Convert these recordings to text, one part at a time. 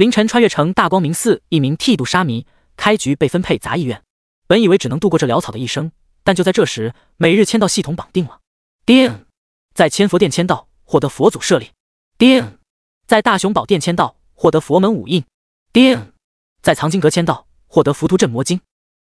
凌晨穿越成大光明寺一名剃度沙弥，开局被分配杂役院。本以为只能度过这潦草的一生，但就在这时，每日签到系统绑定了。丁，在千佛殿签到，获得佛祖舍利。丁，在大雄宝殿签到，获得佛门五印。丁，在藏经阁签到，获得浮屠镇魔经。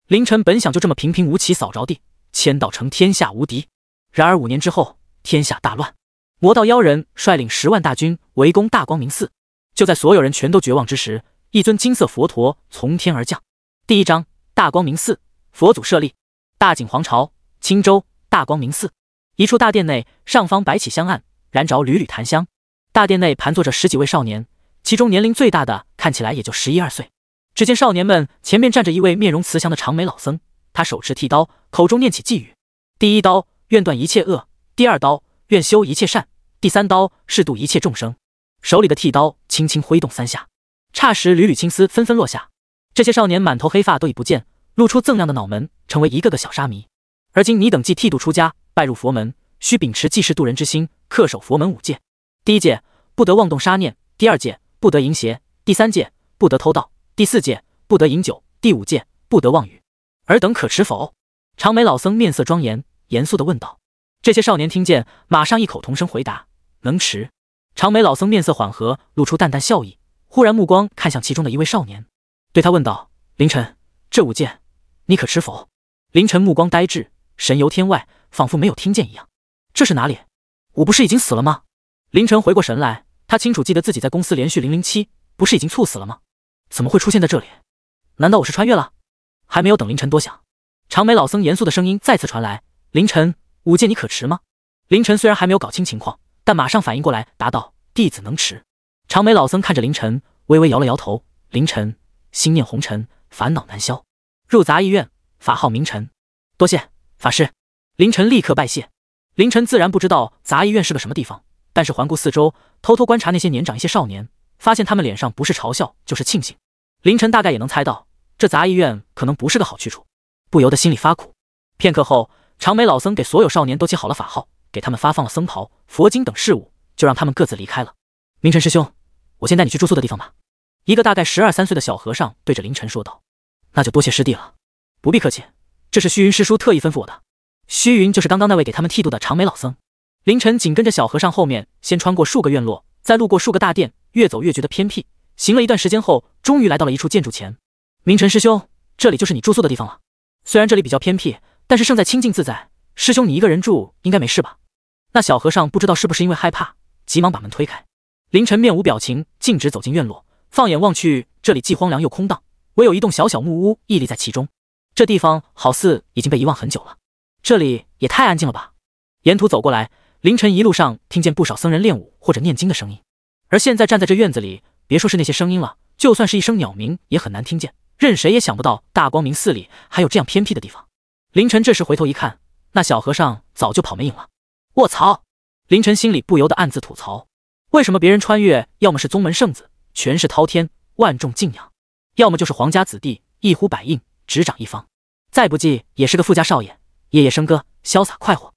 凌晨本想就这么平平无奇扫着地，签到成天下无敌。然而五年之后，天下大乱，魔道妖人率领十万大军围攻大光明寺。就在所有人全都绝望之时，一尊金色佛陀从天而降。第一章大光明寺佛祖设立，大景皇朝青州大光明寺一处大殿内，上方摆起香案，燃着缕缕檀香。大殿内盘坐着十几位少年，其中年龄最大的看起来也就十一二岁。只见少年们前面站着一位面容慈祥的长眉老僧，他手持剃刀，口中念起寄语：第一刀愿断一切恶，第二刀愿修一切善，第三刀是度一切众生。手里的剃刀轻轻挥动三下，霎时缕缕青丝纷纷落下。这些少年满头黑发都已不见，露出锃亮的脑门，成为一个个小沙弥。而今你等既剃度出家，拜入佛门，需秉持济世度人之心，恪守佛门五戒：第一戒不得妄动杀念；第二戒不得淫邪；第三戒不得偷盗；第四戒不得饮酒；第五戒不得妄语。尔等可持否？长眉老僧面色庄严，严肃地问道。这些少年听见，马上异口同声回答：“能持。”长眉老僧面色缓和，露出淡淡笑意，忽然目光看向其中的一位少年，对他问道：“凌晨，这五剑你可吃否？”凌晨目光呆滞，神游天外，仿佛没有听见一样。这是哪里？我不是已经死了吗？凌晨回过神来，他清楚记得自己在公司连续零零七，不是已经猝死了吗？怎么会出现在这里？难道我是穿越了？还没有等凌晨多想，长眉老僧严肃的声音再次传来：“凌晨，五剑你可持吗？”凌晨虽然还没有搞清情况。但马上反应过来，答道：“弟子能迟。”长眉老僧看着凌晨，微微摇了摇头。凌晨心念红尘，烦恼难消。入杂役院，法号明晨。多谢法师。凌晨立刻拜谢。凌晨自然不知道杂役院是个什么地方，但是环顾四周，偷偷观察那些年长一些少年，发现他们脸上不是嘲笑就是庆幸。凌晨大概也能猜到，这杂役院可能不是个好去处，不由得心里发苦。片刻后，长眉老僧给所有少年都起好了法号。给他们发放了僧袍、佛经等事物，就让他们各自离开了。明晨师兄，我先带你去住宿的地方吧。一个大概十二三岁的小和尚对着凌晨说道：“那就多谢师弟了，不必客气，这是虚云师叔特意吩咐我的。”虚云就是刚刚那位给他们剃度的长眉老僧。凌晨紧跟着小和尚后面，先穿过数个院落，再路过数个大殿，越走越觉得偏僻。行了一段时间后，终于来到了一处建筑前。明晨师兄，这里就是你住宿的地方了。虽然这里比较偏僻，但是胜在清净自在。师兄，你一个人住应该没事吧？那小和尚不知道是不是因为害怕，急忙把门推开。凌晨面无表情，径直走进院落。放眼望去，这里既荒凉又空荡，唯有一栋小小木屋屹立在其中。这地方好似已经被遗忘很久了。这里也太安静了吧！沿途走过来，凌晨一路上听见不少僧人练武或者念经的声音。而现在站在这院子里，别说是那些声音了，就算是一声鸟鸣也很难听见。任谁也想不到大光明寺里还有这样偏僻的地方。凌晨这时回头一看。那小和尚早就跑没影了。我操！凌晨心里不由得暗自吐槽：为什么别人穿越，要么是宗门圣子，权势滔天，万众敬仰；要么就是皇家子弟，一呼百应，执掌一方；再不济也是个富家少爷，夜夜笙歌，潇洒快活。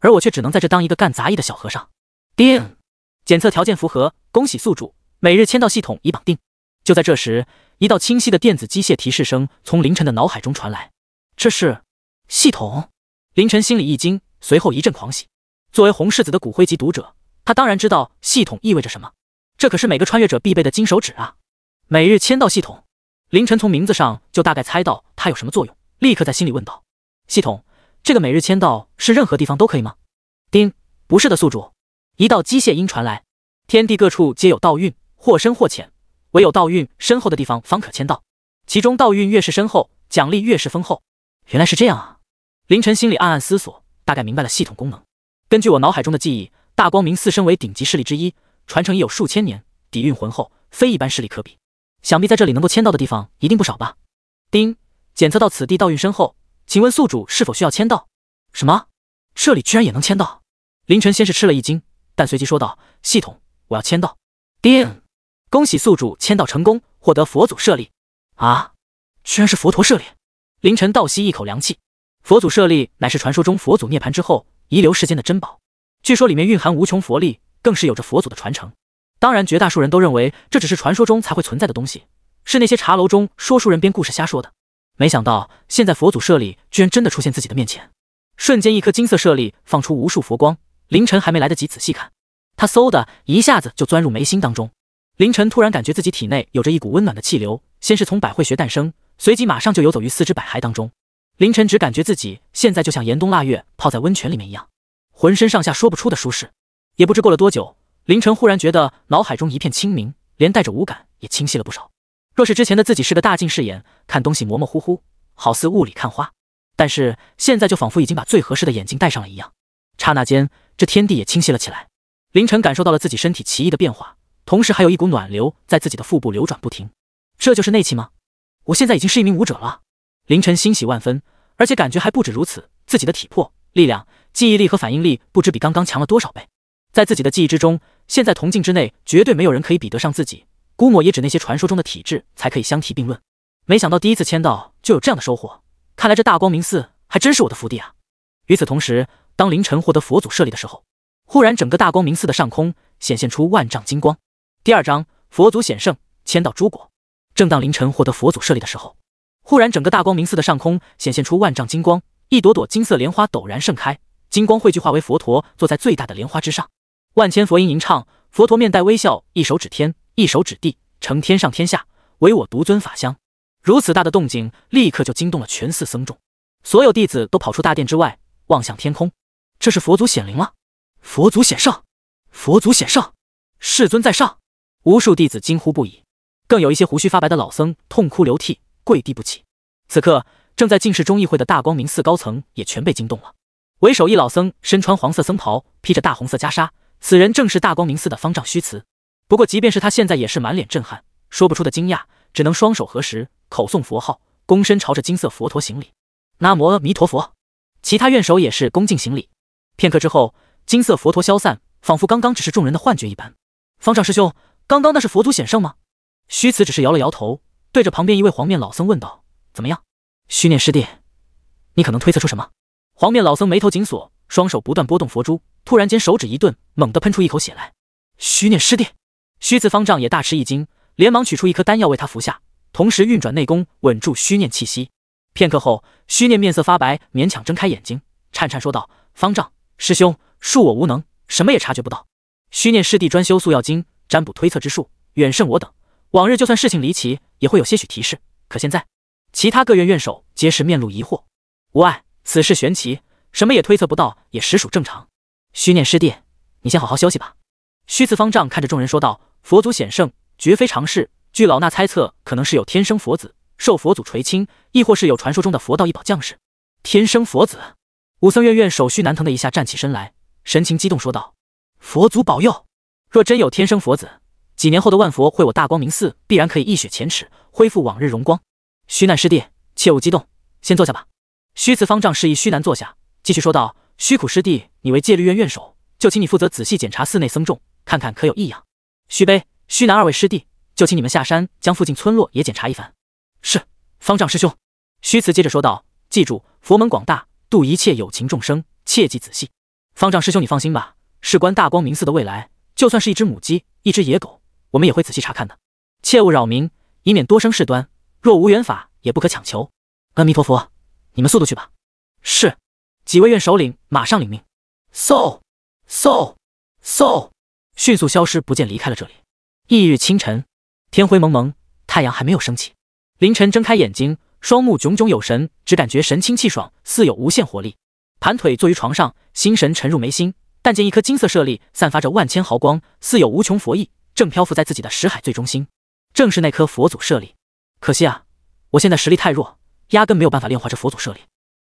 而我却只能在这当一个干杂役的小和尚。叮，检测条件符合，恭喜宿主，每日签到系统已绑定。就在这时，一道清晰的电子机械提示声从凌晨的脑海中传来。这是系统？凌晨心里一惊，随后一阵狂喜。作为红世子的骨灰级读者，他当然知道系统意味着什么。这可是每个穿越者必备的金手指啊！每日签到系统，凌晨从名字上就大概猜到它有什么作用，立刻在心里问道：“系统，这个每日签到是任何地方都可以吗？”“丁，不是的，宿主。”一道机械音传来。天地各处皆有道运，或深或浅，唯有道运深厚的地方方可签到。其中道运越是深厚，奖励越是丰厚。原来是这样啊！凌晨心里暗暗思索，大概明白了系统功能。根据我脑海中的记忆，大光明寺身为顶级势力之一，传承已有数千年，底蕴浑厚，非一般势力可比。想必在这里能够签到的地方一定不少吧？叮，检测到此地道运深厚，请问宿主是否需要签到？什么？这里居然也能签到？凌晨先是吃了一惊，但随即说道：“系统，我要签到。”叮，恭喜宿主签到成功，获得佛祖舍利。啊，居然是佛陀舍利！凌晨倒吸一口凉气。佛祖舍利乃是传说中佛祖涅槃之后遗留世间的珍宝，据说里面蕴含无穷佛力，更是有着佛祖的传承。当然，绝大多数人都认为这只是传说中才会存在的东西，是那些茶楼中说书人编故事瞎说的。没想到现在佛祖舍利居然真的出现自己的面前，瞬间一颗金色舍利放出无数佛光。凌晨还没来得及仔细看，他嗖的一下子就钻入眉心当中。凌晨突然感觉自己体内有着一股温暖的气流，先是从百会穴诞生，随即马上就游走于四肢百骸当中。凌晨只感觉自己现在就像严冬腊月泡在温泉里面一样，浑身上下说不出的舒适。也不知过了多久，凌晨忽然觉得脑海中一片清明，连带着五感也清晰了不少。若是之前的自己是个大近视眼，看东西模模糊糊，好似雾里看花；但是现在就仿佛已经把最合适的眼镜戴上了一样，刹那间这天地也清晰了起来。凌晨感受到了自己身体奇异的变化，同时还有一股暖流在自己的腹部流转不停。这就是内气吗？我现在已经是一名武者了。凌晨欣喜万分，而且感觉还不止如此，自己的体魄、力量、记忆力和反应力不知比刚刚强了多少倍。在自己的记忆之中，现在铜镜之内绝对没有人可以比得上自己，估摸也只那些传说中的体质才可以相提并论。没想到第一次签到就有这样的收获，看来这大光明寺还真是我的福地啊！与此同时，当凌晨获得佛祖舍利的时候，忽然整个大光明寺的上空显现出万丈金光。第二章：佛祖显圣，签到诸果。正当凌晨获得佛祖舍利的时候。忽然，整个大光明寺的上空显现出万丈金光，一朵朵金色莲花陡然盛开，金光汇聚化为佛陀，坐在最大的莲花之上。万千佛音吟唱，佛陀面带微笑，一手指天，一手指地，成天上天下，唯我独尊法相。如此大的动静，立刻就惊动了全寺僧众，所有弟子都跑出大殿之外，望向天空。这是佛祖显灵了！佛祖显圣！佛祖显圣！世尊在上！无数弟子惊呼不已，更有一些胡须发白的老僧痛哭流涕。跪地不起。此刻正在进士中议会的大光明寺高层也全被惊动了。为首一老僧身穿黄色僧袍，披着大红色袈裟，此人正是大光明寺的方丈虚慈。不过即便是他现在也是满脸震撼，说不出的惊讶，只能双手合十，口诵佛号，躬身朝着金色佛陀行礼：“南无阿弥陀佛。”其他院首也是恭敬行礼。片刻之后，金色佛陀消散，仿佛刚刚只是众人的幻觉一般。方丈师兄，刚刚那是佛祖显圣吗？虚慈只是摇了摇头。对着旁边一位黄面老僧问道：“怎么样，虚念师弟，你可能推测出什么？”黄面老僧眉头紧锁，双手不断拨动佛珠，突然间手指一顿，猛地喷出一口血来。虚念师弟，虚字方丈也大吃一惊，连忙取出一颗丹药为他服下，同时运转内功稳住虚念气息。片刻后，虚念面色发白，勉强睁开眼睛，颤颤说道：“方丈师兄，恕我无能，什么也察觉不到。虚念师弟专修素药经，占卜推测之术远胜我等。”往日就算事情离奇，也会有些许提示。可现在，其他各院院首皆是面露疑惑。无碍，此事玄奇，什么也推测不到，也实属正常。虚念师弟，你先好好休息吧。虚次方丈看着众人说道：“佛祖显圣，绝非常事。据老衲猜测，可能是有天生佛子，受佛祖垂青，亦或是有传说中的佛道一宝将士。天生佛子！”武僧院院首虚南腾的一下站起身来，神情激动说道：“佛祖保佑！若真有天生佛子。”几年后的万佛会，我大光明寺必然可以一雪前耻，恢复往日荣光。虚难师弟，切勿激动，先坐下吧。虚慈方丈示意虚难坐下，继续说道：“虚苦师弟，你为戒律院院首，就请你负责仔细检查寺内僧众，看看可有异样。虚悲、虚难二位师弟，就请你们下山将附近村落也检查一番。”是，方丈师兄。虚慈接着说道：“记住，佛门广大，度一切有情众生，切记仔细。”方丈师兄，你放心吧，事关大光明寺的未来，就算是一只母鸡，一只野狗。我们也会仔细查看的，切勿扰民，以免多生事端。若无缘法，也不可强求。阿弥陀佛，你们速度去吧。是，几位院首领马上领命。嗖嗖嗖，迅速消失不见，离开了这里。翌日清晨，天灰蒙蒙，太阳还没有升起。凌晨睁开眼睛，双目炯炯有神，只感觉神清气爽，似有无限活力。盘腿坐于床上，心神沉入眉心，但见一颗金色舍利，散发着万千毫光，似有无穷佛意。正漂浮在自己的识海最中心，正是那颗佛祖舍利。可惜啊，我现在实力太弱，压根没有办法炼化这佛祖舍利。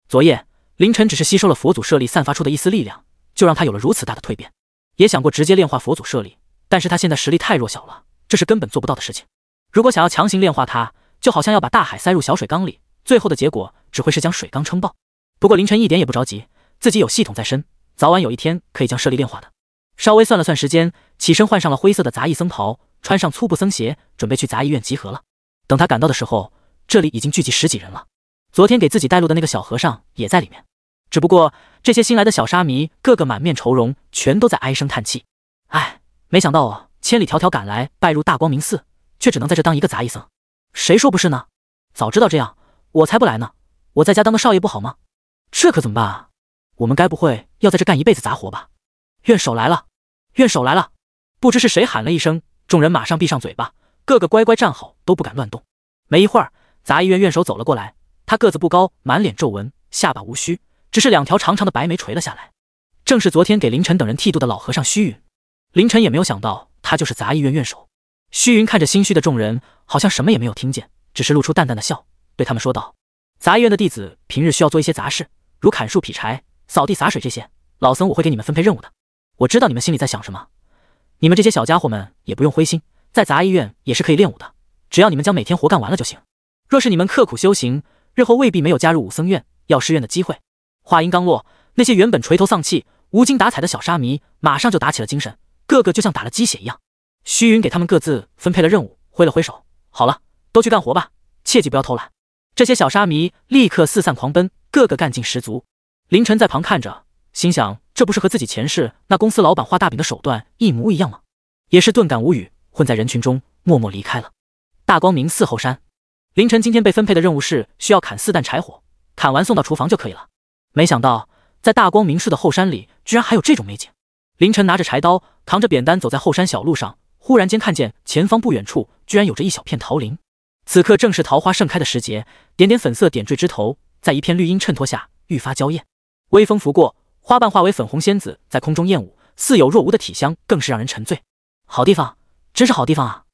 昨夜凌晨只是吸收了佛祖舍利散发出的一丝力量，就让他有了如此大的蜕变。也想过直接炼化佛祖舍利，但是他现在实力太弱小了，这是根本做不到的事情。如果想要强行炼化他，就好像要把大海塞入小水缸里，最后的结果只会是将水缸撑爆。不过凌晨一点也不着急，自己有系统在身，早晚有一天可以将舍利炼化的。稍微算了算时间，起身换上了灰色的杂役僧袍，穿上粗布僧鞋，准备去杂役院集合了。等他赶到的时候，这里已经聚集十几人了。昨天给自己带路的那个小和尚也在里面，只不过这些新来的小沙弥个个满面愁容，全都在唉声叹气。哎，没想到啊，千里迢迢赶来拜入大光明寺，却只能在这当一个杂役僧，谁说不是呢？早知道这样，我才不来呢。我在家当个少爷不好吗？这可怎么办啊？我们该不会要在这干一辈子杂活吧？院首来了。院首来了，不知是谁喊了一声，众人马上闭上嘴巴，个个乖乖站好，都不敢乱动。没一会儿，杂役院院首走了过来，他个子不高，满脸皱纹，下巴无须，只是两条长长的白眉垂了下来，正是昨天给凌晨等人剃度的老和尚虚云。凌晨也没有想到他就是杂役院院首。虚云看着心虚的众人，好像什么也没有听见，只是露出淡淡的笑，对他们说道：“杂役院的弟子平日需要做一些杂事，如砍树、劈柴、扫地、洒水这些，老僧我会给你们分配任务的。”我知道你们心里在想什么，你们这些小家伙们也不用灰心，在杂医院也是可以练武的，只要你们将每天活干完了就行。若是你们刻苦修行，日后未必没有加入武僧院、药师院的机会。话音刚落，那些原本垂头丧气、无精打采的小沙弥马上就打起了精神，个个就像打了鸡血一样。虚云给他们各自分配了任务，挥了挥手：“好了，都去干活吧，切记不要偷懒。”这些小沙弥立刻四散狂奔，个个干劲十足。凌晨在旁看着，心想。这不是和自己前世那公司老板画大饼的手段一模一样吗？也是顿感无语，混在人群中默默离开了。大光明寺后山，凌晨今天被分配的任务是需要砍四担柴火，砍完送到厨房就可以了。没想到在大光明寺的后山里居然还有这种美景。凌晨拿着柴刀，扛着扁担走在后山小路上，忽然间看见前方不远处居然有着一小片桃林。此刻正是桃花盛开的时节，点点粉色点缀枝头，在一片绿荫衬托下愈发娇艳。微风拂过。花瓣化为粉红仙子，在空中艳舞，似有若无的体香更是让人沉醉。好地方，真是好地方啊！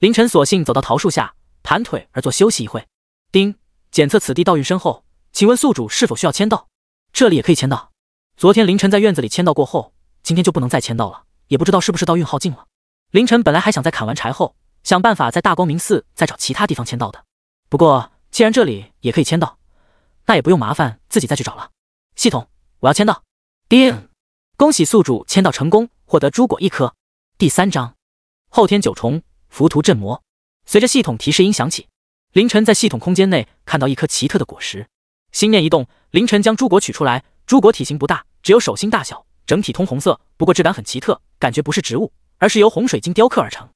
凌晨索性走到桃树下，盘腿而坐休息一会。丁，检测此地道运深厚，请问宿主是否需要签到？这里也可以签到。昨天凌晨在院子里签到过后，今天就不能再签到了，也不知道是不是道运耗尽了。凌晨本来还想在砍完柴后，想办法在大光明寺再找其他地方签到的，不过既然这里也可以签到，那也不用麻烦自己再去找了。系统，我要签到。叮！恭喜宿主签到成功，获得朱果一颗。第三章，后天九重浮屠镇魔。随着系统提示音响起，凌晨在系统空间内看到一颗奇特的果实，心念一动，凌晨将朱果取出来。朱果体型不大，只有手心大小，整体通红色，不过质感很奇特，感觉不是植物，而是由红水晶雕刻而成。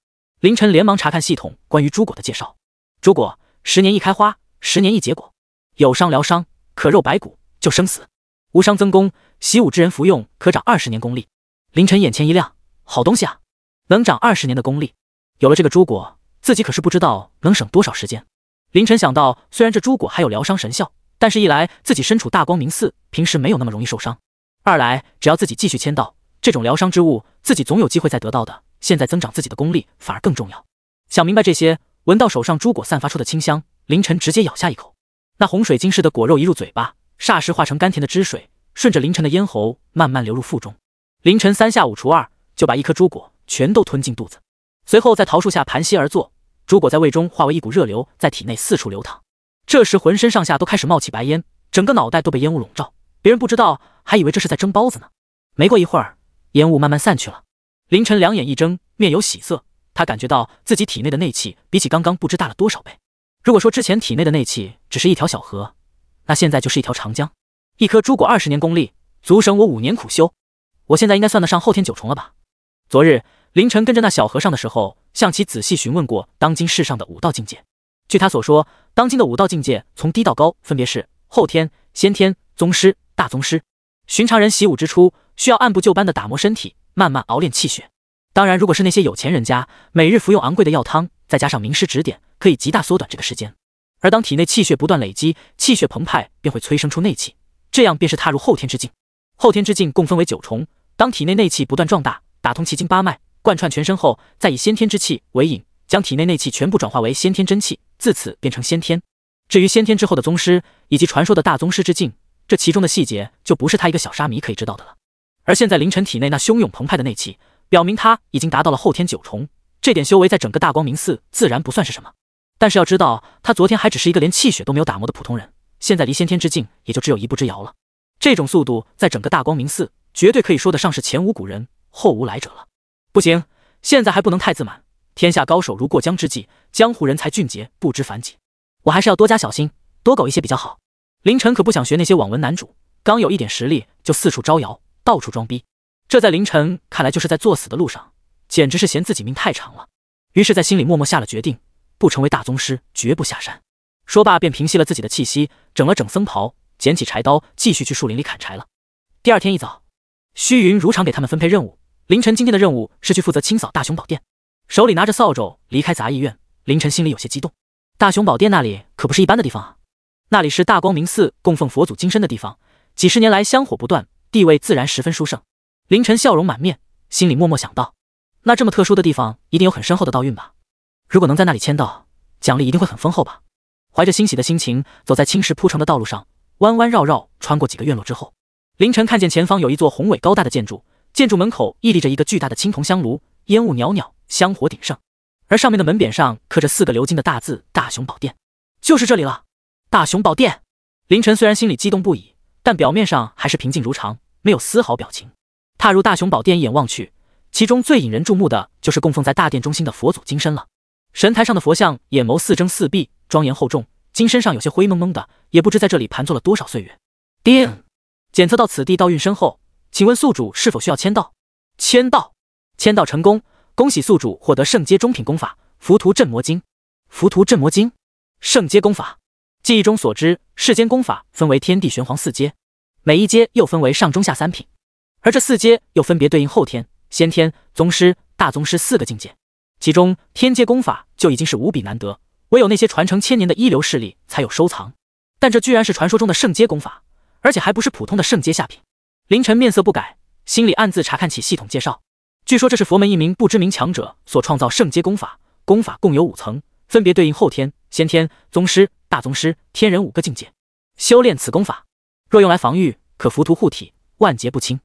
凌晨连忙查看系统关于朱果的介绍：朱果十年一开花，十年一结果，有伤疗伤，可肉白骨，就生死。无伤增功，习武之人服用可长二十年功力。凌晨眼前一亮，好东西啊，能长二十年的功力，有了这个朱果，自己可是不知道能省多少时间。凌晨想到，虽然这朱果还有疗伤神效，但是一来自己身处大光明寺，平时没有那么容易受伤；二来只要自己继续签到，这种疗伤之物自己总有机会再得到的。现在增长自己的功力反而更重要。想明白这些，闻到手上朱果散发出的清香，凌晨直接咬下一口，那红水晶似的果肉一入嘴巴。霎时化成甘甜的汁水，顺着凌晨的咽喉慢慢流入腹中。凌晨三下五除二就把一颗朱果全都吞进肚子，随后在桃树下盘膝而坐。朱果在胃中化为一股热流，在体内四处流淌。这时浑身上下都开始冒起白烟，整个脑袋都被烟雾笼罩。别人不知道，还以为这是在蒸包子呢。没过一会儿，烟雾慢慢散去了。凌晨两眼一睁，面有喜色，他感觉到自己体内的内气比起刚刚不知大了多少倍。如果说之前体内的内气只是一条小河，那现在就是一条长江，一颗朱果二十年功力，足省我五年苦修。我现在应该算得上后天九重了吧？昨日凌晨跟着那小和尚的时候，向其仔细询问过当今世上的武道境界。据他所说，当今的武道境界从低到高分别是后天、先天、宗师、大宗师。寻常人习武之初，需要按部就班的打磨身体，慢慢熬练气血。当然，如果是那些有钱人家，每日服用昂贵的药汤，再加上名师指点，可以极大缩短这个时间。而当体内气血不断累积，气血澎湃便会催生出内气，这样便是踏入后天之境。后天之境共分为九重，当体内内气不断壮大，打通奇经八脉，贯穿全身后，再以先天之气为引，将体内内气全部转化为先天真气，自此变成先天。至于先天之后的宗师以及传说的大宗师之境，这其中的细节就不是他一个小沙弥可以知道的了。而现在凌晨体内那汹涌澎湃的内气，表明他已经达到了后天九重，这点修为在整个大光明寺自然不算是什么。但是要知道，他昨天还只是一个连气血都没有打磨的普通人，现在离先天之境也就只有一步之遥了。这种速度在整个大光明寺绝对可以说得上是前无古人后无来者了。不行，现在还不能太自满。天下高手如过江之鲫，江湖人才俊杰不知凡几，我还是要多加小心，多苟一些比较好。凌晨可不想学那些网文男主，刚有一点实力就四处招摇，到处装逼，这在凌晨看来就是在作死的路上，简直是嫌自己命太长了。于是，在心里默默下了决定。不成为大宗师，绝不下山。说罢，便平息了自己的气息，整了整僧袍，捡起柴刀，继续去树林里砍柴了。第二天一早，虚云如常给他们分配任务。凌晨今天的任务是去负责清扫大雄宝殿，手里拿着扫帚离开杂役院。凌晨心里有些激动，大雄宝殿那里可不是一般的地方啊！那里是大光明寺供奉佛祖金身的地方，几十年来香火不断，地位自然十分殊胜。凌晨笑容满面，心里默默想到：那这么特殊的地方，一定有很深厚的道运吧。如果能在那里签到，奖励一定会很丰厚吧？怀着欣喜的心情，走在青石铺成的道路上，弯弯绕绕，穿过几个院落之后，凌晨看见前方有一座宏伟高大的建筑，建筑门口屹立着一个巨大的青铜香炉，烟雾袅袅，香火鼎盛，而上面的门匾上刻着四个鎏金的大字“大雄宝殿”，就是这里了。大雄宝殿。凌晨虽然心里激动不已，但表面上还是平静如常，没有丝毫表情。踏入大雄宝殿，一眼望去，其中最引人注目的就是供奉在大殿中心的佛祖金身了。神台上的佛像眼眸四睁四闭，庄严厚重，金身上有些灰蒙蒙的，也不知在这里盘坐了多少岁月。叮，检测到此地道运深厚，请问宿主是否需要签到？签到，签到成功，恭喜宿主获得圣阶中品功法《浮屠镇魔经》。浮屠镇魔经，圣阶功法。记忆中所知，世间功法分为天地玄黄四阶，每一阶又分为上中下三品，而这四阶又分别对应后天、先天、宗师、大宗师四个境界。其中天阶功法就已经是无比难得，唯有那些传承千年的一流势力才有收藏。但这居然是传说中的圣阶功法，而且还不是普通的圣阶下品。凌晨面色不改，心里暗自查看起系统介绍。据说这是佛门一名不知名强者所创造圣阶功法，功法共有五层，分别对应后天、先天、宗师、大宗师、天人五个境界。修炼此功法，若用来防御，可浮屠护体，万劫不侵；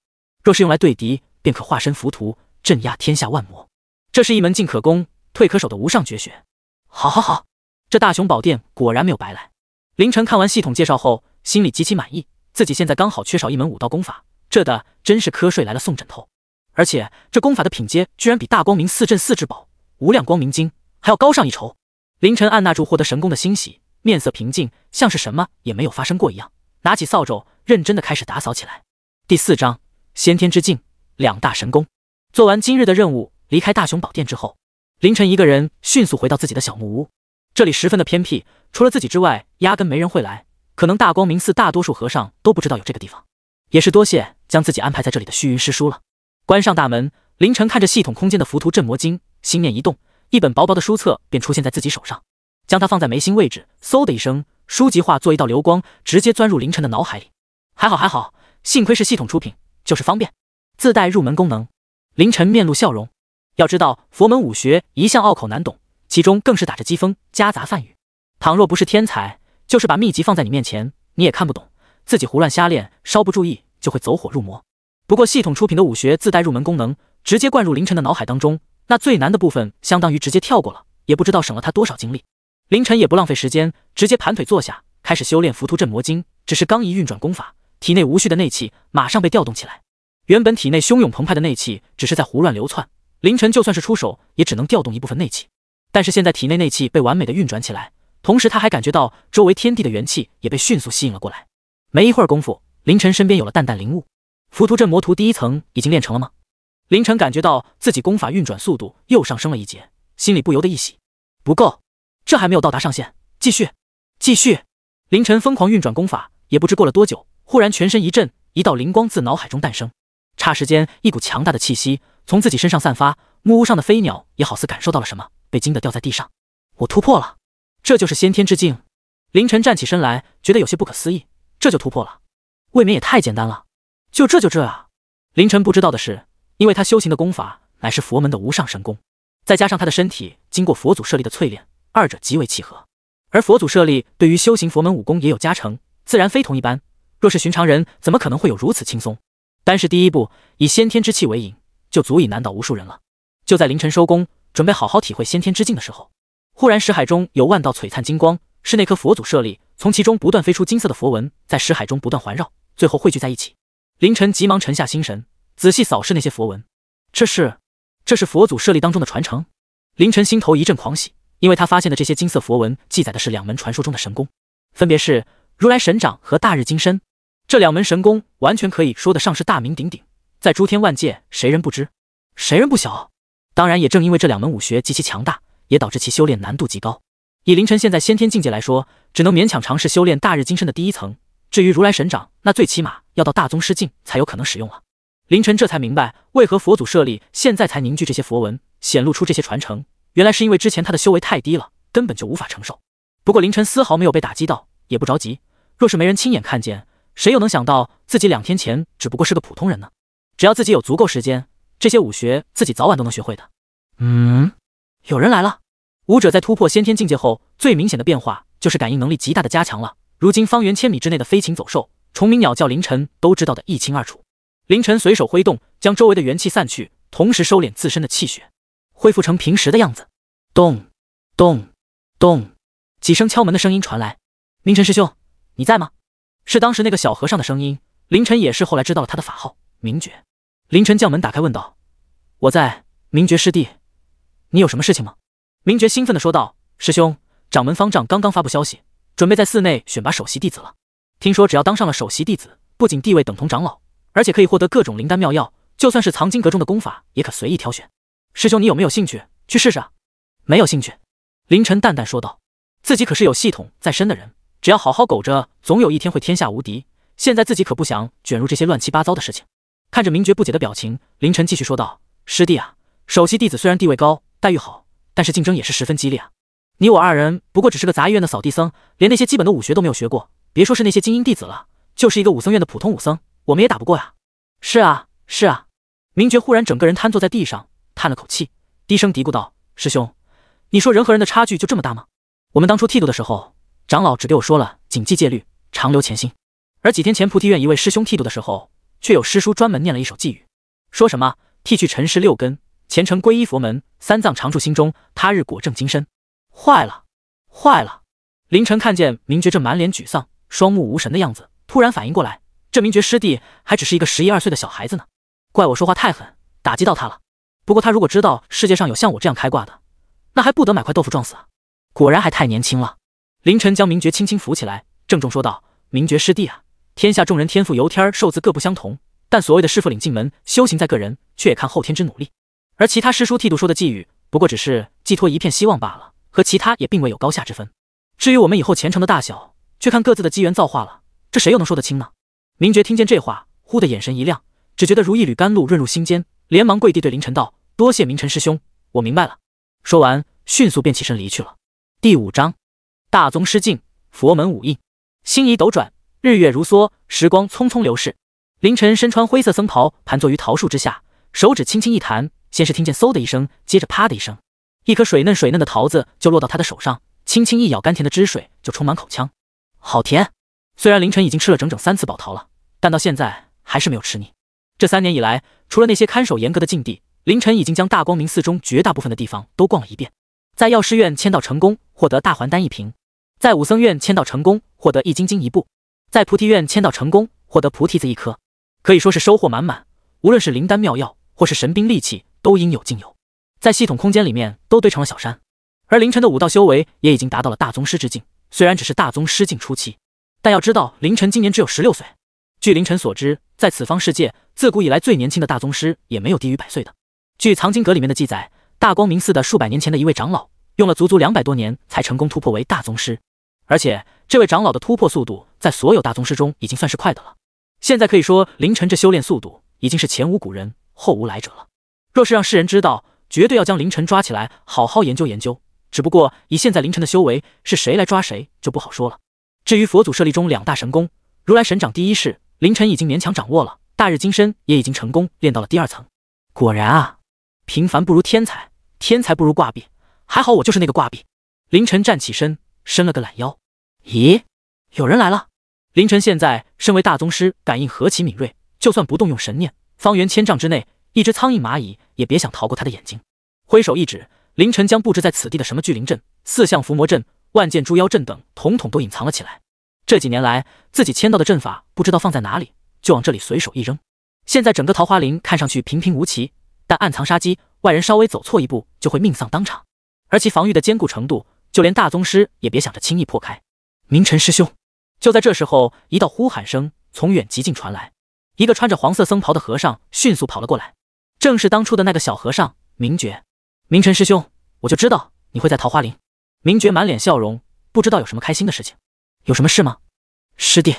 若是用来对敌，便可化身浮屠，镇压天下万魔。这是一门进可攻、退可守的无上绝学。好，好，好！这大雄宝殿果然没有白来。凌晨看完系统介绍后，心里极其满意。自己现在刚好缺少一门武道功法，这的真是瞌睡来了送枕头。而且这功法的品阶居然比大光明四阵四至宝无量光明经还要高上一筹。凌晨按捺住获得神功的欣喜，面色平静，像是什么也没有发生过一样，拿起扫帚认真的开始打扫起来。第四章：先天之境，两大神功。做完今日的任务。离开大雄宝殿之后，凌晨一个人迅速回到自己的小木屋。这里十分的偏僻，除了自己之外，压根没人会来。可能大光明寺大多数和尚都不知道有这个地方。也是多谢将自己安排在这里的虚云师叔了。关上大门，凌晨看着系统空间的《浮屠镇魔经》，心念一动，一本薄薄的书册便出现在自己手上，将它放在眉心位置。嗖的一声，书籍化作一道流光，直接钻入凌晨的脑海里。还好还好，幸亏是系统出品，就是方便，自带入门功能。凌晨面露笑容。要知道，佛门武学一向拗口难懂，其中更是打着机锋，夹杂梵语。倘若不是天才，就是把秘籍放在你面前，你也看不懂。自己胡乱瞎练，稍不注意就会走火入魔。不过系统出品的武学自带入门功能，直接灌入凌晨的脑海当中，那最难的部分相当于直接跳过了，也不知道省了他多少精力。凌晨也不浪费时间，直接盘腿坐下，开始修炼浮屠镇魔经。只是刚一运转功法，体内无序的内气马上被调动起来，原本体内汹涌澎湃的内气只是在胡乱流窜。凌晨就算是出手，也只能调动一部分内气。但是现在体内内气被完美的运转起来，同时他还感觉到周围天地的元气也被迅速吸引了过来。没一会儿功夫，凌晨身边有了淡淡灵雾。浮屠镇魔图第一层已经练成了吗？凌晨感觉到自己功法运转速度又上升了一截，心里不由得一喜。不够，这还没有到达上限，继续，继续。凌晨疯狂运转功法，也不知过了多久，忽然全身一震，一道灵光自脑海中诞生。霎时间，一股强大的气息从自己身上散发，木屋上的飞鸟也好似感受到了什么，被惊得掉在地上。我突破了，这就是先天之境。凌晨站起身来，觉得有些不可思议，这就突破了，未免也太简单了。就这就这啊！凌晨不知道的是，因为他修行的功法乃是佛门的无上神功，再加上他的身体经过佛祖设立的淬炼，二者极为契合。而佛祖设立对于修行佛门武功也有加成，自然非同一般。若是寻常人，怎么可能会有如此轻松？单是第一步，以先天之气为引，就足以难倒无数人了。就在凌晨收工，准备好好体会先天之境的时候，忽然石海中有万道璀璨金光，是那颗佛祖舍利从其中不断飞出金色的佛纹，在石海中不断环绕，最后汇聚在一起。凌晨急忙沉下心神，仔细扫视那些佛纹，这是，这是佛祖舍利当中的传承。凌晨心头一阵狂喜，因为他发现的这些金色佛纹记载的是两门传说中的神功，分别是如来神掌和大日金身。这两门神功完全可以说得上是大名鼎鼎，在诸天万界谁人不知，谁人不晓？当然，也正因为这两门武学极其强大，也导致其修炼难度极高。以凌晨现在先天境界来说，只能勉强尝试修炼大日金身的第一层。至于如来神掌，那最起码要到大宗师境才有可能使用了。凌晨这才明白，为何佛祖设立现在才凝聚这些佛文，显露出这些传承，原来是因为之前他的修为太低了，根本就无法承受。不过凌晨丝毫没有被打击到，也不着急。若是没人亲眼看见，谁又能想到自己两天前只不过是个普通人呢？只要自己有足够时间，这些武学自己早晚都能学会的。嗯，有人来了。武者在突破先天境界后，最明显的变化就是感应能力极大的加强了。如今方圆千米之内的飞禽走兽、虫鸣鸟叫，凌晨都知道的一清二楚。凌晨随手挥动，将周围的元气散去，同时收敛自身的气血，恢复成平时的样子。咚咚咚，几声敲门的声音传来。明晨师兄，你在吗？是当时那个小和尚的声音。凌晨也是后来知道了他的法号名觉。凌晨将门打开，问道：“我在名觉师弟，你有什么事情吗？”名觉兴奋地说道：“师兄，掌门方丈刚刚发布消息，准备在寺内选拔首席弟子了。听说只要当上了首席弟子，不仅地位等同长老，而且可以获得各种灵丹妙药，就算是藏经阁中的功法也可随意挑选。师兄，你有没有兴趣去试试？”“没有兴趣。”凌晨淡淡说道：“自己可是有系统在身的人。”只要好好苟着，总有一天会天下无敌。现在自己可不想卷入这些乱七八糟的事情。看着明觉不解的表情，凌晨继续说道：“师弟啊，首席弟子虽然地位高、待遇好，但是竞争也是十分激烈啊。你我二人不过只是个杂役院的扫地僧，连那些基本的武学都没有学过，别说是那些精英弟子了，就是一个武僧院的普通武僧，我们也打不过呀。”“是啊，是啊。”明觉忽然整个人瘫坐在地上，叹了口气，低声嘀咕道：“师兄，你说人和人的差距就这么大吗？我们当初剃度的时候……”长老只对我说了谨记戒律，长留前心。而几天前菩提院一位师兄剃度的时候，却有师叔专门念了一首寄语，说什么剃去尘世六根，虔诚皈依佛门，三藏常住心中，他日果证金身。坏了，坏了！凌晨看见明觉正满脸沮丧、双目无神的样子，突然反应过来，这明觉师弟还只是一个十一二岁的小孩子呢，怪我说话太狠，打击到他了。不过他如果知道世界上有像我这样开挂的，那还不得买块豆腐撞死啊？果然还太年轻了。凌晨将明觉轻轻扶起来，郑重说道：“明觉师弟啊，天下众人天赋由天，寿字各不相同。但所谓的师傅领进门，修行在个人，却也看后天之努力。而其他师叔剃度说的寄语，不过只是寄托一片希望罢了，和其他也并未有高下之分。至于我们以后前程的大小，却看各自的机缘造化了。这谁又能说得清呢？”明觉听见这话，忽的眼神一亮，只觉得如一缕甘露润入心间，连忙跪地对凌晨道：“多谢明晨师兄，我明白了。”说完，迅速便起身离去了。第五章。大宗师境，佛门武印，星移斗转，日月如梭，时光匆匆流逝。凌晨身穿灰色僧袍，盘坐于桃树之下，手指轻轻一弹，先是听见嗖的一声，接着啪的一声，一颗水嫩水嫩的桃子就落到他的手上，轻轻一咬，甘甜的汁水就充满口腔，好甜。虽然凌晨已经吃了整整三次宝桃了，但到现在还是没有吃腻。这三年以来，除了那些看守严格的禁地，凌晨已经将大光明寺中绝大部分的地方都逛了一遍。在药师院签到成功，获得大还丹一瓶。在武僧院签到成功，获得易筋经一部；在菩提院签到成功，获得菩提子一颗，可以说是收获满满。无论是灵丹妙药，或是神兵利器，都应有尽有，在系统空间里面都堆成了小山。而凌晨的武道修为也已经达到了大宗师之境，虽然只是大宗师境初期，但要知道凌晨今年只有十六岁。据凌晨所知，在此方世界，自古以来最年轻的大宗师也没有低于百岁的。据藏经阁里面的记载，大光明寺的数百年前的一位长老，用了足足两百多年才成功突破为大宗师。而且这位长老的突破速度，在所有大宗师中已经算是快的了。现在可以说，凌晨这修炼速度已经是前无古人后无来者了。若是让世人知道，绝对要将凌晨抓起来好好研究研究。只不过以现在凌晨的修为，是谁来抓谁就不好说了。至于佛祖设立中两大神功，如来神掌第一式，凌晨已经勉强掌握了；大日金身也已经成功练到了第二层。果然啊，平凡不如天才，天才不如挂壁。还好我就是那个挂壁。凌晨站起身，伸了个懒腰。咦，有人来了！凌晨现在身为大宗师，感应何其敏锐，就算不动用神念，方圆千丈之内，一只苍蝇、蚂蚁也别想逃过他的眼睛。挥手一指，凌晨将布置在此地的什么巨灵阵、四象伏魔阵、万剑诛妖阵等，统统都隐藏了起来。这几年来，自己签到的阵法不知道放在哪里，就往这里随手一扔。现在整个桃花林看上去平平无奇，但暗藏杀机，外人稍微走错一步，就会命丧当场。而其防御的坚固程度，就连大宗师也别想着轻易破开。明晨师兄，就在这时候，一道呼喊声从远极近传来，一个穿着黄色僧袍的和尚迅速跑了过来，正是当初的那个小和尚明觉。明晨师兄，我就知道你会在桃花林。明觉满脸笑容，不知道有什么开心的事情。有什么事吗？师弟，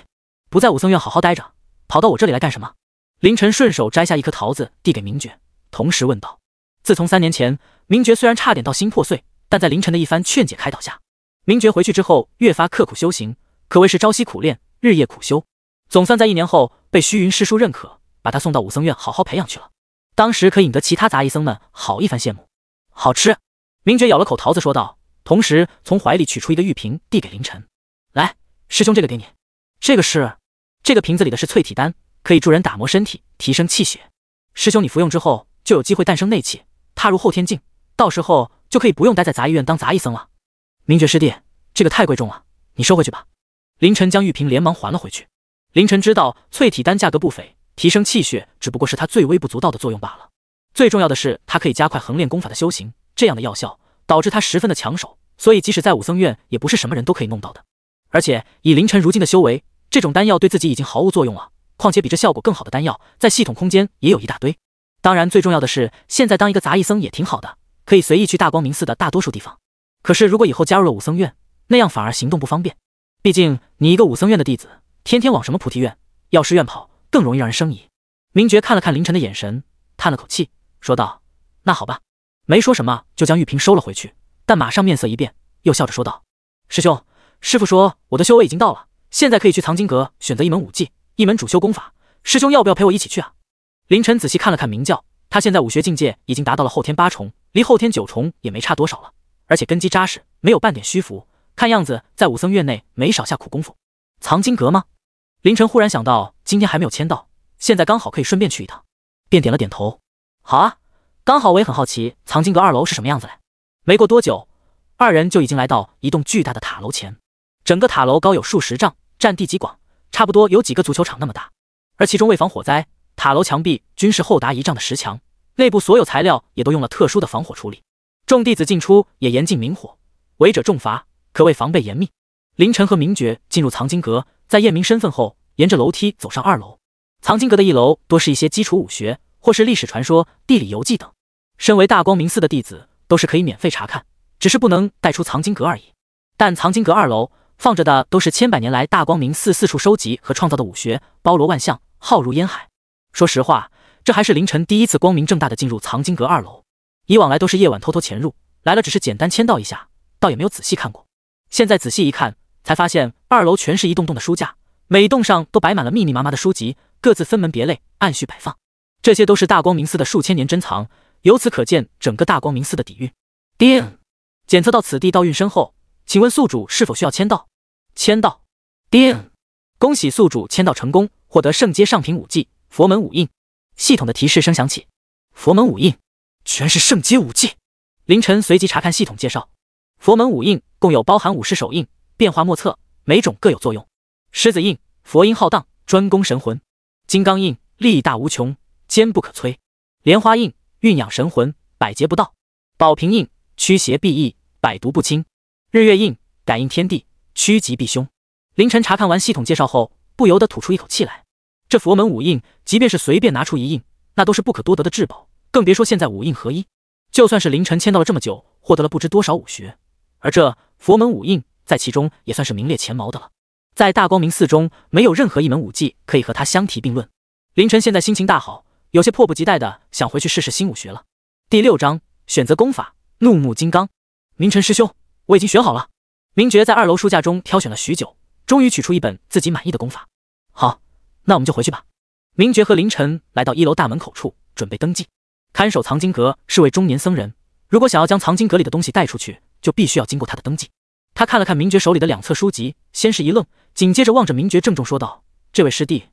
不在武僧院好好待着，跑到我这里来干什么？凌晨顺手摘下一颗桃子递给明觉，同时问道。自从三年前，明觉虽然差点到心破碎，但在凌晨的一番劝解开导下。明觉回去之后越发刻苦修行，可谓是朝夕苦练，日夜苦修，总算在一年后被虚云师叔认可，把他送到武僧院好好培养去了。当时可引得其他杂役僧们好一番羡慕。好吃，明觉咬了口桃子说道，同时从怀里取出一个玉瓶递给林晨：“来，师兄，这个给你。这个是，这个瓶子里的是淬体丹，可以助人打磨身体，提升气血。师兄，你服用之后就有机会诞生内气，踏入后天境，到时候就可以不用待在杂役院当杂役僧了。”明觉师弟，这个太贵重了，你收回去吧。林晨将玉瓶连忙还了回去。林晨知道淬体丹价格不菲，提升气血只不过是他最微不足道的作用罢了。最重要的是，它可以加快横练功法的修行。这样的药效导致他十分的抢手，所以即使在武僧院，也不是什么人都可以弄到的。而且以林晨如今的修为，这种丹药对自己已经毫无作用了。况且比这效果更好的丹药，在系统空间也有一大堆。当然，最重要的是，现在当一个杂役僧也挺好的，可以随意去大光明寺的大多数地方。可是，如果以后加入了武僧院，那样反而行动不方便。毕竟你一个武僧院的弟子，天天往什么菩提院、药师院跑，更容易让人生疑。明觉看了看凌晨的眼神，叹了口气，说道：“那好吧。”没说什么，就将玉瓶收了回去。但马上面色一变，又笑着说道：“师兄，师傅说我的修为已经到了，现在可以去藏经阁选择一门武技、一门主修功法。师兄要不要陪我一起去啊？”凌晨仔细看了看明教，他现在武学境界已经达到了后天八重，离后天九重也没差多少了。而且根基扎实，没有半点虚浮。看样子在武僧院内没少下苦功夫。藏经阁吗？凌晨忽然想到，今天还没有签到，现在刚好可以顺便去一趟，便点了点头。好啊，刚好我也很好奇藏经阁二楼是什么样子嘞。没过多久，二人就已经来到一栋巨大的塔楼前。整个塔楼高有数十丈，占地极广，差不多有几个足球场那么大。而其中为防火灾，塔楼墙壁均是厚达一丈的石墙，内部所有材料也都用了特殊的防火处理。众弟子进出也严禁明火，违者重罚，可谓防备严密。凌晨和明觉进入藏经阁，在验明身份后，沿着楼梯走上二楼。藏经阁的一楼多是一些基础武学，或是历史传说、地理游记等。身为大光明寺的弟子，都是可以免费查看，只是不能带出藏经阁而已。但藏经阁二楼放着的都是千百年来大光明寺四处收集和创造的武学，包罗万象，浩如烟海。说实话，这还是凌晨第一次光明正大的进入藏经阁二楼。以往来都是夜晚偷偷潜入来了，只是简单签到一下，倒也没有仔细看过。现在仔细一看，才发现二楼全是一栋栋的书架，每一栋上都摆满了密密麻麻的书籍，各自分门别类，按序摆放。这些都是大光明寺的数千年珍藏，由此可见整个大光明寺的底蕴。叮，检测到此地道运深厚，请问宿主是否需要签到？签到。叮，恭喜宿主签到成功，获得圣阶上品武技佛门五印。系统的提示声响起，佛门五印。全是圣阶武器。凌晨随即查看系统介绍，佛门五印共有包含五式手印，变化莫测，每种各有作用。狮子印佛音浩荡，专攻神魂；金刚印力大无穷，坚不可摧；莲花印蕴养神魂，百劫不倒；宝瓶印驱邪避异，百毒不侵；日月印感应天地，趋吉避凶。凌晨查看完系统介绍后，不由得吐出一口气来。这佛门五印，即便是随便拿出一印，那都是不可多得的至宝。更别说现在五印合一，就算是凌晨签到了这么久，获得了不知多少武学，而这佛门武印在其中也算是名列前茅的了。在大光明寺中，没有任何一门武技可以和他相提并论。凌晨现在心情大好，有些迫不及待的想回去试试新武学了。第六章选择功法，怒目金刚。明晨师兄，我已经选好了。明觉在二楼书架中挑选了许久，终于取出一本自己满意的功法。好，那我们就回去吧。明觉和凌晨来到一楼大门口处，准备登记。看守藏经阁是位中年僧人，如果想要将藏经阁里的东西带出去，就必须要经过他的登记。他看了看明觉手里的两册书籍，先是一愣，紧接着望着明觉郑重说道：“这位师弟，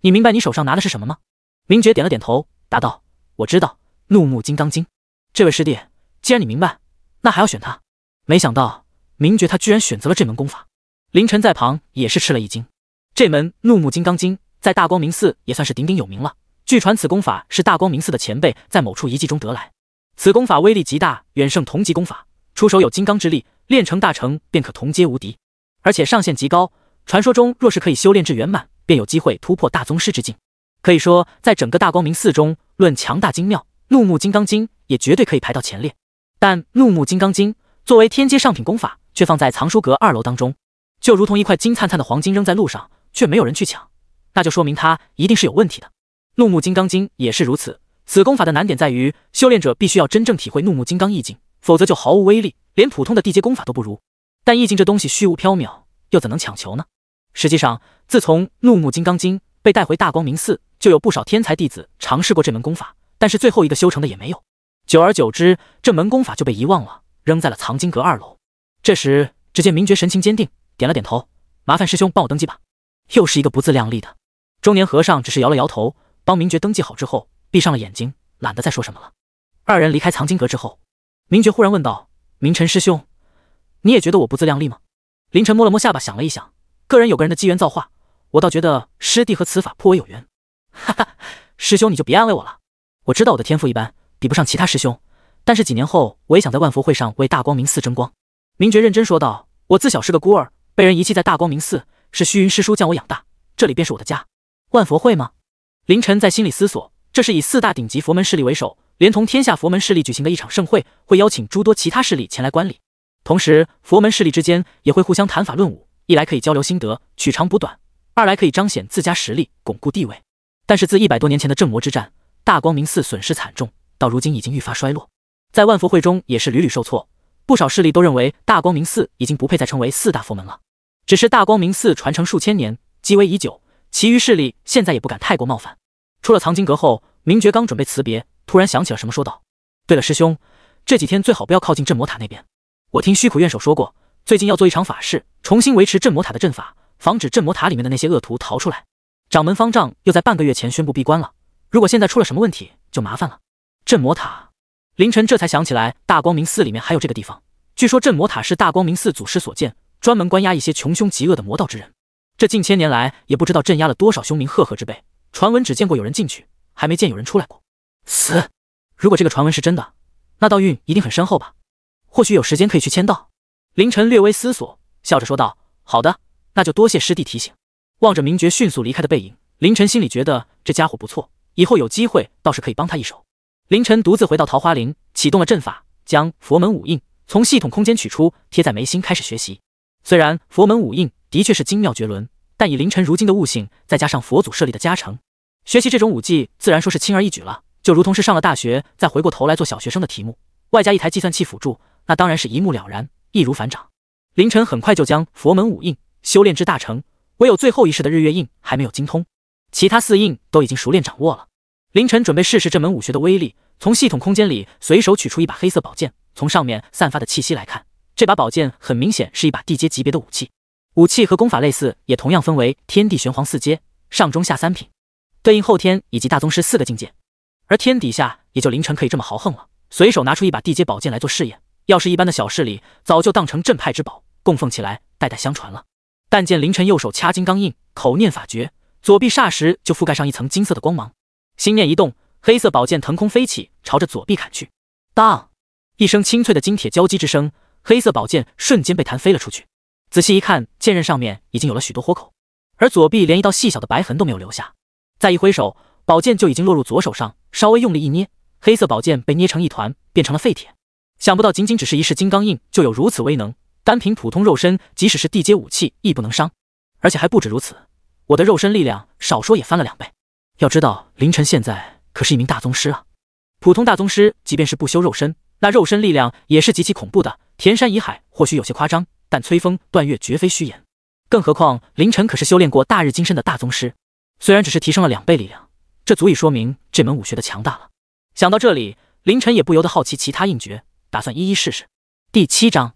你明白你手上拿的是什么吗？”明觉点了点头，答道：“我知道，怒目金刚经。”这位师弟，既然你明白，那还要选他？没想到明觉他居然选择了这门功法。凌晨在旁也是吃了一惊，这门怒目金刚经在大光明寺也算是鼎鼎有名了。据传，此功法是大光明寺的前辈在某处遗迹中得来。此功法威力极大，远胜同级功法，出手有金刚之力。练成大成，便可同阶无敌，而且上限极高。传说中，若是可以修炼至圆满，便有机会突破大宗师之境。可以说，在整个大光明寺中，论强大精妙，《怒目金刚经》也绝对可以排到前列。但《怒目金刚经》作为天阶上品功法，却放在藏书阁二楼当中，就如同一块金灿灿的黄金扔在路上，却没有人去抢，那就说明它一定是有问题的。怒目金刚经也是如此，此功法的难点在于，修炼者必须要真正体会怒目金刚意境，否则就毫无威力，连普通的地阶功法都不如。但意境这东西虚无缥缈，又怎能强求呢？实际上，自从怒目金刚经被带回大光明寺，就有不少天才弟子尝试过这门功法，但是最后一个修成的也没有。久而久之，这门功法就被遗忘了，扔在了藏经阁二楼。这时，只见明觉神情坚定，点了点头：“麻烦师兄帮我登记吧。”又是一个不自量力的。中年和尚只是摇了摇头。帮明觉登记好之后，闭上了眼睛，懒得再说什么了。二人离开藏经阁之后，明觉忽然问道：“明晨师兄，你也觉得我不自量力吗？”林晨摸了摸下巴，想了一想，个人有个人的机缘造化，我倒觉得师弟和此法颇为有缘。哈哈，师兄你就别安慰我了，我知道我的天赋一般，比不上其他师兄，但是几年后我也想在万佛会上为大光明寺争光。”明觉认真说道：“我自小是个孤儿，被人遗弃在大光明寺，是虚云师叔将我养大，这里便是我的家。万佛会吗？”凌晨在心里思索，这是以四大顶级佛门势力为首，连同天下佛门势力举行的一场盛会，会邀请诸多其他势力前来观礼。同时，佛门势力之间也会互相谈法论武，一来可以交流心得，取长补短；二来可以彰显自家实力，巩固地位。但是，自一百多年前的镇魔之战，大光明寺损失惨重，到如今已经愈发衰落，在万佛会中也是屡屡受挫，不少势力都认为大光明寺已经不配再称为四大佛门了。只是大光明寺传承数千年，积威已久。其余势力现在也不敢太过冒犯。出了藏经阁后，明觉刚准备辞别，突然想起了什么，说道：“对了，师兄，这几天最好不要靠近镇魔塔那边。我听虚苦院首说过，最近要做一场法事，重新维持镇魔塔的阵法，防止镇魔塔里面的那些恶徒逃出来。掌门方丈又在半个月前宣布闭关了，如果现在出了什么问题，就麻烦了。”镇魔塔，凌晨这才想起来，大光明寺里面还有这个地方。据说镇魔塔是大光明寺祖师所建，专门关押一些穷凶极恶的魔道之人。这近千年来也不知道镇压了多少凶名赫赫之辈，传闻只见过有人进去，还没见有人出来过。死！如果这个传闻是真的，那道运一定很深厚吧？或许有时间可以去签到。凌晨略微思索，笑着说道：“好的，那就多谢师弟提醒。”望着明觉迅速离开的背影，凌晨心里觉得这家伙不错，以后有机会倒是可以帮他一手。凌晨独自回到桃花林，启动了阵法，将佛门五印从系统空间取出，贴在眉心开始学习。虽然佛门五印。的确是精妙绝伦，但以凌晨如今的悟性，再加上佛祖设立的加成，学习这种武技自然说是轻而易举了。就如同是上了大学再回过头来做小学生的题目，外加一台计算器辅助，那当然是一目了然，易如反掌。凌晨很快就将佛门五印修炼至大成，唯有最后一式的日月印还没有精通，其他四印都已经熟练掌握了。凌晨准备试试这门武学的威力，从系统空间里随手取出一把黑色宝剑，从上面散发的气息来看，这把宝剑很明显是一把地阶级别的武器。武器和功法类似，也同样分为天地玄黄四阶，上中下三品，对应后天以及大宗师四个境界。而天底下也就凌晨可以这么豪横了，随手拿出一把地阶宝剑来做试验。要是一般的小势力，早就当成镇派之宝，供奉起来，代代相传了。但见凌晨右手掐金刚印，口念法诀，左臂霎时就覆盖上一层金色的光芒。心念一动，黑色宝剑腾空飞起，朝着左臂砍去。当一声清脆的金铁交击之声，黑色宝剑瞬间被弹飞了出去。仔细一看，剑刃上面已经有了许多豁口，而左臂连一道细小的白痕都没有留下。再一挥手，宝剑就已经落入左手上，稍微用力一捏，黑色宝剑被捏成一团，变成了废铁。想不到，仅仅只是一式金刚印，就有如此威能。单凭普通肉身，即使是地阶武器亦不能伤。而且还不止如此，我的肉身力量少说也翻了两倍。要知道，凌晨现在可是一名大宗师啊！普通大宗师，即便是不修肉身，那肉身力量也是极其恐怖的。田山遗海或许有些夸张。但催风断月绝非虚言，更何况凌晨可是修炼过大日金身的大宗师，虽然只是提升了两倍力量，这足以说明这门武学的强大了。想到这里，凌晨也不由得好奇其他印诀，打算一一试试。第七章，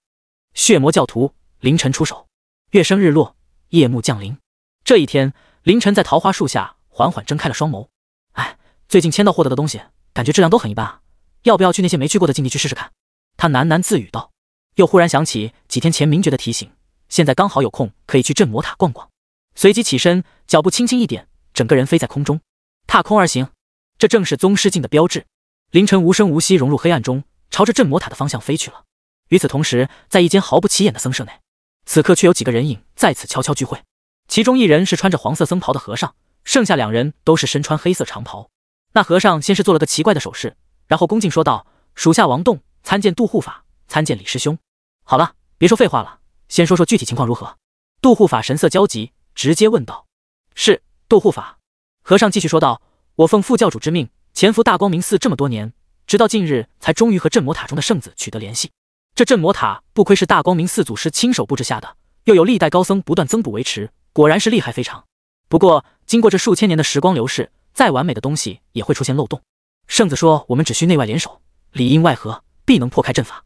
血魔教徒，凌晨出手。月升日落，夜幕降临。这一天，凌晨在桃花树下缓缓睁开了双眸。哎，最近签到获得的东西，感觉质量都很一般啊，要不要去那些没去过的禁地去试试看？他喃喃自语道。又忽然想起几天前名觉的提醒，现在刚好有空，可以去镇魔塔逛逛。随即起身，脚步轻轻一点，整个人飞在空中，踏空而行。这正是宗师境的标志。凌晨无声无息融入黑暗中，朝着镇魔塔的方向飞去了。与此同时，在一间毫不起眼的僧舍内，此刻却有几个人影再次悄悄聚会。其中一人是穿着黄色僧袍的和尚，剩下两人都是身穿黑色长袍。那和尚先是做了个奇怪的手势，然后恭敬说道：“属下王栋参见度护法。”参见李师兄。好了，别说废话了，先说说具体情况如何。杜护法神色焦急，直接问道：“是。”杜护法和尚继续说道：“我奉副教主之命，潜伏大光明寺这么多年，直到近日才终于和镇魔塔中的圣子取得联系。这镇魔塔不愧是大光明寺祖师亲手布置下的，又有历代高僧不断增补维持，果然是厉害非常。不过，经过这数千年的时光流逝，再完美的东西也会出现漏洞。圣子说，我们只需内外联手，里应外合，必能破开阵法。”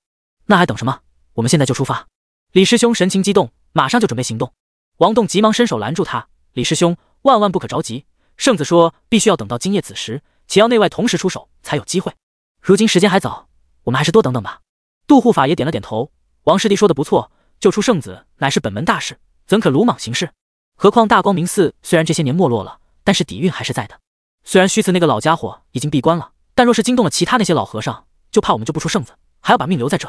那还等什么？我们现在就出发！李师兄神情激动，马上就准备行动。王栋急忙伸手拦住他：“李师兄，万万不可着急。圣子说，必须要等到今夜子时，且要内外同时出手才有机会。如今时间还早，我们还是多等等吧。”杜护法也点了点头：“王师弟说的不错，救出圣子乃是本门大事，怎可鲁莽行事？何况大光明寺虽然这些年没落了，但是底蕴还是在的。虽然虚慈那个老家伙已经闭关了，但若是惊动了其他那些老和尚，就怕我们就不出圣子，还要把命留在这。”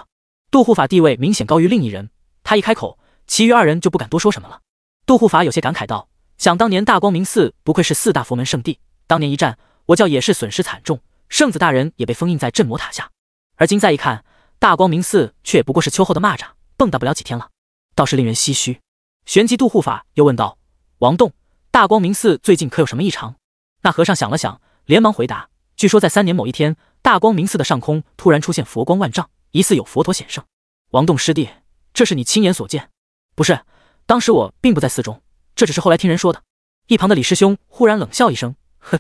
杜护法地位明显高于另一人，他一开口，其余二人就不敢多说什么了。杜护法有些感慨道：“想当年大光明寺不愧是四大佛门圣地，当年一战，我教也是损失惨重，圣子大人也被封印在镇魔塔下。而今再一看，大光明寺却也不过是秋后的蚂蚱，蹦跶不了几天了，倒是令人唏嘘。”旋即，杜护法又问道：“王栋，大光明寺最近可有什么异常？”那和尚想了想，连忙回答：“据说在三年某一天，大光明寺的上空突然出现佛光万丈。”疑似有佛陀显圣，王栋师弟，这是你亲眼所见？不是，当时我并不在寺中，这只是后来听人说的。一旁的李师兄忽然冷笑一声：“呵，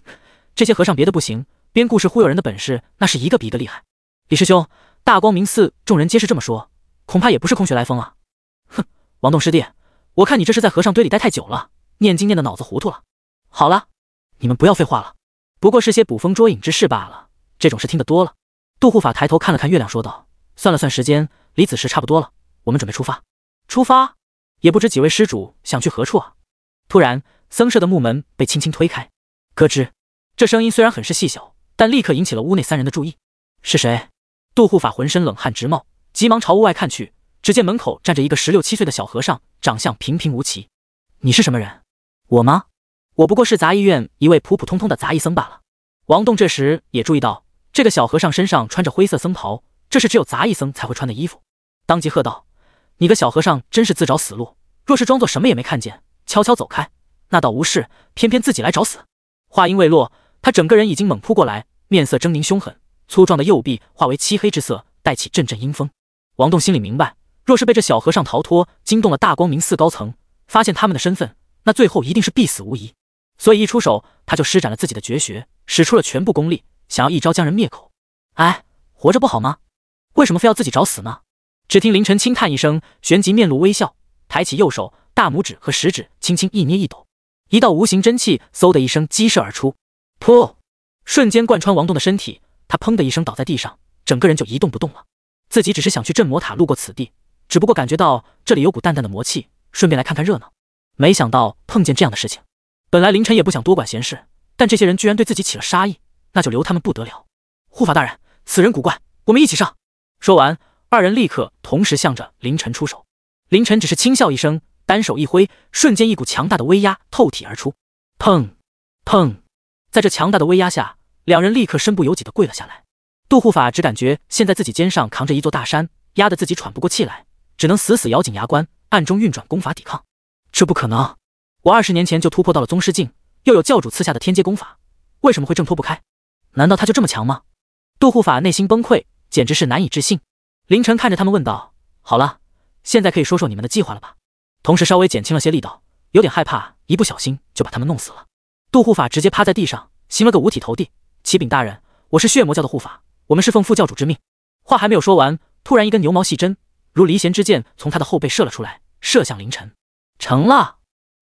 这些和尚别的不行，编故事忽悠人的本事，那是一个比一个厉害。”李师兄，大光明寺众人皆是这么说，恐怕也不是空穴来风啊。哼，王栋师弟，我看你这是在和尚堆里待太久了，念经念的脑子糊涂了。好了，你们不要废话了，不过是些捕风捉影之事罢了，这种事听得多了。杜护法抬头看了看月亮，说道。算了算时间，离子时差不多了，我们准备出发。出发？也不知几位施主想去何处啊。突然，僧舍的木门被轻轻推开，咯吱。这声音虽然很是细小，但立刻引起了屋内三人的注意。是谁？杜护法浑身冷汗直冒，急忙朝屋外看去，只见门口站着一个十六七岁的小和尚，长相平平无奇。你是什么人？我吗？我不过是杂役院一位普普通通的杂役僧罢了。王栋这时也注意到，这个小和尚身上穿着灰色僧袍。这是只有杂役僧才会穿的衣服，当即喝道：“你个小和尚真是自找死路！若是装作什么也没看见，悄悄走开，那倒无事；偏偏自己来找死。”话音未落，他整个人已经猛扑过来，面色狰狞凶狠，粗壮的右臂化为漆黑之色，带起阵阵阴风。王栋心里明白，若是被这小和尚逃脱，惊动了大光明寺高层，发现他们的身份，那最后一定是必死无疑。所以一出手，他就施展了自己的绝学，使出了全部功力，想要一招将人灭口。哎，活着不好吗？为什么非要自己找死呢？只听凌晨轻叹一声，旋即面露微笑，抬起右手，大拇指和食指轻轻一捏一抖，一道无形真气嗖的一声激射而出，噗，瞬间贯穿王栋的身体。他砰的一声倒在地上，整个人就一动不动了。自己只是想去镇魔塔，路过此地，只不过感觉到这里有股淡淡的魔气，顺便来看看热闹。没想到碰见这样的事情。本来凌晨也不想多管闲事，但这些人居然对自己起了杀意，那就留他们不得了。护法大人，此人古怪，我们一起上。说完，二人立刻同时向着凌晨出手。凌晨只是轻笑一声，单手一挥，瞬间一股强大的威压透体而出。砰砰，在这强大的威压下，两人立刻身不由己的跪了下来。杜护法只感觉现在自己肩上扛着一座大山，压得自己喘不过气来，只能死死咬紧牙关，暗中运转功法抵抗。这不可能！我二十年前就突破到了宗师境，又有教主赐下的天阶功法，为什么会挣脱不开？难道他就这么强吗？杜护法内心崩溃。简直是难以置信！凌晨看着他们问道：“好了，现在可以说说你们的计划了吧？”同时稍微减轻了些力道，有点害怕一不小心就把他们弄死了。杜护法直接趴在地上，行了个五体投地：“启禀大人，我是血魔教的护法，我们是奉副教主之命。”话还没有说完，突然一根牛毛细针如离弦之箭从他的后背射了出来，射向凌晨。成了，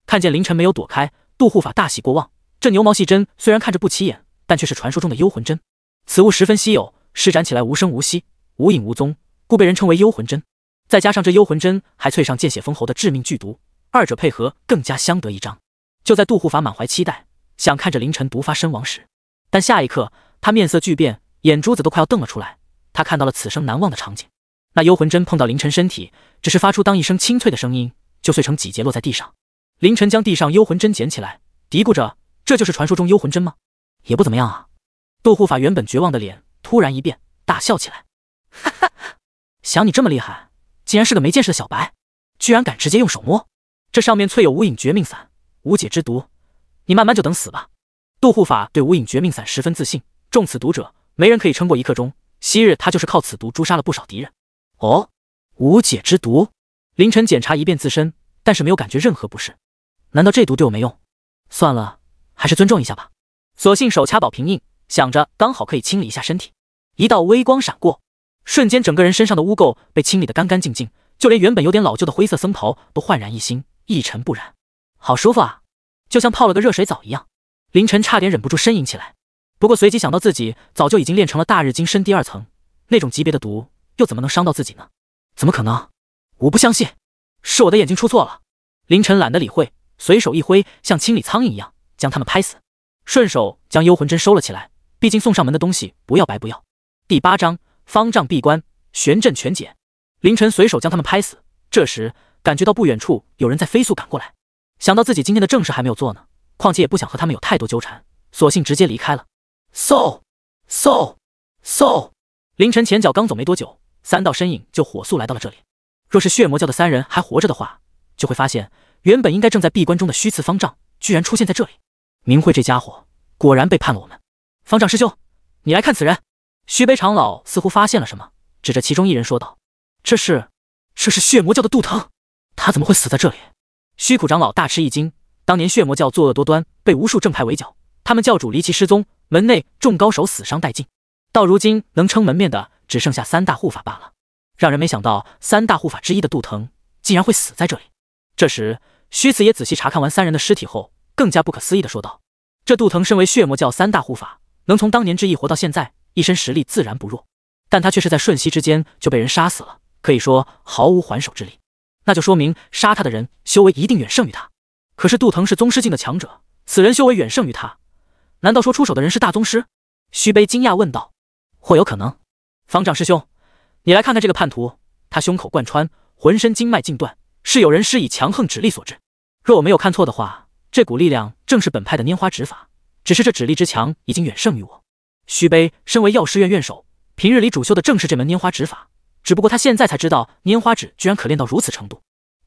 看见凌晨没有躲开，杜护法大喜过望。这牛毛细针虽然看着不起眼，但却是传说中的幽魂针，此物十分稀有。施展起来无声无息、无影无踪，故被人称为幽魂针。再加上这幽魂针还淬上见血封喉的致命剧毒，二者配合更加相得益彰。就在杜护法满怀期待，想看着凌晨毒发身亡时，但下一刻他面色巨变，眼珠子都快要瞪了出来。他看到了此生难忘的场景：那幽魂针碰到凌晨身体，只是发出当一声清脆的声音，就碎成几节落在地上。凌晨将地上幽魂针捡起来，嘀咕着：“这就是传说中幽魂针吗？也不怎么样啊。”杜护法原本绝望的脸。突然一变，大笑起来，哈哈！想你这么厉害，竟然是个没见识的小白，居然敢直接用手摸！这上面淬有无影绝命散，无解之毒，你慢慢就等死吧！杜护法对无影绝命散十分自信，中此毒者，没人可以撑过一刻钟。昔日他就是靠此毒诛杀了不少敌人。哦，无解之毒，凌晨检查一遍自身，但是没有感觉任何不适，难道这毒对我没用？算了，还是尊重一下吧。索性手掐宝瓶印，想着刚好可以清理一下身体。一道微光闪过，瞬间整个人身上的污垢被清理得干干净净，就连原本有点老旧的灰色僧袍都焕然一新，一尘不染。好舒服啊，就像泡了个热水澡一样。凌晨差点忍不住呻吟起来，不过随即想到自己早就已经练成了大日金身第二层，那种级别的毒又怎么能伤到自己呢？怎么可能？我不相信，是我的眼睛出错了。凌晨懒得理会，随手一挥，像清理苍蝇一样将他们拍死，顺手将幽魂针收了起来。毕竟送上门的东西不要白不要。第八章方丈闭关，玄阵全解。凌晨随手将他们拍死。这时感觉到不远处有人在飞速赶过来，想到自己今天的正事还没有做呢，况且也不想和他们有太多纠缠，索性直接离开了。嗖嗖嗖！凌晨前脚刚走没多久，三道身影就火速来到了这里。若是血魔教的三人还活着的话，就会发现原本应该正在闭关中的虚刺方丈，居然出现在这里。明慧这家伙果然背叛了我们。方丈师兄，你来看此人。虚悲长老似乎发现了什么，指着其中一人说道：“这是，这是血魔教的杜腾，他怎么会死在这里？”虚苦长老大吃一惊。当年血魔教作恶多端，被无数正派围剿，他们教主离奇失踪，门内众高手死伤殆尽，到如今能撑门面的只剩下三大护法罢了。让人没想到，三大护法之一的杜腾竟然会死在这里。这时，虚慈也仔细查看完三人的尸体后，更加不可思议的说道：“这杜腾身为血魔教三大护法，能从当年之役活到现在？”一身实力自然不弱，但他却是在瞬息之间就被人杀死了，可以说毫无还手之力。那就说明杀他的人修为一定远胜于他。可是杜腾是宗师境的强者，此人修为远胜于他，难道说出手的人是大宗师？虚悲惊讶问道：“或有可能，方丈师兄，你来看看这个叛徒，他胸口贯穿，浑身经脉尽断，是有人施以强横指力所致。若我没有看错的话，这股力量正是本派的拈花指法，只是这指力之强已经远胜于我。”虚悲身为药师院院首，平日里主修的正是这门拈花指法。只不过他现在才知道，拈花指居然可练到如此程度。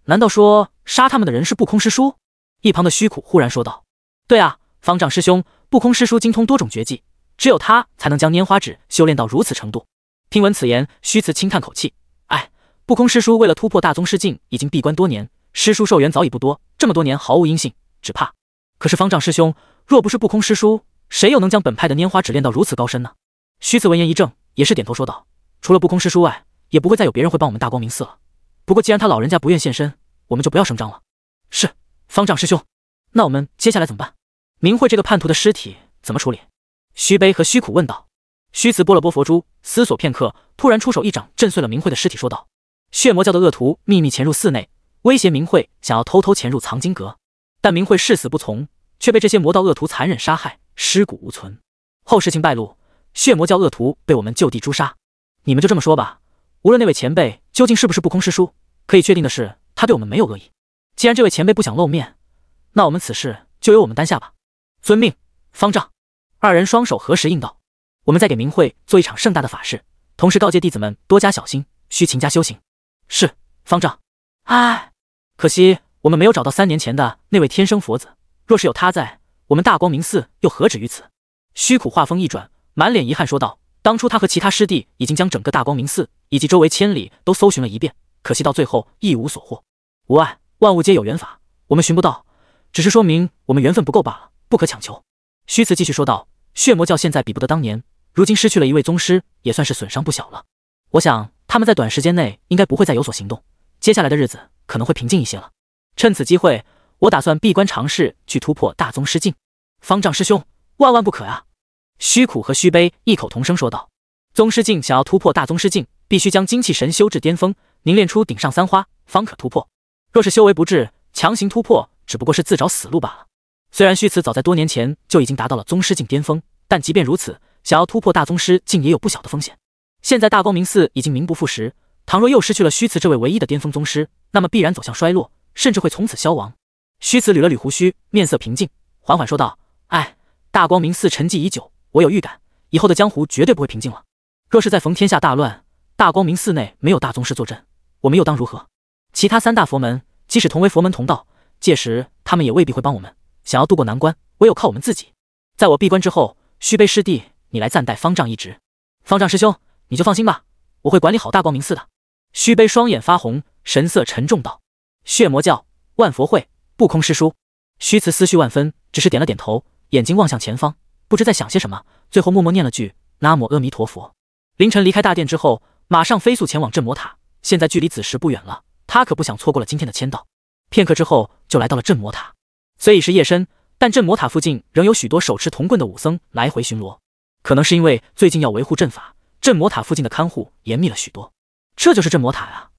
难道说杀他们的人是不空师叔？一旁的虚苦忽然说道：“对啊，方丈师兄，不空师叔精通多种绝技，只有他才能将拈花指修炼到如此程度。”听闻此言，虚慈轻叹口气：“哎，不空师叔为了突破大宗师境，已经闭关多年，师叔寿元早已不多，这么多年毫无音信，只怕……可是方丈师兄，若不是不空师叔……”谁又能将本派的拈花指练到如此高深呢？虚慈闻言一怔，也是点头说道：“除了不空师叔外，也不会再有别人会帮我们大光明寺了。不过既然他老人家不愿现身，我们就不要声张了。”是方丈师兄，那我们接下来怎么办？明慧这个叛徒的尸体怎么处理？虚悲和虚苦问道。虚慈拨了拨佛珠，思索片刻，突然出手一掌，震碎了明慧的尸体，说道：“血魔教的恶徒秘密潜入寺内，威胁明慧，想要偷偷潜入藏经阁，但明慧誓死不从，却被这些魔道恶徒残忍杀害。”尸骨无存，后事情败露，血魔教恶徒被我们就地诛杀。你们就这么说吧。无论那位前辈究竟是不是不空师叔，可以确定的是，他对我们没有恶意。既然这位前辈不想露面，那我们此事就由我们担下吧。遵命，方丈。二人双手合十应道：“我们再给明慧做一场盛大的法事，同时告诫弟子们多加小心，需勤加修行。”是，方丈。唉，可惜我们没有找到三年前的那位天生佛子。若是有他在，我们大光明寺又何止于此？虚苦话锋一转，满脸遗憾说道：“当初他和其他师弟已经将整个大光明寺以及周围千里都搜寻了一遍，可惜到最后一无所获。无碍，万物皆有缘法，我们寻不到，只是说明我们缘分不够罢了，不可强求。”虚慈继续说道：“血魔教现在比不得当年，如今失去了一位宗师，也算是损伤不小了。我想他们在短时间内应该不会再有所行动，接下来的日子可能会平静一些了。趁此机会。”我打算闭关尝试去突破大宗师境，方丈师兄，万万不可啊！虚苦和虚悲异口同声说道：“宗师境想要突破大宗师境，必须将精气神修至巅峰，凝练出顶上三花，方可突破。若是修为不至，强行突破，只不过是自找死路罢了。”虽然虚慈早在多年前就已经达到了宗师境巅峰，但即便如此，想要突破大宗师境也有不小的风险。现在大光明寺已经名不副实，倘若又失去了虚慈这位唯一的巅峰宗师，那么必然走向衰落，甚至会从此消亡。虚子捋了捋胡须，面色平静，缓缓说道：“哎，大光明寺沉寂已久，我有预感，以后的江湖绝对不会平静了。若是在逢天下大乱，大光明寺内没有大宗师坐镇，我们又当如何？其他三大佛门，即使同为佛门同道，届时他们也未必会帮我们。想要渡过难关，唯有靠我们自己。在我闭关之后，虚悲师弟，你来暂代方丈一职。方丈师兄，你就放心吧，我会管理好大光明寺的。”虚悲双眼发红，神色沉重道：“血魔教、万佛会。”不空师叔，虚词思绪万分，只是点了点头，眼睛望向前方，不知在想些什么。最后默默念了句“南无阿弥陀佛”。凌晨离开大殿之后，马上飞速前往镇魔塔。现在距离子时不远了，他可不想错过了今天的签到。片刻之后，就来到了镇魔塔。虽已是夜深，但镇魔塔附近仍有许多手持铜棍的武僧来回巡逻。可能是因为最近要维护阵法，镇魔塔附近的看护严密了许多。这就是镇魔塔啊，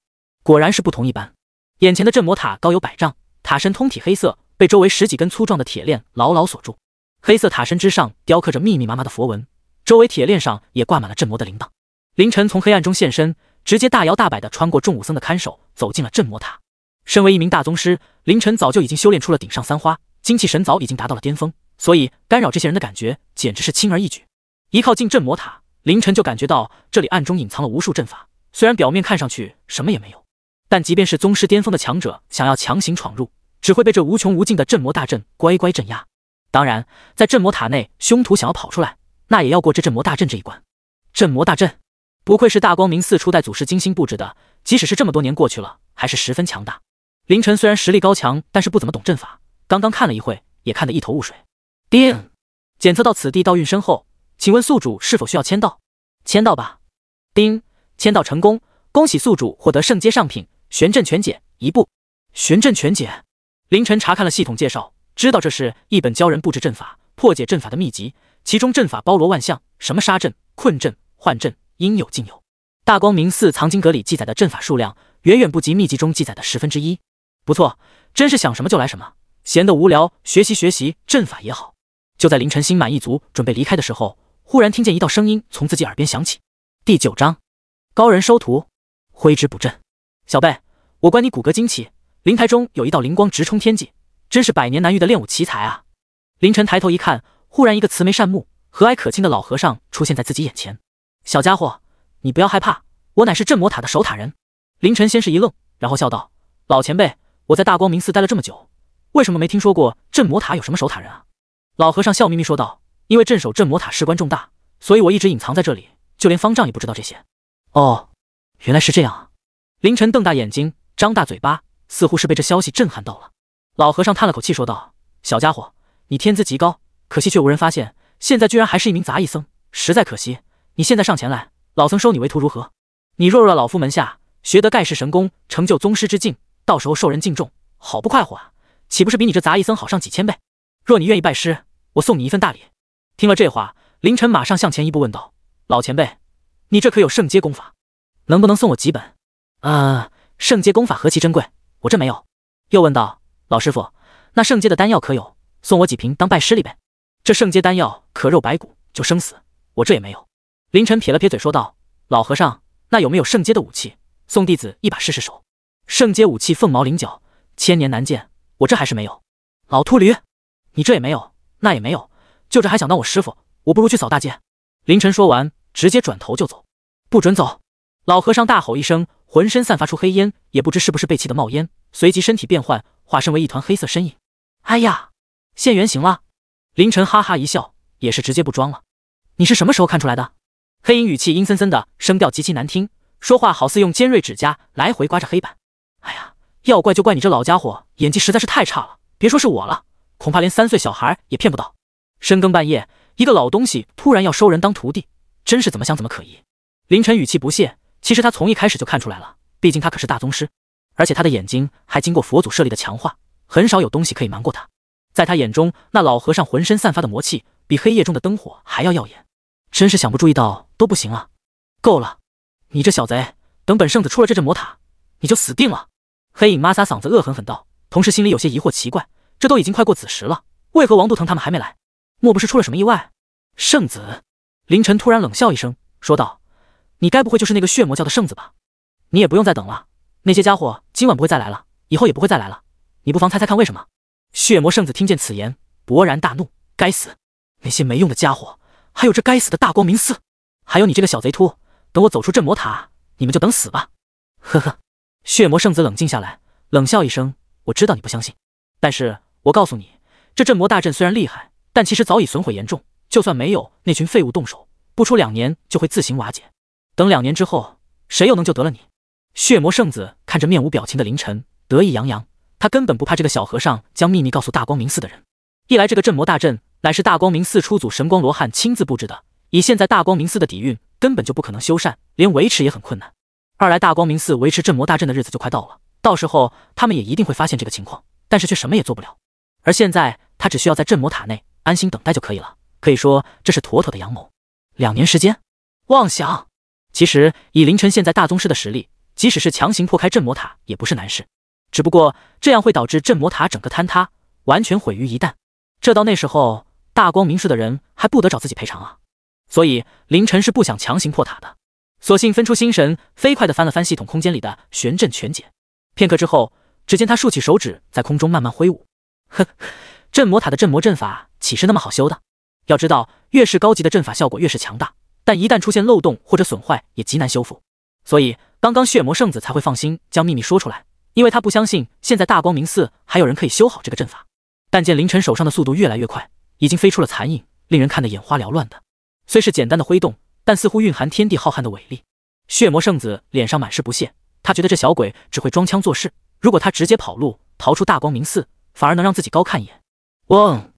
果然是不同一般。眼前的镇魔塔高有百丈。塔身通体黑色，被周围十几根粗壮的铁链牢牢锁住。黑色塔身之上雕刻着密密麻麻的佛文，周围铁链上也挂满了镇魔的铃铛。凌晨从黑暗中现身，直接大摇大摆地穿过众武僧的看守，走进了镇魔塔。身为一名大宗师，凌晨早就已经修炼出了顶上三花，精气神早已经达到了巅峰，所以干扰这些人的感觉简直是轻而易举。一靠近镇魔塔，凌晨就感觉到这里暗中隐藏了无数阵法，虽然表面看上去什么也没有，但即便是宗师巅峰的强者想要强行闯入。只会被这无穷无尽的镇魔大阵乖乖镇压。当然，在镇魔塔内，凶徒想要跑出来，那也要过这镇魔大阵这一关。镇魔大阵，不愧是大光明寺初代祖师精心布置的，即使是这么多年过去了，还是十分强大。凌晨虽然实力高强，但是不怎么懂阵法，刚刚看了一会，也看得一头雾水。叮，检测到此地道运深厚，请问宿主是否需要签到？签到吧。叮，签到成功，恭喜宿主获得圣阶上品《玄阵全解》一步。玄阵全解》。凌晨查看了系统介绍，知道这是一本教人布置阵法、破解阵法的秘籍，其中阵法包罗万象，什么杀阵、困阵、幻阵，应有尽有。大光明寺藏经阁里记载的阵法数量，远远不及秘籍中记载的十分之一。不错，真是想什么就来什么。闲得无聊，学习学习阵法也好。就在凌晨心满意足准备离开的时候，忽然听见一道声音从自己耳边响起。第九章，高人收徒，挥之不振。小贝，我观你骨骼惊奇。灵台中有一道灵光直冲天际，真是百年难遇的练武奇才啊！凌晨抬头一看，忽然一个慈眉善目、和蔼可亲的老和尚出现在自己眼前。小家伙，你不要害怕，我乃是镇魔塔的守塔人。凌晨先是一愣，然后笑道：“老前辈，我在大光明寺待了这么久，为什么没听说过镇魔塔有什么守塔人啊？”老和尚笑眯眯说道：“因为镇守镇魔塔事关重大，所以我一直隐藏在这里，就连方丈也不知道这些。”哦，原来是这样啊！凌晨瞪大眼睛，张大嘴巴。似乎是被这消息震撼到了，老和尚叹了口气说道：“小家伙，你天资极高，可惜却无人发现。现在居然还是一名杂役僧，实在可惜。你现在上前来，老僧收你为徒如何？你若入了老夫门下，学得盖世神功，成就宗师之境，到时候受人敬重，好不快活啊！岂不是比你这杂役僧好上几千倍？若你愿意拜师，我送你一份大礼。”听了这话，凌晨马上向前一步问道：“老前辈，你这可有圣阶功法？能不能送我几本？”啊，圣阶功法何其珍贵！我这没有，又问道：“老师傅，那圣阶的丹药可有？送我几瓶当拜师礼呗。”这圣阶丹药可肉白骨就生死，我这也没有。林晨撇了撇嘴说道：“老和尚，那有没有圣阶的武器？送弟子一把试试手。”圣阶武器凤毛麟角，千年难见，我这还是没有。老秃驴，你这也没有，那也没有，就这还想当我师傅？我不如去扫大街。林晨说完，直接转头就走。不准走！老和尚大吼一声。浑身散发出黑烟，也不知是不是被气的冒烟。随即身体变幻，化身为一团黑色身影。哎呀，现原形了！林晨哈哈一笑，也是直接不装了。你是什么时候看出来的？黑影语气阴森森的，声调极其难听，说话好似用尖锐指甲来回刮着黑板。哎呀，要怪就怪你这老家伙演技实在是太差了。别说是我了，恐怕连三岁小孩也骗不到。深更半夜，一个老东西突然要收人当徒弟，真是怎么想怎么可疑。林晨语气不屑。其实他从一开始就看出来了，毕竟他可是大宗师，而且他的眼睛还经过佛祖设立的强化，很少有东西可以瞒过他。在他眼中，那老和尚浑身散发的魔气，比黑夜中的灯火还要耀眼，真是想不注意到都不行了。够了，你这小贼，等本圣子出了这阵魔塔，你就死定了！黑影妈擦嗓子，恶狠狠道，同时心里有些疑惑，奇怪，这都已经快过子时了，为何王渡腾他们还没来？莫不是出了什么意外？圣子，凌晨突然冷笑一声，说道。你该不会就是那个血魔教的圣子吧？你也不用再等了，那些家伙今晚不会再来了，以后也不会再来了。你不妨猜猜看，为什么？血魔圣子听见此言，勃然大怒：“该死，那些没用的家伙，还有这该死的大光明寺，还有你这个小贼秃！等我走出镇魔塔，你们就等死吧！”呵呵，血魔圣子冷静下来，冷笑一声：“我知道你不相信，但是我告诉你，这镇魔大阵虽然厉害，但其实早已损毁严重，就算没有那群废物动手，不出两年就会自行瓦解。”等两年之后，谁又能救得了你？血魔圣子看着面无表情的凌晨，得意洋洋。他根本不怕这个小和尚将秘密告诉大光明寺的人。一来，这个镇魔大阵乃是大光明寺初祖神光罗汉亲自布置的，以现在大光明寺的底蕴，根本就不可能修缮，连维持也很困难。二来，大光明寺维持镇魔大阵的日子就快到了，到时候他们也一定会发现这个情况，但是却什么也做不了。而现在，他只需要在镇魔塔内安心等待就可以了。可以说，这是妥妥的阳谋。两年时间，妄想！其实以凌晨现在大宗师的实力，即使是强行破开镇魔塔也不是难事，只不过这样会导致镇魔塔整个坍塌，完全毁于一旦。这到那时候，大光明寺的人还不得找自己赔偿啊！所以凌晨是不想强行破塔的，索性分出心神，飞快的翻了翻系统空间里的玄阵全解。片刻之后，只见他竖起手指在空中慢慢挥舞，呵，镇魔塔的镇魔阵法岂是那么好修的？要知道，越是高级的阵法，效果越是强大。但一旦出现漏洞或者损坏，也极难修复，所以刚刚血魔圣子才会放心将秘密说出来，因为他不相信现在大光明寺还有人可以修好这个阵法。但见凌晨手上的速度越来越快，已经飞出了残影，令人看得眼花缭乱的。虽是简单的挥动，但似乎蕴含天地浩瀚的伟力。血魔圣子脸上满是不屑，他觉得这小鬼只会装腔作势。如果他直接跑路逃出大光明寺，反而能让自己高看一眼。嗡，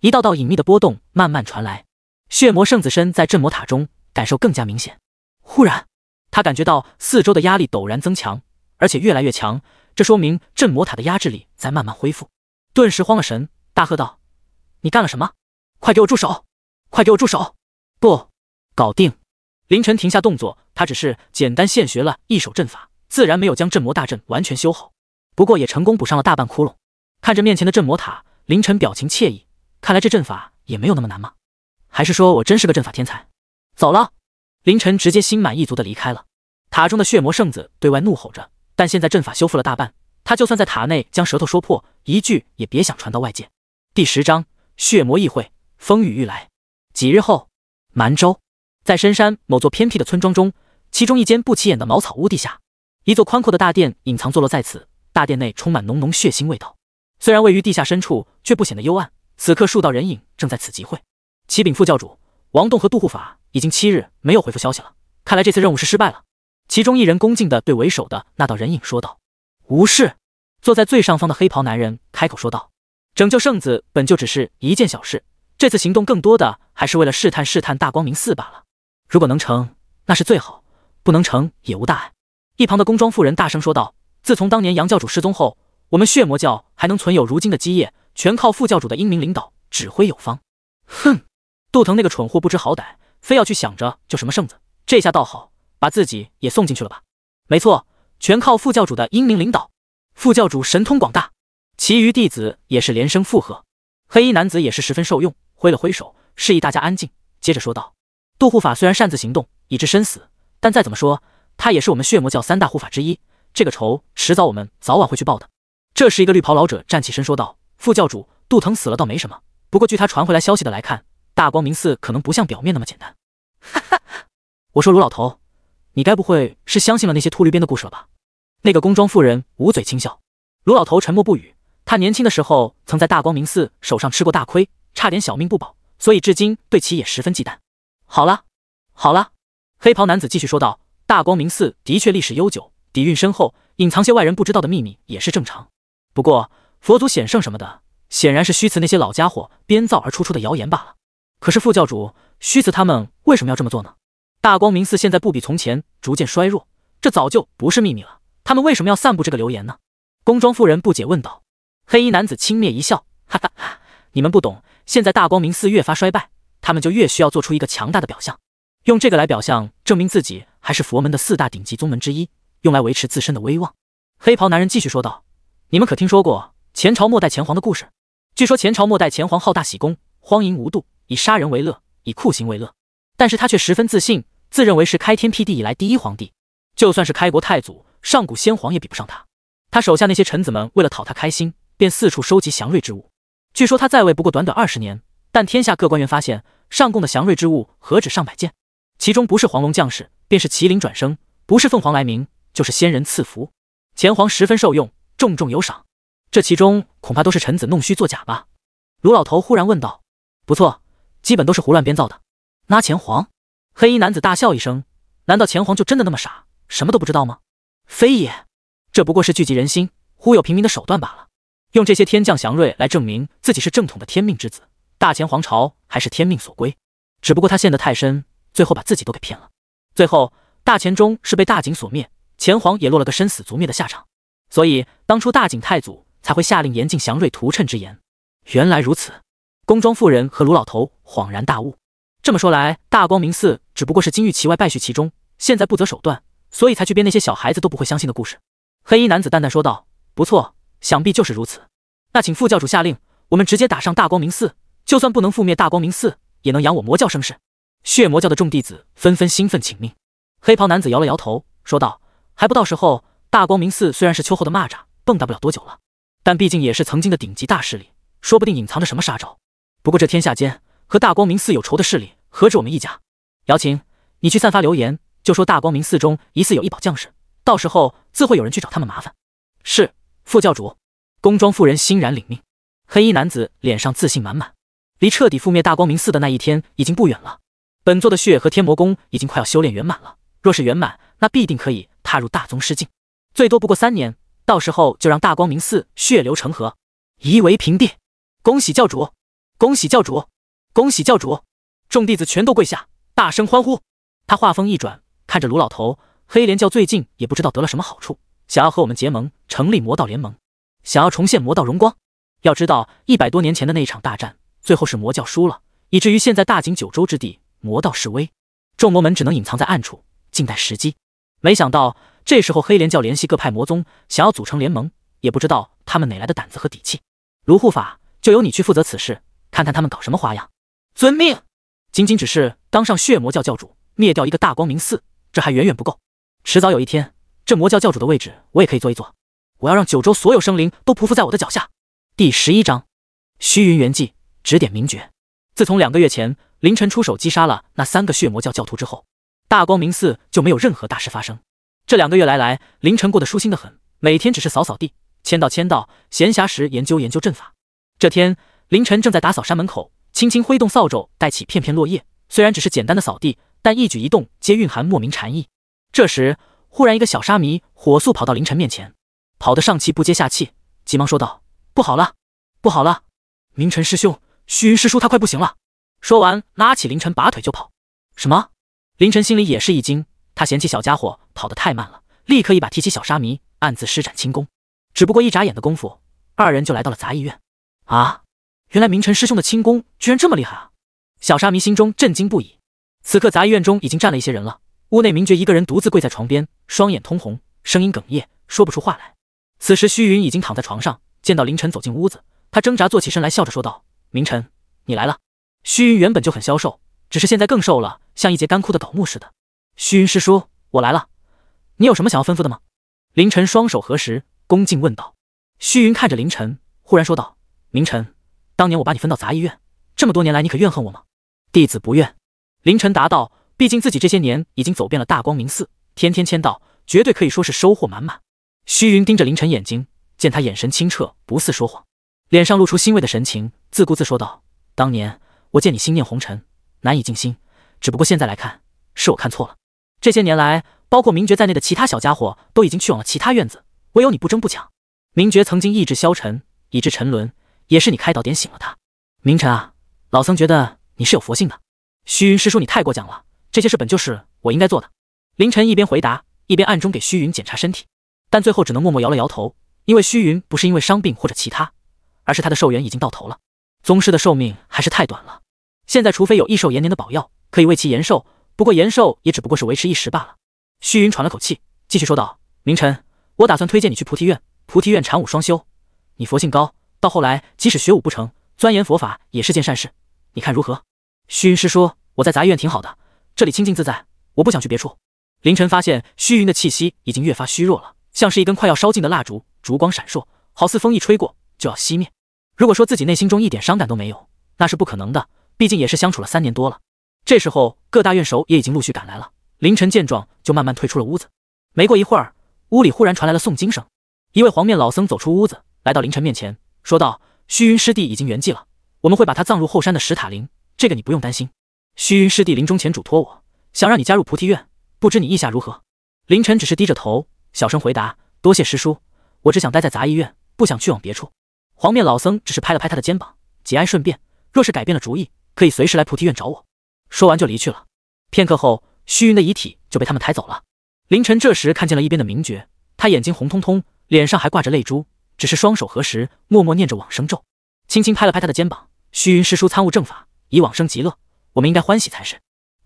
一道道隐秘的波动慢慢传来。血魔圣子身在镇魔塔中，感受更加明显。忽然，他感觉到四周的压力陡然增强，而且越来越强。这说明镇魔塔的压制力在慢慢恢复。顿时慌了神，大喝道：“你干了什么？快给我住手！快给我住手！”不，搞定。凌晨停下动作，他只是简单现学了一手阵法，自然没有将镇魔大阵完全修好。不过也成功补上了大半窟窿。看着面前的镇魔塔，凌晨表情惬意。看来这阵法也没有那么难嘛。还是说，我真是个阵法天才。走了，林晨直接心满意足的离开了。塔中的血魔圣子对外怒吼着，但现在阵法修复了大半，他就算在塔内将舌头说破，一句也别想传到外界。第十章血魔议会，风雨欲来。几日后，蛮州，在深山某座偏僻的村庄中，其中一间不起眼的茅草屋地下，一座宽阔的大殿隐藏坐落在此。大殿内充满浓浓血腥味道，虽然位于地下深处，却不显得幽暗。此刻，数道人影正在此集会。启禀副教主，王栋和杜护法已经七日没有回复消息了，看来这次任务是失败了。其中一人恭敬地对为首的那道人影说道：“无事。”坐在最上方的黑袍男人开口说道：“拯救圣子本就只是一件小事，这次行动更多的还是为了试探试探大光明寺罢了。如果能成，那是最好；不能成也无大碍。”一旁的工装妇人大声说道：“自从当年杨教主失踪后，我们血魔教还能存有如今的基业，全靠副教主的英明领导，指挥有方。”哼。杜腾那个蠢货不知好歹，非要去想着救什么圣子，这下倒好，把自己也送进去了吧。没错，全靠副教主的英明领导，副教主神通广大。其余弟子也是连声附和。黑衣男子也是十分受用，挥了挥手，示意大家安静，接着说道：“杜护法虽然擅自行动，以致身死，但再怎么说，他也是我们血魔教三大护法之一，这个仇迟早我们早晚会去报的。”这时，一个绿袍老者站起身说道：“副教主，杜腾死了倒没什么，不过据他传回来消息的来看。”大光明寺可能不像表面那么简单，哈哈！我说卢老头，你该不会是相信了那些秃驴编的故事了吧？那个宫装妇人捂嘴轻笑。卢老头沉默不语。他年轻的时候曾在大光明寺手上吃过大亏，差点小命不保，所以至今对其也十分忌惮。好了，好了，黑袍男子继续说道：“大光明寺的确历史悠久，底蕴深厚，隐藏些外人不知道的秘密也是正常。不过佛祖显圣什么的，显然是虚词，那些老家伙编造而出出的谣言罢了。”可是副教主虚慈他们为什么要这么做呢？大光明寺现在不比从前逐渐衰弱，这早就不是秘密了。他们为什么要散布这个流言呢？宫庄妇人不解问道。黑衣男子轻蔑一笑，哈哈哈，你们不懂。现在大光明寺越发衰败，他们就越需要做出一个强大的表象，用这个来表象证明自己还是佛门的四大顶级宗门之一，用来维持自身的威望。黑袍男人继续说道：“你们可听说过前朝末代乾皇的故事？据说前朝末代乾皇好大喜功，荒淫无度。”以杀人为乐，以酷刑为乐，但是他却十分自信，自认为是开天辟地以来第一皇帝，就算是开国太祖、上古先皇也比不上他。他手下那些臣子们为了讨他开心，便四处收集祥瑞之物。据说他在位不过短短二十年，但天下各官员发现，上贡的祥瑞之物何止上百件，其中不是黄龙将士，便是麒麟转生，不是凤凰来鸣，就是仙人赐福。前皇十分受用，重重有赏。这其中恐怕都是臣子弄虚作假吧？卢老头忽然问道：“不错。”基本都是胡乱编造的。拉钱皇，黑衣男子大笑一声：“难道钱皇就真的那么傻，什么都不知道吗？”“非也，这不过是聚集人心、忽悠平民的手段罢了。用这些天降祥瑞来证明自己是正统的天命之子，大钱皇朝还是天命所归。只不过他陷得太深，最后把自己都给骗了。最后，大钱中是被大景所灭，钱皇也落了个身死族灭的下场。所以，当初大景太祖才会下令严禁祥瑞屠谶之言。原来如此。”宫庄妇人和卢老头恍然大悟：“这么说来，大光明寺只不过是金玉其外，败絮其中，现在不择手段，所以才去编那些小孩子都不会相信的故事。”黑衣男子淡淡说道：“不错，想必就是如此。那请副教主下令，我们直接打上大光明寺。就算不能覆灭大光明寺，也能扬我魔教声势。”血魔教的众弟子纷纷兴奋请命。黑袍男子摇了摇头，说道：“还不到时候。大光明寺虽然是秋后的蚂蚱，蹦跶不了多久了，但毕竟也是曾经的顶级大势力，说不定隐藏着什么杀招。”不过，这天下间和大光明寺有仇的势力，何止我们一家？瑶琴，你去散发流言，就说大光明寺中疑似有一宝将士，到时候自会有人去找他们麻烦。是，副教主。宫庄妇人欣然领命。黑衣男子脸上自信满满，离彻底覆灭大光明寺的那一天已经不远了。本座的血和天魔功已经快要修炼圆满了，若是圆满，那必定可以踏入大宗师境。最多不过三年，到时候就让大光明寺血流成河，夷为平地。恭喜教主！恭喜教主，恭喜教主！众弟子全都跪下，大声欢呼。他话锋一转，看着卢老头：“黑莲教最近也不知道得了什么好处，想要和我们结盟，成立魔道联盟，想要重现魔道荣光。要知道，一百多年前的那一场大战，最后是魔教输了，以至于现在大景九州之地魔道示威，众魔门只能隐藏在暗处，静待时机。没想到这时候黑莲教联系各派魔宗，想要组成联盟，也不知道他们哪来的胆子和底气。卢护法，就由你去负责此事。”看看他们搞什么花样！遵命。仅仅只是当上血魔教教主，灭掉一个大光明寺，这还远远不够。迟早有一天，这魔教教主的位置，我也可以坐一坐。我要让九州所有生灵都匍匐在我的脚下。第十一章：虚云圆寂，指点明诀。自从两个月前凌晨出手击杀了那三个血魔教教徒之后，大光明寺就没有任何大事发生。这两个月来，来凌晨过得舒心的很，每天只是扫扫地、签到签到，闲暇时研究研究阵法。这天。凌晨正在打扫山门口，轻轻挥动扫帚，带起片片落叶。虽然只是简单的扫地，但一举一动皆蕴含莫名禅意。这时，忽然一个小沙弥火速跑到凌晨面前，跑得上气不接下气，急忙说道：“不好了，不好了！明晨师兄，虚云师叔他快不行了！”说完，拉起凌晨，拔腿就跑。什么？凌晨心里也是一惊，他嫌弃小家伙跑得太慢了，立刻一把提起小沙弥，暗自施展轻功。只不过一眨眼的功夫，二人就来到了杂役院。啊！原来明晨师兄的轻功居然这么厉害啊！小沙弥心中震惊不已。此刻杂役院中已经站了一些人了，屋内明觉一个人独自跪在床边，双眼通红，声音哽咽，说不出话来。此时虚云已经躺在床上，见到凌晨走进屋子，他挣扎坐起身来，笑着说道：“明晨，你来了。”虚云原本就很消瘦，只是现在更瘦了，像一截干枯的槁木似的。“虚云师叔，我来了，你有什么想要吩咐的吗？”凌晨双手合十，恭敬问道。虚云看着凌晨，忽然说道：“明晨。”当年我把你分到杂医院，这么多年来你可怨恨我吗？弟子不怨。凌晨答道：“毕竟自己这些年已经走遍了大光明寺，天天签到，绝对可以说是收获满满。”虚云盯着凌晨眼睛，见他眼神清澈，不似说谎，脸上露出欣慰的神情，自顾自说道：“当年我见你心念红尘，难以静心，只不过现在来看，是我看错了。这些年来，包括明觉在内的其他小家伙都已经去往了其他院子，唯有你不争不抢。明觉曾经意志消沉，以致沉沦。”也是你开导点醒了他，明晨啊，老僧觉得你是有佛性的。虚云师叔，你太过奖了，这些事本就是我应该做的。凌晨一边回答，一边暗中给虚云检查身体，但最后只能默默摇了摇头，因为虚云不是因为伤病或者其他，而是他的寿元已经到头了。宗师的寿命还是太短了，现在除非有益寿延年的宝药可以为其延寿，不过延寿也只不过是维持一时罢了。虚云喘了口气，继续说道：“明晨，我打算推荐你去菩提院，菩提院禅武双修，你佛性高。”到后来，即使学武不成，钻研佛法也是件善事。你看如何？虚云师说：“我在杂医院挺好的，这里清净自在，我不想去别处。凌晨发现虚云的气息已经越发虚弱了，像是一根快要烧尽的蜡烛，烛光闪烁，好似风一吹过就要熄灭。如果说自己内心中一点伤感都没有，那是不可能的，毕竟也是相处了三年多了。这时候各大院首也已经陆续赶来了，凌晨见状就慢慢退出了屋子。没过一会儿，屋里忽然传来了诵经声，一位黄面老僧走出屋子，来到凌晨面前。说道：“虚云师弟已经圆寂了，我们会把他葬入后山的石塔林，这个你不用担心。虚云师弟临终前嘱托我，想让你加入菩提院，不知你意下如何？”凌晨只是低着头，小声回答：“多谢师叔，我只想待在杂役院，不想去往别处。”黄面老僧只是拍了拍他的肩膀，节哀顺变。若是改变了主意，可以随时来菩提院找我。说完就离去了。片刻后，虚云的遗体就被他们抬走了。凌晨这时看见了一边的明觉，他眼睛红彤彤，脸上还挂着泪珠。只是双手合十，默默念着往生咒，轻轻拍了拍他的肩膀。虚云师叔参悟正法，以往生极乐，我们应该欢喜才是。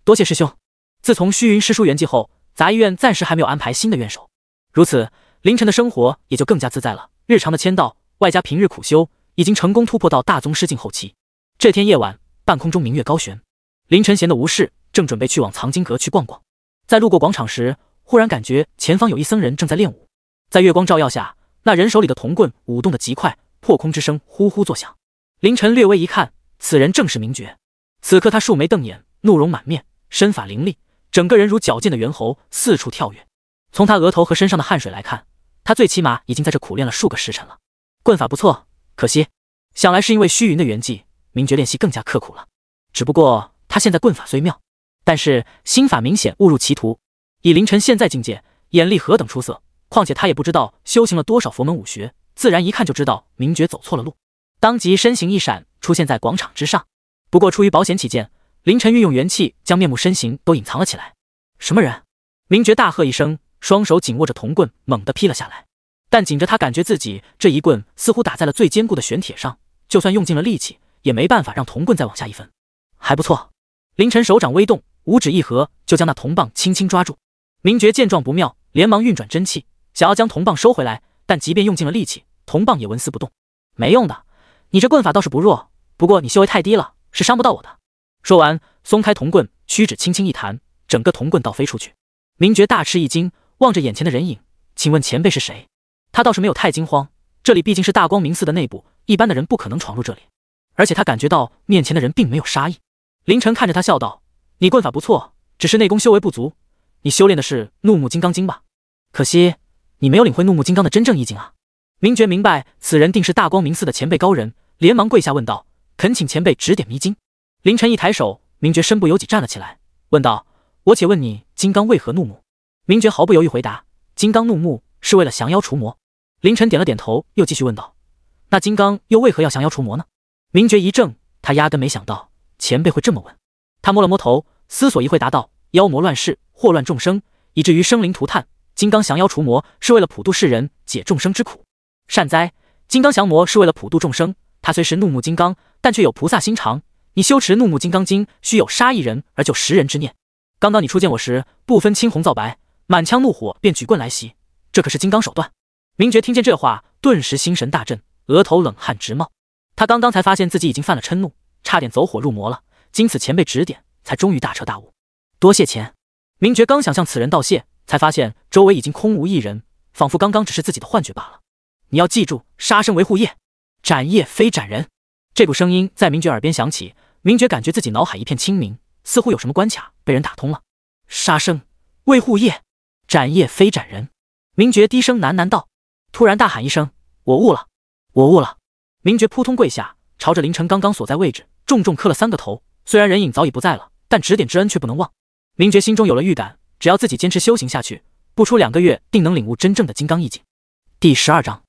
多谢师兄。自从虚云师叔圆寂后，杂医院暂时还没有安排新的院首，如此，凌晨的生活也就更加自在了。日常的签到，外加平日苦修，已经成功突破到大宗师境后期。这天夜晚，半空中明月高悬，凌晨闲的无事，正准备去往藏经阁去逛逛，在路过广场时，忽然感觉前方有一僧人正在练武，在月光照耀下。那人手里的铜棍舞动的极快，破空之声呼呼作响。凌晨略微一看，此人正是明觉。此刻他竖眉瞪眼，怒容满面，身法凌厉，整个人如矫健的猿猴，四处跳跃。从他额头和身上的汗水来看，他最起码已经在这苦练了数个时辰了。棍法不错，可惜，想来是因为虚云的援寂，明觉练习更加刻苦了。只不过他现在棍法虽妙，但是心法明显误入歧途。以凌晨现在境界，眼力何等出色。况且他也不知道修行了多少佛门武学，自然一看就知道明觉走错了路，当即身形一闪，出现在广场之上。不过出于保险起见，凌晨运用元气将面目身形都隐藏了起来。什么人？明觉大喝一声，双手紧握着铜棍，猛地劈了下来。但紧着他感觉自己这一棍似乎打在了最坚固的玄铁上，就算用尽了力气，也没办法让铜棍再往下一分。还不错，凌晨手掌微动，五指一合，就将那铜棒轻轻抓住。明觉见状不妙，连忙运转真气。想要将铜棒收回来，但即便用尽了力气，铜棒也纹丝不动，没用的。你这棍法倒是不弱，不过你修为太低了，是伤不到我的。说完，松开铜棍，屈指轻轻一弹，整个铜棍倒飞出去。明觉大吃一惊，望着眼前的人影，请问前辈是谁？他倒是没有太惊慌，这里毕竟是大光明寺的内部，一般的人不可能闯入这里。而且他感觉到面前的人并没有杀意。凌晨看着他笑道：“你棍法不错，只是内功修为不足。你修炼的是怒目金刚经吧？可惜。”你没有领会怒目金刚的真正意境啊！明觉明白此人定是大光明寺的前辈高人，连忙跪下问道：“恳请前辈指点迷津。”凌晨一抬手，明觉身不由己站了起来，问道：“我且问你，金刚为何怒目？”明觉毫不犹豫回答：“金刚怒目是为了降妖除魔。”凌晨点了点头，又继续问道：“那金刚又为何要降妖除魔呢？”明觉一怔，他压根没想到前辈会这么问。他摸了摸头，思索一会，答道：“妖魔乱世，祸乱众生，以至于生灵涂炭。”金刚降妖除魔是为了普渡世人，解众生之苦。善哉，金刚降魔是为了普渡众生。他虽是怒目金刚，但却有菩萨心肠。你修持怒目金刚经，须有杀一人而救十人之念。刚刚你初见我时，不分青红皂白，满腔怒火便举棍来袭，这可是金刚手段。明觉听见这话，顿时心神大震，额头冷汗直冒。他刚刚才发现自己已经犯了嗔怒，差点走火入魔了。经此前辈指点，才终于大彻大悟。多谢前明觉刚想向此人道谢。才发现周围已经空无一人，仿佛刚刚只是自己的幻觉罢了。你要记住，杀生为护业，斩业非斩人。这股声音在明觉耳边响起，明觉感觉自己脑海一片清明，似乎有什么关卡被人打通了。杀生为护业，斩业非斩人。明觉低声喃喃道，突然大喊一声：“我悟了！我悟了！”明觉扑通跪下，朝着凌晨刚刚所在位置重重磕了三个头。虽然人影早已不在了，但指点之恩却不能忘。明觉心中有了预感。只要自己坚持修行下去，不出两个月，定能领悟真正的金刚意境。第十二章，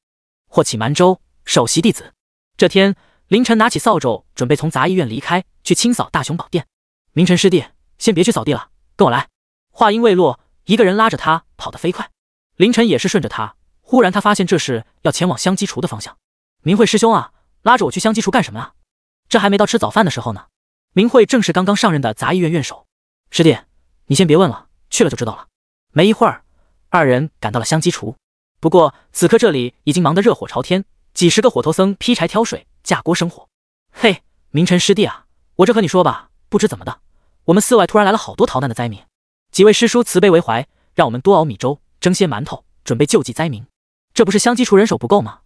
霍启蛮州首席弟子。这天凌晨，拿起扫帚准备从杂役院离开，去清扫大雄宝殿。明晨师弟，先别去扫地了，跟我来。话音未落，一个人拉着他跑得飞快。凌晨也是顺着他，忽然他发现这是要前往香积厨的方向。明慧师兄啊，拉着我去香积厨干什么啊？这还没到吃早饭的时候呢。明慧正是刚刚上任的杂役院院首。师弟，你先别问了。去了就知道了。没一会儿，二人赶到了香积厨，不过此刻这里已经忙得热火朝天，几十个火头僧劈柴、挑水、架锅生火。嘿，明晨师弟啊，我这和你说吧，不知怎么的，我们寺外突然来了好多逃难的灾民，几位师叔慈悲为怀，让我们多熬米粥、蒸些馒头，准备救济灾民。这不是香积厨人手不够吗？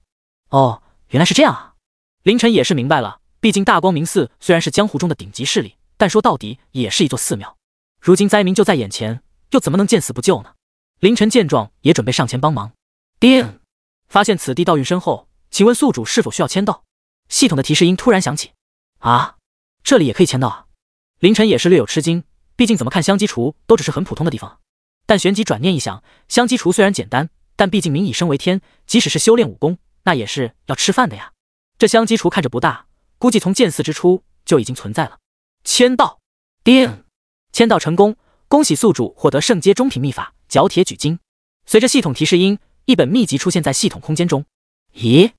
哦，原来是这样啊！凌晨也是明白了，毕竟大光明寺虽然是江湖中的顶级势力，但说到底也是一座寺庙，如今灾民就在眼前。又怎么能见死不救呢？凌晨见状也准备上前帮忙。叮，发现此地盗运深厚，请问宿主是否需要签到？系统的提示音突然响起。啊，这里也可以签到啊！凌晨也是略有吃惊，毕竟怎么看香积厨都只是很普通的地方。但旋即转念一想，香积厨虽然简单，但毕竟民以生为天，即使是修炼武功，那也是要吃饭的呀。这香积厨看着不大，估计从建寺之初就已经存在了。签到。叮，签到成功。恭喜宿主获得圣阶中品秘法角铁举金。随着系统提示音，一本秘籍出现在系统空间中。咦，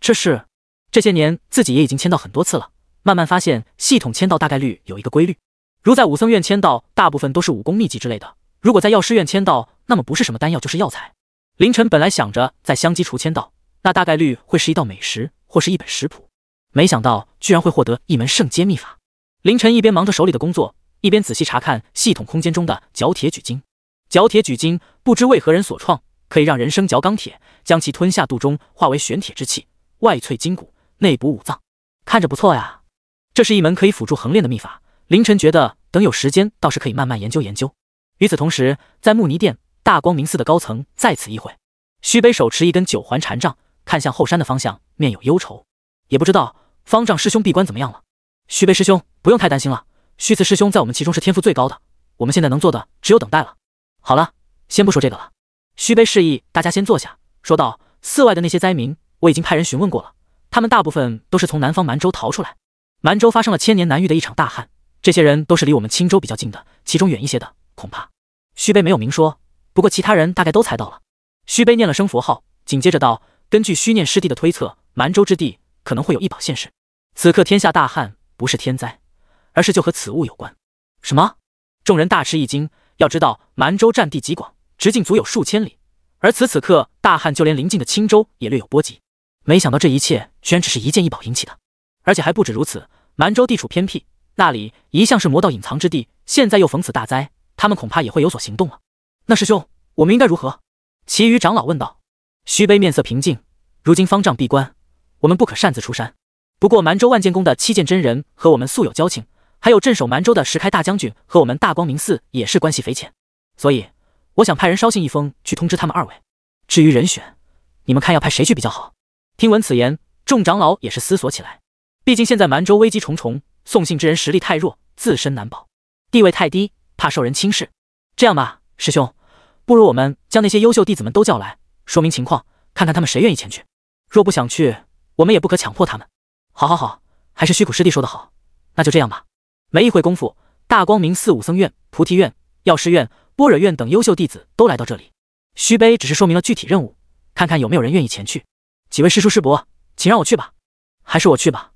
这是？这些年自己也已经签到很多次了，慢慢发现系统签到大概率有一个规律。如在武僧院签到，大部分都是武功秘籍之类的；如果在药师院签到，那么不是什么丹药就是药材。凌晨本来想着在香积厨签到，那大概率会是一道美食或是一本食谱，没想到居然会获得一门圣阶秘法。凌晨一边忙着手里的工作。一边仔细查看系统空间中的嚼铁举经，嚼铁举经不知为何人所创，可以让人生嚼钢铁，将其吞下肚中，化为玄铁之气，外淬筋骨，内补五脏。看着不错呀，这是一门可以辅助恒练的秘法。凌晨觉得等有时间，倒是可以慢慢研究研究。与此同时，在慕尼殿大光明寺的高层再次一会，虚杯手持一根九环禅杖，看向后山的方向，面有忧愁，也不知道方丈师兄闭关怎么样了。虚悲师兄不用太担心了。虚慈师兄在我们其中是天赋最高的，我们现在能做的只有等待了。好了，先不说这个了。虚悲示意大家先坐下，说道：“寺外的那些灾民，我已经派人询问过了，他们大部分都是从南方蛮州逃出来。蛮州发生了千年难遇的一场大旱，这些人都是离我们青州比较近的，其中远一些的，恐怕……”虚悲没有明说，不过其他人大概都猜到了。虚悲念了声佛号，紧接着道：“根据虚念师弟的推测，蛮州之地可能会有一宝现世。此刻天下大旱，不是天灾。”而是就和此物有关。什么？众人大吃一惊。要知道，蛮州占地极广，直径足有数千里，而此此刻，大汉就连临近的青州也略有波及。没想到这一切居然只是一件异宝引起的，而且还不止如此。蛮州地处偏僻，那里一向是魔道隐藏之地，现在又逢此大灾，他们恐怕也会有所行动了。那师兄，我们应该如何？其余长老问道。虚悲面色平静，如今方丈闭关，我们不可擅自出山。不过，蛮州万剑宫的七剑真人和我们素有交情。还有镇守蛮州的石开大将军和我们大光明寺也是关系匪浅，所以我想派人捎信一封去通知他们二位。至于人选，你们看要派谁去比较好？听闻此言，众长老也是思索起来。毕竟现在蛮州危机重重，送信之人实力太弱，自身难保；地位太低，怕受人轻视。这样吧，师兄，不如我们将那些优秀弟子们都叫来，说明情况，看看他们谁愿意前去。若不想去，我们也不可强迫他们。好，好，好，还是虚谷师弟说的好，那就这样吧。没一会功夫，大光明寺武僧院、菩提院、药师院、般若院等优秀弟子都来到这里。虚杯只是说明了具体任务，看看有没有人愿意前去。几位师叔师伯，请让我去吧，还是我去吧。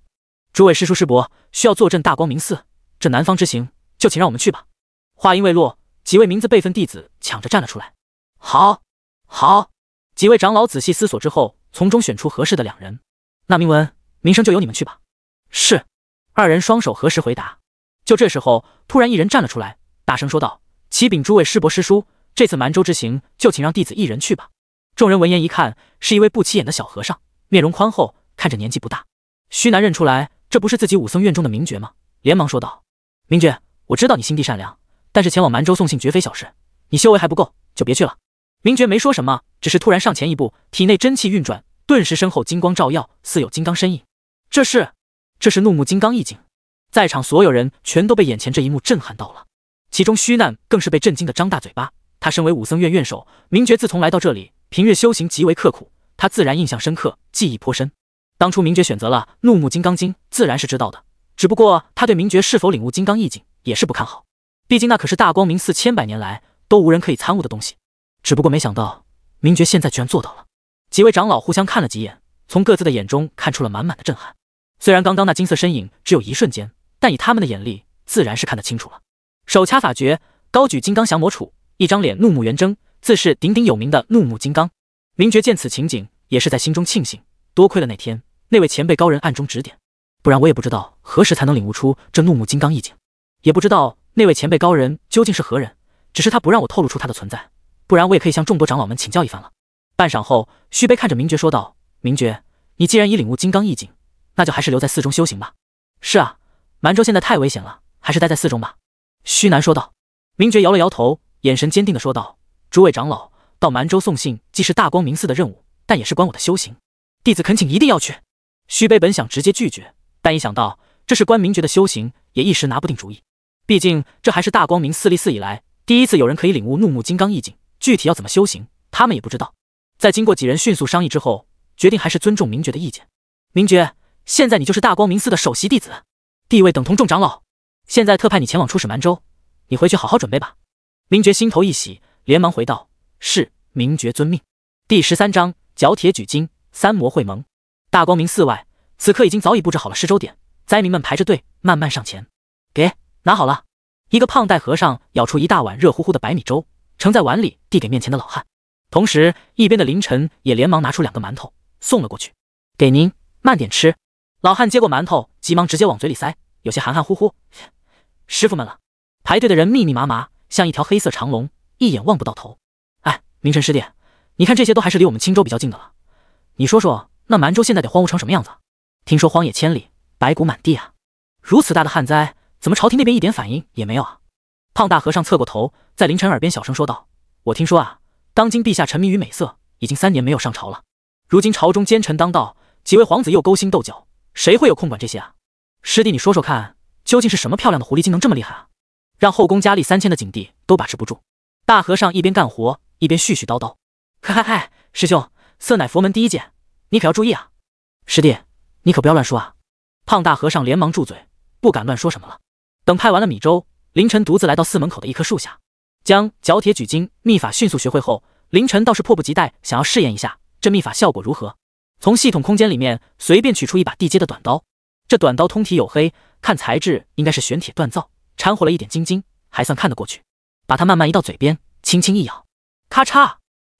诸位师叔师伯需要坐镇大光明寺，这南方之行就请让我们去吧。话音未落，几位名字辈分弟子抢着站了出来。好，好。几位长老仔细思索之后，从中选出合适的两人。那明文、明生就由你们去吧。是。二人双手合十回答。就这时候，突然一人站了出来，大声说道：“启禀诸位师伯师叔，这次蛮州之行，就请让弟子一人去吧。”众人闻言一看，是一位不起眼的小和尚，面容宽厚，看着年纪不大。虚南认出来，这不是自己武僧院中的明觉吗？连忙说道：“明觉，我知道你心地善良，但是前往蛮州送信绝非小事，你修为还不够，就别去了。”明觉没说什么，只是突然上前一步，体内真气运转，顿时身后金光照耀，似有金刚身影。这是，这是怒目金刚一惊。在场所有人全都被眼前这一幕震撼到了，其中虚难更是被震惊的张大嘴巴。他身为武僧院院首，明觉自从来到这里，平日修行极为刻苦，他自然印象深刻，记忆颇深。当初明觉选择了《怒目金刚经》，自然是知道的。只不过他对明觉是否领悟金刚意境也是不看好，毕竟那可是大光明寺千百年来都无人可以参悟的东西。只不过没想到明觉现在居然做到了。几位长老互相看了几眼，从各自的眼中看出了满满的震撼。虽然刚刚那金色身影只有一瞬间，但以他们的眼力，自然是看得清楚了。手掐法诀，高举金刚降魔杵，一张脸怒目圆睁，自是鼎鼎有名的怒目金刚。明觉见此情景，也是在心中庆幸，多亏了那天那位前辈高人暗中指点，不然我也不知道何时才能领悟出这怒目金刚意境。也不知道那位前辈高人究竟是何人，只是他不让我透露出他的存在，不然我也可以向众多长老们请教一番了。半晌后，虚悲看着明觉说道：“明觉，你既然已领悟金刚意境，那就还是留在寺中修行吧。”是啊。蛮州现在太危险了，还是待在寺中吧。”虚南说道。明觉摇了摇头，眼神坚定的说道：“诸位长老，到蛮州送信既是大光明寺的任务，但也是关我的修行。弟子恳请一定要去。”虚悲本想直接拒绝，但一想到这是关明觉的修行，也一时拿不定主意。毕竟这还是大光明寺立寺以来第一次有人可以领悟怒目金刚意境，具体要怎么修行，他们也不知道。在经过几人迅速商议之后，决定还是尊重明觉的意见。明觉，现在你就是大光明寺的首席弟子。地位等同众长老，现在特派你前往出使蛮州，你回去好好准备吧。明觉心头一喜，连忙回道：“是，明觉遵命。”第十三章角铁举金三魔会盟。大光明寺外，此刻已经早已布置好了施粥点，灾民们排着队慢慢上前，给拿好了。一个胖带和尚舀出一大碗热乎乎的白米粥，盛在碗里递给面前的老汉，同时一边的凌晨也连忙拿出两个馒头送了过去：“给您，慢点吃。”老汉接过馒头，急忙直接往嘴里塞。有些含含糊糊，师傅们了。排队的人密密麻麻，像一条黑色长龙，一眼望不到头。哎，明晨师弟，你看这些都还是离我们青州比较近的了。你说说，那蛮州现在得荒芜成什么样子？听说荒野千里，白骨满地啊！如此大的旱灾，怎么朝廷那边一点反应也没有啊？胖大和尚侧过头，在凌晨耳边小声说道：“我听说啊，当今陛下沉迷于美色，已经三年没有上朝了。如今朝中奸臣当道，几位皇子又勾心斗角，谁会有空管这些啊？”师弟，你说说看，究竟是什么漂亮的狐狸精能这么厉害啊？让后宫佳丽三千的景帝都把持不住。大和尚一边干活一边絮絮叨叨：“嗨嗨嗨，师兄，色乃佛门第一剑，你可要注意啊！师弟，你可不要乱说啊！”胖大和尚连忙住嘴，不敢乱说什么了。等派完了米粥，凌晨独自来到寺门口的一棵树下，将角铁举金秘法迅速学会后，凌晨倒是迫不及待想要试验一下这秘法效果如何。从系统空间里面随便取出一把地阶的短刀。这短刀通体黝黑，看材质应该是玄铁锻造，掺和了一点金晶，还算看得过去。把它慢慢移到嘴边，轻轻一咬，咔嚓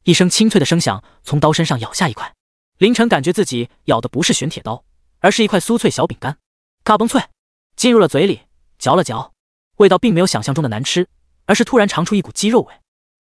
一声清脆的声响从刀身上咬下一块。凌晨感觉自己咬的不是玄铁刀，而是一块酥脆小饼干，嘎嘣脆，进入了嘴里，嚼了嚼，味道并没有想象中的难吃，而是突然尝出一股鸡肉味。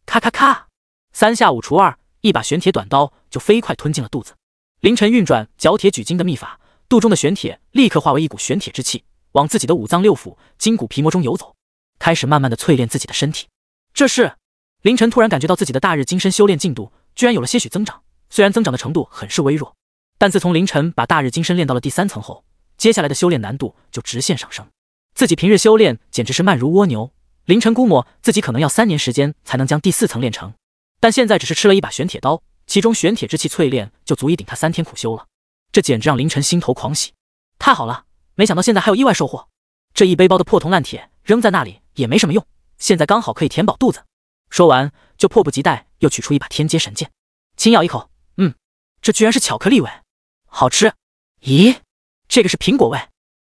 咔咔咔，三下五除二，一把玄铁短刀就飞快吞进了肚子。凌晨运转嚼铁取金的秘法。肚中的玄铁立刻化为一股玄铁之气，往自己的五脏六腑、筋骨皮膜中游走，开始慢慢的淬炼自己的身体。这是凌晨突然感觉到自己的大日金身修炼进度居然有了些许增长，虽然增长的程度很是微弱，但自从凌晨把大日金身练到了第三层后，接下来的修炼难度就直线上升，自己平日修炼简直是慢如蜗牛。凌晨估摸自己可能要三年时间才能将第四层练成，但现在只是吃了一把玄铁刀，其中玄铁之气淬炼就足以顶他三天苦修了。这简直让凌晨心头狂喜，太好了！没想到现在还有意外收获。这一背包的破铜烂铁扔在那里也没什么用，现在刚好可以填饱肚子。说完，就迫不及待又取出一把天阶神剑，轻咬一口，嗯，这居然是巧克力味，好吃。咦，这个是苹果味。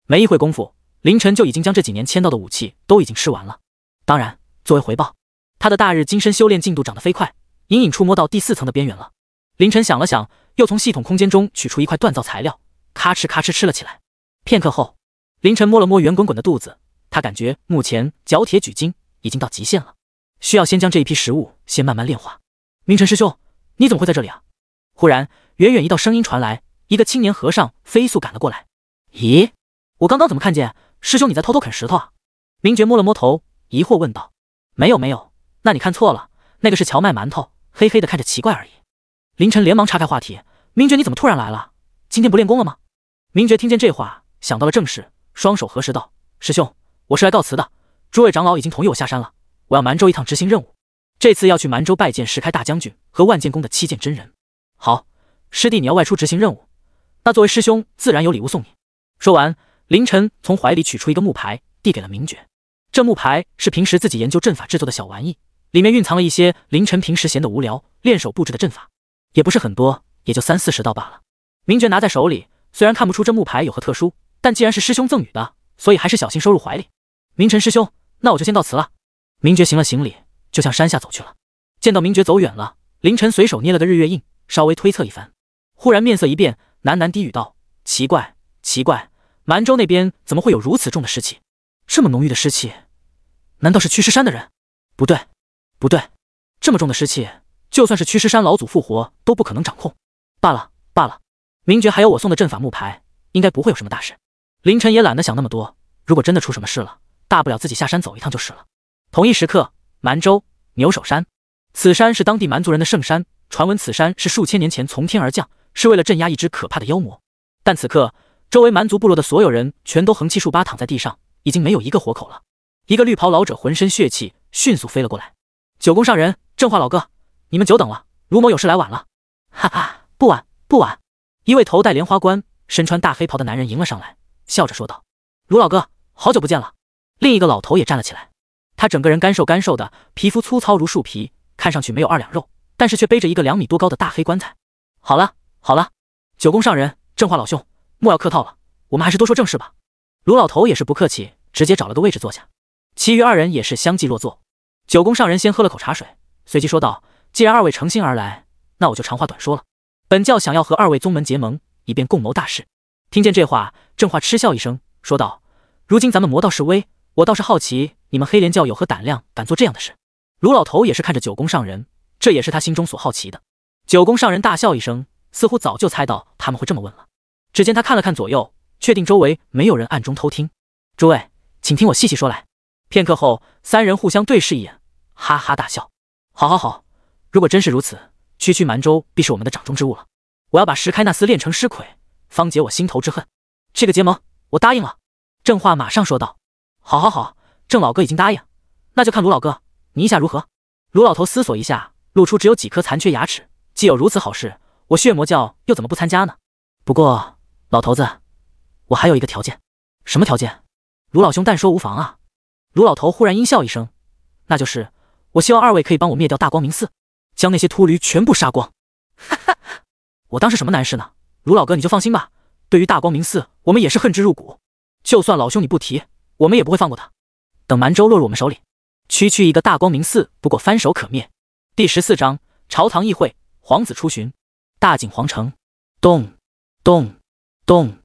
没一会功夫，凌晨就已经将这几年签到的武器都已经吃完了。当然，作为回报，他的大日金身修炼进度长得飞快，隐隐触摸到第四层的边缘了。凌晨想了想。又从系统空间中取出一块锻造材料，咔哧咔哧吃了起来。片刻后，凌晨摸了摸圆滚滚的肚子，他感觉目前嚼铁举金已经到极限了，需要先将这一批食物先慢慢炼化。明晨师兄，你怎么会在这里啊？忽然，远远一道声音传来，一个青年和尚飞速赶了过来。咦，我刚刚怎么看见师兄你在偷偷啃石头啊？明觉摸了摸头，疑惑问道：“没有没有，那你看错了，那个是荞麦馒头，黑黑的看着奇怪而已。”凌晨连忙岔开话题：“明觉，你怎么突然来了？今天不练功了吗？”明觉听见这话，想到了正事，双手合十道：“师兄，我是来告辞的。诸位长老已经同意我下山了，我要蛮州一趟执行任务。这次要去蛮州拜见石开大将军和万剑宫的七剑真人。好，师弟你要外出执行任务，那作为师兄，自然有礼物送你。”说完，凌晨从怀里取出一个木牌，递给了明觉。这木牌是平时自己研究阵法制作的小玩意，里面蕴藏了一些凌晨平时闲得无聊练手布置的阵法。也不是很多，也就三四十道罢了。明觉拿在手里，虽然看不出这木牌有何特殊，但既然是师兄赠予的，所以还是小心收入怀里。明晨师兄，那我就先告辞了。明觉行了行礼，就向山下走去了。见到明觉走远了，凌晨随手捏了个日月印，稍微推测一番，忽然面色一变，喃喃低语道：“奇怪，奇怪，蛮州那边怎么会有如此重的湿气？这么浓郁的湿气，难道是去尸山的人？不对，不对，这么重的湿气……”就算是驱尸山老祖复活，都不可能掌控。罢了罢了，明觉还有我送的阵法木牌，应该不会有什么大事。凌晨也懒得想那么多。如果真的出什么事了，大不了自己下山走一趟就是了。同一时刻，蛮州牛首山，此山是当地蛮族人的圣山，传闻此山是数千年前从天而降，是为了镇压一只可怕的妖魔。但此刻，周围蛮族部落的所有人全都横七竖八躺在地上，已经没有一个活口了。一个绿袍老者浑身血气，迅速飞了过来。九宫上人，正话老哥。你们久等了，卢某有事来晚了。哈哈，不晚不晚。一位头戴莲花冠、身穿大黑袍的男人迎了上来，笑着说道：“卢老哥，好久不见了。”另一个老头也站了起来，他整个人干瘦干瘦的，皮肤粗糙如树皮，看上去没有二两肉，但是却背着一个两米多高的大黑棺材。好了好了，九宫上人，正话老兄，莫要客套了，我们还是多说正事吧。卢老头也是不客气，直接找了个位置坐下。其余二人也是相继落座。九宫上人先喝了口茶水，随即说道。既然二位诚心而来，那我就长话短说了。本教想要和二位宗门结盟，以便共谋大事。听见这话，正话嗤笑一声，说道：“如今咱们魔道示威，我倒是好奇你们黑莲教有何胆量敢做这样的事。”卢老头也是看着九宫上人，这也是他心中所好奇的。九宫上人大笑一声，似乎早就猜到他们会这么问了。只见他看了看左右，确定周围没有人暗中偷听，诸位，请听我细细说来。片刻后，三人互相对视一眼，哈哈大笑：“好，好，好。”如果真是如此，区区蛮州必是我们的掌中之物了。我要把石开那厮炼成尸魁，方解我心头之恨。这个结盟，我答应了。郑化马上说道：“好，好，好，郑老哥已经答应，那就看卢老哥你意下如何。”卢老头思索一下，露出只有几颗残缺牙齿：“既有如此好事，我血魔教又怎么不参加呢？不过，老头子，我还有一个条件。什么条件？卢老兄但说无妨啊。”卢老头忽然阴笑一声：“那就是我希望二位可以帮我灭掉大光明寺。”将那些秃驴全部杀光！哈哈，我当是什么难事呢？卢老哥，你就放心吧。对于大光明寺，我们也是恨之入骨。就算老兄你不提，我们也不会放过他。等蛮州落入我们手里，区区一个大光明寺，不过翻手可灭。第十四章朝堂议会，皇子出巡，大景皇城。咚咚咚，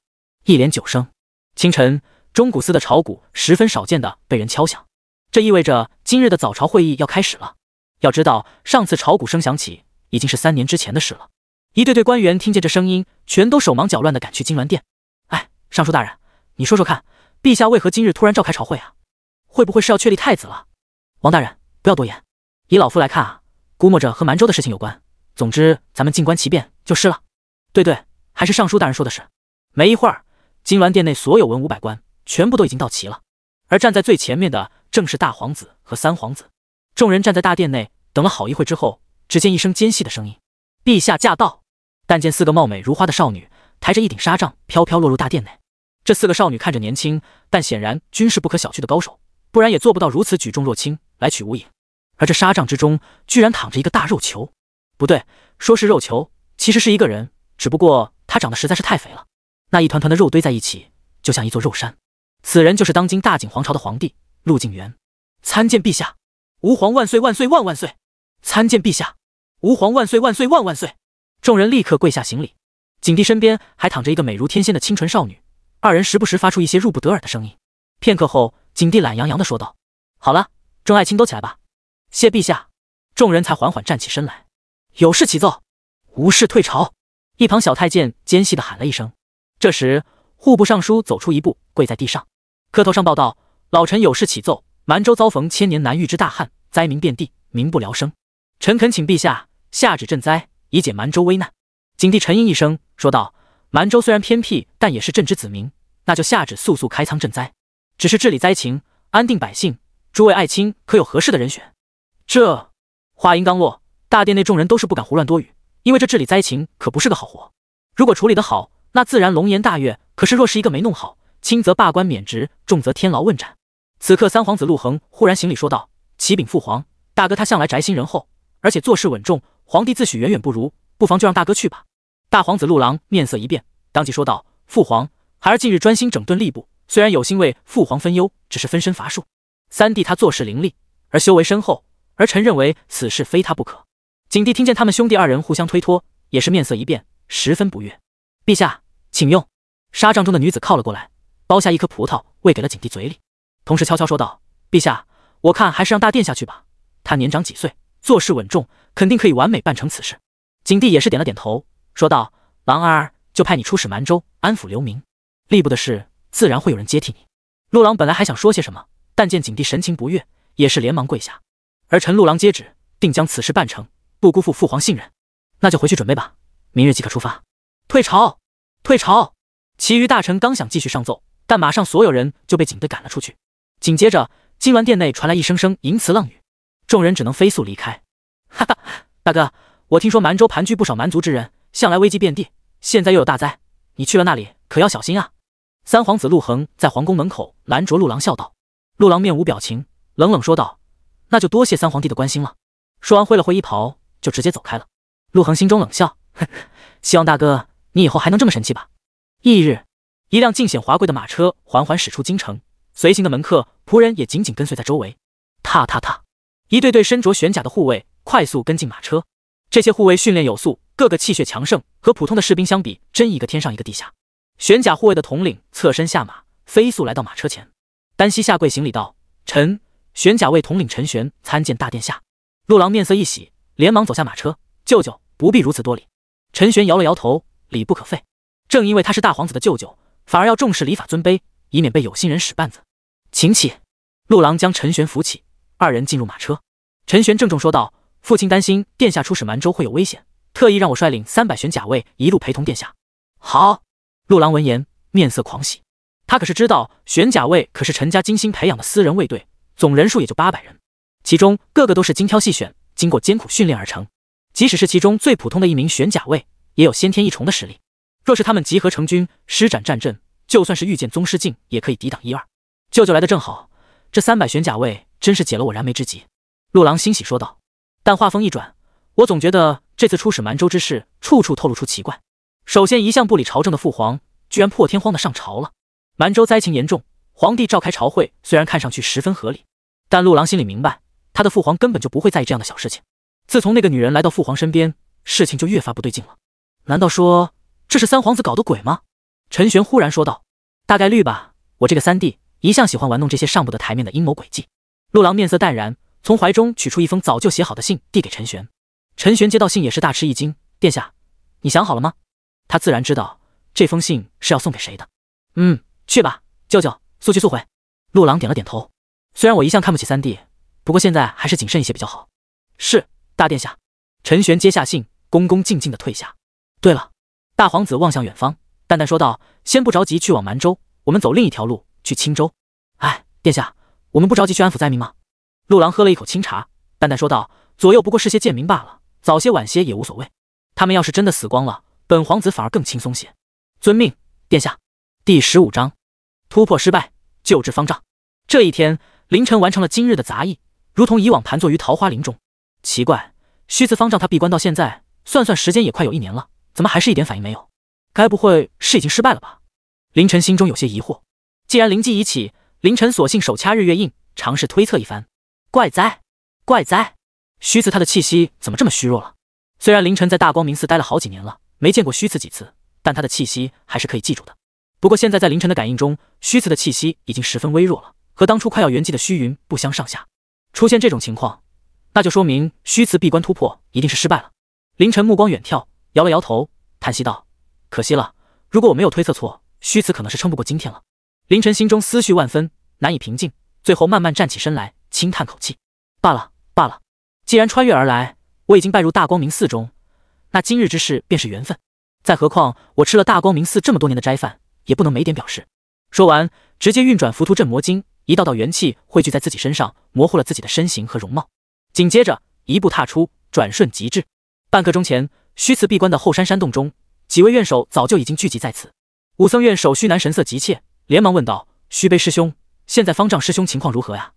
一连九声。清晨，钟鼓司的朝鼓十分少见的被人敲响，这意味着今日的早朝会议要开始了。要知道，上次炒股声响起已经是三年之前的事了。一队队官员听见这声音，全都手忙脚乱的赶去金銮殿。哎，尚书大人，你说说看，陛下为何今日突然召开朝会啊？会不会是要确立太子了？王大人，不要多言。以老夫来看啊，估摸着和蛮州的事情有关。总之，咱们静观其变就是了。对对，还是尚书大人说的是。没一会儿，金銮殿内所有文武百官全部都已经到齐了。而站在最前面的，正是大皇子和三皇子。众人站在大殿内，等了好一会之后，只见一声尖细的声音：“陛下驾到！”但见四个貌美如花的少女抬着一顶纱帐飘飘落入大殿内。这四个少女看着年轻，但显然均是不可小觑的高手，不然也做不到如此举重若轻来取无影。而这纱帐之中居然躺着一个大肉球，不对，说是肉球，其实是一个人，只不过他长得实在是太肥了，那一团团的肉堆在一起，就像一座肉山。此人就是当今大景皇朝的皇帝陆靖元，参见陛下。吾皇万岁万岁万万岁！参见陛下，吾皇万岁万岁万万岁！众人立刻跪下行礼。景帝身边还躺着一个美如天仙的清纯少女，二人时不时发出一些入不得耳的声音。片刻后，景帝懒洋洋的说道：“好了，众爱卿都起来吧。”谢陛下！众人才缓缓站起身来。有事启奏，无事退朝。一旁小太监尖细的喊了一声。这时，户部尚书走出一步，跪在地上，磕头上报道：“老臣有事启奏。”蛮州遭逢千年难遇之大旱，灾民遍地，民不聊生。臣恳请陛下下旨赈灾，以解蛮州危难。景帝沉吟一声，说道：“蛮州虽然偏僻，但也是朕之子民，那就下旨速速开仓赈灾。只是治理灾情，安定百姓，诸位爱卿可有合适的人选？”这话音刚落，大殿内众人都是不敢胡乱多语，因为这治理灾情可不是个好活。如果处理得好，那自然龙颜大悦；可是若是一个没弄好，轻则罢官免职，重则天牢问斩。此刻，三皇子陆恒忽然行礼说道：“启禀父皇，大哥他向来宅心仁厚，而且做事稳重。皇帝自诩远远不如，不妨就让大哥去吧。”大皇子陆郎面色一变，当即说道：“父皇，孩儿近日专心整顿吏部，虽然有心为父皇分忧，只是分身乏术。三弟他做事伶俐，而修为深厚，儿臣认为此事非他不可。”景帝听见他们兄弟二人互相推脱，也是面色一变，十分不悦。陛下，请用。纱帐中的女子靠了过来，剥下一颗葡萄，喂给了景帝嘴里。同时悄悄说道：“陛下，我看还是让大殿下去吧。他年长几岁，做事稳重，肯定可以完美办成此事。”景帝也是点了点头，说道：“狼儿，就派你出使蛮州，安抚流民。吏部的事，自然会有人接替你。”陆狼本来还想说些什么，但见景帝神情不悦，也是连忙跪下：“儿臣陆狼接旨，定将此事办成，不辜负父皇信任。那就回去准备吧，明日即可出发。”退朝，退朝。其余大臣刚想继续上奏，但马上所有人就被景帝赶了出去。紧接着，金銮殿内传来一声声淫词浪语，众人只能飞速离开。哈哈，大哥，我听说蛮州盘踞不少蛮族之人，向来危机遍地，现在又有大灾，你去了那里可要小心啊！三皇子陆恒在皇宫门口拦着陆狼，笑道。陆狼面无表情，冷冷说道：“那就多谢三皇帝的关心了。”说完，挥了挥衣袍，就直接走开了。陆恒心中冷笑，呵呵，希望大哥你以后还能这么神气吧。翌日，一辆尽显华贵的马车缓缓驶出京城。随行的门客、仆人也紧紧跟随在周围。踏踏踏，一队对身着玄甲的护卫快速跟进马车。这些护卫训练有素，个个气血强盛，和普通的士兵相比，真一个天上一个地下。玄甲护卫的统领侧身下马，飞速来到马车前，单膝下跪行礼道：“臣玄甲卫统领陈玄参见大殿下。”陆郎面色一喜，连忙走下马车：“舅舅不必如此多礼。”陈玄摇了摇头：“礼不可废。”正因为他是大皇子的舅舅，反而要重视礼法尊卑。以免被有心人使绊子，请起。陆郎将陈玄扶起，二人进入马车。陈玄郑重说道：“父亲担心殿下出使蛮州会有危险，特意让我率领三百玄甲卫一路陪同殿下。”好。陆郎闻言，面色狂喜。他可是知道玄甲卫可是陈家精心培养的私人卫队，总人数也就八百人，其中个个都是精挑细选，经过艰苦训练而成。即使是其中最普通的一名玄甲卫，也有先天一重的实力。若是他们集合成军，施展战阵。就算是御剑宗师境，也可以抵挡一二。舅舅来的正好，这三百玄甲卫真是解了我燃眉之急。”陆郎欣喜说道。但话锋一转，我总觉得这次出使蛮州之事，处处透露出奇怪。首先，一向不理朝政的父皇，居然破天荒的上朝了。蛮州灾情严重，皇帝召开朝会，虽然看上去十分合理，但陆郎心里明白，他的父皇根本就不会在意这样的小事情。自从那个女人来到父皇身边，事情就越发不对劲了。难道说这是三皇子搞的鬼吗？陈玄忽然说道：“大概率吧，我这个三弟一向喜欢玩弄这些上不得台面的阴谋诡计。”陆郎面色淡然，从怀中取出一封早就写好的信，递给陈玄。陈玄接到信也是大吃一惊：“殿下，你想好了吗？”他自然知道这封信是要送给谁的。“嗯，去吧，舅舅，速去速回。”陆郎点了点头。虽然我一向看不起三弟，不过现在还是谨慎一些比较好。是，大殿下。陈玄接下信，恭恭敬敬的退下。对了，大皇子望向远方。淡淡说道：“先不着急去往蛮州，我们走另一条路去青州。”哎，殿下，我们不着急去安抚灾民吗？”陆郎喝了一口清茶，淡淡说道：“左右不过是些贱民罢了，早些晚些也无所谓。他们要是真的死光了，本皇子反而更轻松些。”遵命，殿下。第十五章突破失败，救治方丈。这一天凌晨完成了今日的杂役，如同以往盘坐于桃花林中。奇怪，虚慈方丈他闭关到现在，算算时间也快有一年了，怎么还是一点反应没有？该不会是已经失败了吧？凌晨心中有些疑惑。既然灵机已起，凌晨索性手掐日月印，尝试推测一番。怪哉，怪哉！虚慈他的气息怎么这么虚弱了？虽然凌晨在大光明寺待了好几年了，没见过虚慈几次，但他的气息还是可以记住的。不过现在在凌晨的感应中，虚慈的气息已经十分微弱了，和当初快要圆寂的虚云不相上下。出现这种情况，那就说明虚慈闭关突破一定是失败了。凌晨目光远眺，摇了摇头，叹息道。可惜了，如果我没有推测错，虚词可能是撑不过今天了。凌晨心中思绪万分，难以平静，最后慢慢站起身来，轻叹口气：“罢了罢了，既然穿越而来，我已经拜入大光明寺中，那今日之事便是缘分。再何况我吃了大光明寺这么多年的斋饭，也不能没点表示。”说完，直接运转《浮屠镇魔经》，一道道元气汇聚在自己身上，模糊了自己的身形和容貌。紧接着，一步踏出，转瞬即至。半刻钟前，虚词闭关的后山山洞中。几位院首早就已经聚集在此，武僧院首虚南神色急切，连忙问道：“虚悲师兄，现在方丈师兄情况如何呀？”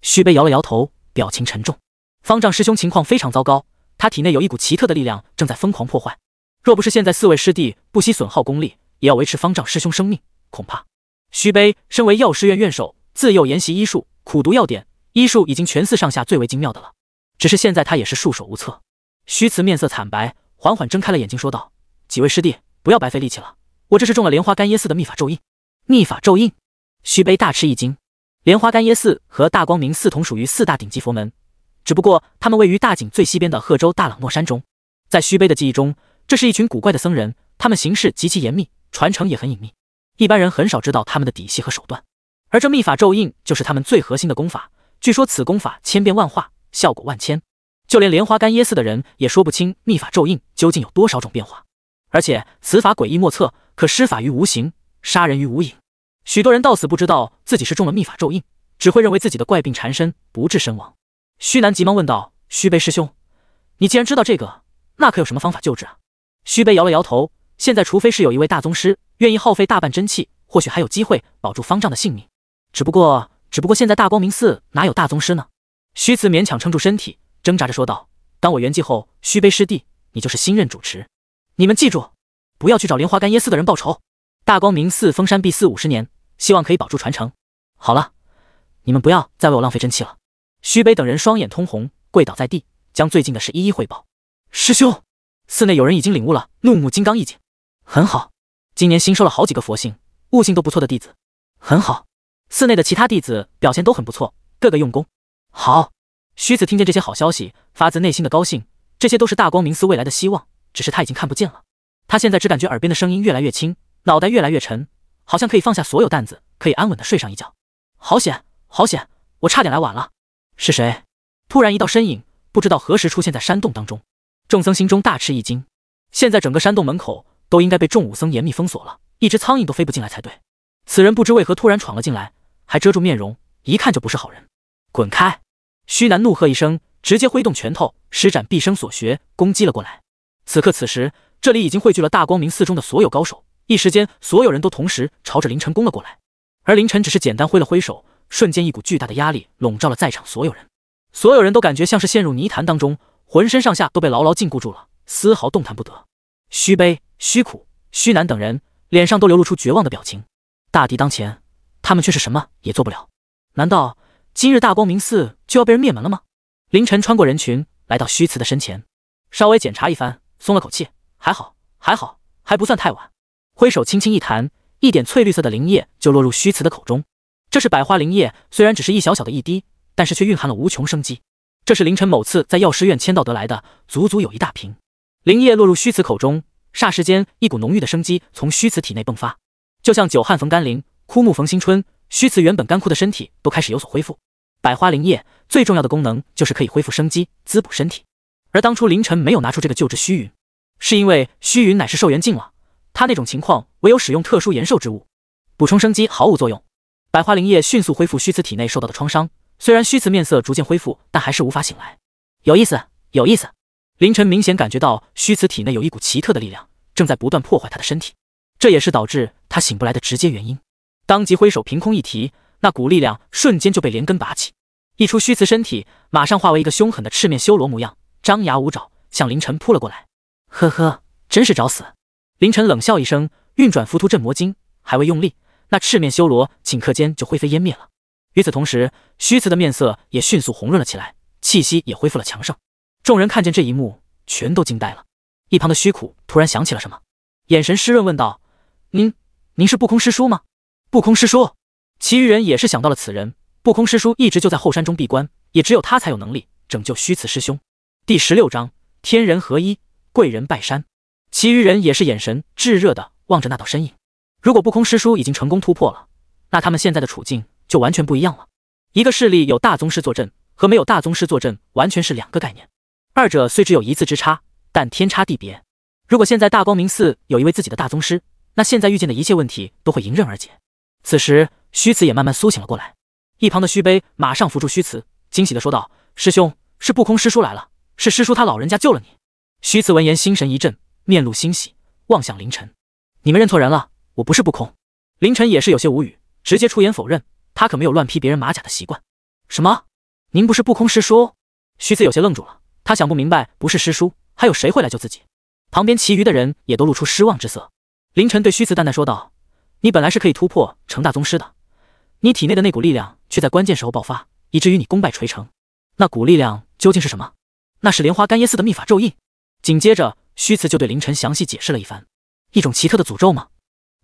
虚悲摇了摇头，表情沉重：“方丈师兄情况非常糟糕，他体内有一股奇特的力量正在疯狂破坏。若不是现在四位师弟不惜损耗功力，也要维持方丈师兄生命，恐怕……”虚悲身为药师院院首，自幼研习医术，苦读药典，医术已经全寺上下最为精妙的了。只是现在他也是束手无策。虚慈面色惨白，缓缓睁开了眼睛，说道。几位师弟，不要白费力气了！我这是中了莲花干耶寺的秘法咒印。秘法咒印，虚悲大吃一惊。莲花干耶寺和大光明寺同属于四大顶级佛门，只不过他们位于大景最西边的贺州大朗诺山中。在虚悲的记忆中，这是一群古怪的僧人，他们行事极其严密，传承也很隐秘，一般人很少知道他们的底细和手段。而这秘法咒印就是他们最核心的功法，据说此功法千变万化，效果万千，就连莲花干耶寺的人也说不清秘法咒印究竟有多少种变化。而且此法诡异莫测，可施法于无形，杀人于无影。许多人到死不知道自己是中了秘法咒印，只会认为自己的怪病缠身，不治身亡。虚南急忙问道：“虚悲师兄，你既然知道这个，那可有什么方法救治啊？”虚悲摇了摇头：“现在除非是有一位大宗师愿意耗费大半真气，或许还有机会保住方丈的性命。只不过，只不过现在大光明寺哪有大宗师呢？”虚慈勉强撑住身体，挣扎着说道：“当我圆寂后，虚悲师弟，你就是新任主持。”你们记住，不要去找莲花干噎寺的人报仇。大光明寺封山闭寺五十年，希望可以保住传承。好了，你们不要再为我浪费真气了。虚悲等人双眼通红，跪倒在地，将最近的事一一汇报。师兄，寺内有人已经领悟了怒目金刚意境，很好。今年新收了好几个佛性、悟性都不错的弟子，很好。寺内的其他弟子表现都很不错，个个用功。好。虚子听见这些好消息，发自内心的高兴。这些都是大光明寺未来的希望。只是他已经看不见了，他现在只感觉耳边的声音越来越轻，脑袋越来越沉，好像可以放下所有担子，可以安稳的睡上一觉。好险，好险，我差点来晚了。是谁？突然一道身影不知道何时出现在山洞当中，众僧心中大吃一惊。现在整个山洞门口都应该被众武僧严密封锁了，一只苍蝇都飞不进来才对。此人不知为何突然闯了进来，还遮住面容，一看就不是好人。滚开！虚南怒喝一声，直接挥动拳头，施展毕生所学攻击了过来。此刻此时，这里已经汇聚了大光明寺中的所有高手，一时间，所有人都同时朝着凌晨攻了过来。而凌晨只是简单挥了挥手，瞬间一股巨大的压力笼罩了在场所有人，所有人都感觉像是陷入泥潭当中，浑身上下都被牢牢禁锢住了，丝毫动弹不得。虚悲、虚苦、虚难等人脸上都流露出绝望的表情，大敌当前，他们却是什么也做不了。难道今日大光明寺就要被人灭门了吗？凌晨穿过人群，来到虚慈的身前，稍微检查一番。松了口气，还好，还好，还不算太晚。挥手轻轻一弹，一点翠绿色的灵液就落入虚词的口中。这是百花灵液，虽然只是一小小的一滴，但是却蕴含了无穷生机。这是凌晨某次在药师院签到得来的，足足有一大瓶。灵液落入虚词口中，霎时间一股浓郁的生机从虚词体内迸发，就像久旱逢甘霖，枯木逢新春。虚词原本干枯的身体都开始有所恢复。百花灵液最重要的功能就是可以恢复生机，滋补身体。而当初凌晨没有拿出这个救治虚云，是因为虚云乃是寿元境了，他那种情况唯有使用特殊延寿之物，补充生机毫无作用。百花灵液迅速恢复虚辞体内受到的创伤，虽然虚词面色逐渐恢复，但还是无法醒来。有意思，有意思！凌晨明显感觉到虚词体内有一股奇特的力量正在不断破坏他的身体，这也是导致他醒不来的直接原因。当即挥手，凭空一提，那股力量瞬间就被连根拔起。一出虚辞身体，马上化为一个凶狠的赤面修罗模样。张牙舞爪向林晨扑了过来，呵呵，真是找死！林晨冷笑一声，运转浮屠镇魔经，还未用力，那赤面修罗顷刻间就灰飞烟灭了。与此同时，虚辞的面色也迅速红润了起来，气息也恢复了强盛。众人看见这一幕，全都惊呆了。一旁的虚苦突然想起了什么，眼神湿润问道：“您，您是不空师叔吗？”“不空师叔。”其余人也是想到了此人，不空师叔一直就在后山中闭关，也只有他才有能力拯救虚辞师兄。第十六章天人合一，贵人拜山。其余人也是眼神炙热的望着那道身影。如果不空师叔已经成功突破了，那他们现在的处境就完全不一样了。一个势力有大宗师坐镇，和没有大宗师坐镇完全是两个概念。二者虽只有一字之差，但天差地别。如果现在大光明寺有一位自己的大宗师，那现在遇见的一切问题都会迎刃而解。此时，虚慈也慢慢苏醒了过来。一旁的虚悲马上扶住虚慈，惊喜的说道：“师兄，是不空师叔来了。”是师叔，他老人家救了你。徐辞闻言，心神一震，面露欣喜，望向凌晨：“你们认错人了，我不是不空。”凌晨也是有些无语，直接出言否认，他可没有乱披别人马甲的习惯。什么？您不是不空师叔？徐辞有些愣住了，他想不明白，不是师叔，还有谁会来救自己？旁边其余的人也都露出失望之色。凌晨对徐辞淡淡说道：“你本来是可以突破成大宗师的，你体内的那股力量却在关键时候爆发，以至于你功败垂成。那股力量究竟是什么？”那是莲花干耶寺的秘法咒印。紧接着，虚词就对凌晨详细解释了一番。一种奇特的诅咒吗？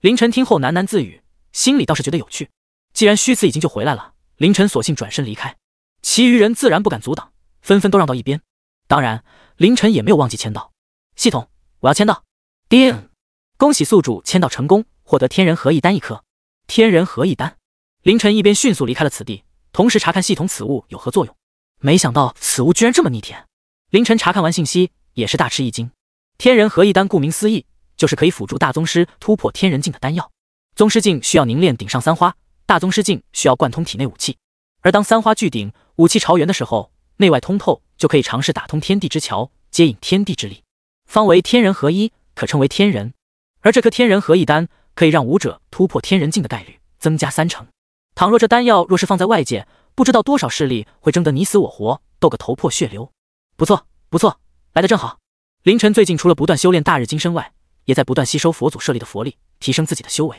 凌晨听后喃喃自语，心里倒是觉得有趣。既然虚词已经就回来了，凌晨索性转身离开。其余人自然不敢阻挡，纷纷都让到一边。当然，凌晨也没有忘记签到。系统，我要签到。叮，恭喜宿主签到成功，获得天人合一丹一颗。天人合一丹。凌晨一边迅速离开了此地，同时查看系统此物有何作用。没想到此物居然这么逆天。凌晨查看完信息，也是大吃一惊。天人合一丹，顾名思义，就是可以辅助大宗师突破天人境的丹药。宗师境需要凝练顶上三花，大宗师境需要贯通体内武器，而当三花聚顶，武器朝元的时候，内外通透，就可以尝试打通天地之桥，接引天地之力，方为天人合一，可称为天人。而这颗天人合一丹，可以让武者突破天人境的概率增加三成。倘若这丹药若是放在外界，不知道多少势力会争得你死我活，斗个头破血流。不错，不错，来的正好。凌晨最近除了不断修炼大日金身外，也在不断吸收佛祖设立的佛力，提升自己的修为。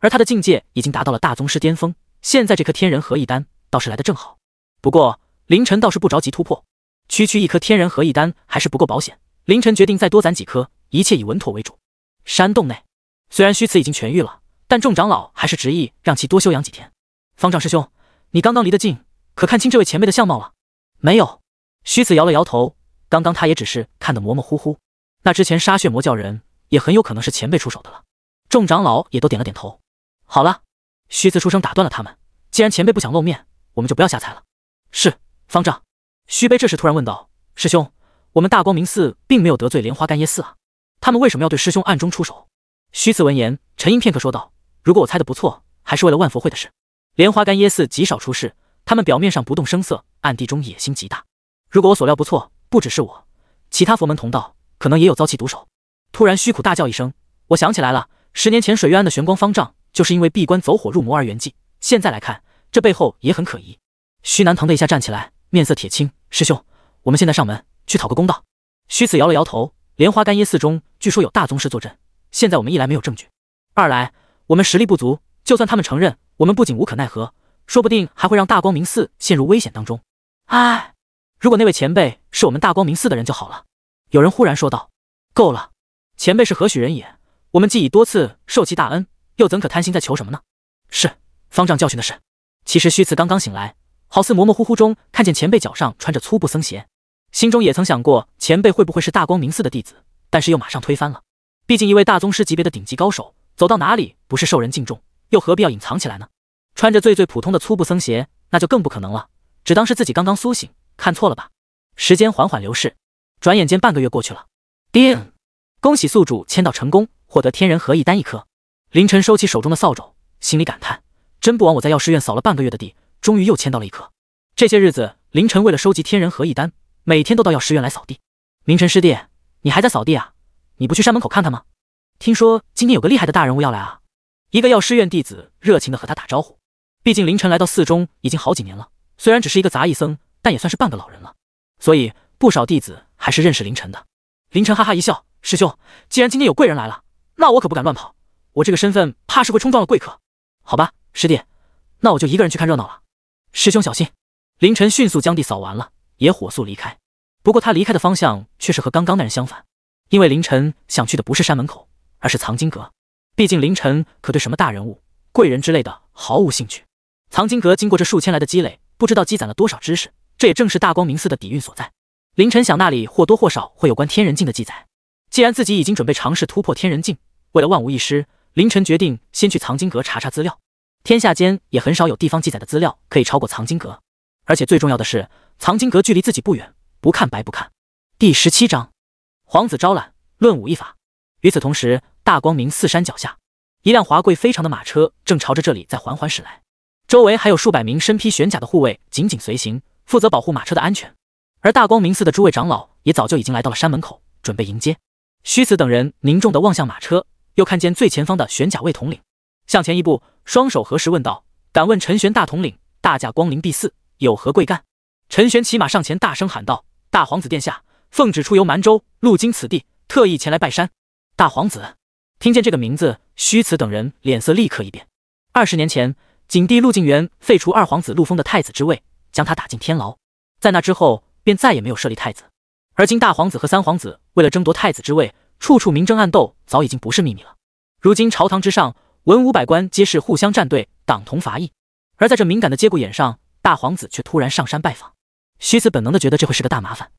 而他的境界已经达到了大宗师巅峰，现在这颗天人合一丹倒是来的正好。不过凌晨倒是不着急突破，区区一颗天人合一丹还是不够保险。凌晨决定再多攒几颗，一切以稳妥为主。山洞内，虽然虚慈已经痊愈了，但众长老还是执意让其多休养几天。方丈师兄，你刚刚离得近，可看清这位前辈的相貌了？没有。徐次摇了摇头，刚刚他也只是看得模模糊糊。那之前杀血魔教人，也很有可能是前辈出手的了。众长老也都点了点头。好了，徐辞出声打断了他们。既然前辈不想露面，我们就不要瞎猜了。是，方丈。徐悲这时突然问道：“师兄，我们大光明寺并没有得罪莲花干耶寺啊，他们为什么要对师兄暗中出手？”徐次闻言，沉吟片刻说道：“如果我猜的不错，还是为了万佛会的事。莲花干耶寺极少出事，他们表面上不动声色，暗地中野心极大。”如果我所料不错，不只是我，其他佛门同道可能也有遭其毒手。突然，虚苦大叫一声：“我想起来了，十年前水月庵的玄光方丈就是因为闭关走火入魔而圆寂。现在来看，这背后也很可疑。”徐南疼的一下站起来，面色铁青：“师兄，我们现在上门去讨个公道。”徐子摇了摇头：“莲花干耶寺中据说有大宗师坐镇，现在我们一来没有证据，二来我们实力不足，就算他们承认，我们不仅无可奈何，说不定还会让大光明寺陷入危险当中。”哎。如果那位前辈是我们大光明寺的人就好了。”有人忽然说道。“够了，前辈是何许人也？我们既已多次受其大恩，又怎可贪心再求什么呢？”是方丈教训的是。其实虚慈刚刚醒来，好似模模糊糊中看见前辈脚上穿着粗布僧鞋，心中也曾想过前辈会不会是大光明寺的弟子，但是又马上推翻了。毕竟一位大宗师级别的顶级高手走到哪里不是受人敬重，又何必要隐藏起来呢？穿着最最普通的粗布僧鞋，那就更不可能了。只当是自己刚刚苏醒。看错了吧？时间缓缓流逝，转眼间半个月过去了。叮，恭喜宿主签到成功，获得天人合一丹一颗。凌晨收起手中的扫帚，心里感叹：真不枉我在药师院扫了半个月的地，终于又签到了一颗。这些日子，凌晨为了收集天人合一丹，每天都到药师院来扫地。凌晨师弟，你还在扫地啊？你不去山门口看看吗？听说今天有个厉害的大人物要来啊！一个药师院弟子热情的和他打招呼。毕竟凌晨来到寺中已经好几年了，虽然只是一个杂役僧。但也算是半个老人了，所以不少弟子还是认识凌晨的。凌晨哈哈一笑：“师兄，既然今天有贵人来了，那我可不敢乱跑，我这个身份怕是会冲撞了贵客。好吧，师弟，那我就一个人去看热闹了。师兄小心！”凌晨迅速将地扫完了，也火速离开。不过他离开的方向却是和刚刚那人相反，因为凌晨想去的不是山门口，而是藏经阁。毕竟凌晨可对什么大人物、贵人之类的毫无兴趣。藏经阁经过这数千来的积累，不知道积攒了多少知识。这也正是大光明寺的底蕴所在。凌晨想，那里或多或少会有关天人境的记载。既然自己已经准备尝试突破天人境，为了万无一失，凌晨决定先去藏经阁查查资料。天下间也很少有地方记载的资料可以超过藏经阁，而且最重要的是，藏经阁距离自己不远。不看白不看。第十七章，皇子招揽论武一法。与此同时，大光明寺山脚下，一辆华贵非常的马车正朝着这里在缓缓驶来，周围还有数百名身披玄甲的护卫紧紧随行。负责保护马车的安全，而大光明寺的诸位长老也早就已经来到了山门口，准备迎接虚子等人。凝重地望向马车，又看见最前方的玄甲卫统领，向前一步，双手合十，问道：“敢问陈玄大统领，大驾光临敝寺，有何贵干？”陈玄骑马上前，大声喊道：“大皇子殿下，奉旨出游蛮州，路经此地，特意前来拜山。”大皇子听见这个名字，虚子等人脸色立刻一变。二十年前，景帝陆靖元废除二皇子陆丰的太子之位。将他打进天牢，在那之后便再也没有设立太子。而今大皇子和三皇子为了争夺太子之位，处处明争暗斗，早已经不是秘密了。如今朝堂之上，文武百官皆是互相站队，党同伐异。而在这敏感的节骨眼上，大皇子却突然上山拜访，徐子本能的觉得这会是个大麻烦。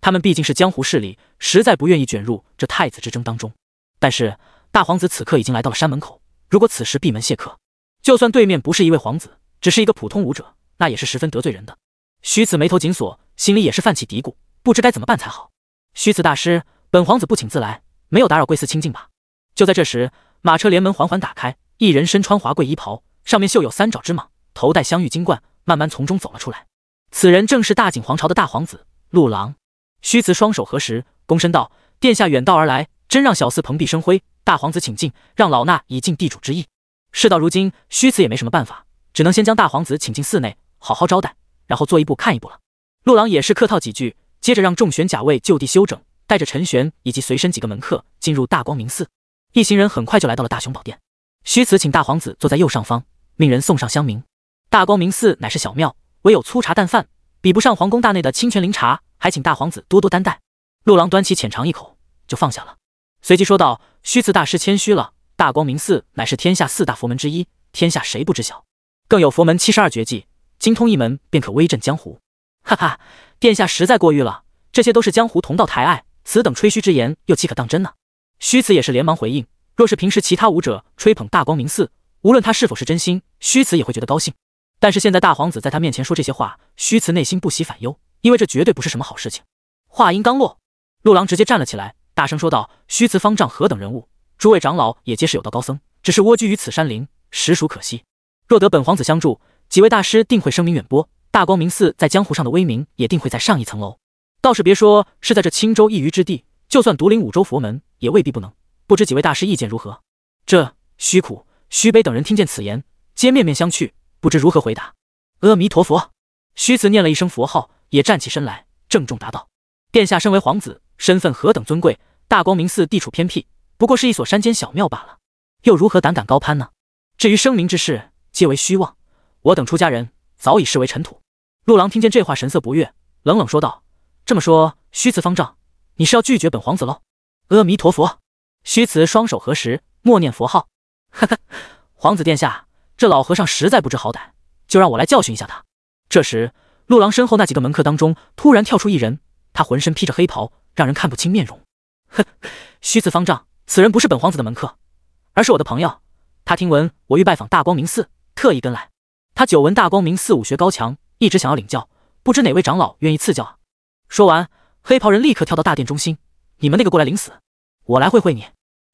他们毕竟是江湖势力，实在不愿意卷入这太子之争当中。但是大皇子此刻已经来到了山门口，如果此时闭门谢客，就算对面不是一位皇子，只是一个普通武者。那也是十分得罪人的。虚慈眉头紧锁，心里也是泛起嘀咕，不知该怎么办才好。虚慈大师，本皇子不请自来，没有打扰贵寺清静吧？就在这时，马车帘门缓缓打开，一人身穿华贵衣袍，上面绣有三爪之蟒，头戴镶玉金冠，慢慢从中走了出来。此人正是大景皇朝的大皇子陆郎。虚慈双手合十，躬身道：“殿下远道而来，真让小寺蓬荜生辉。大皇子请进，让老衲以尽地主之谊。”事到如今，虚慈也没什么办法，只能先将大皇子请进寺内。好好招待，然后做一步看一步了。陆郎也是客套几句，接着让众玄甲卫就地休整，带着陈玄以及随身几个门客进入大光明寺。一行人很快就来到了大雄宝殿，虚辞请大皇子坐在右上方，命人送上香茗。大光明寺乃是小庙，唯有粗茶淡饭，比不上皇宫大内的清泉灵茶，还请大皇子多多担待。陆郎端起浅尝一口就放下了，随即说道：“虚辞大师谦虚了，大光明寺乃是天下四大佛门之一，天下谁不知晓？更有佛门七十二绝技。”精通一门便可威震江湖，哈哈！殿下实在过誉了，这些都是江湖同道抬爱，此等吹嘘之言又岂可当真呢？虚词也是连忙回应。若是平时其他武者吹捧大光明寺，无论他是否是真心，虚词也会觉得高兴。但是现在大皇子在他面前说这些话，虚词内心不喜反忧，因为这绝对不是什么好事情。话音刚落，陆郎直接站了起来，大声说道：“虚词方丈何等人物，诸位长老也皆是有道高僧，只是蜗居于此山林，实属可惜。若得本皇子相助。”几位大师定会声名远播，大光明寺在江湖上的威名也定会在上一层楼。倒是别说是在这青州一隅之地，就算独领五州佛门，也未必不能。不知几位大师意见如何？这虚苦、虚悲等人听见此言，皆面面相觑，不知如何回答。阿弥陀佛，虚慈念了一声佛号，也站起身来，郑重答道：“殿下身为皇子，身份何等尊贵？大光明寺地处偏僻，不过是一所山间小庙罢了，又如何胆敢高攀呢？至于声名之事，皆为虚妄。”我等出家人早已视为尘土。陆郎听见这话，神色不悦，冷冷说道：“这么说，虚慈方丈，你是要拒绝本皇子喽？”阿弥陀佛，虚慈双手合十，默念佛号。哈哈，皇子殿下，这老和尚实在不知好歹，就让我来教训一下他。这时，陆郎身后那几个门客当中突然跳出一人，他浑身披着黑袍，让人看不清面容。哼，虚慈方丈，此人不是本皇子的门客，而是我的朋友。他听闻我欲拜访大光明寺，特意跟来。他久闻大光明寺武学高强，一直想要领教，不知哪位长老愿意赐教啊！说完，黑袍人立刻跳到大殿中心：“你们那个过来领死，我来会会你。”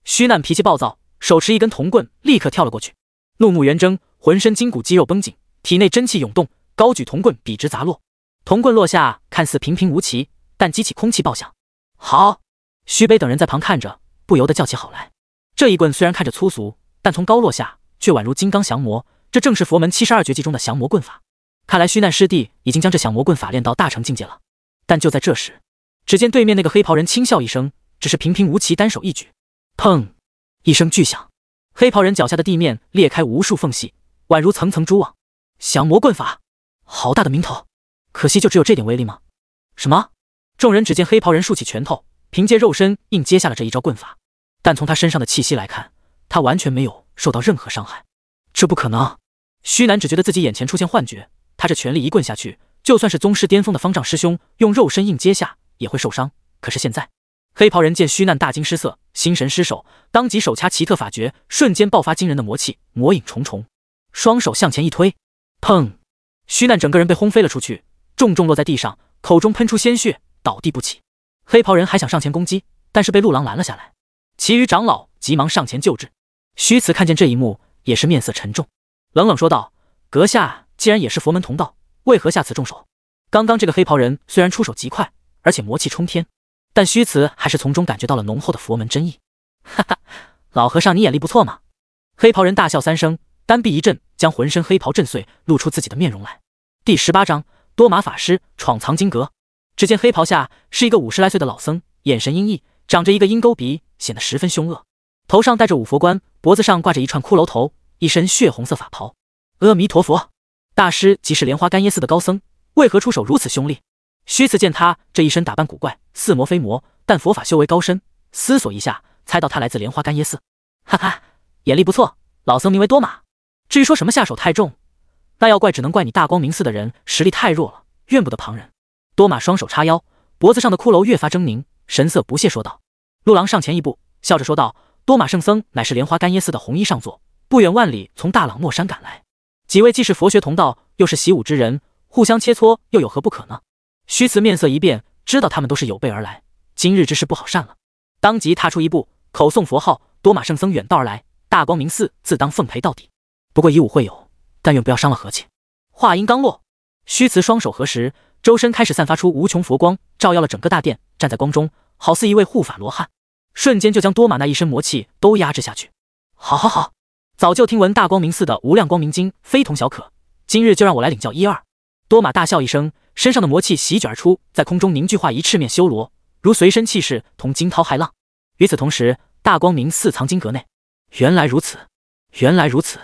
虚难脾气暴躁，手持一根铜棍，立刻跳了过去，怒目圆睁，浑身筋骨肌肉绷紧，体内真气涌动，高举铜棍笔直砸落。铜棍落下，看似平平无奇，但激起空气爆响。好！虚北等人在旁看着，不由得叫起好来。这一棍虽然看着粗俗，但从高落下，却宛如金刚降魔。这正是佛门七十二绝技中的降魔棍法。看来虚难师弟已经将这降魔棍法练到大成境界了。但就在这时，只见对面那个黑袍人轻笑一声，只是平平无奇，单手一举，砰一声巨响，黑袍人脚下的地面裂开无数缝隙，宛如层层蛛网。降魔棍法，好大的名头，可惜就只有这点威力吗？什么？众人只见黑袍人竖起拳头，凭借肉身硬接下了这一招棍法，但从他身上的气息来看，他完全没有受到任何伤害。这不可能！虚男只觉得自己眼前出现幻觉，他这全力一棍下去，就算是宗师巅峰的方丈师兄用肉身硬接下也会受伤。可是现在，黑袍人见虚难大惊失色，心神失守，当即手掐奇特法诀，瞬间爆发惊人的魔气，魔影重重，双手向前一推，砰！虚难整个人被轰飞了出去，重重落在地上，口中喷出鲜血，倒地不起。黑袍人还想上前攻击，但是被陆狼拦了下来。其余长老急忙上前救治。虚慈看见这一幕。也是面色沉重，冷冷说道：“阁下既然也是佛门同道，为何下此重手？”刚刚这个黑袍人虽然出手极快，而且魔气冲天，但虚慈还是从中感觉到了浓厚的佛门真意。哈哈，老和尚，你眼力不错嘛！黑袍人大笑三声，单臂一震，将浑身黑袍震碎，露出自己的面容来。第十八章多玛法师闯藏经阁。只见黑袍下是一个五十来岁的老僧，眼神阴翳，长着一个鹰钩鼻，显得十分凶恶。头上戴着五佛冠，脖子上挂着一串骷髅头，一身血红色法袍。阿弥陀佛，大师即是莲花干耶寺的高僧，为何出手如此凶厉？虚次见他这一身打扮古怪，似魔非魔，但佛法修为高深，思索一下，猜到他来自莲花干耶寺。哈哈，眼力不错。老僧名为多玛。至于说什么下手太重，那要怪只能怪你大光明寺的人实力太弱了，怨不得旁人。多玛双手叉腰，脖子上的骷髅越发狰狞，神色不屑说道。陆郎上前一步，笑着说道。多玛圣僧乃是莲花干耶寺的红衣上座，不远万里从大朗诺山赶来。几位既是佛学同道，又是习武之人，互相切磋又有何不可呢？虚慈面色一变，知道他们都是有备而来，今日之事不好善了。当即踏出一步，口诵佛号：“多玛圣僧远道而来，大光明寺自当奉陪到底。不过以武会友，但愿不要伤了和气。”话音刚落，虚慈双手合十，周身开始散发出无穷佛光，照耀了整个大殿。站在光中，好似一位护法罗汉。瞬间就将多玛那一身魔气都压制下去。好，好，好！早就听闻大光明寺的无量光明经非同小可，今日就让我来领教一二。多玛大笑一声，身上的魔气席卷而出，在空中凝聚化一赤面修罗，如随身气势同惊涛骇浪。与此同时，大光明寺藏经阁内，原来如此，原来如此。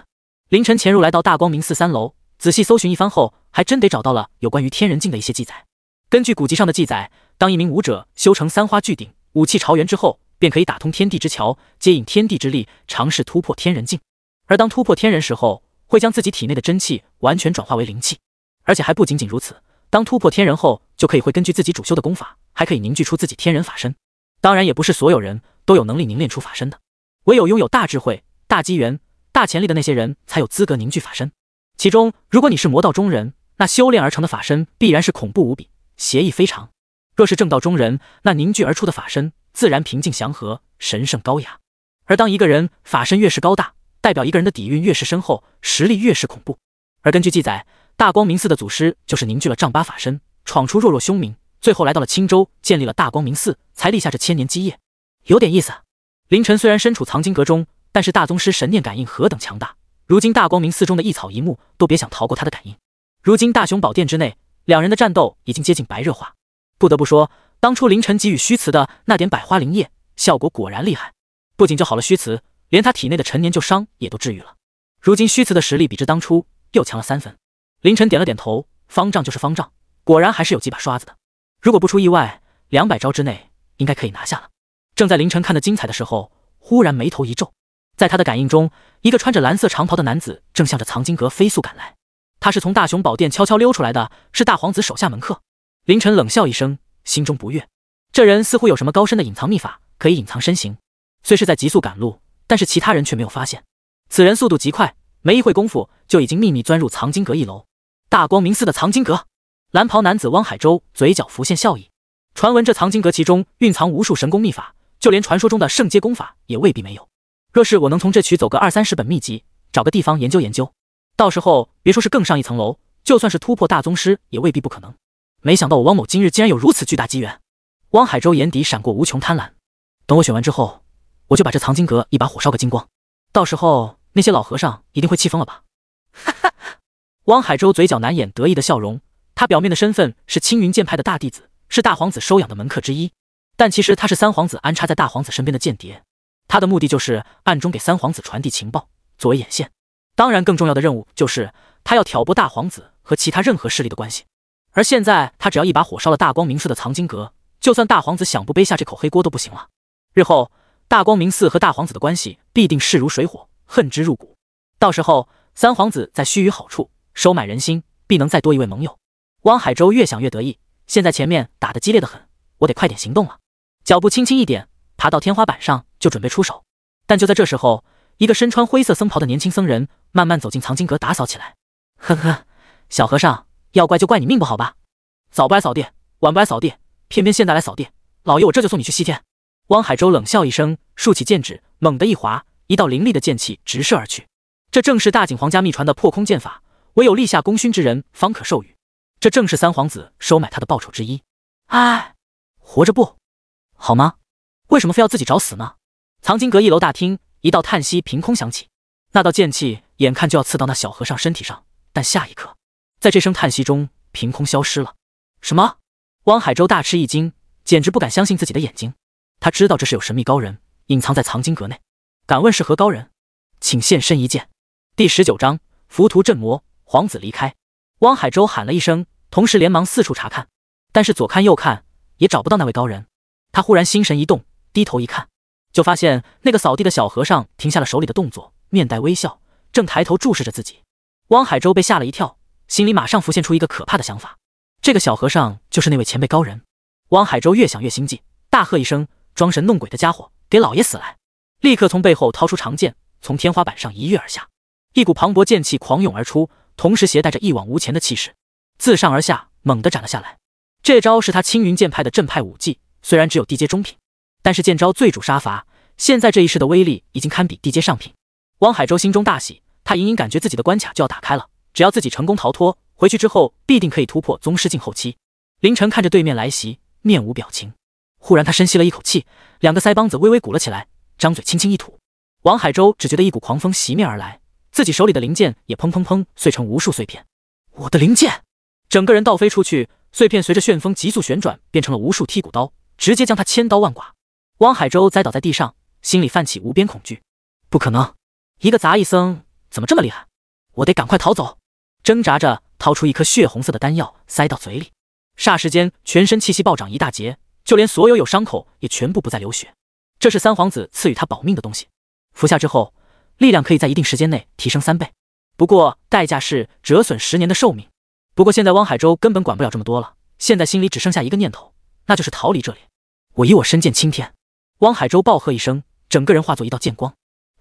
凌晨潜入来到大光明寺三楼，仔细搜寻一番后，还真得找到了有关于天人境的一些记载。根据古籍上的记载，当一名武者修成三花聚顶、武气朝元之后，便可以打通天地之桥，接引天地之力，尝试突破天人境。而当突破天人时候，会将自己体内的真气完全转化为灵气，而且还不仅仅如此。当突破天人后，就可以会根据自己主修的功法，还可以凝聚出自己天人法身。当然，也不是所有人都有能力凝练出法身的，唯有拥有大智慧、大机缘、大潜力的那些人才有资格凝聚法身。其中，如果你是魔道中人，那修炼而成的法身必然是恐怖无比、邪异非常；若是正道中人，那凝聚而出的法身。自然平静祥和，神圣高雅。而当一个人法身越是高大，代表一个人的底蕴越是深厚，实力越是恐怖。而根据记载，大光明寺的祖师就是凝聚了丈八法身，闯出弱弱凶名，最后来到了青州，建立了大光明寺，才立下这千年基业。有点意思。凌晨虽然身处藏经阁中，但是大宗师神念感应何等强大，如今大光明寺中的一草一木都别想逃过他的感应。如今大雄宝殿之内，两人的战斗已经接近白热化。不得不说。当初凌晨给予虚辞的那点百花灵液，效果果然厉害，不仅救好了虚辞，连他体内的陈年旧伤也都治愈了。如今虚辞的实力比之当初又强了三分。凌晨点了点头，方丈就是方丈，果然还是有几把刷子的。如果不出意外，两百招之内应该可以拿下了。正在凌晨看得精彩的时候，忽然眉头一皱，在他的感应中，一个穿着蓝色长袍的男子正向着藏经阁飞速赶来。他是从大雄宝殿悄悄溜出来的，是大皇子手下门客。凌晨冷笑一声。心中不悦，这人似乎有什么高深的隐藏秘法，可以隐藏身形。虽是在急速赶路，但是其他人却没有发现。此人速度极快，没一会功夫就已经秘密钻入藏经阁一楼。大光明寺的藏经阁，蓝袍男子汪海洲嘴角浮现笑意。传闻这藏经阁其中蕴藏无数神功秘法，就连传说中的圣阶功法也未必没有。若是我能从这取走个二三十本秘籍，找个地方研究研究，到时候别说是更上一层楼，就算是突破大宗师也未必不可能。没想到我汪某今日竟然有如此巨大机缘，汪海洲眼底闪过无穷贪婪。等我选完之后，我就把这藏经阁一把火烧个精光，到时候那些老和尚一定会气疯了吧？哈哈！汪海洲嘴角难掩得意的笑容。他表面的身份是青云剑派的大弟子，是大皇子收养的门客之一，但其实他是三皇子安插在大皇子身边的间谍。他的目的就是暗中给三皇子传递情报，作为眼线。当然，更重要的任务就是他要挑拨大皇子和其他任何势力的关系。而现在，他只要一把火烧了大光明寺的藏经阁，就算大皇子想不背下这口黑锅都不行了。日后，大光明寺和大皇子的关系必定势如水火，恨之入骨。到时候，三皇子再须臾好处，收买人心，必能再多一位盟友。汪海洲越想越得意。现在前面打得激烈的很，我得快点行动了。脚步轻轻一点，爬到天花板上，就准备出手。但就在这时候，一个身穿灰色僧袍的年轻僧人慢慢走进藏经阁，打扫起来。呵呵，小和尚。要怪就怪你命不好吧！早不来扫地，晚不来扫地，偏偏现在来扫地。老爷，我这就送你去西天。汪海洲冷笑一声，竖起剑指，猛地一划，一道凌厉的剑气直射而去。这正是大景皇家秘传的破空剑法，唯有立下功勋之人方可授予。这正是三皇子收买他的报酬之一。哎，活着不好吗？为什么非要自己找死呢？藏经阁一楼大厅，一道叹息凭空响起。那道剑气眼看就要刺到那小和尚身体上，但下一刻。在这声叹息中，凭空消失了。什么？汪海洲大吃一惊，简直不敢相信自己的眼睛。他知道这是有神秘高人隐藏在藏经阁内，敢问是何高人？请现身一见。第十九章：浮屠镇魔。皇子离开。汪海洲喊了一声，同时连忙四处查看，但是左看右看也找不到那位高人。他忽然心神一动，低头一看，就发现那个扫地的小和尚停下了手里的动作，面带微笑，正抬头注视着自己。汪海洲被吓了一跳。心里马上浮现出一个可怕的想法：这个小和尚就是那位前辈高人。汪海洲越想越心悸，大喝一声：“装神弄鬼的家伙，给老爷死来！”立刻从背后掏出长剑，从天花板上一跃而下，一股磅礴剑气狂涌而出，同时携带着一往无前的气势，自上而下猛地斩了下来。这招是他青云剑派的正派武技，虽然只有地阶中品，但是剑招最主杀伐。现在这一式的威力已经堪比地阶上品。汪海洲心中大喜，他隐隐感觉自己的关卡就要打开了。只要自己成功逃脱，回去之后必定可以突破宗师境后期。凌晨看着对面来袭，面无表情。忽然，他深吸了一口气，两个腮帮子微微鼓了起来，张嘴轻轻一吐。王海洲只觉得一股狂风袭面而来，自己手里的灵剑也砰砰砰碎成无数碎片。我的灵剑！整个人倒飞出去，碎片随着旋风急速旋转，变成了无数剔骨刀，直接将他千刀万剐。汪海洲栽倒在地上，心里泛起无边恐惧。不可能，一个杂役僧怎么这么厉害？我得赶快逃走。挣扎着掏出一颗血红色的丹药，塞到嘴里，霎时间全身气息暴涨一大截，就连所有有伤口也全部不再流血。这是三皇子赐予他保命的东西，服下之后，力量可以在一定时间内提升三倍，不过代价是折损十年的寿命。不过现在汪海洲根本管不了这么多了，现在心里只剩下一个念头，那就是逃离这里。我以我身见青天！汪海洲暴喝一声，整个人化作一道剑光，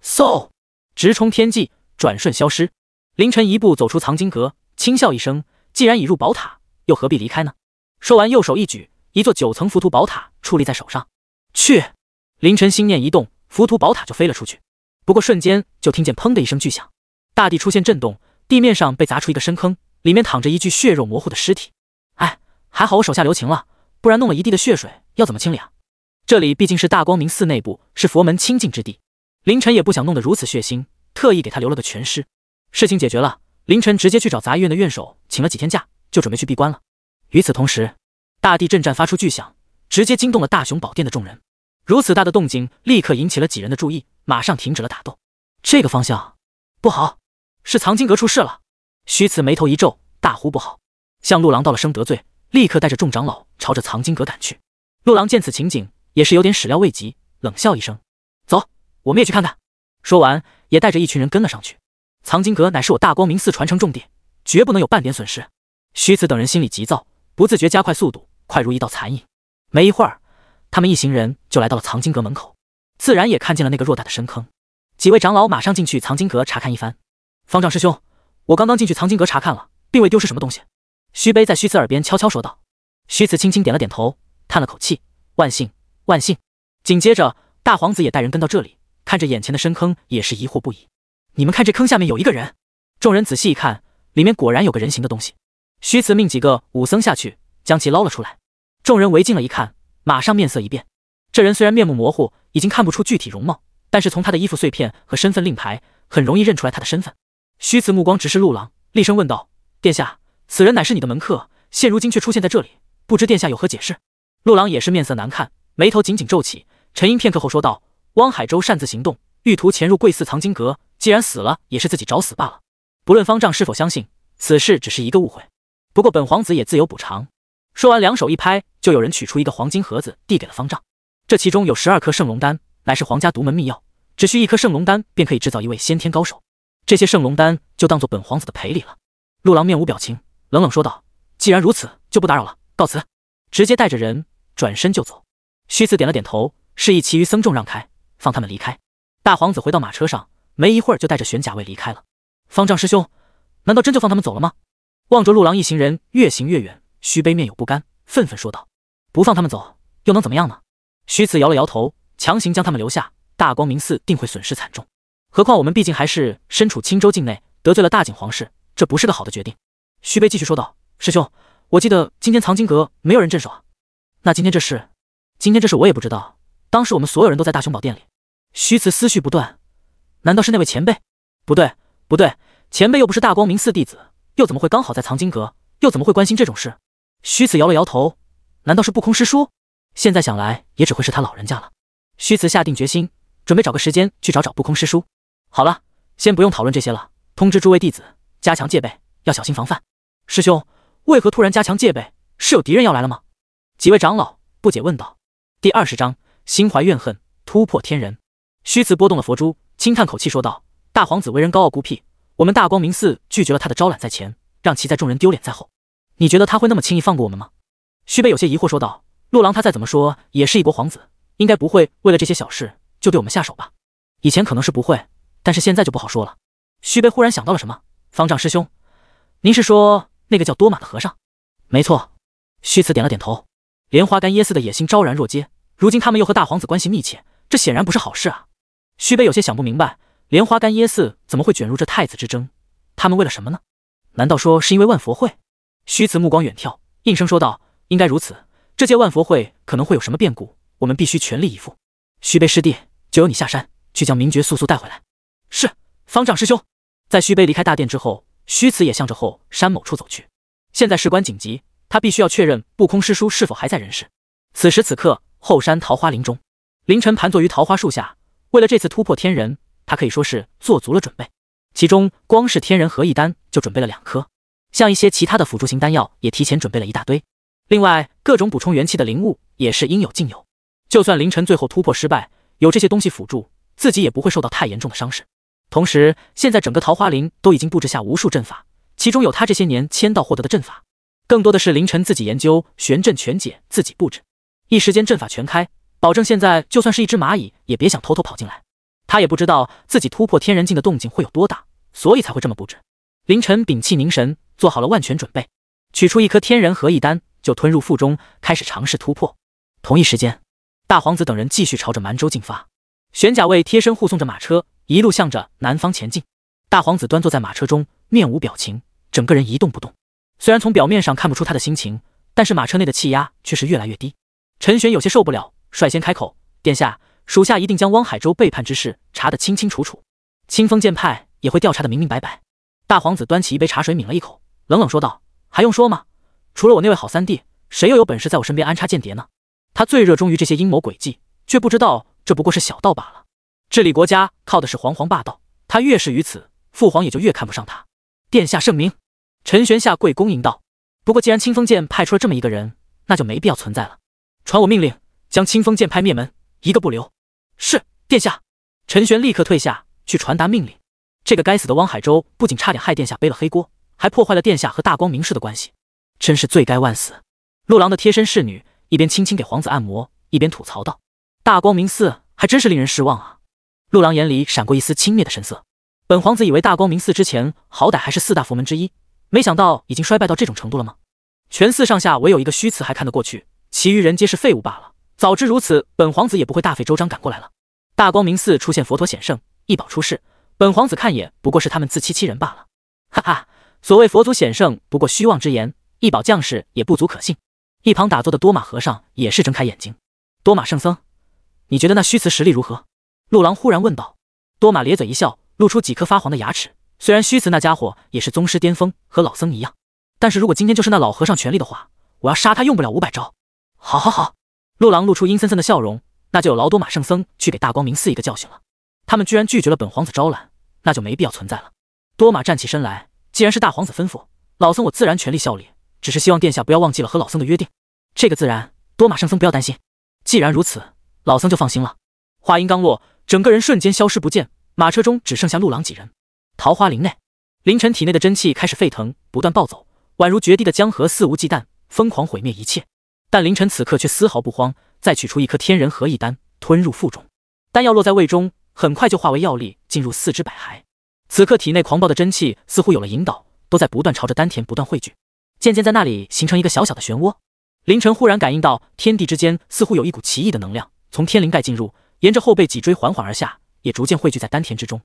嗖，直冲天际，转瞬消失。凌晨一步走出藏经阁，轻笑一声：“既然已入宝塔，又何必离开呢？”说完，右手一举，一座九层浮屠宝塔矗立在手上。去！凌晨心念一动，浮屠宝塔就飞了出去。不过瞬间就听见砰的一声巨响，大地出现震动，地面上被砸出一个深坑，里面躺着一具血肉模糊的尸体。哎，还好我手下留情了，不然弄了一地的血水，要怎么清理啊？这里毕竟是大光明寺内部，是佛门清净之地，凌晨也不想弄得如此血腥，特意给他留了个全尸。事情解决了，凌晨直接去找杂医院的院首，请了几天假，就准备去闭关了。与此同时，大地震战发出巨响，直接惊动了大雄宝殿的众人。如此大的动静，立刻引起了几人的注意，马上停止了打斗。这个方向不好，是藏经阁出事了。虚慈眉头一皱，大呼不好，向陆郎道了声得罪，立刻带着众长老朝着藏经阁赶去。陆郎见此情景，也是有点始料未及，冷笑一声：“走，我们也去看看。”说完，也带着一群人跟了上去。藏经阁乃是我大光明寺传承重地，绝不能有半点损失。虚慈等人心里急躁，不自觉加快速度，快如一道残影。没一会儿，他们一行人就来到了藏经阁门口，自然也看见了那个偌大的深坑。几位长老马上进去藏经阁查看一番。方丈师兄，我刚刚进去藏经阁查看了，并未丢失什么东西。虚悲在虚慈耳边悄悄说道。虚慈轻轻点了点头，叹了口气：万幸，万幸。紧接着，大皇子也带人跟到这里，看着眼前的深坑，也是疑惑不已。你们看，这坑下面有一个人。众人仔细一看，里面果然有个人形的东西。虚慈命几个武僧下去将其捞了出来。众人围近了一看，马上面色一变。这人虽然面目模糊，已经看不出具体容貌，但是从他的衣服碎片和身份令牌，很容易认出来他的身份。虚慈目光直视陆郎，厉声问道：“殿下，此人乃是你的门客，现如今却出现在这里，不知殿下有何解释？”陆郎也是面色难看，眉头紧紧皱起，沉吟片刻后说道：“汪海洲擅自行动。”玉图潜入贵寺藏经阁，既然死了，也是自己找死罢了。不论方丈是否相信，此事只是一个误会。不过本皇子也自有补偿。说完，两手一拍，就有人取出一个黄金盒子递给了方丈。这其中有十二颗圣龙丹，乃是皇家独门秘药，只需一颗圣龙丹便可以制造一位先天高手。这些圣龙丹就当做本皇子的赔礼了。陆郎面无表情，冷冷说道：“既然如此，就不打扰了，告辞。”直接带着人转身就走。虚子点了点头，示意其余僧众让开，放他们离开。大皇子回到马车上，没一会儿就带着玄甲卫离开了。方丈师兄，难道真就放他们走了吗？望着陆狼一行人越行越远，许悲面有不甘，愤愤说道：“不放他们走，又能怎么样呢？”徐慈摇了摇头，强行将他们留下。大光明寺定会损失惨重，何况我们毕竟还是身处青州境内，得罪了大景皇室，这不是个好的决定。许悲继续说道：“师兄，我记得今天藏经阁没有人镇守啊，那今天这事……今天这事我也不知道，当时我们所有人都在大雄宝殿里。”虚慈思绪不断，难道是那位前辈？不对，不对，前辈又不是大光明寺弟子，又怎么会刚好在藏经阁？又怎么会关心这种事？虚慈摇了摇头，难道是不空师叔？现在想来，也只会是他老人家了。虚慈下定决心，准备找个时间去找找不空师叔。好了，先不用讨论这些了，通知诸位弟子加强戒备，要小心防范。师兄，为何突然加强戒备？是有敌人要来了吗？几位长老不解问道。第二十章：心怀怨恨，突破天人。虚慈拨动了佛珠，轻叹口气说道：“大皇子为人高傲孤僻，我们大光明寺拒绝了他的招揽在前，让其在众人丢脸在后。你觉得他会那么轻易放过我们吗？”虚悲有些疑惑说道：“陆郎，他再怎么说也是一国皇子，应该不会为了这些小事就对我们下手吧？以前可能是不会，但是现在就不好说了。”虚悲忽然想到了什么：“方丈师兄，您是说那个叫多玛的和尚？”“没错。”虚慈点了点头。莲花干噎死的野心昭然若揭，如今他们又和大皇子关系密切，这显然不是好事啊！徐悲有些想不明白，莲花干耶寺怎么会卷入这太子之争？他们为了什么呢？难道说是因为万佛会？虚慈目光远眺，应声说道：“应该如此。这届万佛会可能会有什么变故，我们必须全力以赴。”徐悲师弟，就由你下山去将明觉速速带回来。是，方丈师兄。在徐悲离开大殿之后，虚慈也向着后山某处走去。现在事关紧急，他必须要确认布空师叔是否还在人世。此时此刻，后山桃花林中，凌晨盘坐于桃花树下。为了这次突破天人，他可以说是做足了准备。其中光是天人合一丹就准备了两颗，像一些其他的辅助型丹药也提前准备了一大堆。另外各种补充元气的灵物也是应有尽有。就算凌晨最后突破失败，有这些东西辅助，自己也不会受到太严重的伤势。同时，现在整个桃花林都已经布置下无数阵法，其中有他这些年签到获得的阵法，更多的是凌晨自己研究《玄阵全解》自己布置。一时间阵法全开。保证现在就算是一只蚂蚁也别想偷偷跑进来。他也不知道自己突破天人境的动静会有多大，所以才会这么布置。凌晨屏气凝神，做好了万全准备，取出一颗天人合一丹就吞入腹中，开始尝试突破。同一时间，大皇子等人继续朝着蛮州进发，玄甲卫贴身护送着马车，一路向着南方前进。大皇子端坐在马车中，面无表情，整个人一动不动。虽然从表面上看不出他的心情，但是马车内的气压却是越来越低。陈玄有些受不了。率先开口，殿下，属下一定将汪海洲背叛之事查得清清楚楚，清风剑派也会调查得明明白白。大皇子端起一杯茶水抿了一口，冷冷说道：“还用说吗？除了我那位好三弟，谁又有本事在我身边安插间谍呢？他最热衷于这些阴谋诡计，却不知道这不过是小道罢了。治理国家靠的是皇皇霸道，他越是于此，父皇也就越看不上他。殿下圣明。”陈玄下跪恭迎道：“不过既然清风剑派出了这么一个人，那就没必要存在了。传我命令。”将清风剑派灭门，一个不留。是殿下，陈玄立刻退下去传达命令。这个该死的汪海洲不仅差点害殿下背了黑锅，还破坏了殿下和大光明寺的关系，真是罪该万死。陆郎的贴身侍女一边轻轻给皇子按摩，一边吐槽道：“大光明寺还真是令人失望啊。”陆郎眼里闪过一丝轻蔑的神色。本皇子以为大光明寺之前好歹还是四大佛门之一，没想到已经衰败到这种程度了吗？全寺上下唯有一个虚词还看得过去，其余人皆是废物罢了。早知如此，本皇子也不会大费周章赶过来了。大光明寺出现佛陀显圣，一宝出世，本皇子看也不过是他们自欺欺人罢了。哈哈，所谓佛祖显圣，不过虚妄之言；一宝降世，也不足可信。一旁打坐的多玛和尚也是睁开眼睛。多玛圣僧，你觉得那虚词实力如何？陆郎忽然问道。多玛咧嘴一笑，露出几颗发黄的牙齿。虽然虚词那家伙也是宗师巅峰，和老僧一样，但是如果今天就是那老和尚全力的话，我要杀他用不了五百招。好，好，好。陆郎露出阴森森的笑容，那就有劳多玛圣僧去给大光明寺一个教训了。他们居然拒绝了本皇子招揽，那就没必要存在了。多玛站起身来，既然是大皇子吩咐，老僧我自然全力效力。只是希望殿下不要忘记了和老僧的约定。这个自然，多玛圣僧不要担心。既然如此，老僧就放心了。话音刚落，整个人瞬间消失不见，马车中只剩下陆郎几人。桃花林内，林晨体内的真气开始沸腾，不断暴走，宛如决堤的江河，肆无忌惮，疯狂毁灭一切。但凌晨此刻却丝毫不慌，再取出一颗天人合一丹，吞入腹中。丹药落在胃中，很快就化为药力进入四肢百骸。此刻体内狂暴的真气似乎有了引导，都在不断朝着丹田不断汇聚，渐渐在那里形成一个小小的漩涡。凌晨忽然感应到天地之间似乎有一股奇异的能量从天灵盖进入，沿着后背脊椎缓缓而下，也逐渐汇聚在丹田之中。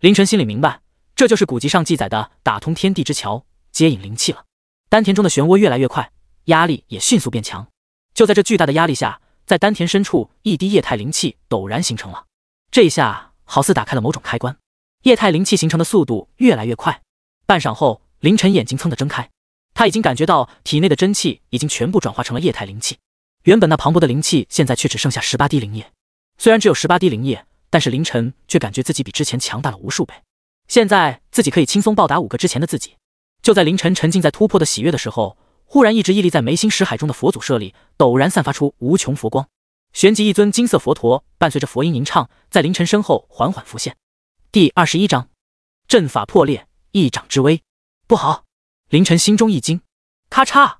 凌晨心里明白，这就是古籍上记载的打通天地之桥，接引灵气了。丹田中的漩涡越来越快，压力也迅速变强。就在这巨大的压力下，在丹田深处，一滴液态灵气陡然形成了。这一下好似打开了某种开关，液态灵气形成的速度越来越快。半晌后，凌晨眼睛噌的睁开，他已经感觉到体内的真气已经全部转化成了液态灵气。原本那磅礴的灵气，现在却只剩下十八滴灵液。虽然只有十八滴灵液，但是凌晨却感觉自己比之前强大了无数倍。现在自己可以轻松暴打五个之前的自己。就在凌晨沉浸在突破的喜悦的时候，忽然，一直屹立在眉心石海中的佛祖舍利，陡然散发出无穷佛光。旋即，一尊金色佛陀伴随着佛音吟唱，在凌晨身后缓缓浮现。第二十一章，阵法破裂，一掌之威，不好！凌晨心中一惊，咔嚓，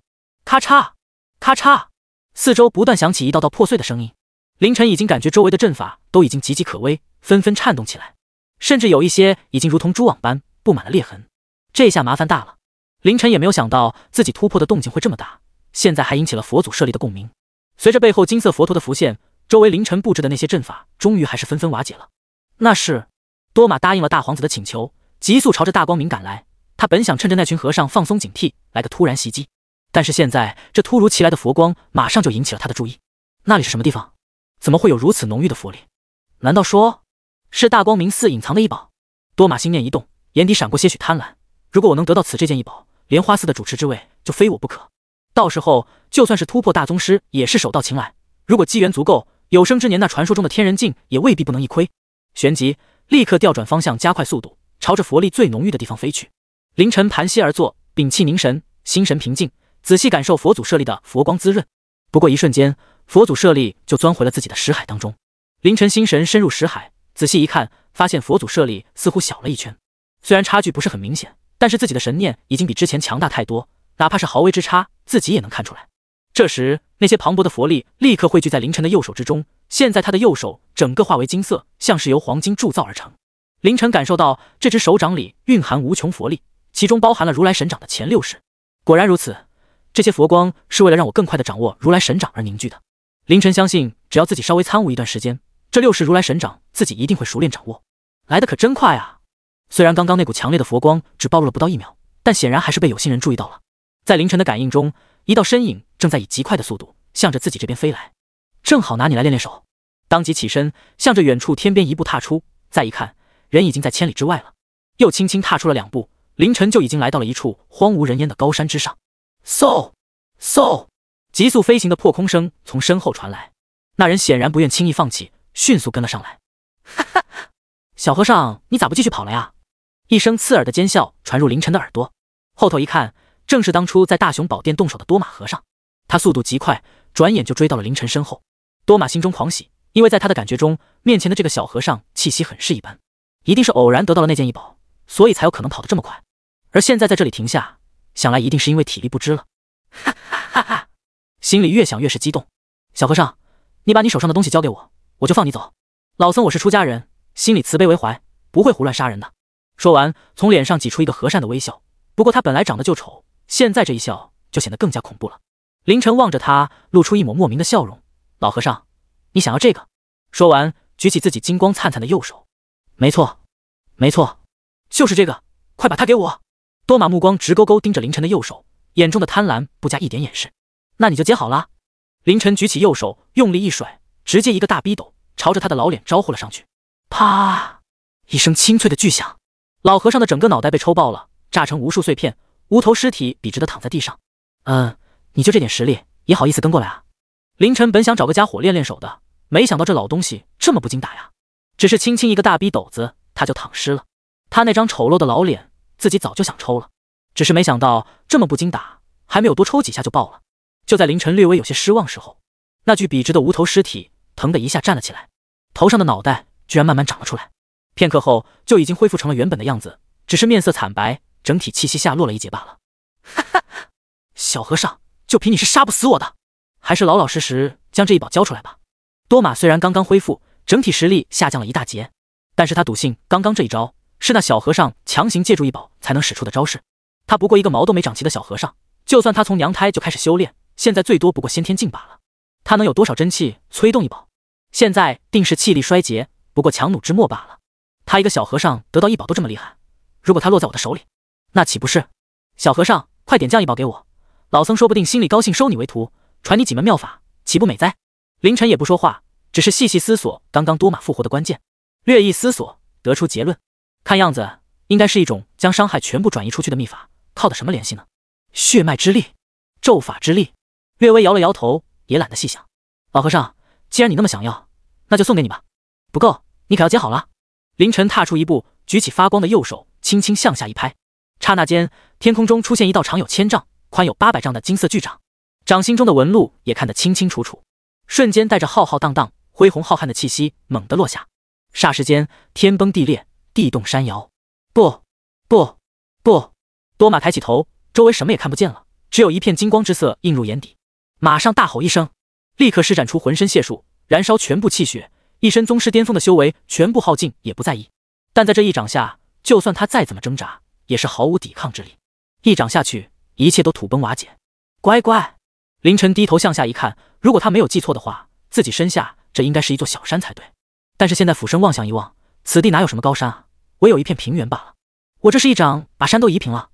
咔嚓，咔嚓，四周不断响起一道道破碎的声音。凌晨已经感觉周围的阵法都已经岌岌可危，纷纷颤动起来，甚至有一些已经如同蛛网般布满了裂痕。这下麻烦大了。凌晨也没有想到自己突破的动静会这么大，现在还引起了佛祖设立的共鸣。随着背后金色佛陀的浮现，周围凌晨布置的那些阵法终于还是纷纷瓦解了。那是多玛答应了大皇子的请求，急速朝着大光明赶来。他本想趁着那群和尚放松警惕，来个突然袭击，但是现在这突如其来的佛光马上就引起了他的注意。那里是什么地方？怎么会有如此浓郁的佛力？难道说是大光明寺隐藏的异宝？多玛心念一动，眼底闪过些许贪婪。如果我能得到此这件异宝，莲花寺的主持之位就非我不可，到时候就算是突破大宗师也是手到擒来。如果机缘足够，有生之年那传说中的天人境也未必不能一窥。旋即立刻调转方向，加快速度，朝着佛力最浓郁的地方飞去。凌晨盘膝而坐，屏气凝神，心神平静，仔细感受佛祖设立的佛光滋润。不过一瞬间，佛祖设立就钻回了自己的识海当中。凌晨心神深入识海，仔细一看，发现佛祖设立似乎小了一圈，虽然差距不是很明显。但是自己的神念已经比之前强大太多，哪怕是毫微之差，自己也能看出来。这时，那些磅礴的佛力立刻汇聚在凌晨的右手之中。现在他的右手整个化为金色，像是由黄金铸造而成。凌晨感受到这只手掌里蕴含无穷佛力，其中包含了如来神掌的前六式。果然如此，这些佛光是为了让我更快的掌握如来神掌而凝聚的。凌晨相信，只要自己稍微参悟一段时间，这六式如来神掌自己一定会熟练掌握。来的可真快啊！虽然刚刚那股强烈的佛光只暴露了不到一秒，但显然还是被有心人注意到了。在凌晨的感应中，一道身影正在以极快的速度向着自己这边飞来，正好拿你来练练手。当即起身，向着远处天边一步踏出，再一看，人已经在千里之外了。又轻轻踏出了两步，凌晨就已经来到了一处荒无人烟的高山之上。嗖，嗖，急速飞行的破空声从身后传来，那人显然不愿轻易放弃，迅速跟了上来。哈哈，小和尚，你咋不继续跑了呀？一声刺耳的尖笑传入凌晨的耳朵，后头一看，正是当初在大雄宝殿动手的多玛和尚。他速度极快，转眼就追到了凌晨身后。多玛心中狂喜，因为在他的感觉中，面前的这个小和尚气息很是一般，一定是偶然得到了那件异宝，所以才有可能跑得这么快。而现在在这里停下，想来一定是因为体力不支了。哈哈哈哈哈！心里越想越是激动。小和尚，你把你手上的东西交给我，我就放你走。老僧我是出家人，心里慈悲为怀，不会胡乱杀人的。说完，从脸上挤出一个和善的微笑。不过他本来长得就丑，现在这一笑就显得更加恐怖了。凌晨望着他，露出一抹莫名的笑容：“老和尚，你想要这个？”说完，举起自己金光灿灿的右手。“没错，没错，就是这个，快把它给我！”多玛目光直勾勾盯着凌晨的右手，眼中的贪婪不加一点掩饰。“那你就接好了。”凌晨举起右手，用力一甩，直接一个大逼斗朝着他的老脸招呼了上去。啪！一声清脆的巨响。老和尚的整个脑袋被抽爆了，炸成无数碎片，无头尸体笔直的躺在地上。嗯，你就这点实力，也好意思跟过来啊？凌晨本想找个家伙练练手的，没想到这老东西这么不经打呀！只是轻轻一个大逼斗子，他就躺尸了。他那张丑陋的老脸，自己早就想抽了，只是没想到这么不经打，还没有多抽几下就爆了。就在凌晨略微有些失望时候，那具笔直的无头尸体疼的一下站了起来，头上的脑袋居然慢慢长了出来。片刻后，就已经恢复成了原本的样子，只是面色惨白，整体气息下落了一截罢了。哈哈，小和尚，就凭你是杀不死我的，还是老老实实将这一宝交出来吧。多玛虽然刚刚恢复，整体实力下降了一大截，但是他笃信刚刚这一招是那小和尚强行借助一宝才能使出的招式。他不过一个毛都没长齐的小和尚，就算他从娘胎就开始修炼，现在最多不过先天境罢了。他能有多少真气催动一宝？现在定是气力衰竭，不过强弩之末罢了。他一个小和尚得到一宝都这么厉害，如果他落在我的手里，那岂不是？小和尚，快点将一宝给我，老僧说不定心里高兴，收你为徒，传你几门妙法，岂不美哉？凌晨也不说话，只是细细思索刚刚多玛复活的关键，略一思索，得出结论，看样子应该是一种将伤害全部转移出去的秘法，靠的什么联系呢？血脉之力，咒法之力。略微摇了摇头，也懒得细想。老和尚，既然你那么想要，那就送给你吧。不够，你可要接好了。凌晨踏出一步，举起发光的右手，轻轻向下一拍。刹那间，天空中出现一道长有千丈、宽有八百丈的金色巨掌，掌心中的纹路也看得清清楚楚。瞬间，带着浩浩荡荡、恢宏浩瀚的气息，猛地落下。霎时间，天崩地裂，地动山摇。不，不，不！多玛抬起头，周围什么也看不见了，只有一片金光之色映入眼底。马上大吼一声，立刻施展出浑身解数，燃烧全部气血。一身宗师巅峰的修为全部耗尽也不在意，但在这一掌下，就算他再怎么挣扎，也是毫无抵抗之力。一掌下去，一切都土崩瓦解。乖乖，林晨低头向下一看，如果他没有记错的话，自己身下这应该是一座小山才对。但是现在俯身望向一望，此地哪有什么高山啊，唯有一片平原罢了。我这是一掌把山都移平了。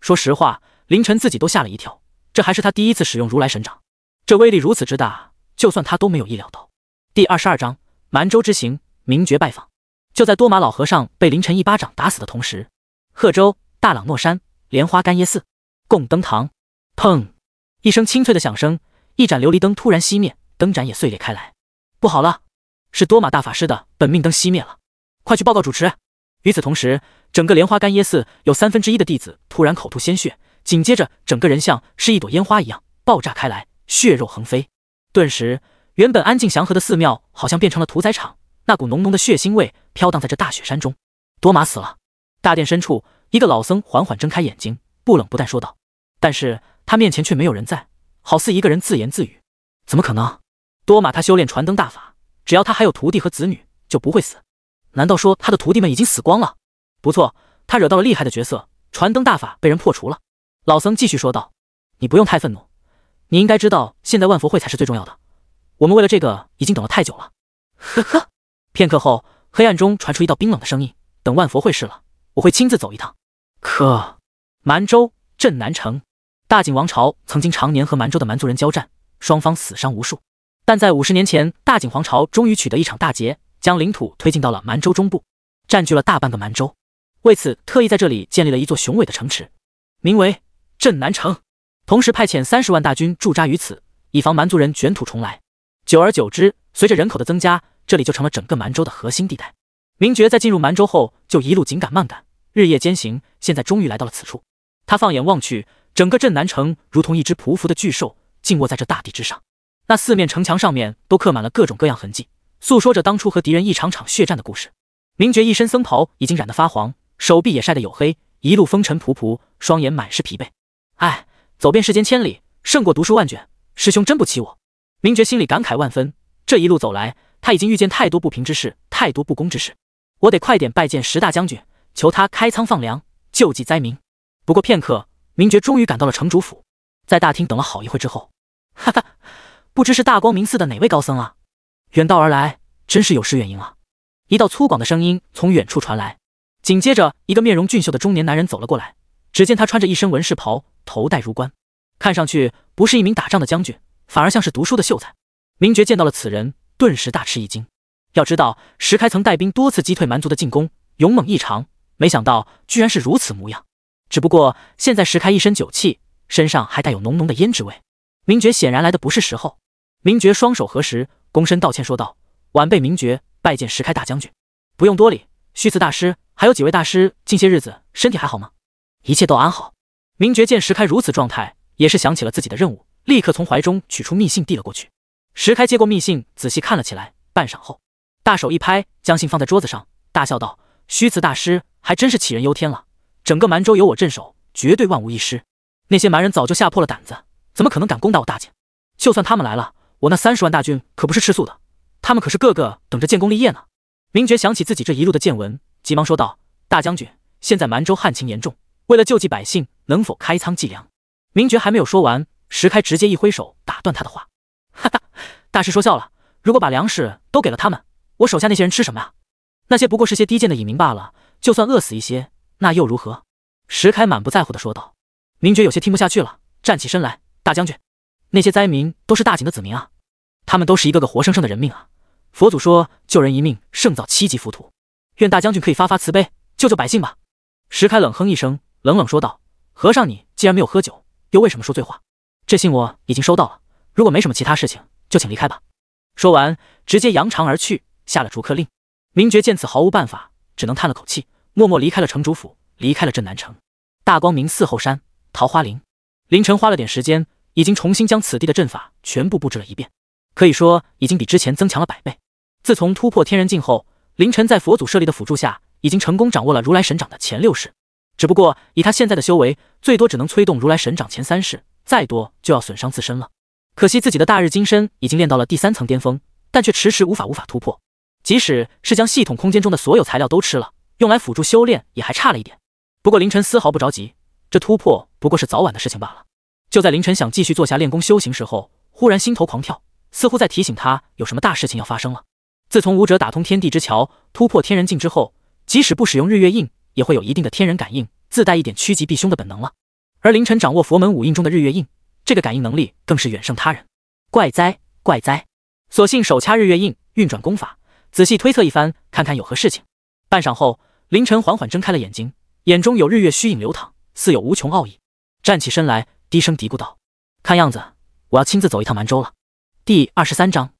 说实话，凌晨自己都吓了一跳，这还是他第一次使用如来神掌，这威力如此之大，就算他都没有意料到。第二十二章。蛮州之行，名爵拜访。就在多玛老和尚被凌晨一巴掌打死的同时，贺州大朗诺山莲花干耶寺供灯堂，砰一声清脆的响声，一盏琉璃灯突然熄灭，灯盏也碎裂开来。不好了，是多玛大法师的本命灯熄灭了，快去报告主持！与此同时，整个莲花干耶寺有三分之一的弟子突然口吐鲜血，紧接着整个人像是一朵烟花一样爆炸开来，血肉横飞，顿时。原本安静祥和的寺庙，好像变成了屠宰场。那股浓浓的血腥味飘荡在这大雪山中。多玛死了。大殿深处，一个老僧缓缓睁开眼睛，不冷不淡说道：“但是他面前却没有人在，好似一个人自言自语。”“怎么可能？”多玛他修炼传灯大法，只要他还有徒弟和子女，就不会死。难道说他的徒弟们已经死光了？不错，他惹到了厉害的角色，传灯大法被人破除了。老僧继续说道：“你不用太愤怒，你应该知道，现在万佛会才是最重要的。”我们为了这个已经等了太久了。呵呵。片刻后，黑暗中传出一道冰冷的声音：“等万佛会师了，我会亲自走一趟。”可，蛮州镇南城，大景王朝曾经常年和蛮州的蛮族人交战，双方死伤无数。但在五十年前，大景皇朝终于取得一场大捷，将领土推进到了蛮州中部，占据了大半个蛮州。为此，特意在这里建立了一座雄伟的城池，名为镇南城，同时派遣三十万大军驻扎于此，以防蛮族人卷土重来。久而久之，随着人口的增加，这里就成了整个蛮州的核心地带。明觉在进入蛮州后，就一路紧赶慢赶，日夜兼行，现在终于来到了此处。他放眼望去，整个镇南城如同一只匍匐的巨兽，静卧在这大地之上。那四面城墙上面都刻满了各种各样痕迹，诉说着当初和敌人一场场血战的故事。明觉一身僧袍已经染得发黄，手臂也晒得黝黑，一路风尘仆仆，双眼满是疲惫。哎，走遍世间千里，胜过读书万卷。师兄真不欺我。明觉心里感慨万分，这一路走来，他已经遇见太多不平之事，太多不公之事。我得快点拜见十大将军，求他开仓放粮，救济灾民。不过片刻，明觉终于赶到了城主府，在大厅等了好一会之后，哈哈，不知是大光明寺的哪位高僧啊？远道而来，真是有失远迎啊！一道粗犷的声音从远处传来，紧接着一个面容俊秀的中年男人走了过来。只见他穿着一身文士袍，头戴如冠，看上去不是一名打仗的将军。反而像是读书的秀才。明觉见到了此人，顿时大吃一惊。要知道，石开曾带兵多次击退蛮族的进攻，勇猛异常。没想到，居然是如此模样。只不过，现在石开一身酒气，身上还带有浓浓的胭脂味。明觉显然来的不是时候。明觉双手合十，躬身道歉说道：“晚辈明觉拜见石开大将军，不用多礼。虚辞大师，还有几位大师，近些日子身体还好吗？一切都安好。”明觉见石开如此状态，也是想起了自己的任务。立刻从怀中取出密信递了过去。石开接过密信，仔细看了起来，半晌后，大手一拍，将信放在桌子上，大笑道：“虚词大师还真是杞人忧天了。整个蛮州由我镇守，绝对万无一失。那些蛮人早就吓破了胆子，怎么可能敢攻打我大晋？就算他们来了，我那三十万大军可不是吃素的。他们可是个个等着建功立业呢。”明觉想起自己这一路的见闻，急忙说道：“大将军，现在蛮州旱情严重，为了救济百姓，能否开仓济粮？”明觉还没有说完。石开直接一挥手打断他的话：“哈哈，大师说笑了。如果把粮食都给了他们，我手下那些人吃什么啊？那些不过是些低贱的隐民罢了。就算饿死一些，那又如何？”石开满不在乎的说道。明觉有些听不下去了，站起身来：“大将军，那些灾民都是大景的子民啊，他们都是一个个活生生的人命啊！佛祖说，救人一命胜造七级浮屠，愿大将军可以发发慈悲，救救百姓吧。”石开冷哼一声，冷冷说道：“和尚，你既然没有喝酒，又为什么说醉话？”这信我已经收到了，如果没什么其他事情，就请离开吧。说完，直接扬长而去，下了逐客令。明觉见此毫无办法，只能叹了口气，默默离开了城主府，离开了镇南城。大光明寺后山桃花林，凌晨花了点时间，已经重新将此地的阵法全部布置了一遍，可以说已经比之前增强了百倍。自从突破天人境后，凌晨在佛祖设立的辅助下，已经成功掌握了如来神掌的前六式，只不过以他现在的修为，最多只能催动如来神掌前三式。再多就要损伤自身了。可惜自己的大日金身已经练到了第三层巅峰，但却迟迟无法无法突破。即使是将系统空间中的所有材料都吃了，用来辅助修炼也还差了一点。不过凌晨丝毫不着急，这突破不过是早晚的事情罢了。就在凌晨想继续做下练功修行时候，忽然心头狂跳，似乎在提醒他有什么大事情要发生了。自从武者打通天地之桥，突破天人境之后，即使不使用日月印，也会有一定的天人感应，自带一点趋吉避凶的本能了。而凌晨掌握佛门五印中的日月印，这个感应能力更是远胜他人。怪哉，怪哉！索性手掐日月印，运转功法，仔细推测一番，看看有何事情。半晌后，凌晨缓缓睁开了眼睛，眼中有日月虚影流淌，似有无穷奥义。站起身来，低声嘀咕道：“看样子，我要亲自走一趟蛮州了。”第二十三章：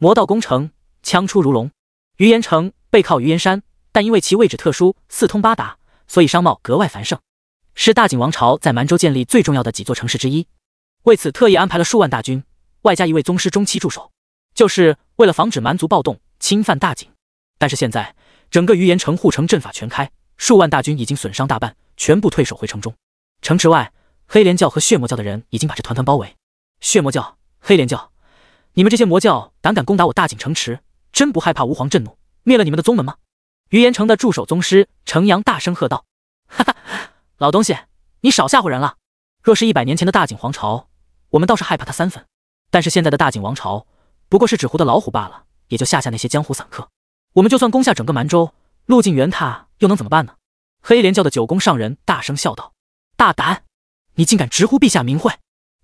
魔道攻城，枪出如龙。余岩城背靠余岩山，但因为其位置特殊，四通八达，所以商贸格外繁盛。是大景王朝在蛮州建立最重要的几座城市之一，为此特意安排了数万大军，外加一位宗师中期驻守，就是为了防止蛮族暴动侵犯大景。但是现在，整个余岩城护城阵法全开，数万大军已经损伤大半，全部退守回城中。城池外，黑莲教和血魔教的人已经把这团团包围。血魔教、黑莲教，你们这些魔教胆敢攻打我大景城池，真不害怕吾皇震怒，灭了你们的宗门吗？余岩城的驻守宗师程阳大声喝道。老东西，你少吓唬人了。若是一百年前的大景皇朝，我们倒是害怕他三分；但是现在的大景王朝，不过是纸糊的老虎罢了，也就吓吓那些江湖散客。我们就算攻下整个蛮州，陆靖元他又能怎么办呢？黑莲教的九宫上人大声笑道：“大胆，你竟敢直呼陛下名讳！”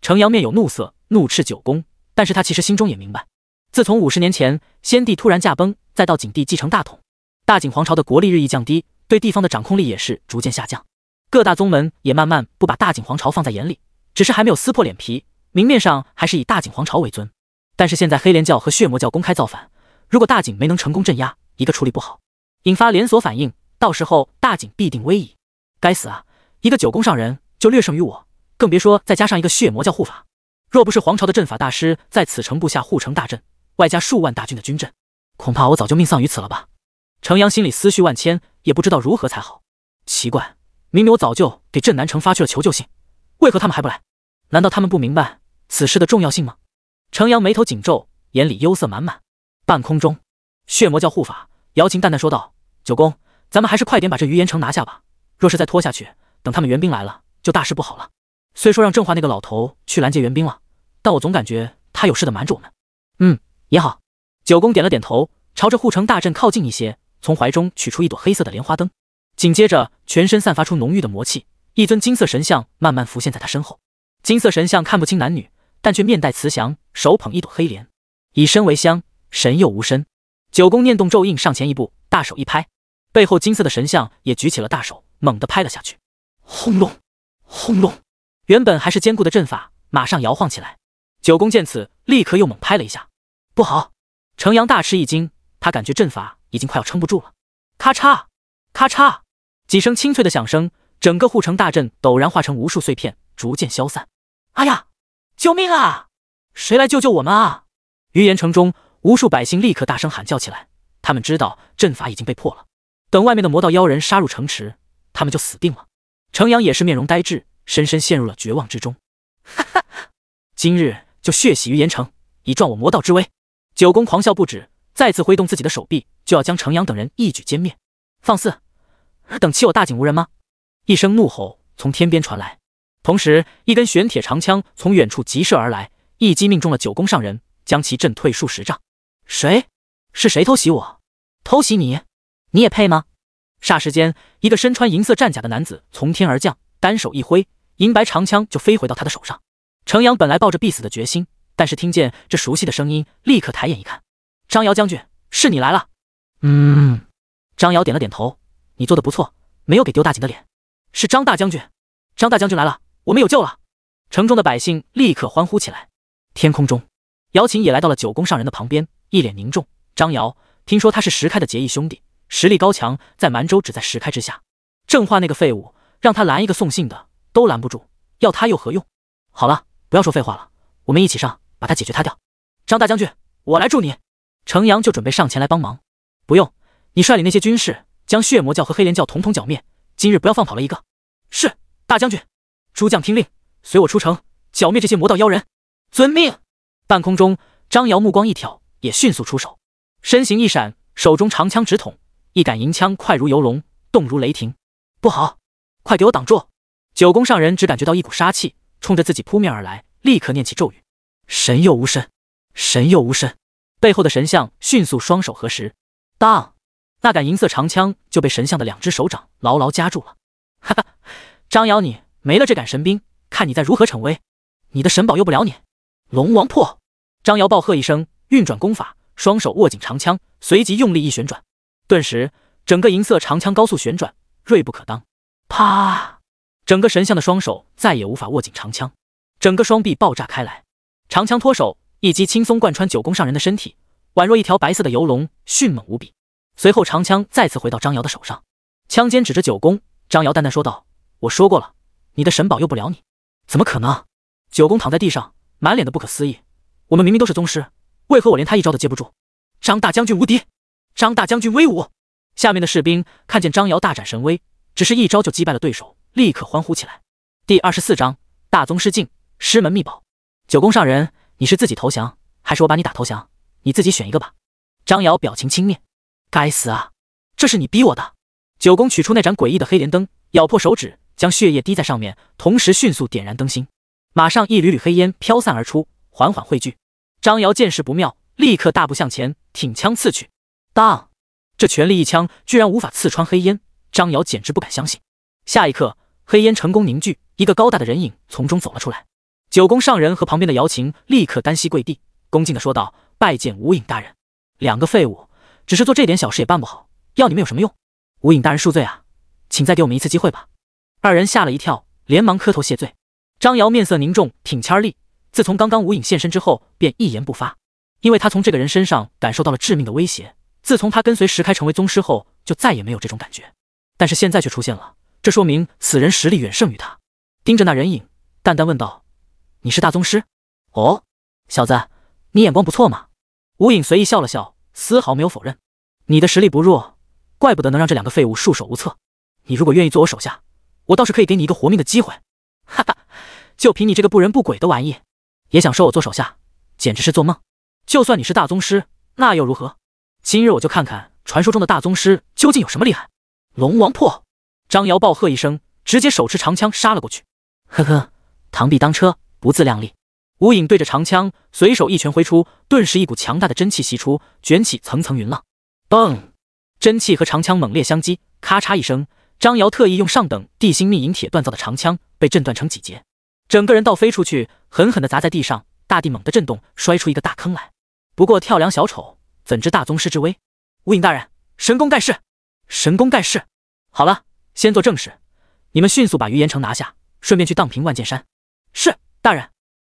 程阳面有怒色，怒斥九宫。但是他其实心中也明白，自从五十年前先帝突然驾崩，再到景帝继承大统，大景皇朝的国力日益降低，对地方的掌控力也是逐渐下降。各大宗门也慢慢不把大景皇朝放在眼里，只是还没有撕破脸皮，明面上还是以大景皇朝为尊。但是现在黑莲教和血魔教公开造反，如果大景没能成功镇压，一个处理不好，引发连锁反应，到时候大景必定危矣。该死啊！一个九宫上人就略胜于我，更别说再加上一个血魔教护法。若不是皇朝的阵法大师在此城布下护城大阵，外加数万大军的军阵，恐怕我早就命丧于此了吧。程阳心里思绪万千，也不知道如何才好。奇怪。明明我早就给镇南城发去了求救信，为何他们还不来？难道他们不明白此事的重要性吗？程阳眉头紧皱，眼里忧色满满。半空中，血魔教护法姚琴淡淡说道：“九公，咱们还是快点把这余岩城拿下吧。若是再拖下去，等他们援兵来了，就大事不好了。”虽说让正化那个老头去拦截援兵了，但我总感觉他有事的瞒着我们。嗯，也好。九公点了点头，朝着护城大阵靠近一些，从怀中取出一朵黑色的莲花灯。紧接着，全身散发出浓郁的魔气，一尊金色神像慢慢浮现在他身后。金色神像看不清男女，但却面带慈祥，手捧一朵黑莲，以身为香，神佑无身。九公念动咒印，上前一步，大手一拍，背后金色的神像也举起了大手，猛地拍了下去。轰隆，轰隆！原本还是坚固的阵法，马上摇晃起来。九公见此，立刻又猛拍了一下。不好！程阳大吃一惊，他感觉阵法已经快要撑不住了。咔嚓，咔嚓！几声清脆的响声，整个护城大阵陡然化成无数碎片，逐渐消散。哎呀！救命啊！谁来救救我们啊？余岩城中无数百姓立刻大声喊叫起来，他们知道阵法已经被破了。等外面的魔道妖人杀入城池，他们就死定了。程阳也是面容呆滞，深深陷入了绝望之中。哈哈！今日就血洗余岩城，以壮我魔道之威！九公狂笑不止，再次挥动自己的手臂，就要将程阳等人一举歼灭。放肆！等，齐我大景无人吗？一声怒吼从天边传来，同时一根玄铁长枪从远处急射而来，一击命中了九宫上人，将其震退数十丈。谁？是谁偷袭我？偷袭你？你也配吗？霎时间，一个身穿银色战甲的男子从天而降，单手一挥，银白长枪就飞回到他的手上。程阳本来抱着必死的决心，但是听见这熟悉的声音，立刻抬眼一看，张瑶将军，是你来了。嗯，张瑶点了点头。你做的不错，没有给丢大锦的脸。是张大将军，张大将军来了，我们有救了！城中的百姓立刻欢呼起来。天空中，姚琴也来到了九宫上人的旁边，一脸凝重。张瑶，听说他是石开的结义兄弟，实力高强，在蛮州只在石开之下。正化那个废物，让他拦一个送信的都拦不住，要他又何用？好了，不要说废话了，我们一起上，把他解决他掉。张大将军，我来助你。程阳就准备上前来帮忙。不用，你率领那些军士。将血魔教和黑莲教统统剿灭，今日不要放跑了一个。是大将军，诸将听令，随我出城剿灭这些魔道妖人。遵命。半空中，张瑶目光一挑，也迅速出手，身形一闪，手中长枪直捅，一杆银枪快如游龙，动如雷霆。不好，快给我挡住！九宫上人只感觉到一股杀气冲着自己扑面而来，立刻念起咒语：神佑吾身，神佑吾身。背后的神像迅速双手合十，当。那杆银色长枪就被神像的两只手掌牢牢夹住了。哈哈，张瑶，你没了这杆神兵，看你在如何逞威！你的神宝用不了你。龙王破！张瑶暴喝一声，运转功法，双手握紧长枪，随即用力一旋转，顿时整个银色长枪高速旋转，锐不可当。啪！整个神像的双手再也无法握紧长枪，整个双臂爆炸开来，长枪脱手，一击轻松贯穿九宫上人的身体，宛若一条白色的游龙，迅猛无比。随后，长枪再次回到张瑶的手上，枪尖指着九宫。张瑶淡淡说道：“我说过了，你的神宝用不了你，怎么可能？”九宫躺在地上，满脸的不可思议。我们明明都是宗师，为何我连他一招都接不住？张大将军无敌，张大将军威武！下面的士兵看见张瑶大展神威，只是一招就击败了对手，立刻欢呼起来。第二十四章大宗师境，师门秘宝。九宫上人，你是自己投降，还是我把你打投降？你自己选一个吧。张瑶表情轻蔑。该死啊！这是你逼我的。九公取出那盏诡异的黑莲灯，咬破手指，将血液滴在上面，同时迅速点燃灯芯。马上一缕缕黑烟飘散而出，缓缓汇聚。张瑶见势不妙，立刻大步向前，挺枪刺去。当！这全力一枪居然无法刺穿黑烟，张瑶简直不敢相信。下一刻，黑烟成功凝聚，一个高大的人影从中走了出来。九宫上人和旁边的瑶琴立刻单膝跪地，恭敬的说道：“拜见无影大人。”两个废物。只是做这点小事也办不好，要你们有什么用？无影大人恕罪啊，请再给我们一次机会吧。二人吓了一跳，连忙磕头谢罪。张瑶面色凝重，挺枪而立。自从刚刚无影现身之后，便一言不发，因为他从这个人身上感受到了致命的威胁。自从他跟随石开成为宗师后，就再也没有这种感觉，但是现在却出现了，这说明此人实力远胜于他。盯着那人影，淡淡问道：“你是大宗师？哦，小子，你眼光不错嘛。”无影随意笑了笑。丝毫没有否认，你的实力不弱，怪不得能让这两个废物束手无策。你如果愿意做我手下，我倒是可以给你一个活命的机会。哈哈，就凭你这个不人不鬼的玩意，也想收我做手下，简直是做梦！就算你是大宗师，那又如何？今日我就看看传说中的大宗师究竟有什么厉害。龙王破！张瑶暴喝一声，直接手持长枪杀了过去。呵呵，螳臂当车，不自量力。无影对着长枪，随手一拳挥出，顿时一股强大的真气袭出，卷起层层云浪。嘣！真气和长枪猛烈相击，咔嚓一声，张瑶特意用上等地心秘银铁锻造的长枪被震断成几截，整个人倒飞出去，狠狠地砸在地上，大地猛地震动，摔出一个大坑来。不过跳梁小丑怎知大宗师之威？无影大人，神功盖世！神功盖世！好了，先做正事，你们迅速把余岩城拿下，顺便去荡平万剑山。是，大人。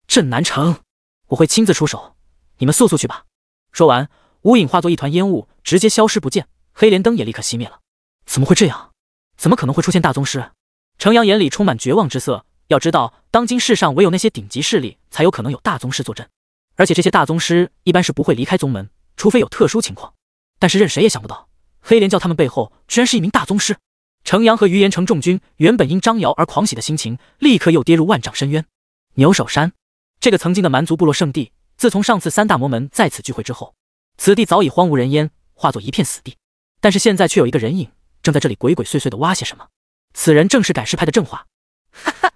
镇南城，我会亲自出手，你们速速去吧。说完，无影化作一团烟雾，直接消失不见，黑莲灯也立刻熄灭了。怎么会这样？怎么可能会出现大宗师？程阳眼里充满绝望之色。要知道，当今世上唯有那些顶级势力才有可能有大宗师坐镇，而且这些大宗师一般是不会离开宗门，除非有特殊情况。但是任谁也想不到，黑莲教他们背后居然是一名大宗师。程阳和余岩城众军原本因张瑶而狂喜的心情，立刻又跌入万丈深渊。牛首山。这个曾经的蛮族部落圣地，自从上次三大魔门在此聚会之后，此地早已荒无人烟，化作一片死地。但是现在却有一个人影正在这里鬼鬼祟祟的挖些什么。此人正是赶尸派的郑化。哈哈，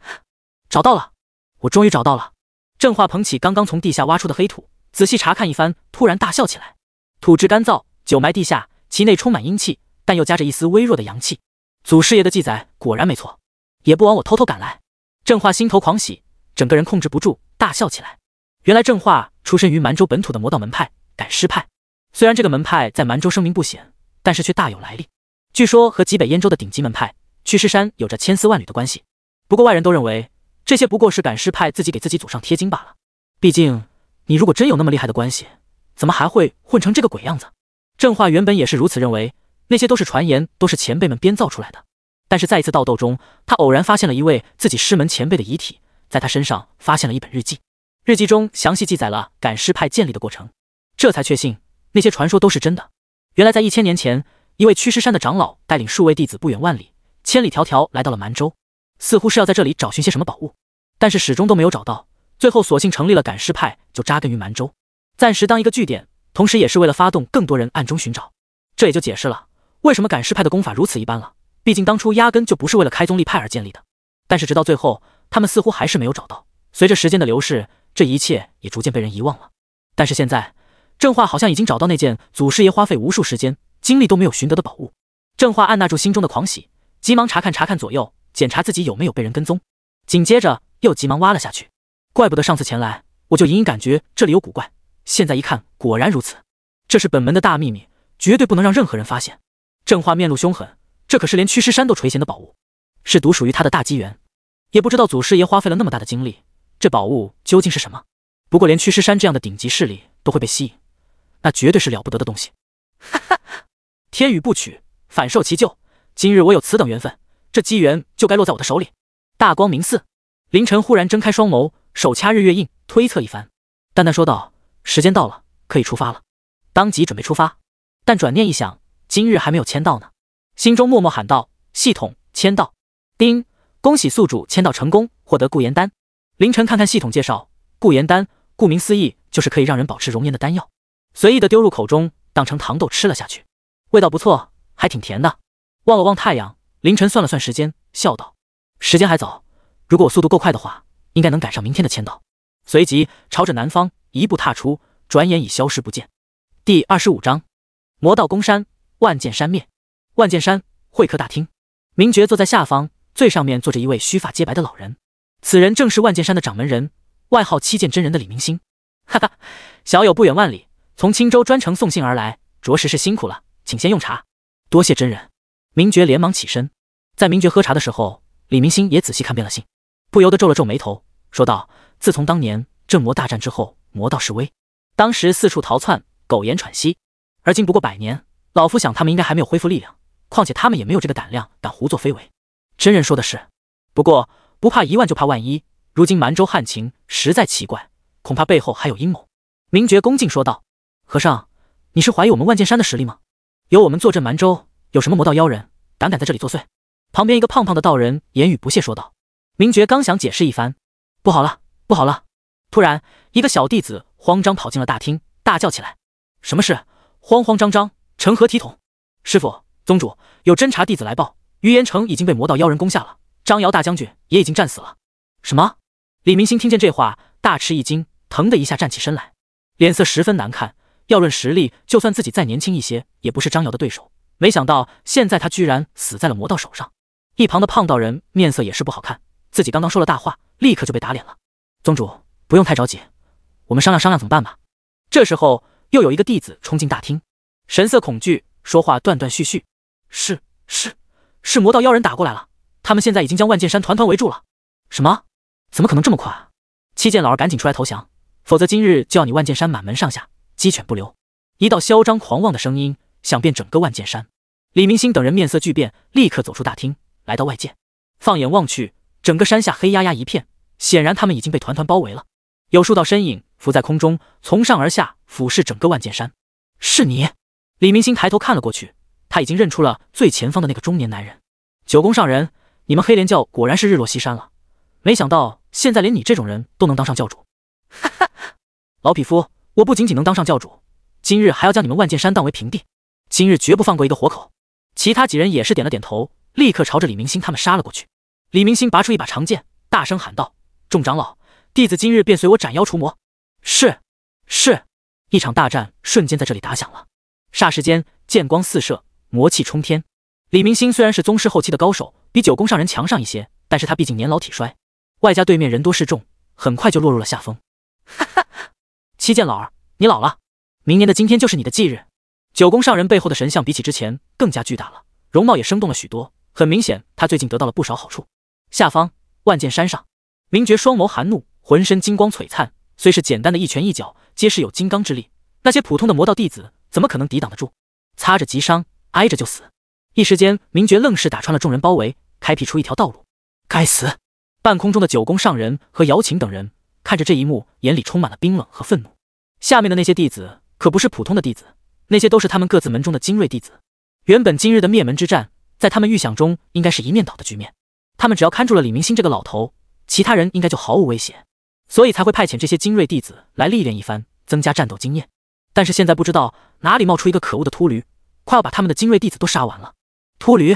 找到了，我终于找到了！郑化捧起刚刚从地下挖出的黑土，仔细查看一番，突然大笑起来。土质干燥，久埋地下，其内充满阴气，但又夹着一丝微弱的阳气。祖师爷的记载果然没错，也不枉我偷偷赶来。郑化心头狂喜，整个人控制不住。大笑起来。原来正化出身于蛮州本土的魔道门派赶尸派，虽然这个门派在蛮州声名不显，但是却大有来历。据说和极北燕州的顶级门派驱尸山有着千丝万缕的关系。不过外人都认为这些不过是赶尸派自己给自己祖上贴金罢了。毕竟你如果真有那么厉害的关系，怎么还会混成这个鬼样子？正化原本也是如此认为，那些都是传言，都是前辈们编造出来的。但是在一次盗斗中，他偶然发现了一位自己师门前辈的遗体。在他身上发现了一本日记，日记中详细记载了赶尸派建立的过程，这才确信那些传说都是真的。原来，在一千年前，一位驱尸山的长老带领数位弟子不远万里、千里迢迢来到了蛮州，似乎是要在这里找寻些什么宝物，但是始终都没有找到。最后，索性成立了赶尸派，就扎根于蛮州，暂时当一个据点，同时也是为了发动更多人暗中寻找。这也就解释了为什么赶尸派的功法如此一般了，毕竟当初压根就不是为了开宗立派而建立的。但是，直到最后。他们似乎还是没有找到。随着时间的流逝，这一切也逐渐被人遗忘了。但是现在，郑化好像已经找到那件祖师爷花费无数时间、精力都没有寻得的宝物。郑化按捺住心中的狂喜，急忙查看查看左右，检查自己有没有被人跟踪。紧接着，又急忙挖了下去。怪不得上次前来，我就隐隐感觉这里有古怪。现在一看，果然如此。这是本门的大秘密，绝对不能让任何人发现。郑化面露凶狠，这可是连驱尸山都垂涎的宝物，是独属于他的大机缘。也不知道祖师爷花费了那么大的精力，这宝物究竟是什么？不过连驱尸山这样的顶级势力都会被吸引，那绝对是了不得的东西。哈哈哈！天与不取，反受其咎。今日我有此等缘分，这机缘就该落在我的手里。大光明寺，凌晨忽然睁开双眸，手掐日月印，推测一番，淡淡说道：“时间到了，可以出发了。”当即准备出发，但转念一想，今日还没有签到呢，心中默默喊道：“系统，签到。”叮，恭喜宿主签到成功，获得顾颜丹。凌晨看看系统介绍，顾颜丹，顾名思义就是可以让人保持容颜的丹药。随意的丢入口中，当成糖豆吃了下去，味道不错，还挺甜的。望了望太阳，凌晨算了算时间，笑道：“时间还早，如果我速度够快的话，应该能赶上明天的签到。”随即朝着南方一步踏出，转眼已消失不见。第二十五章：魔道攻山，万剑山灭。万剑山会客大厅，名爵坐在下方。最上面坐着一位须发皆白的老人，此人正是万剑山的掌门人，外号七剑真人的李明星。哈哈，小友不远万里从青州专程送信而来，着实是辛苦了，请先用茶。多谢真人。明觉连忙起身。在明觉喝茶的时候，李明星也仔细看遍了信，不由得皱了皱眉头，说道：“自从当年正魔大战之后，魔道示威，当时四处逃窜，苟延喘息。而今不过百年，老夫想他们应该还没有恢复力量，况且他们也没有这个胆量敢胡作非为。”真人说的是，不过不怕一万就怕万一。如今蛮州旱情实在奇怪，恐怕背后还有阴谋。明觉恭敬说道：“和尚，你是怀疑我们万剑山的实力吗？有我们坐镇蛮州，有什么魔道妖人胆敢在这里作祟？”旁边一个胖胖的道人言语不屑说道。明觉刚想解释一番，不好了，不好了！突然，一个小弟子慌张跑进了大厅，大叫起来：“什么事？慌慌张张成何体统？”师傅、宗主，有侦察弟子来报。余延成已经被魔道妖人攻下了，张瑶大将军也已经战死了。什么？李明星听见这话，大吃一惊，腾的一下站起身来，脸色十分难看。要论实力，就算自己再年轻一些，也不是张瑶的对手。没想到现在他居然死在了魔道手上。一旁的胖道人面色也是不好看，自己刚刚说了大话，立刻就被打脸了。宗主，不用太着急，我们商量商量怎么办吧。这时候，又有一个弟子冲进大厅，神色恐惧，说话断断续续：“是是。”是魔道妖人打过来了，他们现在已经将万剑山团团围住了。什么？怎么可能这么快？七剑老儿赶紧出来投降，否则今日就要你万剑山满门上下鸡犬不留！一道嚣张狂妄的声音响遍整个万剑山，李明星等人面色巨变，立刻走出大厅，来到外界。放眼望去，整个山下黑压压一片，显然他们已经被团团包围了。有数道身影浮在空中，从上而下俯视整个万剑山。是你？李明星抬头看了过去。他已经认出了最前方的那个中年男人，九宫上人，你们黑莲教果然是日落西山了，没想到现在连你这种人都能当上教主，哈哈，老匹夫，我不仅仅能当上教主，今日还要将你们万剑山当为平地，今日绝不放过一个活口。其他几人也是点了点头，立刻朝着李明星他们杀了过去。李明星拔出一把长剑，大声喊道：“众长老，弟子今日便随我斩妖除魔。”“是，是。”一场大战瞬间在这里打响了，霎时间剑光四射。魔气冲天，李明星虽然是宗师后期的高手，比九宫上人强上一些，但是他毕竟年老体衰，外加对面人多势众，很快就落入了下风。哈哈，七剑老儿，你老了，明年的今天就是你的忌日。九宫上人背后的神像比起之前更加巨大了，容貌也生动了许多，很明显他最近得到了不少好处。下方万剑山上，明觉双眸含怒，浑身金光璀璨，虽是简单的一拳一脚，皆是有金刚之力，那些普通的魔道弟子怎么可能抵挡得住？擦着急伤。挨着就死，一时间，明觉愣是打穿了众人包围，开辟出一条道路。该死！半空中的九宫上人和姚琴等人看着这一幕，眼里充满了冰冷和愤怒。下面的那些弟子可不是普通的弟子，那些都是他们各自门中的精锐弟子。原本今日的灭门之战，在他们预想中应该是一面倒的局面，他们只要看住了李明星这个老头，其他人应该就毫无威胁，所以才会派遣这些精锐弟子来历练一番，增加战斗经验。但是现在不知道哪里冒出一个可恶的秃驴。快要把他们的精锐弟子都杀完了！秃驴，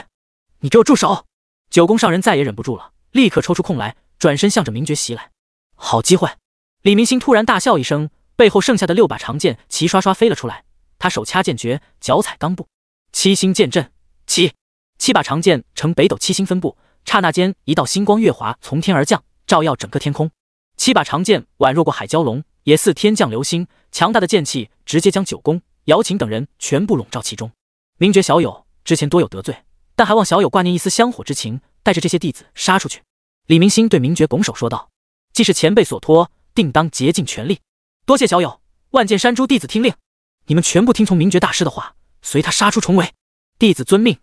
你给我住手！九宫上人再也忍不住了，立刻抽出空来，转身向着明觉袭来。好机会！李明星突然大笑一声，背后剩下的六把长剑齐刷刷飞了出来。他手掐剑诀，脚踩钢布，七星剑阵起。七把长剑呈北斗七星分布，刹那间，一道星光月华从天而降，照耀整个天空。七把长剑宛若过海蛟龙，也似天降流星，强大的剑气直接将九宫、姚琴等人全部笼罩其中。名爵小友，之前多有得罪，但还望小友挂念一丝香火之情，带着这些弟子杀出去。李明星对名爵拱手说道：“既是前辈所托，定当竭尽全力。”多谢小友。万剑山诸弟子听令，你们全部听从名爵大师的话，随他杀出重围。弟子遵命。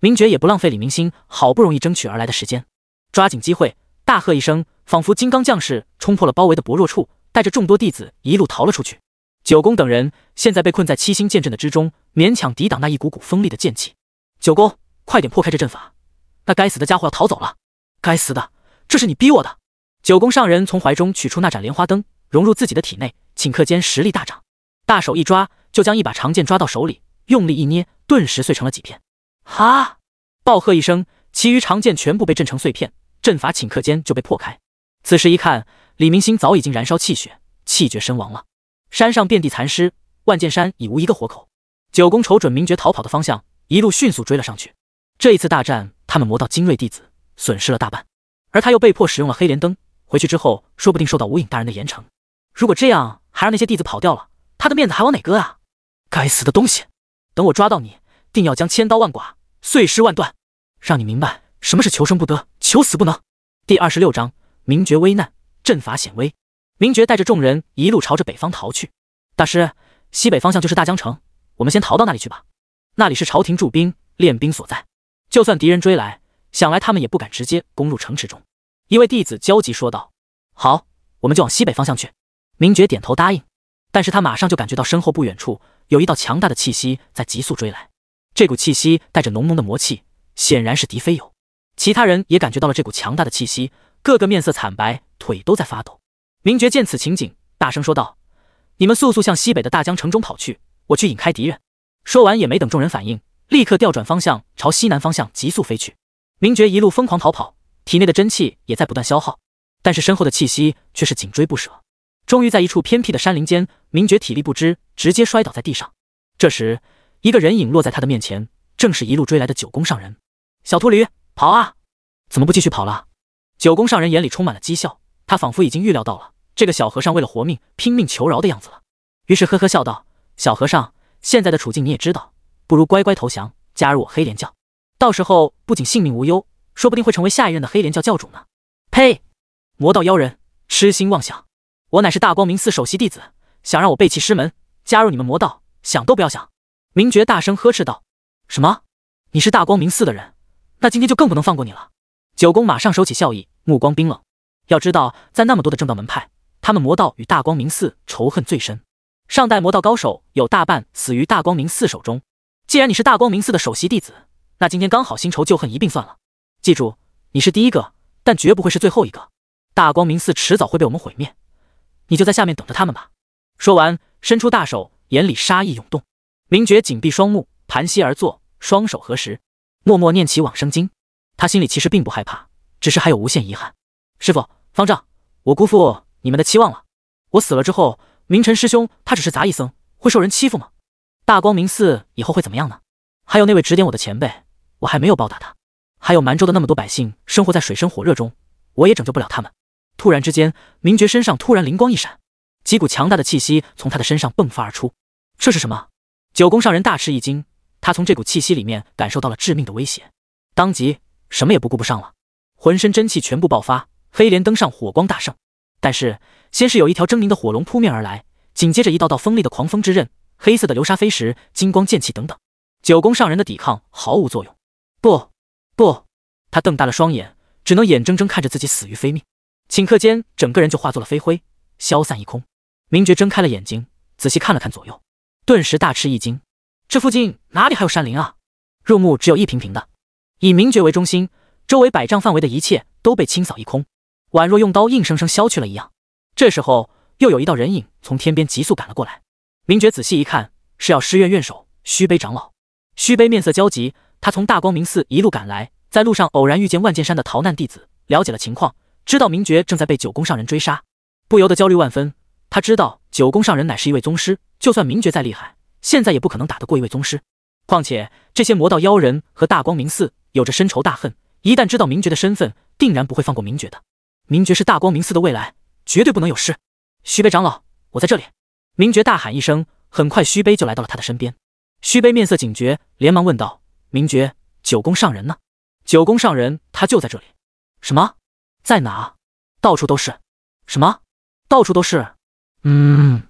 名爵也不浪费李明星好不容易争取而来的时间，抓紧机会，大喝一声，仿佛金刚将士冲破了包围的薄弱处，带着众多弟子一路逃了出去。九公等人现在被困在七星剑阵的之中，勉强抵挡那一股股锋利的剑气。九公，快点破开这阵法！那该死的家伙要逃走了！该死的，这是你逼我的！九公上人从怀中取出那盏莲花灯，融入自己的体内，顷刻间实力大涨。大手一抓，就将一把长剑抓到手里，用力一捏，顿时碎成了几片。哈！暴喝一声，其余长剑全部被震成碎片，阵法顷刻间就被破开。此时一看，李明星早已经燃烧气血，气绝身亡了。山上遍地残尸，万剑山已无一个活口。九公瞅准明觉逃跑的方向，一路迅速追了上去。这一次大战，他们磨到精锐弟子损失了大半，而他又被迫使用了黑莲灯。回去之后，说不定受到无影大人的严惩。如果这样还让那些弟子跑掉了，他的面子还往哪搁啊？该死的东西！等我抓到你，定要将千刀万剐、碎尸万段，让你明白什么是求生不得、求死不能。第二十六章：明觉危难，阵法显威。明觉带着众人一路朝着北方逃去。大师，西北方向就是大江城，我们先逃到那里去吧。那里是朝廷驻兵、练兵所在，就算敌人追来，想来他们也不敢直接攻入城池中。一位弟子焦急说道：“好，我们就往西北方向去。”明觉点头答应，但是他马上就感觉到身后不远处有一道强大的气息在急速追来。这股气息带着浓浓的魔气，显然是敌非友。其他人也感觉到了这股强大的气息，个个面色惨白，腿都在发抖。明觉见此情景，大声说道：“你们速速向西北的大江城中跑去，我去引开敌人。”说完，也没等众人反应，立刻调转方向，朝西南方向急速飞去。明觉一路疯狂逃跑，体内的真气也在不断消耗，但是身后的气息却是紧追不舍。终于在一处偏僻的山林间，明觉体力不支，直接摔倒在地上。这时，一个人影落在他的面前，正是一路追来的九宫上人。“小秃驴，跑啊！怎么不继续跑了？”九宫上人眼里充满了讥笑。他仿佛已经预料到了这个小和尚为了活命拼命求饶的样子了，于是呵呵笑道：“小和尚，现在的处境你也知道，不如乖乖投降，加入我黑莲教，到时候不仅性命无忧，说不定会成为下一任的黑莲教教主呢。”“呸！魔道妖人，痴心妄想！我乃是大光明寺首席弟子，想让我背弃师门，加入你们魔道，想都不要想！”明觉大声呵斥道。“什么？你是大光明寺的人？那今天就更不能放过你了！”九公马上收起笑意，目光冰冷。要知道，在那么多的正道门派，他们魔道与大光明寺仇恨最深。上代魔道高手有大半死于大光明寺手中。既然你是大光明寺的首席弟子，那今天刚好新仇旧恨一并算了。记住，你是第一个，但绝不会是最后一个。大光明寺迟早会被我们毁灭，你就在下面等着他们吧。说完，伸出大手，眼里杀意涌动。明觉紧闭双目，盘膝而坐，双手合十，默默念起往生经。他心里其实并不害怕，只是还有无限遗憾。师傅，方丈，我辜负你们的期望了。我死了之后，明尘师兄他只是杂役僧，会受人欺负吗？大光明寺以后会怎么样呢？还有那位指点我的前辈，我还没有报答他。还有蛮州的那么多百姓生活在水深火热中，我也拯救不了他们。突然之间，明觉身上突然灵光一闪，几股强大的气息从他的身上迸发而出。这是什么？九宫上人大吃一惊，他从这股气息里面感受到了致命的威胁，当即什么也不顾不上了，浑身真气全部爆发。黑莲登上，火光大盛，但是先是有一条狰狞的火龙扑面而来，紧接着一道道锋利的狂风之刃、黑色的流沙飞石、金光剑气等等，九宫上人的抵抗毫无作用。不，不，他瞪大了双眼，只能眼睁睁看着自己死于非命。顷刻间，整个人就化作了飞灰，消散一空。明觉睁开了眼睛，仔细看了看左右，顿时大吃一惊：这附近哪里还有山林啊？入目只有一平平的。以明觉为中心，周围百丈范围的一切都被清扫一空。宛若用刀硬生生削去了一样。这时候，又有一道人影从天边急速赶了过来。明觉仔细一看，是要师院院首虚悲长老。虚悲面色焦急，他从大光明寺一路赶来，在路上偶然遇见万剑山的逃难弟子，了解了情况，知道明觉正在被九宫上人追杀，不由得焦虑万分。他知道九宫上人乃是一位宗师，就算明觉再厉害，现在也不可能打得过一位宗师。况且这些魔道妖人和大光明寺有着深仇大恨，一旦知道明觉的身份，定然不会放过明觉的。明觉是大光明寺的未来，绝对不能有失。虚杯长老，我在这里！明觉大喊一声，很快虚杯就来到了他的身边。虚杯面色警觉，连忙问道：“明觉，九宫上人呢？”“九宫上人，他就在这里。”“什么？在哪？到处都是。”“什么？到处都是。”“嗯。”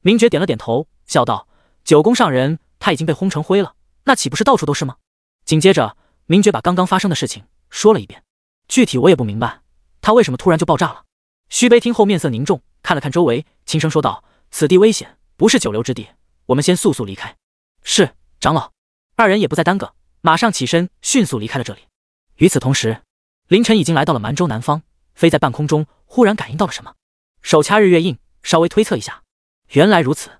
明觉点了点头，笑道：“九宫上人，他已经被轰成灰了，那岂不是到处都是吗？”紧接着，明觉把刚刚发生的事情说了一遍，具体我也不明白。他为什么突然就爆炸了？徐悲听后面色凝重，看了看周围，轻声说道：“此地危险，不是久留之地，我们先速速离开。”是长老。二人也不再耽搁，马上起身，迅速离开了这里。与此同时，凌晨已经来到了蛮州南方，飞在半空中，忽然感应到了什么，手掐日月印，稍微推测一下，原来如此，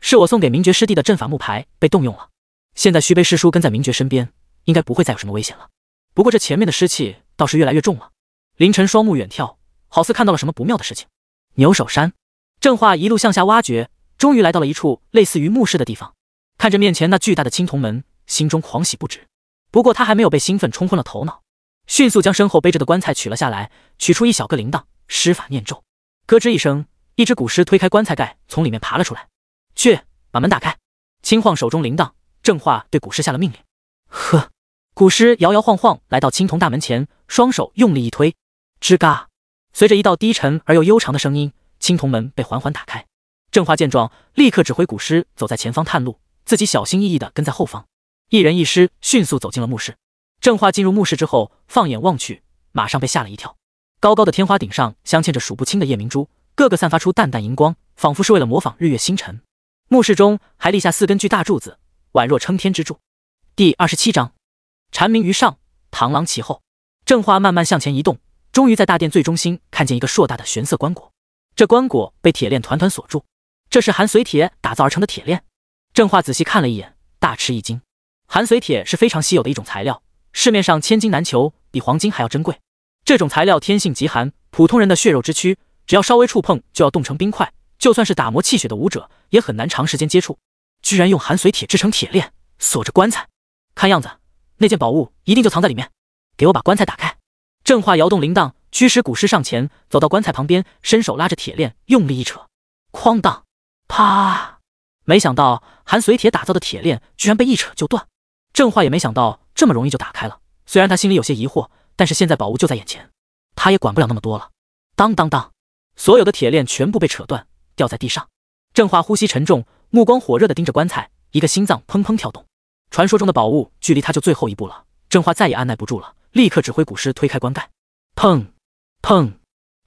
是我送给明觉师弟的阵法木牌被动用了。现在徐悲师叔跟在明觉身边，应该不会再有什么危险了。不过这前面的湿气倒是越来越重了。凌晨双目远眺，好似看到了什么不妙的事情。牛首山，正化一路向下挖掘，终于来到了一处类似于墓室的地方。看着面前那巨大的青铜门，心中狂喜不止。不过他还没有被兴奋冲昏了头脑，迅速将身后背着的棺材取了下来，取出一小个铃铛，施法念咒。咯吱一声，一只古尸推开棺材盖，从里面爬了出来。去，把门打开！轻晃手中铃铛，正化对古尸下了命令。呵，古尸摇摇晃晃来到青铜大门前，双手用力一推。吱嘎，随着一道低沉而又悠长的声音，青铜门被缓缓打开。正化见状，立刻指挥古尸走在前方探路，自己小心翼翼的跟在后方。一人一尸迅速走进了墓室。正化进入墓室之后，放眼望去，马上被吓了一跳。高高的天花顶上镶嵌着数不清的夜明珠，个个散发出淡淡荧光，仿佛是为了模仿日月星辰。墓室中还立下四根巨大柱子，宛若撑天之柱。第二十七章，蝉鸣于上，螳螂其后。正化慢慢向前移动。终于在大殿最中心看见一个硕大的玄色棺椁，这棺椁被铁链团团锁住，这是寒髓铁打造而成的铁链。郑化仔细看了一眼，大吃一惊。寒髓铁是非常稀有的一种材料，市面上千金难求，比黄金还要珍贵。这种材料天性极寒，普通人的血肉之躯，只要稍微触碰就要冻成冰块，就算是打磨气血的武者也很难长时间接触。居然用寒髓铁制成铁链锁着棺材，看样子那件宝物一定就藏在里面。给我把棺材打开！郑化摇动铃铛，驱使古尸上前，走到棺材旁边，伸手拉着铁链，用力一扯，哐当，啪！没想到含髓铁打造的铁链居然被一扯就断。郑化也没想到这么容易就打开了，虽然他心里有些疑惑，但是现在宝物就在眼前，他也管不了那么多了。当当当！所有的铁链全部被扯断，掉在地上。郑化呼吸沉重，目光火热的盯着棺材，一个心脏砰砰跳动。传说中的宝物距离他就最后一步了，郑化再也按耐不住了。立刻指挥古尸推开棺盖，砰砰，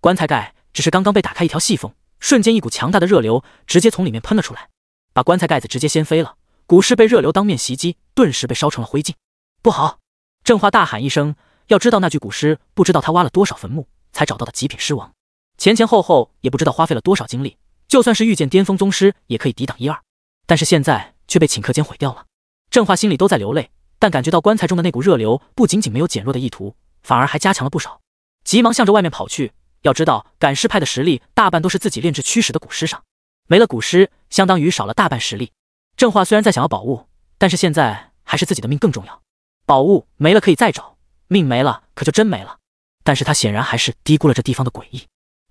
棺材盖只是刚刚被打开一条细缝，瞬间一股强大的热流直接从里面喷了出来，把棺材盖子直接掀飞了。古尸被热流当面袭击，顿时被烧成了灰烬。不好！正华大喊一声，要知道那具古尸不知道他挖了多少坟墓才找到的极品尸王，前前后后也不知道花费了多少精力，就算是遇见巅峰宗师也可以抵挡一二，但是现在却被顷刻间毁掉了。正华心里都在流泪。但感觉到棺材中的那股热流不仅仅没有减弱的意图，反而还加强了不少，急忙向着外面跑去。要知道，赶尸派的实力大半都是自己炼制驱使的古尸上，没了古尸，相当于少了大半实力。正化虽然在想要宝物，但是现在还是自己的命更重要。宝物没了可以再找，命没了可就真没了。但是他显然还是低估了这地方的诡异。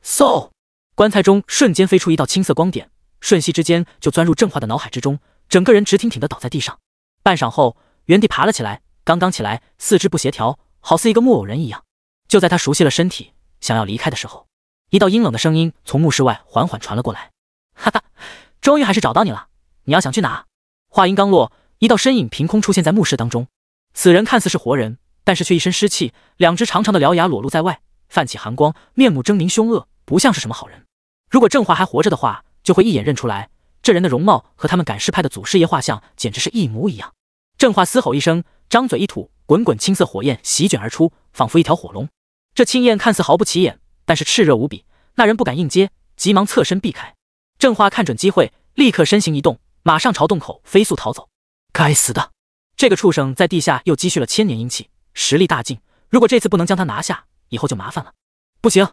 嗖！棺材中瞬间飞出一道青色光点，瞬息之间就钻入正化的脑海之中，整个人直挺挺的倒在地上。半晌后。原地爬了起来，刚刚起来，四肢不协调，好似一个木偶人一样。就在他熟悉了身体，想要离开的时候，一道阴冷的声音从墓室外缓缓传了过来：“哈哈，终于还是找到你了。你要想去哪？”话音刚落，一道身影凭空出现在墓室当中。此人看似是活人，但是却一身尸气，两只长长的獠牙裸露在外，泛起寒光，面目狰狞凶恶，不像是什么好人。如果郑华还活着的话，就会一眼认出来，这人的容貌和他们赶尸派的祖师爷画像简直是一模一样。郑化嘶吼一声，张嘴一吐，滚滚青色火焰席卷而出，仿佛一条火龙。这青焰看似毫不起眼，但是炽热无比。那人不敢硬接，急忙侧身避开。郑化看准机会，立刻身形一动，马上朝洞口飞速逃走。该死的，这个畜生在地下又积蓄了千年阴气，实力大进。如果这次不能将他拿下，以后就麻烦了。不行，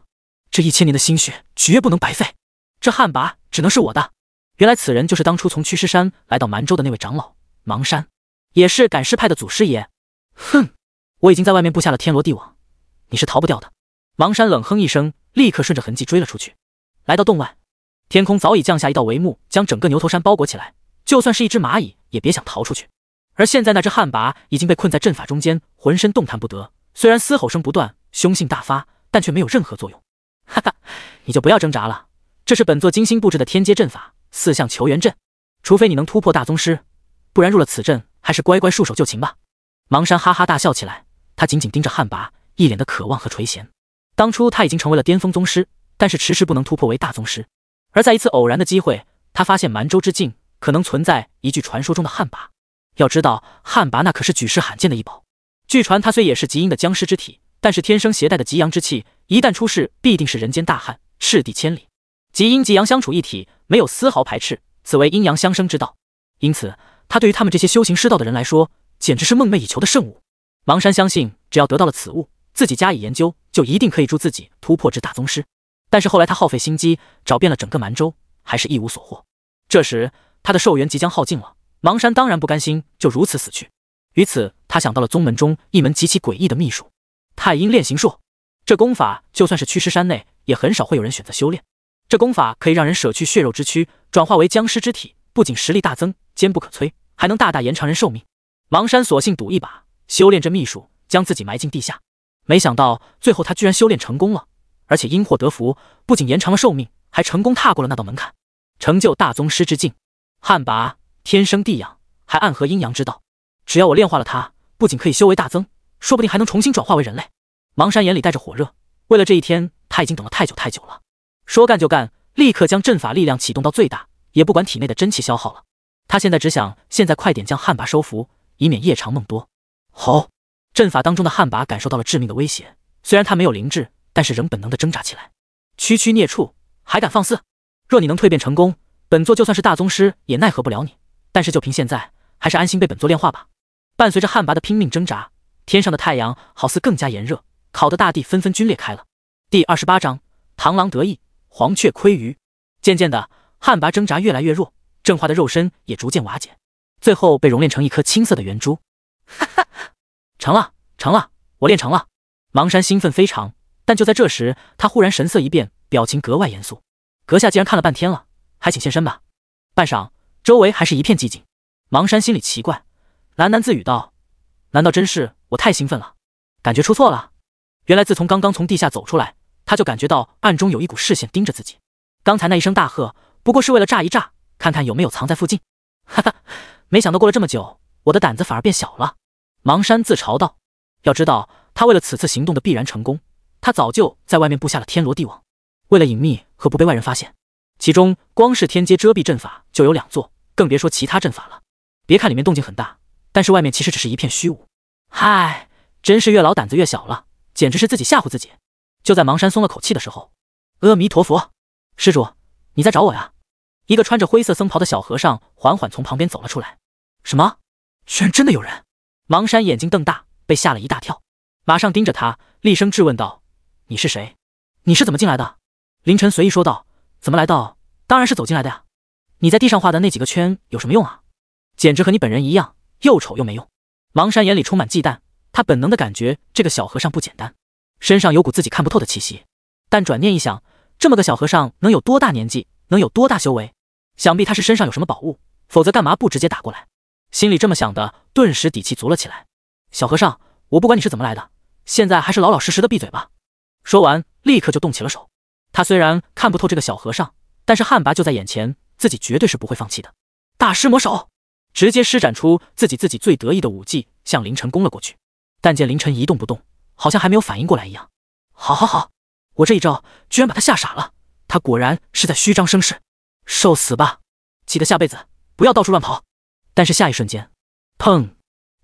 这一千年的心血绝不能白费，这旱魃只能是我的。原来此人就是当初从驱尸山来到蛮州的那位长老芒山。也是赶尸派的祖师爷，哼！我已经在外面布下了天罗地网，你是逃不掉的。王山冷哼一声，立刻顺着痕迹追了出去。来到洞外，天空早已降下一道帷幕，将整个牛头山包裹起来，就算是一只蚂蚁也别想逃出去。而现在那只旱魃已经被困在阵法中间，浑身动弹不得。虽然嘶吼声不断，凶性大发，但却没有任何作用。哈哈，你就不要挣扎了，这是本座精心布置的天阶阵法——四象求援阵。除非你能突破大宗师，不然入了此阵。还是乖乖束手就擒吧！芒山哈哈大笑起来，他紧紧盯着旱魃，一脸的渴望和垂涎。当初他已经成为了巅峰宗师，但是迟迟不能突破为大宗师。而在一次偶然的机会，他发现蛮州之境可能存在一具传说中的旱魃。要知道，旱魃那可是举世罕见的一宝。据传，他虽也是极阴的僵尸之体，但是天生携带的极阳之气，一旦出世，必定是人间大旱，赤地千里。极阴极阳相处一体，没有丝毫排斥，此为阴阳相生之道。因此。他对于他们这些修行师道的人来说，简直是梦寐以求的圣物。芒山相信，只要得到了此物，自己加以研究，就一定可以助自己突破至大宗师。但是后来，他耗费心机，找遍了整个蛮州，还是一无所获。这时，他的寿元即将耗尽了。芒山当然不甘心就如此死去，于此，他想到了宗门中一门极其诡异的秘术——太阴炼形术。这功法就算是驱尸山内，也很少会有人选择修炼。这功法可以让人舍去血肉之躯，转化为僵尸之体。不仅实力大增，坚不可摧，还能大大延长人寿命。芒山索性赌一把，修炼这秘术，将自己埋进地下。没想到最后他居然修炼成功了，而且因祸得福，不仅延长了寿命，还成功踏过了那道门槛，成就大宗师之境。旱魃天生地养，还暗合阴阳之道。只要我炼化了它，不仅可以修为大增，说不定还能重新转化为人类。芒山眼里带着火热，为了这一天他已经等了太久太久了。说干就干，立刻将阵法力量启动到最大。也不管体内的真气消耗了，他现在只想现在快点将旱魃收服，以免夜长梦多。好，阵法当中的旱魃感受到了致命的威胁，虽然他没有灵智，但是仍本能的挣扎起来。区区孽畜还敢放肆？若你能蜕变成功，本座就算是大宗师也奈何不了你。但是就凭现在，还是安心被本座炼化吧。伴随着旱魃的拼命挣扎，天上的太阳好似更加炎热，烤得大地纷纷龟裂开了。第二十八章：螳螂得意，黄雀窥鱼。渐渐的。旱魃挣扎越来越弱，正化的肉身也逐渐瓦解，最后被熔炼成一颗青色的圆珠。哈哈，成了，成了，我练成了！芒山兴奋非常，但就在这时，他忽然神色一变，表情格外严肃。阁下既然看了半天了，还请现身吧。半晌，周围还是一片寂静。芒山心里奇怪，喃喃自语道：“难道真是我太兴奋了？感觉出错了。”原来，自从刚刚从地下走出来，他就感觉到暗中有一股视线盯着自己。刚才那一声大喝。不过是为了炸一炸，看看有没有藏在附近。哈哈，没想到过了这么久，我的胆子反而变小了。芒山自嘲道：“要知道，他为了此次行动的必然成功，他早就在外面布下了天罗地网。为了隐秘和不被外人发现，其中光是天阶遮蔽阵法就有两座，更别说其他阵法了。别看里面动静很大，但是外面其实只是一片虚无。嗨，真是越老胆子越小了，简直是自己吓唬自己。”就在芒山松了口气的时候，阿弥陀佛，施主，你在找我呀？一个穿着灰色僧袍的小和尚缓缓从旁边走了出来。什么？居然真的有人！芒山眼睛瞪大，被吓了一大跳，马上盯着他，厉声质问道：“你是谁？你是怎么进来的？”林晨随意说道：“怎么来到？当然是走进来的呀。你在地上画的那几个圈有什么用啊？简直和你本人一样，又丑又没用。”芒山眼里充满忌惮，他本能的感觉这个小和尚不简单，身上有股自己看不透的气息。但转念一想，这么个小和尚能有多大年纪？能有多大修为？想必他是身上有什么宝物，否则干嘛不直接打过来？心里这么想的，顿时底气足了起来。小和尚，我不管你是怎么来的，现在还是老老实实的闭嘴吧！说完，立刻就动起了手。他虽然看不透这个小和尚，但是汉魃就在眼前，自己绝对是不会放弃的。大师魔手，直接施展出自己自己最得意的武技，向凌晨攻了过去。但见凌晨一动不动，好像还没有反应过来一样。好好好，我这一招居然把他吓傻了，他果然是在虚张声势。受死吧！记得下辈子不要到处乱跑。但是下一瞬间，砰！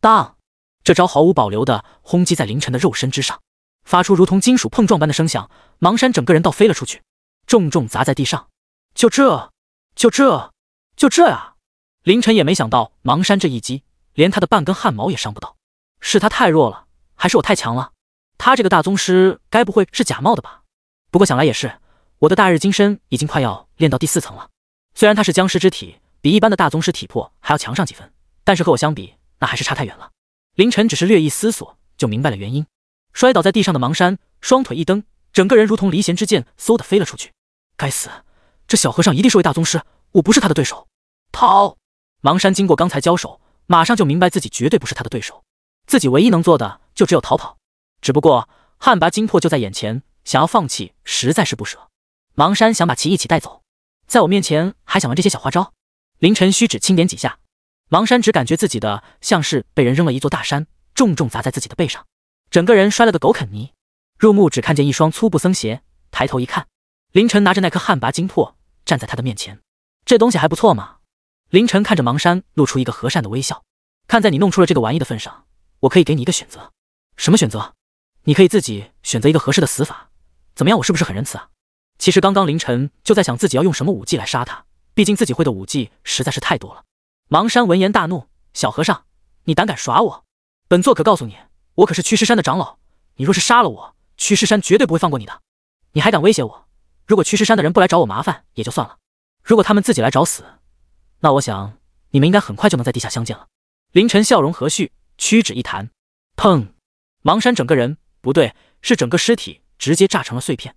当！这招毫无保留的轰击在凌晨的肉身之上，发出如同金属碰撞般的声响。芒山整个人倒飞了出去，重重砸在地上。就这！就这！就这啊！凌晨也没想到芒山这一击连他的半根汗毛也伤不到，是他太弱了，还是我太强了？他这个大宗师该不会是假冒的吧？不过想来也是，我的大日金身已经快要练到第四层了。虽然他是僵尸之体，比一般的大宗师体魄还要强上几分，但是和我相比，那还是差太远了。凌晨只是略一思索，就明白了原因。摔倒在地上的芒山，双腿一蹬，整个人如同离弦之箭，嗖的飞了出去。该死，这小和尚一定是位大宗师，我不是他的对手。逃！芒山经过刚才交手，马上就明白自己绝对不是他的对手，自己唯一能做的就只有逃跑。只不过汉魃精魄就在眼前，想要放弃实在是不舍。芒山想把其一起带走。在我面前还想玩这些小花招？凌晨虚指轻点几下，芒山只感觉自己的像是被人扔了一座大山，重重砸在自己的背上，整个人摔了个狗啃泥。入目只看见一双粗布僧鞋，抬头一看，凌晨拿着那颗旱魃精魄站在他的面前。这东西还不错嘛。凌晨看着芒山，露出一个和善的微笑。看在你弄出了这个玩意的份上，我可以给你一个选择。什么选择？你可以自己选择一个合适的死法。怎么样？我是不是很仁慈啊？其实刚刚凌晨就在想自己要用什么武技来杀他，毕竟自己会的武技实在是太多了。芒山闻言大怒：“小和尚，你胆敢耍我？本座可告诉你，我可是驱尸山的长老，你若是杀了我，驱尸山绝对不会放过你的。你还敢威胁我？如果驱尸山的人不来找我麻烦也就算了，如果他们自己来找死，那我想你们应该很快就能在地下相见了。”凌晨笑容和煦，屈指一弹，砰！芒山整个人不对，是整个尸体直接炸成了碎片。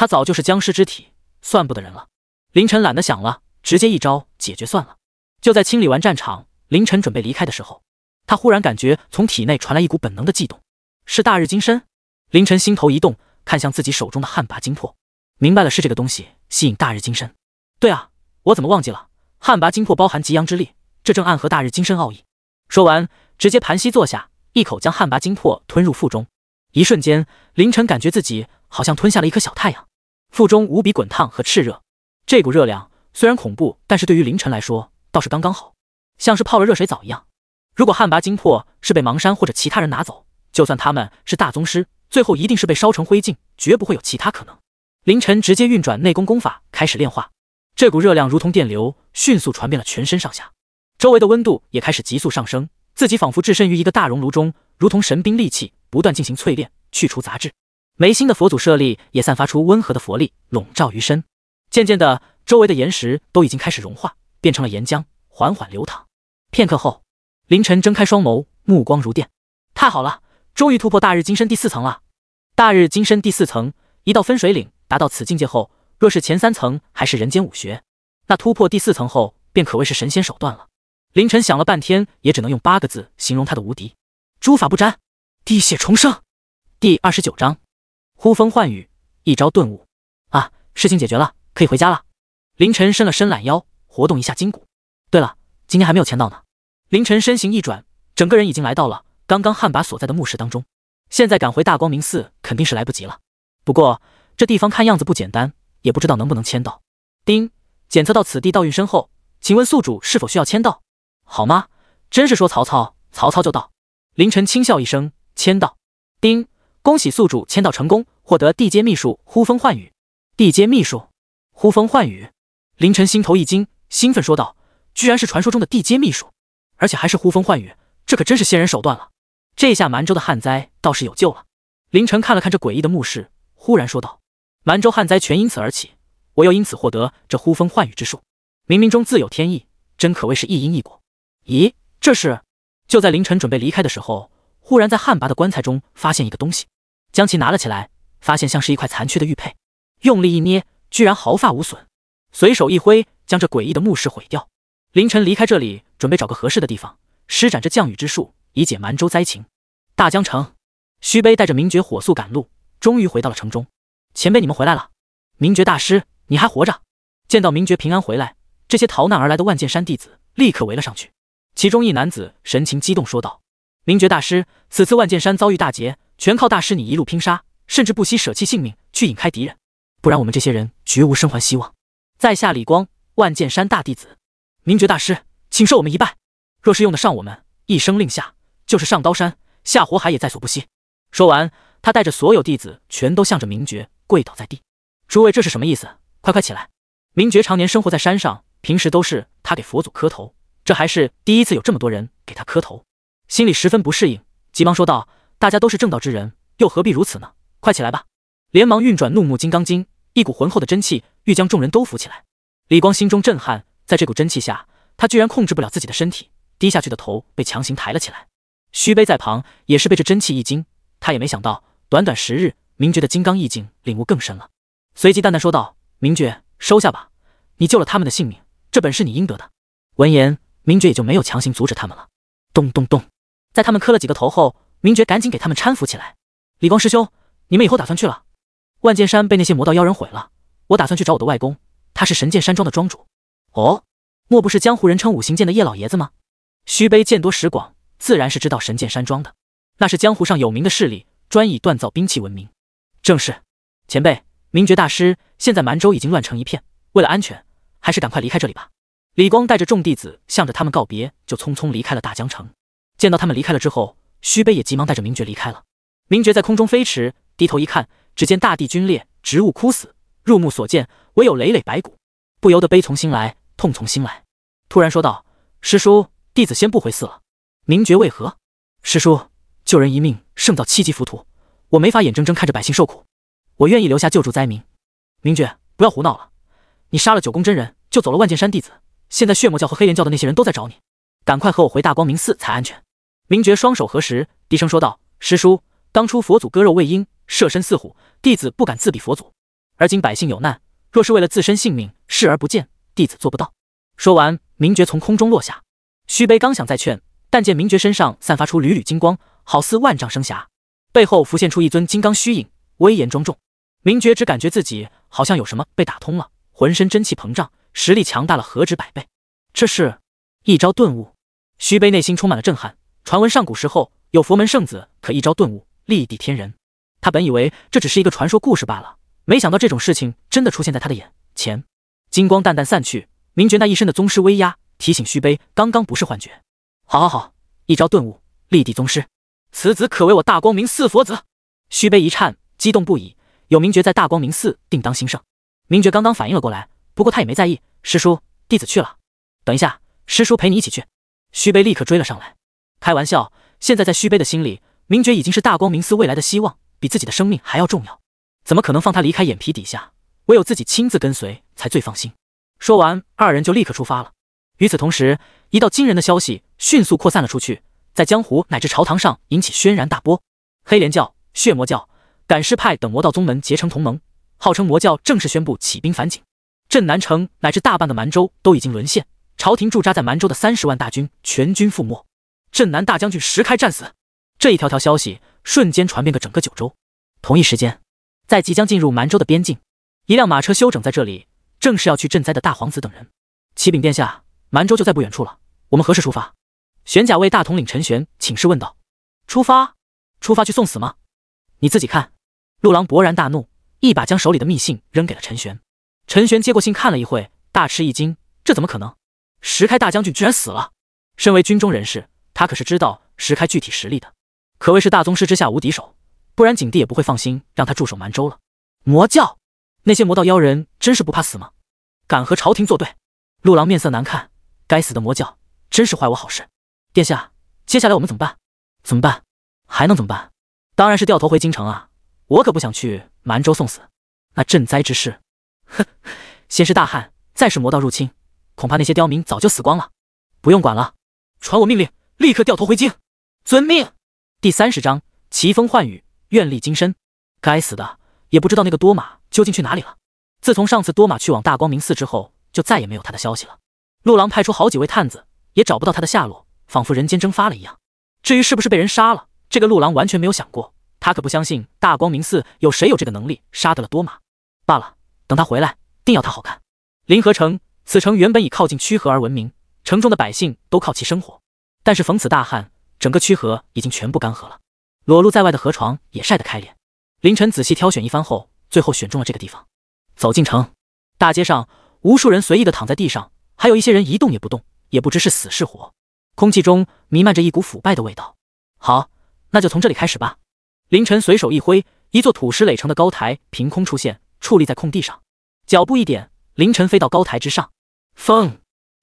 他早就是僵尸之体，算不得人了。凌晨懒得想了，直接一招解决算了。就在清理完战场，凌晨准备离开的时候，他忽然感觉从体内传来一股本能的悸动，是大日金身。凌晨心头一动，看向自己手中的旱魃精魄，明白了，是这个东西吸引大日金身。对啊，我怎么忘记了？旱魃精魄包含极阳之力，这正暗合大日金身奥义。说完，直接盘膝坐下，一口将旱魃精魄吞入腹中。一瞬间，凌晨感觉自己好像吞下了一颗小太阳。腹中无比滚烫和炽热，这股热量虽然恐怖，但是对于凌晨来说倒是刚刚好，像是泡了热水澡一样。如果旱魃精魄是被芒山或者其他人拿走，就算他们是大宗师，最后一定是被烧成灰烬，绝不会有其他可能。凌晨直接运转内功功法开始炼化，这股热量如同电流，迅速传遍了全身上下，周围的温度也开始急速上升，自己仿佛置身于一个大熔炉中，如同神兵利器，不断进行淬炼，去除杂质。眉心的佛祖舍利也散发出温和的佛力，笼罩于身。渐渐的，周围的岩石都已经开始融化，变成了岩浆，缓缓流淌。片刻后，凌晨睁开双眸，目光如电。太好了，终于突破大日金身第四层了！大日金身第四层，一道分水岭，达到此境界后，若是前三层还是人间武学，那突破第四层后，便可谓是神仙手段了。凌晨想了半天，也只能用八个字形容他的无敌：诸法不沾，滴血重生。第二十九章。呼风唤雨，一招顿悟啊！事情解决了，可以回家了。凌晨伸了伸懒腰，活动一下筋骨。对了，今天还没有签到呢。凌晨身形一转，整个人已经来到了刚刚汉魃所在的墓室当中。现在赶回大光明寺肯定是来不及了。不过这地方看样子不简单，也不知道能不能签到。丁，检测到此地道运深厚，请问宿主是否需要签到？好吗？真是说曹操，曹操就到。凌晨轻笑一声，签到。丁，恭喜宿主签到成功。获得地阶秘术“呼风唤雨”，地阶秘术“呼风唤雨”，林晨心头一惊，兴奋说道：“居然是传说中的地阶秘术，而且还是‘呼风唤雨’，这可真是仙人手段了。这下蛮州的旱灾倒是有救了。”林晨看了看这诡异的墓室，忽然说道：“蛮州旱灾全因此而起，我又因此获得这‘呼风唤雨’之术，冥冥中自有天意，真可谓是一因一果。”咦，这是？就在林晨准备离开的时候，忽然在旱魃的棺材中发现一个东西，将其拿了起来。发现像是一块残缺的玉佩，用力一捏，居然毫发无损。随手一挥，将这诡异的墓室毁掉。凌晨离开这里，准备找个合适的地方施展这降雨之术，以解蛮州灾情。大江城，虚悲带着明觉火速赶路，终于回到了城中。前辈，你们回来了！明觉大师，你还活着！见到明觉平安回来，这些逃难而来的万剑山弟子立刻围了上去。其中一男子神情激动说道：“明觉大师，此次万剑山遭遇大劫，全靠大师你一路拼杀。”甚至不惜舍弃性命去引开敌人，不然我们这些人绝无生还希望。在下李光，万剑山大弟子，明觉大师，请受我们一拜。若是用得上我们，一声令下，就是上刀山下火海也在所不惜。说完，他带着所有弟子全都向着明觉跪倒在地。诸位这是什么意思？快快起来！明觉常年生活在山上，平时都是他给佛祖磕头，这还是第一次有这么多人给他磕头，心里十分不适应，急忙说道：“大家都是正道之人，又何必如此呢？”快起来吧！连忙运转怒目金刚经，一股浑厚的真气欲将众人都扶起来。李光心中震撼，在这股真气下，他居然控制不了自己的身体，低下去的头被强行抬了起来。虚悲在旁也是被这真气一惊，他也没想到短短十日，明觉的金刚意境领悟更深了。随即淡淡说道：“明觉，收下吧，你救了他们的性命，这本是你应得的。”闻言，明觉也就没有强行阻止他们了。咚咚咚，在他们磕了几个头后，明觉赶紧给他们搀扶起来。李光师兄。你们以后打算去了？万剑山被那些魔道妖人毁了，我打算去找我的外公，他是神剑山庄的庄主。哦，莫不是江湖人称五行剑的叶老爷子吗？虚杯见多识广，自然是知道神剑山庄的，那是江湖上有名的势力，专以锻造兵器闻名。正是前辈，明觉大师，现在蛮州已经乱成一片，为了安全，还是赶快离开这里吧。李光带着众弟子向着他们告别，就匆匆离开了大江城。见到他们离开了之后，虚杯也急忙带着明觉离开了。明觉在空中飞驰。低头一看，只见大地龟裂，植物枯死，入目所见唯有累累白骨，不由得悲从心来，痛从心来。突然说道：“师叔，弟子先不回寺了。”明觉为何？师叔，救人一命胜造七级浮屠，我没法眼睁睁看着百姓受苦，我愿意留下救助灾民。明觉，不要胡闹了，你杀了九宫真人，救走了万剑山弟子，现在血魔教和黑莲教的那些人都在找你，赶快和我回大光明寺才安全。明觉双手合十，低声说道：“师叔。”当初佛祖割肉喂鹰，舍身饲虎，弟子不敢自比佛祖。而今百姓有难，若是为了自身性命视而不见，弟子做不到。说完，明觉从空中落下。虚杯刚想再劝，但见明觉身上散发出缕缕金光，好似万丈生霞，背后浮现出一尊金刚虚影，威严庄重。明觉只感觉自己好像有什么被打通了，浑身真气膨胀，实力强大了何止百倍？这是一招顿悟。虚杯内心充满了震撼。传闻上古时候有佛门圣子，可一招顿悟。立地天人，他本以为这只是一个传说故事罢了，没想到这种事情真的出现在他的眼前。金光淡淡散去，明觉那一身的宗师威压提醒虚杯，刚刚不是幻觉。好，好，好，一招顿悟，立地宗师，此子可为我大光明寺佛子。虚杯一颤，激动不已。有明觉在大光明寺，定当兴盛。明觉刚刚反应了过来，不过他也没在意。师叔，弟子去了。等一下，师叔陪你一起去。虚杯立刻追了上来。开玩笑，现在在虚杯的心里。明觉已经是大光明寺未来的希望，比自己的生命还要重要，怎么可能放他离开眼皮底下？唯有自己亲自跟随才最放心。说完，二人就立刻出发了。与此同时，一道惊人的消息迅速扩散了出去，在江湖乃至朝堂上引起轩然大波。黑莲教、血魔教、赶尸派等魔道宗门结成同盟，号称魔教正式宣布起兵反景。镇南城乃至大半个蛮州都已经沦陷，朝廷驻扎在蛮州的三十万大军全军覆没，镇南大将军石开战死。这一条条消息瞬间传遍了整个九州。同一时间，在即将进入蛮州的边境，一辆马车休整在这里，正是要去赈灾的大皇子等人。启禀殿下，蛮州就在不远处了，我们何时出发？玄甲卫大统领陈玄请示问道：“出发？出发去送死吗？”你自己看。陆郎勃然大怒，一把将手里的密信扔给了陈玄。陈玄接过信看了一会，大吃一惊：“这怎么可能？石开大将军居然死了！身为军中人士，他可是知道石开具体实力的。”可谓是大宗师之下无敌手，不然景帝也不会放心让他驻守蛮州了。魔教那些魔道妖人真是不怕死吗？敢和朝廷作对？陆郎面色难看，该死的魔教真是坏我好事！殿下，接下来我们怎么办？怎么办？还能怎么办？当然是掉头回京城啊！我可不想去蛮州送死。那赈灾之事，哼，先是大旱，再是魔道入侵，恐怕那些刁民早就死光了。不用管了，传我命令，立刻掉头回京。遵命。第三十章奇风幻雨，愿力金身。该死的，也不知道那个多玛究竟去哪里了。自从上次多玛去往大光明寺之后，就再也没有他的消息了。陆狼派出好几位探子，也找不到他的下落，仿佛人间蒸发了一样。至于是不是被人杀了，这个陆狼完全没有想过。他可不相信大光明寺有谁有这个能力杀得了多玛。罢了，等他回来，定要他好看。临河城，此城原本以靠近曲河而闻名，城中的百姓都靠其生活。但是逢此大旱，整个躯壳已经全部干涸了，裸露在外的河床也晒得开裂。凌晨仔细挑选一番后，最后选中了这个地方。走进城，大街上无数人随意的躺在地上，还有一些人一动也不动，也不知是死是活。空气中弥漫着一股腐败的味道。好，那就从这里开始吧。凌晨随手一挥，一座土石垒成的高台凭空出现，矗立在空地上。脚步一点，凌晨飞到高台之上。风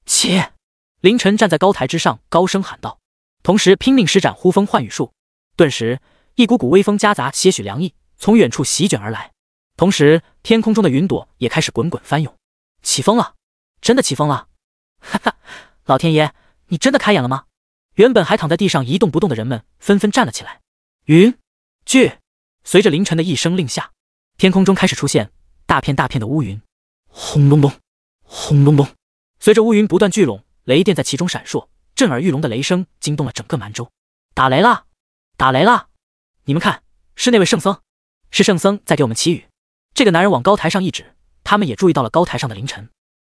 起，凌晨站在高台之上，高声喊道。同时拼命施展呼风唤雨术，顿时一股股微风夹杂些许凉意从远处席卷而来，同时天空中的云朵也开始滚滚翻涌，起风了！真的起风了！哈哈，老天爷，你真的开眼了吗？原本还躺在地上一动不动的人们纷纷站了起来。云聚，随着凌晨的一声令下，天空中开始出现大片大片的乌云，轰隆隆，轰隆隆，随着乌云不断聚拢，雷电在其中闪烁。震耳欲聋的雷声惊动了整个蛮州，打雷了，打雷了！你们看，是那位圣僧，是圣僧在给我们祈雨。这个男人往高台上一指，他们也注意到了高台上的凌晨。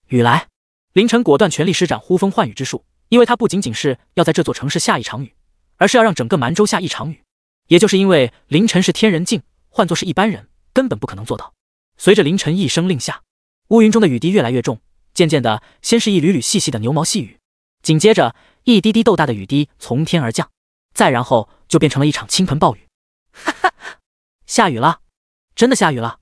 雨来，凌晨果断全力施展呼风唤雨之术，因为他不仅仅是要在这座城市下一场雨，而是要让整个蛮州下一场雨。也就是因为凌晨是天人境，换作是一般人根本不可能做到。随着凌晨一声令下，乌云中的雨滴越来越重，渐渐的，先是一缕缕细细的牛毛细雨，紧接着。一滴滴豆大的雨滴从天而降，再然后就变成了一场倾盆暴雨。哈哈，下雨了，真的下雨了！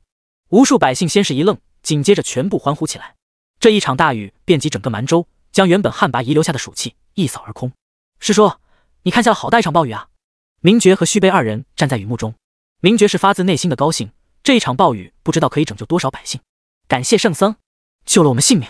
无数百姓先是一愣，紧接着全部欢呼起来。这一场大雨遍及整个蛮州，将原本旱魃遗留下的暑气一扫而空。师叔，你看下了好大一场暴雨啊！明觉和旭悲二人站在雨幕中，明觉是发自内心的高兴。这一场暴雨不知道可以拯救多少百姓，感谢圣僧救了我们性命，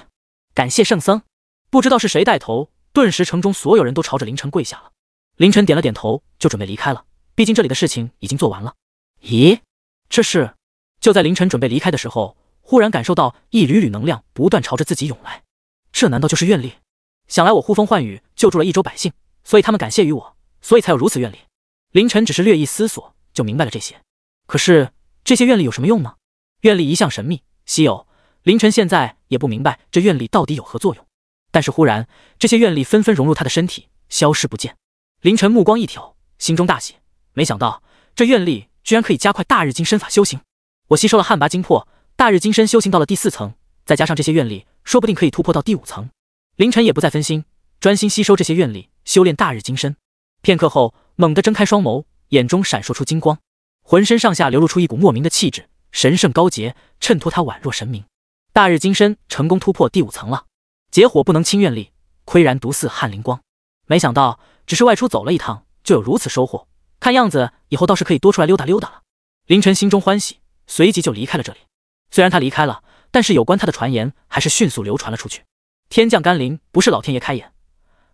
感谢圣僧。不知道是谁带头。顿时，城中所有人都朝着凌晨跪下了。凌晨点了点头，就准备离开了。毕竟这里的事情已经做完了。咦，这是？就在凌晨准备离开的时候，忽然感受到一缕缕能量不断朝着自己涌来。这难道就是愿力？想来我呼风唤雨，救助了一州百姓，所以他们感谢于我，所以才有如此愿力。凌晨只是略一思索，就明白了这些。可是这些愿力有什么用呢？愿力一向神秘、稀有，凌晨现在也不明白这愿力到底有何作用。但是忽然，这些愿力纷纷融入他的身体，消失不见。凌晨目光一挑，心中大喜，没想到这愿力居然可以加快大日金身法修行。我吸收了旱魃精魄，大日金身修行到了第四层，再加上这些愿力，说不定可以突破到第五层。凌晨也不再分心，专心吸收这些愿力，修炼大日金身。片刻后，猛地睁开双眸，眼中闪烁出金光，浑身上下流露出一股莫名的气质，神圣高洁，衬托他宛若神明。大日金身成功突破第五层了。结火不能侵愿力，岿然独似撼灵光。没想到，只是外出走了一趟，就有如此收获。看样子，以后倒是可以多出来溜达溜达了。凌晨心中欢喜，随即就离开了这里。虽然他离开了，但是有关他的传言还是迅速流传了出去。天降甘霖，不是老天爷开眼，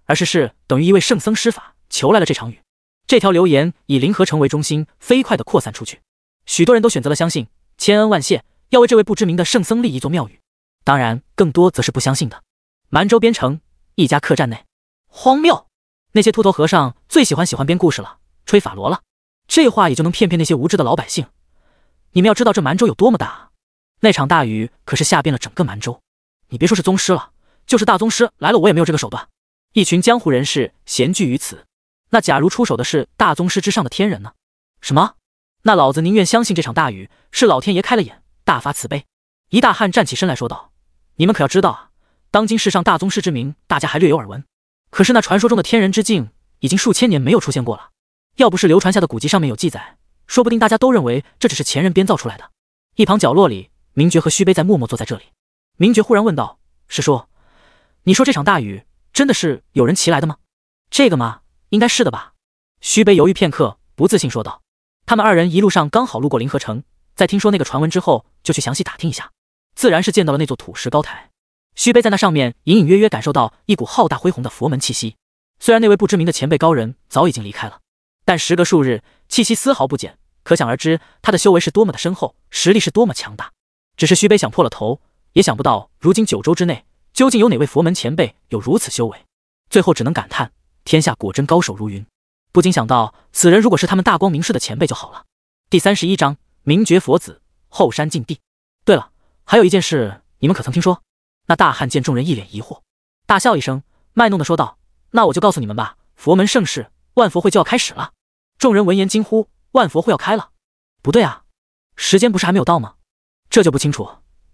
而是是等于一位圣僧施法求来了这场雨。这条流言以临河城为中心，飞快的扩散出去。许多人都选择了相信，千恩万谢，要为这位不知名的圣僧立一座庙宇。当然，更多则是不相信的。蛮州边城一家客栈内，荒谬！那些秃头和尚最喜欢喜欢编故事了，吹法螺了。这话也就能骗骗那些无知的老百姓。你们要知道这蛮州有多么大啊！那场大雨可是下遍了整个蛮州。你别说是宗师了，就是大宗师来了，我也没有这个手段。一群江湖人士闲聚于此，那假如出手的是大宗师之上的天人呢？什么？那老子宁愿相信这场大雨是老天爷开了眼，大发慈悲。一大汉站起身来说道：“你们可要知道啊！”当今世上大宗师之名，大家还略有耳闻。可是那传说中的天人之境，已经数千年没有出现过了。要不是流传下的古籍上面有记载，说不定大家都认为这只是前人编造出来的。一旁角落里，明觉和虚杯在默默坐在这里。明觉忽然问道：“师叔，你说这场大雨真的是有人骑来的吗？”“这个嘛，应该是的吧。”虚杯犹豫片刻，不自信说道：“他们二人一路上刚好路过临河城，在听说那个传闻之后，就去详细打听一下，自然是见到了那座土石高台。”虚悲在那上面隐隐约约感受到一股浩大恢宏的佛门气息，虽然那位不知名的前辈高人早已经离开了，但时隔数日，气息丝毫不减，可想而知他的修为是多么的深厚，实力是多么强大。只是虚悲想破了头，也想不到如今九州之内究竟有哪位佛门前辈有如此修为，最后只能感叹天下果真高手如云，不禁想到此人如果是他们大光明寺的前辈就好了。第三十一章名绝佛子后山禁地。对了，还有一件事，你们可曾听说？那大汉见众人一脸疑惑，大笑一声，卖弄的说道：“那我就告诉你们吧，佛门盛世万佛会就要开始了。”众人闻言惊呼：“万佛会要开了？不对啊，时间不是还没有到吗？这就不清楚，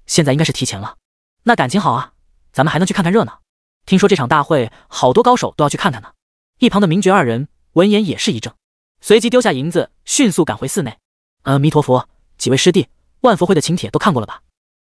现在应该是提前了。那感情好啊，咱们还能去看看热闹。听说这场大会，好多高手都要去看看呢。”一旁的明觉二人闻言也是一怔，随即丢下银子，迅速赶回寺内。“阿弥陀佛，几位师弟，万佛会的请帖都看过了吧？”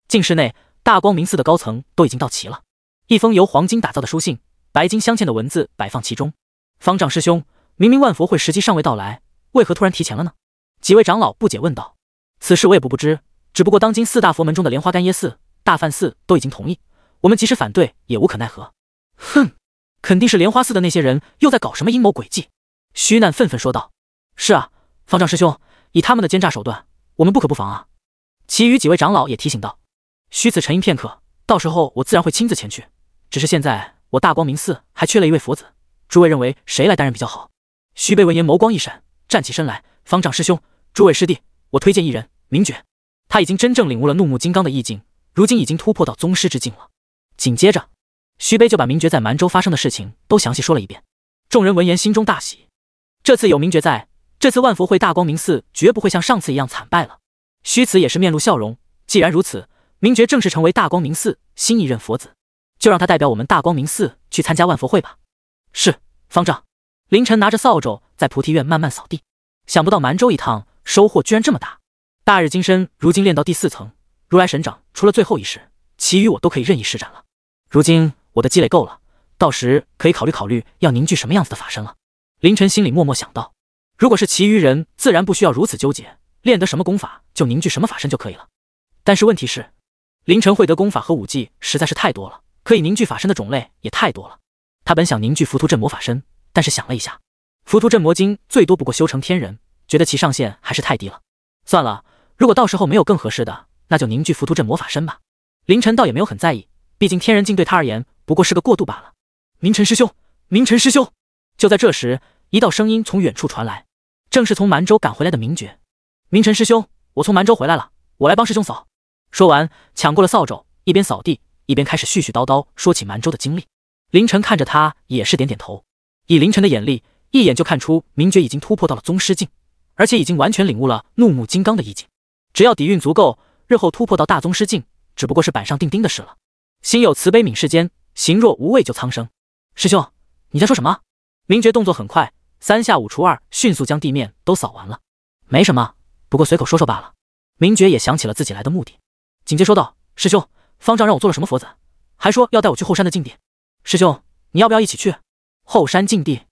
进室内。大光明寺的高层都已经到齐了，一封由黄金打造的书信，白金镶嵌的文字摆放其中。方丈师兄，明明万佛会时机尚未到来，为何突然提前了呢？几位长老不解问道。此事我也不不知，只不过当今四大佛门中的莲花干耶寺、大梵寺都已经同意，我们即使反对也无可奈何。哼，肯定是莲花寺的那些人又在搞什么阴谋诡计。虚难愤愤说道。是啊，方丈师兄，以他们的奸诈手段，我们不可不防啊。其余几位长老也提醒道。虚子沉吟片刻，到时候我自然会亲自前去。只是现在我大光明寺还缺了一位佛子，诸位认为谁来担任比较好？徐悲闻言眸光一闪，站起身来：“方丈师兄，诸位师弟，我推荐一人，明觉。他已经真正领悟了怒目金刚的意境，如今已经突破到宗师之境了。”紧接着，徐悲就把明觉在蛮州发生的事情都详细说了一遍。众人闻言心中大喜，这次有明觉在，这次万佛会大光明寺绝不会像上次一样惨败了。虚子也是面露笑容，既然如此。明觉正式成为大光明寺新一任佛子，就让他代表我们大光明寺去参加万佛会吧。是，方丈。凌晨拿着扫帚在菩提院慢慢扫地，想不到蛮州一趟收获居然这么大。大日金身如今练到第四层，如来神掌除了最后一式，其余我都可以任意施展了。如今我的积累够了，到时可以考虑考虑要凝聚什么样子的法身了。凌晨心里默默想到，如果是其余人，自然不需要如此纠结，练得什么功法就凝聚什么法身就可以了。但是问题是。凌晨会的功法和武技实在是太多了，可以凝聚法身的种类也太多了。他本想凝聚浮屠镇魔法身，但是想了一下，浮屠镇魔经最多不过修成天人，觉得其上限还是太低了。算了，如果到时候没有更合适的，那就凝聚浮屠镇魔法身吧。凌晨倒也没有很在意，毕竟天人境对他而言不过是个过渡罢了。明晨师兄，明晨师兄！就在这时，一道声音从远处传来，正是从蛮州赶回来的明觉。明晨师兄，我从蛮州回来了，我来帮师兄扫。说完，抢过了扫帚，一边扫地，一边开始絮絮叨叨说起蛮州的经历。凌晨看着他，也是点点头。以凌晨的眼力，一眼就看出明觉已经突破到了宗师境，而且已经完全领悟了怒目金刚的意境。只要底蕴足够，日后突破到大宗师境，只不过是板上钉钉的事了。心有慈悲悯世间，行若无畏救苍生。师兄，你在说什么？明觉动作很快，三下五除二迅速将地面都扫完了。没什么，不过随口说说罢了。明觉也想起了自己来的目的。紧接说道：“师兄，方丈让我做了什么佛子，还说要带我去后山的禁地。师兄，你要不要一起去后山禁地？”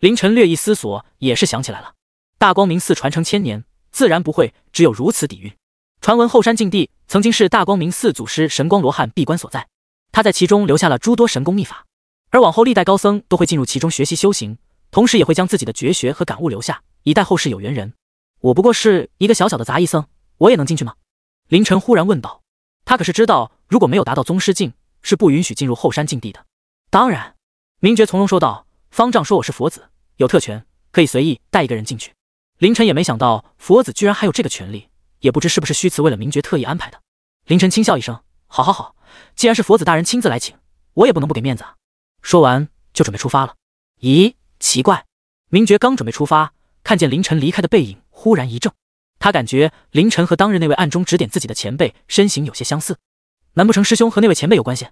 林晨略一思索，也是想起来了。大光明寺传承千年，自然不会只有如此底蕴。传闻后山禁地曾经是大光明寺祖师神光罗汉闭关所在，他在其中留下了诸多神功秘法，而往后历代高僧都会进入其中学习修行，同时也会将自己的绝学和感悟留下，以待后世有缘人。我不过是一个小小的杂役僧，我也能进去吗？”凌晨忽然问道：“他可是知道，如果没有达到宗师境，是不允许进入后山禁地的。”当然，明觉从容说道：“方丈说我是佛子，有特权，可以随意带一个人进去。”凌晨也没想到佛子居然还有这个权利，也不知是不是虚词为了明觉特意安排的。凌晨轻笑一声：“好，好，好，既然是佛子大人亲自来请，我也不能不给面子啊。”说完就准备出发了。咦，奇怪，明觉刚准备出发，看见凌晨离开的背影，忽然一怔。他感觉凌晨和当日那位暗中指点自己的前辈身形有些相似，难不成师兄和那位前辈有关系？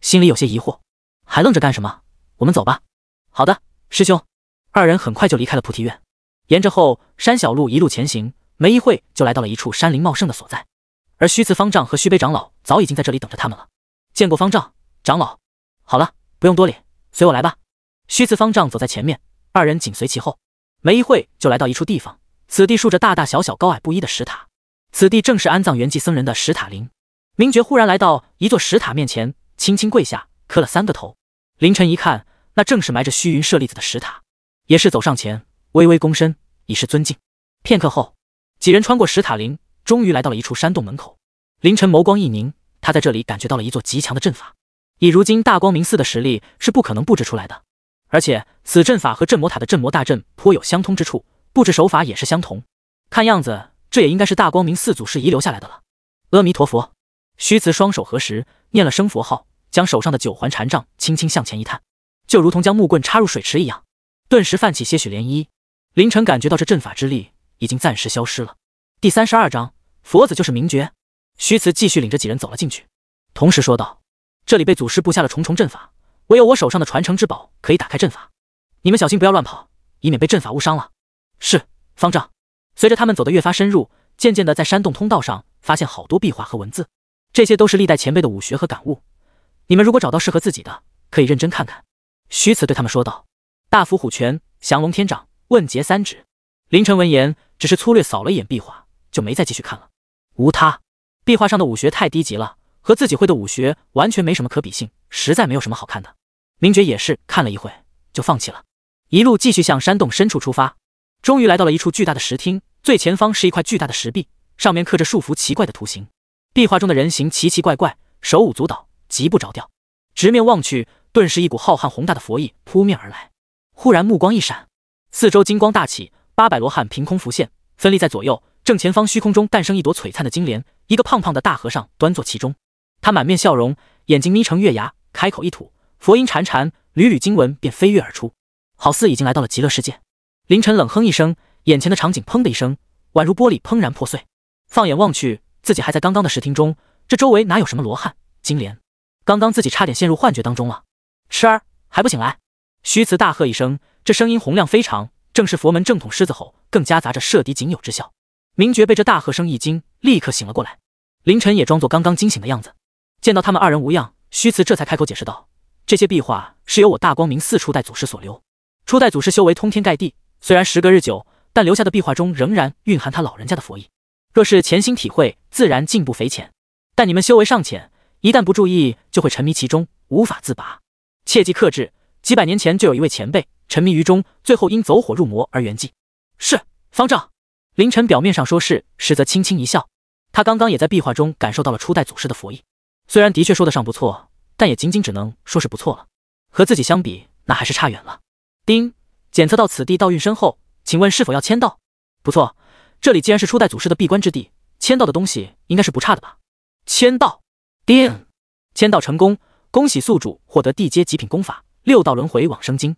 心里有些疑惑，还愣着干什么？我们走吧。好的，师兄。二人很快就离开了菩提院，沿着后山小路一路前行，没一会就来到了一处山林茂盛的所在。而虚慈方丈和虚悲长老早已经在这里等着他们了。见过方丈长老。好了，不用多礼，随我来吧。虚慈方丈走在前面，二人紧随其后，没一会就来到一处地方。此地竖着大大小小、高矮不一的石塔，此地正是安葬元寂僧人的石塔林。明觉忽然来到一座石塔面前，轻轻跪下，磕了三个头。凌晨一看，那正是埋着虚云舍利子的石塔，也是走上前，微微躬身，以示尊敬。片刻后，几人穿过石塔林，终于来到了一处山洞门口。凌晨眸光一凝，他在这里感觉到了一座极强的阵法，以如今大光明寺的实力是不可能布置出来的，而且此阵法和镇魔塔的镇魔大阵颇有相通之处。布置手法也是相同，看样子这也应该是大光明四祖师遗留下来的了。阿弥陀佛，虚慈双手合十，念了声佛号，将手上的九环禅杖轻轻向前一探，就如同将木棍插入水池一样，顿时泛起些许涟漪。林晨感觉到这阵法之力已经暂时消失了。第三十二章，佛子就是明觉。虚慈继续领着几人走了进去，同时说道：“这里被祖师布下了重重阵法，唯有我手上的传承之宝可以打开阵法。你们小心不要乱跑，以免被阵法误伤了。”是方丈。随着他们走得越发深入，渐渐的在山洞通道上发现好多壁画和文字，这些都是历代前辈的武学和感悟。你们如果找到适合自己的，可以认真看看。”徐慈对他们说道。大伏虎拳、降龙天掌、问劫三指。林晨闻言，只是粗略扫了一眼壁画，就没再继续看了。无他，壁画上的武学太低级了，和自己会的武学完全没什么可比性，实在没有什么好看的。明觉也是看了一会，就放弃了。一路继续向山洞深处出发。终于来到了一处巨大的石厅，最前方是一块巨大的石壁，上面刻着数幅奇怪的图形。壁画中的人形奇奇怪怪，手舞足蹈，极不着调。直面望去，顿时一股浩瀚宏大的佛意扑面而来。忽然目光一闪，四周金光大起，八百罗汉凭空浮现，分立在左右。正前方虚空中诞生一朵璀璨的金莲，一个胖胖的大和尚端坐其中，他满面笑容，眼睛眯成月牙，开口一吐，佛音潺潺，缕缕经文便飞跃而出，好似已经来到了极乐世界。凌晨冷哼一声，眼前的场景砰的一声，宛如玻璃砰然破碎。放眼望去，自己还在刚刚的石厅中，这周围哪有什么罗汉金莲？刚刚自己差点陷入幻觉当中了。痴儿还不醒来？虚慈大喝一声，这声音洪亮非常，正是佛门正统狮子吼，更夹杂着射敌仅有之笑。明觉被这大喝声一惊，立刻醒了过来。凌晨也装作刚刚惊醒的样子，见到他们二人无恙，虚慈这才开口解释道：“这些壁画是由我大光明寺初代祖师所留，初代祖师修为通天盖地。”虽然时隔日久，但留下的壁画中仍然蕴含他老人家的佛意。若是潜心体会，自然进步匪浅。但你们修为尚浅，一旦不注意，就会沉迷其中，无法自拔。切记克制。几百年前就有一位前辈沉迷于中，最后因走火入魔而圆寂。是方丈，凌晨表面上说是，实则轻轻一笑。他刚刚也在壁画中感受到了初代祖师的佛意。虽然的确说得上不错，但也仅仅只能说是不错了。和自己相比，那还是差远了。丁。检测到此地道运深厚，请问是否要签到？不错，这里既然是初代祖师的闭关之地，签到的东西应该是不差的吧？签到，叮，签到成功，恭喜宿主获得地阶极品功法《六道轮回往生经》。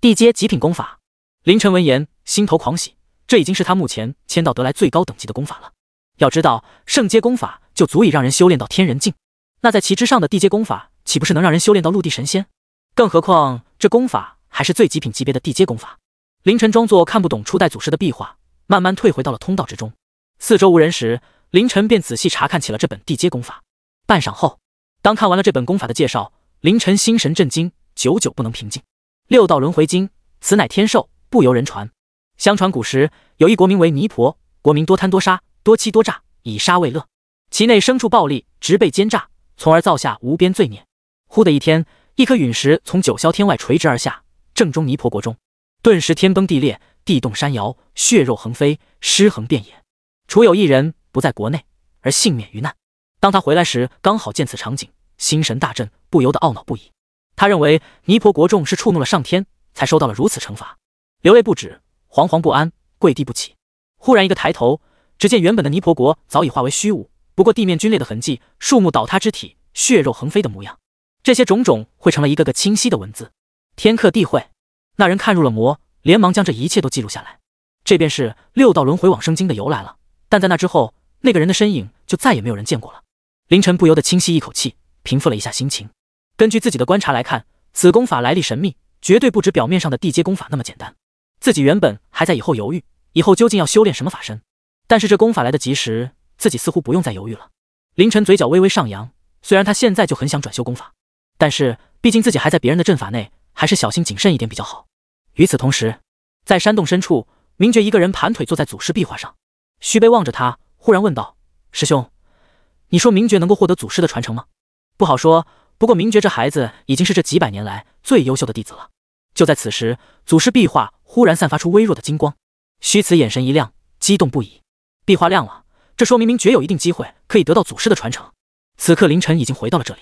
地阶极品功法，凌晨闻言心头狂喜，这已经是他目前签到得来最高等级的功法了。要知道，圣阶功法就足以让人修炼到天人境，那在其之上的地阶功法岂不是能让人修炼到陆地神仙？更何况这功法。还是最极品级别的地阶功法。凌晨装作看不懂初代祖师的壁画，慢慢退回到了通道之中。四周无人时，凌晨便仔细查看起了这本地阶功法。半晌后，当看完了这本功法的介绍，凌晨心神震惊，久久不能平静。六道轮回经，此乃天授，不由人传。相传古时有一国名为尼婆，国民多贪多杀，多欺多诈，以杀为乐，其内牲畜暴戾，植被奸诈，从而造下无边罪孽。忽的一天，一颗陨石从九霄天外垂直而下。正中泥婆国中，顿时天崩地裂，地动山摇，血肉横飞，尸横遍野。楚有一人不在国内而幸免于难，当他回来时，刚好见此场景，心神大震，不由得懊恼不已。他认为泥婆国众是触怒了上天，才受到了如此惩罚，流泪不止，惶惶不安，跪地不起。忽然一个抬头，只见原本的泥婆国早已化为虚无，不过地面龟裂的痕迹，树木倒塌之体，血肉横飞的模样，这些种种汇成了一个个清晰的文字。天克地会，那人看入了魔，连忙将这一切都记录下来。这便是六道轮回往生经的由来了。但在那之后，那个人的身影就再也没有人见过了。凌晨不由得清晰一口气，平复了一下心情。根据自己的观察来看，此功法来历神秘，绝对不止表面上的地阶功法那么简单。自己原本还在以后犹豫，以后究竟要修炼什么法身。但是这功法来得及时，自己似乎不用再犹豫了。凌晨嘴角微微上扬，虽然他现在就很想转修功法，但是毕竟自己还在别人的阵法内。还是小心谨慎一点比较好。与此同时，在山洞深处，明觉一个人盘腿坐在祖师壁画上，徐悲望着他，忽然问道：“师兄，你说明觉能够获得祖师的传承吗？”“不好说，不过明觉这孩子已经是这几百年来最优秀的弟子了。”就在此时，祖师壁画忽然散发出微弱的金光，虚慈眼神一亮，激动不已：“壁画亮了，这说明明觉有一定机会可以得到祖师的传承。”此刻凌晨已经回到了这里，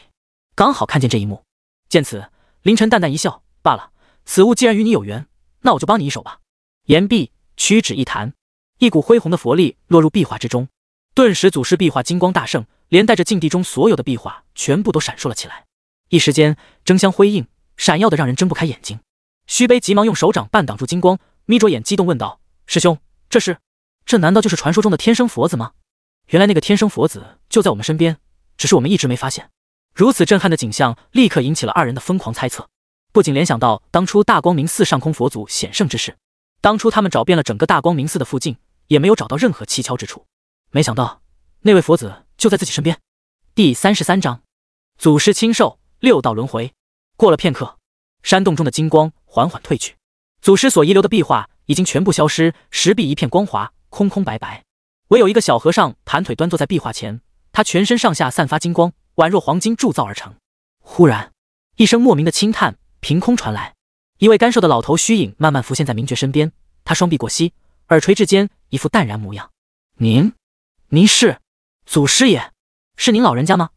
刚好看见这一幕，见此。林晨淡淡一笑，罢了，此物既然与你有缘，那我就帮你一手吧。言毕，屈指一弹，一股恢宏的佛力落入壁画之中，顿时祖师壁画金光大盛，连带着禁地中所有的壁画全部都闪烁了起来，一时间争相辉映，闪耀的让人睁不开眼睛。虚杯急忙用手掌半挡住金光，眯着眼激动问道：“师兄，这是……这难道就是传说中的天生佛子吗？原来那个天生佛子就在我们身边，只是我们一直没发现。”如此震撼的景象，立刻引起了二人的疯狂猜测，不仅联想到当初大光明寺上空佛祖显圣之事。当初他们找遍了整个大光明寺的附近，也没有找到任何蹊跷之处。没想到那位佛子就在自己身边。第三十三章，祖师亲授六道轮回。过了片刻，山洞中的金光缓缓退去，祖师所遗留的壁画已经全部消失，石壁一片光滑，空空白白，唯有一个小和尚盘腿端坐在壁画前，他全身上下散发金光。宛若黄金铸造而成。忽然，一声莫名的轻叹凭空传来，一位干瘦的老头虚影慢慢浮现在明觉身边。他双臂过膝，耳垂至肩，一副淡然模样。您，您是祖师爷？是您老人家吗？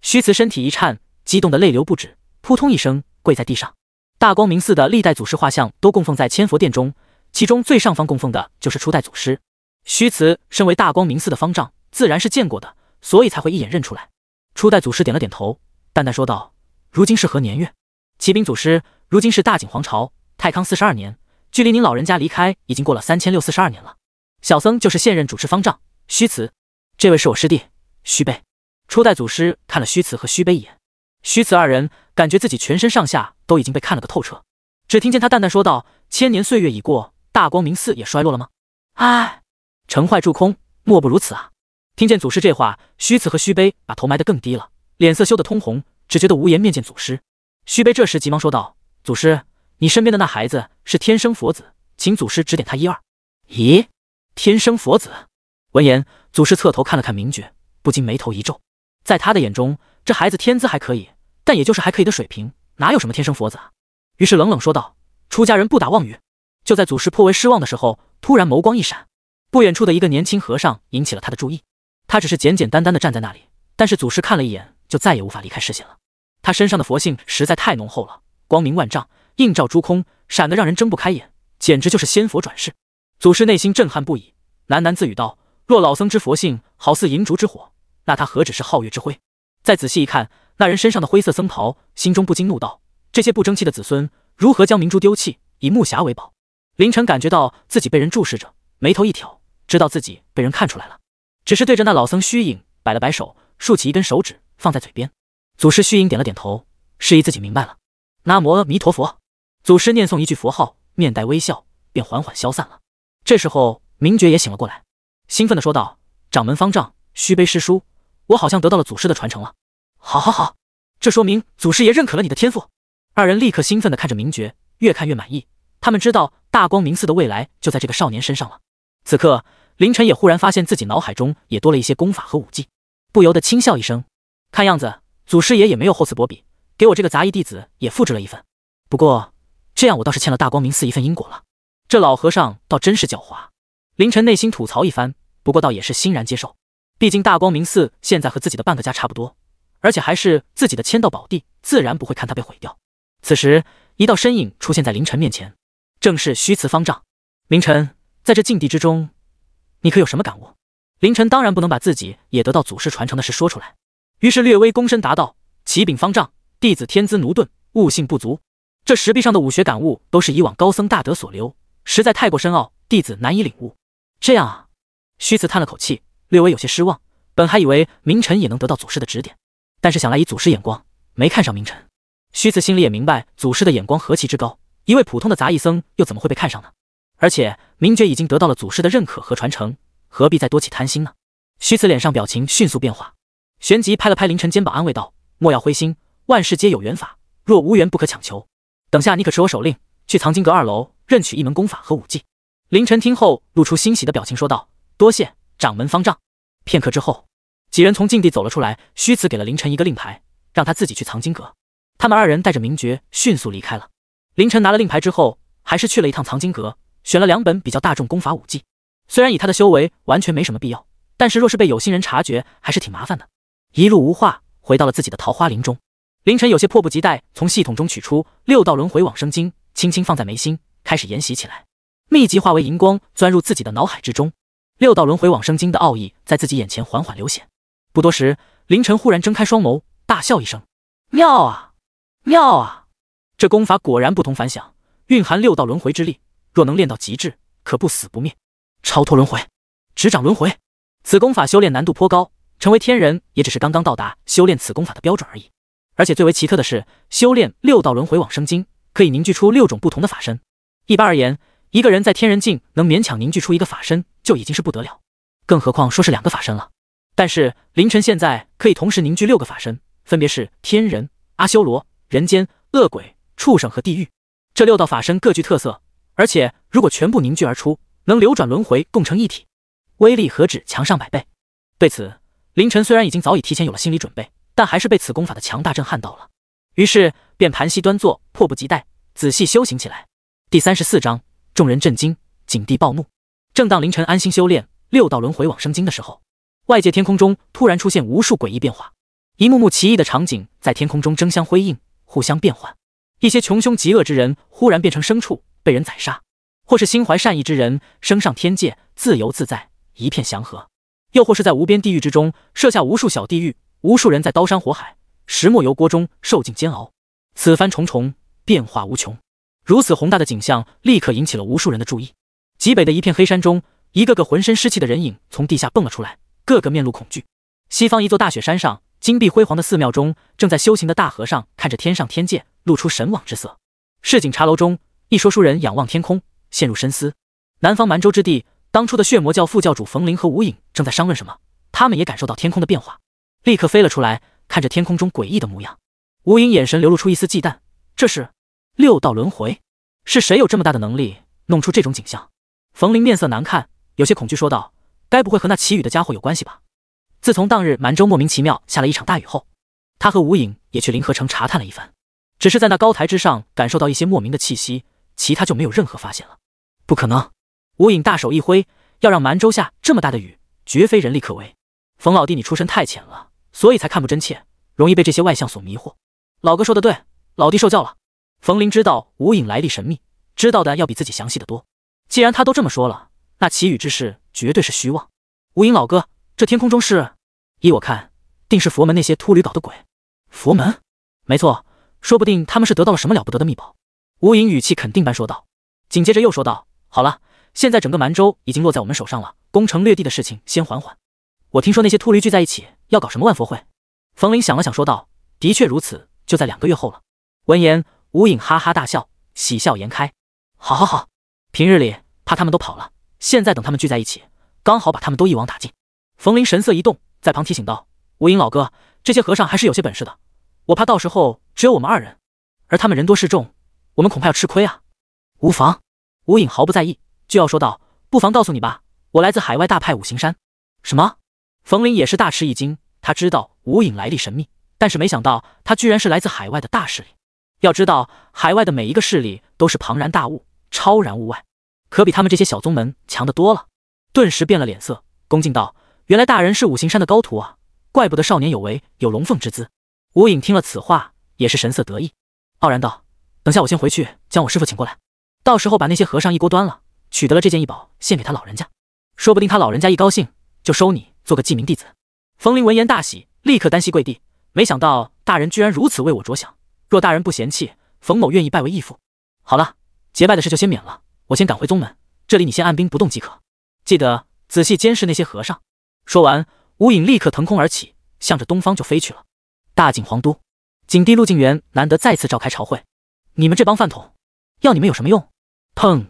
虚词身体一颤，激动的泪流不止，扑通一声跪在地上。大光明寺的历代祖师画像都供奉在千佛殿中，其中最上方供奉的就是初代祖师。虚词身为大光明寺的方丈，自然是见过的，所以才会一眼认出来。初代祖师点了点头，淡淡说道：“如今是何年月？”启兵祖师：“如今是大景皇朝太康四十二年，距离您老人家离开已经过了三千六四十二年了。”小僧就是现任主持方丈虚慈，这位是我师弟虚悲。初代祖师看了虚慈和虚悲一眼，虚慈二人感觉自己全身上下都已经被看了个透彻，只听见他淡淡说道：“千年岁月已过，大光明寺也衰落了吗？哎，城坏筑空，莫不如此啊？”听见祖师这话，虚慈和虚悲把头埋得更低了，脸色羞得通红，只觉得无颜面见祖师。虚悲这时急忙说道：“祖师，你身边的那孩子是天生佛子，请祖师指点他一二。”咦，天生佛子？闻言，祖师侧头看了看明觉，不禁眉头一皱。在他的眼中，这孩子天资还可以，但也就是还可以的水平，哪有什么天生佛子？啊？于是冷冷说道：“出家人不打妄语。”就在祖师颇为失望的时候，突然眸光一闪，不远处的一个年轻和尚引起了他的注意。他只是简简单单的站在那里，但是祖师看了一眼就再也无法离开视线了。他身上的佛性实在太浓厚了，光明万丈，映照诸空，闪得让人睁不开眼，简直就是仙佛转世。祖师内心震撼不已，喃喃自语道：“若老僧之佛性好似银烛之火，那他何止是皓月之辉？”再仔细一看，那人身上的灰色僧袍，心中不禁怒道：“这些不争气的子孙，如何将明珠丢弃，以木匣为宝？”凌晨感觉到自己被人注视着，眉头一挑，知道自己被人看出来了。只是对着那老僧虚影摆了摆手，竖起一根手指放在嘴边。祖师虚影点了点头，示意自己明白了。南无阿弥陀佛。祖师念诵一句佛号，面带微笑，便缓缓消散了。这时候，明觉也醒了过来，兴奋地说道：“掌门方丈，虚悲师叔，我好像得到了祖师的传承了。”“好好好，这说明祖师爷认可了你的天赋。”二人立刻兴奋地看着明觉，越看越满意。他们知道大光明寺的未来就在这个少年身上了。此刻。凌晨也忽然发现自己脑海中也多了一些功法和武技，不由得轻笑一声。看样子祖师爷也没有厚此薄彼，给我这个杂役弟子也复制了一份。不过这样我倒是欠了大光明寺一份因果了。这老和尚倒真是狡猾。凌晨内心吐槽一番，不过倒也是欣然接受。毕竟大光明寺现在和自己的半个家差不多，而且还是自己的签到宝地，自然不会看他被毁掉。此时一道身影出现在凌晨面前，正是虚辞方丈。凌晨在这禁地之中。你可有什么感悟？凌晨当然不能把自己也得到祖师传承的事说出来，于是略微躬身答道：“启禀方丈，弟子天资驽钝，悟性不足。这石壁上的武学感悟都是以往高僧大德所留，实在太过深奥，弟子难以领悟。”这样啊，虚慈叹了口气，略微有些失望。本还以为明晨也能得到祖师的指点，但是想来以祖师眼光，没看上明晨。虚慈心里也明白，祖师的眼光何其之高，一位普通的杂役僧又怎么会被看上呢？而且名觉已经得到了祖师的认可和传承，何必再多起贪心呢？虚慈脸上表情迅速变化，旋即拍了拍凌晨肩膀，安慰道：“莫要灰心，万事皆有缘法，若无缘不可强求。等下你可持我手令，去藏经阁二楼任取一门功法和武技。”凌晨听后露出欣喜的表情，说道：“多谢掌门方丈。”片刻之后，几人从禁地走了出来。虚慈给了凌晨一个令牌，让他自己去藏经阁。他们二人带着名觉迅速离开了。凌晨拿了令牌之后，还是去了一趟藏经阁。选了两本比较大众功法武技，虽然以他的修为完全没什么必要，但是若是被有心人察觉，还是挺麻烦的。一路无话，回到了自己的桃花林中。凌晨有些迫不及待，从系统中取出《六道轮回往生经》，轻轻放在眉心，开始研习起来。秘籍化为荧光，钻入自己的脑海之中。《六道轮回往生经》的奥义在自己眼前缓缓流显。不多时，凌晨忽然睁开双眸，大笑一声：“妙啊，妙啊！这功法果然不同凡响，蕴含六道轮回之力。”若能练到极致，可不死不灭，超脱轮回，执掌轮回。此功法修炼难度颇高，成为天人也只是刚刚到达修炼此功法的标准而已。而且最为奇特的是，修炼六道轮回往生经可以凝聚出六种不同的法身。一般而言，一个人在天人境能勉强凝聚出一个法身就已经是不得了，更何况说是两个法身了。但是凌晨现在可以同时凝聚六个法身，分别是天人、阿修罗、人间、恶鬼、畜生和地狱。这六道法身各具特色。而且，如果全部凝聚而出，能流转轮回，共成一体，威力何止强上百倍？对此，凌晨虽然已经早已提前有了心理准备，但还是被此功法的强大震撼到了。于是，便盘膝端坐，迫不及待，仔细修行起来。第三十四章：众人震惊，景帝暴怒。正当凌晨安心修炼《六道轮回往生经》的时候，外界天空中突然出现无数诡异变化，一幕幕奇异的场景在天空中争相辉映，互相变换。一些穷凶极恶之人忽然变成牲畜。被人宰杀，或是心怀善意之人升上天界，自由自在，一片祥和；又或是在无边地狱之中，设下无数小地狱，无数人在刀山火海、石磨油锅中受尽煎熬。此番重重变化无穷，如此宏大的景象立刻引起了无数人的注意。极北的一片黑山中，一个个浑身湿气的人影从地下蹦了出来，个个面露恐惧。西方一座大雪山上，金碧辉煌的寺庙中，正在修行的大和尚看着天上天界，露出神往之色。市井茶楼中。一说书人仰望天空，陷入深思。南方蛮州之地，当初的血魔教副教主冯林和无影正在商论什么。他们也感受到天空的变化，立刻飞了出来，看着天空中诡异的模样。无影眼神流露出一丝忌惮：“这是六道轮回，是谁有这么大的能力弄出这种景象？”冯林面色难看，有些恐惧说道：“该不会和那祈雨的家伙有关系吧？”自从当日蛮州莫名其妙下了一场大雨后，他和无影也去临河城查探了一番，只是在那高台之上感受到一些莫名的气息。其他就没有任何发现了，不可能。无影大手一挥，要让蛮州下这么大的雨，绝非人力可为。冯老弟，你出身太浅了，所以才看不真切，容易被这些外象所迷惑。老哥说的对，老弟受教了。冯林知道无影来历神秘，知道的要比自己详细的多。既然他都这么说了，那祈雨之事绝对是虚妄。无影老哥，这天空中是？依我看，定是佛门那些秃驴搞的鬼。佛门？没错，说不定他们是得到了什么了不得的秘宝。无影语气肯定般说道，紧接着又说道：“好了，现在整个蛮州已经落在我们手上了，攻城略地的事情先缓缓。”我听说那些秃驴聚在一起要搞什么万佛会。冯林想了想说道：“的确如此，就在两个月后了。”闻言，无影哈哈大笑，喜笑颜开：“好好好，平日里怕他们都跑了，现在等他们聚在一起，刚好把他们都一网打尽。”冯林神色一动，在旁提醒道：“无影老哥，这些和尚还是有些本事的，我怕到时候只有我们二人，而他们人多势众。”我们恐怕要吃亏啊！无妨，无影毫不在意，就要说道：“不妨告诉你吧，我来自海外大派五行山。”什么？冯林也是大吃一惊，他知道无影来历神秘，但是没想到他居然是来自海外的大势力。要知道，海外的每一个势力都是庞然大物，超然物外，可比他们这些小宗门强得多了。顿时变了脸色，恭敬道：“原来大人是五行山的高徒啊，怪不得少年有为，有龙凤之姿。”无影听了此话，也是神色得意，傲然道。等下我先回去将我师傅请过来，到时候把那些和尚一锅端了，取得了这件异宝献给他老人家，说不定他老人家一高兴就收你做个记名弟子。冯林闻言大喜，立刻单膝跪地，没想到大人居然如此为我着想，若大人不嫌弃，冯某愿意拜为义父。好了，结拜的事就先免了，我先赶回宗门，这里你先按兵不动即可，记得仔细监视那些和尚。说完，吴影立刻腾空而起，向着东方就飞去了。大景皇都，景帝陆晋元难得再次召开朝会。你们这帮饭桶，要你们有什么用？砰！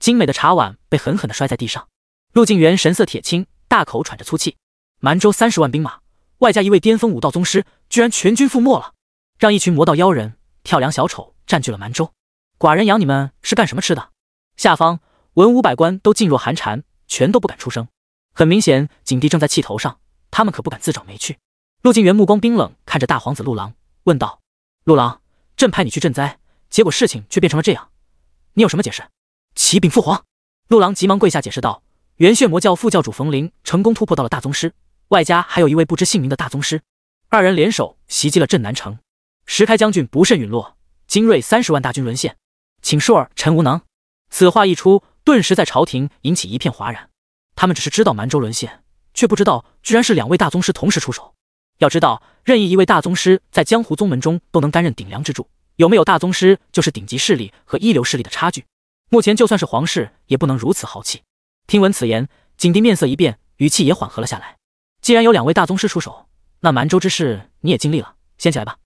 精美的茶碗被狠狠地摔在地上。陆靖元神色铁青，大口喘着粗气。蛮州三十万兵马，外加一位巅峰武道宗师，居然全军覆没了，让一群魔道妖人跳梁小丑占据了蛮州。寡人养你们是干什么吃的？下方文武百官都噤若寒蝉，全都不敢出声。很明显，景帝正在气头上，他们可不敢自找没趣。陆靖元目光冰冷，看着大皇子陆郎，问道：“陆郎，朕派你去赈灾。”结果事情却变成了这样，你有什么解释？启禀父皇，陆郎急忙跪下解释道：“元血魔教副教主冯林成功突破到了大宗师，外加还有一位不知姓名的大宗师，二人联手袭击了镇南城，石开将军不慎陨落，精锐三十万大军沦陷，请恕儿臣无能。”此话一出，顿时在朝廷引起一片哗然。他们只是知道蛮州沦陷，却不知道居然是两位大宗师同时出手。要知道，任意一位大宗师在江湖宗门中都能担任顶梁之柱。有没有大宗师，就是顶级势力和一流势力的差距。目前就算是皇室也不能如此豪气。听闻此言，景帝面色一变，语气也缓和了下来。既然有两位大宗师出手，那蛮州之事你也尽力了，先起来吧。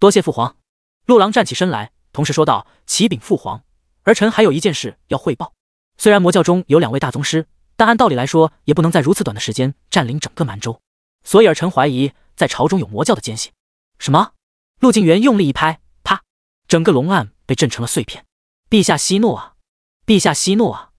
多谢父皇。陆郎站起身来，同时说道：“启禀父皇，儿臣还有一件事要汇报。虽然魔教中有两位大宗师，但按道理来说，也不能在如此短的时间占领整个蛮州。所以儿臣怀疑，在朝中有魔教的奸细。”什么？陆靖元用力一拍。整个龙案被震成了碎片，陛下息怒啊！陛下息怒啊！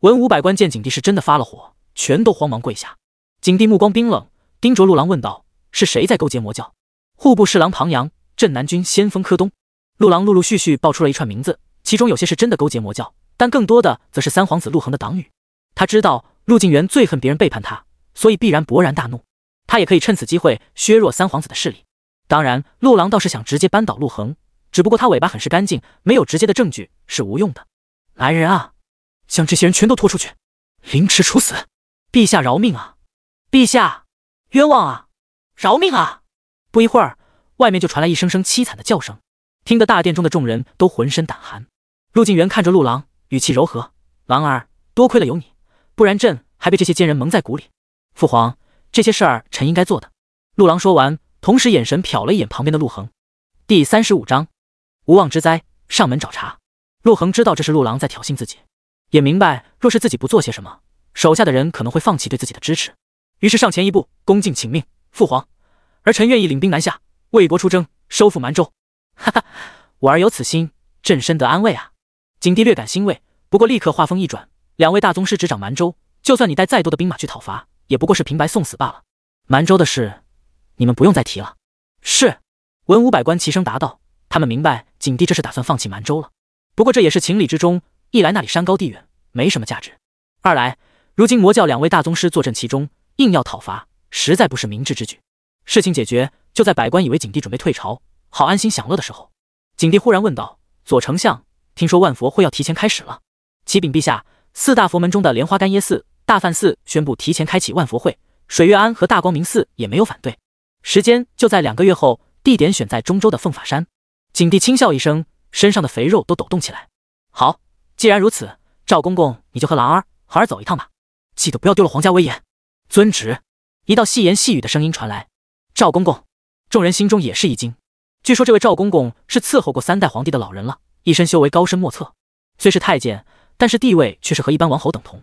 文武百官见景帝是真的发了火，全都慌忙跪下。景帝目光冰冷，盯着陆郎问道：“是谁在勾结魔教？”户部侍郎庞阳、镇南军先锋柯东，陆郎陆陆续续爆出了一串名字，其中有些是真的勾结魔教，但更多的则是三皇子陆恒的党羽。他知道陆晋元最恨别人背叛他，所以必然勃然大怒。他也可以趁此机会削弱三皇子的势力。当然，陆郎倒是想直接扳倒陆恒。只不过他尾巴很是干净，没有直接的证据是无用的。来人啊，将这些人全都拖出去，凌迟处死！陛下饶命啊！陛下，冤枉啊！饶命啊！不一会儿，外面就传来一声声凄惨的叫声，听得大殿中的众人都浑身胆寒。陆晋元看着陆狼，语气柔和：“狼儿，多亏了有你，不然朕还被这些奸人蒙在鼓里。”父皇，这些事儿臣应该做的。陆狼说完，同时眼神瞟了一眼旁边的陆恒。第三十五章。无妄之灾，上门找茬。陆恒知道这是陆狼在挑衅自己，也明白若是自己不做些什么，手下的人可能会放弃对自己的支持。于是上前一步，恭敬请命：“父皇，儿臣愿意领兵南下，为国出征，收复蛮州。”哈哈，我儿有此心，朕深得安慰啊！景帝略感欣慰，不过立刻话锋一转：“两位大宗师执掌蛮州，就算你带再多的兵马去讨伐，也不过是平白送死罢了。蛮州的事，你们不用再提了。”是，文武百官齐声答道：“他们明白。”景帝这是打算放弃蛮州了，不过这也是情理之中。一来那里山高地远，没什么价值；二来如今魔教两位大宗师坐镇其中，硬要讨伐，实在不是明智之举。事情解决，就在百官以为景帝准备退朝，好安心享乐的时候，景帝忽然问道：“左丞相，听说万佛会要提前开始了？”启禀陛下，四大佛门中的莲花干耶寺、大梵寺宣布提前开启万佛会，水月庵和大光明寺也没有反对。时间就在两个月后，地点选在中州的凤法山。景帝轻笑一声，身上的肥肉都抖动起来。好，既然如此，赵公公你就和兰儿、孩儿走一趟吧，记得不要丢了皇家威严。遵旨。一道细言细语的声音传来：“赵公公。”众人心中也是一惊。据说这位赵公公是伺候过三代皇帝的老人了，一身修为高深莫测，虽是太监，但是地位却是和一般王侯等同。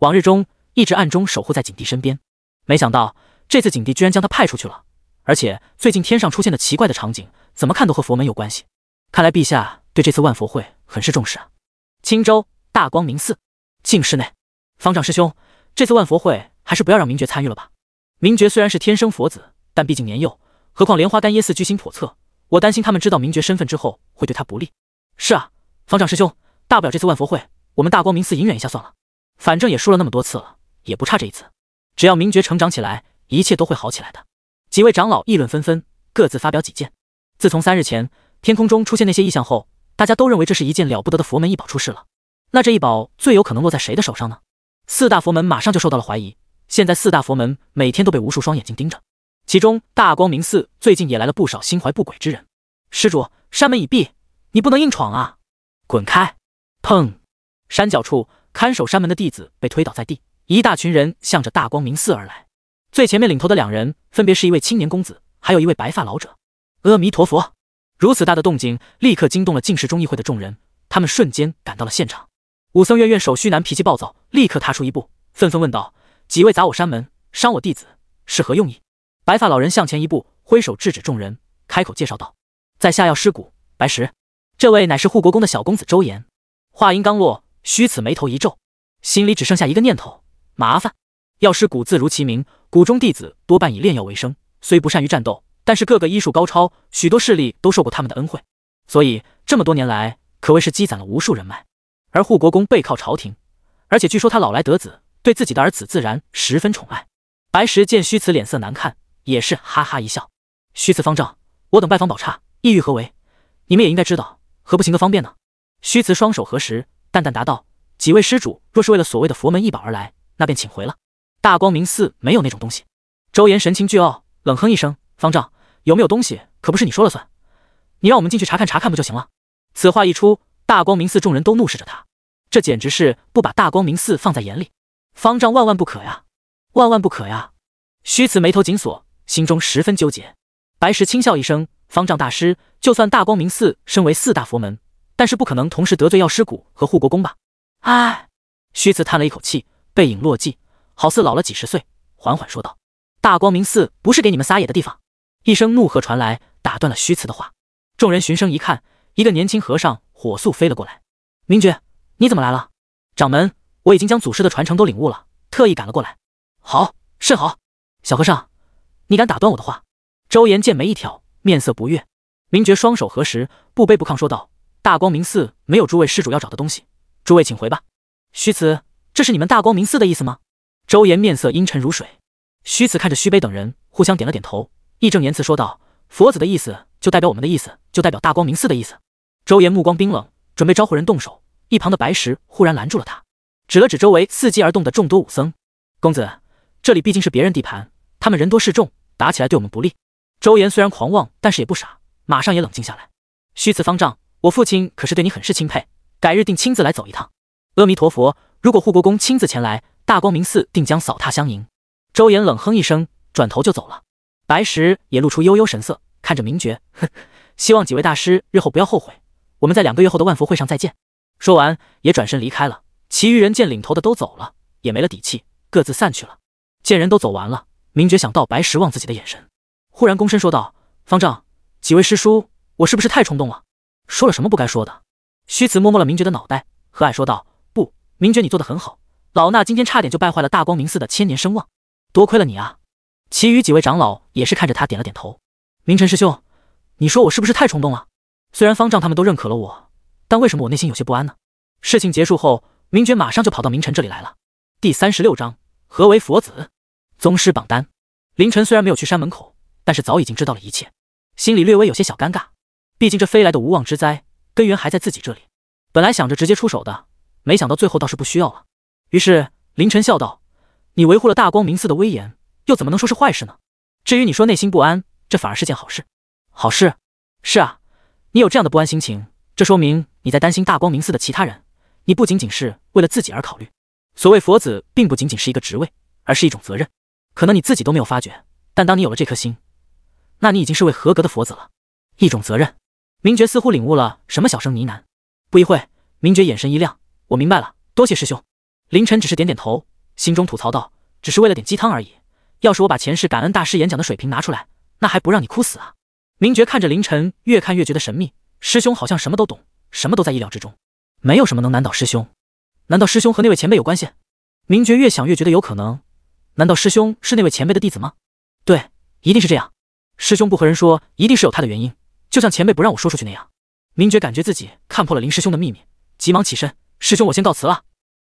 往日中一直暗中守护在景帝身边，没想到这次景帝居然将他派出去了。而且最近天上出现的奇怪的场景。怎么看都和佛门有关系，看来陛下对这次万佛会很是重视啊！青州大光明寺净室内，方丈师兄，这次万佛会还是不要让明觉参与了吧？明觉虽然是天生佛子，但毕竟年幼，何况莲花丹耶寺居心叵测，我担心他们知道明觉身份之后会对他不利。是啊，方丈师兄，大不了这次万佛会我们大光明寺隐忍一下算了，反正也输了那么多次了，也不差这一次。只要明觉成长起来，一切都会好起来的。几位长老议论纷纷，各自发表己见。自从三日前天空中出现那些异象后，大家都认为这是一件了不得的佛门异宝出世了。那这一宝最有可能落在谁的手上呢？四大佛门马上就受到了怀疑。现在四大佛门每天都被无数双眼睛盯着，其中大光明寺最近也来了不少心怀不轨之人。施主，山门已闭，你不能硬闯啊！滚开！砰！山脚处看守山门的弟子被推倒在地，一大群人向着大光明寺而来。最前面领头的两人，分别是一位青年公子，还有一位白发老者。阿弥陀佛！如此大的动静，立刻惊动了进士中议会的众人，他们瞬间赶到了现场。武僧院院首虚男脾气暴躁，立刻踏出一步，愤愤问道：“几位砸我山门，伤我弟子，是何用意？”白发老人向前一步，挥手制止众人，开口介绍道：“在下药师谷白石，这位乃是护国公的小公子周岩。”话音刚落，虚此眉头一皱，心里只剩下一个念头：麻烦。药师谷字如其名，谷中弟子多半以炼药为生，虽不善于战斗。但是各个医术高超，许多势力都受过他们的恩惠，所以这么多年来可谓是积攒了无数人脉。而护国公背靠朝廷，而且据说他老来得子，对自己的儿子自然十分宠爱。白石见虚慈脸色难看，也是哈哈一笑：“虚慈方丈，我等拜访宝刹，意欲何为？你们也应该知道，何不行个方便呢？”虚慈双手合十，淡淡答道：“几位施主若是为了所谓的佛门一宝而来，那便请回了。大光明寺没有那种东西。”周岩神情倨傲，冷哼一声。方丈有没有东西，可不是你说了算。你让我们进去查看查看不就行了？此话一出，大光明寺众人都怒视着他，这简直是不把大光明寺放在眼里。方丈万万不可呀，万万不可呀！虚慈眉头紧锁，心中十分纠结。白石轻笑一声：“方丈大师，就算大光明寺身为四大佛门，但是不可能同时得罪药师谷和护国公吧？”哎，虚慈叹了一口气，背影落寂，好似老了几十岁，缓缓说道：“大光明寺不是给你们撒野的地方。”一声怒喝传来，打断了虚词的话。众人循声一看，一个年轻和尚火速飞了过来。明觉，你怎么来了？掌门，我已经将祖师的传承都领悟了，特意赶了过来。好，甚好。小和尚，你敢打断我的话？周岩剑眉一挑，面色不悦。明觉双手合十，不卑不亢说道：“大光明寺没有诸位施主要找的东西，诸位请回吧。”虚词，这是你们大光明寺的意思吗？周岩面色阴沉如水。虚词看着虚悲等人，互相点了点头。义正言辞说道：“佛子的意思就代表我们的意思，就代表大光明寺的意思。”周岩目光冰冷，准备招呼人动手。一旁的白石忽然拦住了他，指了指周围伺机而动的众多武僧：“公子，这里毕竟是别人地盘，他们人多势众，打起来对我们不利。”周岩虽然狂妄，但是也不傻，马上也冷静下来：“虚词方丈，我父亲可是对你很是钦佩，改日定亲自来走一趟。”阿弥陀佛，如果护国公亲自前来，大光明寺定将扫榻相迎。周岩冷哼一声，转头就走了。白石也露出悠悠神色，看着明觉，呵希望几位大师日后不要后悔。我们在两个月后的万佛会上再见。说完，也转身离开了。其余人见领头的都走了，也没了底气，各自散去了。见人都走完了，明觉想到白石望自己的眼神，忽然躬身说道：“方丈，几位师叔，我是不是太冲动了？说了什么不该说的？”虚慈摸摸了明觉的脑袋，和蔼说道：“不，明觉，你做的很好。老衲今天差点就败坏了大光明寺的千年声望，多亏了你啊。”其余几位长老也是看着他，点了点头。明晨师兄，你说我是不是太冲动了？虽然方丈他们都认可了我，但为什么我内心有些不安呢？事情结束后，明觉马上就跑到明晨这里来了。第三十六章：何为佛子？宗师榜单。凌晨虽然没有去山门口，但是早已经知道了一切，心里略微有些小尴尬。毕竟这飞来的无妄之灾，根源还在自己这里。本来想着直接出手的，没想到最后倒是不需要了。于是凌晨笑道：“你维护了大光明寺的威严。”又怎么能说是坏事呢？至于你说内心不安，这反而是件好事。好事？是啊，你有这样的不安心情，这说明你在担心大光明寺的其他人。你不仅仅是为了自己而考虑。所谓佛子，并不仅仅是一个职位，而是一种责任。可能你自己都没有发觉，但当你有了这颗心，那你已经是位合格的佛子了。一种责任。明觉似乎领悟了什么，小声呢喃。不一会明觉眼神一亮：“我明白了，多谢师兄。”凌晨只是点点头，心中吐槽道：“只是为了点鸡汤而已。”要是我把前世感恩大师演讲的水平拿出来，那还不让你哭死啊！明觉看着凌晨，越看越觉得神秘。师兄好像什么都懂，什么都在意料之中，没有什么能难倒师兄。难道师兄和那位前辈有关系？明觉越想越觉得有可能。难道师兄是那位前辈的弟子吗？对，一定是这样。师兄不和人说，一定是有他的原因。就像前辈不让我说出去那样。明觉感觉自己看破了林师兄的秘密，急忙起身：“师兄，我先告辞了。”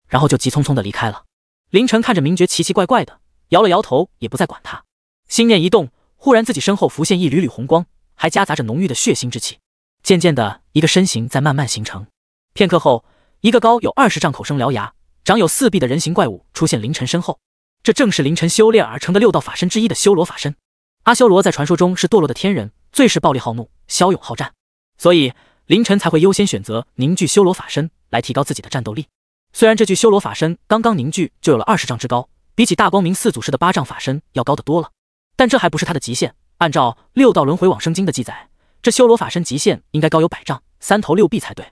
然后就急匆匆的离开了。凌晨看着明觉奇奇怪怪的。摇了摇头，也不再管他。心念一动，忽然自己身后浮现一缕缕红光，还夹杂着浓郁的血腥之气。渐渐的，一个身形在慢慢形成。片刻后，一个高有二十丈、口生獠牙、长有四臂的人形怪物出现凌晨身后。这正是凌晨修炼而成的六道法身之一的修罗法身。阿修罗在传说中是堕落的天人，最是暴力好怒、骁勇好战，所以凌晨才会优先选择凝聚修罗法身来提高自己的战斗力。虽然这具修罗法身刚刚凝聚就有了二十丈之高。比起大光明四祖师的八丈法身要高得多了，但这还不是他的极限。按照《六道轮回往生经》的记载，这修罗法身极限应该高有百丈，三头六臂才对。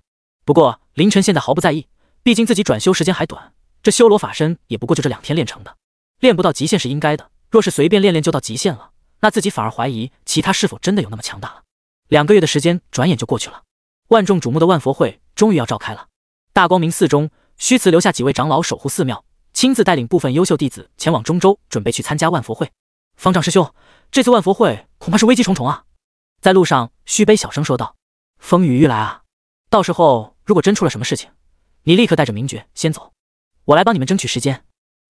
不过林晨现在毫不在意，毕竟自己转修时间还短，这修罗法身也不过就这两天练成的，练不到极限是应该的。若是随便练练就到极限了，那自己反而怀疑其他是否真的有那么强大了。两个月的时间转眼就过去了，万众瞩目的万佛会终于要召开了。大光明寺中，虚慈留下几位长老守护寺庙。亲自带领部分优秀弟子前往中州，准备去参加万佛会。方丈师兄，这次万佛会恐怕是危机重重啊！在路上，虚悲小声说道：“风雨欲来啊！到时候如果真出了什么事情，你立刻带着明觉先走，我来帮你们争取时间。”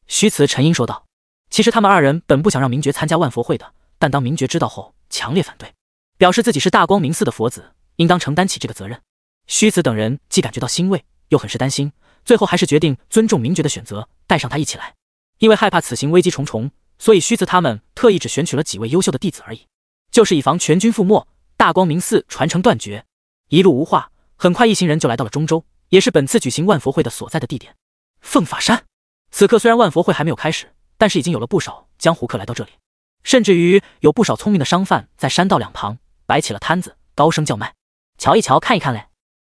虚辞沉吟说道：“其实他们二人本不想让明觉参加万佛会的，但当明觉知道后，强烈反对，表示自己是大光明寺的佛子，应当承担起这个责任。”虚慈等人既感觉到欣慰，又很是担心。最后还是决定尊重明觉的选择，带上他一起来。因为害怕此行危机重重，所以虚慈他们特意只选取了几位优秀的弟子而已，就是以防全军覆没，大光明寺传承断绝。一路无话，很快一行人就来到了中州，也是本次举行万佛会的所在的地点——凤法山。此刻虽然万佛会还没有开始，但是已经有了不少江湖客来到这里，甚至于有不少聪明的商贩在山道两旁摆起了摊子，高声叫卖：“瞧一瞧，看一看嘞，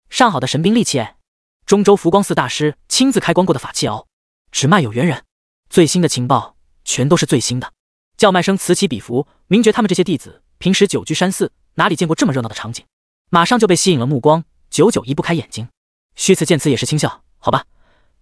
上好的神兵利器哎！”中州浮光寺大师亲自开光过的法器哦，只卖有缘人。最新的情报全都是最新的，叫卖声此起彼伏。明觉他们这些弟子平时久居山寺，哪里见过这么热闹的场景？马上就被吸引了目光，久久移不开眼睛。虚慈见此也是轻笑：“好吧，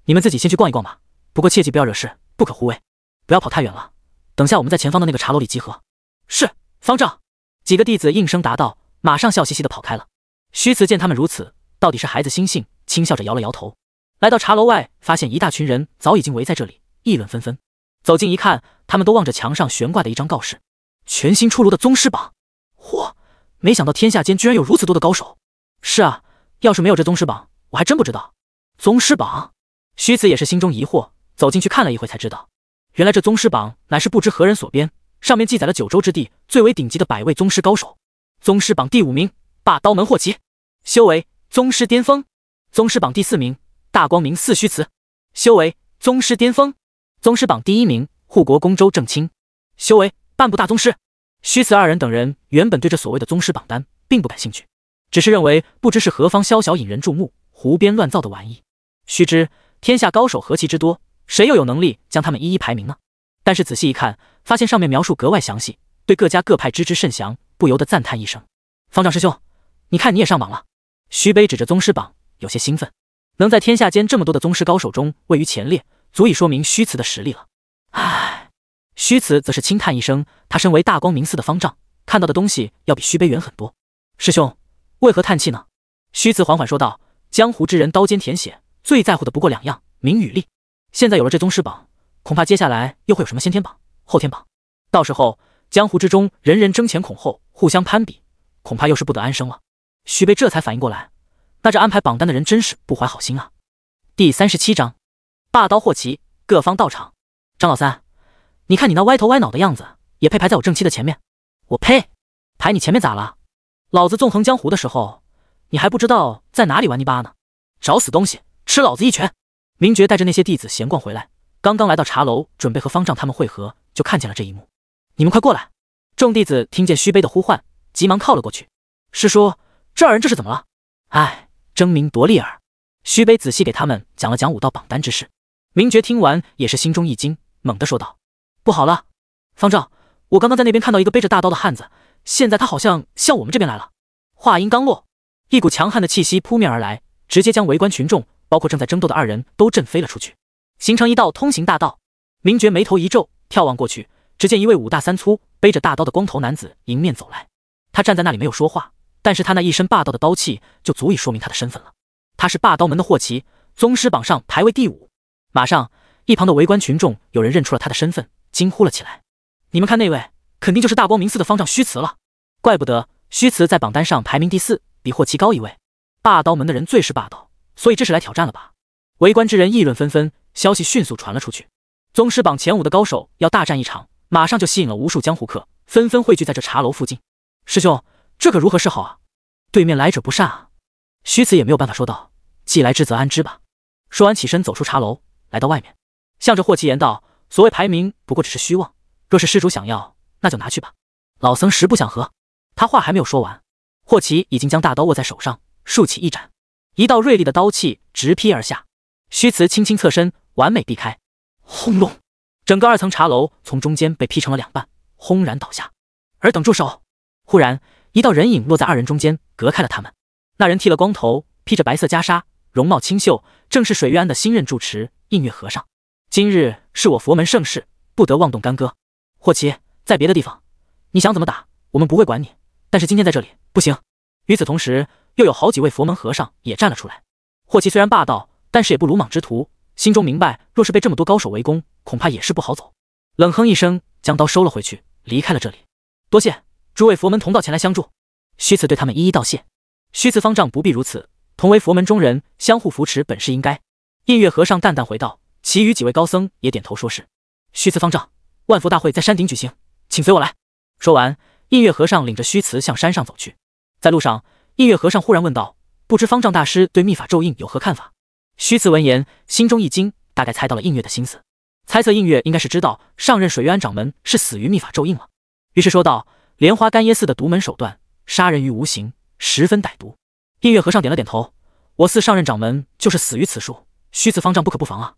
你们自己先去逛一逛吧，不过切记不要惹事，不可护卫，不要跑太远了。等下我们在前方的那个茶楼里集合。”是方丈几个弟子应声答道，马上笑嘻嘻的跑开了。虚慈见他们如此，到底是孩子心性。轻笑着摇了摇头，来到茶楼外，发现一大群人早已经围在这里议论纷纷。走近一看，他们都望着墙上悬挂的一张告示：“全新出炉的宗师榜！”嚯，没想到天下间居然有如此多的高手！是啊，要是没有这宗师榜，我还真不知道。宗师榜，徐子也是心中疑惑，走进去看了一会，才知道原来这宗师榜乃是不知何人所编，上面记载了九州之地最为顶级的百位宗师高手。宗师榜第五名，霸刀门霍奇，修为宗师巅峰。宗师榜第四名，大光明四虚词，修为宗师巅峰。宗师榜第一名，护国公周正清，修为半步大宗师。虚词二人等人原本对这所谓的宗师榜单并不感兴趣，只是认为不知是何方宵小引人注目、胡编乱造的玩意。须知天下高手何其之多，谁又有能力将他们一一排名呢？但是仔细一看，发现上面描述格外详细，对各家各派知之甚详，不由得赞叹一声：“方丈师兄，你看你也上榜了。”徐悲指着宗师榜。有些兴奋，能在天下间这么多的宗师高手中位于前列，足以说明虚词的实力了。唉，虚词则是轻叹一声。他身为大光明寺的方丈，看到的东西要比虚悲远很多。师兄，为何叹气呢？虚词缓缓说道：“江湖之人，刀尖舔血，最在乎的不过两样，名与利。现在有了这宗师榜，恐怕接下来又会有什么先天榜、后天榜？到时候，江湖之中人人争前恐后，互相攀比，恐怕又是不得安生了。”徐悲这才反应过来。那这安排榜单的人真是不怀好心啊！第三十七章，霸刀霍奇，各方到场。张老三，你看你那歪头歪脑的样子，也配排在我正妻的前面？我呸！排你前面咋了？老子纵横江湖的时候，你还不知道在哪里玩泥巴呢！找死东西，吃老子一拳！明觉带着那些弟子闲逛回来，刚刚来到茶楼，准备和方丈他们会合，就看见了这一幕。你们快过来！众弟子听见虚悲的呼唤，急忙靠了过去。师叔，这二人这是怎么了？唉。争名夺利尔，徐北仔细给他们讲了讲武道榜单之事。明觉听完也是心中一惊，猛地说道：“不好了，方丈，我刚刚在那边看到一个背着大刀的汉子，现在他好像向我们这边来了。”话音刚落，一股强悍的气息扑面而来，直接将围观群众，包括正在争斗的二人都震飞了出去，形成一道通行大道。明觉眉头一皱，眺望过去，只见一位五大三粗、背着大刀的光头男子迎面走来。他站在那里没有说话。但是他那一身霸道的刀气就足以说明他的身份了。他是霸刀门的霍奇，宗师榜上排位第五。马上一旁的围观群众有人认出了他的身份，惊呼了起来：“你们看那位，肯定就是大光明寺的方丈虚慈了。怪不得虚慈在榜单上排名第四，比霍奇高一位。霸刀门的人最是霸道，所以这是来挑战了吧？”围观之人议论纷纷，消息迅速传了出去。宗师榜前五的高手要大战一场，马上就吸引了无数江湖客，纷纷汇聚在这茶楼附近。师兄。这可如何是好啊！对面来者不善啊！虚词也没有办法说道：“既来之则安之吧。”说完起身走出茶楼，来到外面，向着霍奇言道：“所谓排名不过只是虚妄，若是施主想要，那就拿去吧。”老僧实不想喝。他话还没有说完，霍奇已经将大刀握在手上，竖起一斩，一道锐利的刀气直劈而下。虚词轻轻侧身，完美避开。轰隆！整个二层茶楼从中间被劈成了两半，轰然倒下。尔等住手！忽然。一道人影落在二人中间，隔开了他们。那人剃了光头，披着白色袈裟，容貌清秀，正是水月庵的新任住持印月和尚。今日是我佛门盛世，不得妄动干戈。霍奇，在别的地方，你想怎么打，我们不会管你。但是今天在这里，不行。与此同时，又有好几位佛门和尚也站了出来。霍奇虽然霸道，但是也不鲁莽之徒，心中明白，若是被这么多高手围攻，恐怕也是不好走。冷哼一声，将刀收了回去，离开了这里。多谢。诸位佛门同道前来相助，虚慈对他们一一道谢。虚慈方丈不必如此，同为佛门中人，相互扶持本是应该。映月和尚淡淡回道，其余几位高僧也点头说是。虚慈方丈，万佛大会在山顶举行，请随我来。说完，映月和尚领着虚慈向山上走去。在路上，映月和尚忽然问道：“不知方丈大师对秘法咒印有何看法？”虚慈闻言，心中一惊，大概猜到了映月的心思，猜测映月应该是知道上任水月庵掌门是死于秘法咒印了，于是说道。莲花干耶寺的独门手段，杀人于无形，十分歹毒。印月和尚点了点头：“我寺上任掌门就是死于此术，虚词方丈不可不防啊！”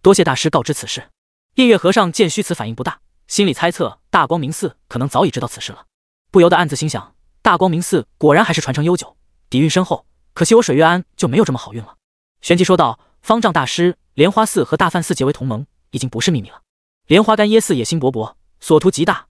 多谢大师告知此事。印月和尚见虚词反应不大，心里猜测大光明寺可能早已知道此事了，不由得暗自心想：大光明寺果然还是传承悠久，底蕴深厚。可惜我水月庵就没有这么好运了。旋即说道：“方丈大师，莲花寺和大梵寺结为同盟，已经不是秘密了。莲花干耶寺野心勃勃，所图极大。”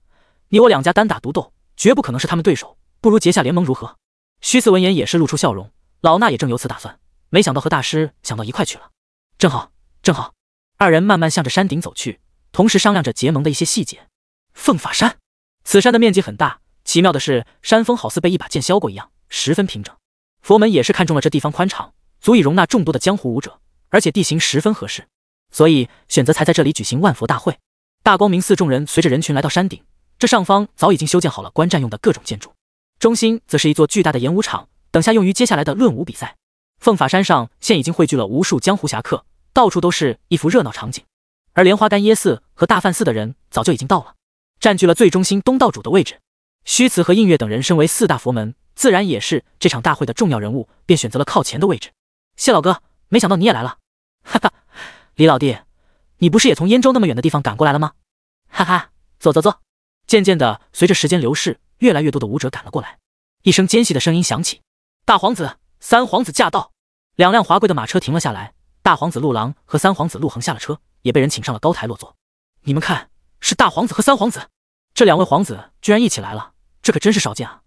你我两家单打独斗，绝不可能是他们对手，不如结下联盟如何？虚似闻言也是露出笑容，老衲也正有此打算，没想到和大师想到一块去了。正好，正好。二人慢慢向着山顶走去，同时商量着结盟的一些细节。凤法山，此山的面积很大，奇妙的是山峰好似被一把剑削过一样，十分平整。佛门也是看中了这地方宽敞，足以容纳众多的江湖武者，而且地形十分合适，所以选择才在这里举行万佛大会。大光明寺众人随着人群来到山顶。这上方早已经修建好了观战用的各种建筑，中心则是一座巨大的演武场，等下用于接下来的论武比赛。凤法山上现已经汇聚了无数江湖侠客，到处都是一幅热闹场景。而莲花干耶寺和大梵寺的人早就已经到了，占据了最中心东道主的位置。虚慈和映月等人身为四大佛门，自然也是这场大会的重要人物，便选择了靠前的位置。谢老哥，没想到你也来了，哈哈！李老弟，你不是也从燕州那么远的地方赶过来了吗？哈哈，坐坐坐。渐渐的，随着时间流逝，越来越多的舞者赶了过来。一声尖细的声音响起：“大皇子、三皇子驾到！”两辆华贵的马车停了下来，大皇子陆郎和三皇子陆恒下了车，也被人请上了高台落座。你们看，是大皇子和三皇子，这两位皇子居然一起来了，这可真是少见啊！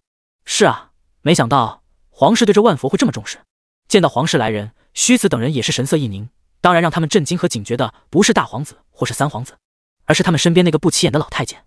是啊，没想到皇室对这万佛会这么重视。见到皇室来人，虚子等人也是神色一凝。当然，让他们震惊和警觉的不是大皇子或是三皇子，而是他们身边那个不起眼的老太监。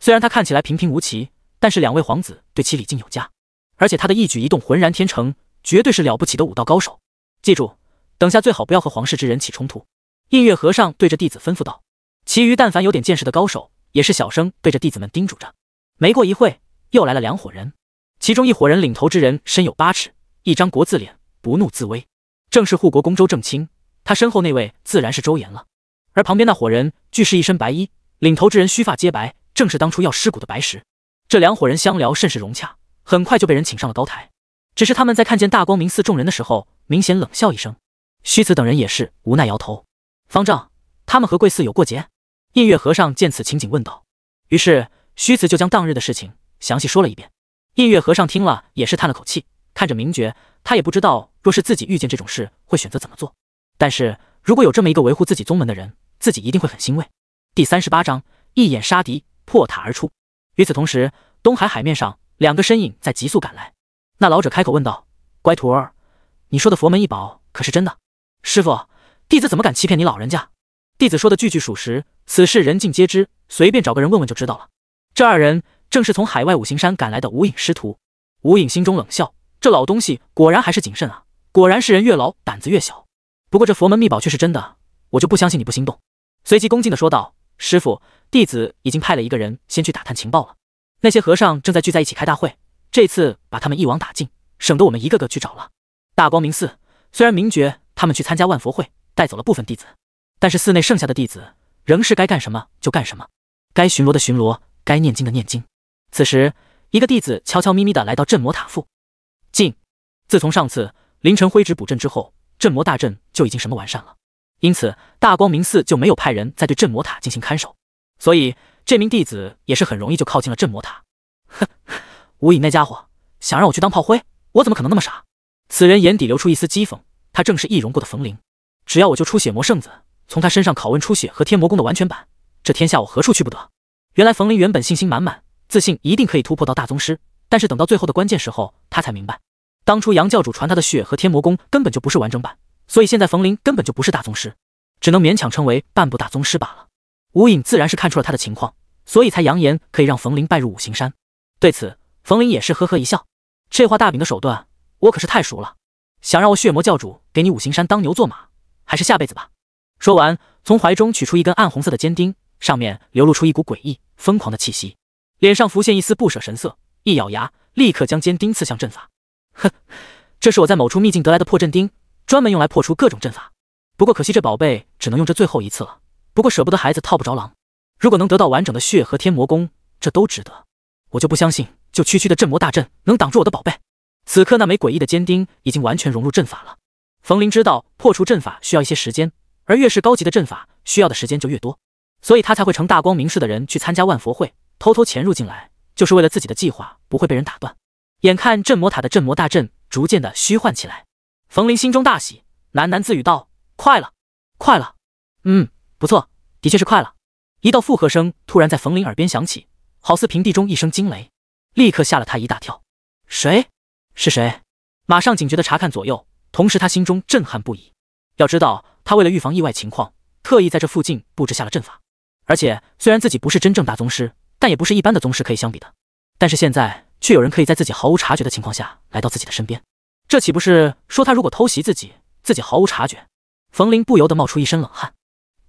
虽然他看起来平平无奇，但是两位皇子对其礼敬有加，而且他的一举一动浑然天成，绝对是了不起的武道高手。记住，等下最好不要和皇室之人起冲突。映月和尚对着弟子吩咐道。其余但凡有点见识的高手，也是小声对着弟子们叮嘱着。没过一会又来了两伙人，其中一伙人领头之人身有八尺，一张国字脸，不怒自威，正是护国公周正清。他身后那位自然是周延了，而旁边那伙人俱是一身白衣，领头之人须发皆白。正是当初要尸骨的白石，这两伙人相聊甚是融洽，很快就被人请上了高台。只是他们在看见大光明寺众人的时候，明显冷笑一声。虚子等人也是无奈摇头。方丈他们和贵寺有过节。印月和尚见此情景，问道。于是虚子就将当日的事情详细说了一遍。印月和尚听了也是叹了口气，看着明觉，他也不知道若是自己遇见这种事，会选择怎么做。但是如果有这么一个维护自己宗门的人，自己一定会很欣慰。第三十八章一眼杀敌。破塔而出。与此同时，东海海面上，两个身影在急速赶来。那老者开口问道：“乖徒儿，你说的佛门一宝可是真的？”“师傅，弟子怎么敢欺骗你老人家？弟子说的句句属实，此事人尽皆知，随便找个人问问就知道了。”这二人正是从海外五行山赶来的无影师徒。无影心中冷笑：“这老东西果然还是谨慎啊，果然是人越老胆子越小。”不过这佛门秘宝却是真的，我就不相信你不心动。”随即恭敬地说道。师傅，弟子已经派了一个人先去打探情报了。那些和尚正在聚在一起开大会，这次把他们一网打尽，省得我们一个个去找了。大光明寺虽然明觉他们去参加万佛会，带走了部分弟子，但是寺内剩下的弟子仍是该干什么就干什么，该巡逻的巡逻，该念经的念经。此时，一个弟子悄悄咪咪的来到镇魔塔附近。自从上次凌晨挥指补阵之后，镇魔大阵就已经什么完善了。因此，大光明寺就没有派人在对镇魔塔进行看守，所以这名弟子也是很容易就靠近了镇魔塔。哼，无影那家伙想让我去当炮灰，我怎么可能那么傻？此人眼底流出一丝讥讽，他正是易容过的冯林。只要我就出血魔圣子，从他身上拷问出血和天魔功的完全版，这天下我何处去不得？原来冯林原本信心满满，自信一定可以突破到大宗师，但是等到最后的关键时候，他才明白，当初杨教主传他的血和天魔功根本就不是完整版。所以现在冯林根本就不是大宗师，只能勉强称为半步大宗师罢了。吴影自然是看出了他的情况，所以才扬言可以让冯林拜入五行山。对此，冯林也是呵呵一笑：“这画大饼的手段，我可是太熟了。想让我血魔教主给你五行山当牛做马，还是下辈子吧。”说完，从怀中取出一根暗红色的尖钉，上面流露出一股诡异疯狂的气息，脸上浮现一丝不舍神色，一咬牙，立刻将尖钉刺向阵法。哼，这是我在某处秘境得来的破阵钉。专门用来破除各种阵法，不过可惜这宝贝只能用这最后一次了。不过舍不得孩子套不着狼，如果能得到完整的血和天魔功，这都值得。我就不相信就区区的镇魔大阵能挡住我的宝贝。此刻那枚诡异的尖钉已经完全融入阵法了。冯林知道破除阵法需要一些时间，而越是高级的阵法需要的时间就越多，所以他才会成大光明寺的人去参加万佛会，偷偷潜入进来，就是为了自己的计划不会被人打断。眼看镇魔塔的镇魔大阵逐渐的虚幻起来。冯林心中大喜，喃喃自语道：“快了，快了，嗯，不错，的确是快了。”一道附和声突然在冯林耳边响起，好似平地中一声惊雷，立刻吓了他一大跳。谁？是谁？马上警觉的查看左右，同时他心中震撼不已。要知道，他为了预防意外情况，特意在这附近布置下了阵法。而且，虽然自己不是真正大宗师，但也不是一般的宗师可以相比的。但是现在，却有人可以在自己毫无察觉的情况下，来到自己的身边。这岂不是说他如果偷袭自己，自己毫无察觉？冯林不由得冒出一身冷汗。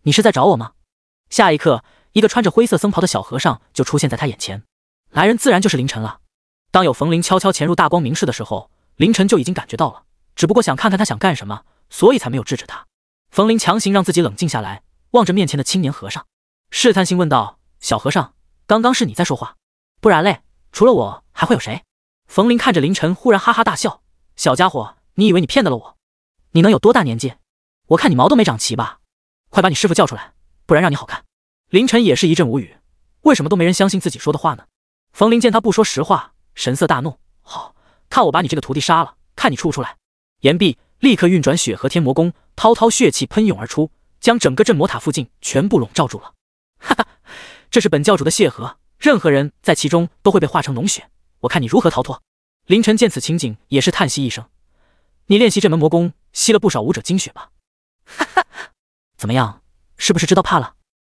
你是在找我吗？下一刻，一个穿着灰色僧袍的小和尚就出现在他眼前。来人自然就是凌晨了。当有冯林悄悄潜入大光明室的时候，凌晨就已经感觉到了，只不过想看看他想干什么，所以才没有制止他。冯林强行让自己冷静下来，望着面前的青年和尚，试探性问道：“小和尚，刚刚是你在说话，不然嘞，除了我还会有谁？”冯林看着凌晨，忽然哈哈大笑。小家伙，你以为你骗得了我？你能有多大年纪？我看你毛都没长齐吧！快把你师傅叫出来，不然让你好看！凌晨也是一阵无语，为什么都没人相信自己说的话呢？冯林见他不说实话，神色大怒，好看，我把你这个徒弟杀了，看你出不出来！言毕，立刻运转血和天魔功，滔滔血气喷涌而出，将整个镇魔塔附近全部笼罩住了。哈哈，这是本教主的血河，任何人在其中都会被化成脓血，我看你如何逃脱！凌晨见此情景，也是叹息一声：“你练习这门魔功，吸了不少武者精血吧？”“哈哈哈，怎么样，是不是知道怕了？”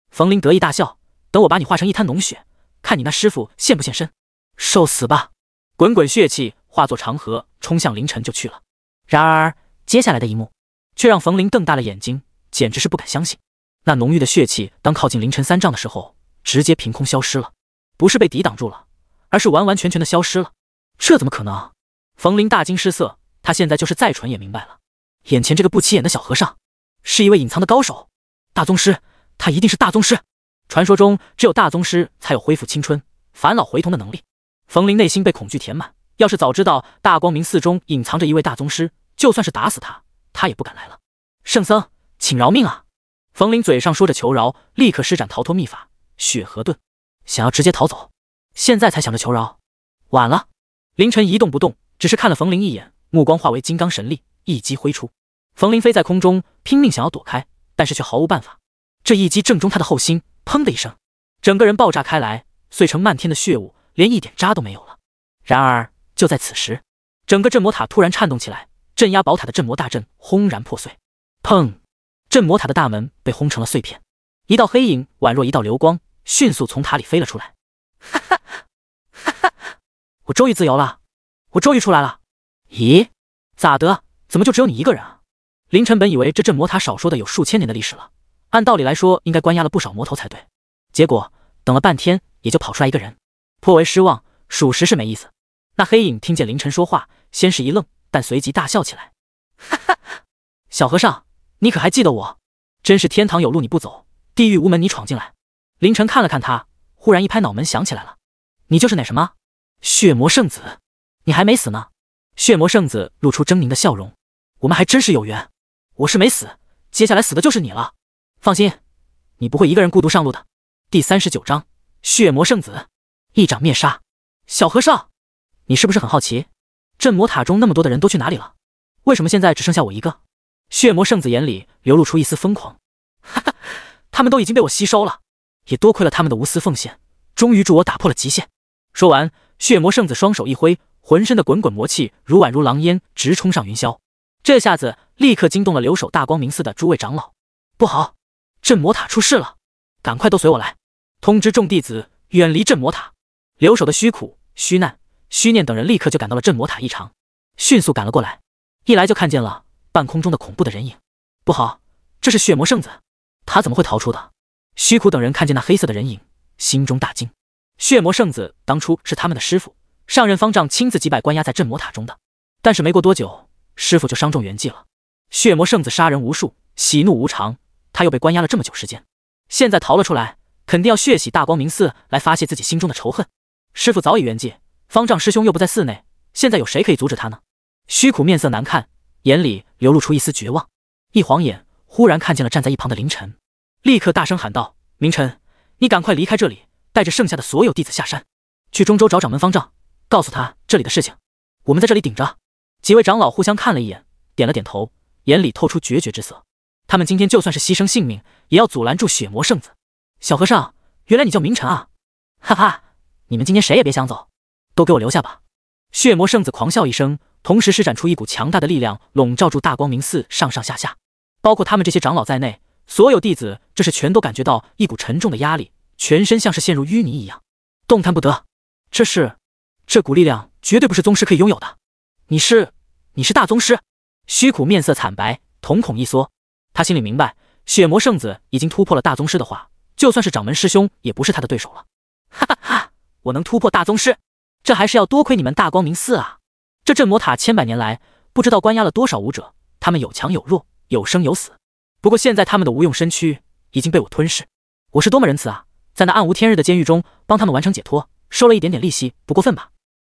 冯林得意大笑：“等我把你化成一滩脓血，看你那师傅现不现身？受死吧！”滚滚血气化作长河，冲向凌晨就去了。然而接下来的一幕却让冯林瞪大了眼睛，简直是不敢相信。那浓郁的血气当靠近凌晨三丈的时候，直接凭空消失了，不是被抵挡住了，而是完完全全的消失了。这怎么可能？冯林大惊失色，他现在就是再蠢也明白了，眼前这个不起眼的小和尚是一位隐藏的高手，大宗师。他一定是大宗师。传说中只有大宗师才有恢复青春、返老回童的能力。冯林内心被恐惧填满。要是早知道大光明寺中隐藏着一位大宗师，就算是打死他，他也不敢来了。圣僧，请饶命啊！冯林嘴上说着求饶，立刻施展逃脱秘法雪河遁，想要直接逃走。现在才想着求饶，晚了。凌晨一动不动，只是看了冯林一眼，目光化为金刚神力，一击挥出。冯林飞在空中，拼命想要躲开，但是却毫无办法。这一击正中他的后心，砰的一声，整个人爆炸开来，碎成漫天的血雾，连一点渣都没有了。然而就在此时，整个镇魔塔突然颤动起来，镇压宝塔的镇魔大阵轰然破碎，砰！镇魔塔的大门被轰成了碎片，一道黑影宛若一道流光，迅速从塔里飞了出来。哈哈！我终于自由了，我终于出来了。咦，咋的？怎么就只有你一个人啊？凌晨本以为这镇魔塔少说的有数千年的历史了，按道理来说应该关押了不少魔头才对。结果等了半天也就跑出来一个人，颇为失望，属实是没意思。那黑影听见凌晨说话，先是一愣，但随即大笑起来：“哈 哈哈，小和尚，你可还记得我？真是天堂有路你不走，地狱无门你闯进来。”凌晨看了看他，忽然一拍脑门，想起来了：“你就是那什么？”血魔圣子，你还没死呢！血魔圣子露出狰狞的笑容，我们还真是有缘。我是没死，接下来死的就是你了。放心，你不会一个人孤独上路的。第三十九章，血魔圣子一掌灭杀小和尚。你是不是很好奇，镇魔塔中那么多的人都去哪里了？为什么现在只剩下我一个？血魔圣子眼里流露出一丝疯狂，哈哈，他们都已经被我吸收了。也多亏了他们的无私奉献，终于助我打破了极限。说完。血魔圣子双手一挥，浑身的滚滚魔气如宛如狼烟，直冲上云霄。这下子立刻惊动了留守大光明寺的诸位长老。不好，镇魔塔出事了！赶快都随我来，通知众弟子远离镇魔塔。留守的虚苦、虚难、虚念等人立刻就感到了镇魔塔异常，迅速赶了过来。一来就看见了半空中的恐怖的人影。不好，这是血魔圣子，他怎么会逃出的？虚苦等人看见那黑色的人影，心中大惊。血魔圣子当初是他们的师傅，上任方丈亲自击败关押在镇魔塔中的。但是没过多久，师傅就伤重圆寂了。血魔圣子杀人无数，喜怒无常，他又被关押了这么久时间，现在逃了出来，肯定要血洗大光明寺来发泄自己心中的仇恨。师傅早已圆寂，方丈师兄又不在寺内，现在有谁可以阻止他呢？虚苦面色难看，眼里流露出一丝绝望。一晃眼，忽然看见了站在一旁的凌晨，立刻大声喊道：“凌晨，你赶快离开这里！”带着剩下的所有弟子下山，去中州找掌门方丈，告诉他这里的事情。我们在这里顶着。几位长老互相看了一眼，点了点头，眼里透出决绝之色。他们今天就算是牺牲性命，也要阻拦住血魔圣子。小和尚，原来你叫明晨啊！哈哈，你们今天谁也别想走，都给我留下吧！血魔圣子狂笑一声，同时施展出一股强大的力量，笼罩住大光明寺上上下下，包括他们这些长老在内，所有弟子，这是全都感觉到一股沉重的压力。全身像是陷入淤泥一样，动弹不得。这是，这股力量绝对不是宗师可以拥有的。你是，你是大宗师？虚苦面色惨白，瞳孔一缩。他心里明白，血魔圣子已经突破了大宗师的话，就算是掌门师兄也不是他的对手了。哈哈哈，我能突破大宗师，这还是要多亏你们大光明寺啊！这镇魔塔千百年来，不知道关押了多少武者，他们有强有弱，有生有死。不过现在他们的无用身躯已经被我吞噬，我是多么仁慈啊！在那暗无天日的监狱中，帮他们完成解脱，收了一点点利息，不过分吧？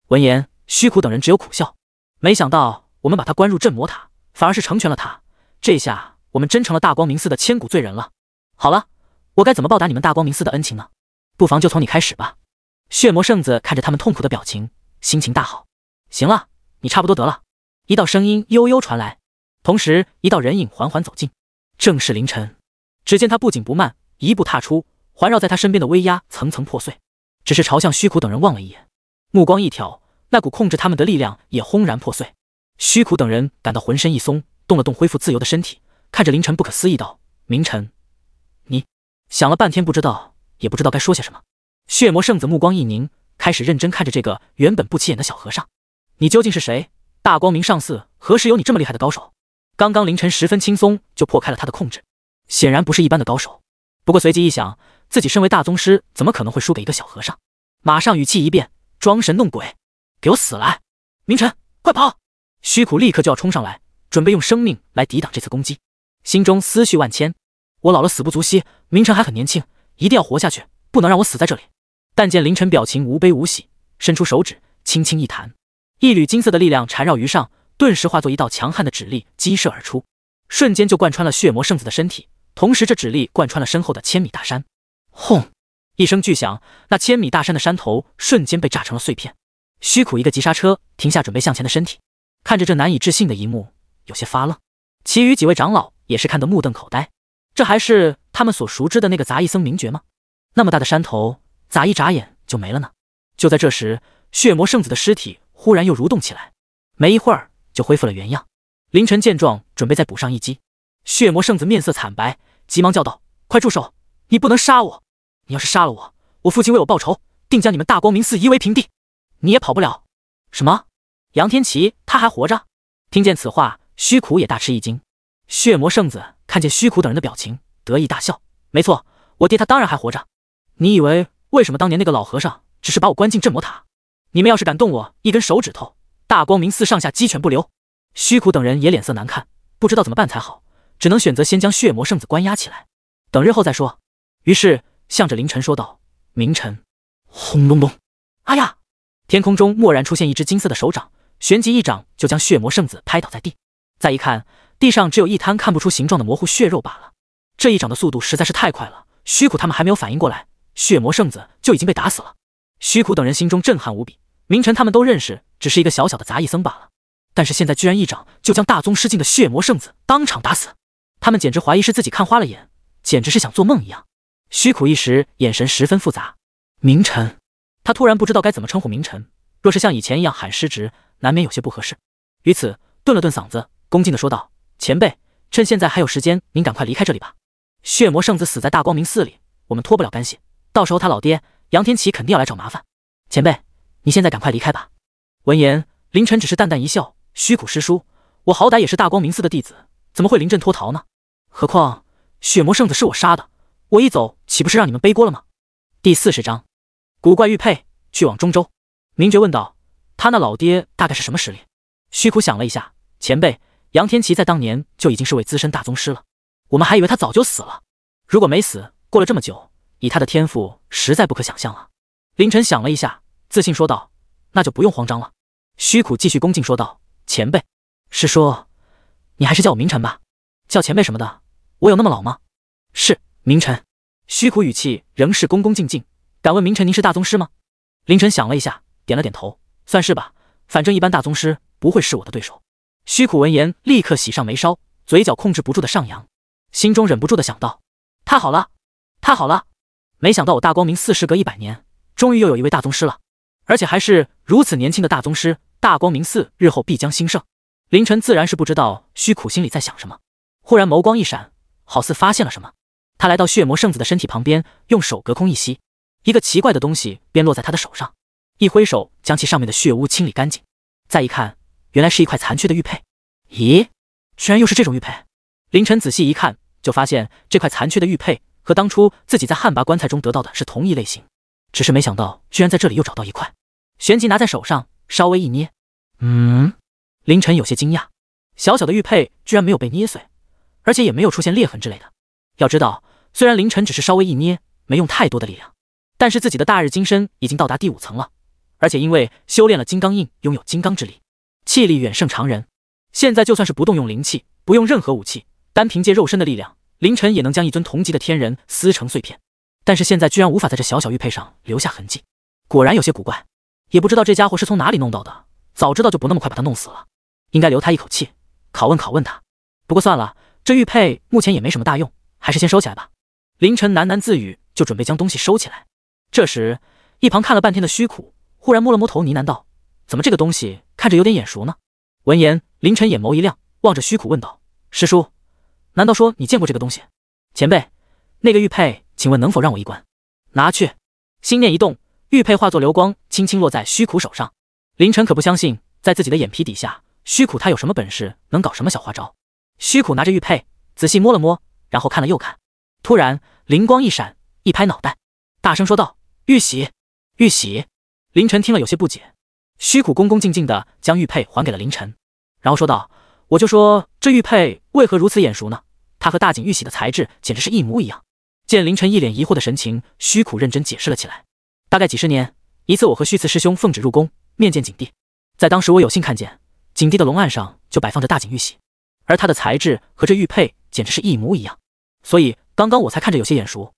闻言，虚苦等人只有苦笑。没想到我们把他关入镇魔塔，反而是成全了他。这下我们真成了大光明寺的千古罪人了。好了，我该怎么报答你们大光明寺的恩情呢？不妨就从你开始吧。血魔圣子看着他们痛苦的表情，心情大好。行了，你差不多得了。一道声音悠悠传来，同时一道人影缓缓走近，正是凌晨。只见他不紧不慢，一步踏出。环绕在他身边的威压层层破碎，只是朝向虚苦等人望了一眼，目光一挑，那股控制他们的力量也轰然破碎。虚苦等人感到浑身一松，动了动恢复自由的身体，看着凌晨不可思议道：“明晨，你想了半天，不知道也不知道该说些什么。”血魔圣子目光一凝，开始认真看着这个原本不起眼的小和尚：“你究竟是谁？大光明上寺何时有你这么厉害的高手？”刚刚凌晨十分轻松就破开了他的控制，显然不是一般的高手。不过随即一想。自己身为大宗师，怎么可能会输给一个小和尚？马上语气一变，装神弄鬼，给我死来！明晨，快跑！虚苦立刻就要冲上来，准备用生命来抵挡这次攻击，心中思绪万千。我老了，死不足惜。明晨还很年轻，一定要活下去，不能让我死在这里。但见凌晨表情无悲无喜，伸出手指，轻轻一弹，一缕金色的力量缠绕于上，顿时化作一道强悍的指力激射而出，瞬间就贯穿了血魔圣子的身体，同时这指力贯穿了身后的千米大山。轰！一声巨响，那千米大山的山头瞬间被炸成了碎片。虚苦一个急刹车，停下准备向前的身体，看着这难以置信的一幕，有些发愣。其余几位长老也是看得目瞪口呆：这还是他们所熟知的那个杂役僧名爵吗？那么大的山头，咋一眨眼就没了呢？就在这时，血魔圣子的尸体忽然又蠕动起来，没一会儿就恢复了原样。凌晨见状，准备再补上一击。血魔圣子面色惨白，急忙叫道：“快住手！你不能杀我！”你要是杀了我，我父亲为我报仇，定将你们大光明寺夷为平地，你也跑不了。什么？杨天琪他还活着？听见此话，虚苦也大吃一惊。血魔圣子看见虚苦等人的表情，得意大笑。没错，我爹他当然还活着。你以为为什么当年那个老和尚只是把我关进镇魔塔？你们要是敢动我一根手指头，大光明寺上下鸡犬不留。虚苦等人也脸色难看，不知道怎么办才好，只能选择先将血魔圣子关押起来，等日后再说。于是。向着凌晨说道：“凌晨！”轰隆隆！哎呀！天空中蓦然出现一只金色的手掌，旋即一掌就将血魔圣子拍倒在地。再一看，地上只有一滩看不出形状的模糊血肉罢了。这一掌的速度实在是太快了，虚苦他们还没有反应过来，血魔圣子就已经被打死了。虚苦等人心中震撼无比，明晨他们都认识，只是一个小小的杂役僧罢了。但是现在居然一掌就将大宗师境的血魔圣子当场打死，他们简直怀疑是自己看花了眼，简直是想做梦一样。虚苦一时，眼神十分复杂。明晨，他突然不知道该怎么称呼明晨。若是像以前一样喊师侄，难免有些不合适。于此，顿了顿嗓子，恭敬地说道：“前辈，趁现在还有时间，您赶快离开这里吧。血魔圣子死在大光明寺里，我们脱不了干系。到时候他老爹杨天齐肯定要来找麻烦。前辈，你现在赶快离开吧。”闻言，凌晨只是淡淡一笑：“虚苦师叔，我好歹也是大光明寺的弟子，怎么会临阵脱逃呢？何况血魔圣子是我杀的。”我一走，岂不是让你们背锅了吗？第四十章古怪玉佩。去往中州，明觉问道：“他那老爹大概是什么实力？”虚苦想了一下，前辈杨天齐在当年就已经是位资深大宗师了，我们还以为他早就死了。如果没死，过了这么久，以他的天赋，实在不可想象啊！林晨想了一下，自信说道：“那就不用慌张了。”虚苦继续恭敬说道：“前辈，是说你还是叫我明晨吧？叫前辈什么的，我有那么老吗？”是。明晨，虚苦语气仍是恭恭敬敬。敢问明晨，您是大宗师吗？凌晨想了一下，点了点头，算是吧。反正一般大宗师不会是我的对手。虚苦闻言，立刻喜上眉梢，嘴角控制不住的上扬，心中忍不住的想到：太好了，太好了！没想到我大光明寺时隔一百年，终于又有一位大宗师了，而且还是如此年轻的大宗师。大光明寺日后必将兴盛。凌晨自然是不知道虚苦心里在想什么，忽然眸光一闪，好似发现了什么。他来到血魔圣子的身体旁边，用手隔空一吸，一个奇怪的东西便落在他的手上。一挥手，将其上面的血污清理干净。再一看，原来是一块残缺的玉佩。咦，居然又是这种玉佩！凌晨仔细一看，就发现这块残缺的玉佩和当初自己在旱魃棺材中得到的是同一类型。只是没想到，居然在这里又找到一块。旋即拿在手上，稍微一捏，嗯，凌晨有些惊讶，小小的玉佩居然没有被捏碎，而且也没有出现裂痕之类的。要知道。虽然凌晨只是稍微一捏，没用太多的力量，但是自己的大日金身已经到达第五层了，而且因为修炼了金刚印，拥有金刚之力，气力远胜常人。现在就算是不动用灵气，不用任何武器，单凭借肉身的力量，凌晨也能将一尊同级的天人撕成碎片。但是现在居然无法在这小小玉佩上留下痕迹，果然有些古怪。也不知道这家伙是从哪里弄到的，早知道就不那么快把他弄死了，应该留他一口气，拷问拷问他。不过算了，这玉佩目前也没什么大用，还是先收起来吧。凌晨喃喃自语，就准备将东西收起来。这时，一旁看了半天的虚苦忽然摸了摸头，呢喃道：“怎么这个东西看着有点眼熟呢？”闻言，凌晨眼眸一亮，望着虚苦问道：“师叔，难道说你见过这个东西？前辈，那个玉佩，请问能否让我一观？”拿去。心念一动，玉佩化作流光，轻轻落在虚苦手上。凌晨可不相信，在自己的眼皮底下，虚苦他有什么本事能搞什么小花招？虚苦拿着玉佩，仔细摸了摸，然后看了又看。突然灵光一闪，一拍脑袋，大声说道：“玉玺，玉玺！”林晨听了有些不解。虚苦恭恭敬敬的将玉佩还给了林晨，然后说道：“我就说这玉佩为何如此眼熟呢？它和大景玉玺的材质简直是一模一样。”见林晨一脸疑惑的神情，虚苦认真解释了起来：“大概几十年一次，我和虚慈师兄奉旨入宫面见景帝，在当时我有幸看见景帝的龙案上就摆放着大景玉玺，而它的材质和这玉佩简直是一模一样，所以……”刚刚我才看着有些眼熟，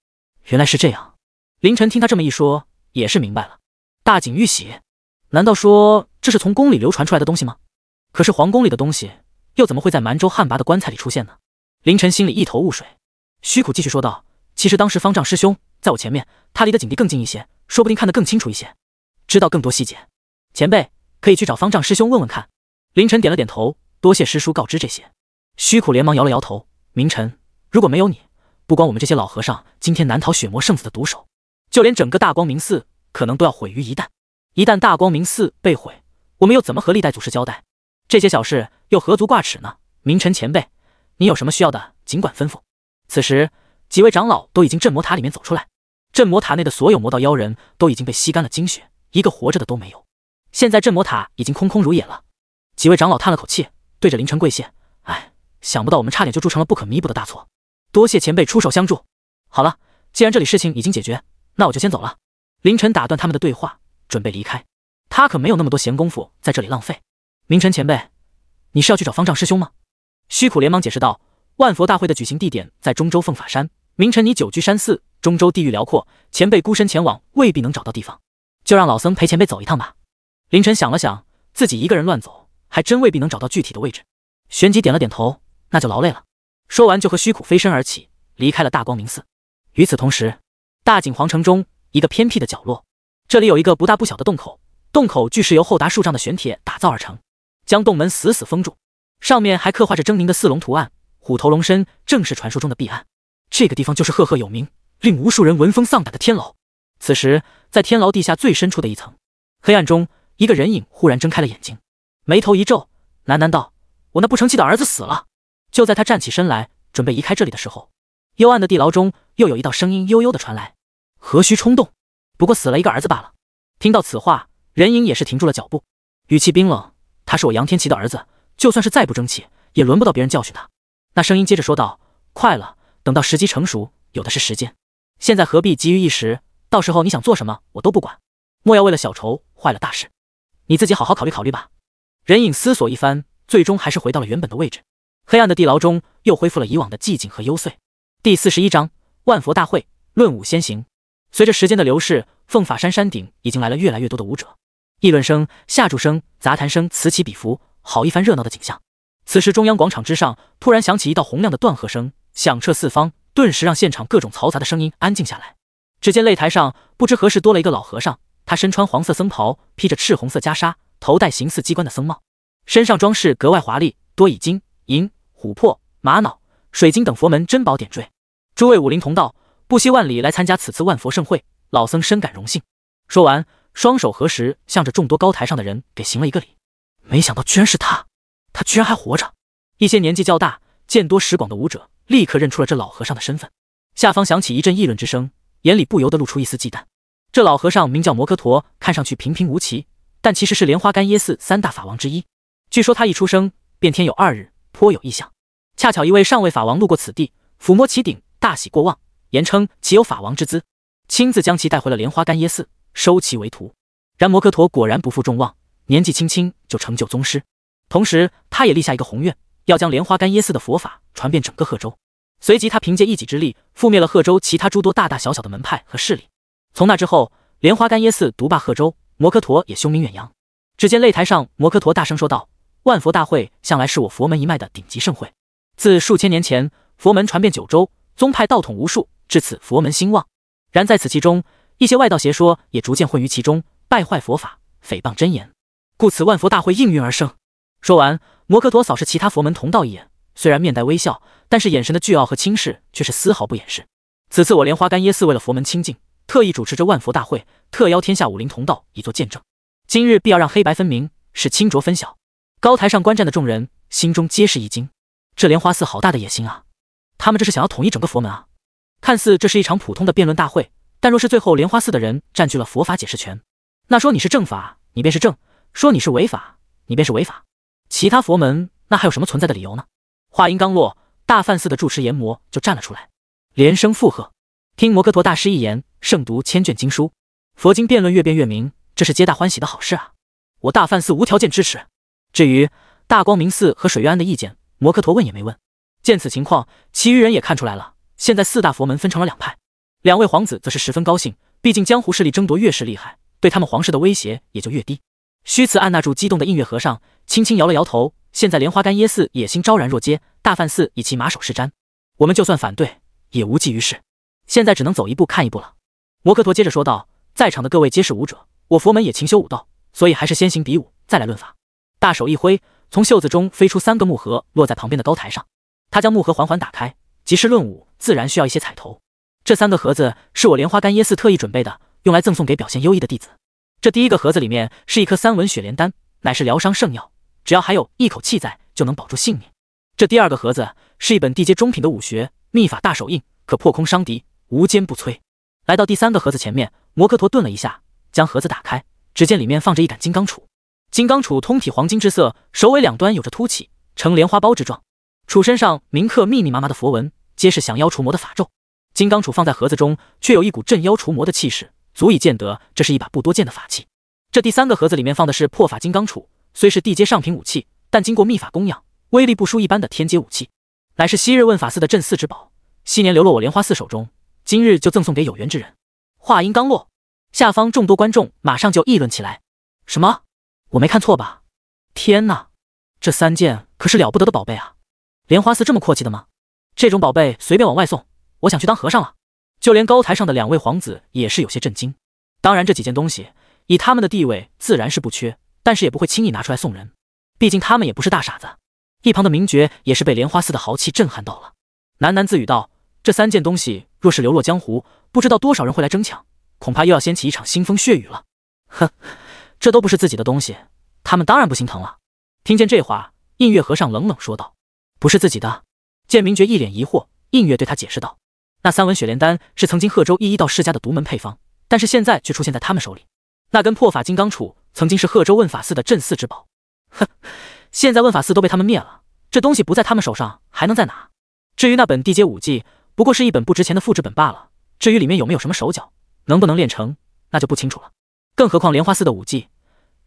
原来是这样。凌晨听他这么一说，也是明白了。大景玉玺，难道说这是从宫里流传出来的东西吗？可是皇宫里的东西，又怎么会在蛮州旱魃的棺材里出现呢？凌晨心里一头雾水。虚苦继续说道：“其实当时方丈师兄在我前面，他离得景帝更近一些，说不定看得更清楚一些，知道更多细节。前辈可以去找方丈师兄问问看。”凌晨点了点头，多谢师叔告知这些。虚苦连忙摇了摇头：“明晨，如果没有你……”不光我们这些老和尚今天难逃血魔圣子的毒手，就连整个大光明寺可能都要毁于一旦。一旦大光明寺被毁，我们又怎么和历代祖师交代？这些小事又何足挂齿呢？明晨前辈，你有什么需要的，尽管吩咐。此时，几位长老都已经镇魔塔里面走出来。镇魔塔内的所有魔道妖人都已经被吸干了精血，一个活着的都没有。现在镇魔塔已经空空如也了。几位长老叹了口气，对着林晨跪谢：“哎，想不到我们差点就铸成了不可弥补的大错。”多谢前辈出手相助。好了，既然这里事情已经解决，那我就先走了。凌晨打断他们的对话，准备离开。他可没有那么多闲工夫在这里浪费。明晨前辈，你是要去找方丈师兄吗？虚苦连忙解释道，万佛大会的举行地点在中州凤法山。明晨你久居山寺，中州地域辽阔，前辈孤身前往未必能找到地方，就让老僧陪前辈走一趟吧。凌晨想了想，自己一个人乱走还真未必能找到具体的位置。旋即点了点头，那就劳累了。说完，就和虚苦飞身而起，离开了大光明寺。与此同时，大景皇城中一个偏僻的角落，这里有一个不大不小的洞口，洞口巨石由厚达数丈的玄铁打造而成，将洞门死死封住，上面还刻画着狰狞的四龙图案，虎头龙身，正是传说中的彼岸。这个地方就是赫赫有名、令无数人闻风丧胆的天牢。此时，在天牢地下最深处的一层，黑暗中，一个人影忽然睁开了眼睛，眉头一皱，喃喃道：“我那不成器的儿子死了。”就在他站起身来准备离开这里的时候，幽暗的地牢中又有一道声音悠悠的传来：“何须冲动？不过死了一个儿子罢了。”听到此话，人影也是停住了脚步，语气冰冷：“他是我杨天琪的儿子，就算是再不争气，也轮不到别人教训他。”那声音接着说道：“快了，等到时机成熟，有的是时间。现在何必急于一时？到时候你想做什么，我都不管。莫要为了小仇坏了大事，你自己好好考虑考虑吧。”人影思索一番，最终还是回到了原本的位置。黑暗的地牢中又恢复了以往的寂静和幽邃。第四十一章万佛大会论武先行。随着时间的流逝，凤法山山顶已经来了越来越多的武者，议论声、下注声、杂谈声此起彼伏，好一番热闹的景象。此时，中央广场之上突然响起一道洪亮的断喝声，响彻四方，顿时让现场各种嘈杂的声音安静下来。只见擂台上不知何时多了一个老和尚，他身穿黄色僧袍，披着赤红色袈裟，头戴形似机关的僧帽，身上装饰格外华丽，多以金银。琥珀、玛瑙、水晶等佛门珍宝点缀，诸位武林同道不惜万里来参加此次万佛盛会，老僧深感荣幸。说完，双手合十，向着众多高台上的人给行了一个礼。没想到居然是他，他居然还活着！一些年纪较大、见多识广的武者立刻认出了这老和尚的身份。下方响起一阵议论之声，眼里不由得露出一丝忌惮。这老和尚名叫摩诃陀，看上去平平无奇，但其实是莲花干耶寺三大法王之一。据说他一出生便天有二日。颇有意向，恰巧一位上位法王路过此地，抚摸其顶，大喜过望，言称其有法王之姿，亲自将其带回了莲花干耶寺，收其为徒。然摩诃陀果然不负众望，年纪轻轻就成就宗师。同时，他也立下一个宏愿，要将莲花干耶寺的佛法传遍整个贺州。随即，他凭借一己之力覆灭了贺州其他诸多大大小小的门派和势力。从那之后，莲花干耶寺独霸贺州，摩诃陀也凶名远扬。只见擂台上，摩诃陀大声说道。万佛大会向来是我佛门一脉的顶级盛会。自数千年前，佛门传遍九州，宗派道统无数，至此佛门兴旺。然在此其中，一些外道邪说也逐渐混于其中，败坏佛法，诽谤真言，故此万佛大会应运而生。说完，摩诃陀扫视其他佛门同道一眼，虽然面带微笑，但是眼神的倨傲和轻视却是丝毫不掩饰。此次我莲花干耶寺为了佛门清净，特意主持着万佛大会，特邀天下武林同道以作见证。今日必要让黑白分明，是清浊分晓。高台上观战的众人心中皆是一惊，这莲花寺好大的野心啊！他们这是想要统一整个佛门啊！看似这是一场普通的辩论大会，但若是最后莲花寺的人占据了佛法解释权，那说你是正法，你便是正；说你是违法，你便是违法。其他佛门那还有什么存在的理由呢？话音刚落，大梵寺的住持阎魔就站了出来，连声附和：“听摩诃陀大师一言，胜读千卷经书。佛经辩论越辩越明，这是皆大欢喜的好事啊！我大梵寺无条件支持。”至于大光明寺和水月庵的意见，摩诃陀问也没问。见此情况，其余人也看出来了。现在四大佛门分成了两派，两位皇子则是十分高兴。毕竟江湖势力争夺越是厉害，对他们皇室的威胁也就越低。虚慈按捺住激动的印月和尚，轻轻摇了摇头。现在莲花干耶寺野心昭然若揭，大梵寺以其马首是瞻，我们就算反对也无济于事。现在只能走一步看一步了。摩诃陀接着说道：“在场的各位皆是武者，我佛门也勤修武道，所以还是先行比武，再来论法。”大手一挥，从袖子中飞出三个木盒，落在旁边的高台上。他将木盒缓缓打开，即是论武，自然需要一些彩头。这三个盒子是我莲花干耶寺特意准备的，用来赠送给表现优异的弟子。这第一个盒子里面是一颗三文雪莲丹，乃是疗伤圣药，只要还有一口气在，就能保住性命。这第二个盒子是一本地阶中品的武学秘法大手印，可破空伤敌，无坚不摧。来到第三个盒子前面，摩诃陀顿了一下，将盒子打开，只见里面放着一杆金刚杵。金刚杵通体黄金之色，首尾两端有着凸起，呈莲花苞之状。杵身上铭刻密密麻麻的佛文，皆是降妖除魔的法咒。金刚杵放在盒子中，却有一股镇妖除魔的气势，足以见得这是一把不多见的法器。这第三个盒子里面放的是破法金刚杵，虽是地阶上品武器，但经过秘法供养，威力不输一般的天阶武器，乃是昔日问法寺的镇寺之宝。昔年流落我莲花寺手中，今日就赠送给有缘之人。话音刚落，下方众多观众马上就议论起来：什么？我没看错吧？天哪，这三件可是了不得的宝贝啊！莲花寺这么阔气的吗？这种宝贝随便往外送，我想去当和尚了。就连高台上的两位皇子也是有些震惊。当然，这几件东西以他们的地位自然是不缺，但是也不会轻易拿出来送人，毕竟他们也不是大傻子。一旁的明觉也是被莲花寺的豪气震撼到了，喃喃自语道：“这三件东西若是流落江湖，不知道多少人会来争抢，恐怕又要掀起一场腥风血雨了。”呵呵。这都不是自己的东西，他们当然不心疼了。听见这话，映月和尚冷冷说道：“不是自己的。”剑明觉一脸疑惑，映月对他解释道：“那三文雪莲丹是曾经贺州一一道世家的独门配方，但是现在却出现在他们手里。那根破法金刚杵曾经是贺州问法寺的镇寺之宝。哼，现在问法寺都被他们灭了，这东西不在他们手上还能在哪？至于那本地阶武技，不过是一本不值钱的复制本罢了。至于里面有没有什么手脚，能不能练成，那就不清楚了。更何况莲花寺的武技。”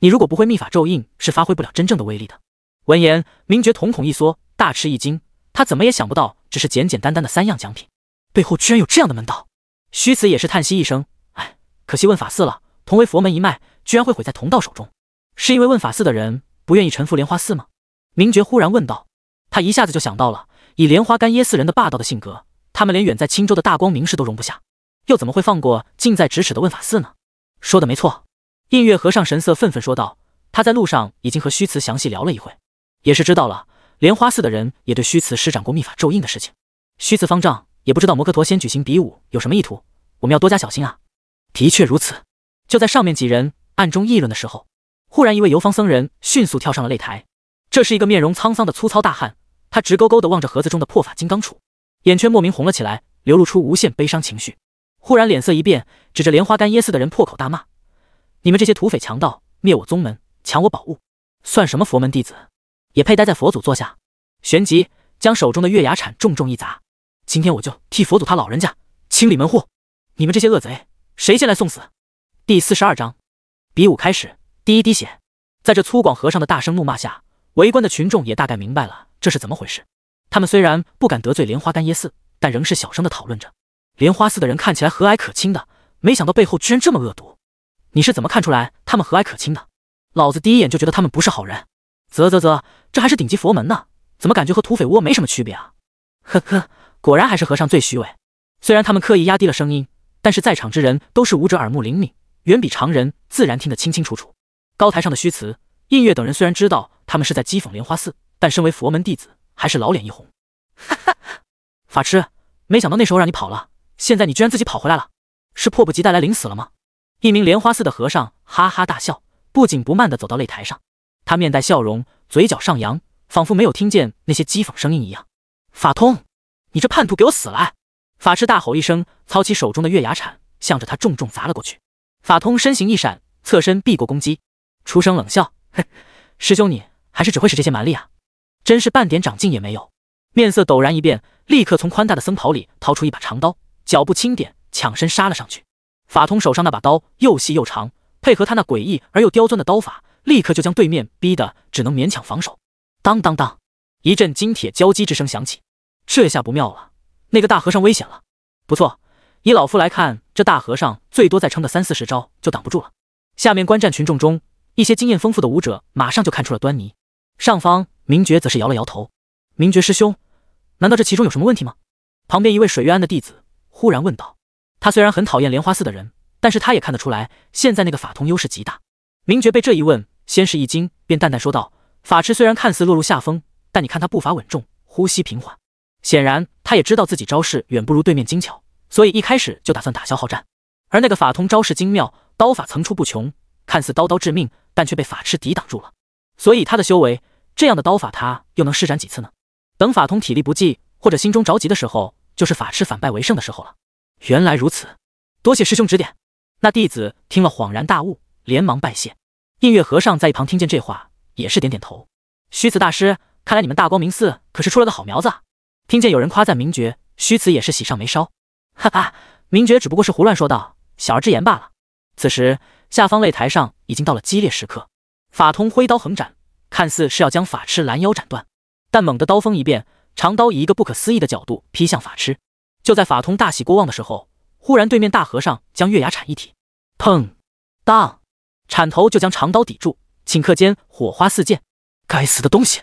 你如果不会秘法咒印，是发挥不了真正的威力的。闻言，明觉瞳孔一缩，大吃一惊。他怎么也想不到，只是简简单单的三样奖品，背后居然有这样的门道。虚此也是叹息一声：“哎，可惜问法寺了。同为佛门一脉，居然会毁在同道手中。是因为问法寺的人不愿意臣服莲花寺吗？”明觉忽然问道。他一下子就想到了，以莲花干耶寺人的霸道的性格，他们连远在青州的大光明士都容不下，又怎么会放过近在咫尺的问法寺呢？说的没错。印月和尚神色愤愤说道：“他在路上已经和虚慈详细聊了一会，也是知道了莲花寺的人也对虚慈施展过秘法咒印的事情。虚慈方丈也不知道摩诃陀先举行比武有什么意图，我们要多加小心啊！”的确如此。就在上面几人暗中议论的时候，忽然一位游方僧人迅速跳上了擂台。这是一个面容沧桑的粗糙大汉，他直勾勾地望着盒子中的破法金刚杵，眼圈莫名红了起来，流露出无限悲伤情绪。忽然脸色一变，指着莲花干噎寺的人破口大骂。你们这些土匪强盗，灭我宗门，抢我宝物，算什么佛门弟子？也配待在佛祖座下？旋即将手中的月牙铲重重一砸，今天我就替佛祖他老人家清理门户！你们这些恶贼，谁先来送死？第四十二章，比武开始，第一滴血。在这粗犷和尚的大声怒骂下，围观的群众也大概明白了这是怎么回事。他们虽然不敢得罪莲花干耶寺，但仍是小声的讨论着：莲花寺的人看起来和蔼可亲的，没想到背后居然这么恶毒。你是怎么看出来他们和蔼可亲的？老子第一眼就觉得他们不是好人。啧啧啧，这还是顶级佛门呢，怎么感觉和土匪窝没什么区别啊？呵呵，果然还是和尚最虚伪。虽然他们刻意压低了声音，但是在场之人都是武者，耳目灵敏，远比常人，自然听得清清楚楚。高台上的虚词，映月等人虽然知道他们是在讥讽莲花寺，但身为佛门弟子，还是老脸一红。哈哈，法痴，没想到那时候让你跑了，现在你居然自己跑回来了，是迫不及待来领死了吗？一名莲花寺的和尚哈哈大笑，不紧不慢地走到擂台上。他面带笑容，嘴角上扬，仿佛没有听见那些讥讽声音一样。法通，你这叛徒，给我死来！法师大吼一声，操起手中的月牙铲，向着他重重砸了过去。法通身形一闪，侧身避过攻击，出声冷笑：“哼，师兄，你还是只会使这些蛮力啊，真是半点长进也没有。”面色陡然一变，立刻从宽大的僧袍里掏出一把长刀，脚步轻点，抢身杀了上去。法通手上那把刀又细又长，配合他那诡异而又刁钻的刀法，立刻就将对面逼得只能勉强防守。当当当，一阵金铁交击之声响起，这下不妙了，那个大和尚危险了。不错，以老夫来看，这大和尚最多再撑个三四十招就挡不住了。下面观战群众中一些经验丰富的武者马上就看出了端倪。上方明觉则是摇了摇头：“明觉师兄，难道这其中有什么问题吗？”旁边一位水月庵的弟子忽然问道。他虽然很讨厌莲花寺的人，但是他也看得出来，现在那个法通优势极大。明觉被这一问，先是一惊，便淡淡说道：“法师虽然看似落入下风，但你看他步伐稳重，呼吸平缓，显然他也知道自己招式远不如对面精巧，所以一开始就打算打消耗战。而那个法通招式精妙，刀法层出不穷，看似刀刀致命，但却被法师抵挡住了。所以他的修为，这样的刀法他又能施展几次呢？等法通体力不济，或者心中着急的时候，就是法师反败为胜的时候了。”原来如此，多谢师兄指点。那弟子听了恍然大悟，连忙拜谢。映月和尚在一旁听见这话，也是点点头。虚慈大师，看来你们大光明寺可是出了个好苗子啊！听见有人夸赞明觉，虚慈也是喜上眉梢。哈哈，明觉只不过是胡乱说道，小儿之言罢了。此时下方擂台上已经到了激烈时刻，法通挥刀横斩，看似是要将法痴拦腰斩断，但猛的刀锋一变，长刀以一个不可思议的角度劈向法痴。就在法通大喜过望的时候，忽然对面大和尚将月牙铲一提，砰当，铲头就将长刀抵住，顷刻间火花四溅。该死的东西！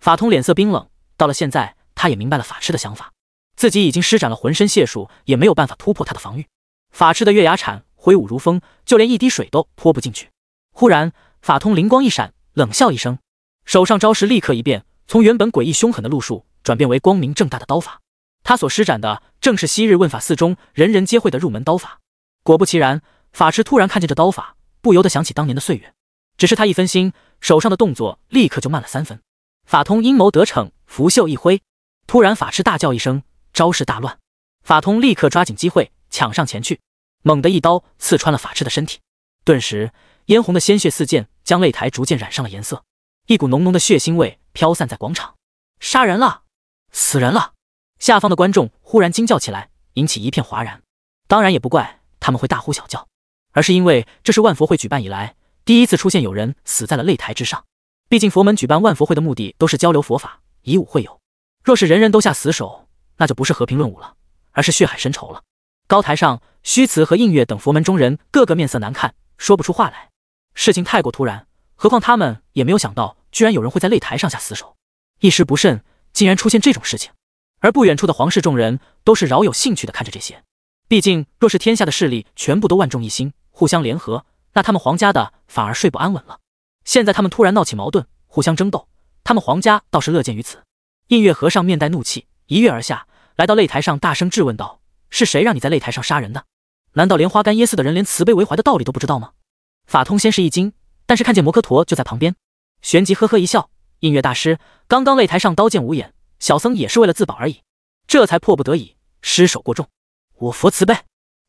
法通脸色冰冷。到了现在，他也明白了法师的想法，自己已经施展了浑身解数，也没有办法突破他的防御。法师的月牙铲挥舞如风，就连一滴水都泼不进去。忽然，法通灵光一闪，冷笑一声，手上招式立刻一变，从原本诡异凶狠的路数转变为光明正大的刀法。他所施展的正是昔日问法寺中人人皆会的入门刀法。果不其然，法师突然看见这刀法，不由得想起当年的岁月。只是他一分心，手上的动作立刻就慢了三分。法通阴谋得逞，拂袖一挥，突然法师大叫一声，招式大乱。法通立刻抓紧机会抢上前去，猛地一刀刺穿了法师的身体。顿时，嫣红的鲜血四溅，将擂台逐渐染上了颜色。一股浓浓的血腥味飘散在广场。杀人了，死人了！下方的观众忽然惊叫起来，引起一片哗然。当然也不怪他们会大呼小叫，而是因为这是万佛会举办以来第一次出现有人死在了擂台之上。毕竟佛门举办万佛会的目的都是交流佛法，以武会友。若是人人都下死手，那就不是和平论武了，而是血海深仇了。高台上，虚慈和映月等佛门中人个个面色难看，说不出话来。事情太过突然，何况他们也没有想到，居然有人会在擂台上下死手，一时不慎，竟然出现这种事情。而不远处的皇室众人都是饶有兴趣的看着这些，毕竟若是天下的势力全部都万众一心，互相联合，那他们皇家的反而睡不安稳了。现在他们突然闹起矛盾，互相争斗，他们皇家倒是乐见于此。映月和尚面带怒气，一跃而下，来到擂台上，大声质问道：“是谁让你在擂台上杀人的？难道连花干耶寺的人连慈悲为怀的道理都不知道吗？”法通先是一惊，但是看见摩诃陀就在旁边，旋即呵呵一笑：“映月大师，刚刚擂台上刀剑无眼。”小僧也是为了自保而已，这才迫不得已，失手过重。我佛慈悲，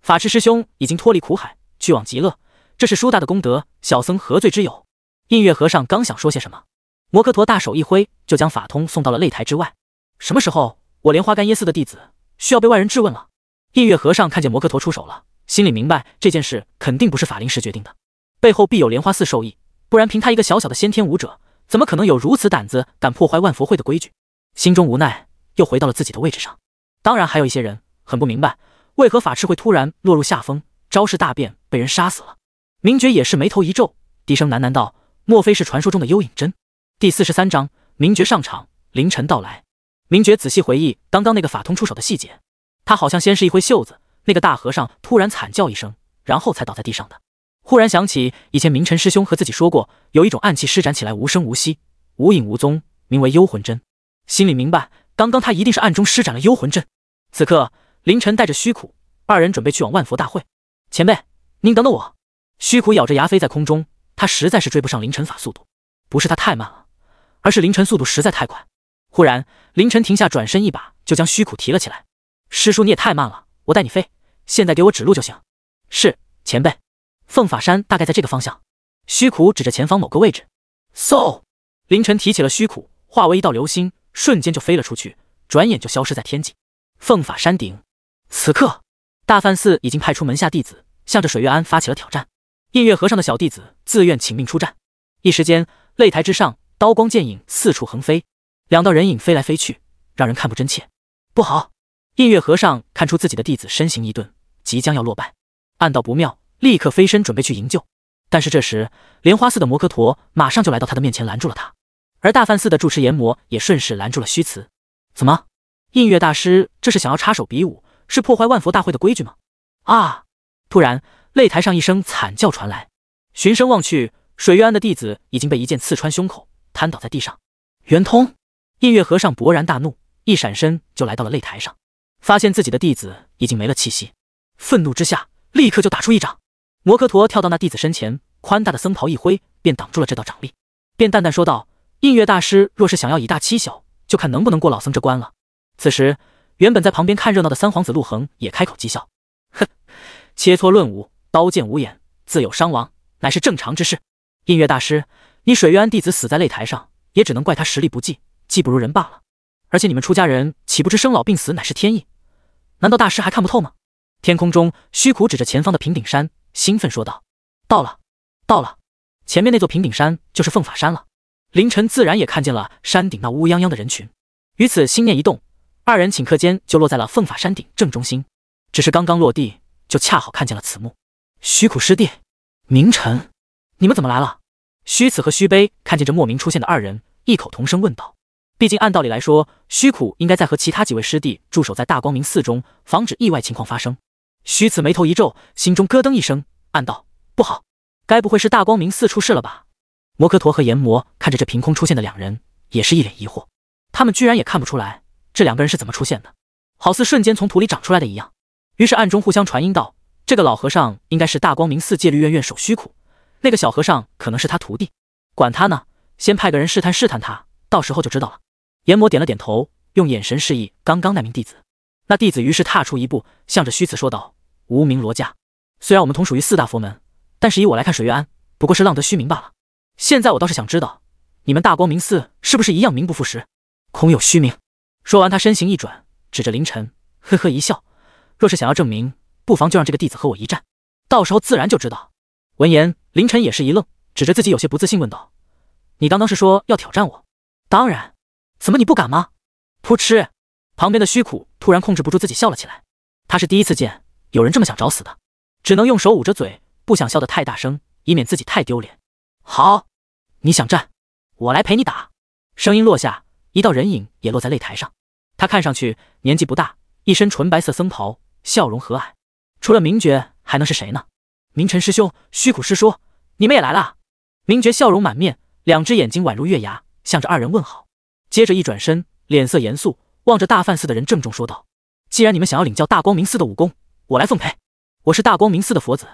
法师师兄已经脱离苦海，去往极乐。这是殊大的功德，小僧何罪之有？印月和尚刚想说些什么，摩诃陀大手一挥，就将法通送到了擂台之外。什么时候，我莲花干耶寺的弟子需要被外人质问了？印月和尚看见摩诃陀出手了，心里明白这件事肯定不是法灵石决定的，背后必有莲花寺授意，不然凭他一个小小的先天武者，怎么可能有如此胆子敢破坏万佛会的规矩？心中无奈，又回到了自己的位置上。当然，还有一些人很不明白，为何法赤会突然落入下风，招式大变，被人杀死了。明觉也是眉头一皱，低声喃喃道：“莫非是传说中的幽影针？”第四十三章，明觉上场，凌晨到来。明觉仔细回忆刚刚那个法通出手的细节，他好像先是一挥袖子，那个大和尚突然惨叫一声，然后才倒在地上的。忽然想起以前明晨师兄和自己说过，有一种暗器施展起来无声无息、无影无踪，名为幽魂针。心里明白，刚刚他一定是暗中施展了幽魂阵。此刻，凌晨带着虚苦二人准备去往万佛大会。前辈，您等等我！虚苦咬着牙飞在空中，他实在是追不上凌晨法速度，不是他太慢了，而是凌晨速度实在太快。忽然，凌晨停下，转身一把就将虚苦提了起来。师叔，你也太慢了，我带你飞。现在给我指路就行。是前辈，凤法山大概在这个方向。虚苦指着前方某个位置。嗖！凌晨提起了虚苦，化为一道流星。瞬间就飞了出去，转眼就消失在天际。凤法山顶，此刻大梵寺已经派出门下弟子，向着水月庵发起了挑战。印月和尚的小弟子自愿请命出战，一时间擂台之上刀光剑影四处横飞，两道人影飞来飞去，让人看不真切。不好！印月和尚看出自己的弟子身形一顿，即将要落败，暗道不妙，立刻飞身准备去营救。但是这时莲花寺的摩诃陀马上就来到他的面前，拦住了他。而大梵寺的住持炎魔也顺势拦住了虚慈。怎么，映月大师，这是想要插手比武，是破坏万佛大会的规矩吗？啊！突然，擂台上一声惨叫传来，循声望去，水月庵的弟子已经被一剑刺穿胸口，瘫倒在地上。圆通，映月和尚勃然大怒，一闪身就来到了擂台上，发现自己的弟子已经没了气息，愤怒之下立刻就打出一掌。摩诃陀跳到那弟子身前，宽大的僧袍一挥，便挡住了这道掌力，便淡淡说道。印月大师若是想要以大欺小，就看能不能过老僧这关了。此时，原本在旁边看热闹的三皇子陆恒也开口讥笑：“哼，切磋论武，刀剑无眼，自有伤亡，乃是正常之事。印月大师，你水月庵弟子死在擂台上，也只能怪他实力不济，技不如人罢了。而且你们出家人岂不知生老病死乃是天意？难道大师还看不透吗？”天空中，虚苦指着前方的平顶山，兴奋说道：“到了，到了，前面那座平顶山就是凤法山了。”凌晨自然也看见了山顶那乌泱泱的人群，于此心念一动，二人顷刻间就落在了凤法山顶正中心。只是刚刚落地，就恰好看见了此幕。虚苦师弟，明晨，你们怎么来了？虚此和虚悲看见这莫名出现的二人，异口同声问道。毕竟按道理来说，虚苦应该在和其他几位师弟驻守在大光明寺中，防止意外情况发生。虚此眉头一皱，心中咯噔一声，暗道：不好，该不会是大光明寺出事了吧？摩诃陀和阎魔看着这凭空出现的两人，也是一脸疑惑。他们居然也看不出来这两个人是怎么出现的，好似瞬间从土里长出来的一样。于是暗中互相传音道：“这个老和尚应该是大光明寺戒律院院首虚苦，那个小和尚可能是他徒弟。管他呢，先派个人试探试探他，到时候就知道了。”阎魔点了点头，用眼神示意刚刚那名弟子。那弟子于是踏出一步，向着虚子说道：“无名罗家，虽然我们同属于四大佛门，但是以我来看，水月庵不过是浪得虚名罢了。”现在我倒是想知道，你们大光明寺是不是一样名不副实，空有虚名？说完，他身形一转，指着凌晨，呵呵一笑。若是想要证明，不妨就让这个弟子和我一战，到时候自然就知道。闻言，凌晨也是一愣，指着自己，有些不自信问道：“你刚刚是说要挑战我？”“当然。”“怎么你不敢吗？”扑哧，旁边的虚苦突然控制不住自己笑了起来。他是第一次见有人这么想找死的，只能用手捂着嘴，不想笑得太大声，以免自己太丢脸。好。你想战，我来陪你打。声音落下，一道人影也落在擂台上。他看上去年纪不大，一身纯白色僧袍，笑容和蔼。除了明觉，还能是谁呢？明尘师兄，虚苦师叔，你们也来了。明觉笑容满面，两只眼睛宛如月牙，向着二人问好。接着一转身，脸色严肃，望着大梵寺的人郑重说道：“既然你们想要领教大光明寺的武功，我来奉陪。我是大光明寺的佛子，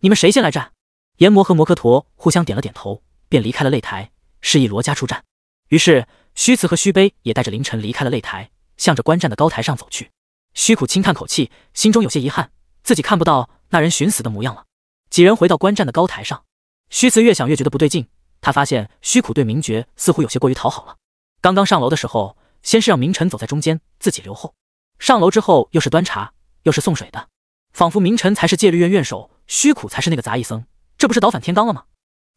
你们谁先来战？”炎魔和摩诃陀互相点了点头。便离开了擂台，示意罗家出战。于是，虚慈和虚悲也带着凌晨离开了擂台，向着观战的高台上走去。虚苦轻叹口气，心中有些遗憾，自己看不到那人寻死的模样了。几人回到观战的高台上，虚慈越想越觉得不对劲，他发现虚苦对明觉似乎有些过于讨好了。刚刚上楼的时候，先是让明晨走在中间，自己留后；上楼之后，又是端茶，又是送水的，仿佛明晨才是戒律院院首，虚苦才是那个杂役僧，这不是倒反天罡了吗？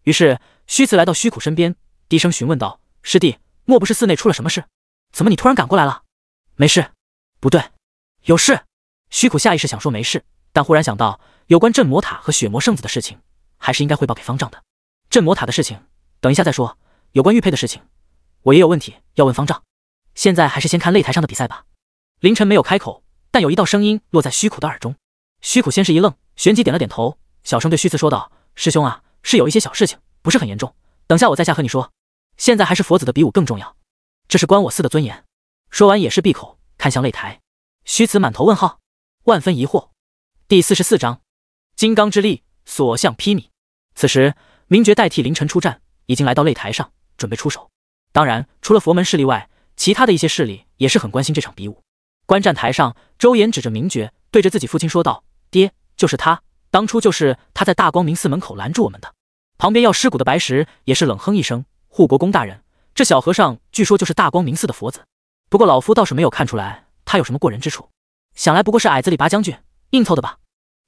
于是虚慈来到虚苦身边，低声询问道：“师弟，莫不是寺内出了什么事？怎么你突然赶过来了？”“没事。”“不对，有事。”虚苦下意识想说没事，但忽然想到有关镇魔塔和血魔圣子的事情，还是应该汇报给方丈的。镇魔塔的事情等一下再说，有关玉佩的事情，我也有问题要问方丈。现在还是先看擂台上的比赛吧。凌晨没有开口，但有一道声音落在虚苦的耳中。虚苦先是一愣，旋即点了点头，小声对虚慈说道：“师兄啊。”是有一些小事情，不是很严重。等下我在下和你说。现在还是佛子的比武更重要，这是关我寺的尊严。说完也是闭口，看向擂台。虚词满头问号，万分疑惑。第四十四章：金刚之力，所向披靡。此时，明觉代替凌晨出战，已经来到擂台上，准备出手。当然，除了佛门势力外，其他的一些势力也是很关心这场比武。观战台上，周岩指着明觉，对着自己父亲说道：“爹，就是他。”当初就是他在大光明寺门口拦住我们的，旁边要尸骨的白石也是冷哼一声：“护国公大人，这小和尚据说就是大光明寺的佛子，不过老夫倒是没有看出来他有什么过人之处，想来不过是矮子里拔将军硬凑的吧。”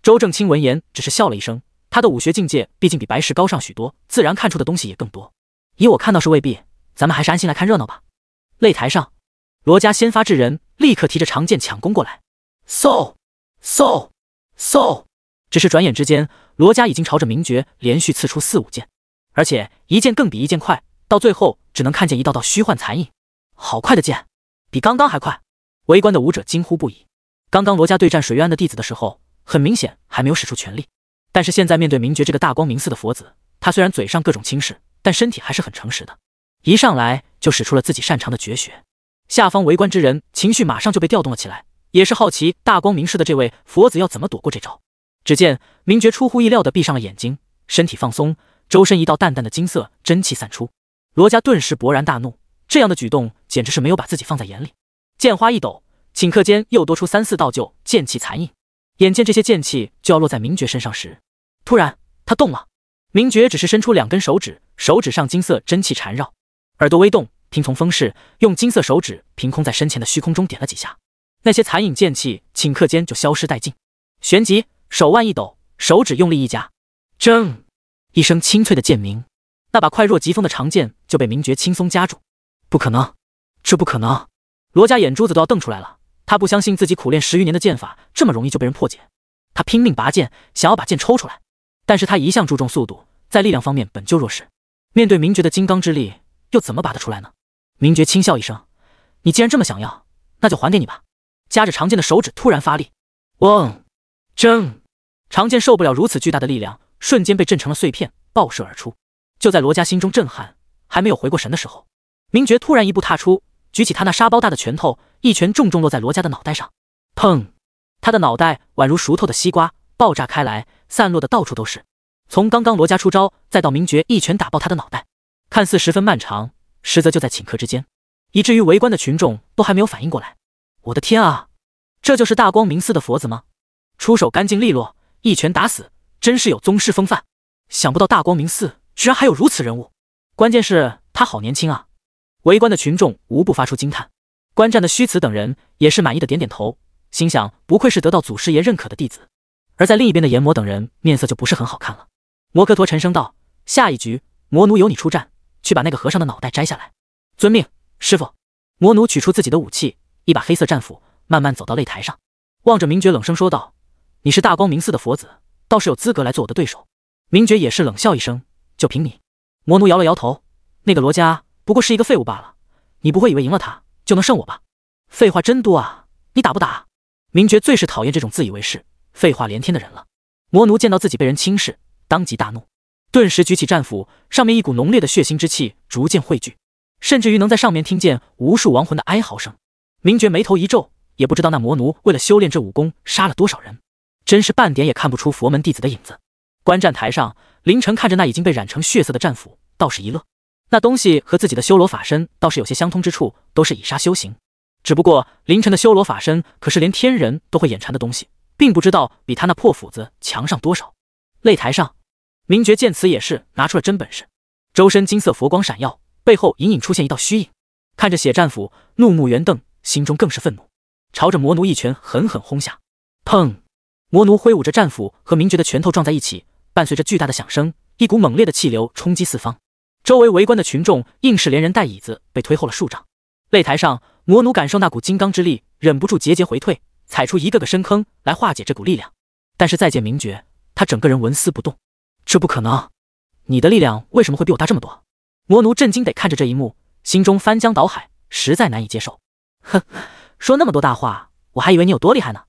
周正清闻言只是笑了一声，他的武学境界毕竟比白石高上许多，自然看出的东西也更多。以我看倒是未必，咱们还是安心来看热闹吧。擂台上，罗家先发制人，立刻提着长剑抢攻过来，嗖，嗖，嗖。只是转眼之间，罗家已经朝着明觉连续刺出四五剑，而且一剑更比一剑快，到最后只能看见一道道虚幻残影。好快的剑，比刚刚还快！围观的武者惊呼不已。刚刚罗家对战水月庵的弟子的时候，很明显还没有使出全力，但是现在面对明觉这个大光明寺的佛子，他虽然嘴上各种轻视，但身体还是很诚实的，一上来就使出了自己擅长的绝学。下方围观之人情绪马上就被调动了起来，也是好奇大光明寺的这位佛子要怎么躲过这招。只见明觉出乎意料地闭上了眼睛，身体放松，周身一道淡淡的金色真气散出。罗家顿时勃然大怒，这样的举动简直是没有把自己放在眼里。剑花一抖，顷刻间又多出三四道旧剑气残影。眼见这些剑气就要落在明觉身上时，突然他动了。明觉只是伸出两根手指，手指上金色真气缠绕，耳朵微动，听从风势，用金色手指凭空在身前的虚空中点了几下，那些残影剑气顷刻间就消失殆尽，旋即。手腕一抖，手指用力一夹，铮一声清脆的剑鸣，那把快若疾风的长剑就被名觉轻松夹住。不可能，这不可能！罗家眼珠子都要瞪出来了，他不相信自己苦练十余年的剑法这么容易就被人破解。他拼命拔剑，想要把剑抽出来，但是他一向注重速度，在力量方面本就弱势，面对名觉的金刚之力，又怎么拔得出来呢？名觉轻笑一声：“你既然这么想要，那就还给你吧。”夹着长剑的手指突然发力，嗡。正长剑受不了如此巨大的力量，瞬间被震成了碎片，爆射而出。就在罗家心中震撼，还没有回过神的时候，明觉突然一步踏出，举起他那沙包大的拳头，一拳重重落在罗家的脑袋上，砰！他的脑袋宛如熟透的西瓜，爆炸开来，散落的到处都是。从刚刚罗家出招，再到明觉一拳打爆他的脑袋，看似十分漫长，实则就在顷刻之间，以至于围观的群众都还没有反应过来。我的天啊，这就是大光明寺的佛子吗？出手干净利落，一拳打死，真是有宗师风范。想不到大光明寺居然还有如此人物，关键是他好年轻啊！围观的群众无不发出惊叹，观战的虚慈等人也是满意的点点头，心想不愧是得到祖师爷认可的弟子。而在另一边的炎魔等人面色就不是很好看了。摩诃陀沉声道：“下一局魔奴由你出战，去把那个和尚的脑袋摘下来。”“遵命，师傅。”魔奴取出自己的武器，一把黑色战斧，慢慢走到擂台上，望着明觉冷声说道。你是大光明寺的佛子，倒是有资格来做我的对手。明觉也是冷笑一声：“就凭你？”魔奴摇了摇头：“那个罗家不过是一个废物罢了，你不会以为赢了他就能胜我吧？”废话真多啊！你打不打？明觉最是讨厌这种自以为是、废话连天的人了。魔奴见到自己被人轻视，当即大怒，顿时举起战斧，上面一股浓烈的血腥之气逐渐汇聚，甚至于能在上面听见无数亡魂的哀嚎声。明觉眉头一皱，也不知道那魔奴为了修炼这武功杀了多少人。真是半点也看不出佛门弟子的影子。观战台上，凌晨看着那已经被染成血色的战斧，倒是一乐。那东西和自己的修罗法身倒是有些相通之处，都是以杀修行。只不过凌晨的修罗法身可是连天人都会眼馋的东西，并不知道比他那破斧子强上多少。擂台上，明觉见此也是拿出了真本事，周身金色佛光闪耀，背后隐隐出现一道虚影，看着血战斧，怒目圆瞪，心中更是愤怒，朝着魔奴一拳狠狠轰下，砰！魔奴挥舞着战斧，和明觉的拳头撞在一起，伴随着巨大的响声，一股猛烈的气流冲击四方，周围围观的群众硬是连人带椅子被推后了数丈。擂台上，魔奴感受那股金刚之力，忍不住节节回退，踩出一个个深坑来化解这股力量。但是再见明觉，他整个人纹丝不动，这不可能！你的力量为什么会比我大这么多？魔奴震惊地看着这一幕，心中翻江倒海，实在难以接受。哼，说那么多大话，我还以为你有多厉害呢，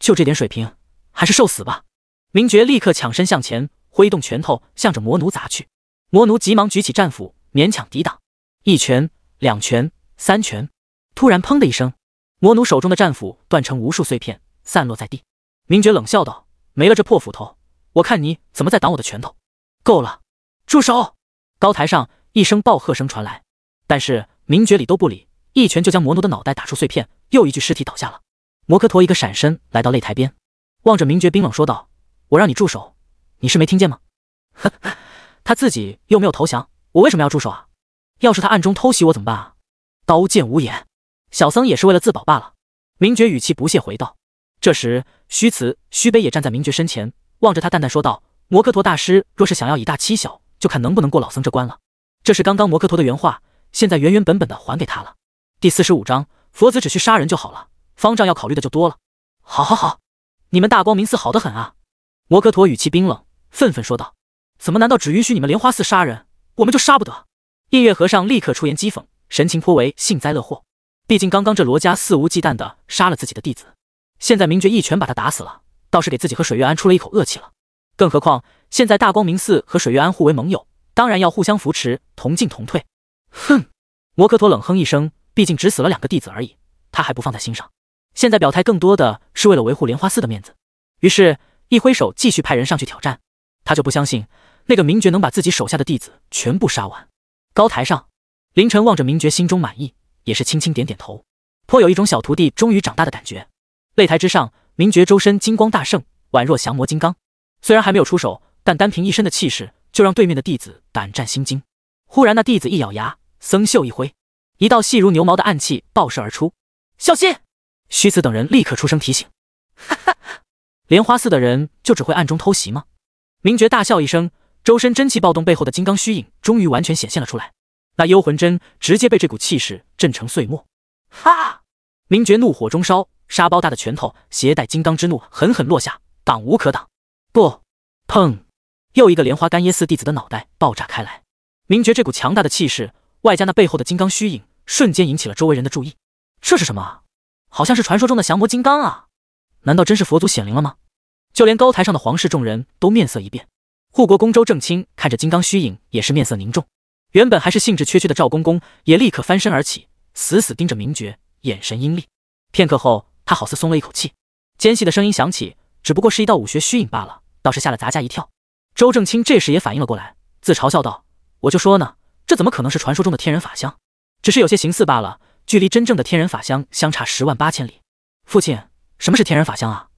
就这点水平！还是受死吧！名觉立刻抢身向前，挥动拳头向着魔奴砸去。魔奴急忙举起战斧，勉强抵挡。一拳，两拳，三拳，突然砰的一声，魔奴手中的战斧断成无数碎片，散落在地。名觉冷笑道：“没了这破斧头，我看你怎么再挡我的拳头！”够了，住手！高台上一声暴喝声传来，但是名觉理都不理，一拳就将魔奴的脑袋打出碎片，又一具尸体倒下了。摩诃陀一个闪身来到擂台边。望着明觉，冰冷说道：“我让你住手，你是没听见吗？”“呵 他自己又没有投降，我为什么要住手啊？要是他暗中偷袭我怎么办啊？”“刀剑无眼，小僧也是为了自保罢了。”明觉语气不屑回道。这时，虚慈、虚悲也站在明觉身前，望着他淡淡说道：“摩诃陀大师若是想要以大欺小，就看能不能过老僧这关了。”这是刚刚摩诃陀的原话，现在原原本本的还给他了。第四十五章，佛子只需杀人就好了，方丈要考虑的就多了。好好好。你们大光明寺好得很啊！摩诃陀语气冰冷，愤愤说道：“怎么？难道只允许你们莲花寺杀人，我们就杀不得？”映月和尚立刻出言讥讽，神情颇为幸灾乐祸。毕竟刚刚这罗家肆无忌惮的杀了自己的弟子，现在明觉一拳把他打死了，倒是给自己和水月庵出了一口恶气了。更何况现在大光明寺和水月庵互为盟友，当然要互相扶持，同进同退。哼！摩诃陀冷哼一声，毕竟只死了两个弟子而已，他还不放在心上。现在表态更多的是为了维护莲花寺的面子，于是，一挥手，继续派人上去挑战。他就不相信那个名爵能把自己手下的弟子全部杀完。高台上，凌晨望着名爵，心中满意，也是轻轻点点头，颇有一种小徒弟终于长大的感觉。擂台之上，名爵周身金光大盛，宛若降魔金刚。虽然还没有出手，但单凭一身的气势，就让对面的弟子胆战心惊。忽然，那弟子一咬牙，僧袖一挥，一道细如牛毛的暗器爆射而出。小心！虚子等人立刻出声提醒：“哈哈，莲花寺的人就只会暗中偷袭吗？”明觉大笑一声，周身真气暴动，背后的金刚虚影终于完全显现了出来。那幽魂针直接被这股气势震成碎末。哈！明觉怒火中烧，沙包大的拳头携带金刚之怒狠狠落下，挡无可挡。不，砰！又一个莲花干耶寺弟子的脑袋爆炸开来。明觉这股强大的气势，外加那背后的金刚虚影，瞬间引起了周围人的注意。这是什么？好像是传说中的降魔金刚啊！难道真是佛祖显灵了吗？就连高台上的皇室众人都面色一变。护国公周正清看着金刚虚影，也是面色凝重。原本还是兴致缺缺的赵公公，也立刻翻身而起，死死盯着明觉，眼神阴厉。片刻后，他好似松了一口气，尖细的声音响起：“只不过是一道武学虚影罢了，倒是吓了咱家一跳。”周正清这时也反应了过来，自嘲笑道：“我就说呢，这怎么可能是传说中的天人法相？只是有些形似罢了。”距离真正的天人法相相差十万八千里。父亲，什么是天人法相啊？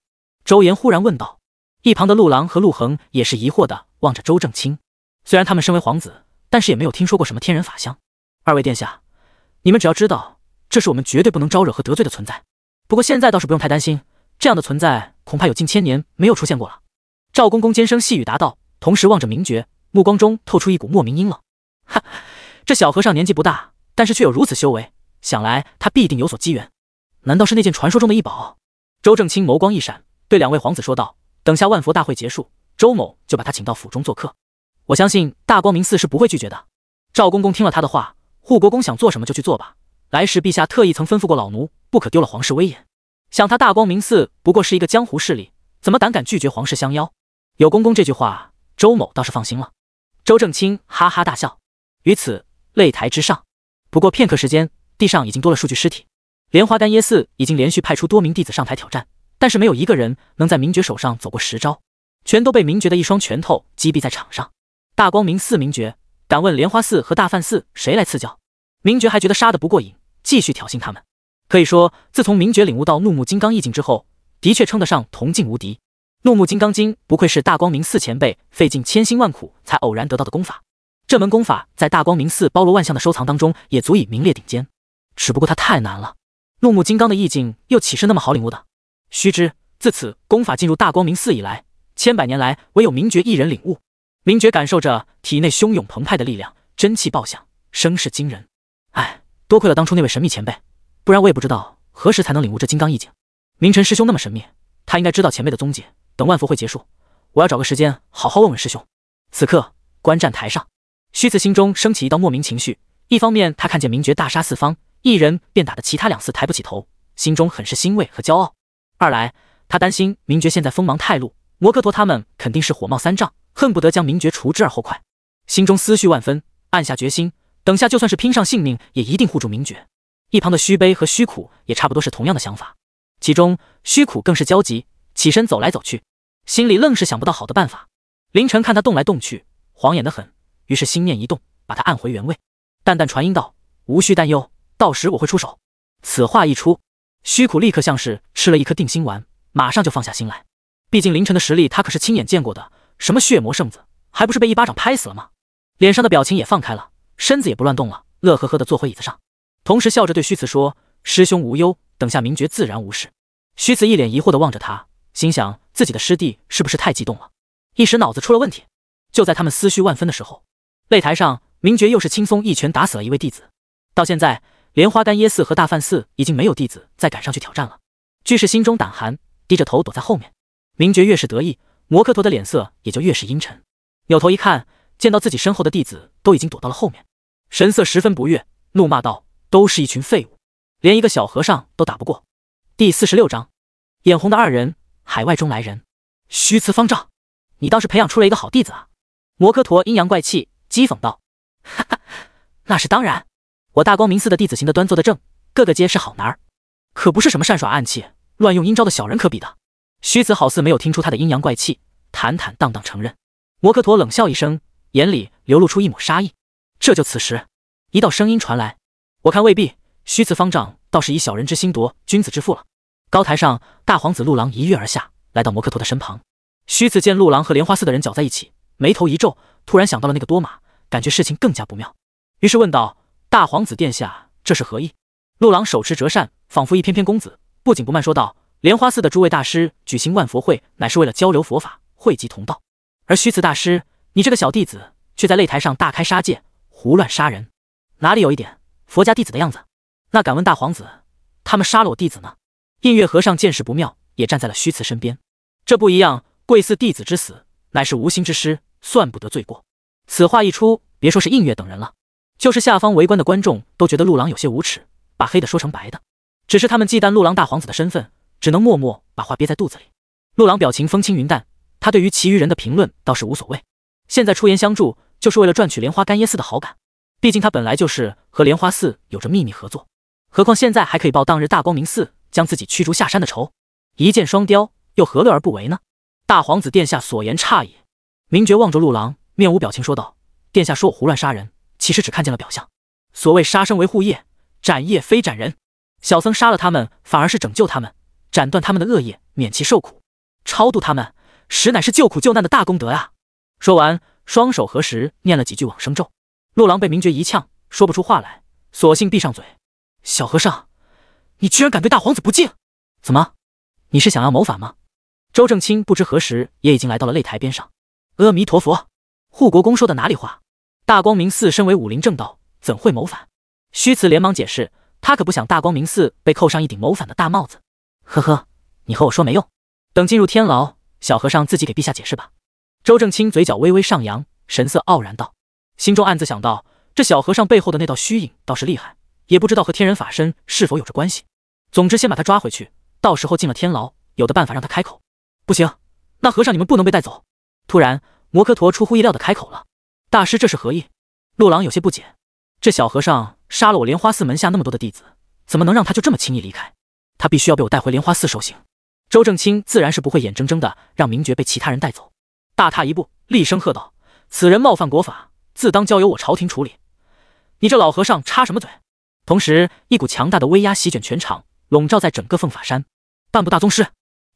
周岩忽然问道。一旁的陆郎和陆恒也是疑惑的望着周正清。虽然他们身为皇子，但是也没有听说过什么天人法相。二位殿下，你们只要知道，这是我们绝对不能招惹和得罪的存在。不过现在倒是不用太担心，这样的存在恐怕有近千年没有出现过了。赵公公尖声细语答道，同时望着明觉，目光中透出一股莫名阴冷。哈，这小和尚年纪不大，但是却有如此修为。想来他必定有所机缘，难道是那件传说中的异宝？周正清眸光一闪，对两位皇子说道：“等下万佛大会结束，周某就把他请到府中做客。我相信大光明寺是不会拒绝的。”赵公公听了他的话，护国公想做什么就去做吧。来时陛下特意曾吩咐过老奴，不可丢了皇室威严。想他大光明寺不过是一个江湖势力，怎么胆敢拒绝皇室相邀？有公公这句话，周某倒是放心了。周正清哈哈大笑。于此擂台之上，不过片刻时间。地上已经多了数具尸体，莲花丹耶寺已经连续派出多名弟子上台挑战，但是没有一个人能在明觉手上走过十招，全都被明觉的一双拳头击毙在场上。大光明寺明觉，敢问莲花寺和大梵寺谁来赐教？明觉还觉得杀的不过瘾，继续挑衅他们。可以说，自从明觉领悟到怒目金刚意境之后，的确称得上铜镜无敌。怒目金刚经不愧是大光明寺前辈费尽千辛万苦才偶然得到的功法，这门功法在大光明寺包罗万象的收藏当中，也足以名列顶尖。只不过他太难了，怒目金刚的意境又岂是那么好领悟的？须知自此功法进入大光明寺以来，千百年来唯有明觉一人领悟。明觉感受着体内汹涌澎湃的力量，真气爆响，声势惊人。哎，多亏了当初那位神秘前辈，不然我也不知道何时才能领悟这金刚意境。明晨师兄那么神秘，他应该知道前辈的踪迹。等万佛会结束，我要找个时间好好问问师兄。此刻观战台上，虚次心中升起一道莫名情绪。一方面，他看见明觉大杀四方。一人便打得其他两次抬不起头，心中很是欣慰和骄傲。二来，他担心明觉现在锋芒太露，摩诃陀他们肯定是火冒三丈，恨不得将明觉除之而后快。心中思绪万分，暗下决心，等下就算是拼上性命，也一定护住明觉。一旁的虚悲和虚苦也差不多是同样的想法，其中虚苦更是焦急，起身走来走去，心里愣是想不到好的办法。凌晨看他动来动去，晃眼的很，于是心念一动，把他按回原位，淡淡传音道：“无需担忧。”到时我会出手。此话一出，虚苦立刻像是吃了一颗定心丸，马上就放下心来。毕竟凌晨的实力，他可是亲眼见过的。什么血魔圣子，还不是被一巴掌拍死了吗？脸上的表情也放开了，身子也不乱动了，乐呵呵的坐回椅子上，同时笑着对虚慈说：“师兄无忧，等下明觉自然无事。”虚慈一脸疑惑的望着他，心想自己的师弟是不是太激动了，一时脑子出了问题。就在他们思绪万分的时候，擂台上明觉又是轻松一拳打死了一位弟子。到现在。莲花干耶寺和大梵寺已经没有弟子再敢上去挑战了，巨士心中胆寒，低着头躲在后面。明觉越是得意，摩诃陀的脸色也就越是阴沉。扭头一看，见到自己身后的弟子都已经躲到了后面，神色十分不悦，怒骂道：“都是一群废物，连一个小和尚都打不过。”第四十六章，眼红的二人，海外中来人。虚词方丈，你倒是培养出了一个好弟子啊！摩诃陀阴阳怪气讥讽道：“哈哈，那是当然。”我大光明寺的弟子行的端，坐的正，个个皆是好男儿，可不是什么善耍暗器、乱用阴招的小人可比的。虚子好似没有听出他的阴阳怪气，坦坦荡荡承认。摩诃陀冷笑一声，眼里流露出一抹杀意。这就此时，一道声音传来：“我看未必。”虚子方丈倒是以小人之心夺君子之腹了。高台上，大皇子陆郎一跃而下，来到摩诃陀的身旁。虚子见陆郎和莲花寺的人搅在一起，眉头一皱，突然想到了那个多玛，感觉事情更加不妙，于是问道。大皇子殿下，这是何意？陆郎手持折扇，仿佛一篇篇公子，不紧不慢说道：“莲花寺的诸位大师举行万佛会，乃是为了交流佛法，汇集同道。而虚慈大师，你这个小弟子，却在擂台上大开杀戒，胡乱杀人，哪里有一点佛家弟子的样子？那敢问大皇子，他们杀了我弟子呢？”映月和尚见势不妙，也站在了虚慈身边。这不一样，贵寺弟子之死，乃是无心之失，算不得罪过。此话一出，别说是映月等人了。就是下方围观的观众都觉得陆狼有些无耻，把黑的说成白的。只是他们忌惮陆狼大皇子的身份，只能默默把话憋在肚子里。陆狼表情风轻云淡，他对于其余人的评论倒是无所谓。现在出言相助，就是为了赚取莲花干耶寺的好感。毕竟他本来就是和莲花寺有着秘密合作，何况现在还可以报当日大光明寺将自己驱逐下山的仇，一箭双雕，又何乐而不为呢？大皇子殿下所言差矣。明觉望着陆狼，面无表情说道：“殿下说我胡乱杀人。”其实只看见了表象。所谓杀生为护业，斩业非斩人。小僧杀了他们，反而是拯救他们，斩断他们的恶业，免其受苦，超度他们，实乃是救苦救难的大功德啊！说完，双手合十，念了几句往生咒。陆郎被明觉一呛，说不出话来，索性闭上嘴。小和尚，你居然敢对大皇子不敬？怎么，你是想要谋反吗？周正清不知何时也已经来到了擂台边上。阿弥陀佛，护国公说的哪里话？大光明寺身为武林正道，怎会谋反？虚词连忙解释，他可不想大光明寺被扣上一顶谋反的大帽子。呵呵，你和我说没用。等进入天牢，小和尚自己给陛下解释吧。周正清嘴角微微上扬，神色傲然道，心中暗自想到：这小和尚背后的那道虚影倒是厉害，也不知道和天人法身是否有着关系。总之，先把他抓回去，到时候进了天牢，有的办法让他开口。不行，那和尚你们不能被带走。突然，摩诃陀出乎意料的开口了。大师，这是何意？陆郎有些不解。这小和尚杀了我莲花寺门下那么多的弟子，怎么能让他就这么轻易离开？他必须要被我带回莲花寺受刑。周正清自然是不会眼睁睁的让明觉被其他人带走，大踏一步，厉声喝道：“此人冒犯国法，自当交由我朝廷处理。你这老和尚插什么嘴？”同时，一股强大的威压席卷全场，笼罩在整个凤法山。半步大宗师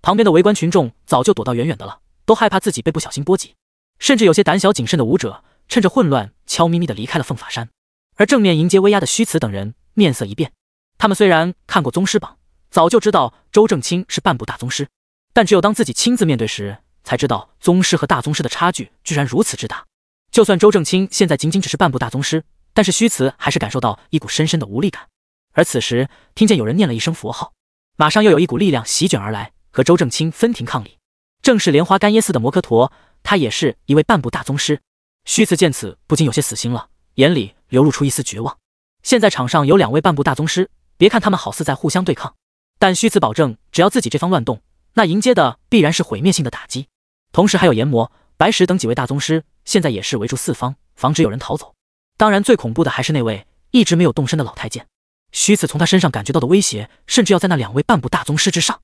旁边的围观群众早就躲到远远的了，都害怕自己被不小心波及，甚至有些胆小谨慎的武者。趁着混乱，悄咪咪地离开了凤法山。而正面迎接威压的虚慈等人面色一变。他们虽然看过宗师榜，早就知道周正清是半步大宗师，但只有当自己亲自面对时，才知道宗师和大宗师的差距居然如此之大。就算周正清现在仅仅只是半步大宗师，但是虚慈还是感受到一股深深的无力感。而此时，听见有人念了一声佛号，马上又有一股力量席卷而来，和周正清分庭抗礼。正是莲花干耶寺的摩诃陀，他也是一位半步大宗师。虚次见此，不禁有些死心了，眼里流露出一丝绝望。现在场上有两位半步大宗师，别看他们好似在互相对抗，但虚次保证，只要自己这方乱动，那迎接的必然是毁灭性的打击。同时，还有炎魔、白石等几位大宗师，现在也是围住四方，防止有人逃走。当然，最恐怖的还是那位一直没有动身的老太监。虚次从他身上感觉到的威胁，甚至要在那两位半步大宗师之上。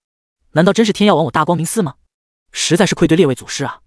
难道真是天要亡我大光明寺吗？实在是愧对列位祖师啊！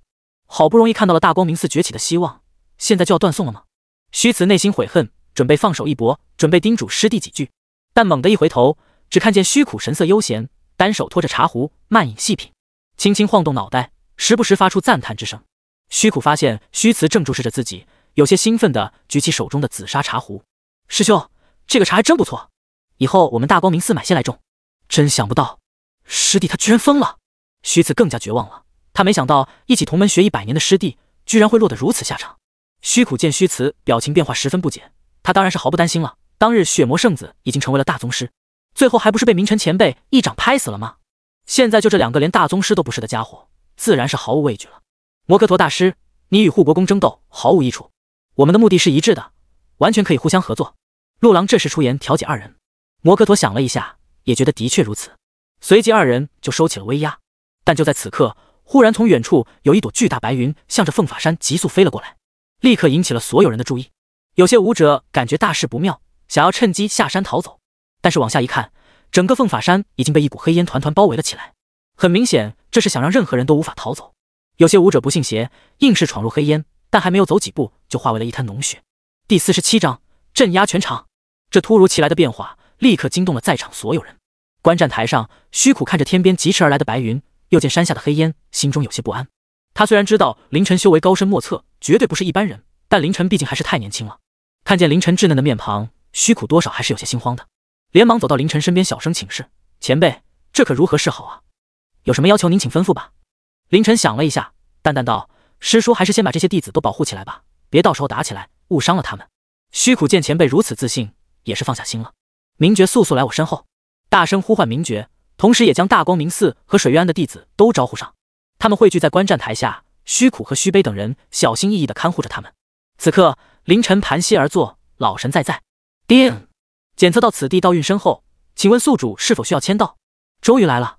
好不容易看到了大光明寺崛起的希望。现在就要断送了吗？虚辞内心悔恨，准备放手一搏，准备叮嘱师弟几句。但猛地一回头，只看见虚苦神色悠闲，单手托着茶壶，慢饮细品，轻轻晃动脑袋，时不时发出赞叹之声。虚苦发现虚辞正注视着自己，有些兴奋的举起手中的紫砂茶壶：“师兄，这个茶还真不错，以后我们大光明寺买些来种。”真想不到，师弟他居然疯了！虚辞更加绝望了，他没想到一起同门学艺百年的师弟，居然会落得如此下场。虚苦见虚词，表情变化十分不解。他当然是毫不担心了。当日血魔圣子已经成为了大宗师，最后还不是被明尘前辈一掌拍死了吗？现在就这两个连大宗师都不是的家伙，自然是毫无畏惧了。摩诃陀大师，你与护国公争斗毫无益处，我们的目的是一致的，完全可以互相合作。陆郎这时出言调解二人。摩诃陀想了一下，也觉得的确如此。随即二人就收起了威压。但就在此刻，忽然从远处有一朵巨大白云向着凤法山急速飞了过来。立刻引起了所有人的注意，有些武者感觉大事不妙，想要趁机下山逃走，但是往下一看，整个凤法山已经被一股黑烟团团包围了起来，很明显这是想让任何人都无法逃走。有些武者不信邪，硬是闯入黑烟，但还没有走几步就化为了一滩脓血。第四十七章镇压全场，这突如其来的变化立刻惊动了在场所有人。观战台上，虚苦看着天边疾驰而来的白云，又见山下的黑烟，心中有些不安。他虽然知道凌晨修为高深莫测，绝对不是一般人，但凌晨毕竟还是太年轻了。看见凌晨稚嫩的面庞，虚苦多少还是有些心慌的，连忙走到凌晨身边，小声请示：“前辈，这可如何是好啊？有什么要求您请吩咐吧。”凌晨想了一下，淡淡道：“师叔，还是先把这些弟子都保护起来吧，别到时候打起来误伤了他们。”虚苦见前辈如此自信，也是放下心了。明觉，速速来我身后，大声呼唤明觉，同时也将大光明寺和水月庵的弟子都招呼上。他们汇聚在观战台下，虚苦和虚悲等人小心翼翼的看护着他们。此刻，凌晨盘膝而坐，老神在在。叮，检测到此地道运深厚，请问宿主是否需要签到？终于来了，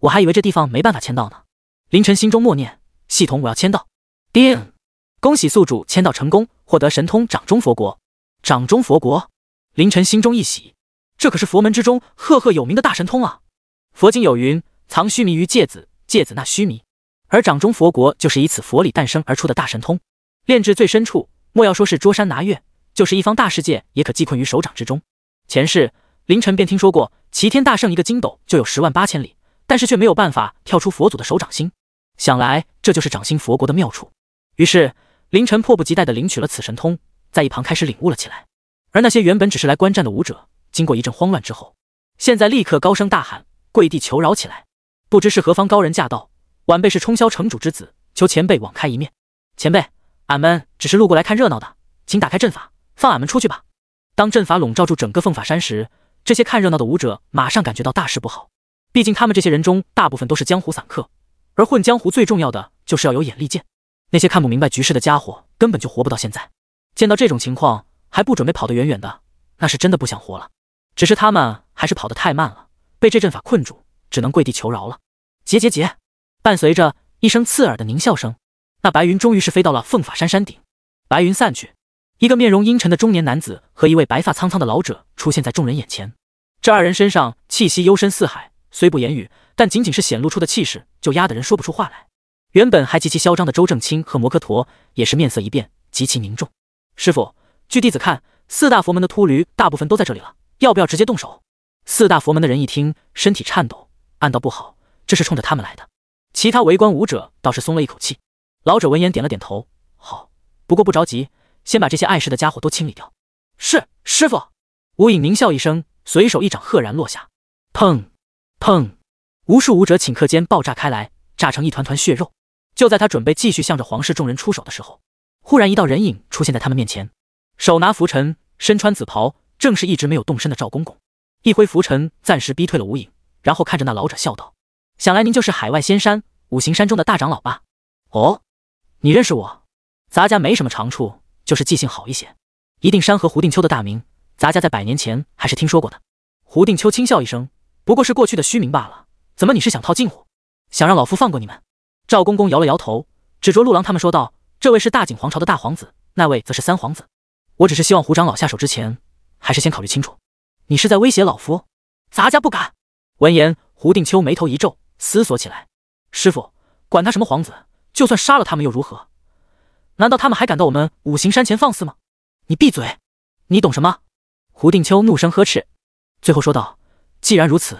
我还以为这地方没办法签到呢。凌晨心中默念：系统，我要签到。叮，恭喜宿主签到成功，获得神通掌中佛国。掌中佛国，凌晨心中一喜，这可是佛门之中赫赫有名的大神通啊！佛经有云：藏须弥于芥子，芥子纳须弥。而掌中佛国就是以此佛理诞生而出的大神通，炼至最深处，莫要说是捉山拿月，就是一方大世界也可寄困于手掌之中。前世凌晨便听说过齐天大圣一个筋斗就有十万八千里，但是却没有办法跳出佛祖的手掌心。想来这就是掌心佛国的妙处。于是凌晨迫不及待地领取了此神通，在一旁开始领悟了起来。而那些原本只是来观战的武者，经过一阵慌乱之后，现在立刻高声大喊，跪地求饶起来。不知是何方高人驾到。晚辈是冲霄城主之子，求前辈网开一面。前辈，俺们只是路过来看热闹的，请打开阵法，放俺们出去吧。当阵法笼罩住整个凤法山时，这些看热闹的武者马上感觉到大事不好。毕竟他们这些人中大部分都是江湖散客，而混江湖最重要的就是要有眼力见。那些看不明白局势的家伙根本就活不到现在。见到这种情况还不准备跑得远远的，那是真的不想活了。只是他们还是跑得太慢了，被这阵法困住，只能跪地求饶了。结结结！伴随着一声刺耳的狞笑声，那白云终于是飞到了凤法山山顶。白云散去，一个面容阴沉的中年男子和一位白发苍苍的老者出现在众人眼前。这二人身上气息幽深似海，虽不言语，但仅仅是显露出的气势就压得人说不出话来。原本还极其嚣张的周正清和摩诃陀也是面色一变，极其凝重。师傅，据弟子看，四大佛门的秃驴大部分都在这里了，要不要直接动手？四大佛门的人一听，身体颤抖，暗道不好，这是冲着他们来的。其他围观武者倒是松了一口气。老者闻言点了点头：“好，不过不着急，先把这些碍事的家伙都清理掉。”是师傅。无影狞笑一声，随手一掌赫然落下，砰砰，无数武者顷刻间爆炸开来，炸成一团团血肉。就在他准备继续向着皇室众人出手的时候，忽然一道人影出现在他们面前，手拿拂尘，身穿紫袍，正是一直没有动身的赵公公。一挥拂尘，暂时逼退了无影，然后看着那老者笑道。想来您就是海外仙山五行山中的大长老吧？哦，你认识我？咱家没什么长处，就是记性好一些。一定山和胡定秋的大名，咱家在百年前还是听说过的。胡定秋轻笑一声，不过是过去的虚名罢了。怎么，你是想套近乎，想让老夫放过你们？赵公公摇了摇头，指着陆郎他们说道：“这位是大景皇朝的大皇子，那位则是三皇子。我只是希望胡长老下手之前，还是先考虑清楚。你是在威胁老夫？咱家不敢。”闻言，胡定秋眉头一皱。思索起来，师傅，管他什么皇子，就算杀了他们又如何？难道他们还敢到我们五行山前放肆吗？你闭嘴！你懂什么？胡定秋怒声呵斥，最后说道：“既然如此，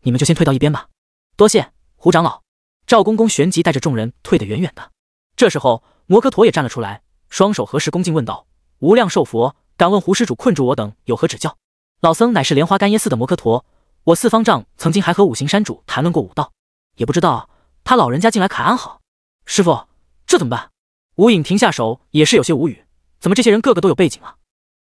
你们就先退到一边吧。”多谢胡长老。赵公公旋即带着众人退得远远的。这时候，摩诃陀也站了出来，双手合十，恭敬问道：“无量寿佛，敢问胡施主困住我等有何指教？”老僧乃是莲花干耶寺的摩诃陀。我四方丈曾经还和五行山主谈论过武道，也不知道他老人家近来可安好。师傅，这怎么办？无影停下手，也是有些无语。怎么这些人个个都有背景啊？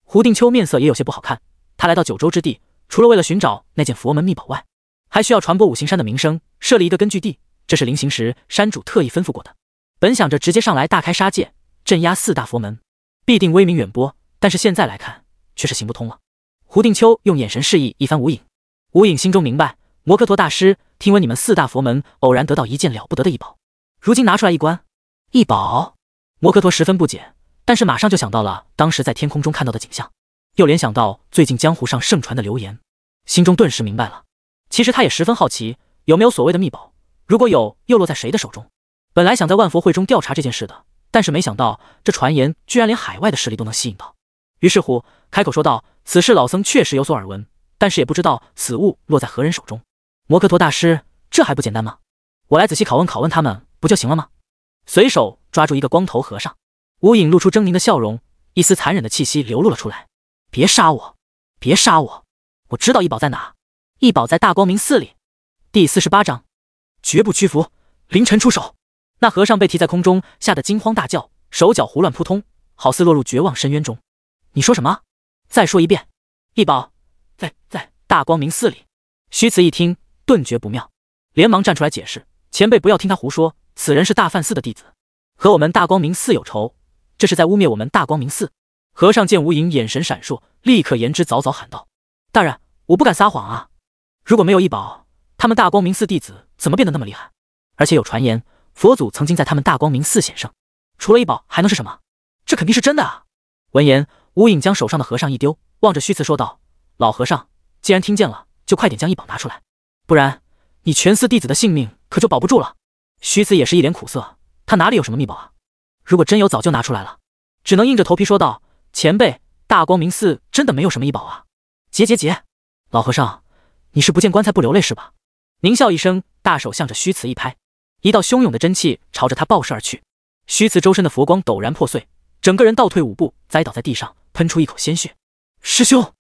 胡定秋面色也有些不好看。他来到九州之地，除了为了寻找那件佛门秘宝外，还需要传播五行山的名声，设立一个根据地。这是临行时山主特意吩咐过的。本想着直接上来大开杀戒，镇压四大佛门，必定威名远播。但是现在来看，却是行不通了。胡定秋用眼神示意一番无影。无影心中明白，摩诃陀大师听闻你们四大佛门偶然得到一件了不得的异宝，如今拿出来一观。异宝，摩诃陀十分不解，但是马上就想到了当时在天空中看到的景象，又联想到最近江湖上盛传的流言，心中顿时明白了。其实他也十分好奇，有没有所谓的秘宝？如果有，又落在谁的手中？本来想在万佛会中调查这件事的，但是没想到这传言居然连海外的势力都能吸引到，于是乎开口说道：“此事老僧确实有所耳闻。”但是也不知道此物落在何人手中。摩诃陀大师，这还不简单吗？我来仔细拷问拷问他们不就行了吗？随手抓住一个光头和尚，无影露出狰狞的笑容，一丝残忍的气息流露了出来。别杀我！别杀我！我知道一宝在哪。一宝在大光明寺里。第四十八章，绝不屈服。凌晨出手，那和尚被提在空中，吓得惊慌大叫，手脚胡乱扑通，好似落入绝望深渊中。你说什么？再说一遍。一宝。在在大光明寺里，虚词一听，顿觉不妙，连忙站出来解释：“前辈不要听他胡说，此人是大梵寺的弟子，和我们大光明寺有仇，这是在污蔑我们大光明寺。”和尚见无影眼神闪烁，立刻言之凿凿喊道：“大人，我不敢撒谎啊！如果没有一宝，他们大光明寺弟子怎么变得那么厉害？而且有传言，佛祖曾经在他们大光明寺显圣，除了一宝还能是什么？这肯定是真的啊！”闻言，无影将手上的和尚一丢，望着虚词说道。老和尚，既然听见了，就快点将异宝拿出来，不然你全寺弟子的性命可就保不住了。虚慈也是一脸苦涩，他哪里有什么秘宝啊？如果真有，早就拿出来了。只能硬着头皮说道：“前辈，大光明寺真的没有什么异宝啊！”结结结，老和尚，你是不见棺材不流泪是吧？狞笑一声，大手向着虚慈一拍，一道汹涌的真气朝着他爆射而去。虚慈周身的佛光陡然破碎，整个人倒退五步，栽倒在地上，喷出一口鲜血。师兄。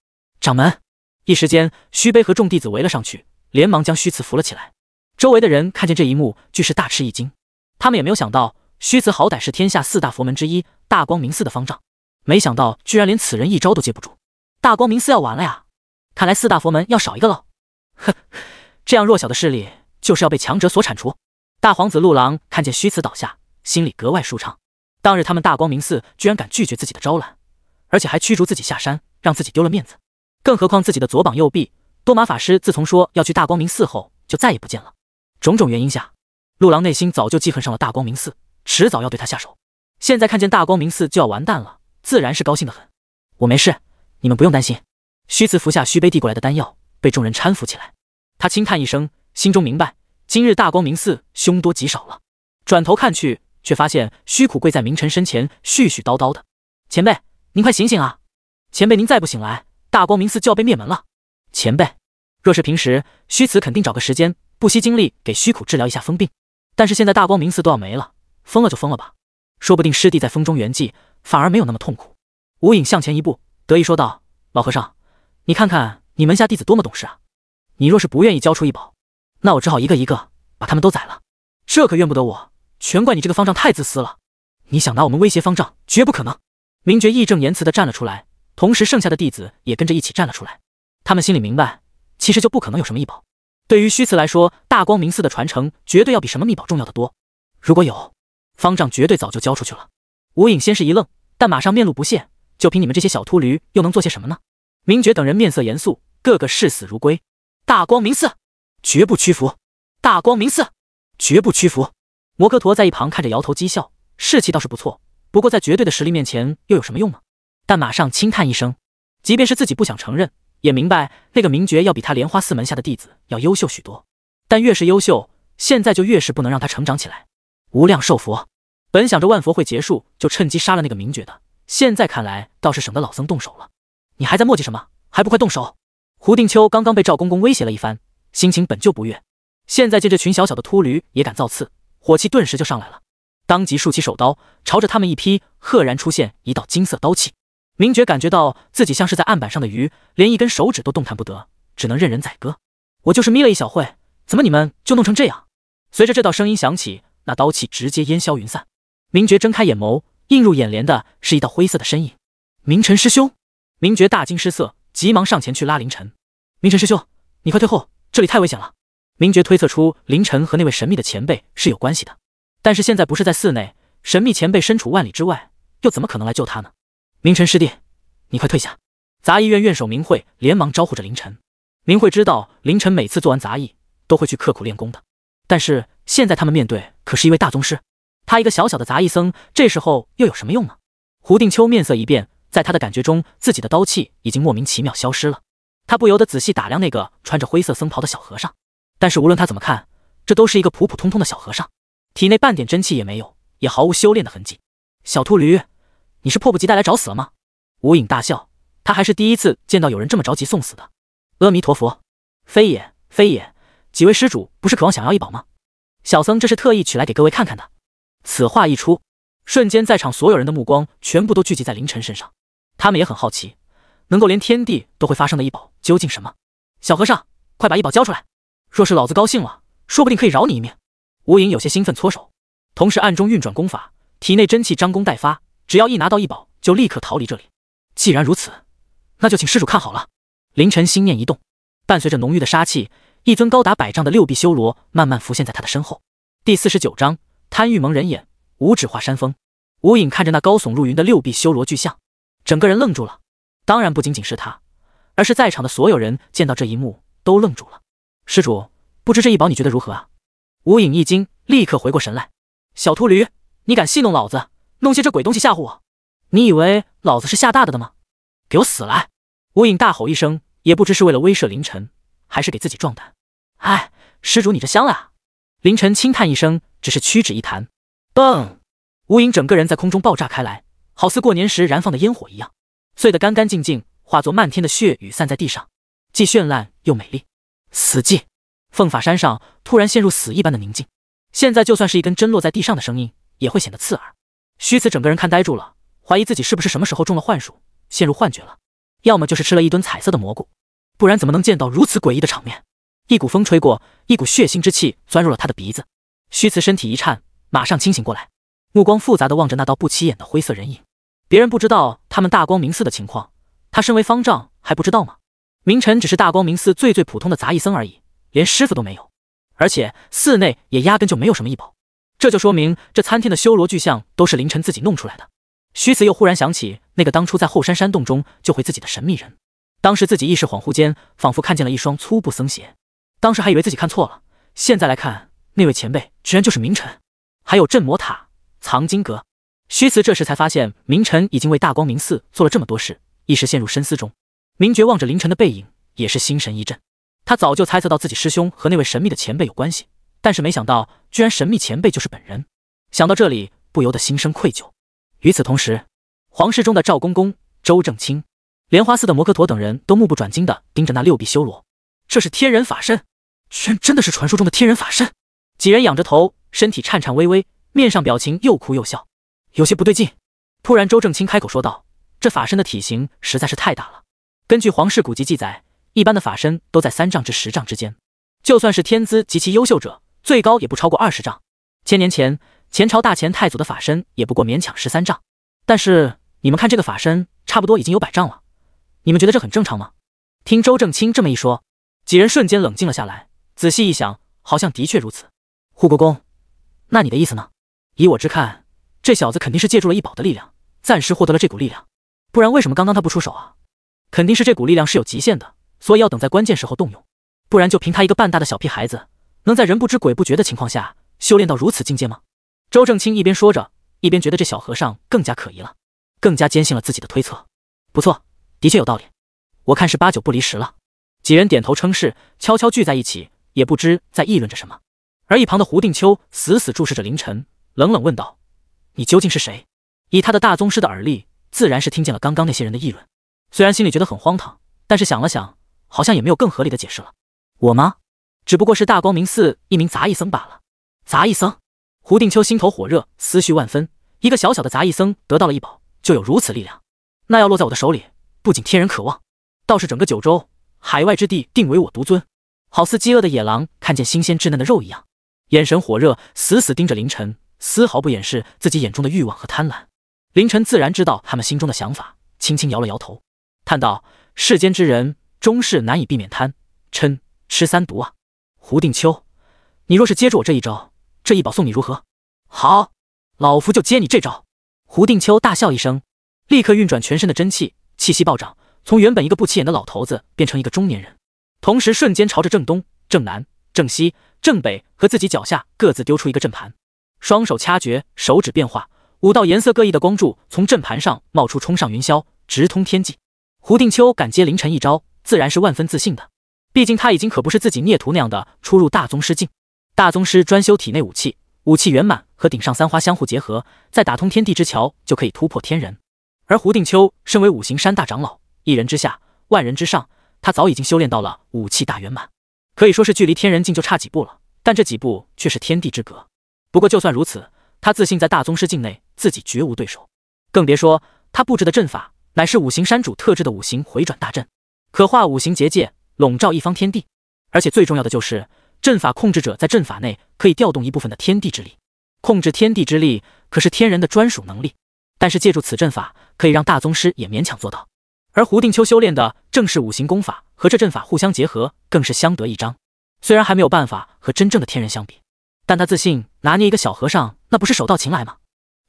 掌门，一时间，虚悲和众弟子围了上去，连忙将虚慈扶了起来。周围的人看见这一幕，俱是大吃一惊。他们也没有想到，虚慈好歹是天下四大佛门之一大光明寺的方丈，没想到居然连此人一招都接不住。大光明寺要完了呀！看来四大佛门要少一个喽。哼，这样弱小的势力就是要被强者所铲除。大皇子陆狼看见虚慈倒下，心里格外舒畅。当日他们大光明寺居然敢拒绝自己的招揽，而且还驱逐自己下山，让自己丢了面子。更何况自己的左膀右臂多玛法师，自从说要去大光明寺后，就再也不见了。种种原因下，陆狼内心早就记恨上了大光明寺，迟早要对他下手。现在看见大光明寺就要完蛋了，自然是高兴的很。我没事，你们不用担心。虚慈服下虚杯递过来的丹药，被众人搀扶起来。他轻叹一声，心中明白今日大光明寺凶多吉少了。转头看去，却发现虚苦跪在明晨身前，絮絮叨叨的：“前辈，您快醒醒啊！前辈，您再不醒来……”大光明寺就要被灭门了，前辈。若是平时，虚慈肯定找个时间，不惜精力给虚苦治疗一下疯病。但是现在大光明寺都要没了，疯了就疯了吧，说不定师弟在风中圆寂，反而没有那么痛苦。无影向前一步，得意说道：“老和尚，你看看你门下弟子多么懂事啊！你若是不愿意交出一宝，那我只好一个一个把他们都宰了。这可怨不得我，全怪你这个方丈太自私了。你想拿我们威胁方丈，绝不可能。”明觉义正言辞的站了出来。同时，剩下的弟子也跟着一起站了出来。他们心里明白，其实就不可能有什么秘宝。对于虚词来说，大光明寺的传承绝对要比什么秘宝重要的多。如果有，方丈绝对早就交出去了。无影先是一愣，但马上面露不屑：“就凭你们这些小秃驴，又能做些什么呢？”明觉等人面色严肃，个个视死如归。大光明寺绝不屈服！大光明寺绝不屈服！摩诃陀在一旁看着，摇头讥笑：“士气倒是不错，不过在绝对的实力面前，又有什么用呢？”但马上轻叹一声，即便是自己不想承认，也明白那个名爵要比他莲花寺门下的弟子要优秀许多。但越是优秀，现在就越是不能让他成长起来。无量寿佛，本想着万佛会结束就趁机杀了那个名爵的，现在看来倒是省得老僧动手了。你还在磨叽什么？还不快动手！胡定秋刚刚被赵公公威胁了一番，心情本就不悦，现在见这群小小的秃驴也敢造次，火气顿时就上来了，当即竖起手刀，朝着他们一劈，赫然出现一道金色刀气。明觉感觉到自己像是在案板上的鱼，连一根手指都动弹不得，只能任人宰割。我就是眯了一小会，怎么你们就弄成这样？随着这道声音响起，那刀气直接烟消云散。明觉睁开眼眸，映入眼帘的是一道灰色的身影。明晨师兄！明觉大惊失色，急忙上前去拉林晨。明晨师兄，你快退后，这里太危险了。明觉推测出林晨和那位神秘的前辈是有关系的，但是现在不是在寺内，神秘前辈身处万里之外，又怎么可能来救他呢？凌晨师弟，你快退下！杂役院院首明慧连忙招呼着凌晨。明慧知道凌晨每次做完杂役，都会去刻苦练功的。但是现在他们面对可是一位大宗师，他一个小小的杂役僧，这时候又有什么用呢？胡定秋面色一变，在他的感觉中，自己的刀气已经莫名其妙消失了。他不由得仔细打量那个穿着灰色僧袍的小和尚，但是无论他怎么看，这都是一个普普通通的小和尚，体内半点真气也没有，也毫无修炼的痕迹。小秃驴！你是迫不及待来找死了吗？无影大笑，他还是第一次见到有人这么着急送死的。阿弥陀佛，非也非也，几位施主不是渴望想要一宝吗？小僧这是特意取来给各位看看的。此话一出，瞬间在场所有人的目光全部都聚集在凌晨身上，他们也很好奇，能够连天地都会发生的异宝究竟什么。小和尚，快把异宝交出来！若是老子高兴了，说不定可以饶你一命。无影有些兴奋搓手，同时暗中运转功法，体内真气张弓待发。只要一拿到异宝，就立刻逃离这里。既然如此，那就请施主看好了。凌晨心念一动，伴随着浓郁的杀气，一尊高达百丈的六臂修罗慢慢浮现在他的身后。第四十九章贪欲蒙人眼，五指化山峰。无影看着那高耸入云的六臂修罗巨像，整个人愣住了。当然，不仅仅是他，而是在场的所有人见到这一幕都愣住了。施主，不知这一宝你觉得如何啊？无影一惊，立刻回过神来：“小秃驴，你敢戏弄老子！”弄些这鬼东西吓唬我？你以为老子是吓大的的吗？给我死来！无影大吼一声，也不知是为了威慑凌晨，还是给自己壮胆。哎，施主你这香啊！凌晨轻叹一声，只是屈指一弹，嘣！无影整个人在空中爆炸开来，好似过年时燃放的烟火一样，碎得干干净净，化作漫天的血雨散在地上，既绚烂又美丽。死寂，凤法山上突然陷入死一般的宁静。现在就算是一根针落在地上的声音，也会显得刺耳。虚慈整个人看呆住了，怀疑自己是不是什么时候中了幻术，陷入幻觉了，要么就是吃了一吨彩色的蘑菇，不然怎么能见到如此诡异的场面？一股风吹过，一股血腥之气钻入了他的鼻子，虚慈身体一颤，马上清醒过来，目光复杂的望着那道不起眼的灰色人影。别人不知道他们大光明寺的情况，他身为方丈还不知道吗？明晨只是大光明寺最最普通的杂役僧而已，连师傅都没有，而且寺内也压根就没有什么异宝。这就说明这参天的修罗巨象都是凌晨自己弄出来的。虚辞又忽然想起那个当初在后山山洞中救回自己的神秘人，当时自己意识恍惚间仿佛看见了一双粗布僧鞋，当时还以为自己看错了，现在来看，那位前辈居然就是明晨。还有镇魔塔、藏经阁，虚辞这时才发现明晨已经为大光明寺做了这么多事，一时陷入深思中。明觉望着凌晨的背影，也是心神一震，他早就猜测到自己师兄和那位神秘的前辈有关系。但是没想到，居然神秘前辈就是本人。想到这里，不由得心生愧疚。与此同时，皇室中的赵公公、周正清、莲花寺的摩诃陀等人都目不转睛地盯着那六臂修罗。这是天人法身，居然真的是传说中的天人法身！几人仰着头，身体颤颤巍巍，面上表情又哭又笑，有些不对劲。突然，周正清开口说道：“这法身的体型实在是太大了。根据皇室古籍记载，一般的法身都在三丈至十丈之间，就算是天资极其优秀者。”最高也不超过二十丈。千年前，前朝大前太祖的法身也不过勉强十三丈。但是你们看这个法身，差不多已经有百丈了。你们觉得这很正常吗？听周正清这么一说，几人瞬间冷静了下来。仔细一想，好像的确如此。护国公，那你的意思呢？以我之看，这小子肯定是借助了一宝的力量，暂时获得了这股力量。不然为什么刚刚他不出手啊？肯定是这股力量是有极限的，所以要等在关键时候动用。不然就凭他一个半大的小屁孩子。能在人不知鬼不觉的情况下修炼到如此境界吗？周正清一边说着，一边觉得这小和尚更加可疑了，更加坚信了自己的推测。不错，的确有道理，我看是八九不离十了。几人点头称是，悄悄聚在一起，也不知在议论着什么。而一旁的胡定秋死死注视着凌晨，冷冷问道：“你究竟是谁？”以他的大宗师的耳力，自然是听见了刚刚那些人的议论。虽然心里觉得很荒唐，但是想了想，好像也没有更合理的解释了。我吗？只不过是大光明寺一名杂役僧罢了。杂役僧，胡定秋心头火热，思绪万分。一个小小的杂役僧得到了一宝，就有如此力量，那要落在我的手里，不仅天人渴望，倒是整个九州海外之地定为我独尊。好似饥饿的野狼看见新鲜稚嫩的肉一样，眼神火热，死死盯着凌晨，丝毫不掩饰自己眼中的欲望和贪婪。凌晨自然知道他们心中的想法，轻轻摇了摇头，叹道：“世间之人终是难以避免贪嗔痴三毒啊。”胡定秋，你若是接住我这一招，这一宝送你如何？好，老夫就接你这招。胡定秋大笑一声，立刻运转全身的真气，气息暴涨，从原本一个不起眼的老头子变成一个中年人，同时瞬间朝着正东、正南、正西、正北和自己脚下各自丢出一个阵盘，双手掐诀，手指变化，五道颜色各异的光柱从阵盘上冒出，冲上云霄，直通天际。胡定秋敢接凌晨一招，自然是万分自信的。毕竟他已经可不是自己孽徒那样的初入大宗师境，大宗师专修体内武器，武器圆满和顶上三花相互结合，再打通天地之桥，就可以突破天人。而胡定秋身为五行山大长老，一人之下，万人之上，他早已经修炼到了武器大圆满，可以说是距离天人境就差几步了。但这几步却是天地之隔。不过就算如此，他自信在大宗师境内自己绝无对手，更别说他布置的阵法乃是五行山主特制的五行回转大阵，可化五行结界。笼罩一方天地，而且最重要的就是阵法控制者在阵法内可以调动一部分的天地之力。控制天地之力可是天人的专属能力，但是借助此阵法，可以让大宗师也勉强做到。而胡定秋修炼的正是五行功法，和这阵法互相结合，更是相得益彰。虽然还没有办法和真正的天人相比，但他自信拿捏一个小和尚，那不是手到擒来吗？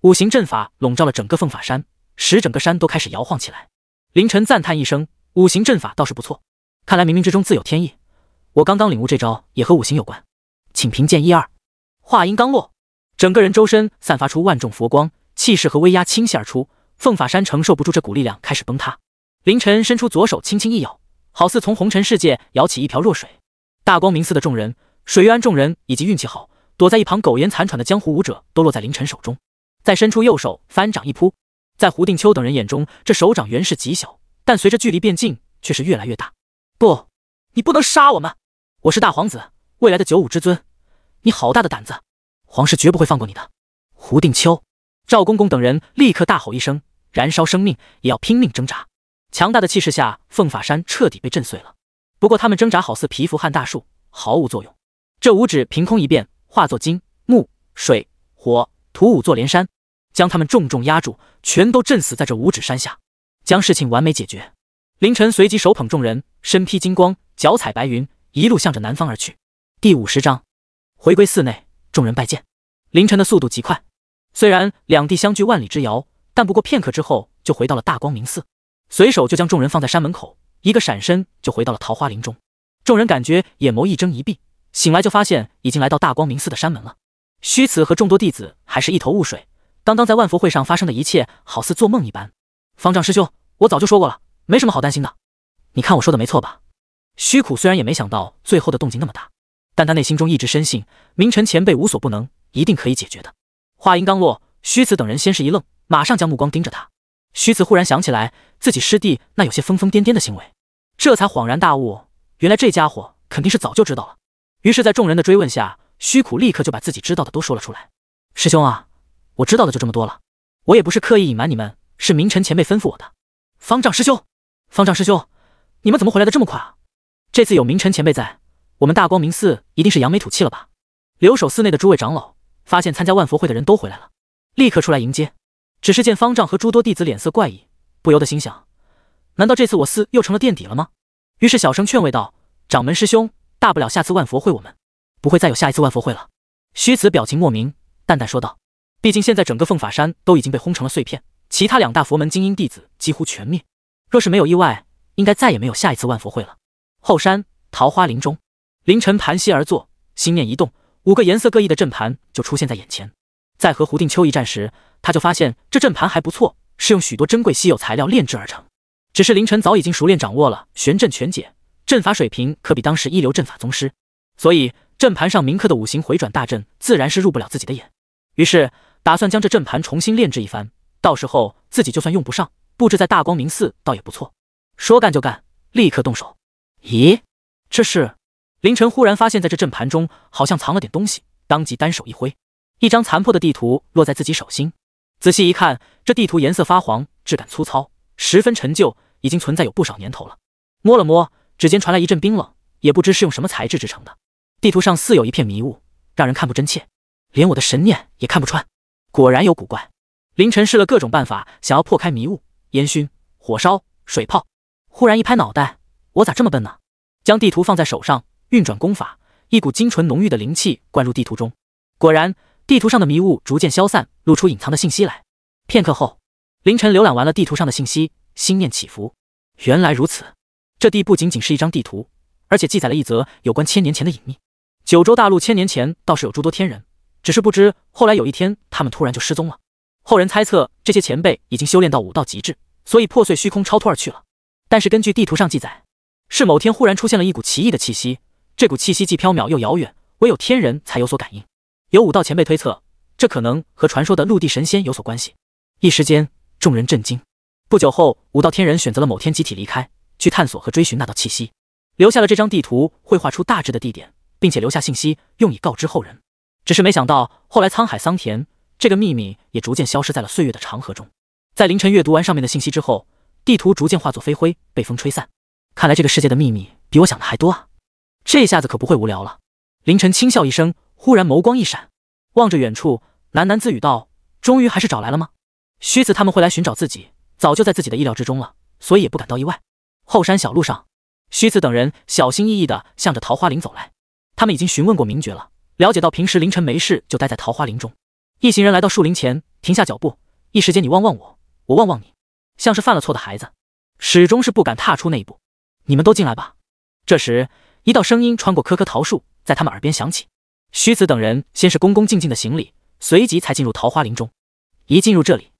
五行阵法笼罩了整个凤法山，使整个山都开始摇晃起来。凌晨赞叹一声：“五行阵法倒是不错。”看来冥冥之中自有天意，我刚刚领悟这招也和五行有关，请评鉴一二。话音刚落，整个人周身散发出万众佛光，气势和威压倾泻而出，凤法山承受不住这股力量，开始崩塌。凌晨伸出左手，轻轻一咬，好似从红尘世界舀起一瓢弱水。大光明寺的众人、水月庵众人以及运气好躲在一旁苟延残喘的江湖武者，都落在凌晨手中。再伸出右手，翻掌一扑。在胡定秋等人眼中，这手掌原是极小，但随着距离变近，却是越来越大。不，你不能杀我们！我是大皇子，未来的九五之尊。你好大的胆子！皇室绝不会放过你的。胡定秋、赵公公等人立刻大吼一声，燃烧生命也要拼命挣扎。强大的气势下，凤法山彻底被震碎了。不过他们挣扎好似蚍蜉撼大树，毫无作用。这五指凭空一变，化作金、木、水、火、土五座连山，将他们重重压住，全都震死在这五指山下，将事情完美解决。凌晨随即手捧众人，身披金光，脚踩白云，一路向着南方而去。第五十章回归寺内，众人拜见凌晨的速度极快，虽然两地相距万里之遥，但不过片刻之后就回到了大光明寺，随手就将众人放在山门口，一个闪身就回到了桃花林中。众人感觉眼眸一睁一闭，醒来就发现已经来到大光明寺的山门了。虚慈和众多弟子还是一头雾水，刚刚在万佛会上发生的一切好似做梦一般。方丈师兄，我早就说过了。没什么好担心的，你看我说的没错吧？虚苦虽然也没想到最后的动静那么大，但他内心中一直深信明晨前辈无所不能，一定可以解决的。话音刚落，虚子等人先是一愣，马上将目光盯着他。虚子忽然想起来自己师弟那有些疯疯癫癫的行为，这才恍然大悟，原来这家伙肯定是早就知道了。于是，在众人的追问下，虚苦立刻就把自己知道的都说了出来。师兄啊，我知道的就这么多了，我也不是刻意隐瞒你们，是明晨前辈吩咐我的，方丈师兄。方丈师兄，你们怎么回来的这么快啊？这次有明晨前辈在，我们大光明寺一定是扬眉吐气了吧？留守寺内的诸位长老发现参加万佛会的人都回来了，立刻出来迎接。只是见方丈和诸多弟子脸色怪异，不由得心想，难道这次我寺又成了垫底了吗？于是小声劝慰道：“掌门师兄，大不了下次万佛会我们不会再有下一次万佛会了。”虚子表情莫名，淡淡说道：“毕竟现在整个凤法山都已经被轰成了碎片，其他两大佛门精英弟子几乎全灭。”若是没有意外，应该再也没有下一次万佛会了。后山桃花林中，凌晨盘膝而坐，心念一动，五个颜色各异的阵盘就出现在眼前。在和胡定秋一战时，他就发现这阵盘还不错，是用许多珍贵稀有材料炼制而成。只是凌晨早已经熟练掌握了《玄阵全解》，阵法水平可比当时一流阵法宗师，所以阵盘上铭刻的五行回转大阵自然是入不了自己的眼。于是打算将这阵盘重新炼制一番，到时候自己就算用不上。布置在大光明寺倒也不错。说干就干，立刻动手。咦，这是？凌晨忽然发现，在这阵盘中好像藏了点东西，当即单手一挥，一张残破的地图落在自己手心。仔细一看，这地图颜色发黄，质感粗糙，十分陈旧，已经存在有不少年头了。摸了摸，指尖传来一阵冰冷，也不知是用什么材质制成的。地图上似有一片迷雾，让人看不真切，连我的神念也看不穿。果然有古怪。凌晨试了各种办法，想要破开迷雾。烟熏、火烧、水泡，忽然一拍脑袋，我咋这么笨呢？将地图放在手上，运转功法，一股精纯浓郁的灵气灌入地图中。果然，地图上的迷雾逐渐消散，露出隐藏的信息来。片刻后，凌晨浏览完了地图上的信息，心念起伏，原来如此，这地不仅仅是一张地图，而且记载了一则有关千年前的隐秘。九州大陆千年前倒是有诸多天人，只是不知后来有一天，他们突然就失踪了。后人猜测，这些前辈已经修炼到武道极致。所以破碎虚空超脱而去了。但是根据地图上记载，是某天忽然出现了一股奇异的气息，这股气息既飘渺又遥远，唯有天人才有所感应。有武道前辈推测，这可能和传说的陆地神仙有所关系。一时间，众人震惊。不久后，武道天人选择了某天集体离开，去探索和追寻那道气息，留下了这张地图，绘画出大致的地点，并且留下信息，用以告知后人。只是没想到，后来沧海桑田，这个秘密也逐渐消失在了岁月的长河中。在凌晨阅读完上面的信息之后，地图逐渐化作飞灰，被风吹散。看来这个世界的秘密比我想的还多啊！这下子可不会无聊了。凌晨轻笑一声，忽然眸光一闪，望着远处喃喃自语道：“终于还是找来了吗？虚子他们会来寻找自己，早就在自己的意料之中了，所以也不感到意外。”后山小路上，虚子等人小心翼翼地向着桃花林走来。他们已经询问过名爵了，了解到平时凌晨没事就待在桃花林中。一行人来到树林前，停下脚步，一时间你望望我。我望望你，像是犯了错的孩子，始终是不敢踏出那一步。你们都进来吧。这时，一道声音穿过棵棵桃树，在他们耳边响起。徐子等人先是恭恭敬敬的行礼，随即才进入桃花林中。一进入这里，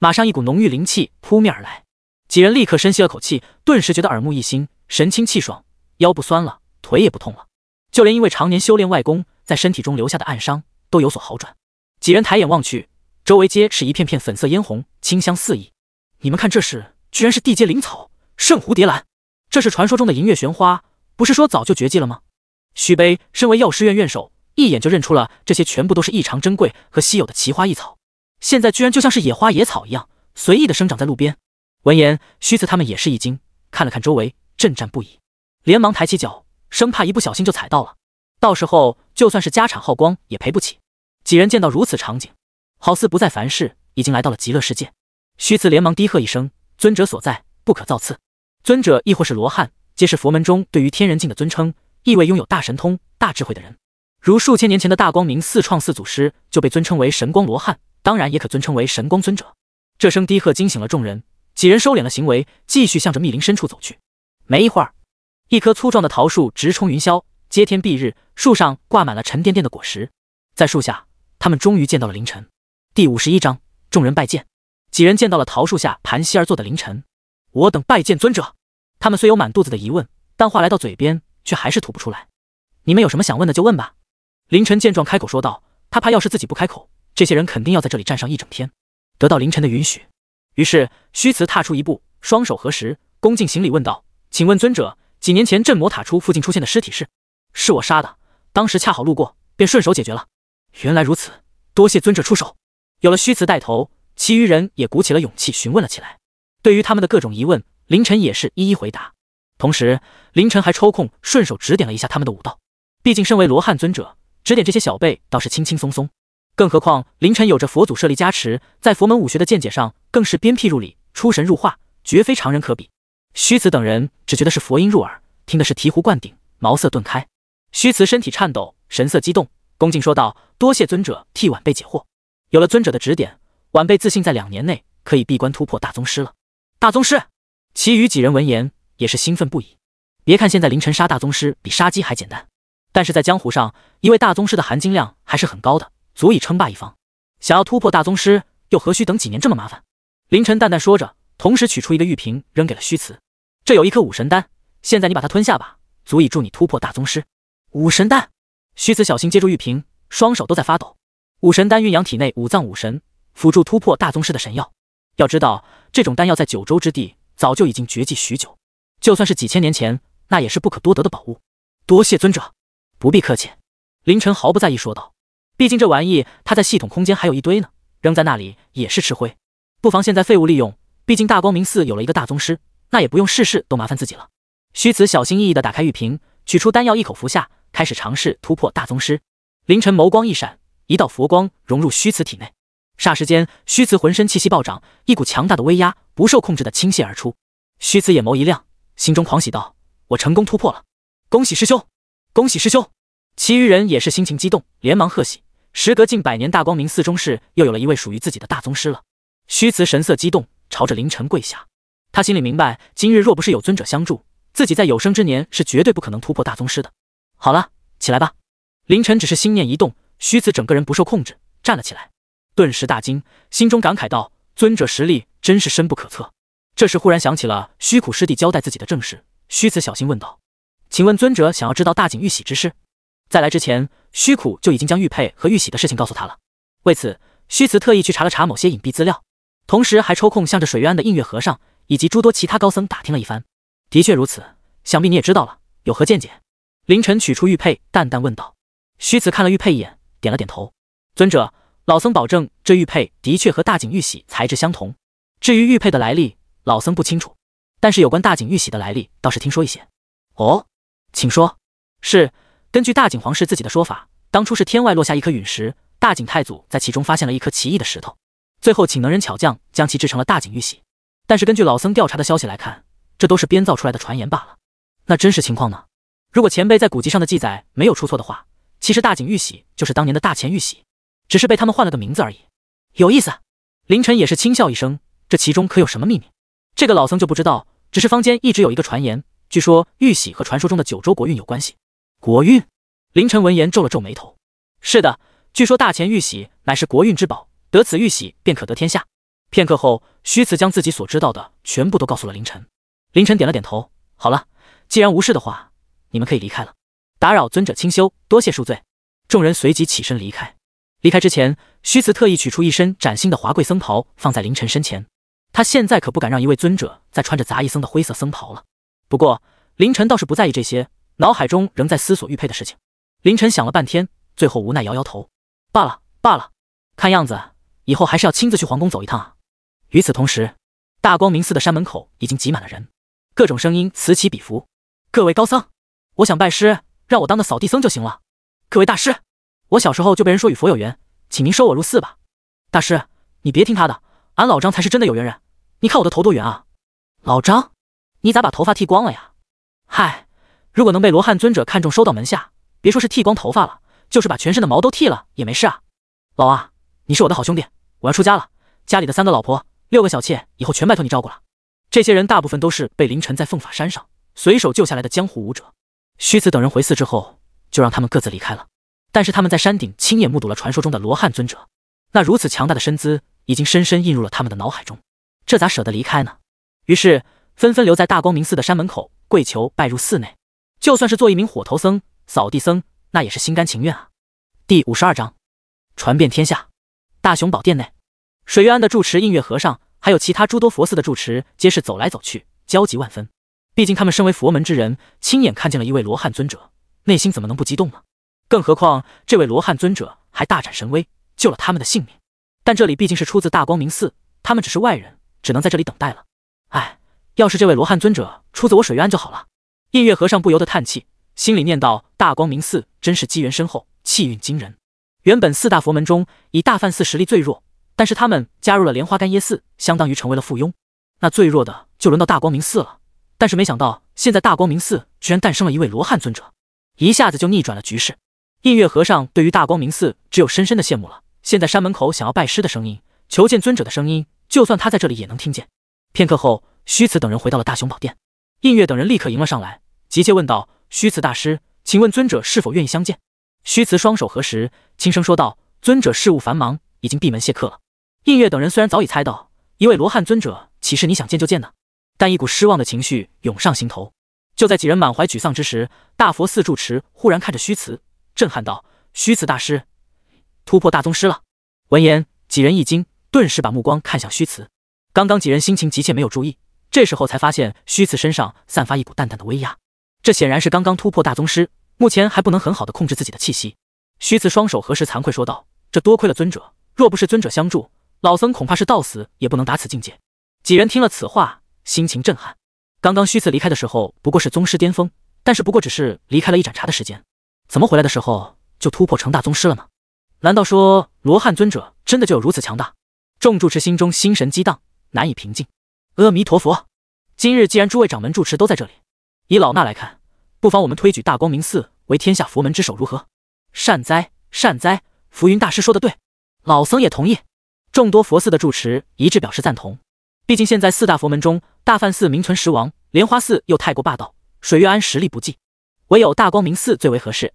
马上一股浓郁灵气扑面而来，几人立刻深吸了口气，顿时觉得耳目一新，神清气爽，腰不酸了，腿也不痛了，就连因为常年修炼外功，在身体中留下的暗伤都有所好转。几人抬眼望去。周围皆是一片片粉色嫣红，清香四溢。你们看，这是居然是地阶灵草圣蝴蝶兰，这是传说中的银月玄花，不是说早就绝迹了吗？徐悲身为药师院院首，一眼就认出了这些全部都是异常珍贵和稀有的奇花异草，现在居然就像是野花野草一样随意的生长在路边。闻言，徐次他们也是一惊，看了看周围，震颤不已，连忙抬起脚，生怕一不小心就踩到了，到时候就算是家产耗光也赔不起。几人见到如此场景。好似不在凡世，已经来到了极乐世界。虚慈连忙低喝一声：“尊者所在，不可造次。”尊者亦或是罗汉，皆是佛门中对于天人境的尊称，意味拥有大神通、大智慧的人。如数千年前的大光明四创四祖师，就被尊称为神光罗汉，当然也可尊称为神光尊者。这声低喝惊醒了众人，几人收敛了行为，继续向着密林深处走去。没一会儿，一棵粗壮的桃树直冲云霄，接天蔽日，树上挂满了沉甸甸的果实。在树下，他们终于见到了凌晨。第五十一章，众人拜见。几人见到了桃树下盘膝而坐的凌晨，我等拜见尊者。他们虽有满肚子的疑问，但话来到嘴边却还是吐不出来。你们有什么想问的就问吧。凌晨见状开口说道，他怕要是自己不开口，这些人肯定要在这里站上一整天。得到凌晨的允许，于是虚词踏出一步，双手合十，恭敬行礼问道：“请问尊者，几年前镇魔塔出附近出现的尸体是……是我杀的，当时恰好路过，便顺手解决了。原来如此，多谢尊者出手。”有了虚词带头，其余人也鼓起了勇气询问了起来。对于他们的各种疑问，凌晨也是一一回答。同时，凌晨还抽空顺手指点了一下他们的武道。毕竟身为罗汉尊者，指点这些小辈倒是轻轻松松。更何况凌晨有着佛祖设立加持，在佛门武学的见解上更是鞭辟入里，出神入化，绝非常人可比。虚词等人只觉得是佛音入耳，听的是醍醐灌顶，茅塞顿开。虚词身体颤抖，神色激动，恭敬说道：“多谢尊者替晚辈解惑。”有了尊者的指点，晚辈自信在两年内可以闭关突破大宗师了。大宗师，其余几人闻言也是兴奋不已。别看现在凌晨杀大宗师比杀鸡还简单，但是在江湖上，一位大宗师的含金量还是很高的，足以称霸一方。想要突破大宗师，又何须等几年这么麻烦？凌晨淡淡说着，同时取出一个玉瓶，扔给了虚词。这有一颗武神丹，现在你把它吞下吧，足以助你突破大宗师。武神丹，虚词小心接住玉瓶，双手都在发抖。武神丹蕴养体内五脏五神，辅助突破大宗师的神药。要知道，这种丹药在九州之地早就已经绝迹许久，就算是几千年前，那也是不可多得的宝物。多谢尊者，不必客气。林晨毫不在意说道，毕竟这玩意他在系统空间还有一堆呢，扔在那里也是吃灰，不妨现在废物利用。毕竟大光明寺有了一个大宗师，那也不用事事都麻烦自己了。虚慈小心翼翼的打开玉瓶，取出丹药一口服下，开始尝试突破大宗师。凌晨眸光一闪。一道佛光融入虚慈体内，霎时间，虚慈浑身气息暴涨，一股强大的威压不受控制的倾泻而出。虚慈眼眸一亮，心中狂喜道：“我成功突破了！恭喜师兄，恭喜师兄！”其余人也是心情激动，连忙贺喜。时隔近百年，大光明寺中室又有了一位属于自己的大宗师了。虚慈神色激动，朝着凌晨跪下。他心里明白，今日若不是有尊者相助，自己在有生之年是绝对不可能突破大宗师的。好了，起来吧。凌晨只是心念一动。虚子整个人不受控制，站了起来，顿时大惊，心中感慨道：“尊者实力真是深不可测。”这时忽然想起了虚苦师弟交代自己的正事，虚子小心问道：“请问尊者想要知道大井玉玺之事？在来之前，虚苦就已经将玉佩和玉玺的事情告诉他了。为此，虚慈特意去查了查某些隐蔽资料，同时还抽空向着水月庵的映月和尚以及诸多其他高僧打听了一番。的确如此，想必你也知道了，有何见解？”凌晨取出玉佩，淡淡问道。虚慈看了玉佩一眼。点了点头，尊者，老僧保证这玉佩的确和大景玉玺材质相同。至于玉佩的来历，老僧不清楚。但是有关大景玉玺的来历，倒是听说一些。哦，请说。是根据大景皇室自己的说法，当初是天外落下一颗陨石，大景太祖在其中发现了一颗奇异的石头，最后请能人巧匠将其制成了大景玉玺。但是根据老僧调查的消息来看，这都是编造出来的传言罢了。那真实情况呢？如果前辈在古籍上的记载没有出错的话。其实大景玉玺就是当年的大乾玉玺，只是被他们换了个名字而已。有意思，凌晨也是轻笑一声。这其中可有什么秘密？这个老僧就不知道。只是坊间一直有一个传言，据说玉玺和传说中的九州国运有关系。国运？凌晨闻言皱了皱眉头。是的，据说大乾玉玺乃是国运之宝，得此玉玺便可得天下。片刻后，虚慈将自己所知道的全部都告诉了凌晨。凌晨点了点头。好了，既然无事的话，你们可以离开了。打扰尊者清修，多谢恕罪。众人随即起身离开。离开之前，虚慈特意取出一身崭新的华贵僧袍，放在凌晨身前。他现在可不敢让一位尊者再穿着杂役僧的灰色僧袍了。不过，凌晨倒是不在意这些，脑海中仍在思索玉佩的事情。凌晨想了半天，最后无奈摇摇头，罢了罢了。看样子，以后还是要亲自去皇宫走一趟啊。与此同时，大光明寺的山门口已经挤满了人，各种声音此起彼伏。各位高僧，我想拜师。让我当个扫地僧就行了。各位大师，我小时候就被人说与佛有缘，请您收我入寺吧。大师，你别听他的，俺老张才是真的有缘人。你看我的头多圆啊！老张，你咋把头发剃光了呀？嗨，如果能被罗汉尊者看中，收到门下，别说是剃光头发了，就是把全身的毛都剃了也没事啊。老啊，你是我的好兄弟，我要出家了，家里的三个老婆、六个小妾，以后全拜托你照顾了。这些人大部分都是被凌晨在凤法山上随手救下来的江湖武者。虚子等人回寺之后，就让他们各自离开了。但是他们在山顶亲眼目睹了传说中的罗汉尊者，那如此强大的身姿，已经深深印入了他们的脑海中。这咋舍得离开呢？于是纷纷留在大光明寺的山门口，跪求拜入寺内。就算是做一名火头僧、扫地僧，那也是心甘情愿啊。第五十二章，传遍天下。大雄宝殿内，水月庵的住持映月和尚，还有其他诸多佛寺的住持，皆是走来走去，焦急万分。毕竟他们身为佛门之人，亲眼看见了一位罗汉尊者，内心怎么能不激动呢？更何况这位罗汉尊者还大展神威，救了他们的性命。但这里毕竟是出自大光明寺，他们只是外人，只能在这里等待了。哎，要是这位罗汉尊者出自我水月庵就好了。印月和尚不由得叹气，心里念道：“大光明寺真是机缘深厚，气运惊人。原本四大佛门中以大梵寺实力最弱，但是他们加入了莲花干耶寺，相当于成为了附庸。那最弱的就轮到大光明寺了。”但是没想到，现在大光明寺居然诞生了一位罗汉尊者，一下子就逆转了局势。映月和尚对于大光明寺只有深深的羡慕了。现在山门口想要拜师的声音、求见尊者的声音，就算他在这里也能听见。片刻后，虚慈等人回到了大雄宝殿，映月等人立刻迎了上来，急切问道：“虚慈大师，请问尊者是否愿意相见？”虚慈双手合十，轻声说道：“尊者事务繁忙，已经闭门谢客了。”映月等人虽然早已猜到，一位罗汉尊者岂是你想见就见的？但一股失望的情绪涌上心头。就在几人满怀沮丧之时，大佛寺住持忽然看着虚慈，震撼道：“虚慈大师突破大宗师了！”闻言，几人一惊，顿时把目光看向虚慈。刚刚几人心情急切，没有注意，这时候才发现虚慈身上散发一股淡淡的威压。这显然是刚刚突破大宗师，目前还不能很好的控制自己的气息。虚慈双手合十，惭愧说道：“这多亏了尊者，若不是尊者相助，老僧恐怕是到死也不能达此境界。”几人听了此话。心情震撼，刚刚虚次离开的时候不过是宗师巅峰，但是不过只是离开了一盏茶的时间，怎么回来的时候就突破成大宗师了呢？难道说罗汉尊者真的就有如此强大？众住持心中心神激荡，难以平静。阿弥陀佛，今日既然诸位掌门住持都在这里，以老衲来看，不妨我们推举大光明寺为天下佛门之首，如何？善哉善哉，浮云大师说的对，老僧也同意。众多佛寺的住持一致表示赞同，毕竟现在四大佛门中。大梵寺名存实亡，莲花寺又太过霸道，水月庵实力不济，唯有大光明寺最为合适。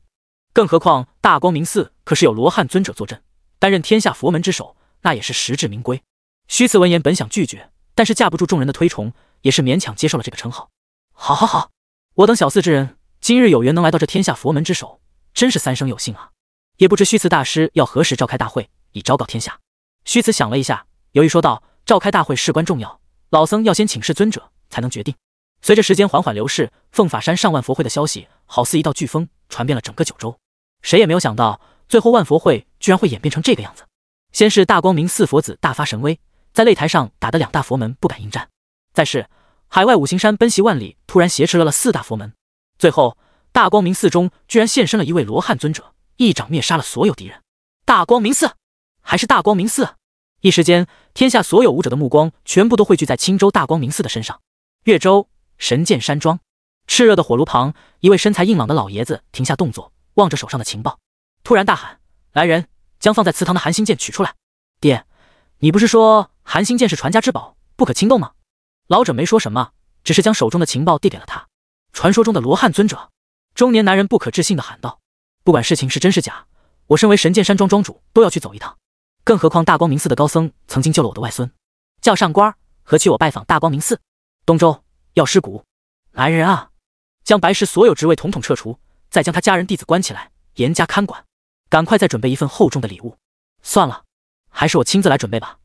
更何况大光明寺可是有罗汉尊者坐镇，担任天下佛门之首，那也是实至名归。虚慈闻言本想拒绝，但是架不住众人的推崇，也是勉强接受了这个称号。好，好，好！我等小寺之人，今日有缘能来到这天下佛门之首，真是三生有幸啊！也不知虚慈大师要何时召开大会，以昭告天下。虚慈想了一下，犹豫说道：“召开大会事关重要。”老僧要先请示尊者，才能决定。随着时间缓缓流逝，凤法山上万佛会的消息，好似一道飓风，传遍了整个九州。谁也没有想到，最后万佛会居然会演变成这个样子。先是大光明寺佛子大发神威，在擂台上打的两大佛门不敢应战；再是海外五行山奔袭万里，突然挟持了了四大佛门；最后大光明寺中居然现身了一位罗汉尊者，一掌灭杀了所有敌人。大光明寺，还是大光明寺。一时间，天下所有武者的目光全部都汇聚在青州大光明寺的身上。岳州神剑山庄，炽热的火炉旁，一位身材硬朗的老爷子停下动作，望着手上的情报，突然大喊：“来人，将放在祠堂的寒星剑取出来！”爹，你不是说寒星剑是传家之宝，不可轻动吗？”老者没说什么，只是将手中的情报递给了他。传说中的罗汉尊者，中年男人不可置信地喊道：“不管事情是真是假，我身为神剑山庄庄主，都要去走一趟。”更何况大光明寺的高僧曾经救了我的外孙，叫上官，何去我拜访大光明寺？东周药师谷，来人啊，将白石所有职位统统撤除，再将他家人弟子关起来，严加看管。赶快再准备一份厚重的礼物。算了，还是我亲自来准备吧。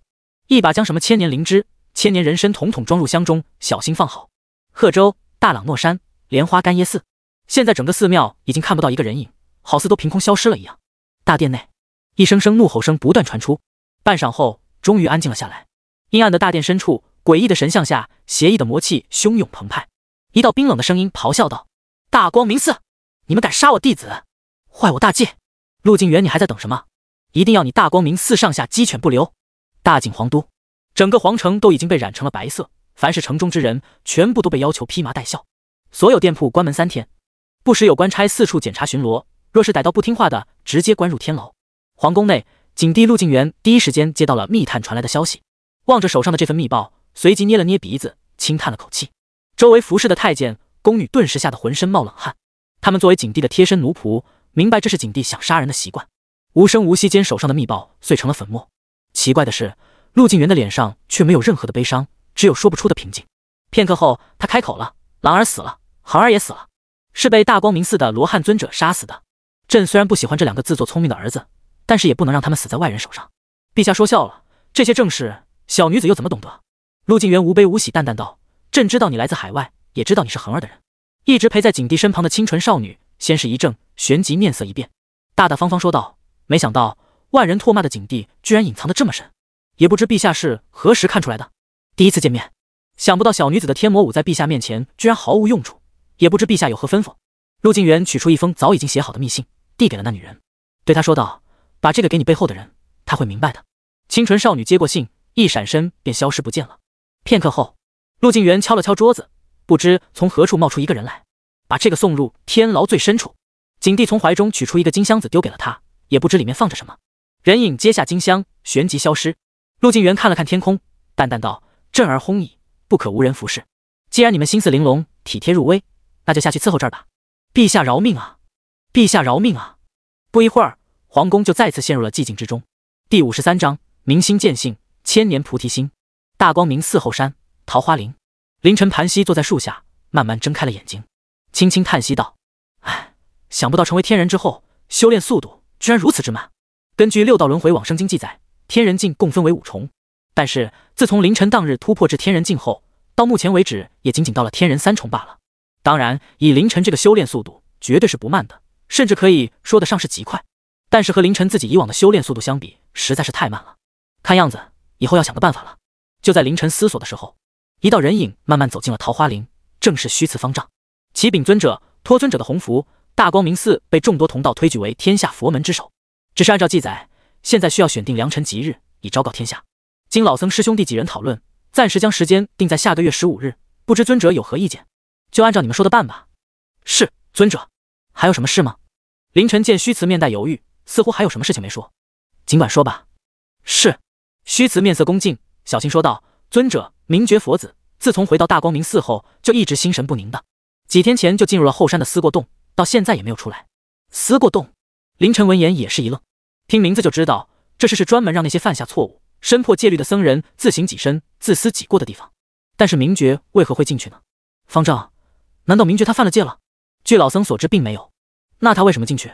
一把将什么千年灵芝、千年人参统统装入箱中，小心放好。贺州大朗诺山莲花干椰寺，现在整个寺庙已经看不到一个人影，好似都凭空消失了一样。大殿内。一声声怒吼声不断传出，半晌后终于安静了下来。阴暗的大殿深处，诡异的神像下，邪异的魔气汹涌澎湃。一道冰冷的声音咆哮道：“大光明寺，你们敢杀我弟子，坏我大戒！陆靖元，你还在等什么？一定要你大光明寺上下鸡犬不留！”大景皇都，整个皇城都已经被染成了白色，凡是城中之人全部都被要求披麻戴孝，所有店铺关门三天。不时有官差四处检查巡逻，若是逮到不听话的，直接关入天牢。皇宫内，景帝陆靖元第一时间接到了密探传来的消息，望着手上的这份密报，随即捏了捏鼻子，轻叹了口气。周围服侍的太监宫女顿时吓得浑身冒冷汗。他们作为景帝的贴身奴仆，明白这是景帝想杀人的习惯。无声无息间，手上的密报碎成了粉末。奇怪的是，陆靖元的脸上却没有任何的悲伤，只有说不出的平静。片刻后，他开口了：“狼儿死了，恒儿也死了，是被大光明寺的罗汉尊者杀死的。朕虽然不喜欢这两个自作聪明的儿子。”但是也不能让他们死在外人手上。陛下说笑了，这些正事，小女子又怎么懂得？陆晋元无悲无喜，淡淡道：“朕知道你来自海外，也知道你是恒儿的人。一直陪在景帝身旁的清纯少女，先是一怔，旋即面色一变，大大方方说道：‘没想到万人唾骂的景帝，居然隐藏的这么深，也不知陛下是何时看出来的。第一次见面，想不到小女子的天魔舞在陛下面前居然毫无用处，也不知陛下有何吩咐。’”陆晋元取出一封早已经写好的密信，递给了那女人，对她说道。把这个给你背后的人，他会明白的。清纯少女接过信，一闪身便消失不见了。片刻后，陆静元敲了敲桌子，不知从何处冒出一个人来，把这个送入天牢最深处。景帝从怀中取出一个金箱子，丢给了他，也不知里面放着什么。人影接下金箱，旋即消失。陆静元看了看天空，淡淡道：“震而轰矣，不可无人服侍。既然你们心思玲珑，体贴入微，那就下去伺候这儿吧。”陛下饶命啊！陛下饶命啊！不一会儿。皇宫就再次陷入了寂静之中。第五十三章明心见性，千年菩提心。大光明寺后山桃花林，凌晨盘膝坐在树下，慢慢睁开了眼睛，轻轻叹息道：“哎，想不到成为天人之后，修炼速度居然如此之慢。根据《六道轮回往生经》记载，天人境共分为五重，但是自从凌晨当日突破至天人境后，到目前为止也仅仅到了天人三重罢了。当然，以凌晨这个修炼速度，绝对是不慢的，甚至可以说得上是极快。”但是和凌晨自己以往的修炼速度相比，实在是太慢了。看样子以后要想个办法了。就在凌晨思索的时候，一道人影慢慢走进了桃花林，正是虚慈方丈。启禀尊者，托尊者的鸿福，大光明寺被众多同道推举为天下佛门之首。只是按照记载，现在需要选定良辰吉日，以昭告天下。经老僧师兄弟几人讨论，暂时将时间定在下个月十五日。不知尊者有何意见？就按照你们说的办吧。是尊者，还有什么事吗？凌晨见虚慈面带犹豫。似乎还有什么事情没说，尽管说吧。是，虚慈面色恭敬，小心说道：“尊者，明觉佛子自从回到大光明寺后，就一直心神不宁的。几天前就进入了后山的思过洞，到现在也没有出来。”思过洞，凌晨闻言也是一愣，听名字就知道，这是是专门让那些犯下错误、身破戒律的僧人自行己身、自私己过的地方。但是明觉为何会进去呢？方丈，难道明觉他犯了戒了？据老僧所知，并没有。那他为什么进去？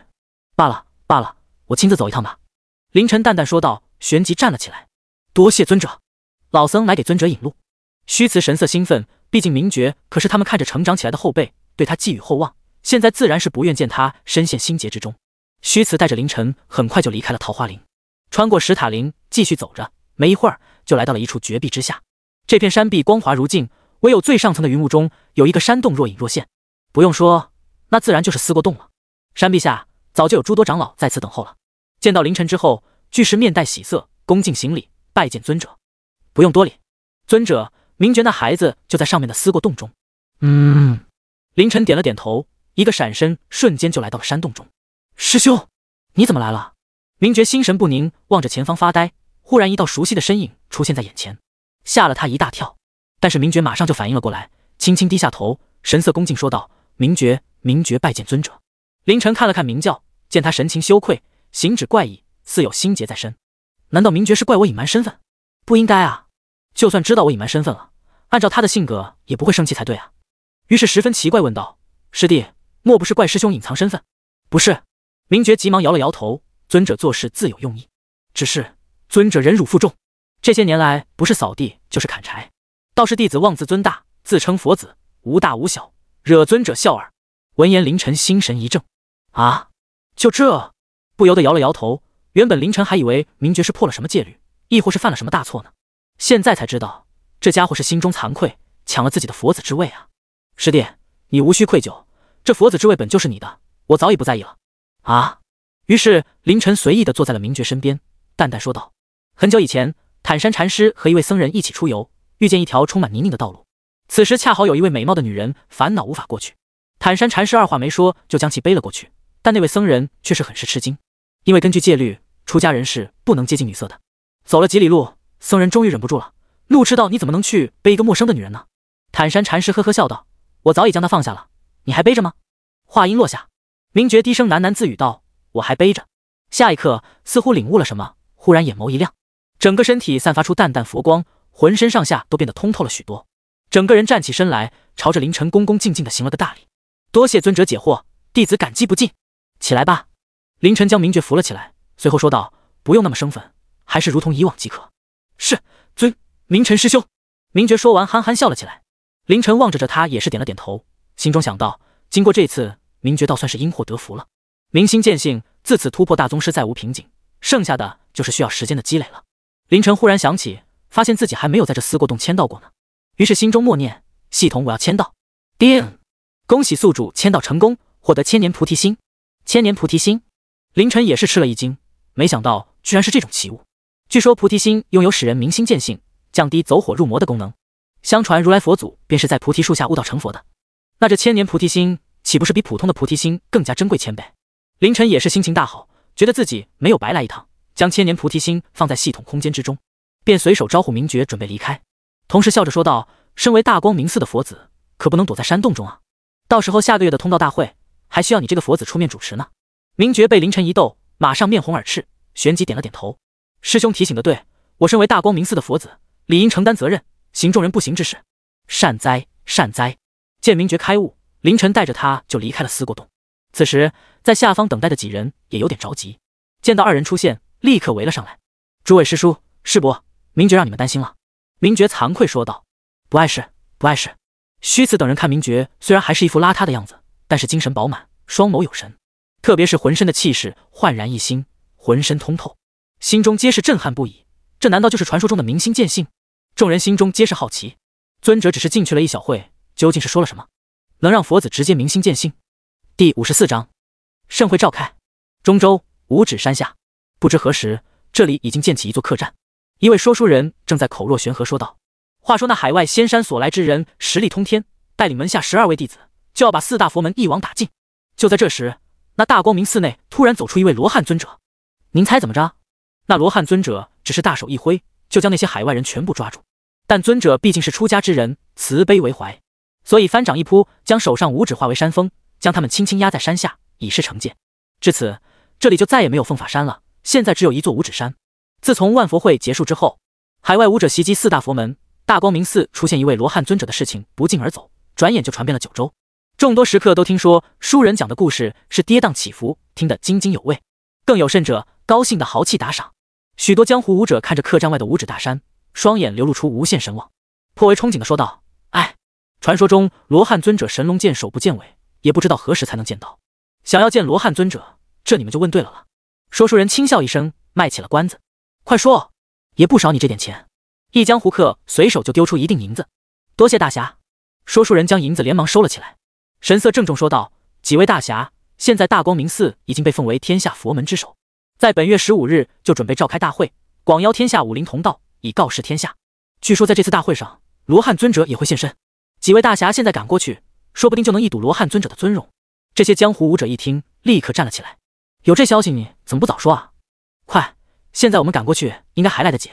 罢了，罢了。我亲自走一趟吧。”凌晨淡淡说道，旋即站了起来。“多谢尊者，老僧来给尊者引路。”虚慈神色兴奋，毕竟明觉可是他们看着成长起来的后辈，对他寄予厚望，现在自然是不愿见他深陷心结之中。虚慈带着凌晨很快就离开了桃花林，穿过石塔林，继续走着，没一会儿就来到了一处绝壁之下。这片山壁光滑如镜，唯有最上层的云雾中有一个山洞若隐若现。不用说，那自然就是思过洞了。山壁下早就有诸多长老在此等候了。见到凌晨之后，巨石面带喜色，恭敬行礼，拜见尊者。不用多礼，尊者，明觉那孩子就在上面的思过洞中。嗯，凌晨点了点头，一个闪身，瞬间就来到了山洞中。师兄，你怎么来了？明觉心神不宁，望着前方发呆。忽然，一道熟悉的身影出现在眼前，吓了他一大跳。但是明觉马上就反应了过来，轻轻低下头，神色恭敬说道：“明觉，明觉拜见尊者。”凌晨看了看明教，见他神情羞愧。行止怪异，似有心结在身。难道明觉是怪我隐瞒身份？不应该啊！就算知道我隐瞒身份了，按照他的性格也不会生气才对啊。于是十分奇怪问道：“师弟，莫不是怪师兄隐藏身份？”不是，明觉急忙摇了摇头。尊者做事自有用意，只是尊者忍辱负重，这些年来不是扫地就是砍柴。倒是弟子妄自尊大，自称佛子，无大无小，惹尊者笑耳。闻言，凌晨心神一怔：“啊，就这？”不由得摇了摇头。原本凌晨还以为明觉是破了什么戒律，亦或是犯了什么大错呢？现在才知道，这家伙是心中惭愧，抢了自己的佛子之位啊！师弟，你无需愧疚，这佛子之位本就是你的，我早已不在意了啊！于是凌晨随意的坐在了明觉身边，淡淡说道：“很久以前，坦山禅师和一位僧人一起出游，遇见一条充满泥泞的道路。此时恰好有一位美貌的女人烦恼无法过去，坦山禅师二话没说就将其背了过去。但那位僧人却是很是吃惊。”因为根据戒律，出家人是不能接近女色的。走了几里路，僧人终于忍不住了，怒斥道：“你怎么能去背一个陌生的女人呢？”坦山禅师呵呵笑道：“我早已将她放下了，你还背着吗？”话音落下，明觉低声喃喃自语道：“我还背着。”下一刻，似乎领悟了什么，忽然眼眸一亮，整个身体散发出淡淡佛光，浑身上下都变得通透了许多。整个人站起身来，朝着凌晨恭恭敬敬的行了个大礼：“多谢尊者解惑，弟子感激不尽。”起来吧。凌晨将明觉扶了起来，随后说道：“不用那么生分，还是如同以往即可。”是尊，明晨师兄。明觉说完，憨憨笑了起来。凌晨望着着他，也是点了点头，心中想到：经过这次，明觉倒算是因祸得福了。明心见性，自此突破大宗师，再无瓶颈，剩下的就是需要时间的积累了。凌晨忽然想起，发现自己还没有在这思过洞签到过呢，于是心中默念：“系统，我要签到。”叮，恭喜宿主签到成功，获得千年菩提心。千年菩提心。凌晨也是吃了一惊，没想到居然是这种奇物。据说菩提心拥有使人明心见性、降低走火入魔的功能。相传如来佛祖便是在菩提树下悟道成佛的。那这千年菩提心岂不是比普通的菩提心更加珍贵千倍？凌晨也是心情大好，觉得自己没有白来一趟，将千年菩提心放在系统空间之中，便随手招呼明觉准备离开，同时笑着说道：“身为大光明寺的佛子，可不能躲在山洞中啊！到时候下个月的通道大会，还需要你这个佛子出面主持呢。”明觉被凌晨一逗，马上面红耳赤，旋即点了点头。师兄提醒的对，我身为大光明寺的佛子，理应承担责任，行众人不行之事。善哉善哉。见明觉开悟，凌晨带着他就离开了思过洞。此时在下方等待的几人也有点着急，见到二人出现，立刻围了上来。诸位师叔师伯，明觉让你们担心了。明觉惭愧说道：“不碍事，不碍事。”虚子等人看明觉虽然还是一副邋遢的样子，但是精神饱满，双眸有神。特别是浑身的气势焕然一新，浑身通透，心中皆是震撼不已。这难道就是传说中的明心见性？众人心中皆是好奇。尊者只是进去了一小会，究竟是说了什么，能让佛子直接明心见性？第五十四章，盛会召开。中州五指山下，不知何时这里已经建起一座客栈。一位说书人正在口若悬河说道：“话说那海外仙山所来之人实力通天，带领门下十二位弟子，就要把四大佛门一网打尽。”就在这时。那大光明寺内突然走出一位罗汉尊者，您猜怎么着？那罗汉尊者只是大手一挥，就将那些海外人全部抓住。但尊者毕竟是出家之人，慈悲为怀，所以翻掌一扑，将手上五指化为山峰，将他们轻轻压在山下，以示惩戒。至此，这里就再也没有凤法山了。现在只有一座五指山。自从万佛会结束之后，海外武者袭击四大佛门，大光明寺出现一位罗汉尊者的事情不胫而走，转眼就传遍了九州。众多食客都听说书人讲的故事是跌宕起伏，听得津津有味。更有甚者，高兴的豪气打赏。许多江湖武者看着客栈外的五指大山，双眼流露出无限神往，颇为憧憬的说道：“哎，传说中罗汉尊者神龙见首不见尾，也不知道何时才能见到。想要见罗汉尊者，这你们就问对了了。”说书人轻笑一声，卖起了关子：“快说，也不少你这点钱。”一江湖客随手就丢出一锭银子：“多谢大侠。”说书人将银子连忙收了起来。神色郑重说道：“几位大侠，现在大光明寺已经被奉为天下佛门之首，在本月十五日就准备召开大会，广邀天下武林同道，以告示天下。据说在这次大会上，罗汉尊者也会现身。几位大侠现在赶过去，说不定就能一睹罗汉尊者的尊容。”这些江湖武者一听，立刻站了起来：“有这消息，你怎么不早说啊？快，现在我们赶过去，应该还来得及。”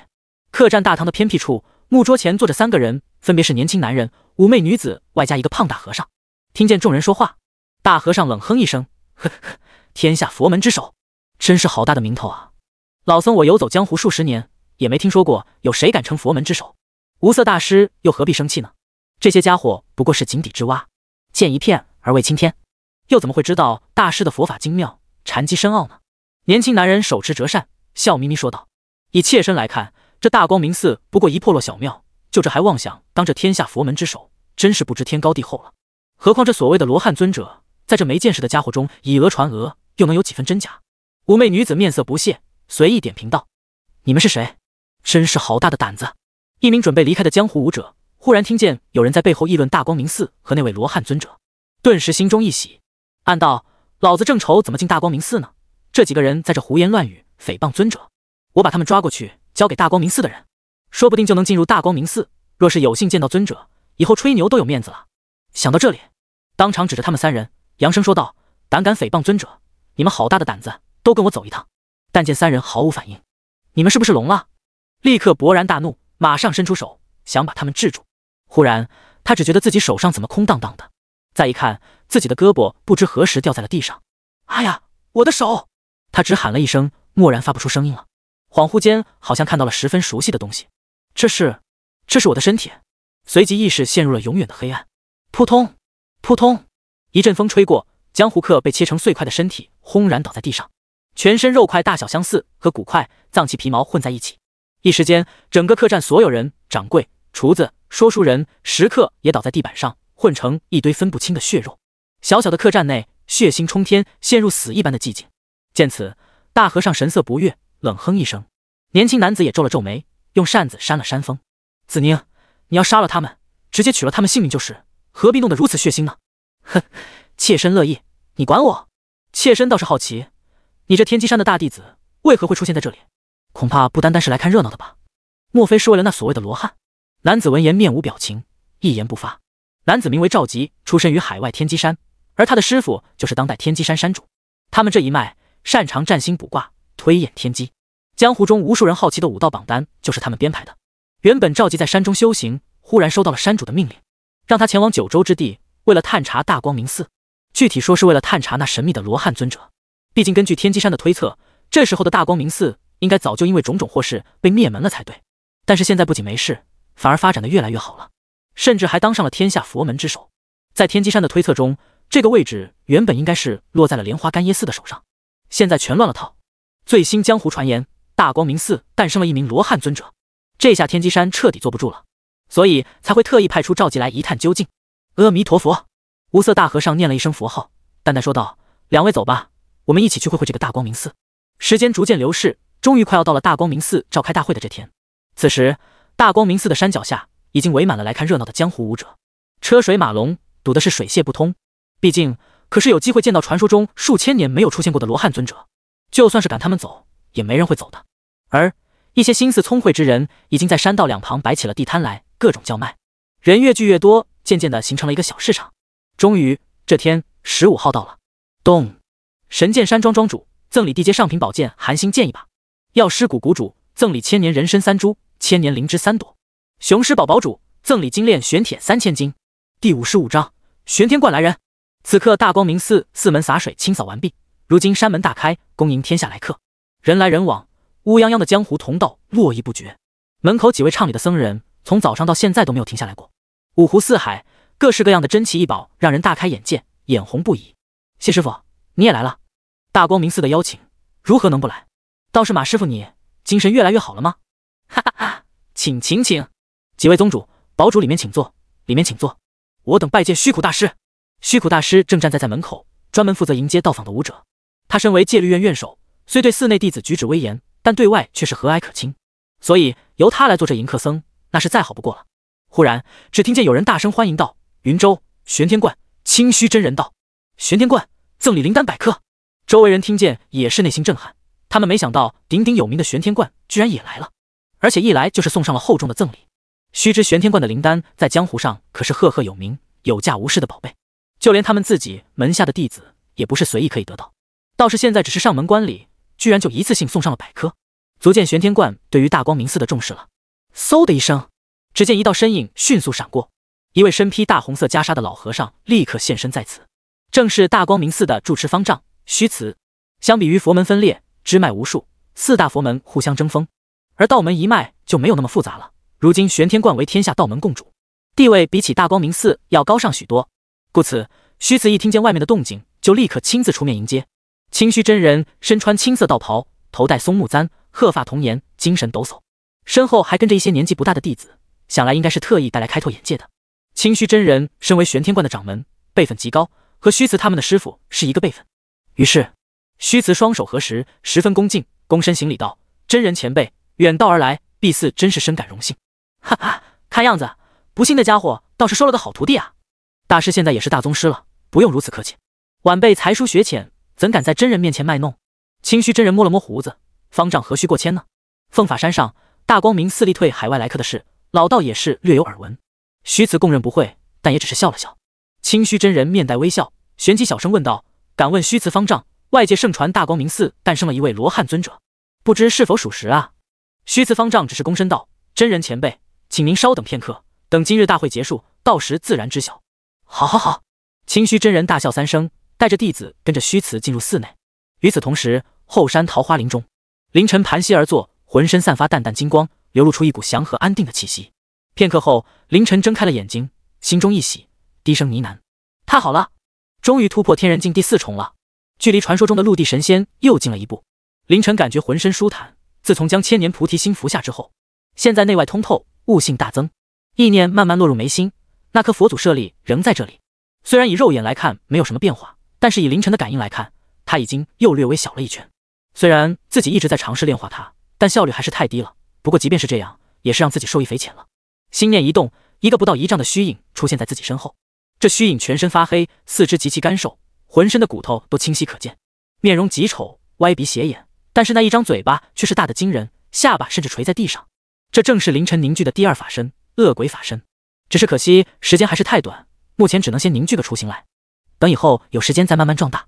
客栈大堂的偏僻处，木桌前坐着三个人，分别是年轻男人、妩媚女子，外加一个胖大和尚。听见众人说话，大和尚冷哼一声：“呵呵，天下佛门之首，真是好大的名头啊！老僧我游走江湖数十年，也没听说过有谁敢称佛门之首。无色大师又何必生气呢？这些家伙不过是井底之蛙，见一片而为青天，又怎么会知道大师的佛法精妙、禅机深奥呢？”年轻男人手持折扇，笑眯眯说道：“以妾身来看，这大光明寺不过一破落小庙，就这还妄想当这天下佛门之首，真是不知天高地厚了。”何况这所谓的罗汉尊者，在这没见识的家伙中以讹传讹，又能有几分真假？妩媚女子面色不屑，随意点评道：“你们是谁？真是好大的胆子！”一名准备离开的江湖武者忽然听见有人在背后议论大光明寺和那位罗汉尊者，顿时心中一喜，暗道：“老子正愁怎么进大光明寺呢？这几个人在这胡言乱语，诽谤尊者，我把他们抓过去交给大光明寺的人，说不定就能进入大光明寺。若是有幸见到尊者，以后吹牛都有面子了。”想到这里，当场指着他们三人，扬声说道：“胆敢诽谤尊者，你们好大的胆子！都跟我走一趟。”但见三人毫无反应，你们是不是聋了？立刻勃然大怒，马上伸出手想把他们制住。忽然，他只觉得自己手上怎么空荡荡的？再一看，自己的胳膊不知何时掉在了地上。哎呀，我的手！他只喊了一声，蓦然发不出声音了。恍惚间，好像看到了十分熟悉的东西，这是……这是我的身体。随即意识陷入了永远的黑暗。扑通，扑通！一阵风吹过，江湖客被切成碎块的身体轰然倒在地上，全身肉块大小相似，和骨块、脏器、皮毛混在一起。一时间，整个客栈所有人、掌柜、厨子、说书人、食客也倒在地板上，混成一堆分不清的血肉。小小的客栈内血腥冲天，陷入死一般的寂静。见此，大和尚神色不悦，冷哼一声。年轻男子也皱了皱眉，用扇子扇了扇风。子宁，你要杀了他们，直接取了他们性命就是。何必弄得如此血腥呢？哼，妾身乐意，你管我。妾身倒是好奇，你这天机山的大弟子为何会出现在这里？恐怕不单单是来看热闹的吧？莫非是为了那所谓的罗汉？男子闻言面无表情，一言不发。男子名为赵吉，出身于海外天机山，而他的师傅就是当代天机山山主。他们这一脉擅长占星卜卦、推演天机，江湖中无数人好奇的武道榜单就是他们编排的。原本赵吉在山中修行，忽然收到了山主的命令。让他前往九州之地，为了探查大光明寺，具体说是为了探查那神秘的罗汉尊者。毕竟根据天机山的推测，这时候的大光明寺应该早就因为种种祸事被灭门了才对。但是现在不仅没事，反而发展的越来越好了，甚至还当上了天下佛门之首。在天机山的推测中，这个位置原本应该是落在了莲花干耶寺的手上，现在全乱了套。最新江湖传言，大光明寺诞生了一名罗汉尊者，这下天机山彻底坐不住了。所以才会特意派出赵吉来一探究竟。阿弥陀佛，无色大和尚念了一声佛号，淡淡说道：“两位走吧，我们一起去会会这个大光明寺。”时间逐渐流逝，终于快要到了大光明寺召开大会的这天。此时，大光明寺的山脚下已经围满了来看热闹的江湖武者，车水马龙，堵的是水泄不通。毕竟可是有机会见到传说中数千年没有出现过的罗汉尊者，就算是赶他们走，也没人会走的。而一些心思聪慧之人，已经在山道两旁摆起了地摊来。各种叫卖，人越聚越多，渐渐的形成了一个小市场。终于这天十五号到了，咚！神剑山庄庄主赠礼地阶上品宝剑寒星剑一把，药师谷谷主赠礼千年人参三株，千年灵芝三朵，雄狮宝宝主赠礼精炼玄铁三千斤。第五十五章玄天观来人。此刻大光明寺寺门洒水清扫完毕，如今山门大开，恭迎天下来客。人来人往，乌泱泱的江湖同道络绎不绝。门口几位唱礼的僧人。从早上到现在都没有停下来过，五湖四海各式各样的珍奇异宝让人大开眼界，眼红不已。谢师傅，你也来了，大光明寺的邀请，如何能不来？倒是马师傅，你精神越来越好了吗？哈哈哈，请请请，几位宗主、堡主，里面请坐，里面请坐，我等拜见虚苦大师。虚苦大师正站在在门口，专门负责迎接到访的武者。他身为戒律院院首，虽对寺内弟子举止威严，但对外却是和蔼可亲，所以由他来做这迎客僧。那是再好不过了。忽然，只听见有人大声欢迎道：“云州玄天观，清虚真人道，玄天观赠礼灵丹百颗。”周围人听见也是内心震撼。他们没想到，鼎鼎有名的玄天观居然也来了，而且一来就是送上了厚重的赠礼。须知玄天观的灵丹在江湖上可是赫赫有名，有价无市的宝贝，就连他们自己门下的弟子也不是随意可以得到。倒是现在只是上门观礼，居然就一次性送上了百颗，足见玄天观对于大光明寺的重视了。嗖的一声，只见一道身影迅速闪过，一位身披大红色袈裟的老和尚立刻现身在此，正是大光明寺的住持方丈虚慈。相比于佛门分裂，支脉无数，四大佛门互相争锋，而道门一脉就没有那么复杂了。如今玄天观为天下道门共主，地位比起大光明寺要高上许多，故此虚慈一听见外面的动静，就立刻亲自出面迎接。清虚真人身穿青色道袍，头戴松木簪，鹤发童颜，精神抖擞。身后还跟着一些年纪不大的弟子，想来应该是特意带来开拓眼界的。清虚真人身为玄天观的掌门，辈分极高，和虚慈他们的师傅是一个辈分。于是，虚辞双手合十，十分恭敬，躬身行礼道：“真人前辈远道而来，必四真是深感荣幸。”哈哈，看样子，不幸的家伙倒是收了个好徒弟啊！大师现在也是大宗师了，不用如此客气。晚辈才疏学浅，怎敢在真人面前卖弄？清虚真人摸了摸胡子：“方丈何须过谦呢？凤法山上。”大光明寺力退海外来客的事，老道也是略有耳闻。虚词供认不讳，但也只是笑了笑。清虚真人面带微笑，旋即小声问道：“敢问虚词方丈，外界盛传大光明寺诞生了一位罗汉尊者，不知是否属实啊？”虚词方丈只是躬身道：“真人前辈，请您稍等片刻，等今日大会结束，到时自然知晓。”好，好，好！清虚真人大笑三声，带着弟子跟着虚词进入寺内。与此同时，后山桃花林中，凌晨盘膝而坐。浑身散发淡淡金光，流露出一股祥和安定的气息。片刻后，凌晨睁开了眼睛，心中一喜，低声呢喃：“太好了，终于突破天人境第四重了，距离传说中的陆地神仙又近了一步。”凌晨感觉浑身舒坦，自从将千年菩提心服下之后，现在内外通透，悟性大增。意念慢慢落入眉心，那颗佛祖舍利仍在这里。虽然以肉眼来看没有什么变化，但是以凌晨的感应来看，他已经又略微小了一圈。虽然自己一直在尝试炼化它。但效率还是太低了。不过即便是这样，也是让自己受益匪浅了。心念一动，一个不到一丈的虚影出现在自己身后。这虚影全身发黑，四肢极其干瘦，浑身的骨头都清晰可见，面容极丑，歪鼻斜眼，但是那一张嘴巴却是大的惊人，下巴甚至垂在地上。这正是凌晨凝聚的第二法身——恶鬼法身。只是可惜时间还是太短，目前只能先凝聚个雏形来，等以后有时间再慢慢壮大。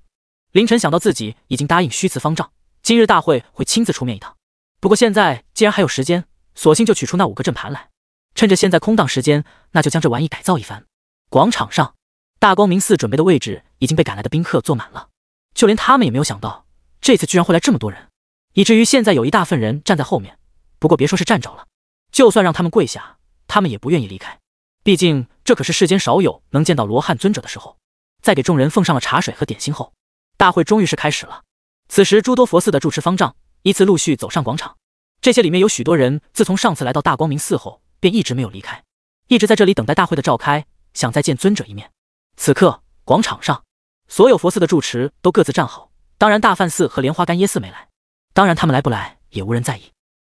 凌晨想到自己已经答应虚慈方丈，今日大会会亲自出面一趟。不过现在既然还有时间，索性就取出那五个阵盘来，趁着现在空档时间，那就将这玩意改造一番。广场上，大光明寺准备的位置已经被赶来的宾客坐满了，就连他们也没有想到，这次居然会来这么多人，以至于现在有一大份人站在后面。不过别说是站着了，就算让他们跪下，他们也不愿意离开，毕竟这可是世间少有能见到罗汉尊者的时候。在给众人奉上了茶水和点心后，大会终于是开始了。此时诸多佛寺的住持方丈。依次陆续走上广场，这些里面有许多人，自从上次来到大光明寺后，便一直没有离开，一直在这里等待大会的召开，想再见尊者一面。此刻广场上，所有佛寺的住持都各自站好，当然大梵寺和莲花干耶寺没来，当然他们来不来也无人在意。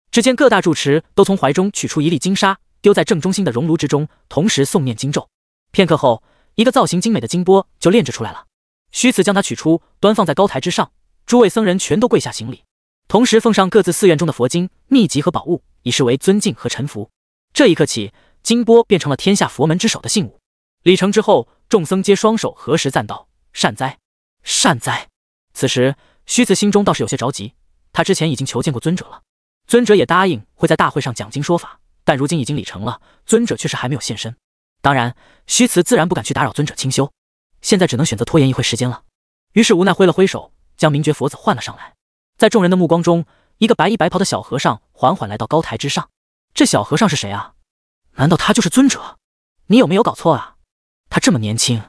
只见各大住持都从怀中取出一粒金沙，丢在正中心的熔炉之中，同时诵念经咒。片刻后，一个造型精美的金钵就炼制出来了。虚慈将它取出，端放在高台之上，诸位僧人全都跪下行礼。同时奉上各自寺院中的佛经、秘籍和宝物，以示为尊敬和臣服。这一刻起，金波变成了天下佛门之首的信物。礼成之后，众僧皆双手合十，赞道：“善哉，善哉。”此时，虚慈心中倒是有些着急。他之前已经求见过尊者了，尊者也答应会在大会上讲经说法，但如今已经礼成了，尊者却是还没有现身。当然，虚慈自然不敢去打扰尊者清修，现在只能选择拖延一会时间了。于是无奈挥了挥手，将名爵佛子换了上来。在众人的目光中，一个白衣白袍的小和尚缓缓来到高台之上。这小和尚是谁啊？难道他就是尊者？你有没有搞错啊？他这么年轻，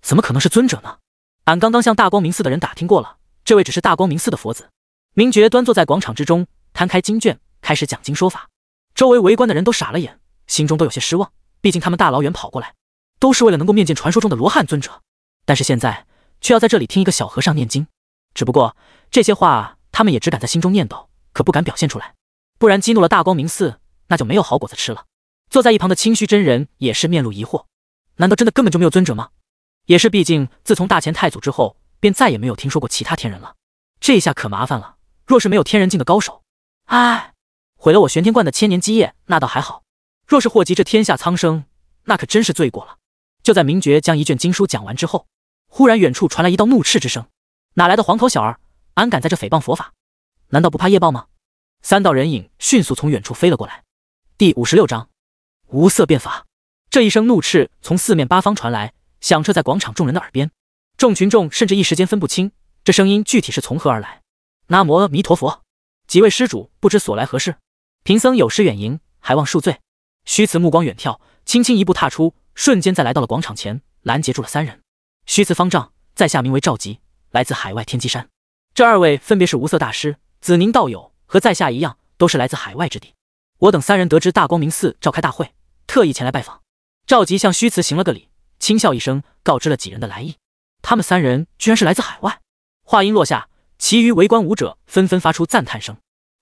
怎么可能是尊者呢？俺刚刚向大光明寺的人打听过了，这位只是大光明寺的佛子。明觉端坐在广场之中，摊开经卷，开始讲经说法。周围围观的人都傻了眼，心中都有些失望。毕竟他们大老远跑过来，都是为了能够面见传说中的罗汉尊者，但是现在却要在这里听一个小和尚念经。只不过这些话。他们也只敢在心中念叨，可不敢表现出来，不然激怒了大光明寺，那就没有好果子吃了。坐在一旁的清虚真人也是面露疑惑：难道真的根本就没有尊者吗？也是，毕竟自从大乾太祖之后，便再也没有听说过其他天人了。这一下可麻烦了，若是没有天人境的高手，哎，毁了我玄天观的千年基业那倒还好，若是祸及这天下苍生，那可真是罪过了。就在明觉将一卷经书讲完之后，忽然远处传来一道怒斥之声：“哪来的黄头小儿！”安敢在这诽谤佛法，难道不怕业报吗？三道人影迅速从远处飞了过来。第五十六章无色变法。这一声怒斥从四面八方传来，响彻在广场众人的耳边。众群众甚至一时间分不清这声音具体是从何而来。南无阿弥陀佛。几位施主不知所来何事，贫僧有失远迎，还望恕罪。虚慈目光远眺，轻轻一步踏出，瞬间在来到了广场前，拦截住了三人。虚慈方丈，在下名为赵吉，来自海外天机山。这二位分别是无色大师、子宁道友，和在下一样，都是来自海外之地。我等三人得知大光明寺召开大会，特意前来拜访。赵吉向虚慈行了个礼，轻笑一声，告知了几人的来意。他们三人居然是来自海外。话音落下，其余围观武者纷纷发出赞叹声：“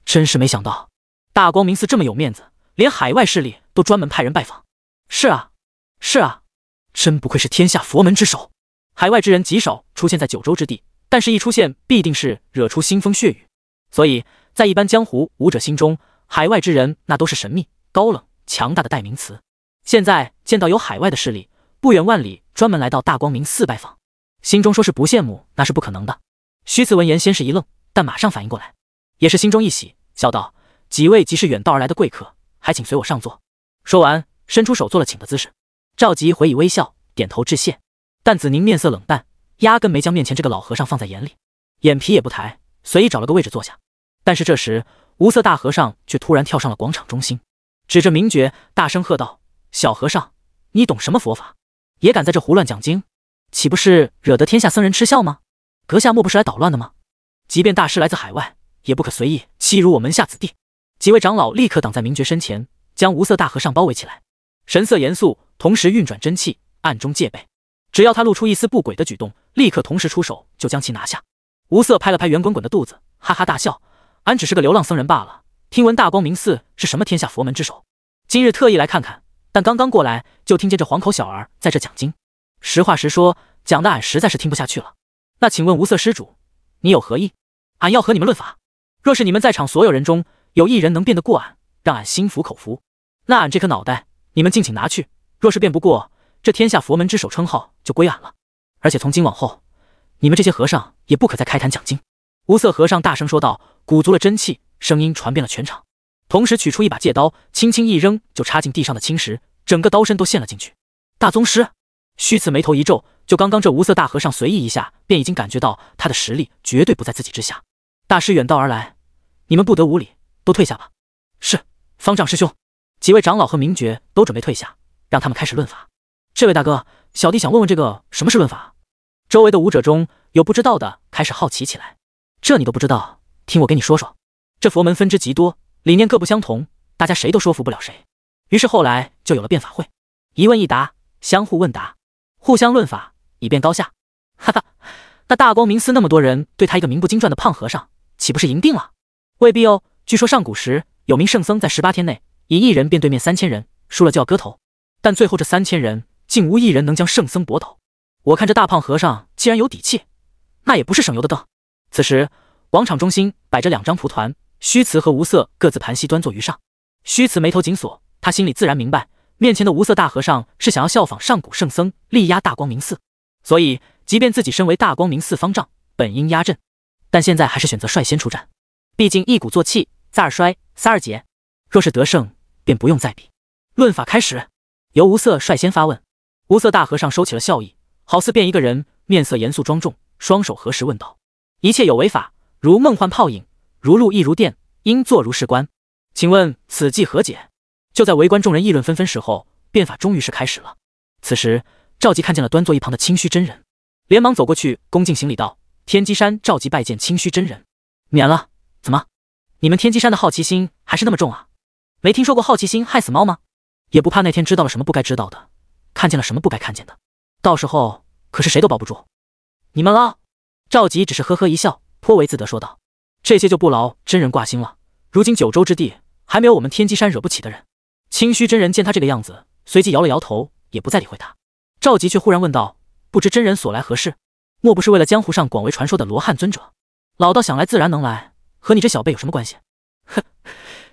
真是没想到，大光明寺这么有面子，连海外势力都专门派人拜访。”“是啊，是啊，真不愧是天下佛门之首。海外之人极少出现在九州之地。”但是，一出现必定是惹出腥风血雨，所以在一般江湖武者心中，海外之人那都是神秘、高冷、强大的代名词。现在见到有海外的势力不远万里专门来到大光明寺拜访，心中说是不羡慕那是不可能的。徐词闻言先是一愣，但马上反应过来，也是心中一喜，笑道：“几位即是远道而来的贵客，还请随我上座。”说完，伸出手做了请的姿势。赵吉回以微笑，点头致谢，但子宁面色冷淡。压根没将面前这个老和尚放在眼里，眼皮也不抬，随意找了个位置坐下。但是这时，无色大和尚却突然跳上了广场中心，指着明觉大声喝道：“小和尚，你懂什么佛法？也敢在这胡乱讲经，岂不是惹得天下僧人嗤笑吗？阁下莫不是来捣乱的吗？即便大师来自海外，也不可随意欺辱我门下子弟。”几位长老立刻挡在明觉身前，将无色大和尚包围起来，神色严肃，同时运转真气，暗中戒备。只要他露出一丝不轨的举动，立刻同时出手，就将其拿下。无色拍了拍圆滚滚的肚子，哈哈大笑：“俺只是个流浪僧人罢了。听闻大光明寺是什么天下佛门之首，今日特意来看看。但刚刚过来，就听见这黄口小儿在这讲经。实话实说，讲的俺实在是听不下去了。那请问无色施主，你有何意？俺要和你们论法。若是你们在场所有人中有一人能变得过俺，让俺心服口服，那俺这颗脑袋你们尽请拿去。若是变不过……这天下佛门之首称号就归俺了，而且从今往后，你们这些和尚也不可再开坛讲经。无色和尚大声说道，鼓足了真气，声音传遍了全场。同时取出一把戒刀，轻轻一扔，就插进地上的青石，整个刀身都陷了进去。大宗师，虚次眉头一皱，就刚刚这无色大和尚随意一下，便已经感觉到他的实力绝对不在自己之下。大师远道而来，你们不得无礼，都退下吧。是，方丈师兄，几位长老和名爵都准备退下，让他们开始论法。这位大哥，小弟想问问这个什么是论法？周围的武者中有不知道的开始好奇起来。这你都不知道，听我给你说说。这佛门分支极多，理念各不相同，大家谁都说服不了谁。于是后来就有了辩法会，一问一答，相互问答，互相论法，以辩高下。哈哈，那大光明寺那么多人，对他一个名不经传的胖和尚，岂不是赢定了？未必哦。据说上古时，有名圣僧在十八天内以一人变对面三千人，输了就要割头，但最后这三千人。竟无一人能将圣僧驳倒。我看这大胖和尚既然有底气，那也不是省油的灯。此时广场中心摆着两张蒲团，虚慈和无色各自盘膝端坐于上。虚慈眉头紧锁，他心里自然明白，面前的无色大和尚是想要效仿上古圣僧，力压大光明寺。所以，即便自己身为大光明寺方丈，本应压阵，但现在还是选择率先出战。毕竟一鼓作气，再而衰，三而竭。若是得胜，便不用再比。论法开始，由无色率先发问。无色大和尚收起了笑意，好似变一个人，面色严肃庄重，双手合十问道：“一切有为法，如梦幻泡影，如露亦如电，应作如是观。请问此计何解？”就在围观众人议论纷纷时候，变法终于是开始了。此时，赵吉看见了端坐一旁的清虚真人，连忙走过去恭敬行礼道：“天机山赵吉拜见清虚真人。”免了，怎么？你们天机山的好奇心还是那么重啊？没听说过好奇心害死猫吗？也不怕那天知道了什么不该知道的？看见了什么不该看见的，到时候可是谁都保不住你们了。赵吉只是呵呵一笑，颇为自得说道：“这些就不劳真人挂心了。如今九州之地还没有我们天机山惹不起的人。”清虚真人见他这个样子，随即摇了摇头，也不再理会他。赵吉却忽然问道：“不知真人所来何事？莫不是为了江湖上广为传说的罗汉尊者？”老道想来自然能来，和你这小辈有什么关系？哼！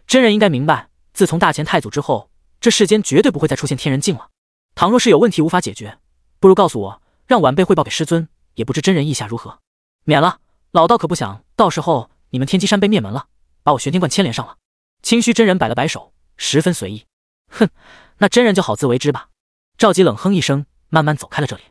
真人应该明白，自从大前太祖之后，这世间绝对不会再出现天人境了。倘若是有问题无法解决，不如告诉我，让晚辈汇报给师尊，也不知真人意下如何。免了，老道可不想到时候你们天机山被灭门了，把我玄天观牵连上了。清虚真人摆了摆手，十分随意。哼，那真人就好自为之吧。赵吉冷哼一声，慢慢走开了这里。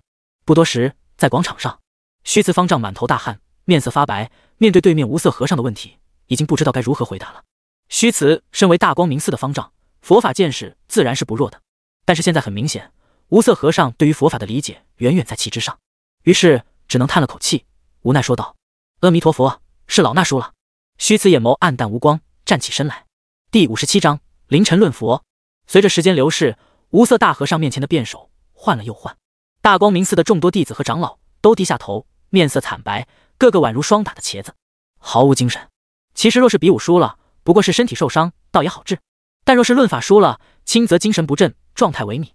不多时，在广场上，虚慈方丈满头大汗，面色发白，面对对面无色和尚的问题，已经不知道该如何回答了。虚慈身为大光明寺的方丈，佛法见识自然是不弱的。但是现在很明显，无色和尚对于佛法的理解远远在其之上，于是只能叹了口气，无奈说道：“阿弥陀佛，是老衲输了。”虚慈眼眸黯淡无光，站起身来。第五十七章凌晨论佛。随着时间流逝，无色大和尚面前的辩手换了又换，大光明寺的众多弟子和长老都低下头，面色惨白，个个宛如霜打的茄子，毫无精神。其实若是比武输了，不过是身体受伤，倒也好治；但若是论法输了，轻则精神不振。状态萎靡，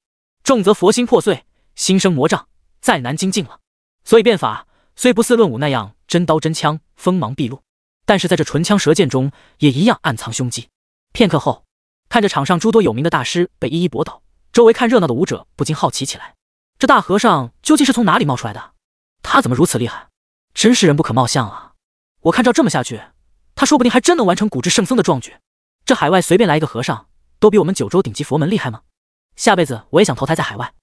重则佛心破碎，心生魔障，再难精进了。所以变法虽不似论武那样真刀真枪，锋芒毕露，但是在这唇枪舌剑中也一样暗藏凶机。片刻后，看着场上诸多有名的大师被一一驳倒，周围看热闹的武者不禁好奇起来：这大和尚究竟是从哪里冒出来的？他怎么如此厉害？真是人不可貌相啊！我看照这么下去，他说不定还真能完成古之圣僧的壮举。这海外随便来一个和尚，都比我们九州顶级佛门厉害吗？下辈子我也想投胎在海外。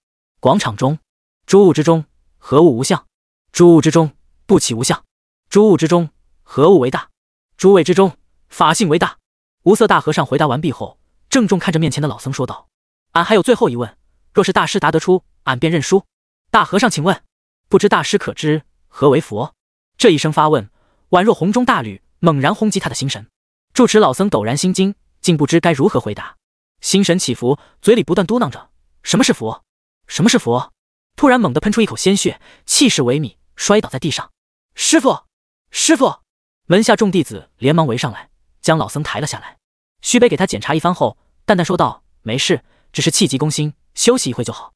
广场中，诸物之中何物无相？诸物之中不起无相。诸物之中何物为大？诸位之中法性为大。无色大和尚回答完毕后，郑重看着面前的老僧说道：“俺还有最后一问，若是大师答得出，俺便认输。”大和尚，请问，不知大师可知何为佛？这一声发问，宛若洪钟大吕，猛然轰击他的心神。住持老僧陡然心惊，竟不知该如何回答。心神起伏，嘴里不断嘟囔着：“什么是佛？什么是佛？”突然猛地喷出一口鲜血，气势萎靡，摔倒在地上。师傅，师傅！门下众弟子连忙围上来，将老僧抬了下来。徐北给他检查一番后，淡淡说道：“没事，只是气急攻心，休息一会就好。”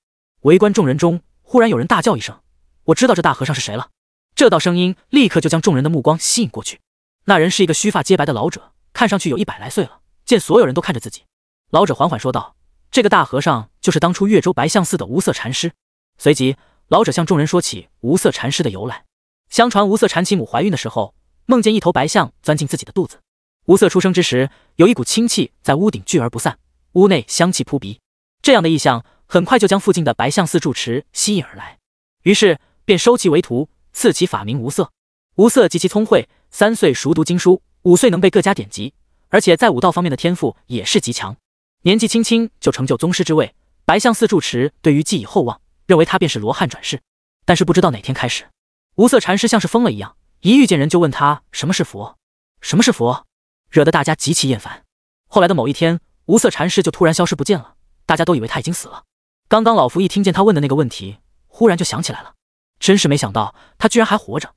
围观众人中，忽然有人大叫一声：“我知道这大和尚是谁了！”这道声音立刻就将众人的目光吸引过去。那人是一个须发皆白的老者，看上去有一百来岁了。见所有人都看着自己。老者缓缓说道：“这个大和尚就是当初越州白象寺的无色禅师。”随即，老者向众人说起无色禅师的由来。相传，无色禅其母怀孕的时候，梦见一头白象钻进自己的肚子。无色出生之时，有一股清气在屋顶聚而不散，屋内香气扑鼻。这样的异象很快就将附近的白象寺住持吸引而来，于是便收其为徒，赐其法名无色。无色极其聪慧，三岁熟读经书，五岁能背各家典籍，而且在武道方面的天赋也是极强。年纪轻轻就成就宗师之位，白象寺住持对于寄以厚望，认为他便是罗汉转世。但是不知道哪天开始，无色禅师像是疯了一样，一遇见人就问他什么是佛，什么是佛，惹得大家极其厌烦。后来的某一天，无色禅师就突然消失不见了，大家都以为他已经死了。刚刚老夫一听见他问的那个问题，忽然就想起来了，真是没想到他居然还活着，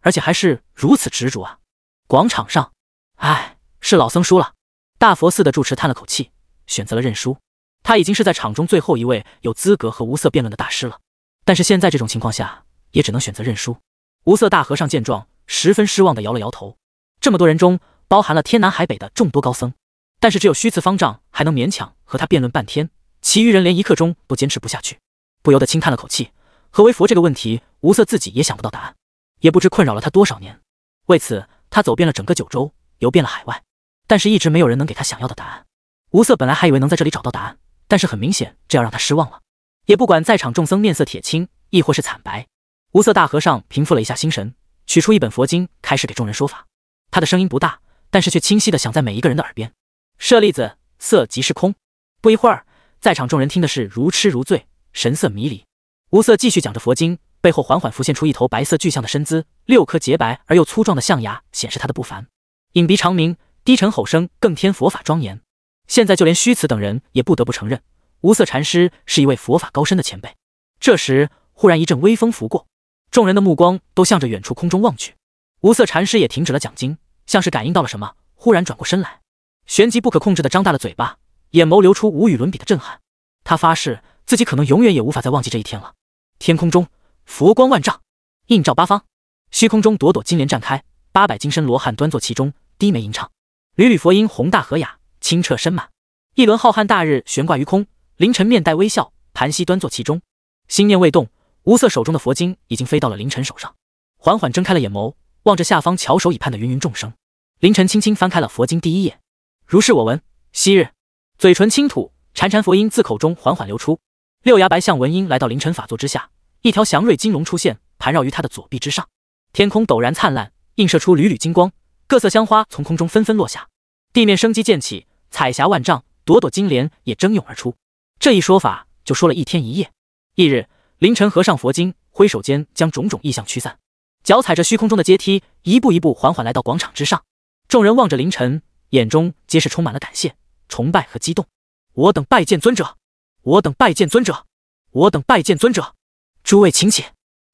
而且还是如此执着啊！广场上，唉，是老僧输了。大佛寺的住持叹了口气。选择了认输，他已经是在场中最后一位有资格和无色辩论的大师了。但是现在这种情况下，也只能选择认输。无色大和尚见状，十分失望地摇了摇头。这么多人中，包含了天南海北的众多高僧，但是只有虚次方丈还能勉强和他辩论半天，其余人连一刻钟都坚持不下去，不由得轻叹了口气。何为佛这个问题，无色自己也想不到答案，也不知困扰了他多少年。为此，他走遍了整个九州，游遍了海外，但是一直没有人能给他想要的答案。无色本来还以为能在这里找到答案，但是很明显，这要让他失望了。也不管在场众僧面色铁青，亦或是惨白，无色大和尚平复了一下心神，取出一本佛经，开始给众人说法。他的声音不大，但是却清晰的响在每一个人的耳边。舍利子，色即是空。不一会儿，在场众人听的是如痴如醉，神色迷离。无色继续讲着佛经，背后缓缓浮现出一头白色巨象的身姿，六颗洁白而又粗壮的象牙显示他的不凡，隐鼻长鸣，低沉吼声更添佛法庄严。现在就连虚慈等人也不得不承认，无色禅师是一位佛法高深的前辈。这时，忽然一阵微风拂过，众人的目光都向着远处空中望去。无色禅师也停止了讲经，像是感应到了什么，忽然转过身来，旋即不可控制的张大了嘴巴，眼眸流出无与伦比的震撼。他发誓，自己可能永远也无法再忘记这一天了。天空中佛光万丈，映照八方，虚空中朵朵金莲绽开，八百金身罗汉端坐其中，低眉吟唱，缕缕佛音宏大和雅。清澈深满，一轮浩瀚大日悬挂于空。凌晨面带微笑，盘膝端坐其中，心念未动。无色手中的佛经已经飞到了凌晨手上，缓缓睁开了眼眸，望着下方翘首以盼的芸芸众生。凌晨轻轻翻开了佛经第一页，如是我闻。昔日，嘴唇轻吐，潺潺佛音自口中缓缓流出。六牙白象文音来到凌晨法座之下，一条祥瑞金龙出现，盘绕于他的左臂之上。天空陡然灿烂，映射出缕缕金光。各色香花从空中纷纷落下，地面生机渐起。彩霞万丈，朵朵金莲也争涌而出。这一说法就说了一天一夜。翌日凌晨，和尚佛经挥手间将种种异象驱散，脚踩着虚空中的阶梯，一步一步缓缓来到广场之上。众人望着凌晨，眼中皆是充满了感谢、崇拜和激动。我等拜见尊者！我等拜见尊者！我等拜见尊者！诸位请起。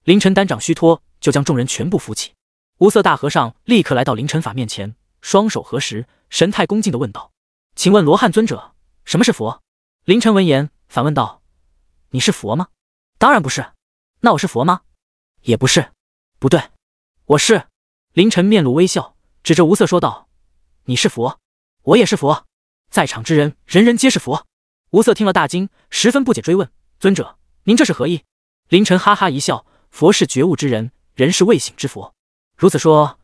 凌晨单掌虚托，就将众人全部扶起。无色大和尚立刻来到凌晨法面前，双手合十，神态恭敬地问道。请问罗汉尊者，什么是佛？凌晨闻言反问道：“你是佛吗？当然不是。那我是佛吗？也不是。不对，我是。”凌晨面露微笑，指着无色说道：“你是佛，我也是佛，在场之人，人人皆是佛。”无色听了大惊，十分不解，追问：“尊者，您这是何意？”凌晨哈哈一笑：“佛是觉悟之人，人是未醒之佛。如此说，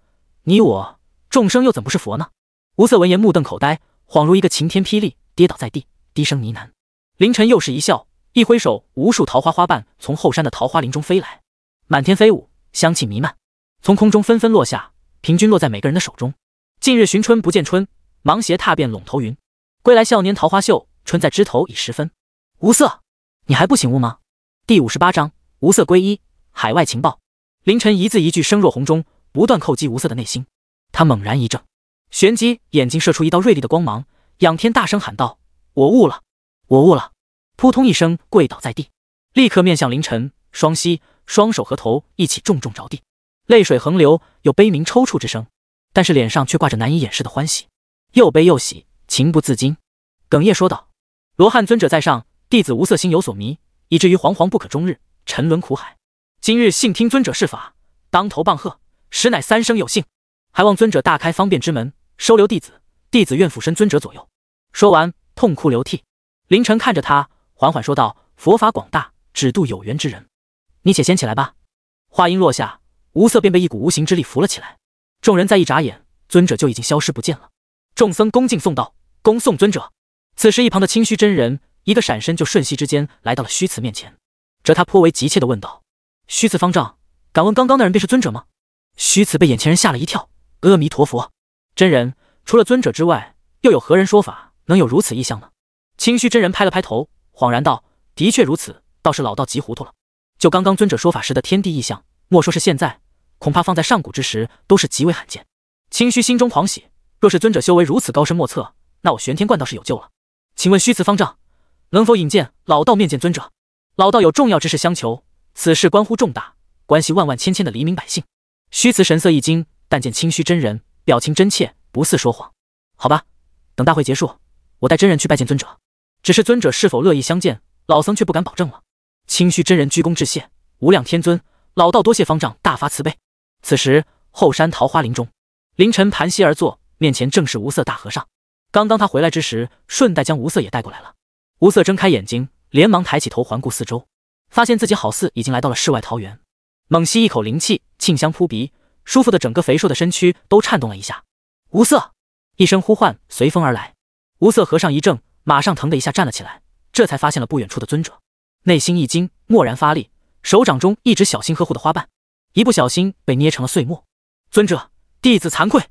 你我众生又怎不是佛呢？”无色闻言目瞪口呆。恍如一个晴天霹雳，跌倒在地，低声呢喃。凌晨又是一笑，一挥手，无数桃花花瓣从后山的桃花林中飞来，满天飞舞，香气弥漫，从空中纷纷落下，平均落在每个人的手中。近日寻春不见春，忙鞋踏遍陇头云。归来笑拈桃花嗅，春在枝头已十分。无色，你还不醒悟吗？第五十八章无色归一，海外情报。凌晨一字一句声若洪钟，不断叩击无色的内心。他猛然一怔。玄机眼睛射出一道锐利的光芒，仰天大声喊道：“我悟了，我悟了！”扑通一声跪倒在地，立刻面向凌晨，双膝、双手和头一起重重着地，泪水横流，有悲鸣抽搐之声，但是脸上却挂着难以掩饰的欢喜，又悲又喜，情不自禁，哽咽说道：“罗汉尊者在上，弟子无色心有所迷，以至于惶惶不可终日，沉沦苦海。今日幸听尊者示法，当头棒喝，实乃三生有幸，还望尊者大开方便之门。”收留弟子，弟子愿俯身尊者左右。说完，痛哭流涕。凌晨看着他，缓缓说道：“佛法广大，只渡有缘之人。你且先起来吧。”话音落下，无色便被一股无形之力扶了起来。众人再一眨眼，尊者就已经消失不见了。众僧恭敬送道：“恭送尊者。”此时，一旁的清虚真人一个闪身，就瞬息之间来到了虚慈面前，着他颇为急切地问道：“虚慈方丈，敢问刚刚那人便是尊者吗？”虚慈被眼前人吓了一跳：“阿弥陀佛。”真人除了尊者之外，又有何人说法能有如此异象呢？清虚真人拍了拍头，恍然道：“的确如此，倒是老道极糊涂了。就刚刚尊者说法时的天地异象，莫说是现在，恐怕放在上古之时都是极为罕见。”清虚心中狂喜，若是尊者修为如此高深莫测，那我玄天观倒是有救了。请问虚词方丈，能否引荐老道面见尊者？老道有重要之事相求，此事关乎重大，关系万万千千的黎民百姓。虚词神色一惊，但见清虚真人。表情真切，不似说谎。好吧，等大会结束，我带真人去拜见尊者。只是尊者是否乐意相见，老僧却不敢保证了。清虚真人鞠躬致谢，无量天尊，老道多谢方丈大发慈悲。此时后山桃花林中，凌晨盘膝而坐，面前正是无色大和尚。刚刚他回来之时，顺带将无色也带过来了。无色睁开眼睛，连忙抬起头环顾四周，发现自己好似已经来到了世外桃源，猛吸一口灵气，沁香扑鼻。舒服的整个肥硕的身躯都颤动了一下。无色一声呼唤随风而来，无色和尚一怔，马上腾的一下站了起来，这才发现了不远处的尊者，内心一惊，蓦然发力，手掌中一直小心呵护的花瓣，一不小心被捏成了碎末。尊者弟子惭愧，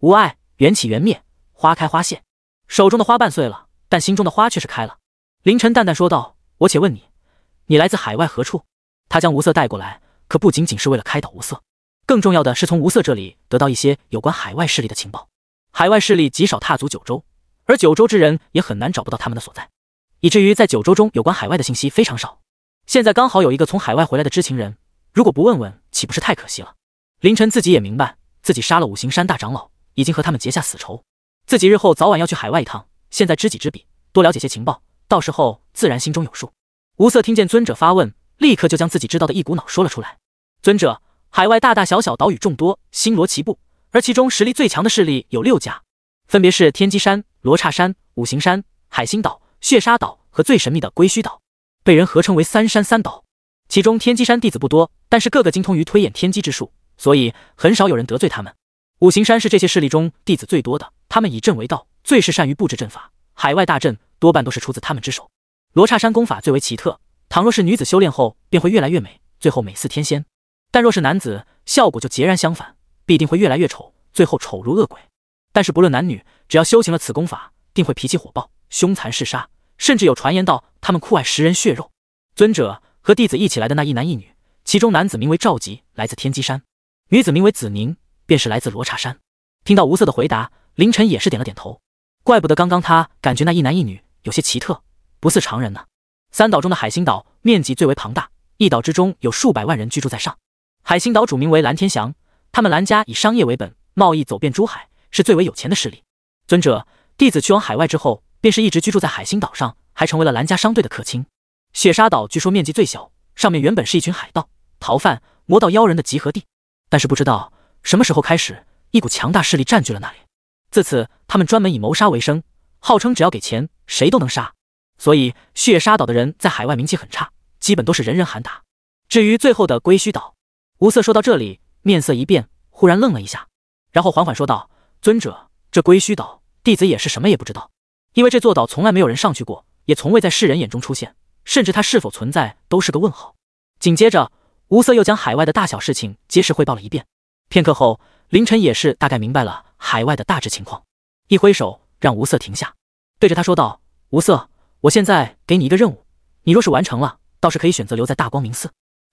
无碍，缘起缘灭，花开花谢。手中的花瓣碎了，但心中的花却是开了。凌晨淡淡说道：“我且问你，你来自海外何处？”他将无色带过来，可不仅仅是为了开导无色。更重要的是，从无色这里得到一些有关海外势力的情报。海外势力极少踏足九州，而九州之人也很难找不到他们的所在，以至于在九州中有关海外的信息非常少。现在刚好有一个从海外回来的知情人，如果不问问，岂不是太可惜了？凌晨自己也明白，自己杀了五行山大长老，已经和他们结下死仇，自己日后早晚要去海外一趟。现在知己知彼，多了解些情报，到时候自然心中有数。无色听见尊者发问，立刻就将自己知道的一股脑说了出来。尊者。海外大大小小岛屿众多，星罗棋布，而其中实力最强的势力有六家，分别是天机山、罗刹山、五行山、海星岛、血沙岛和最神秘的龟墟岛，被人合称为三山三岛。其中天机山弟子不多，但是个个精通于推演天机之术，所以很少有人得罪他们。五行山是这些势力中弟子最多的，他们以阵为道，最是善于布置阵法，海外大阵多半都是出自他们之手。罗刹山功法最为奇特，倘若是女子修炼后，便会越来越美，最后美似天仙。但若是男子，效果就截然相反，必定会越来越丑，最后丑如恶鬼。但是不论男女，只要修行了此功法，定会脾气火爆、凶残嗜杀，甚至有传言道他们酷爱食人血肉。尊者和弟子一起来的那一男一女，其中男子名为赵吉，来自天机山；女子名为子宁，便是来自罗刹山。听到无色的回答，凌晨也是点了点头。怪不得刚刚他感觉那一男一女有些奇特，不似常人呢。三岛中的海星岛面积最为庞大，一岛之中有数百万人居住在上。海星岛主名为蓝天翔，他们蓝家以商业为本，贸易走遍珠海，是最为有钱的势力。尊者，弟子去往海外之后，便是一直居住在海星岛上，还成为了蓝家商队的客卿。血沙岛据说面积最小，上面原本是一群海盗、逃犯、魔道妖人的集合地，但是不知道什么时候开始，一股强大势力占据了那里。自此，他们专门以谋杀为生，号称只要给钱，谁都能杀。所以，血沙岛的人在海外名气很差，基本都是人人喊打。至于最后的龟墟岛。无色说到这里，面色一变，忽然愣了一下，然后缓缓说道：“尊者，这归墟岛弟子也是什么也不知道，因为这座岛从来没有人上去过，也从未在世人眼中出现，甚至它是否存在都是个问号。”紧接着，无色又将海外的大小事情皆是汇报了一遍。片刻后，凌晨也是大概明白了海外的大致情况，一挥手让无色停下，对着他说道：“无色，我现在给你一个任务，你若是完成了，倒是可以选择留在大光明寺。”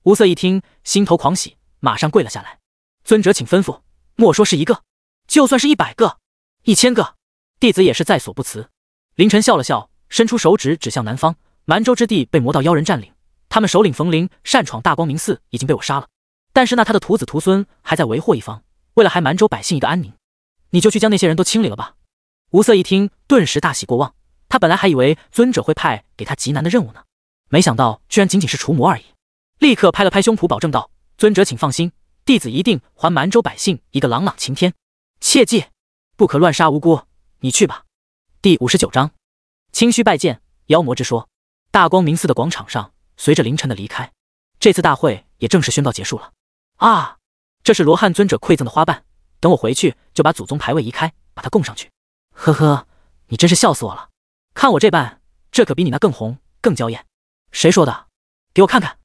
无色一听，心头狂喜。马上跪了下来，尊者请吩咐。莫说是一个，就算是一百个、一千个弟子，也是在所不辞。林晨笑了笑，伸出手指指向南方，蛮州之地被魔道妖人占领，他们首领冯林擅闯大光明寺已经被我杀了，但是那他的徒子徒孙还在为祸一方。为了还蛮州百姓一个安宁，你就去将那些人都清理了吧。无色一听，顿时大喜过望，他本来还以为尊者会派给他极难的任务呢，没想到居然仅仅是除魔而已，立刻拍了拍胸脯保证道。尊者，请放心，弟子一定还蛮州百姓一个朗朗晴天。切记，不可乱杀无辜。你去吧。第五十九章，清虚拜见妖魔之说。大光明寺的广场上，随着凌晨的离开，这次大会也正式宣告结束了。啊，这是罗汉尊者馈赠的花瓣，等我回去就把祖宗牌位移开，把它供上去。呵呵，你真是笑死我了。看我这瓣，这可比你那更红更娇艳。谁说的？给我看看。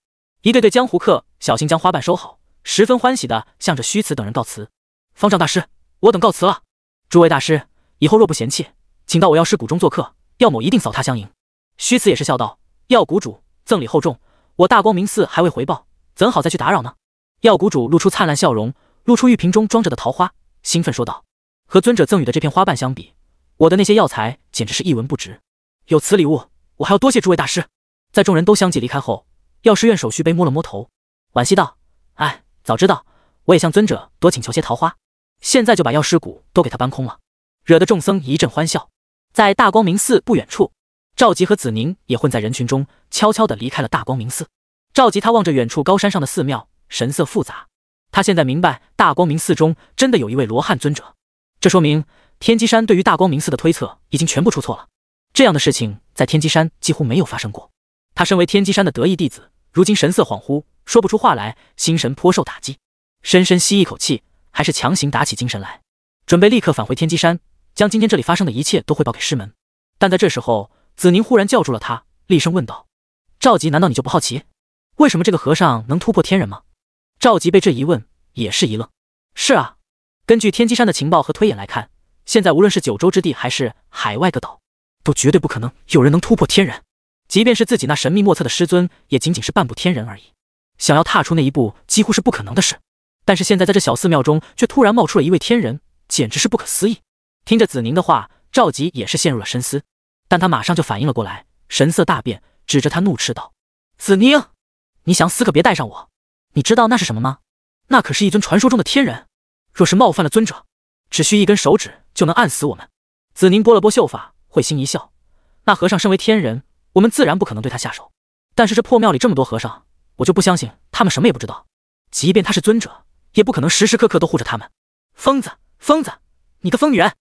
一对对江湖客小心将花瓣收好，十分欢喜的向着虚慈等人告辞。方丈大师，我等告辞了。诸位大师，以后若不嫌弃，请到我药师谷中做客，药某一定扫他相迎。虚慈也是笑道：“药谷主赠礼厚重，我大光明寺还未回报，怎好再去打扰呢？”药谷主露出灿烂笑容，露出玉瓶中装着的桃花，兴奋说道：“和尊者赠予的这片花瓣相比，我的那些药材简直是一文不值。有此礼物，我还要多谢诸位大师。”在众人都相继离开后。药师院手续被摸了摸头，惋惜道：“哎，早知道我也向尊者多请求些桃花，现在就把药师谷都给他搬空了，惹得众僧一阵欢笑。”在大光明寺不远处，赵吉和子宁也混在人群中，悄悄的离开了大光明寺。赵吉他望着远处高山上的寺庙，神色复杂。他现在明白，大光明寺中真的有一位罗汉尊者，这说明天机山对于大光明寺的推测已经全部出错了。这样的事情在天机山几乎没有发生过。他身为天机山的得意弟子。如今神色恍惚，说不出话来，心神颇受打击。深深吸一口气，还是强行打起精神来，准备立刻返回天机山，将今天这里发生的一切都汇报给师门。但在这时候，子宁忽然叫住了他，厉声问道：“赵吉，难道你就不好奇，为什么这个和尚能突破天人吗？”赵吉被这一问也是一愣。是啊，根据天机山的情报和推演来看，现在无论是九州之地还是海外各岛，都绝对不可能有人能突破天人。即便是自己那神秘莫测的师尊，也仅仅是半步天人而已。想要踏出那一步，几乎是不可能的事。但是现在在这小寺庙中，却突然冒出了一位天人，简直是不可思议。听着子宁的话，赵吉也是陷入了深思。但他马上就反应了过来，神色大变，指着他怒斥道：“子宁，你想死可别带上我！你知道那是什么吗？那可是一尊传说中的天人。若是冒犯了尊者，只需一根手指就能按死我们。”子宁拨了拨秀发，会心一笑：“那和尚身为天人。”我们自然不可能对他下手，但是这破庙里这么多和尚，我就不相信他们什么也不知道。即便他是尊者，也不可能时时刻刻都护着他们。疯子，疯子，你个疯女人，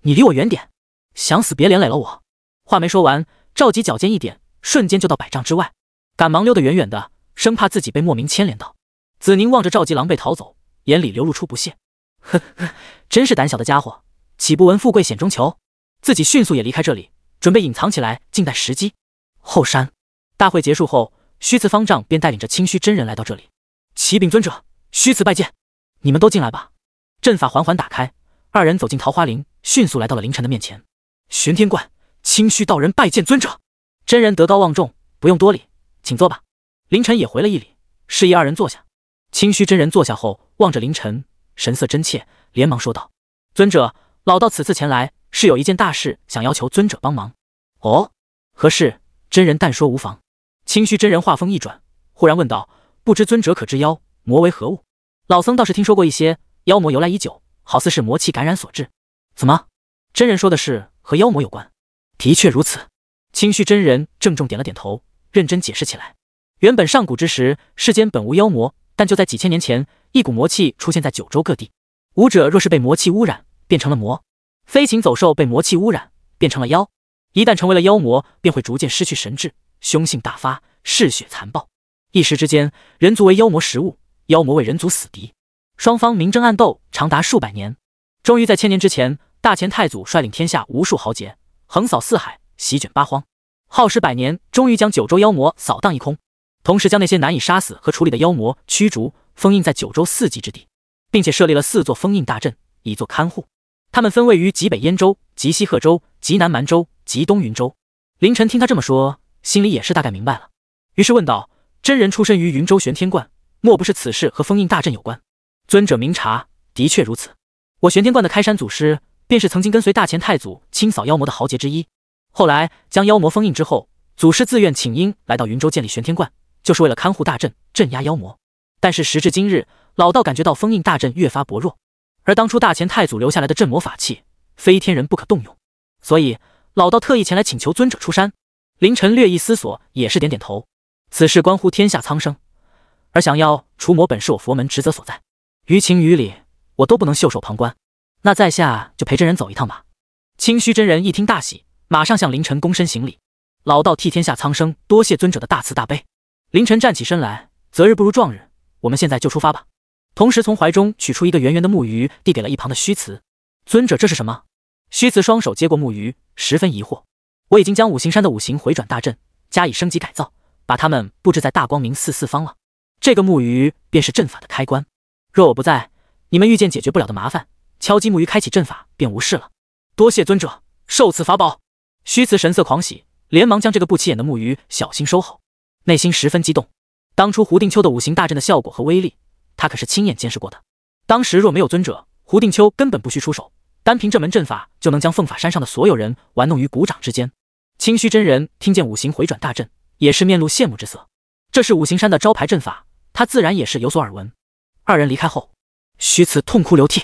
你离我远点，想死别连累了我。话没说完，赵吉脚尖一点，瞬间就到百丈之外，赶忙溜得远远的，生怕自己被莫名牵连到。子宁望着赵吉狼狈逃走，眼里流露出不屑，呵呵，真是胆小的家伙，岂不闻富贵险中求？自己迅速也离开这里，准备隐藏起来，静待时机。后山，大会结束后，虚慈方丈便带领着清虚真人来到这里。启禀尊者，虚慈拜见。你们都进来吧。阵法缓缓打开，二人走进桃花林，迅速来到了凌晨的面前。玄天观，清虚道人拜见尊者。真人德高望重，不用多礼，请坐吧。凌晨也回了一礼，示意二人坐下。清虚真人坐下后，望着凌晨，神色真切，连忙说道：“尊者，老道此次前来是有一件大事想要求尊者帮忙。哦，何事？”真人但说无妨。清虚真人话锋一转，忽然问道：“不知尊者可知妖魔为何物？”老僧倒是听说过一些，妖魔由来已久，好似是魔气感染所致。怎么？真人说的是和妖魔有关？的确如此。清虚真人郑重点了点头，认真解释起来：“原本上古之时，世间本无妖魔，但就在几千年前，一股魔气出现在九州各地。武者若是被魔气污染，变成了魔；飞禽走兽被魔气污染，变成了妖。”一旦成为了妖魔，便会逐渐失去神智，凶性大发，嗜血残暴。一时之间，人族为妖魔食物，妖魔为人族死敌，双方明争暗斗长达数百年。终于在千年之前，大前太祖率领天下无数豪杰，横扫四海，席卷八荒，耗时百年，终于将九州妖魔扫荡一空。同时，将那些难以杀死和处理的妖魔驱逐、封印在九州四极之地，并且设立了四座封印大阵，以作看护。他们分位于极北燕州、极西贺州、极南蛮州、极东云州。凌晨听他这么说，心里也是大概明白了，于是问道：“真人出身于云州玄天观，莫不是此事和封印大阵有关？”尊者明察，的确如此。我玄天观的开山祖师，便是曾经跟随大前太祖清扫妖魔的豪杰之一。后来将妖魔封印之后，祖师自愿请缨来到云州建立玄天观，就是为了看护大阵，镇压妖魔。但是时至今日，老道感觉到封印大阵越发薄弱。而当初大乾太祖留下来的镇魔法器，非天人不可动用，所以老道特意前来请求尊者出山。凌晨略一思索，也是点点头。此事关乎天下苍生，而想要除魔本是我佛门职责所在，于情于理，我都不能袖手旁观。那在下就陪真人走一趟吧。清虚真人一听大喜，马上向凌晨躬身行礼。老道替天下苍生多谢尊者的大慈大悲。凌晨站起身来，择日不如撞日，我们现在就出发吧。同时从怀中取出一个圆圆的木鱼，递给了一旁的虚慈尊者：“这是什么？”虚慈双手接过木鱼，十分疑惑。我已经将五行山的五行回转大阵加以升级改造，把它们布置在大光明寺四方了。这个木鱼便是阵法的开关。若我不在，你们遇见解决不了的麻烦，敲击木鱼开启阵法便无事了。多谢尊者，受此法宝。虚慈神色狂喜，连忙将这个不起眼的木鱼小心收好，内心十分激动。当初胡定秋的五行大阵的效果和威力。他可是亲眼见识过的。当时若没有尊者，胡定秋根本不需出手，单凭这门阵法就能将凤法山上的所有人玩弄于股掌之间。清虚真人听见五行回转大阵，也是面露羡慕之色。这是五行山的招牌阵法，他自然也是有所耳闻。二人离开后，徐慈痛哭流涕。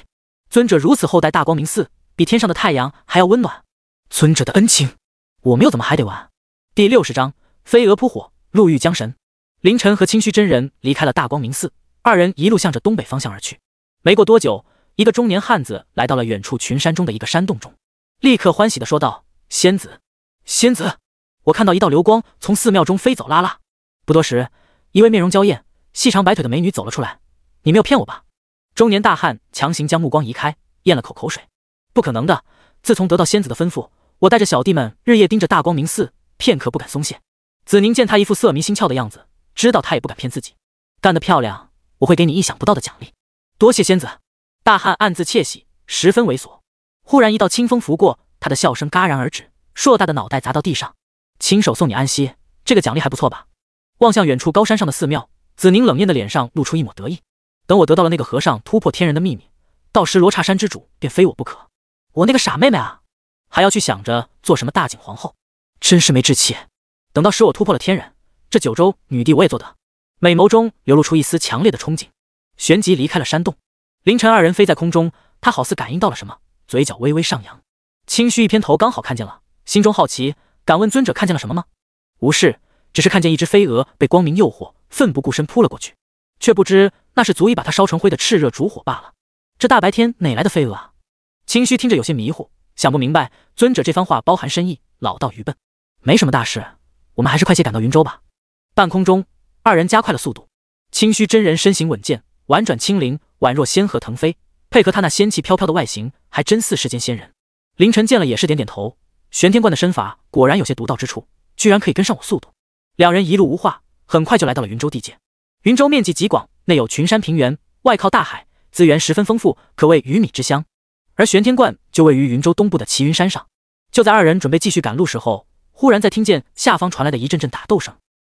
尊者如此厚待大光明寺，比天上的太阳还要温暖。尊者的恩情，我们又怎么还得完？第六十章飞蛾扑火，路遇江神。凌晨和清虚真人离开了大光明寺。二人一路向着东北方向而去，没过多久，一个中年汉子来到了远处群山中的一个山洞中，立刻欢喜的说道：“仙子，仙子，我看到一道流光从寺庙中飞走啦啦！”不多时，一位面容娇艳、细长白腿的美女走了出来。“你没有骗我吧？”中年大汉强行将目光移开，咽了口口水。“不可能的，自从得到仙子的吩咐，我带着小弟们日夜盯着大光明寺，片刻不敢松懈。”子宁见他一副色迷心窍的样子，知道他也不敢骗自己，“干得漂亮！”我会给你意想不到的奖励，多谢仙子。大汉暗自窃喜，十分猥琐。忽然一道清风拂过，他的笑声戛然而止，硕大的脑袋砸到地上，亲手送你安息。这个奖励还不错吧？望向远处高山上的寺庙，子宁冷艳的脸上露出一抹得意。等我得到了那个和尚突破天人的秘密，到时罗刹山之主便非我不可。我那个傻妹妹啊，还要去想着做什么大景皇后，真是没志气。等到时我突破了天人，这九州女帝我也做得。美眸中流露出一丝强烈的憧憬，旋即离开了山洞。凌晨二人飞在空中，他好似感应到了什么，嘴角微微上扬。清虚一偏头，刚好看见了，心中好奇，敢问尊者看见了什么吗？无事，只是看见一只飞蛾被光明诱惑，奋不顾身扑了过去，却不知那是足以把它烧成灰的炽热烛火罢了。这大白天哪来的飞蛾啊？清虚听着有些迷糊，想不明白尊者这番话包含深意。老道愚笨，没什么大事，我们还是快些赶到云州吧。半空中。二人加快了速度，清虚真人身形稳健，婉转轻灵，宛若仙鹤腾飞。配合他那仙气飘飘的外形，还真似世间仙人。凌晨见了也是点点头。玄天观的身法果然有些独到之处，居然可以跟上我速度。两人一路无话，很快就来到了云州地界。云州面积极广，内有群山平原，外靠大海，资源十分丰富，可谓鱼米之乡。而玄天观就位于云州东部的齐云山上。就在二人准备继续赶路时候，忽然在听见下方传来的一阵阵打斗声，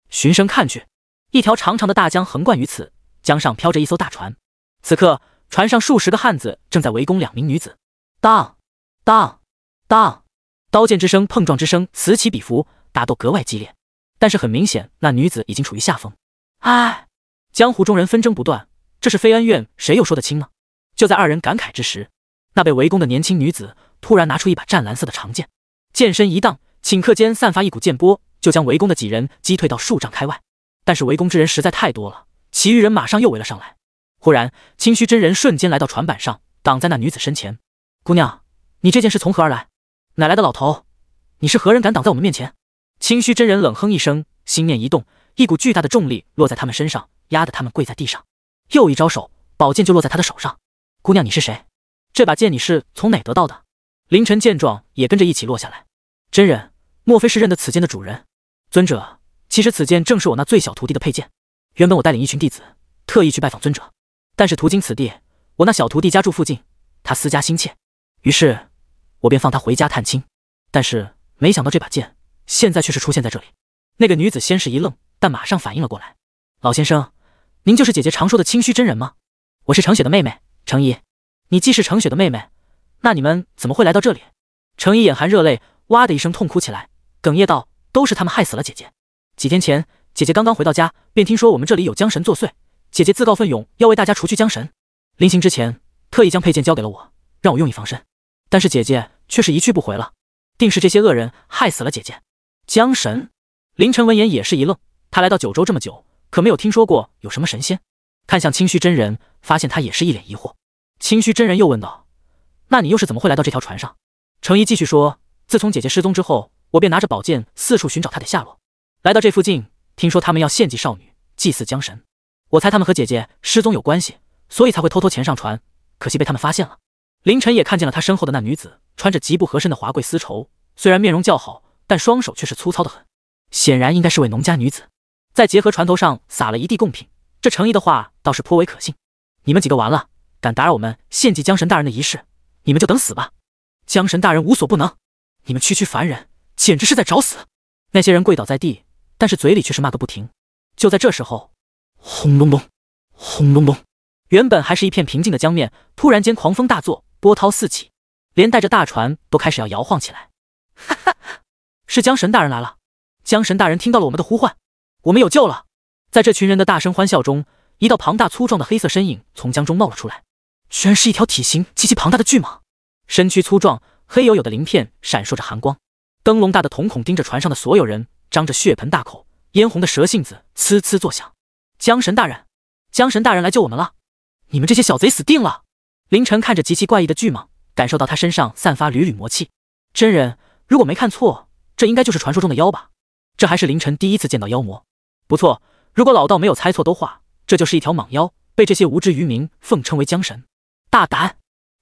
循声看去。一条长长的大江横贯于此，江上漂着一艘大船，此刻船上数十个汉子正在围攻两名女子。当当当，刀剑之声、碰撞之声此起彼伏，打斗格外激烈。但是很明显，那女子已经处于下风。唉，江湖中人纷争不断，这是非恩怨，谁又说得清呢？就在二人感慨之时，那被围攻的年轻女子突然拿出一把湛蓝色的长剑，剑身一荡，顷刻间散发一股剑波，就将围攻的几人击退到数丈开外。但是围攻之人实在太多了，其余人马上又围了上来。忽然，清虚真人瞬间来到船板上，挡在那女子身前。“姑娘，你这件事从何而来？哪来的老头？你是何人，敢挡在我们面前？”清虚真人冷哼一声，心念一动，一股巨大的重力落在他们身上，压得他们跪在地上。又一招手，宝剑就落在他的手上。“姑娘，你是谁？这把剑你是从哪得到的？”凌晨见状也跟着一起落下来。“真人，莫非是认得此剑的主人？”尊者。其实此剑正是我那最小徒弟的佩剑。原本我带领一群弟子特意去拜访尊者，但是途经此地，我那小徒弟家住附近，他思家心切，于是我便放他回家探亲。但是没想到这把剑现在却是出现在这里。那个女子先是一愣，但马上反应了过来：“老先生，您就是姐姐常说的清虚真人吗？”“我是程雪的妹妹程怡。你既是程雪的妹妹，那你们怎么会来到这里？”程怡眼含热泪，哇的一声痛哭起来，哽咽道：“都是他们害死了姐姐。”几天前，姐姐刚刚回到家，便听说我们这里有江神作祟。姐姐自告奋勇要为大家除去江神，临行之前特意将佩剑交给了我，让我用以防身。但是姐姐却是一去不回了，定是这些恶人害死了姐姐。江神，林晨闻言也是一愣，他来到九州这么久，可没有听说过有什么神仙。看向清虚真人，发现他也是一脸疑惑。清虚真人又问道：“那你又是怎么会来到这条船上？”程怡继续说：“自从姐姐失踪之后，我便拿着宝剑四处寻找她的下落。”来到这附近，听说他们要献祭少女祭祀江神，我猜他们和姐姐失踪有关系，所以才会偷偷潜上船。可惜被他们发现了。凌晨也看见了他身后的那女子，穿着极不合身的华贵丝绸，虽然面容较好，但双手却是粗糙的很，显然应该是位农家女子。再结合船头上撒了一地贡品，这诚意的话倒是颇为可信。你们几个完了，敢打扰我们献祭江神大人的仪式，你们就等死吧！江神大人无所不能，你们区区凡人简直是在找死。那些人跪倒在地。但是嘴里却是骂个不停。就在这时候，轰隆隆，轰隆隆，原本还是一片平静的江面，突然间狂风大作，波涛四起，连带着大船都开始要摇晃起来。哈哈，是江神大人来了！江神大人听到了我们的呼唤，我们有救了！在这群人的大声欢笑中，一道庞大粗壮的黑色身影从江中冒了出来，居然是一条体型极其庞大的巨蟒，身躯粗壮，黑黝黝的鳞片闪烁着寒光，灯笼大的瞳孔盯着船上的所有人。张着血盆大口、嫣红的蛇信子呲呲作响，江神大人，江神大人来救我们了！你们这些小贼死定了！凌晨看着极其怪异的巨蟒，感受到他身上散发缕缕魔气。真人，如果没看错，这应该就是传说中的妖吧？这还是凌晨第一次见到妖魔。不错，如果老道没有猜错的话，这就是一条蟒妖，被这些无知渔民奉称为江神。大胆！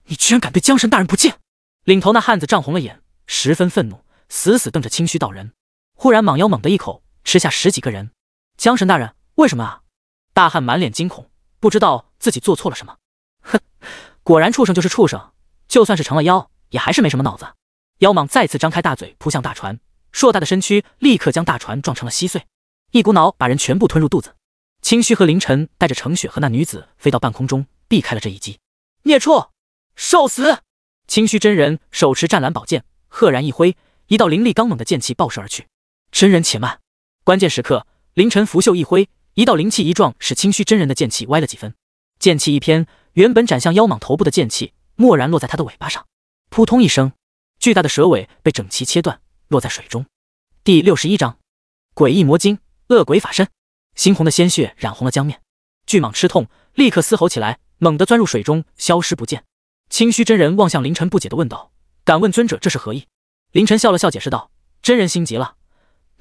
你居然敢对江神大人不敬！领头那汉子涨红了眼，十分愤怒，死死瞪着清虚道人。忽然，蟒妖猛地一口吃下十几个人。江神大人，为什么啊？大汉满脸惊恐，不知道自己做错了什么。哼，果然畜生就是畜生，就算是成了妖，也还是没什么脑子。妖蟒再次张开大嘴扑向大船，硕大的身躯立刻将大船撞成了稀碎，一股脑把人全部吞入肚子。清虚和凌晨带着程雪和那女子飞到半空中，避开了这一击。孽畜，受死！清虚真人手持湛蓝宝剑，赫然一挥，一道凌厉刚猛的剑气爆射而去。真人且慢！关键时刻，凌晨拂袖一挥，一道灵气一撞，使清虚真人的剑气歪了几分。剑气一偏，原本斩向妖蟒头部的剑气，蓦然落在他的尾巴上。扑通一声，巨大的蛇尾被整齐切断，落在水中。第六十一章，诡异魔晶，恶鬼法身。猩红的鲜血染红了江面。巨蟒吃痛，立刻嘶吼起来，猛地钻入水中，消失不见。清虚真人望向凌晨，不解的问道：“敢问尊者，这是何意？”凌晨笑了笑，解释道：“真人心急了。”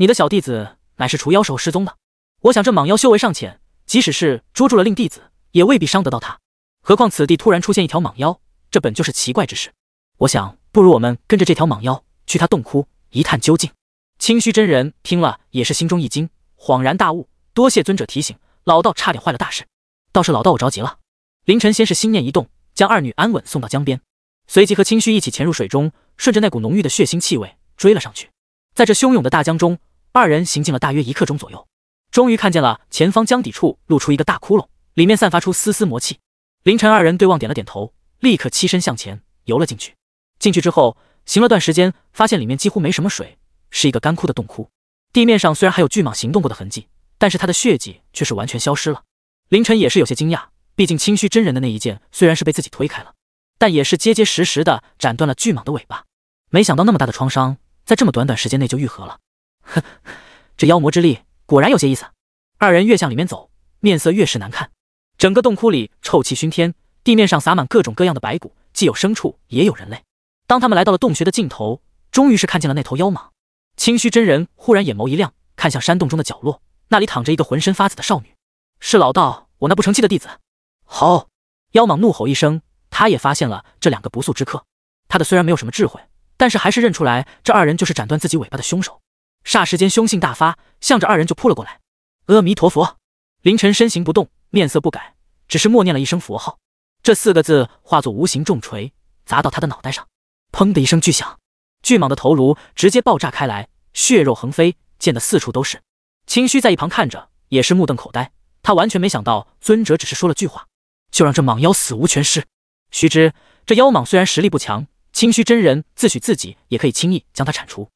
你的小弟子乃是除妖时候失踪的。我想这蟒妖修为尚浅，即使是捉住了令弟子，也未必伤得到他。何况此地突然出现一条蟒妖，这本就是奇怪之事。我想不如我们跟着这条蟒妖去他洞窟一探究竟。清虚真人听了也是心中一惊，恍然大悟。多谢尊者提醒，老道差点坏了大事。倒是老道我着急了。凌晨先是心念一动，将二女安稳送到江边，随即和清虚一起潜入水中，顺着那股浓郁的血腥气味追了上去。在这汹涌的大江中。二人行进了大约一刻钟左右，终于看见了前方江底处露出一个大窟窿，里面散发出丝丝魔气。凌晨二人对望，点了点头，立刻栖身向前游了进去。进去之后，行了段时间，发现里面几乎没什么水，是一个干枯的洞窟。地面上虽然还有巨蟒行动过的痕迹，但是它的血迹却是完全消失了。凌晨也是有些惊讶，毕竟清虚真人的那一剑虽然是被自己推开了，但也是结结实实的斩断了巨蟒的尾巴。没想到那么大的创伤，在这么短短时间内就愈合了。呵，这妖魔之力果然有些意思。二人越向里面走，面色越是难看。整个洞窟里臭气熏天，地面上洒满各种各样的白骨，既有牲畜，也有人类。当他们来到了洞穴的尽头，终于是看见了那头妖蟒。清虚真人忽然眼眸一亮，看向山洞中的角落，那里躺着一个浑身发紫的少女，是老道我那不成器的弟子。好！妖蟒怒吼一声，他也发现了这两个不速之客。他的虽然没有什么智慧，但是还是认出来这二人就是斩断自己尾巴的凶手。霎时间，凶性大发，向着二人就扑了过来。阿弥陀佛，林晨身形不动，面色不改，只是默念了一声佛号。这四个字化作无形重锤，砸到他的脑袋上。砰的一声巨响，巨蟒的头颅直接爆炸开来，血肉横飞，溅得四处都是。青虚在一旁看着，也是目瞪口呆。他完全没想到，尊者只是说了句话，就让这蟒妖死无全尸。须知，这妖蟒虽然实力不强，青虚真人自诩自己也可以轻易将它铲除。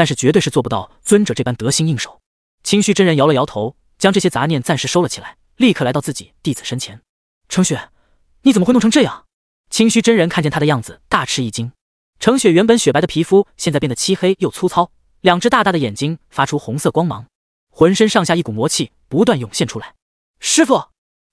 但是绝对是做不到尊者这般得心应手。清虚真人摇了摇头，将这些杂念暂时收了起来，立刻来到自己弟子身前。程雪，你怎么会弄成这样？清虚真人看见他的样子，大吃一惊。程雪原本雪白的皮肤，现在变得漆黑又粗糙，两只大大的眼睛发出红色光芒，浑身上下一股魔气不断涌现出来。师傅，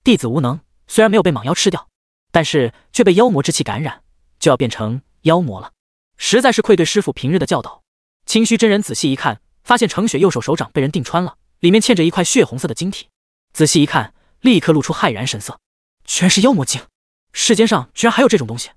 弟子无能，虽然没有被蟒妖吃掉，但是却被妖魔之气感染，就要变成妖魔了，实在是愧对师傅平日的教导。清虚真人仔细一看，发现程雪右手手掌被人钉穿了，里面嵌着一块血红色的晶体。仔细一看，立刻露出骇然神色，全是妖魔晶，世间上居然还有这种东西。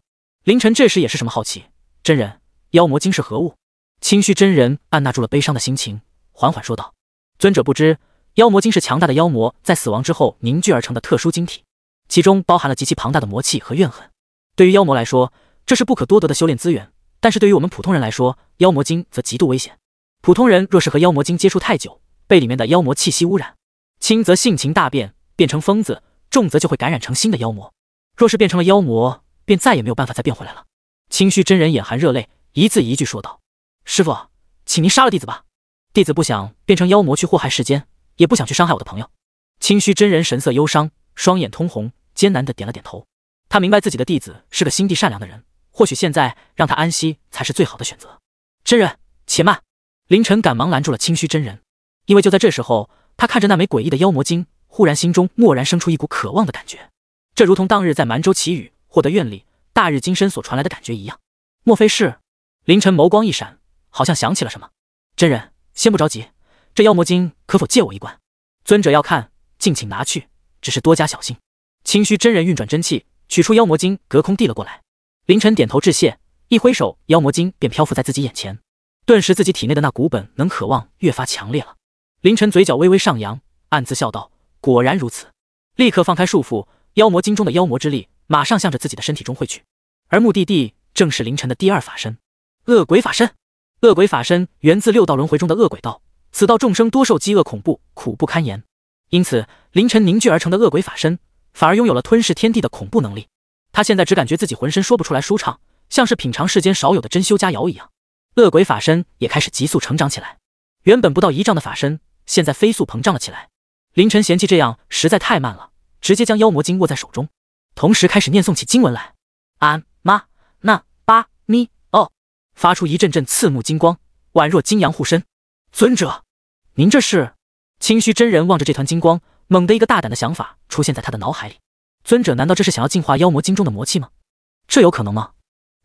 凌晨这时也是什么好奇，真人，妖魔晶是何物？清虚真人按捺住了悲伤的心情，缓缓说道：“尊者不知，妖魔晶是强大的妖魔在死亡之后凝聚而成的特殊晶体，其中包含了极其庞大的魔气和怨恨，对于妖魔来说，这是不可多得的修炼资源。”但是对于我们普通人来说，妖魔精则极度危险。普通人若是和妖魔精接触太久，被里面的妖魔气息污染，轻则性情大变，变成疯子；重则就会感染成新的妖魔。若是变成了妖魔，便再也没有办法再变回来了。清虚真人眼含热泪，一字一句说道：“师傅，请您杀了弟子吧，弟子不想变成妖魔去祸害世间，也不想去伤害我的朋友。”清虚真人神色忧伤，双眼通红，艰难的点了点头。他明白自己的弟子是个心地善良的人。或许现在让他安息才是最好的选择。真人，且慢！凌晨赶忙拦住了清虚真人，因为就在这时候，他看着那枚诡异的妖魔晶，忽然心中蓦然生出一股渴望的感觉。这如同当日在蛮州祈雨获得愿力大日金身所传来的感觉一样。莫非是？凌晨眸光一闪，好像想起了什么。真人，先不着急，这妖魔晶可否借我一观？尊者要看，敬请拿去，只是多加小心。清虚真人运转真气，取出妖魔晶，隔空递了过来。凌晨点头致谢，一挥手，妖魔精便漂浮在自己眼前。顿时，自己体内的那股本能渴望越发强烈了。凌晨嘴角微微上扬，暗自笑道：“果然如此。”立刻放开束缚，妖魔精中的妖魔之力马上向着自己的身体中汇聚，而目的地正是凌晨的第二法身——恶鬼法身。恶鬼法身源自六道轮回中的恶鬼道，此道众生多受饥饿、恐怖，苦不堪言。因此，凌晨凝聚而成的恶鬼法身，反而拥有了吞噬天地的恐怖能力。他现在只感觉自己浑身说不出来舒畅，像是品尝世间少有的珍馐佳肴一样。恶鬼法身也开始急速成长起来，原本不到一丈的法身，现在飞速膨胀了起来。凌晨嫌弃这样实在太慢了，直接将妖魔经握在手中，同时开始念诵起经文来。俺妈那叭咪哦，发出一阵阵刺目金光，宛若金阳护身。尊者，您这是？清虚真人望着这团金光，猛地一个大胆的想法出现在他的脑海里。尊者，难道这是想要净化妖魔经中的魔气吗？这有可能吗？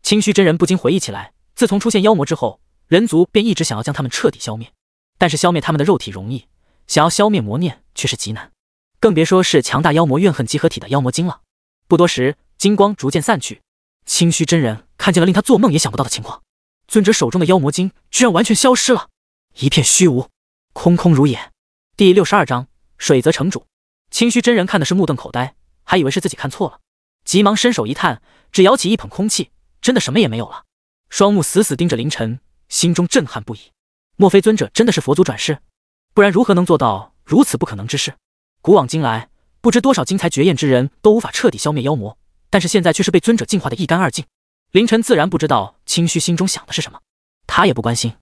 清虚真人不禁回忆起来，自从出现妖魔之后，人族便一直想要将他们彻底消灭。但是消灭他们的肉体容易，想要消灭魔念却是极难，更别说是强大妖魔怨恨集合体的妖魔精了。不多时，金光逐渐散去，清虚真人看见了令他做梦也想不到的情况：尊者手中的妖魔精居然完全消失了，一片虚无，空空如也。第六十二章水泽城主，清虚真人看的是目瞪口呆。还以为是自己看错了，急忙伸手一探，只舀起一捧空气，真的什么也没有了。双目死死盯着凌晨，心中震撼不已。莫非尊者真的是佛祖转世？不然如何能做到如此不可能之事？古往今来，不知多少精彩绝艳之人都无法彻底消灭妖魔，但是现在却是被尊者净化的一干二净。凌晨自然不知道清虚心中想的是什么，他也不关心。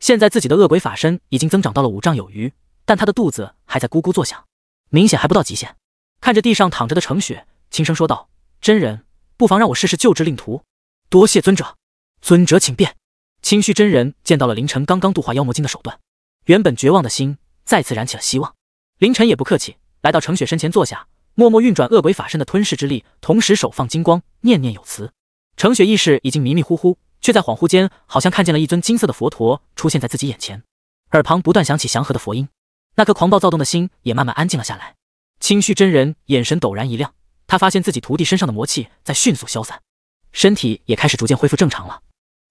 现在自己的恶鬼法身已经增长到了五丈有余，但他的肚子还在咕咕作响，明显还不到极限。看着地上躺着的程雪，轻声说道：“真人，不妨让我试试救治令徒。多谢尊者，尊者请便。”清虚真人见到了凌晨刚刚度化妖魔精的手段，原本绝望的心再次燃起了希望。凌晨也不客气，来到程雪身前坐下，默默运转恶鬼法身的吞噬之力，同时手放金光，念念有词。程雪意识已经迷迷糊糊，却在恍惚间好像看见了一尊金色的佛陀出现在自己眼前，耳旁不断响起祥和的佛音，那颗狂暴躁动的心也慢慢安静了下来。清虚真人眼神陡然一亮，他发现自己徒弟身上的魔气在迅速消散，身体也开始逐渐恢复正常了。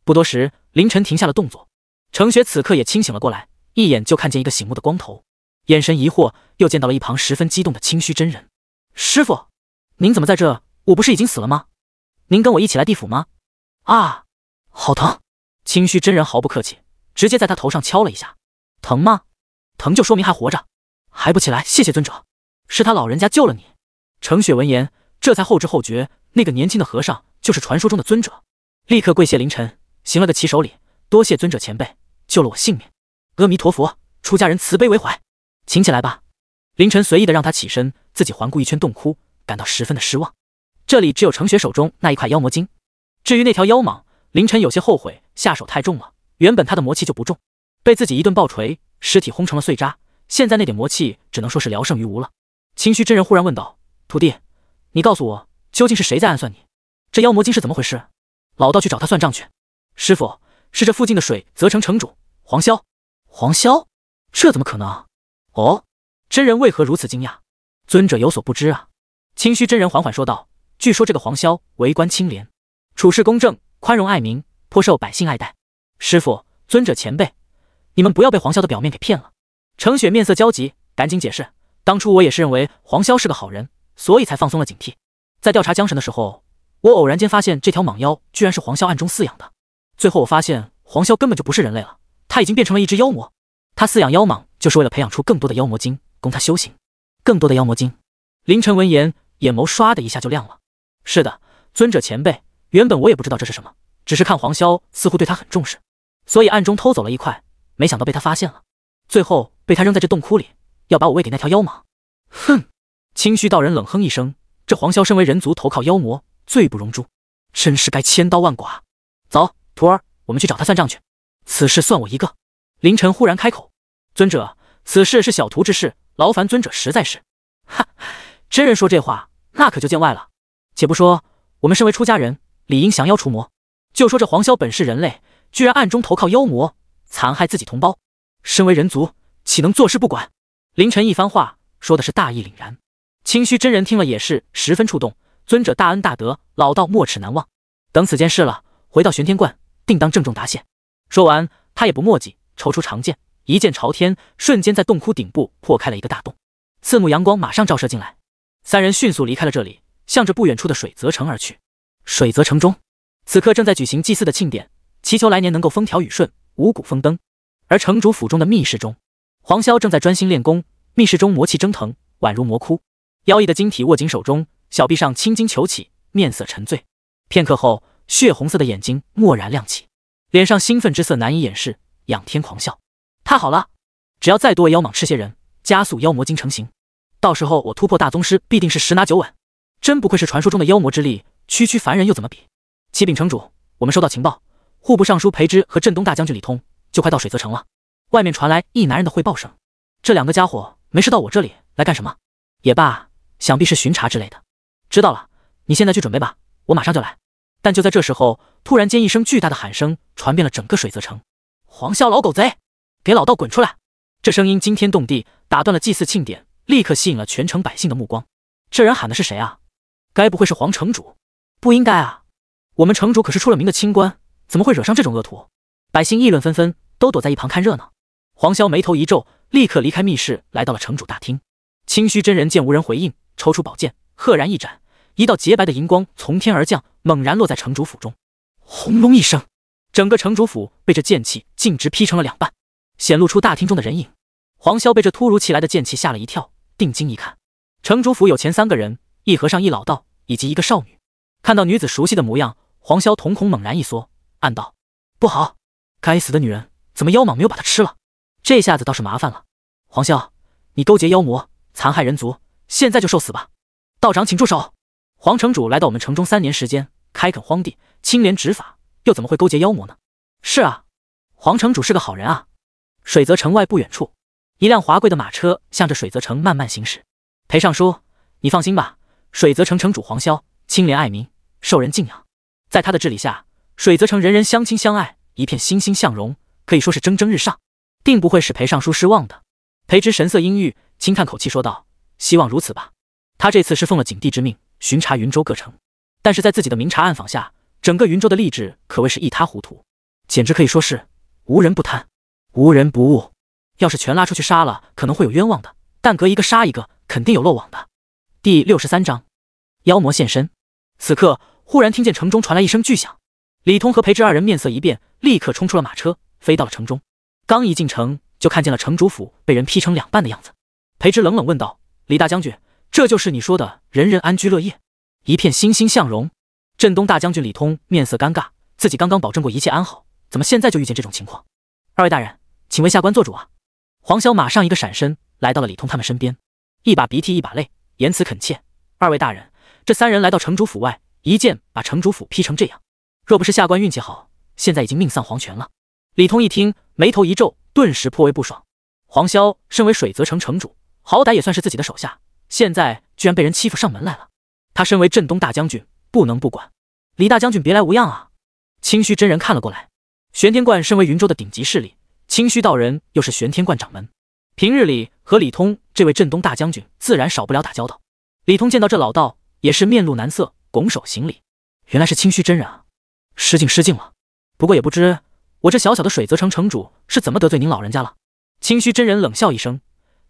不多时，林晨停下了动作。程雪此刻也清醒了过来，一眼就看见一个醒目的光头，眼神疑惑，又见到了一旁十分激动的清虚真人。师傅，您怎么在这？我不是已经死了吗？您跟我一起来地府吗？啊，好疼！清虚真人毫不客气，直接在他头上敲了一下。疼吗？疼就说明还活着。还不起来？谢谢尊者。是他老人家救了你。程雪闻言，这才后知后觉，那个年轻的和尚就是传说中的尊者，立刻跪谢凌晨，行了个起手礼，多谢尊者前辈救了我性命。阿弥陀佛，出家人慈悲为怀，请起来吧。凌晨随意的让他起身，自己环顾一圈洞窟，感到十分的失望。这里只有程雪手中那一块妖魔晶，至于那条妖蟒，凌晨有些后悔下手太重了。原本他的魔气就不重，被自己一顿爆锤，尸体轰成了碎渣，现在那点魔气只能说是聊胜于无了。清虚真人忽然问道：“徒弟，你告诉我，究竟是谁在暗算你？这妖魔精是怎么回事？老道去找他算账去。”“师傅，是这附近的水泽城城主黄潇。”“黄潇？这怎么可能？”“哦，真人为何如此惊讶？”“尊者有所不知啊。”清虚真人缓缓说道：“据说这个黄潇为官清廉，处事公正，宽容爱民，颇受百姓爱戴。”“师傅，尊者前辈，你们不要被黄潇的表面给骗了。”程雪面色焦急，赶紧解释。当初我也是认为黄潇是个好人，所以才放松了警惕。在调查江神的时候，我偶然间发现这条蟒妖居然是黄潇暗中饲养的。最后我发现黄潇根本就不是人类了，他已经变成了一只妖魔。他饲养妖蟒就是为了培养出更多的妖魔精，供他修行。更多的妖魔精。凌晨闻言，眼眸唰的一下就亮了。是的，尊者前辈，原本我也不知道这是什么，只是看黄潇似乎对他很重视，所以暗中偷走了一块，没想到被他发现了，最后被他扔在这洞窟里。要把我喂给那条妖蟒！哼！清虚道人冷哼一声：“这黄潇身为人族投靠妖魔，罪不容诛，真是该千刀万剐。”走，徒儿，我们去找他算账去。此事算我一个。凌晨忽然开口：“尊者，此事是小徒之事，劳烦尊者实在是。”哈，真人说这话那可就见外了。且不说我们身为出家人，理应降妖除魔，就说这黄潇本是人类，居然暗中投靠妖魔，残害自己同胞，身为人族，岂能坐视不管？凌晨一番话说的是大义凛然，清虚真人听了也是十分触动。尊者大恩大德，老道没齿难忘。等此件事了，回到玄天观，定当郑重答谢。说完，他也不墨迹，抽出长剑，一剑朝天，瞬间在洞窟顶部破开了一个大洞，刺目阳光马上照射进来。三人迅速离开了这里，向着不远处的水泽城而去。水泽城中，此刻正在举行祭祀的庆典，祈求来年能够风调雨顺，五谷丰登。而城主府中的密室中。黄潇正在专心练功，密室中魔气蒸腾，宛如魔窟。妖异的晶体握紧手中，小臂上青筋球起，面色沉醉。片刻后，血红色的眼睛蓦然亮起，脸上兴奋之色难以掩饰，仰天狂笑：“太好了！只要再多妖蟒吃些人，加速妖魔精成型，到时候我突破大宗师必定是十拿九稳。真不愧是传说中的妖魔之力，区区凡人又怎么比？”启禀城主，我们收到情报，户部尚书裴之和镇东大将军李通就快到水泽城了。外面传来一男人的汇报声：“这两个家伙没事到我这里来干什么？也罢，想必是巡查之类的。”知道了，你现在去准备吧，我马上就来。但就在这时候，突然间一声巨大的喊声传遍了整个水泽城：“黄霄老狗贼，给老道滚出来！”这声音惊天动地，打断了祭祀庆典，立刻吸引了全城百姓的目光。这人喊的是谁啊？该不会是黄城主？不应该啊，我们城主可是出了名的清官，怎么会惹上这种恶徒？百姓议论纷纷，都躲在一旁看热闹。黄潇眉头一皱，立刻离开密室，来到了城主大厅。清虚真人见无人回应，抽出宝剑，赫然一斩，一道洁白的银光从天而降，猛然落在城主府中。轰隆一声，整个城主府被这剑气径直劈成了两半，显露出大厅中的人影。黄潇被这突如其来的剑气吓了一跳，定睛一看，城主府有前三个人：一和尚、一老道以及一个少女。看到女子熟悉的模样，黄潇瞳孔猛然一缩，暗道：不好！该死的女人，怎么妖蟒没有把她吃了？这下子倒是麻烦了，黄潇，你勾结妖魔，残害人族，现在就受死吧！道长，请住手！黄城主来到我们城中三年时间，开垦荒地，清廉执法，又怎么会勾结妖魔呢？是啊，黄城主是个好人啊！水泽城外不远处，一辆华贵的马车向着水泽城慢慢行驶。裴尚书，你放心吧，水泽城城主黄潇清廉爱民，受人敬仰。在他的治理下，水泽城人人相亲相爱，一片欣欣向荣，可以说是蒸蒸日上。定不会使裴尚书失望的。裴之神色阴郁，轻叹口气说道：“希望如此吧。”他这次是奉了景帝之命巡查云州各城，但是在自己的明察暗访下，整个云州的吏治可谓是一塌糊涂，简直可以说是无人不贪、无人不恶。要是全拉出去杀了，可能会有冤枉的；但隔一个杀一个，肯定有漏网的。第六十三章，妖魔现身。此刻忽然听见城中传来一声巨响，李通和裴之二人面色一变，立刻冲出了马车，飞到了城中。刚一进城，就看见了城主府被人劈成两半的样子。裴之冷冷问道：“李大将军，这就是你说的‘人人安居乐业，一片欣欣向荣’？”镇东大将军李通面色尴尬，自己刚刚保证过一切安好，怎么现在就遇见这种情况？二位大人，请为下官做主啊！黄潇马上一个闪身，来到了李通他们身边，一把鼻涕一把泪，言辞恳切：“二位大人，这三人来到城主府外，一剑把城主府劈成这样，若不是下官运气好，现在已经命丧黄泉了。”李通一听。眉头一皱，顿时颇为不爽。黄潇身为水泽城城主，好歹也算是自己的手下，现在居然被人欺负上门来了。他身为镇东大将军，不能不管。李大将军别来无恙啊！清虚真人看了过来，玄天观身为云州的顶级势力，清虚道人又是玄天观掌门，平日里和李通这位镇东大将军自然少不了打交道。李通见到这老道，也是面露难色，拱手行礼。原来是清虚真人啊，失敬失敬了。不过也不知。我这小小的水泽城城主是怎么得罪您老人家了？清虚真人冷笑一声：“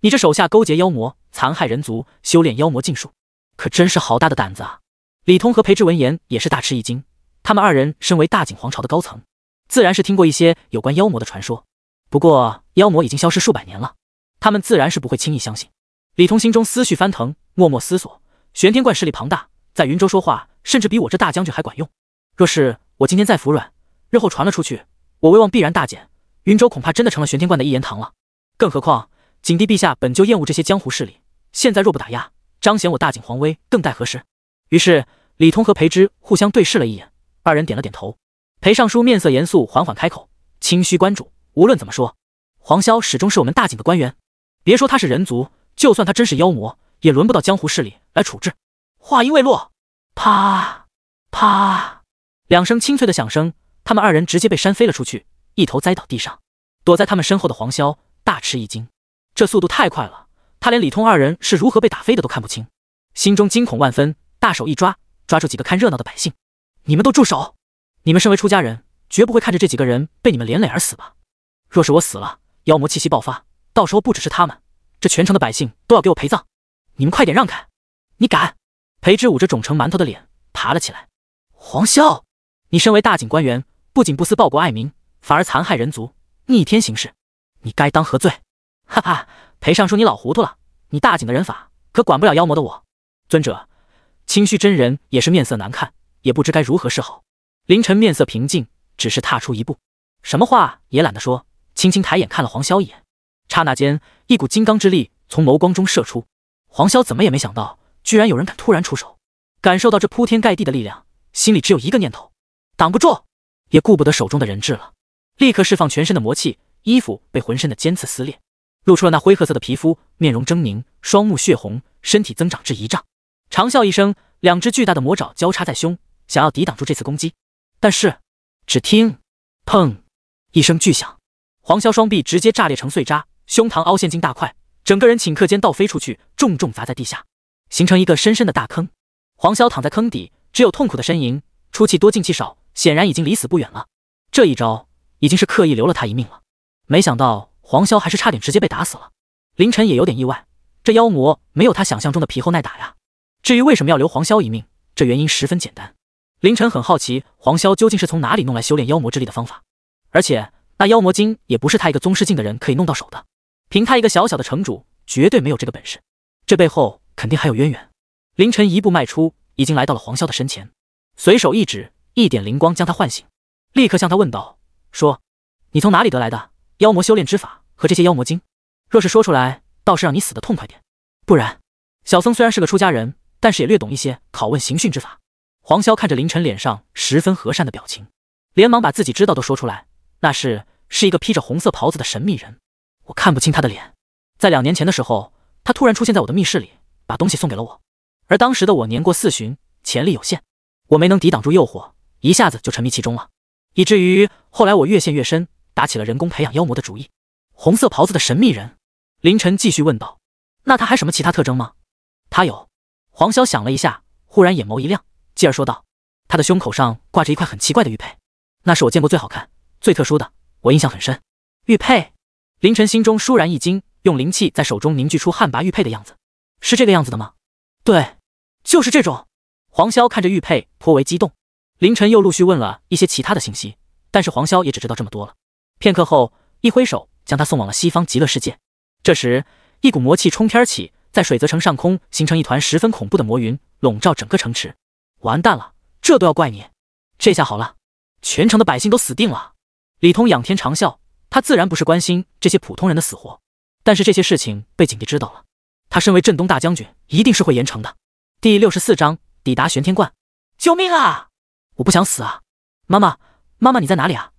你这手下勾结妖魔，残害人族，修炼妖魔禁术，可真是好大的胆子啊！”李通和裴之闻言也是大吃一惊。他们二人身为大景皇朝的高层，自然是听过一些有关妖魔的传说。不过妖魔已经消失数百年了，他们自然是不会轻易相信。李通心中思绪翻腾，默默思索：玄天观势力庞大，在云州说话甚至比我这大将军还管用。若是我今天再服软，日后传了出去。我威望必然大减，云州恐怕真的成了玄天观的一言堂了。更何况，景帝陛下本就厌恶这些江湖势力，现在若不打压，彰显我大景皇威，更待何时？于是，李通和裴之互相对视了一眼，二人点了点头。裴尚书面色严肃，缓缓开口：“清虚观主，无论怎么说，黄霄始终是我们大景的官员。别说他是人族，就算他真是妖魔，也轮不到江湖势力来处置。”话音未落，啪啪两声清脆的响声。他们二人直接被扇飞了出去，一头栽倒地上。躲在他们身后的黄潇大吃一惊，这速度太快了，他连李通二人是如何被打飞的都看不清，心中惊恐万分，大手一抓，抓住几个看热闹的百姓：“你们都住手！你们身为出家人，绝不会看着这几个人被你们连累而死吧？若是我死了，妖魔气息爆发，到时候不只是他们，这全城的百姓都要给我陪葬！你们快点让开！”“你敢！”裴之捂着肿成馒头的脸，爬了起来。“黄潇，你身为大景官员。”不仅不思报国爱民，反而残害人族，逆天行事，你该当何罪？哈哈，裴尚书，你老糊涂了，你大景的人法可管不了妖魔的我。尊者，清虚真人也是面色难看，也不知该如何是好。凌晨面色平静，只是踏出一步，什么话也懒得说，轻轻抬眼看了黄潇一眼，刹那间一股金刚之力从眸光中射出。黄潇怎么也没想到，居然有人敢突然出手，感受到这铺天盖地的力量，心里只有一个念头：挡不住。也顾不得手中的人质了，立刻释放全身的魔气，衣服被浑身的尖刺撕裂，露出了那灰褐色的皮肤，面容狰狞，双目血红，身体增长至一丈，长啸一声，两只巨大的魔爪交叉在胸，想要抵挡住这次攻击，但是只听“砰”一声巨响，黄潇双臂直接炸裂成碎渣，胸膛凹陷进大块，整个人顷刻间倒飞出去，重重砸在地下，形成一个深深的大坑。黄潇躺在坑底，只有痛苦的呻吟，出气多，进气少。显然已经离死不远了，这一招已经是刻意留了他一命了。没想到黄潇还是差点直接被打死了。凌晨也有点意外，这妖魔没有他想象中的皮厚耐打呀。至于为什么要留黄潇一命，这原因十分简单。凌晨很好奇黄潇究竟是从哪里弄来修炼妖魔之力的方法，而且那妖魔精也不是他一个宗师境的人可以弄到手的。凭他一个小小的城主，绝对没有这个本事。这背后肯定还有渊源。凌晨一步迈出，已经来到了黄潇的身前，随手一指。一点灵光将他唤醒，立刻向他问道：“说，你从哪里得来的妖魔修炼之法和这些妖魔精？若是说出来，倒是让你死的痛快点。不然，小僧虽然是个出家人，但是也略懂一些拷问刑讯之法。”黄潇看着林晨脸上十分和善的表情，连忙把自己知道都说出来：“那是，是一个披着红色袍子的神秘人，我看不清他的脸。在两年前的时候，他突然出现在我的密室里，把东西送给了我。而当时的我年过四旬，潜力有限，我没能抵挡住诱惑。”一下子就沉迷其中了，以至于后来我越陷越深，打起了人工培养妖魔的主意。红色袍子的神秘人，林晨继续问道：“那他还什么其他特征吗？”“他有。”黄潇想了一下，忽然眼眸一亮，继而说道：“他的胸口上挂着一块很奇怪的玉佩，那是我见过最好看、最特殊的，我印象很深。”玉佩，林晨心中倏然一惊，用灵气在手中凝聚出旱魃玉佩的样子：“是这个样子的吗？”“对，就是这种。”黄潇看着玉佩，颇为激动。凌晨又陆续问了一些其他的信息，但是黄潇也只知道这么多了。片刻后，一挥手将他送往了西方极乐世界。这时，一股魔气冲天起，在水泽城上空形成一团十分恐怖的魔云，笼罩整个城池。完蛋了，这都要怪你！这下好了，全城的百姓都死定了！李通仰天长啸，他自然不是关心这些普通人的死活，但是这些事情被景帝知道了，他身为镇东大将军，一定是会严惩的。第六十四章：抵达玄天观，救命啊！我不想死啊，妈妈，妈妈，你在哪里啊？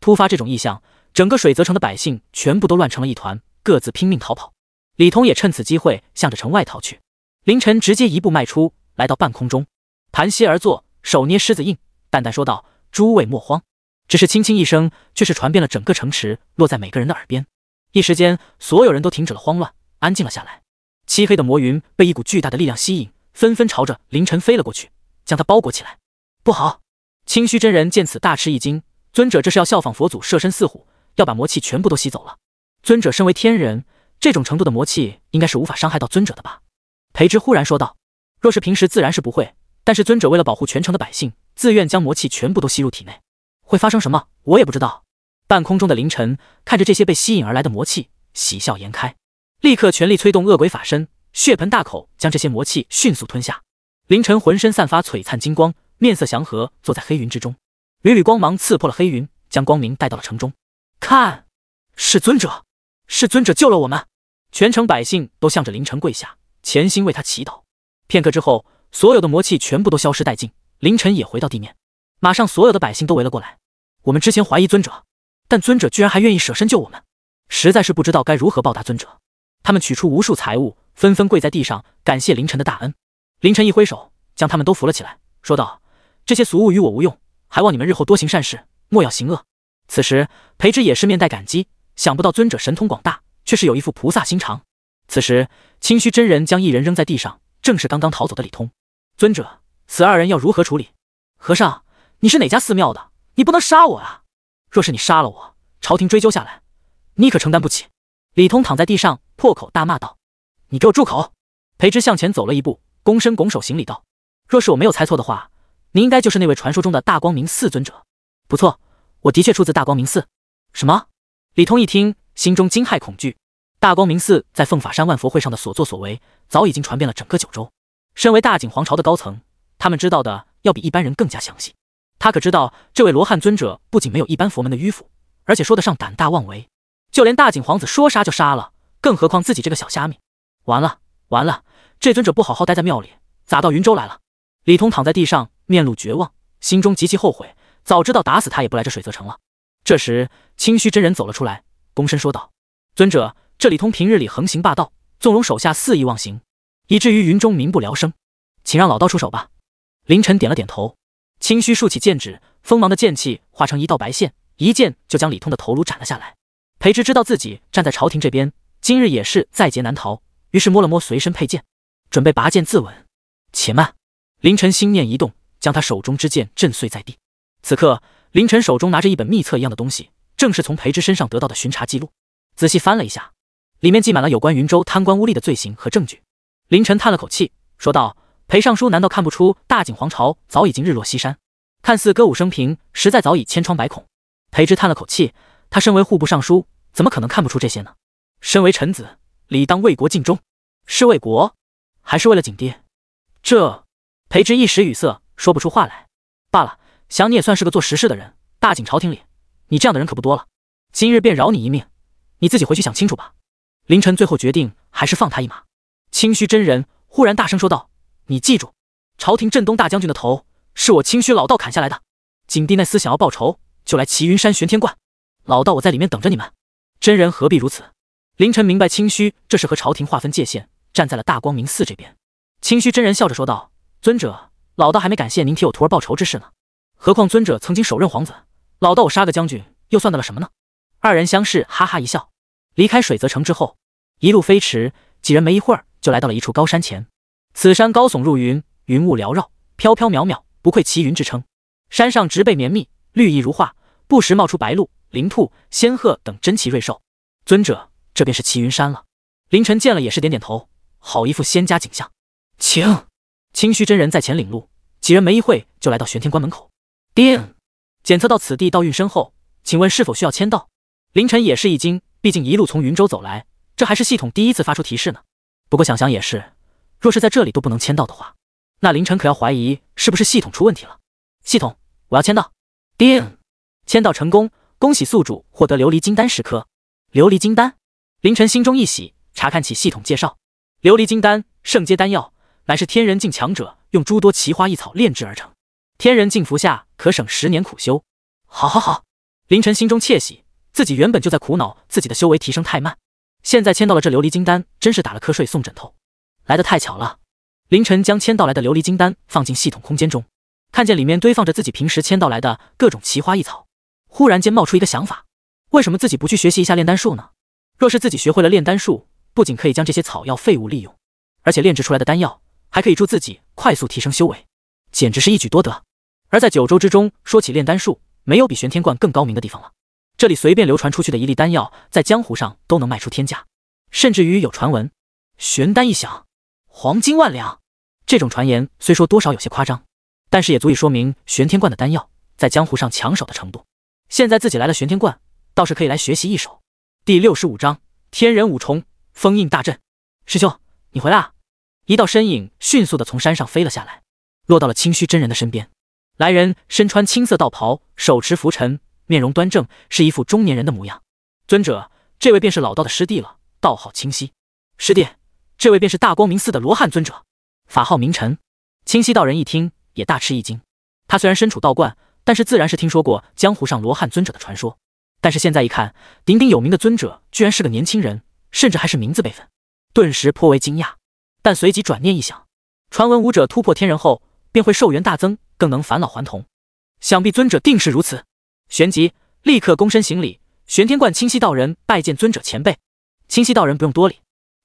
突发这种异象，整个水泽城的百姓全部都乱成了一团，各自拼命逃跑。李通也趁此机会向着城外逃去。凌晨直接一步迈出来到半空中，盘膝而坐，手捏狮子印，淡淡说道：“诸位莫慌。”只是轻轻一声，却是传遍了整个城池，落在每个人的耳边。一时间，所有人都停止了慌乱，安静了下来。漆黑的魔云被一股巨大的力量吸引，纷纷朝着凌晨飞了过去，将他包裹起来。不好！清虚真人见此大吃一惊，尊者这是要效仿佛祖摄身似虎，要把魔气全部都吸走了。尊者身为天人，这种程度的魔气应该是无法伤害到尊者的吧？裴之忽然说道：“若是平时自然是不会，但是尊者为了保护全城的百姓，自愿将魔气全部都吸入体内，会发生什么我也不知道。”半空中的凌晨看着这些被吸引而来的魔气，喜笑颜开，立刻全力催动恶鬼法身，血盆大口将这些魔气迅速吞下。凌晨浑身散发璀璨金光。面色祥和，坐在黑云之中，缕缕光芒刺破了黑云，将光明带到了城中。看，是尊者，是尊者救了我们！全城百姓都向着凌晨跪下，潜心为他祈祷。片刻之后，所有的魔气全部都消失殆尽，凌晨也回到地面。马上，所有的百姓都围了过来。我们之前怀疑尊者，但尊者居然还愿意舍身救我们，实在是不知道该如何报答尊者。他们取出无数财物，纷纷跪在地上感谢凌晨的大恩。凌晨一挥手，将他们都扶了起来，说道。这些俗物与我无用，还望你们日后多行善事，莫要行恶。此时，裴之也是面带感激，想不到尊者神通广大，却是有一副菩萨心肠。此时，清虚真人将一人扔在地上，正是刚刚逃走的李通。尊者，此二人要如何处理？和尚，你是哪家寺庙的？你不能杀我啊！若是你杀了我，朝廷追究下来，你可承担不起。李通躺在地上破口大骂道：“你给我住口！”裴之向前走了一步，躬身拱手行礼道：“若是我没有猜错的话。”你应该就是那位传说中的大光明寺尊者。不错，我的确出自大光明寺。什么？李通一听，心中惊骇恐惧。大光明寺在凤法山万佛会上的所作所为，早已经传遍了整个九州。身为大景皇朝的高层，他们知道的要比一般人更加详细。他可知道，这位罗汉尊者不仅没有一般佛门的迂腐，而且说得上胆大妄为。就连大景皇子说杀就杀了，更何况自己这个小虾米？完了完了，这尊者不好好待在庙里，咋到云州来了？李通躺在地上，面露绝望，心中极其后悔。早知道打死他也不来这水泽城了。这时，清虚真人走了出来，躬身说道：“尊者，这李通平日里横行霸道，纵容手下肆意妄行，以至于云中民不聊生，请让老道出手吧。”凌晨点了点头。清虚竖起剑指，锋芒的剑气化成一道白线，一剑就将李通的头颅斩了下来。裴之知道自己站在朝廷这边，今日也是在劫难逃，于是摸了摸随身佩剑，准备拔剑自刎。且慢。林晨心念一动，将他手中之剑震碎在地。此刻，林晨手中拿着一本密册一样的东西，正是从裴之身上得到的巡查记录。仔细翻了一下，里面记满了有关云州贪官污吏的罪行和证据。林晨叹了口气，说道：“裴尚书难道看不出大景皇朝早已经日落西山？看似歌舞升平，实在早已千疮百孔。”裴之叹了口气，他身为户部尚书，怎么可能看不出这些呢？身为臣子，理当为国尽忠，是为国，还是为了景帝？这。裴之一时语塞，说不出话来。罢了，想你也算是个做实事的人，大景朝廷里，你这样的人可不多了。今日便饶你一命，你自己回去想清楚吧。凌晨最后决定还是放他一马。清虚真人忽然大声说道：“你记住，朝廷镇东大将军的头是我清虚老道砍下来的。景帝那厮想要报仇，就来齐云山玄天观。老道我在里面等着你们。真人何必如此？”凌晨明白，清虚这是和朝廷划分界限，站在了大光明寺这边。清虚真人笑着说道。尊者，老道还没感谢您替我徒儿报仇之事呢。何况尊者曾经手刃皇子，老道我杀个将军又算得了什么呢？二人相视，哈哈一笑。离开水泽城之后，一路飞驰，几人没一会儿就来到了一处高山前。此山高耸入云，云雾缭绕，飘飘渺渺，不愧奇云之称。山上植被绵密，绿意如画，不时冒出白鹿、灵兔、仙鹤等珍奇瑞兽。尊者，这便是奇云山了。凌晨见了也是点点头，好一副仙家景象，请。清虚真人在前领路，几人没一会就来到玄天关门口。丁，检测到此地道运深厚，请问是否需要签到？凌晨也是一惊，毕竟一路从云州走来，这还是系统第一次发出提示呢。不过想想也是，若是在这里都不能签到的话，那凌晨可要怀疑是不是系统出问题了。系统，我要签到。丁，签到成功，恭喜宿主获得琉璃金丹十颗。琉璃金丹，凌晨心中一喜，查看起系统介绍。琉璃金丹，圣阶丹药。乃是天人境强者用诸多奇花异草炼制而成，天人境服下可省十年苦修。好，好，好！凌晨心中窃喜，自己原本就在苦恼自己的修为提升太慢，现在签到了这琉璃金丹，真是打了瞌睡送枕头。来的太巧了！凌晨将签到来的琉璃金丹放进系统空间中，看见里面堆放着自己平时签到来的各种奇花异草，忽然间冒出一个想法：为什么自己不去学习一下炼丹术呢？若是自己学会了炼丹术，不仅可以将这些草药废物利用，而且炼制出来的丹药。还可以助自己快速提升修为，简直是一举多得。而在九州之中，说起炼丹术，没有比玄天观更高明的地方了。这里随便流传出去的一粒丹药，在江湖上都能卖出天价，甚至于有传闻，玄丹一响，黄金万两。这种传言虽说多少有些夸张，但是也足以说明玄天观的丹药在江湖上抢手的程度。现在自己来了玄天观，倒是可以来学习一手。第六十五章：天人五重封印大阵。师兄，你回来啊！一道身影迅速的从山上飞了下来，落到了清虚真人的身边。来人身穿青色道袍，手持拂尘，面容端正，是一副中年人的模样。尊者，这位便是老道的师弟了，道号清溪。师弟，这位便是大光明寺的罗汉尊者，法号明尘。清溪道人一听也大吃一惊，他虽然身处道观，但是自然是听说过江湖上罗汉尊者的传说。但是现在一看，鼎鼎有名的尊者居然是个年轻人，甚至还是名字辈分，顿时颇为惊讶。但随即转念一想，传闻武者突破天人后便会寿元大增，更能返老还童，想必尊者定是如此。旋即立刻躬身行礼：“玄天观清溪道人拜见尊者前辈。”清溪道人不用多礼，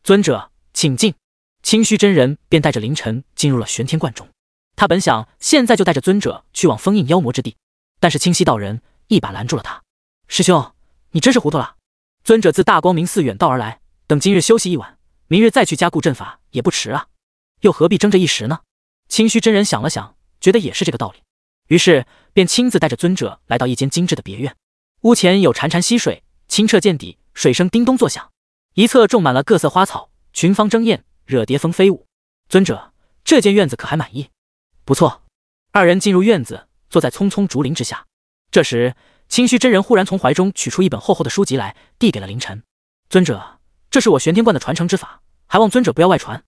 尊者请进。清虚真人便带着凌晨进入了玄天观中。他本想现在就带着尊者去往封印妖魔之地，但是清溪道人一把拦住了他：“师兄，你真是糊涂了。尊者自大光明寺远道而来，等今日休息一晚。”明日再去加固阵法也不迟啊，又何必争这一时呢？清虚真人想了想，觉得也是这个道理，于是便亲自带着尊者来到一间精致的别院。屋前有潺潺溪水，清澈见底，水声叮咚作响；一侧种满了各色花草，群芳争艳，惹蝶蜂飞舞。尊者，这间院子可还满意？不错。二人进入院子，坐在葱葱竹林之下。这时，清虚真人忽然从怀中取出一本厚厚的书籍来，递给了凌晨。尊者。这是我玄天观的传承之法，还望尊者不要外传。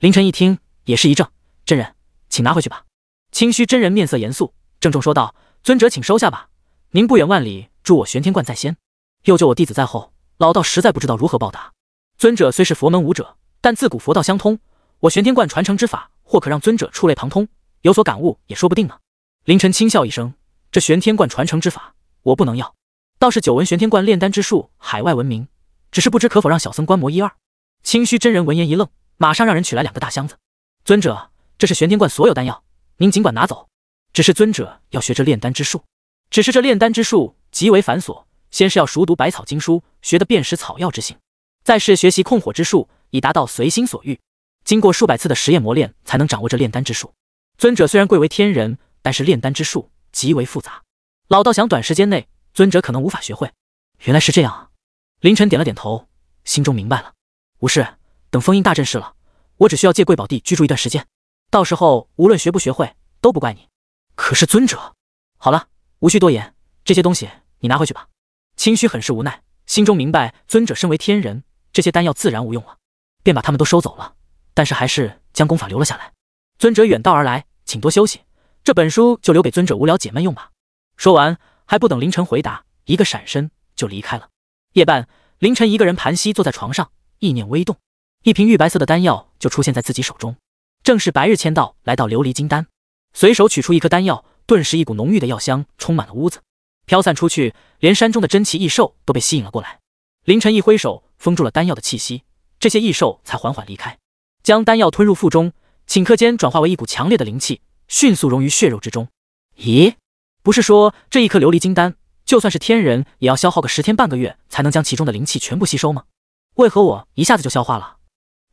凌晨一听，也是一怔。真人，请拿回去吧。清虚真人面色严肃，郑重说道：“尊者，请收下吧。您不远万里助我玄天观在先，又救我弟子在后，老道实在不知道如何报答。尊者虽是佛门武者，但自古佛道相通，我玄天观传承之法或可让尊者触类旁通，有所感悟也说不定呢。”凌晨轻笑一声：“这玄天观传承之法我不能要，倒是久闻玄天观炼丹之术海外闻名。”只是不知可否让小僧观摩一二。清虚真人闻言一愣，马上让人取来两个大箱子。尊者，这是玄天观所有丹药，您尽管拿走。只是尊者要学这炼丹之术，只是这炼丹之术极为繁琐，先是要熟读百草经书，学得辨识草药之性；再是学习控火之术，以达到随心所欲。经过数百次的实验磨练，才能掌握这炼丹之术。尊者虽然贵为天人，但是炼丹之术极为复杂。老道想，短时间内尊者可能无法学会。原来是这样啊。凌晨点了点头，心中明白了。无事，等封印大阵势了，我只需要借贵宝地居住一段时间。到时候无论学不学会，都不怪你。可是尊者，好了，无需多言，这些东西你拿回去吧。清虚很是无奈，心中明白尊者身为天人，这些丹药自然无用了，便把他们都收走了。但是还是将功法留了下来。尊者远道而来，请多休息。这本书就留给尊者无聊解闷用吧。说完，还不等凌晨回答，一个闪身就离开了。夜半凌晨，一个人盘膝坐在床上，意念微动，一瓶玉白色的丹药就出现在自己手中，正是白日签到来到琉璃金丹，随手取出一颗丹药，顿时一股浓郁的药香充满了屋子，飘散出去，连山中的珍奇异兽都被吸引了过来。凌晨一挥手封住了丹药的气息，这些异兽才缓缓离开，将丹药吞入腹中，顷刻间转化为一股强烈的灵气，迅速融于血肉之中。咦，不是说这一颗琉璃金丹？就算是天人，也要消耗个十天半个月才能将其中的灵气全部吸收吗？为何我一下子就消化了？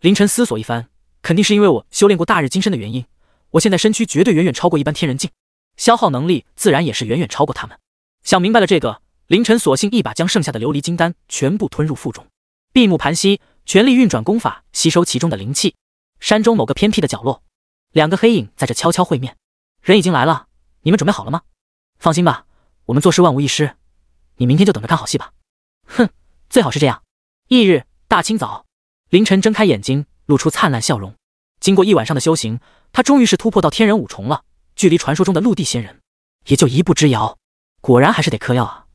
凌晨思索一番，肯定是因为我修炼过大日金身的原因。我现在身躯绝对远远超过一般天人境，消耗能力自然也是远远超过他们。想明白了这个，凌晨索性一把将剩下的琉璃金丹全部吞入腹中，闭目盘膝，全力运转功法吸收其中的灵气。山中某个偏僻的角落，两个黑影在这悄悄会面。人已经来了，你们准备好了吗？放心吧。我们做事万无一失，你明天就等着看好戏吧。哼，最好是这样。翌日大清早，凌晨睁开眼睛，露出灿烂笑容。经过一晚上的修行，他终于是突破到天人五重了，距离传说中的陆地仙人也就一步之遥。果然还是得嗑药啊，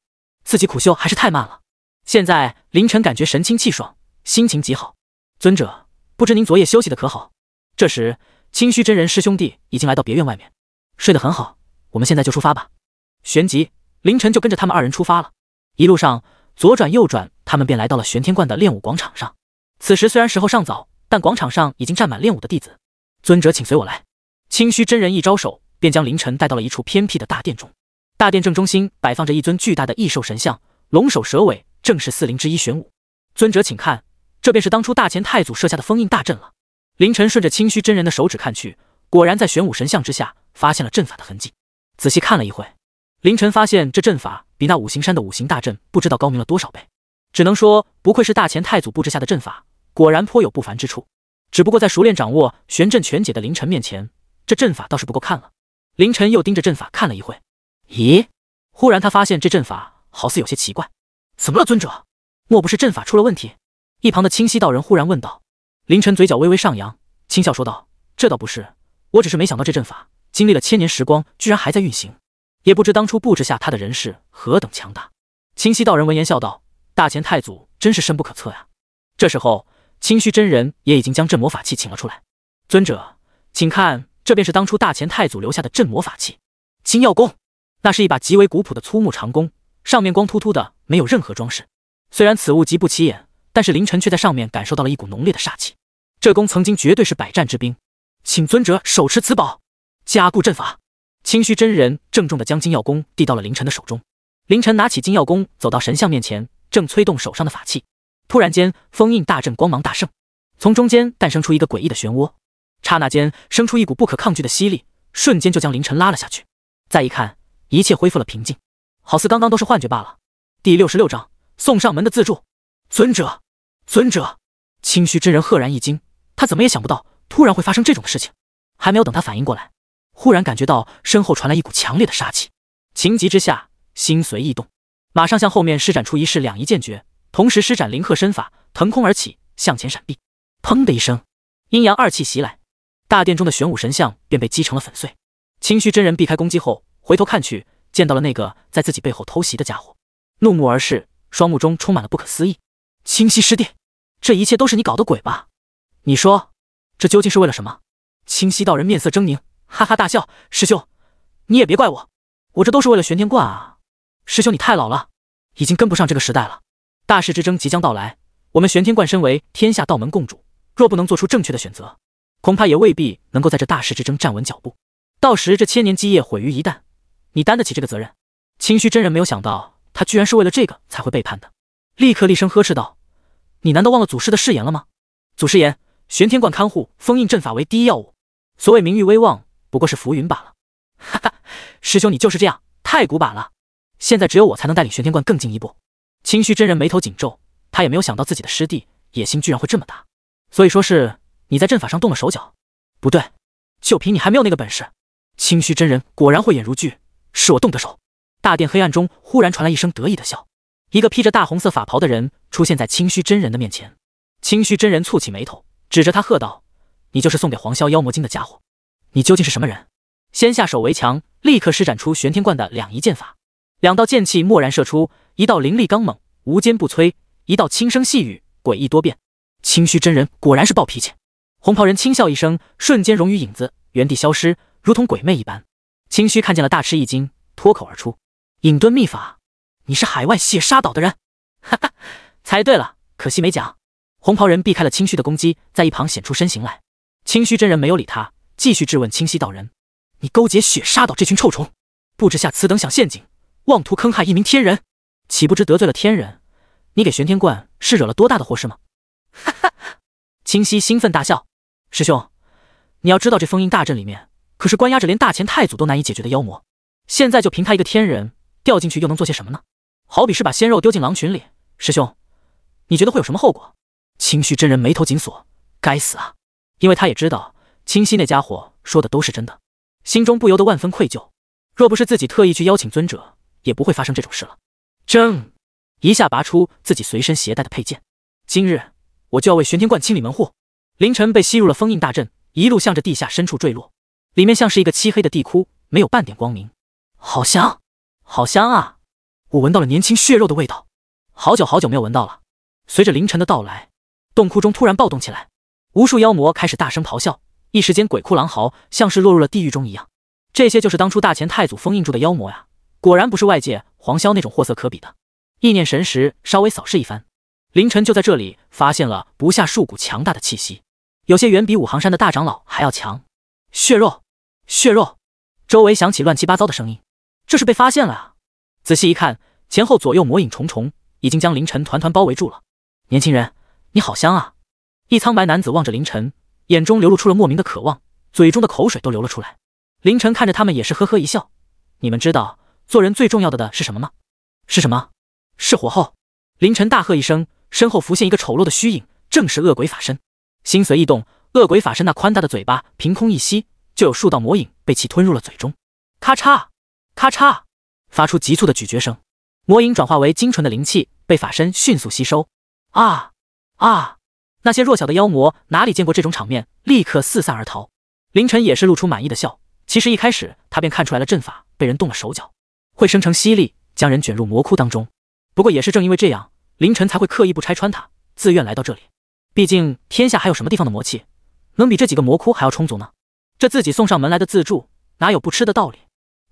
自己苦修还是太慢了。现在凌晨感觉神清气爽，心情极好。尊者，不知您昨夜休息的可好？这时，清虚真人师兄弟已经来到别院外面。睡得很好，我们现在就出发吧。旋即。凌晨就跟着他们二人出发了，一路上左转右转，他们便来到了玄天观的练武广场上。此时虽然时候尚早，但广场上已经站满练武的弟子。尊者，请随我来。清虚真人一招手，便将凌晨带到了一处偏僻的大殿中。大殿正中心摆放着一尊巨大的异兽神像，龙首蛇尾，正是四灵之一玄武。尊者，请看，这便是当初大乾太祖设下的封印大阵了。凌晨顺着清虚真人的手指看去，果然在玄武神像之下发现了阵法的痕迹。仔细看了一会。凌晨发现这阵法比那五行山的五行大阵不知道高明了多少倍，只能说不愧是大前太祖布置下的阵法，果然颇有不凡之处。只不过在熟练掌握玄阵全解的凌晨面前，这阵法倒是不够看了。凌晨又盯着阵法看了一会，咦？忽然他发现这阵法好似有些奇怪。怎么了，尊者？莫不是阵法出了问题？一旁的清溪道人忽然问道。凌晨嘴角微微上扬，轻笑说道：“这倒不是，我只是没想到这阵法经历了千年时光，居然还在运行。”也不知当初布置下他的人是何等强大。清溪道人闻言笑道：“大乾太祖真是深不可测呀。”这时候，清虚真人也已经将镇魔法器请了出来。尊者，请看，这便是当初大乾太祖留下的镇魔法器——清耀弓。那是一把极为古朴的粗木长弓，上面光秃秃的，没有任何装饰。虽然此物极不起眼，但是凌晨却在上面感受到了一股浓烈的煞气。这弓曾经绝对是百战之兵，请尊者手持此宝，加固阵法。清虚真人郑重的将金耀弓递到了凌晨的手中。凌晨拿起金耀弓，走到神像面前，正催动手上的法器，突然间，封印大阵光芒大盛，从中间诞生出一个诡异的漩涡，刹那间生出一股不可抗拒的吸力，瞬间就将凌晨拉了下去。再一看，一切恢复了平静，好似刚刚都是幻觉罢了。第六十六章送上门的自助尊者。尊者，清虚真人赫然一惊，他怎么也想不到，突然会发生这种事情。还没有等他反应过来。忽然感觉到身后传来一股强烈的杀气，情急之下，心随意动，马上向后面施展出一式两仪剑诀，同时施展灵鹤身法，腾空而起，向前闪避。砰的一声，阴阳二气袭来，大殿中的玄武神像便被击成了粉碎。清虚真人避开攻击后，回头看去，见到了那个在自己背后偷袭的家伙，怒目而视，双目中充满了不可思议。清溪师弟，这一切都是你搞的鬼吧？你说，这究竟是为了什么？清溪道人面色狰狞。哈哈大笑，师兄，你也别怪我，我这都是为了玄天观啊！师兄，你太老了，已经跟不上这个时代了。大势之争即将到来，我们玄天观身为天下道门共主，若不能做出正确的选择，恐怕也未必能够在这大势之争站稳脚步。到时这千年基业毁于一旦，你担得起这个责任？清虚真人没有想到，他居然是为了这个才会背叛的，立刻厉声呵斥道：“你难道忘了祖师的誓言了吗？祖师言，玄天观看护封印阵法为第一要务，所谓名誉威望。”不过是浮云罢了，哈哈，师兄你就是这样，太古板了。现在只有我才能带领玄天观更进一步。清虚真人眉头紧皱，他也没有想到自己的师弟野心居然会这么大，所以说是你在阵法上动了手脚。不对，就凭你还没有那个本事。清虚真人果然慧眼如炬，是我动的手。大殿黑暗中忽然传来一声得意的笑，一个披着大红色法袍的人出现在清虚真人的面前。清虚真人蹙起眉头，指着他喝道：“你就是送给黄霄妖魔精的家伙。”你究竟是什么人？先下手为强，立刻施展出玄天观的两仪剑法，两道剑气蓦然射出，一道凌厉刚猛，无坚不摧；一道轻声细语，诡异多变。清虚真人果然是暴脾气。红袍人轻笑一声，瞬间融于影子，原地消失，如同鬼魅一般。清虚看见了，大吃一惊，脱口而出：“隐遁秘法，你是海外血杀岛的人？”哈哈，猜对了，可惜没讲。红袍人避开了清虚的攻击，在一旁显出身形来。清虚真人没有理他。继续质问清溪道人：“你勾结雪杀岛这群臭虫，布置下此等小陷阱，妄图坑害一名天人，岂不知得罪了天人？你给玄天观是惹了多大的祸事吗？”哈哈，清溪兴奋大笑：“师兄，你要知道，这封印大阵里面可是关押着连大前太祖都难以解决的妖魔。现在就凭他一个天人掉进去，又能做些什么呢？好比是把鲜肉丢进狼群里，师兄，你觉得会有什么后果？”清虚真人眉头紧锁：“该死啊！因为他也知道。”清溪那家伙说的都是真的，心中不由得万分愧疚。若不是自己特意去邀请尊者，也不会发生这种事了。正一下拔出自己随身携带的佩剑，今日我就要为玄天观清理门户。凌晨被吸入了封印大阵，一路向着地下深处坠落，里面像是一个漆黑的地窟，没有半点光明。好香，好香啊！我闻到了年轻血肉的味道，好久好久没有闻到了。随着凌晨的到来，洞窟中突然暴动起来，无数妖魔开始大声咆哮。一时间鬼哭狼嚎，像是落入了地狱中一样。这些就是当初大前太祖封印住的妖魔呀，果然不是外界黄潇那种货色可比的。意念神识稍微扫视一番，凌晨就在这里发现了不下数股强大的气息，有些远比五行山的大长老还要强。血肉，血肉，周围响起乱七八糟的声音，这是被发现了啊！仔细一看，前后左右魔影重重，已经将凌晨团团包围住了。年轻人，你好香啊！一苍白男子望着凌晨。眼中流露出了莫名的渴望，嘴中的口水都流了出来。凌晨看着他们也是呵呵一笑。你们知道做人最重要的的是什么吗？是什么？是火候。凌晨大喝一声，身后浮现一个丑陋的虚影，正是恶鬼法身。心随意动，恶鬼法身那宽大的嘴巴凭空一吸，就有数道魔影被其吞入了嘴中。咔嚓，咔嚓，发出急促的咀嚼声。魔影转化为精纯的灵气，被法身迅速吸收。啊啊！那些弱小的妖魔哪里见过这种场面，立刻四散而逃。凌晨也是露出满意的笑。其实一开始他便看出来了，阵法被人动了手脚，会生成吸力，将人卷入魔窟当中。不过也是正因为这样，凌晨才会刻意不拆穿他，自愿来到这里。毕竟天下还有什么地方的魔气，能比这几个魔窟还要充足呢？这自己送上门来的自助，哪有不吃的道理？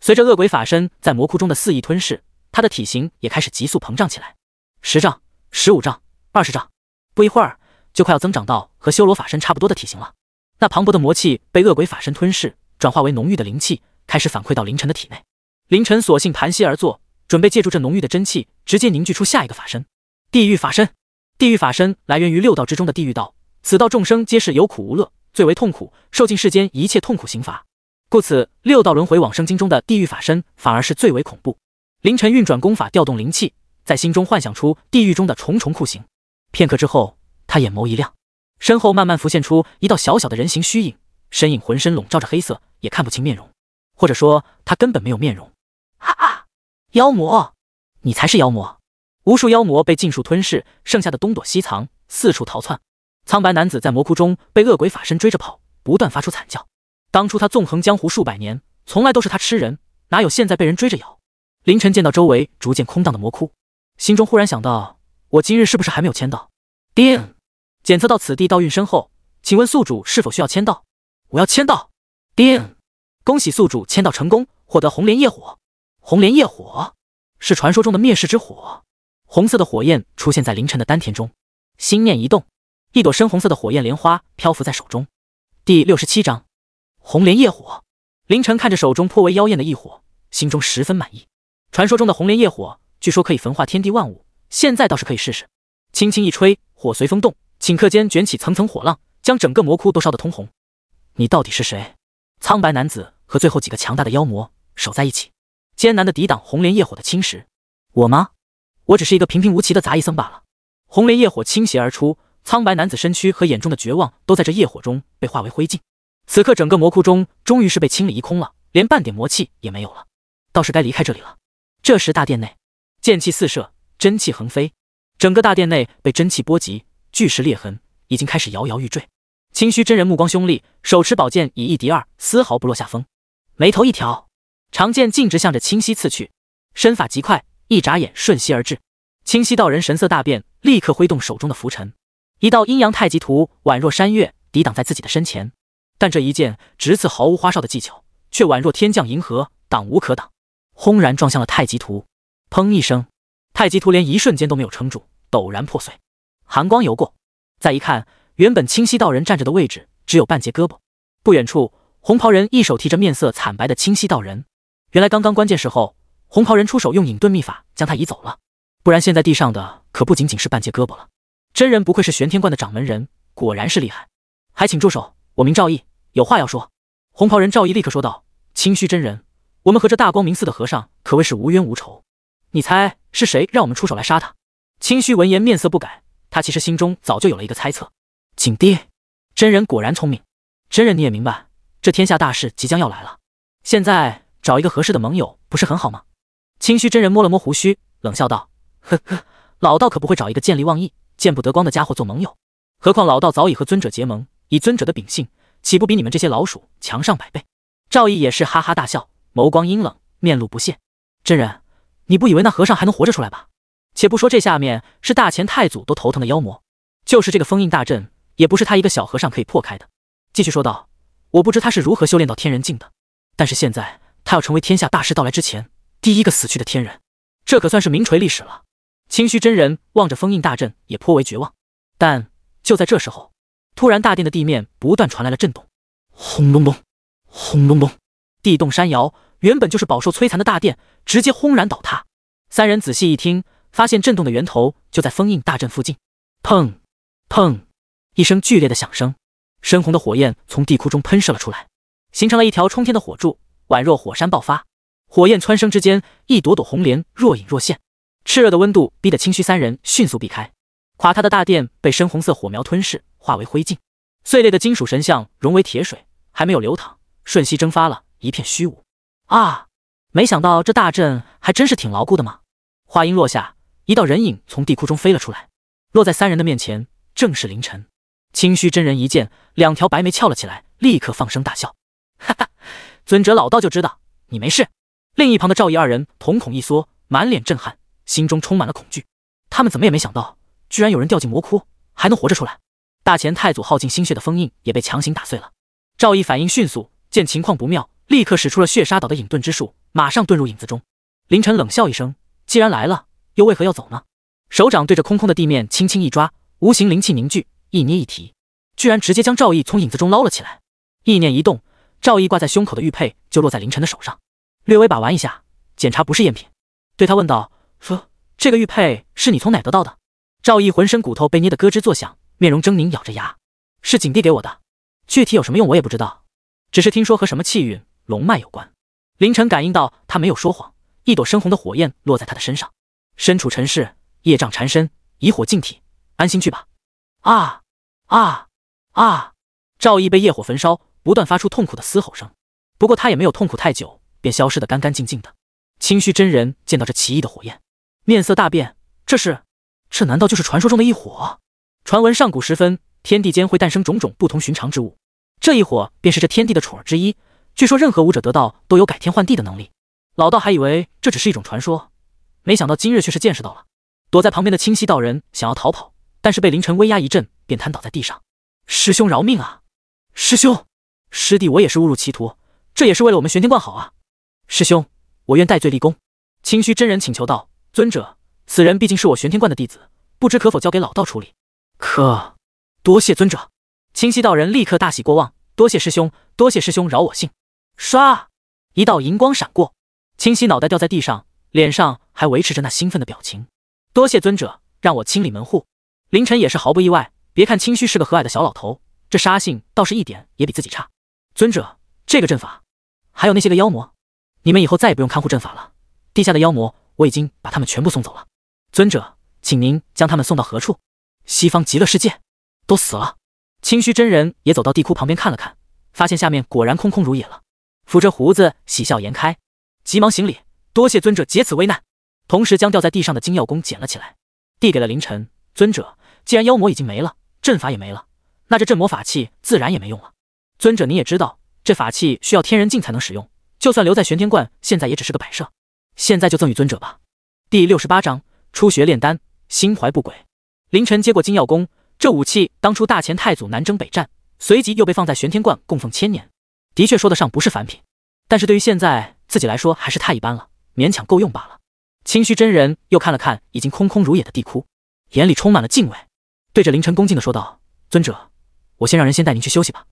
随着恶鬼法身在魔窟中的肆意吞噬，他的体型也开始急速膨胀起来。十丈、十五丈、二十丈，不一会儿。就快要增长到和修罗法身差不多的体型了。那磅礴的魔气被恶鬼法身吞噬，转化为浓郁的灵气，开始反馈到凌晨的体内。凌晨索性盘膝而坐，准备借助这浓郁的真气，直接凝聚出下一个法身——地狱法身。地狱法身来源于六道之中的地狱道，此道众生皆是有苦无乐，最为痛苦，受尽世间一切痛苦刑罚，故此六道轮回往生经中的地狱法身反而是最为恐怖。凌晨运转功法，调动灵气，在心中幻想出地狱中的重重酷刑。片刻之后。他眼眸一亮，身后慢慢浮现出一道小小的人形虚影，身影浑身笼罩着黑色，也看不清面容，或者说他根本没有面容。哈哈，妖魔，你才是妖魔！无数妖魔被尽数吞噬，剩下的东躲西藏，四处逃窜。苍白男子在魔窟中被恶鬼法身追着跑，不断发出惨叫。当初他纵横江湖数百年，从来都是他吃人，哪有现在被人追着咬？凌晨见到周围逐渐空荡的魔窟，心中忽然想到：我今日是不是还没有签到？叮。检测到此地道运深厚，请问宿主是否需要签到？我要签到。叮，恭喜宿主签到成功，获得红莲业火。红莲业火是传说中的灭世之火，红色的火焰出现在凌晨的丹田中，心念一动，一朵深红色的火焰莲花漂浮在手中。第六十七章，红莲业火。凌晨看着手中颇为妖艳的异火，心中十分满意。传说中的红莲业火，据说可以焚化天地万物，现在倒是可以试试。轻轻一吹，火随风动。顷刻间卷起层层火浪，将整个魔窟都烧得通红。你到底是谁？苍白男子和最后几个强大的妖魔守在一起，艰难地抵挡红莲业火的侵蚀。我吗？我只是一个平平无奇的杂役僧罢了。红莲业火倾斜而出，苍白男子身躯和眼中的绝望都在这业火中被化为灰烬。此刻，整个魔窟中终于是被清理一空了，连半点魔气也没有了。倒是该离开这里了。这时，大殿内剑气四射，真气横飞，整个大殿内被真气波及。巨石裂痕已经开始摇摇欲坠，清虚真人目光凶厉，手持宝剑以一敌二，丝毫不落下风。眉头一挑，长剑径直向着清溪刺去，身法极快，一眨眼瞬息而至。清晰道人神色大变，立刻挥动手中的拂尘，一道阴阳太极图宛若山岳抵挡在自己的身前。但这一剑直刺毫无花哨的技巧，却宛若天降银河，挡无可挡，轰然撞向了太极图。砰一声，太极图连一瞬间都没有撑住，陡然破碎。寒光游过，再一看，原本清晰道人站着的位置只有半截胳膊。不远处，红袍人一手提着面色惨白的清晰道人。原来刚刚关键时候，红袍人出手用隐遁秘法将他移走了，不然现在地上的可不仅仅是半截胳膊了。真人不愧是玄天观的掌门人，果然是厉害。还请住手，我名赵毅，有话要说。红袍人赵毅立刻说道：“清虚真人，我们和这大光明寺的和尚可谓是无冤无仇，你猜是谁让我们出手来杀他？”清虚闻言面色不改。他其实心中早就有了一个猜测，景帝，真人果然聪明。真人你也明白，这天下大事即将要来了，现在找一个合适的盟友不是很好吗？清虚真人摸了摸胡须，冷笑道：“呵呵，老道可不会找一个见利忘义、见不得光的家伙做盟友。何况老道早已和尊者结盟，以尊者的秉性，岂不比你们这些老鼠强上百倍？”赵毅也是哈哈大笑，眸光阴冷，面露不屑：“真人，你不以为那和尚还能活着出来吧？”且不说这下面是大前太祖都头疼的妖魔，就是这个封印大阵，也不是他一个小和尚可以破开的。继续说道：“我不知他是如何修炼到天人境的，但是现在他要成为天下大事到来之前第一个死去的天人，这可算是名垂历史了。”清虚真人望着封印大阵，也颇为绝望。但就在这时候，突然大殿的地面不断传来了震动，轰隆隆，轰隆隆，地动山摇。原本就是饱受摧残的大殿，直接轰然倒塌。三人仔细一听。发现震动的源头就在封印大阵附近，砰，砰！一声剧烈的响声，深红的火焰从地窟中喷射了出来，形成了一条冲天的火柱，宛若火山爆发。火焰蹿升之间，一朵朵红莲若隐若现，炽热的温度逼得青虚三人迅速避开。垮塌的大殿被深红色火苗吞噬，化为灰烬；碎裂的金属神像融为铁水，还没有流淌，瞬息蒸发了一片虚无。啊！没想到这大阵还真是挺牢固的吗？话音落下。一道人影从地窟中飞了出来，落在三人的面前，正是凌晨。清虚真人一见，两条白眉翘了起来，立刻放声大笑：“哈哈，尊者老道就知道你没事。”另一旁的赵毅二人瞳孔一缩，满脸震撼，心中充满了恐惧。他们怎么也没想到，居然有人掉进魔窟还能活着出来。大前太祖耗尽心血的封印也被强行打碎了。赵毅反应迅速，见情况不妙，立刻使出了血沙岛的隐遁之术，马上遁入影子中。凌晨冷笑一声：“既然来了。”又为何要走呢？手掌对着空空的地面轻轻一抓，无形灵气凝聚，一捏一提，居然直接将赵毅从影子中捞了起来。意念一动，赵毅挂在胸口的玉佩就落在凌晨的手上，略微把玩一下，检查不是赝品，对他问道：“说这个玉佩是你从哪得到的？”赵毅浑身骨头被捏得咯吱作响，面容狰狞，咬着牙：“是景帝给我的，具体有什么用我也不知道，只是听说和什么气运龙脉有关。”凌晨感应到他没有说谎，一朵深红的火焰落在他的身上。身处尘世，业障缠身，以火净体，安心去吧。啊啊啊！赵毅被业火焚烧，不断发出痛苦的嘶吼声。不过他也没有痛苦太久，便消失得干干净净的。清虚真人见到这奇异的火焰，面色大变：这是，这难道就是传说中的一火？传闻上古时分，天地间会诞生种种不同寻常之物，这一火便是这天地的宠儿之一。据说任何武者得道，都有改天换地的能力。老道还以为这只是一种传说。没想到今日却是见识到了，躲在旁边的清溪道人想要逃跑，但是被凌晨威压一阵，便瘫倒在地上。师兄饶命啊！师兄，师弟我也是误入歧途，这也是为了我们玄天观好啊！师兄，我愿戴罪立功。清虚真人请求道：“尊者，此人毕竟是我玄天观的弟子，不知可否交给老道处理？”可多谢尊者！清溪道人立刻大喜过望：“多谢师兄，多谢师兄饶我性唰，一道银光闪过，清溪脑袋掉在地上，脸上。还维持着那兴奋的表情，多谢尊者让我清理门户。凌晨也是毫不意外，别看清虚是个和蔼的小老头，这杀性倒是一点也比自己差。尊者，这个阵法，还有那些个妖魔，你们以后再也不用看护阵法了。地下的妖魔，我已经把他们全部送走了。尊者，请您将他们送到何处？西方极乐世界。都死了。清虚真人也走到地窟旁边看了看，发现下面果然空空如也了，抚着胡子喜笑颜开，急忙行礼，多谢尊者解此危难。同时将掉在地上的金耀弓捡了起来，递给了凌晨尊者。既然妖魔已经没了，阵法也没了，那这镇魔法器自然也没用了。尊者，你也知道这法器需要天人境才能使用，就算留在玄天观，现在也只是个摆设。现在就赠予尊者吧。第六十八章初学炼丹，心怀不轨。凌晨接过金耀弓，这武器当初大前太祖南征北战，随即又被放在玄天观供奉千年，的确说得上不是凡品。但是对于现在自己来说，还是太一般了，勉强够用罢了。清虚真人又看了看已经空空如也的地窟，眼里充满了敬畏，对着凌晨恭敬的说道：“尊者，我先让人先带您去休息吧。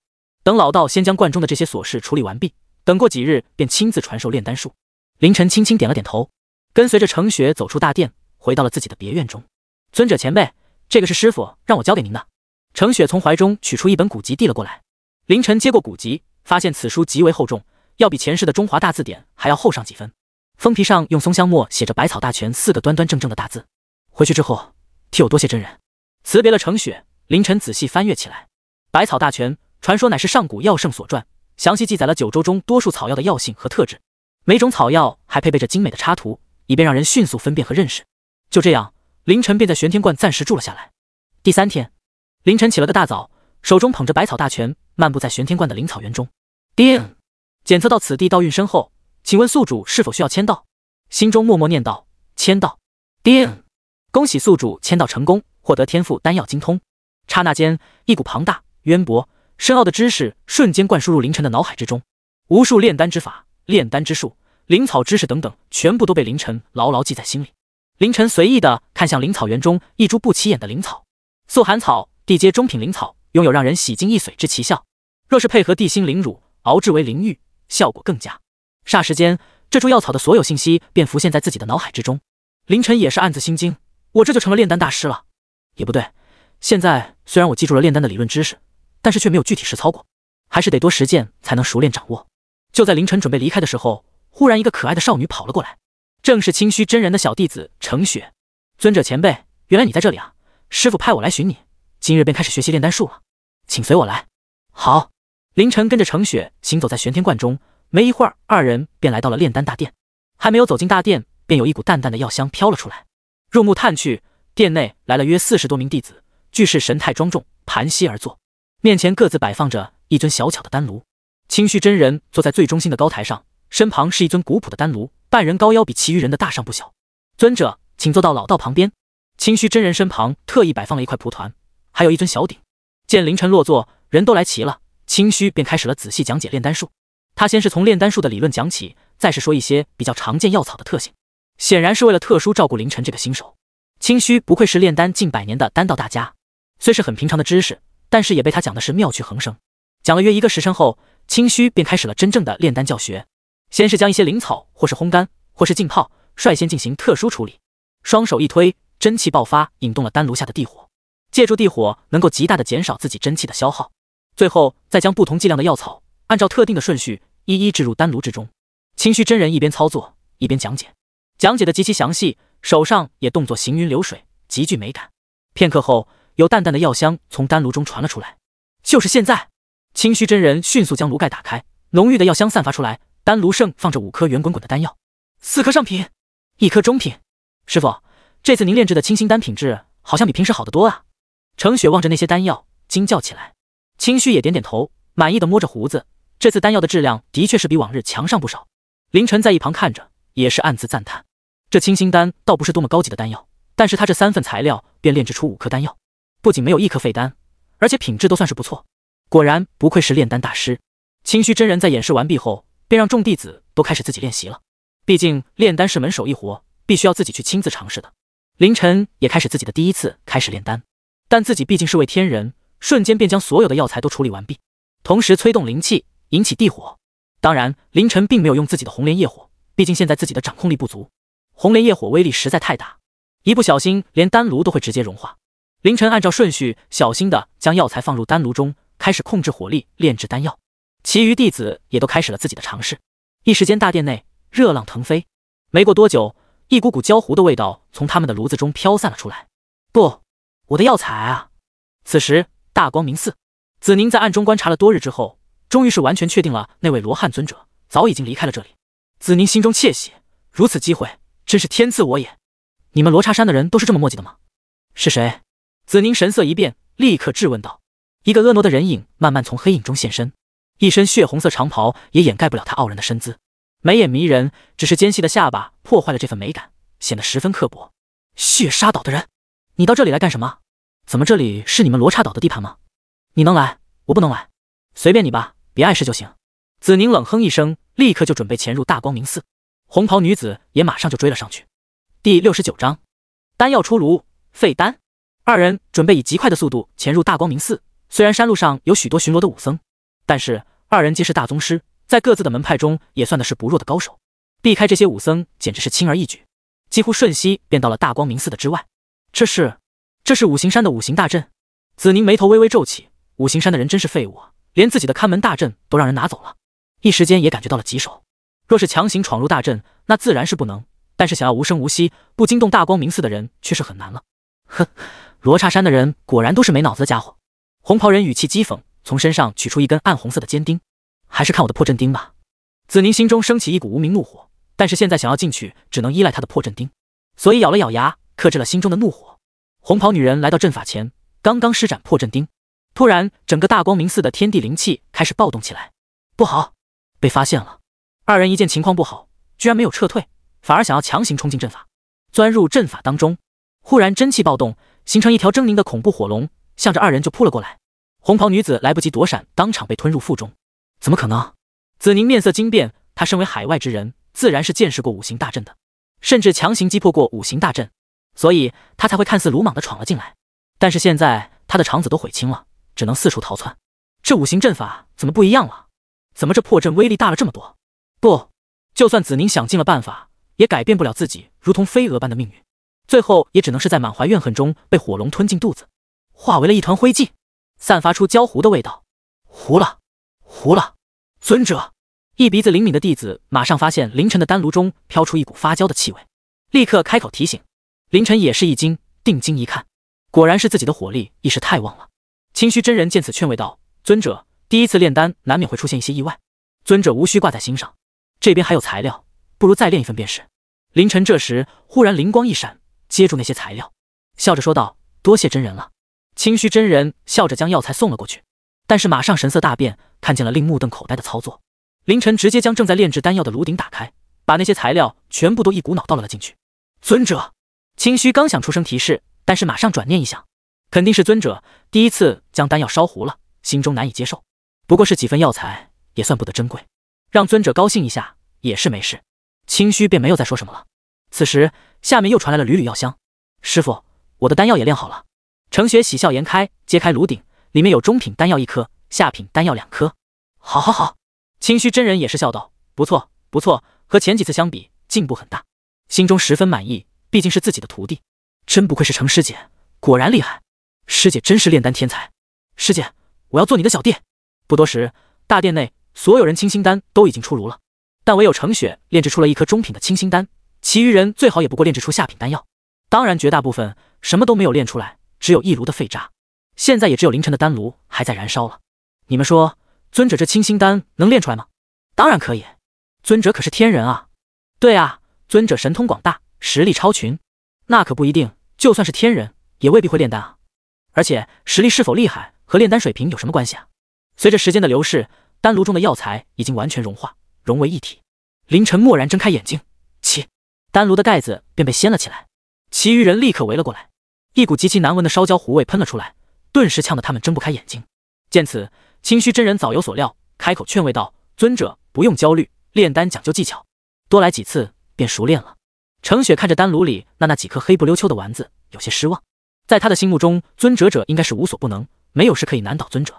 等老道先将罐中的这些琐事处理完毕，等过几日便亲自传授炼丹术。”凌晨轻轻点了点头，跟随着程雪走出大殿，回到了自己的别院中。尊者前辈，这个是师傅让我交给您的。程雪从怀中取出一本古籍递了过来。凌晨接过古籍，发现此书极为厚重，要比前世的《中华大字典》还要厚上几分。封皮上用松香墨写着“百草大全”四个端端正正的大字。回去之后，替我多谢真人。辞别了程雪，凌晨仔细翻阅起来。《百草大全》传说乃是上古药圣所传，详细记载了九州中多数草药的药性和特质。每种草药还配备着精美的插图，以便让人迅速分辨和认识。就这样，凌晨便在玄天观暂时住了下来。第三天，凌晨起了个大早，手中捧着《百草大全》，漫步在玄天观的灵草园中。叮，检测到此地道运深厚。请问宿主是否需要签到？心中默默念道：“签到。”叮，恭喜宿主签到成功，获得天赋丹药精通。刹那间，一股庞大、渊博、深奥的知识瞬间灌输入凌晨的脑海之中，无数炼丹之法、炼丹之术、灵草知识等等，全部都被凌晨牢牢记在心里。凌晨随意的看向灵草园中一株不起眼的灵草，素寒草，地阶中品灵草，拥有让人洗净易髓之奇效，若是配合地心灵乳熬制为灵玉，效果更佳。霎时间，这株药草的所有信息便浮现在自己的脑海之中。凌晨也是暗自心惊，我这就成了炼丹大师了。也不对，现在虽然我记住了炼丹的理论知识，但是却没有具体实操过，还是得多实践才能熟练掌握。就在凌晨准备离开的时候，忽然一个可爱的少女跑了过来，正是清虚真人的小弟子程雪。尊者前辈，原来你在这里啊！师傅派我来寻你，今日便开始学习炼丹术了，请随我来。好，凌晨跟着程雪行走在玄天观中。没一会儿，二人便来到了炼丹大殿。还没有走进大殿，便有一股淡淡的药香飘了出来。入目探去，殿内来了约四十多名弟子，俱是神态庄重，盘膝而坐，面前各自摆放着一尊小巧的丹炉。清虚真人坐在最中心的高台上，身旁是一尊古朴的丹炉，半人高腰，比其余人的大上不小。尊者，请坐到老道旁边。清虚真人身旁特意摆放了一块蒲团，还有一尊小鼎。见凌晨落座，人都来齐了，清虚便开始了仔细讲解炼丹术。他先是从炼丹术的理论讲起，再是说一些比较常见药草的特性，显然是为了特殊照顾凌晨这个新手。清虚不愧是炼丹近百年的丹道大家，虽是很平常的知识，但是也被他讲的是妙趣横生。讲了约一个时辰后，清虚便开始了真正的炼丹教学，先是将一些灵草或是烘干，或是浸泡，率先进行特殊处理。双手一推，真气爆发，引动了丹炉下的地火，借助地火能够极大的减少自己真气的消耗。最后再将不同剂量的药草按照特定的顺序。一一置入丹炉之中，清虚真人一边操作一边讲解，讲解的极其详细，手上也动作行云流水，极具美感。片刻后，有淡淡的药香从丹炉中传了出来。就是现在，清虚真人迅速将炉盖打开，浓郁的药香散发出来。丹炉盛放着五颗圆滚滚的丹药，四颗上品，一颗中品。师傅，这次您炼制的清心丹品质好像比平时好得多啊！程雪望着那些丹药，惊叫起来。清虚也点点头，满意的摸着胡子。这次丹药的质量的确是比往日强上不少。凌晨在一旁看着，也是暗自赞叹。这清心丹倒不是多么高级的丹药，但是他这三份材料便炼制出五颗丹药，不仅没有一颗废丹，而且品质都算是不错。果然不愧是炼丹大师。清虚真人在演示完毕后，便让众弟子都开始自己练习了。毕竟炼丹是门手艺活，必须要自己去亲自尝试的。凌晨也开始自己的第一次开始炼丹，但自己毕竟是位天人，瞬间便将所有的药材都处理完毕，同时催动灵气。引起地火，当然，凌晨并没有用自己的红莲业火，毕竟现在自己的掌控力不足，红莲业火威力实在太大，一不小心连丹炉都会直接融化。凌晨按照顺序，小心的将药材放入丹炉中，开始控制火力炼制丹药。其余弟子也都开始了自己的尝试，一时间大殿内热浪腾飞。没过多久，一股股焦糊的味道从他们的炉子中飘散了出来。不，我的药材啊！此时大光明寺，子宁在暗中观察了多日之后。终于是完全确定了，那位罗汉尊者早已经离开了这里。子宁心中窃喜，如此机会真是天赐我也。你们罗刹山的人都是这么磨迹的吗？是谁？子宁神色一变，立刻质问道。一个婀娜的人影慢慢从黑影中现身，一身血红色长袍也掩盖不了她傲人的身姿，眉眼迷人，只是尖细的下巴破坏了这份美感，显得十分刻薄。血沙岛的人，你到这里来干什么？怎么这里是你们罗刹岛的地盘吗？你能来，我不能来，随便你吧。别碍事就行，子宁冷哼一声，立刻就准备潜入大光明寺。红袍女子也马上就追了上去。第六十九章，丹药出炉，废丹。二人准备以极快的速度潜入大光明寺。虽然山路上有许多巡逻的武僧，但是二人皆是大宗师，在各自的门派中也算的是不弱的高手，避开这些武僧简直是轻而易举。几乎瞬息便到了大光明寺的之外。这是，这是五行山的五行大阵。子宁眉头微微皱起，五行山的人真是废物啊。连自己的看门大阵都让人拿走了，一时间也感觉到了棘手。若是强行闯入大阵，那自然是不能；但是想要无声无息、不惊动大光明寺的人，却是很难了。呵，罗刹山的人果然都是没脑子的家伙。红袍人语气讥讽，从身上取出一根暗红色的尖钉，还是看我的破阵钉吧。紫宁心中升起一股无名怒火，但是现在想要进去，只能依赖他的破阵钉，所以咬了咬牙，克制了心中的怒火。红袍女人来到阵法前，刚刚施展破阵钉。突然，整个大光明寺的天地灵气开始暴动起来，不好，被发现了！二人一见情况不好，居然没有撤退，反而想要强行冲进阵法，钻入阵法当中。忽然真气暴动，形成一条狰狞的恐怖火龙，向着二人就扑了过来。红袍女子来不及躲闪，当场被吞入腹中。怎么可能？紫宁面色惊变，她身为海外之人，自然是见识过五行大阵的，甚至强行击破过五行大阵，所以她才会看似鲁莽的闯了进来。但是现在她的肠子都悔青了。只能四处逃窜，这五行阵法怎么不一样了？怎么这破阵威力大了这么多？不，就算子宁想尽了办法，也改变不了自己如同飞蛾般的命运，最后也只能是在满怀怨恨中被火龙吞进肚子，化为了一团灰烬，散发出焦糊的味道。糊了，糊了！尊者，一鼻子灵敏的弟子马上发现凌晨的丹炉中飘出一股发焦的气味，立刻开口提醒。凌晨也是一惊，定睛一看，果然是自己的火力一时太旺了。清虚真人见此，劝慰道：“尊者，第一次炼丹难免会出现一些意外，尊者无需挂在心上。这边还有材料，不如再炼一份便是。”凌晨这时忽然灵光一闪，接住那些材料，笑着说道：“多谢真人了。”清虚真人笑着将药材送了过去，但是马上神色大变，看见了令目瞪口呆的操作。凌晨直接将正在炼制丹药的炉鼎打开，把那些材料全部都一股脑倒了了进去。尊者，清虚刚想出声提示，但是马上转念一想。肯定是尊者第一次将丹药烧糊了，心中难以接受。不过是几份药材，也算不得珍贵，让尊者高兴一下也是没事。清虚便没有再说什么了。此时下面又传来了缕缕药香。师傅，我的丹药也炼好了。程雪喜笑颜开，揭开炉顶，里面有中品丹药一颗，下品丹药两颗。好，好，好！清虚真人也是笑道：“不错，不错，和前几次相比进步很大，心中十分满意。毕竟是自己的徒弟，真不愧是程师姐，果然厉害。”师姐真是炼丹天才，师姐，我要做你的小弟。不多时，大殿内所有人清心丹都已经出炉了，但唯有程雪炼制出了一颗中品的清心丹，其余人最好也不过炼制出下品丹药，当然，绝大部分什么都没有炼出来，只有一炉的废渣。现在也只有凌晨的丹炉还在燃烧了。你们说，尊者这清心丹能炼出来吗？当然可以，尊者可是天人啊！对啊，尊者神通广大，实力超群。那可不一定，就算是天人，也未必会炼丹啊。而且实力是否厉害和炼丹水平有什么关系啊？随着时间的流逝，丹炉中的药材已经完全融化，融为一体。林晨蓦然睁开眼睛，起，丹炉的盖子便被掀了起来。其余人立刻围了过来，一股极其难闻的烧焦糊味喷了出来，顿时呛得他们睁不开眼睛。见此，清虚真人早有所料，开口劝慰道：“尊者不用焦虑，炼丹讲究技巧，多来几次便熟练了。”程雪看着丹炉里那那几颗黑不溜秋的丸子，有些失望。在他的心目中，尊者者应该是无所不能，没有事可以难倒尊者。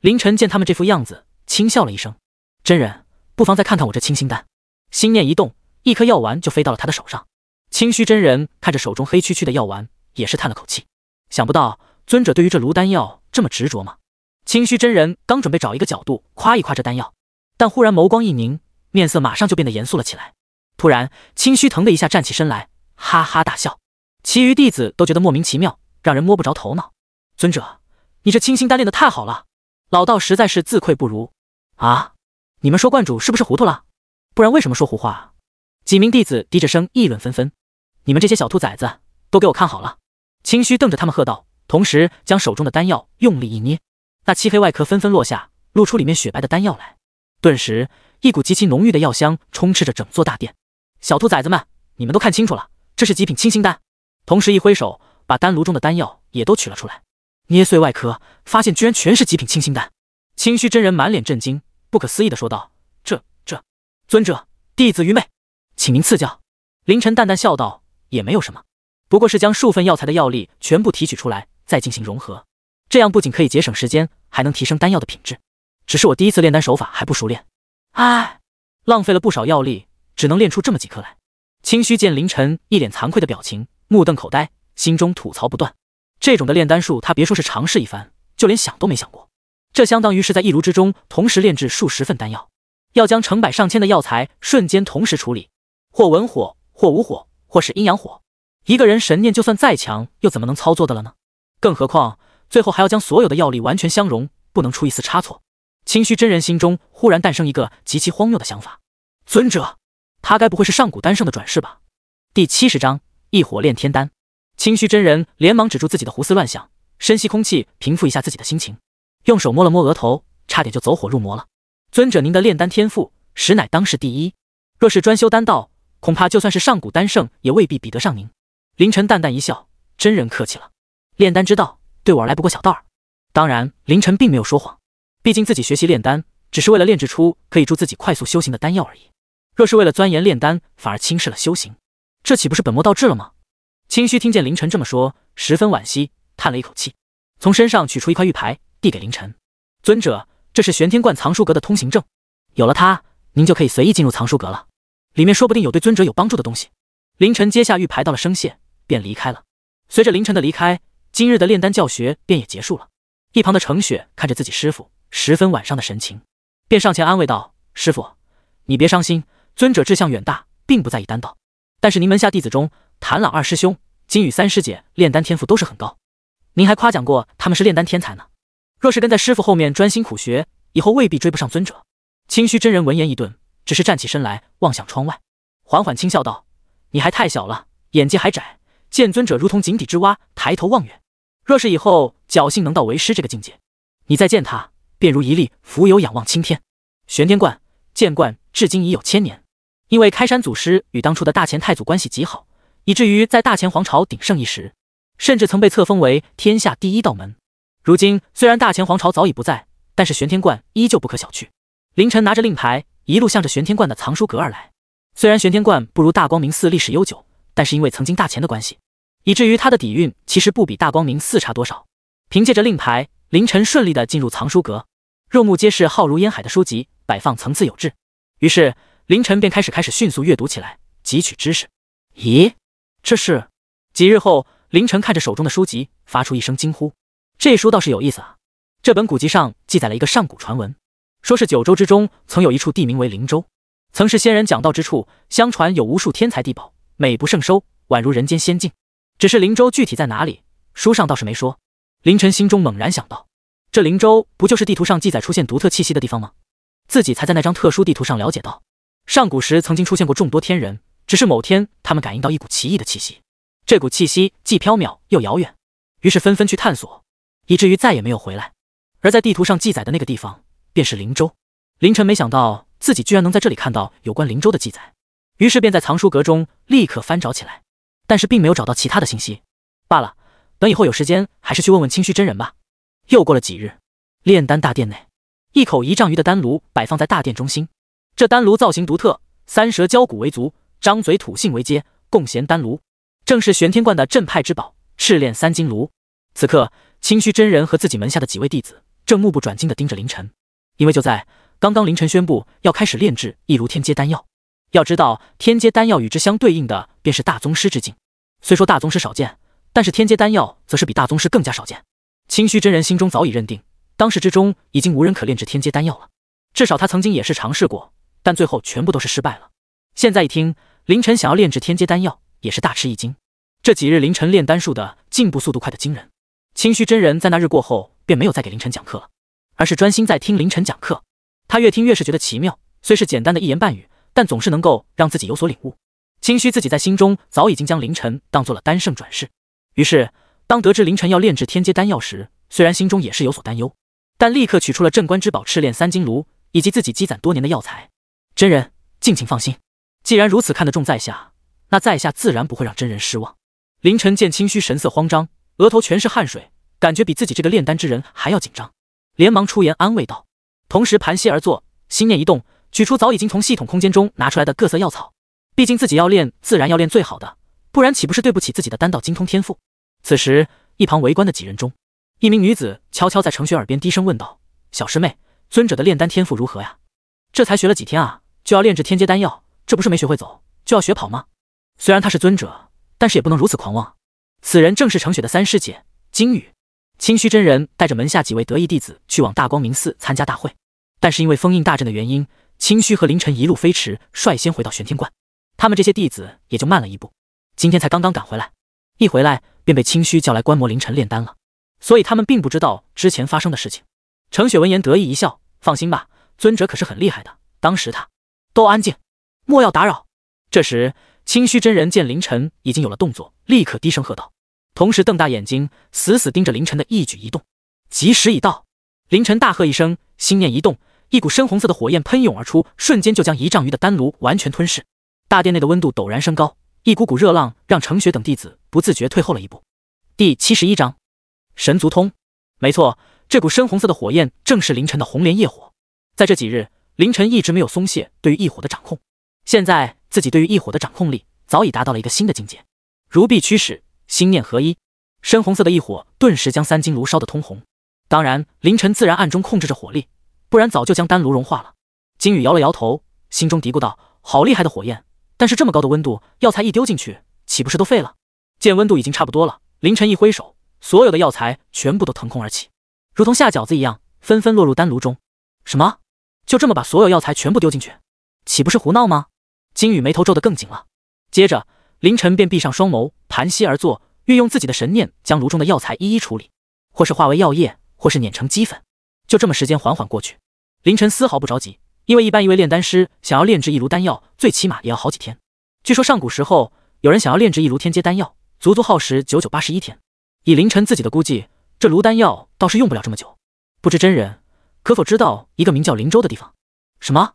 凌晨见他们这副样子，轻笑了一声：“真人，不妨再看看我这清心丹。”心念一动，一颗药丸就飞到了他的手上。清虚真人看着手中黑黢黢的药丸，也是叹了口气：“想不到尊者对于这炉丹药这么执着吗？”清虚真人刚准备找一个角度夸一夸这丹药，但忽然眸光一凝，面色马上就变得严肃了起来。突然，清虚腾的一下站起身来，哈哈大笑。其余弟子都觉得莫名其妙。让人摸不着头脑，尊者，你这清心丹练的太好了，老道实在是自愧不如啊！你们说观主是不是糊涂了？不然为什么说胡话？几名弟子低着声议论纷纷。你们这些小兔崽子，都给我看好了！清虚瞪着他们喝道，同时将手中的丹药用力一捏，那漆黑外壳纷纷落下，露出里面雪白的丹药来。顿时，一股极其浓郁的药香充斥着整座大殿。小兔崽子们，你们都看清楚了，这是极品清心丹。同时一挥手。把丹炉中的丹药也都取了出来，捏碎外壳，发现居然全是极品清心丹。清虚真人满脸震惊，不可思议的说道：“这这，尊者，弟子愚昧，请您赐教。”凌晨淡淡笑道：“也没有什么，不过是将数份药材的药力全部提取出来，再进行融合，这样不仅可以节省时间，还能提升丹药的品质。只是我第一次炼丹手法还不熟练，哎，浪费了不少药力，只能炼出这么几颗来。”清虚见凌晨一脸惭愧的表情，目瞪口呆。心中吐槽不断，这种的炼丹术，他别说是尝试一番，就连想都没想过。这相当于是在一炉之中同时炼制数十份丹药，要将成百上千的药材瞬间同时处理，或文火，或武火，或是阴阳火，一个人神念就算再强，又怎么能操作的了呢？更何况最后还要将所有的药力完全相融，不能出一丝差错。清虚真人心中忽然诞生一个极其荒谬的想法：尊者，他该不会是上古丹圣的转世吧？第七十章：异火炼天丹。清虚真人连忙止住自己的胡思乱想，深吸空气，平复一下自己的心情，用手摸了摸额头，差点就走火入魔了。尊者，您的炼丹天赋实乃当世第一，若是专修丹道，恐怕就算是上古丹圣也未必比得上您。凌晨淡淡一笑，真人客气了，炼丹之道对我来不过小道儿。当然，凌晨并没有说谎，毕竟自己学习炼丹只是为了炼制出可以助自己快速修行的丹药而已。若是为了钻研炼丹，反而轻视了修行，这岂不是本末倒置了吗？清虚听见凌晨这么说，十分惋惜，叹了一口气，从身上取出一块玉牌，递给凌晨尊者：“这是玄天观藏书阁的通行证，有了它，您就可以随意进入藏书阁了，里面说不定有对尊者有帮助的东西。”凌晨接下玉牌，到了声谢，便离开了。随着凌晨的离开，今日的炼丹教学便也结束了。一旁的程雪看着自己师傅十分晚上的神情，便上前安慰道：“师傅，你别伤心，尊者志向远大，并不在意丹道，但是您门下弟子中……”谭朗二师兄、金羽三师姐炼丹天赋都是很高，您还夸奖过他们是炼丹天才呢。若是跟在师傅后面专心苦学，以后未必追不上尊者。清虚真人闻言一顿，只是站起身来望向窗外，缓缓轻笑道：“你还太小了，眼界还窄，见尊者如同井底之蛙抬头望远。若是以后侥幸能到为师这个境界，你再见他，便如一粒浮游仰望青天。”玄天观建观至今已有千年，因为开山祖师与当初的大前太祖关系极好。以至于在大前皇朝鼎盛一时，甚至曾被册封为天下第一道门。如今虽然大前皇朝早已不在，但是玄天观依旧不可小觑。凌晨拿着令牌，一路向着玄天观的藏书阁而来。虽然玄天观不如大光明寺历史悠久，但是因为曾经大乾的关系，以至于他的底蕴其实不比大光明寺差多少。凭借着令牌，凌晨顺利的进入藏书阁，入目皆是浩如烟海的书籍，摆放层次有致。于是凌晨便开始开始迅速阅读起来，汲取知识。咦？这是几日后，凌晨看着手中的书籍，发出一声惊呼：“这书倒是有意思啊！这本古籍上记载了一个上古传闻，说是九州之中曾有一处地名为灵州，曾是仙人讲道之处，相传有无数天才地宝，美不胜收，宛如人间仙境。只是灵州具体在哪里，书上倒是没说。”凌晨心中猛然想到：“这灵州不就是地图上记载出现独特气息的地方吗？自己才在那张特殊地图上了解到，上古时曾经出现过众多天人。”只是某天，他们感应到一股奇异的气息，这股气息既飘渺又遥远，于是纷纷去探索，以至于再也没有回来。而在地图上记载的那个地方，便是灵州。凌晨没想到自己居然能在这里看到有关灵州的记载，于是便在藏书阁中立刻翻找起来，但是并没有找到其他的信息。罢了，等以后有时间还是去问问清虚真人吧。又过了几日，炼丹大殿内，一口一丈余的丹炉摆放在大殿中心，这丹炉造型独特，三蛇交骨为足。张嘴吐信为阶，共衔丹炉，正是玄天观的镇派之宝赤炼三金炉。此刻，清虚真人和自己门下的几位弟子正目不转睛地盯着凌晨，因为就在刚刚，凌晨宣布要开始炼制一炉天阶丹药。要知道，天阶丹药与之相对应的便是大宗师之境。虽说大宗师少见，但是天阶丹药则是比大宗师更加少见。清虚真人心中早已认定，当时之中已经无人可炼制天阶丹药了。至少他曾经也是尝试过，但最后全部都是失败了。现在一听。凌晨想要炼制天阶丹药，也是大吃一惊。这几日，凌晨炼丹术的进步速度快的惊人。清虚真人在那日过后，便没有再给凌晨讲课了，而是专心在听凌晨讲课。他越听越是觉得奇妙，虽是简单的一言半语，但总是能够让自己有所领悟。清虚自己在心中早已经将凌晨当做了丹圣转世。于是，当得知凌晨要炼制天阶丹药时，虽然心中也是有所担忧，但立刻取出了镇关之宝赤炼三金炉，以及自己积攒多年的药材。真人，敬请放心。既然如此看得重在下，那在下自然不会让真人失望。凌晨见清虚神色慌张，额头全是汗水，感觉比自己这个炼丹之人还要紧张，连忙出言安慰道，同时盘膝而坐，心念一动，取出早已经从系统空间中拿出来的各色药草。毕竟自己要练，自然要练最好的，不然岂不是对不起自己的丹道精通天赋？此时一旁围观的几人中，一名女子悄悄在程雪耳边低声问道：“小师妹，尊者的炼丹天赋如何呀？这才学了几天啊，就要炼制天阶丹药？”这不是没学会走就要学跑吗？虽然他是尊者，但是也不能如此狂妄。此人正是程雪的三师姐金羽。清虚真人带着门下几位得意弟子去往大光明寺参加大会，但是因为封印大阵的原因，清虚和凌晨一路飞驰，率先回到玄天观。他们这些弟子也就慢了一步，今天才刚刚赶回来，一回来便被清虚叫来观摩凌晨炼丹了，所以他们并不知道之前发生的事情。程雪闻言得意一笑：“放心吧，尊者可是很厉害的。当时他都安静。”莫要打扰！这时，清虚真人见凌晨已经有了动作，立刻低声喝道，同时瞪大眼睛，死死盯着凌晨的一举一动。吉时已到，凌晨大喝一声，心念一动，一股深红色的火焰喷涌而出，瞬间就将一丈余的丹炉完全吞噬。大殿内的温度陡然升高，一股股热浪让程雪等弟子不自觉退后了一步。第七十一章神足通。没错，这股深红色的火焰正是凌晨的红莲业火。在这几日，凌晨一直没有松懈对于异火的掌控。现在自己对于异火的掌控力早已达到了一个新的境界，如臂驱使，心念合一，深红色的异火顿时将三金炉烧得通红。当然，凌晨自然暗中控制着火力，不然早就将丹炉融化了。金宇摇了摇头，心中嘀咕道：“好厉害的火焰，但是这么高的温度，药材一丢进去，岂不是都废了？”见温度已经差不多了，凌晨一挥手，所有的药材全部都腾空而起，如同下饺子一样，纷纷落入丹炉中。什么？就这么把所有药材全部丢进去，岂不是胡闹吗？金羽眉头皱得更紧了，接着，凌晨便闭上双眸，盘膝而坐，运用自己的神念将炉中的药材一一处理，或是化为药液，或是碾成齑粉。就这么时间缓缓过去，凌晨丝毫不着急，因为一般一位炼丹师想要炼制一炉丹药，最起码也要好几天。据说上古时候，有人想要炼制一炉天阶丹药，足足耗时九九八十一天。以凌晨自己的估计，这炉丹药倒是用不了这么久。不知真人可否知道一个名叫灵州的地方？什么？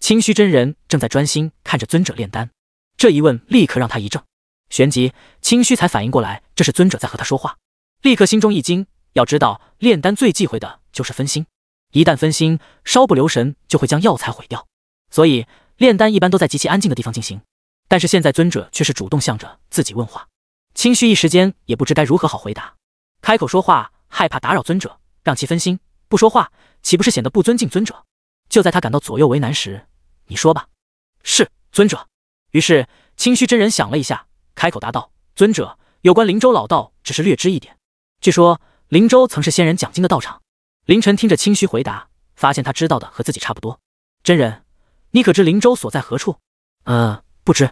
清虚真人正在专心看着尊者炼丹，这一问立刻让他一怔，旋即清虚才反应过来，这是尊者在和他说话，立刻心中一惊。要知道炼丹最忌讳的就是分心，一旦分心，稍不留神就会将药材毁掉，所以炼丹一般都在极其安静的地方进行。但是现在尊者却是主动向着自己问话，清虚一时间也不知该如何好回答，开口说话害怕打扰尊者，让其分心；不说话，岂不是显得不尊敬尊者？就在他感到左右为难时，你说吧，是尊者。于是清虚真人想了一下，开口答道：“尊者，有关灵州老道，只是略知一点。据说灵州曾是仙人讲经的道场。”凌晨听着清虚回答，发现他知道的和自己差不多。真人，你可知灵州所在何处？呃，不知。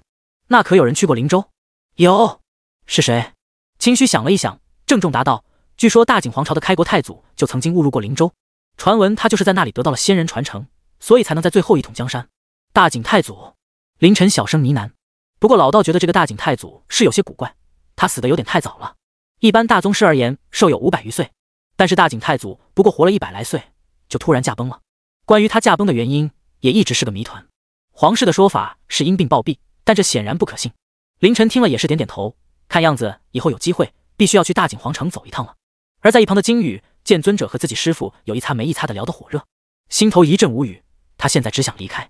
那可有人去过灵州？有。是谁？清虚想了一想，郑重答道：“据说大景皇朝的开国太祖就曾经误入过灵州，传闻他就是在那里得到了仙人传承，所以才能在最后一统江山。”大景太祖，凌晨小声呢喃。不过老道觉得这个大景太祖是有些古怪，他死的有点太早了。一般大宗师而言，寿有五百余岁，但是大景太祖不过活了一百来岁，就突然驾崩了。关于他驾崩的原因，也一直是个谜团。皇室的说法是因病暴毙，但这显然不可信。凌晨听了也是点点头，看样子以后有机会，必须要去大景皇城走一趟了。而在一旁的金宇见尊者和自己师傅有一擦没一擦的聊得火热，心头一阵无语。他现在只想离开。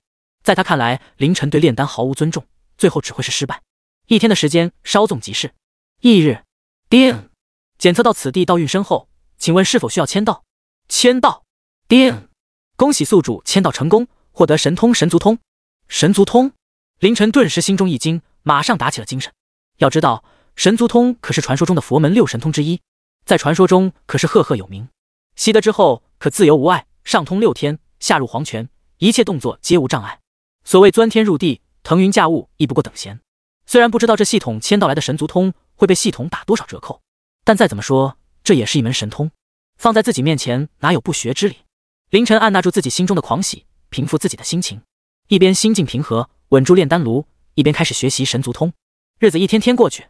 在他看来，凌晨对炼丹毫无尊重，最后只会是失败。一天的时间稍纵即逝。翌日，叮，检测到此地道运深厚，请问是否需要签到？签到，叮，恭喜宿主签到成功，获得神通神族通。神族通，凌晨顿时心中一惊，马上打起了精神。要知道，神族通可是传说中的佛门六神通之一，在传说中可是赫赫有名。习得之后，可自由无碍，上通六天，下入黄泉，一切动作皆无障碍。所谓钻天入地、腾云驾雾，亦不过等闲。虽然不知道这系统签到来的神足通会被系统打多少折扣，但再怎么说，这也是一门神通，放在自己面前，哪有不学之理？凌晨按捺住自己心中的狂喜，平复自己的心情，一边心境平和，稳住炼丹炉，一边开始学习神足通。日子一天天过去，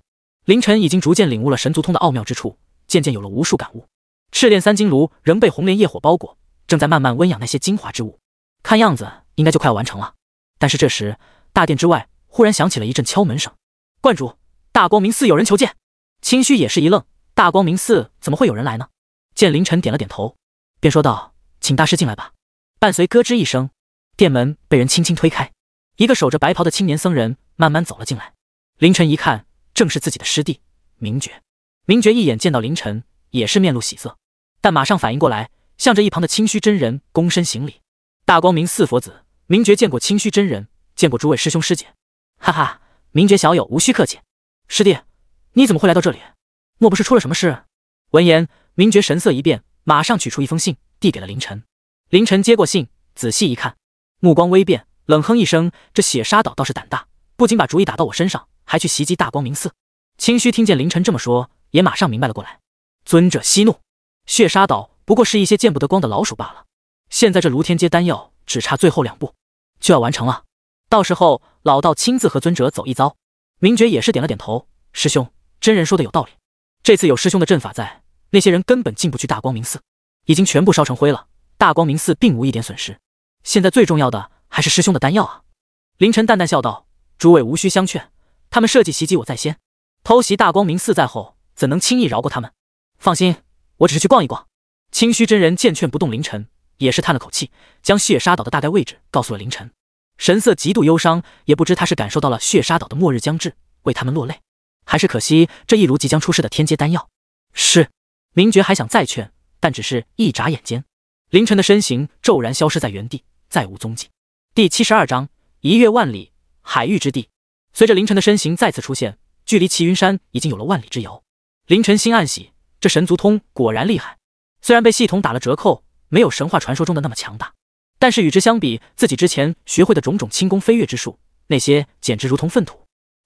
凌晨已经逐渐领悟了神足通的奥妙之处，渐渐有了无数感悟。赤炼三金炉仍被红莲业火包裹，正在慢慢温养那些精华之物，看样子应该就快要完成了。但是这时，大殿之外忽然响起了一阵敲门声。观主，大光明寺有人求见。清虚也是一愣，大光明寺怎么会有人来呢？见凌晨点了点头，便说道：“请大师进来吧。”伴随咯吱一声，殿门被人轻轻推开，一个守着白袍的青年僧人慢慢走了进来。凌晨一看，正是自己的师弟明觉。明觉一眼见到凌晨，也是面露喜色，但马上反应过来，向着一旁的清虚真人躬身行礼：“大光明寺佛子。”明觉见过清虚真人，见过诸位师兄师姐。哈哈，明觉小友无需客气。师弟，你怎么会来到这里？莫不是出了什么事？闻言，明觉神色一变，马上取出一封信，递给了凌晨。凌晨接过信，仔细一看，目光微变，冷哼一声：“这血沙岛倒是胆大，不仅把主意打到我身上，还去袭击大光明寺。”清虚听见凌晨这么说，也马上明白了过来：“尊者息怒，血沙岛不过是一些见不得光的老鼠罢了。现在这卢天阶丹药只差最后两步。”就要完成了，到时候老道亲自和尊者走一遭。明觉也是点了点头：“师兄，真人说的有道理。这次有师兄的阵法在，那些人根本进不去大光明寺，已经全部烧成灰了。大光明寺并无一点损失。现在最重要的还是师兄的丹药啊！”凌晨淡淡笑道：“诸位无需相劝，他们设计袭击我在先，偷袭大光明寺在后，怎能轻易饶过他们？放心，我只是去逛一逛。”清虚真人见劝不动凌晨。也是叹了口气，将血沙岛的大概位置告诉了凌晨，神色极度忧伤，也不知他是感受到了血沙岛的末日将至，为他们落泪，还是可惜这一炉即将出世的天阶丹药。是明觉还想再劝，但只是一眨眼间，凌晨的身形骤然消失在原地，再无踪迹。第七十二章一越万里海域之地，随着凌晨的身形再次出现，距离齐云山已经有了万里之遥。凌晨心暗喜，这神族通果然厉害，虽然被系统打了折扣。没有神话传说中的那么强大，但是与之相比，自己之前学会的种种轻功飞跃之术，那些简直如同粪土。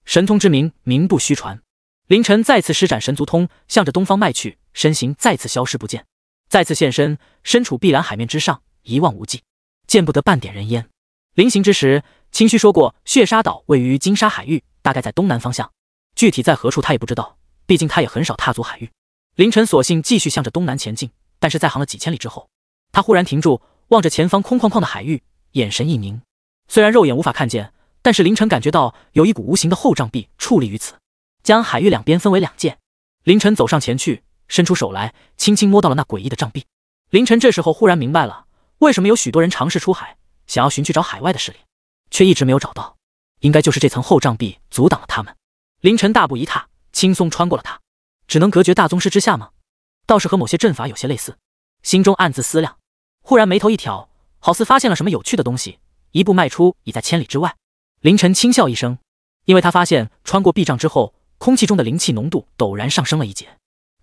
神通之名名不虚传。凌晨再次施展神足通，向着东方迈去，身形再次消失不见，再次现身，身处碧蓝海面之上，一望无际，见不得半点人烟。临行之时，清虚说过，血沙岛位于金沙海域，大概在东南方向，具体在何处他也不知道，毕竟他也很少踏足海域。凌晨索性继续向着东南前进，但是在行了几千里之后。他忽然停住，望着前方空旷旷的海域，眼神一凝。虽然肉眼无法看见，但是凌晨感觉到有一股无形的厚障壁矗立于此，将海域两边分为两界。凌晨走上前去，伸出手来，轻轻摸到了那诡异的障壁。凌晨这时候忽然明白了，为什么有许多人尝试出海，想要寻去找海外的势力，却一直没有找到。应该就是这层厚障壁阻挡了他们。凌晨大步一踏，轻松穿过了它。只能隔绝大宗师之下吗？倒是和某些阵法有些类似，心中暗自思量。忽然眉头一挑，好似发现了什么有趣的东西，一步迈出已在千里之外。凌晨轻笑一声，因为他发现穿过壁障之后，空气中的灵气浓度陡然上升了一截，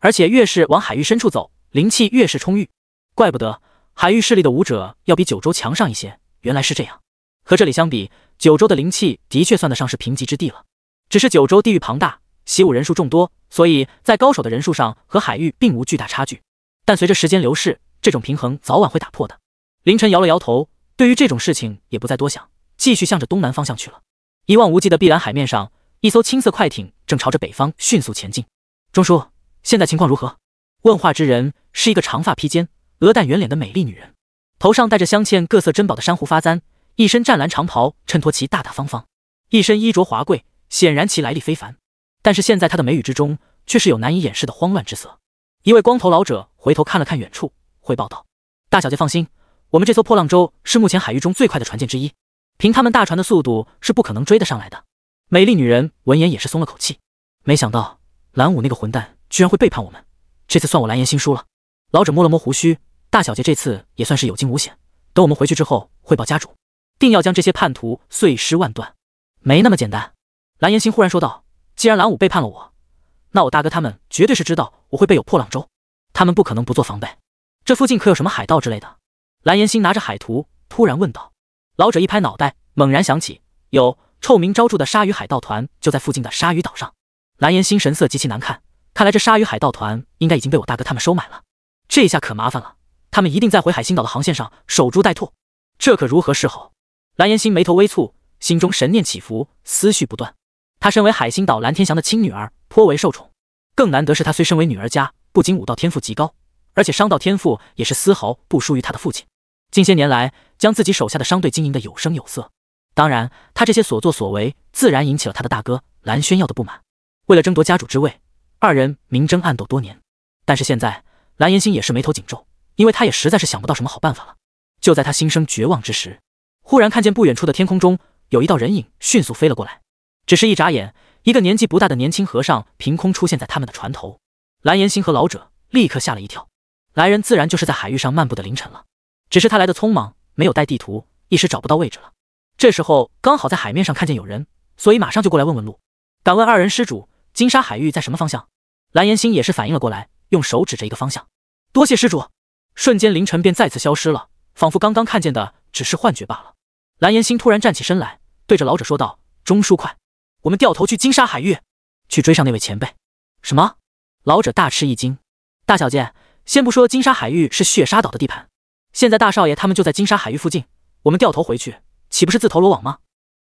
而且越是往海域深处走，灵气越是充裕。怪不得海域势力的武者要比九州强上一些，原来是这样。和这里相比，九州的灵气的确算得上是贫瘠之地了。只是九州地域庞大，习武人数众多，所以在高手的人数上和海域并无巨大差距。但随着时间流逝，这种平衡早晚会打破的。凌晨摇了摇头，对于这种事情也不再多想，继续向着东南方向去了。一望无际的碧蓝海面上，一艘青色快艇正朝着北方迅速前进。钟叔，现在情况如何？问话之人是一个长发披肩、鹅蛋圆脸的美丽女人，头上戴着镶嵌各色珍宝的珊瑚发簪，一身湛蓝长袍衬托其大大方方，一身衣着华贵，显然其来历非凡。但是现在她的眉宇之中却是有难以掩饰的慌乱之色。一位光头老者回头看了看远处。汇报道：“大小姐放心，我们这艘破浪舟是目前海域中最快的船舰之一，凭他们大船的速度是不可能追得上来的。”美丽女人闻言也是松了口气，没想到蓝武那个混蛋居然会背叛我们，这次算我蓝颜心输了。老者摸了摸胡须：“大小姐这次也算是有惊无险，等我们回去之后汇报家主，定要将这些叛徒碎尸万段。”没那么简单，蓝颜心忽然说道：“既然蓝武背叛了我，那我大哥他们绝对是知道我会备有破浪舟，他们不可能不做防备。”这附近可有什么海盗之类的？蓝延心拿着海图，突然问道。老者一拍脑袋，猛然想起，有臭名昭著的鲨鱼海盗团就在附近的鲨鱼岛上。蓝延心神色极其难看，看来这鲨鱼海盗团应该已经被我大哥他们收买了。这一下可麻烦了，他们一定在回海星岛的航线上守株待兔，这可如何是好？蓝延心眉头微蹙，心中神念起伏，思绪不断。她身为海星岛蓝天翔的亲女儿，颇为受宠。更难得是，她虽身为女儿家，不仅武道天赋极高。而且商道天赋也是丝毫不输于他的父亲。近些年来，将自己手下的商队经营的有声有色。当然，他这些所作所为，自然引起了他的大哥蓝轩耀的不满。为了争夺家主之位，二人明争暗斗多年。但是现在，蓝延星也是眉头紧皱，因为他也实在是想不到什么好办法了。就在他心生绝望之时，忽然看见不远处的天空中有一道人影迅速飞了过来。只是一眨眼，一个年纪不大的年轻和尚凭空出现在他们的船头。蓝延星和老者立刻吓了一跳。来人自然就是在海域上漫步的凌晨了，只是他来的匆忙，没有带地图，一时找不到位置了。这时候刚好在海面上看见有人，所以马上就过来问问路。敢问二人施主，金沙海域在什么方向？蓝延星也是反应了过来，用手指着一个方向。多谢施主。瞬间，凌晨便再次消失了，仿佛刚刚看见的只是幻觉罢了。蓝延星突然站起身来，对着老者说道：“钟叔，快，我们掉头去金沙海域，去追上那位前辈。”什么？老者大吃一惊。大小姐。先不说金沙海域是血沙岛的地盘，现在大少爷他们就在金沙海域附近，我们掉头回去，岂不是自投罗网吗？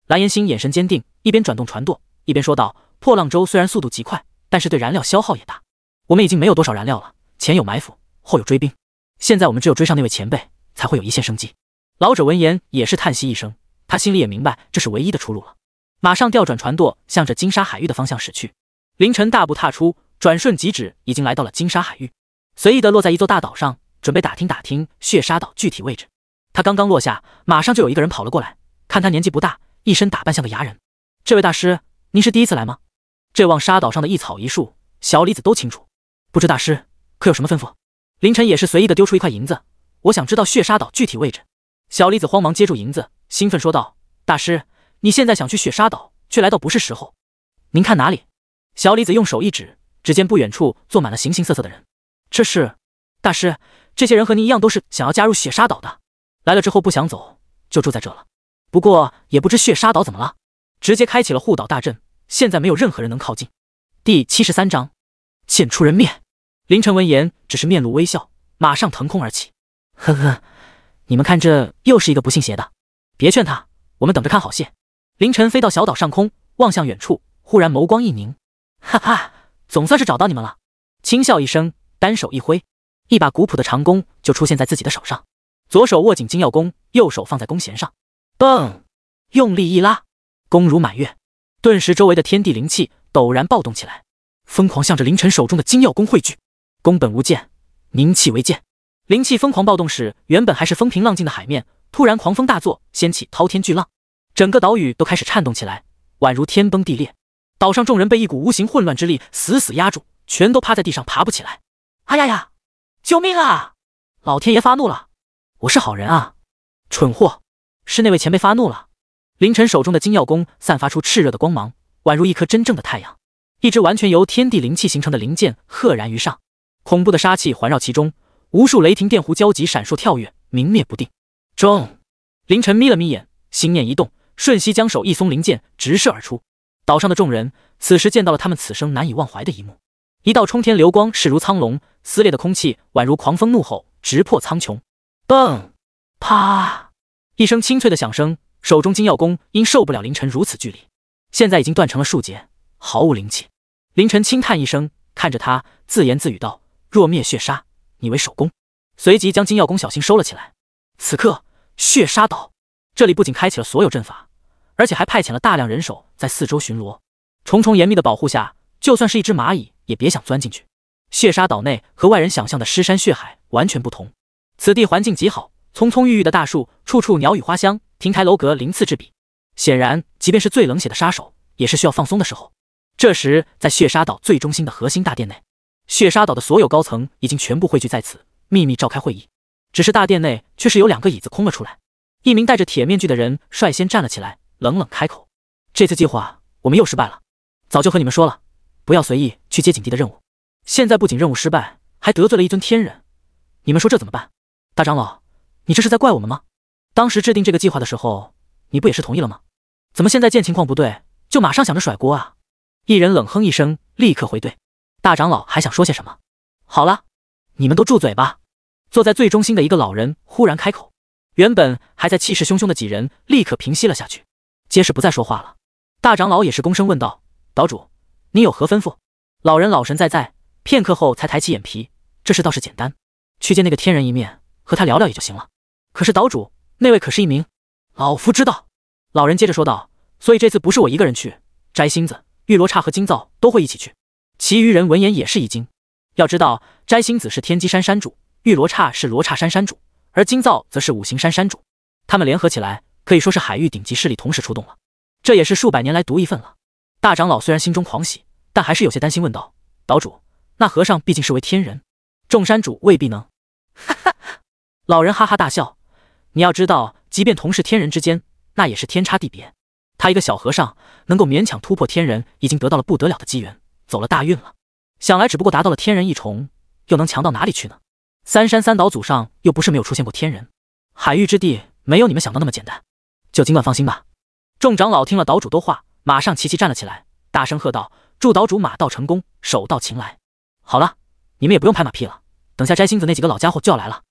蓝延星眼神坚定，一边转动船舵，一边说道：“破浪舟虽然速度极快，但是对燃料消耗也大，我们已经没有多少燃料了。前有埋伏，后有追兵，现在我们只有追上那位前辈，才会有一线生机。”老者闻言也是叹息一声，他心里也明白这是唯一的出路了，马上调转船舵，向着金沙海域的方向驶去。凌晨大步踏出，转瞬即止，已经来到了金沙海域。随意的落在一座大岛上，准备打听打听血沙岛具体位置。他刚刚落下，马上就有一个人跑了过来。看他年纪不大，一身打扮像个牙人。这位大师，您是第一次来吗？这望沙岛上的一草一树，小李子都清楚。不知大师可有什么吩咐？凌晨也是随意的丢出一块银子。我想知道血沙岛具体位置。小李子慌忙接住银子，兴奋说道：“大师，你现在想去血沙岛，却来到不是时候。您看哪里？”小李子用手一指，只见不远处坐满了形形色色的人。这是大师，这些人和您一样，都是想要加入血沙岛的。来了之后不想走，就住在这了。不过也不知血沙岛怎么了，直接开启了护岛大阵，现在没有任何人能靠近。第七十三章，现出人面。凌晨闻言，只是面露微笑，马上腾空而起。呵呵，你们看，这又是一个不信邪的。别劝他，我们等着看好戏。凌晨飞到小岛上空，望向远处，忽然眸光一凝。哈哈，总算是找到你们了。轻笑一声。单手一挥，一把古朴的长弓就出现在自己的手上，左手握紧金耀弓，右手放在弓弦上，嘣，用力一拉，弓如满月，顿时周围的天地灵气陡然暴动起来，疯狂向着凌晨手中的金耀弓汇聚。弓本无剑，凝气为剑，灵气疯狂暴动时，原本还是风平浪静的海面突然狂风大作，掀起滔天巨浪，整个岛屿都开始颤动起来，宛如天崩地裂。岛上众人被一股无形混乱之力死死压住，全都趴在地上爬不起来。哎呀呀！救命啊！老天爷发怒了！我是好人啊！蠢货，是那位前辈发怒了。凌晨手中的金耀弓散发出炽热的光芒，宛如一颗真正的太阳。一支完全由天地灵气形成的灵剑赫然于上，恐怖的杀气环绕其中，无数雷霆电弧交集闪烁跳跃，明灭不定。中，凌晨眯了眯眼，心念一动，瞬息将手一松，灵剑直射而出。岛上的众人此时见到了他们此生难以忘怀的一幕：一道冲天流光，势如苍龙。撕裂的空气宛如狂风怒吼，直破苍穹。嘣！啪！一声清脆的响声，手中金耀弓因受不了凌晨如此距离，现在已经断成了数节，毫无灵气。凌晨轻叹一声，看着他，自言自语道：“若灭血杀，你为首功。”随即，将金耀弓小心收了起来。此刻，血杀岛这里不仅开启了所有阵法，而且还派遣了大量人手在四周巡逻。重重严密的保护下，就算是一只蚂蚁也别想钻进去。血沙岛内和外人想象的尸山血海完全不同，此地环境极好，葱葱郁郁的大树，处处鸟语花香，亭台楼阁鳞次栉比。显然，即便是最冷血的杀手，也是需要放松的时候。这时，在血沙岛最中心的核心大殿内，血沙岛的所有高层已经全部汇聚在此，秘密召开会议。只是大殿内却是有两个椅子空了出来。一名戴着铁面具的人率先站了起来，冷冷开口：“这次计划我们又失败了。早就和你们说了，不要随意去接景帝的任务。”现在不仅任务失败，还得罪了一尊天人，你们说这怎么办？大长老，你这是在怪我们吗？当时制定这个计划的时候，你不也是同意了吗？怎么现在见情况不对，就马上想着甩锅啊？一人冷哼一声，立刻回怼：“大长老还想说些什么？好了，你们都住嘴吧！坐在最中心的一个老人忽然开口，原本还在气势汹汹的几人立刻平息了下去，皆是不再说话了。大长老也是躬身问道：“岛主，你有何吩咐？”老人老神在在。片刻后才抬起眼皮，这事倒是简单，去见那个天人一面，和他聊聊也就行了。可是岛主那位可是一名……老夫知道。”老人接着说道，“所以这次不是我一个人去，摘星子、玉罗刹和金灶都会一起去。其余人闻言也是一惊，要知道摘星子是天机山山主，玉罗刹是罗刹山山主，而金灶则是五行山山主，他们联合起来可以说是海域顶级势力同时出动了，这也是数百年来独一份了。大长老虽然心中狂喜，但还是有些担心，问道：“岛主。”那和尚毕竟是为天人，众山主未必能。哈哈，老人哈哈大笑。你要知道，即便同是天人之间，那也是天差地别。他一个小和尚能够勉强突破天人，已经得到了不得了的机缘，走了大运了。想来只不过达到了天人一重，又能强到哪里去呢？三山三岛祖上又不是没有出现过天人，海域之地没有你们想的那么简单，就尽管放心吧。众长老听了岛主的话，马上齐齐站了起来，大声喝道：“祝岛主马到成功，手到擒来！”好了，你们也不用拍马屁了。等下摘星子那几个老家伙就要来了，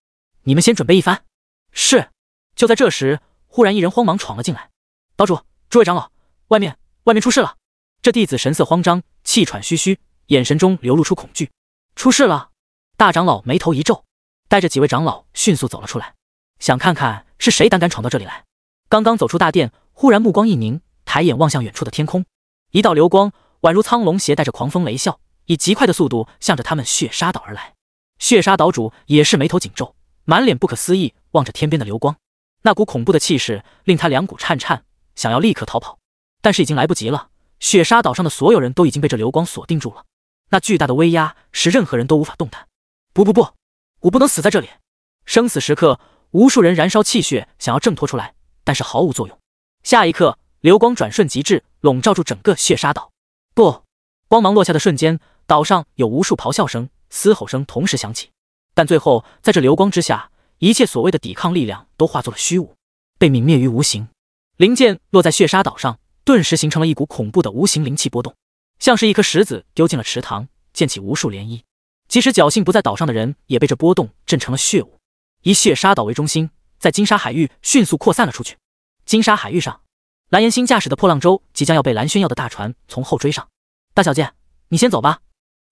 你们先准备一番。是。就在这时，忽然一人慌忙闯了进来。岛主，诸位长老，外面，外面出事了！这弟子神色慌张，气喘吁吁，眼神中流露出恐惧。出事了！大长老眉头一皱，带着几位长老迅速走了出来，想看看是谁胆敢闯到这里来。刚刚走出大殿，忽然目光一凝，抬眼望向远处的天空，一道流光宛如苍龙，携带着狂风雷啸。以极快的速度向着他们血沙岛而来，血沙岛主也是眉头紧皱，满脸不可思议望着天边的流光。那股恐怖的气势令他两股颤颤，想要立刻逃跑，但是已经来不及了。血沙岛上的所有人都已经被这流光锁定住了，那巨大的威压使任何人都无法动弹。不不不，我不能死在这里！生死时刻，无数人燃烧气血想要挣脱出来，但是毫无作用。下一刻，流光转瞬即至，笼罩住整个血沙岛。不！光芒落下的瞬间，岛上有无数咆哮声、嘶吼声同时响起，但最后，在这流光之下，一切所谓的抵抗力量都化作了虚无，被泯灭于无形。灵剑落在血沙岛上，顿时形成了一股恐怖的无形灵气波动，像是一颗石子丢进了池塘，溅起无数涟漪。即使侥幸不在岛上的人，也被这波动震成了血雾。以血沙岛为中心，在金沙海域迅速扩散了出去。金沙海域上，蓝延星驾驶的破浪舟即将要被蓝轩耀的大船从后追上。大小姐，你先走吧，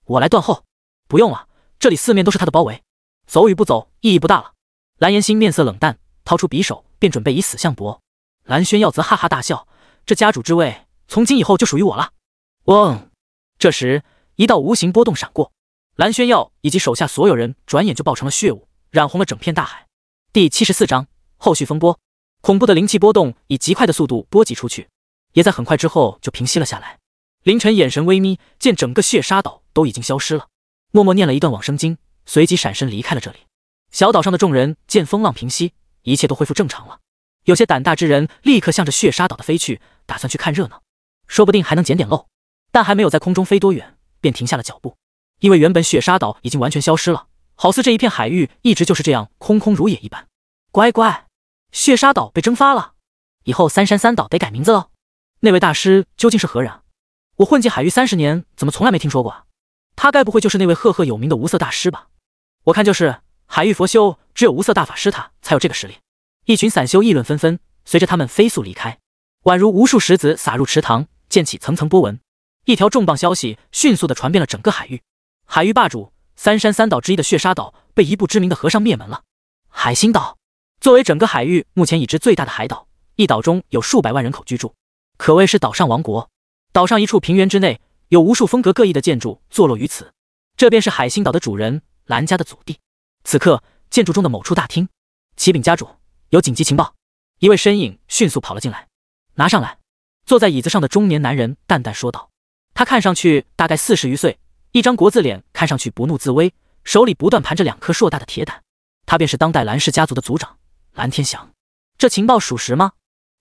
我来断后。不用了，这里四面都是他的包围，走与不走意义不大了。蓝颜心面色冷淡，掏出匕首，便准备以死相搏。蓝轩耀则哈哈大笑：“这家主之位，从今以后就属于我了。”嗡，这时一道无形波动闪过，蓝轩耀以及手下所有人转眼就爆成了血雾，染红了整片大海。第七十四章后续风波，恐怖的灵气波动以极快的速度波及出去，也在很快之后就平息了下来。凌晨眼神微眯，见整个血沙岛都已经消失了，默默念了一段往生经，随即闪身离开了这里。小岛上的众人见风浪平息，一切都恢复正常了，有些胆大之人立刻向着血沙岛的飞去，打算去看热闹，说不定还能捡点漏。但还没有在空中飞多远，便停下了脚步，因为原本血沙岛已经完全消失了，好似这一片海域一直就是这样空空如也一般。乖乖，血沙岛被蒸发了，以后三山三岛得改名字了。那位大师究竟是何人？我混迹海域三十年，怎么从来没听说过？他该不会就是那位赫赫有名的无色大师吧？我看就是，海域佛修只有无色大法师他才有这个实力。一群散修议论纷纷，随着他们飞速离开，宛如无数石子撒入池塘，溅起层层波纹。一条重磅消息迅速的传遍了整个海域：海域霸主三山三岛之一的血沙岛被一部知名的和尚灭门了。海心岛作为整个海域目前已知最大的海岛，一岛中有数百万人口居住，可谓是岛上王国。岛上一处平原之内，有无数风格各异的建筑坐落于此，这便是海星岛的主人蓝家的祖地。此刻，建筑中的某处大厅，启禀家主，有紧急情报。一位身影迅速跑了进来，拿上来。坐在椅子上的中年男人淡淡说道：“他看上去大概四十余岁，一张国字脸，看上去不怒自威，手里不断盘着两颗硕大的铁胆。他便是当代蓝氏家族的族长蓝天祥。这情报属实吗？”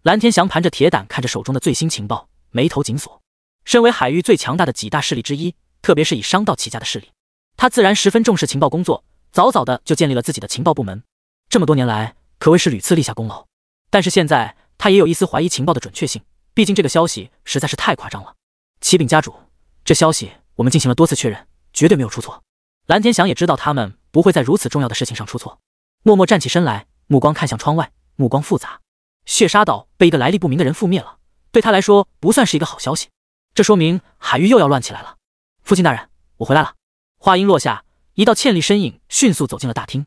蓝天祥盘着铁胆，看着手中的最新情报，眉头紧锁。身为海域最强大的几大势力之一，特别是以商道起家的势力，他自然十分重视情报工作，早早的就建立了自己的情报部门。这么多年来，可谓是屡次立下功劳。但是现在，他也有一丝怀疑情报的准确性，毕竟这个消息实在是太夸张了。启禀家主，这消息我们进行了多次确认，绝对没有出错。蓝天祥也知道他们不会在如此重要的事情上出错，默默站起身来，目光看向窗外，目光复杂。血沙岛被一个来历不明的人覆灭了，对他来说不算是一个好消息。这说明海域又要乱起来了。父亲大人，我回来了。话音落下，一道倩丽身影迅速走进了大厅。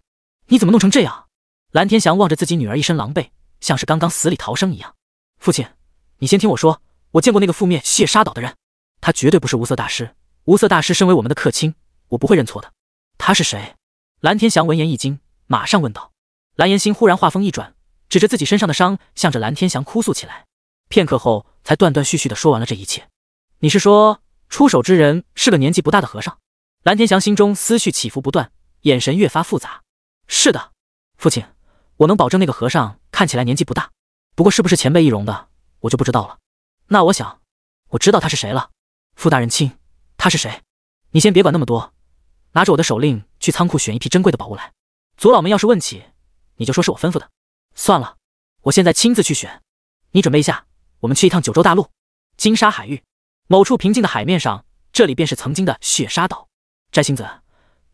你怎么弄成这样？蓝天祥望着自己女儿一身狼狈，像是刚刚死里逃生一样。父亲，你先听我说，我见过那个覆灭谢沙岛的人，他绝对不是无色大师。无色大师身为我们的客卿，我不会认错的。他是谁？蓝天祥闻言一惊，马上问道。蓝延心忽然话锋一转，指着自己身上的伤，向着蓝天祥哭诉起来。片刻后，才断断续续的说完了这一切。你是说出手之人是个年纪不大的和尚？蓝天祥心中思绪起伏不断，眼神越发复杂。是的，父亲，我能保证那个和尚看起来年纪不大，不过是不是前辈易容的，我就不知道了。那我想，我知道他是谁了。傅大人亲，他是谁？你先别管那么多，拿着我的手令去仓库选一批珍贵的宝物来。族老们要是问起，你就说是我吩咐的。算了，我现在亲自去选，你准备一下，我们去一趟九州大陆，金沙海域。某处平静的海面上，这里便是曾经的血沙岛。摘星子，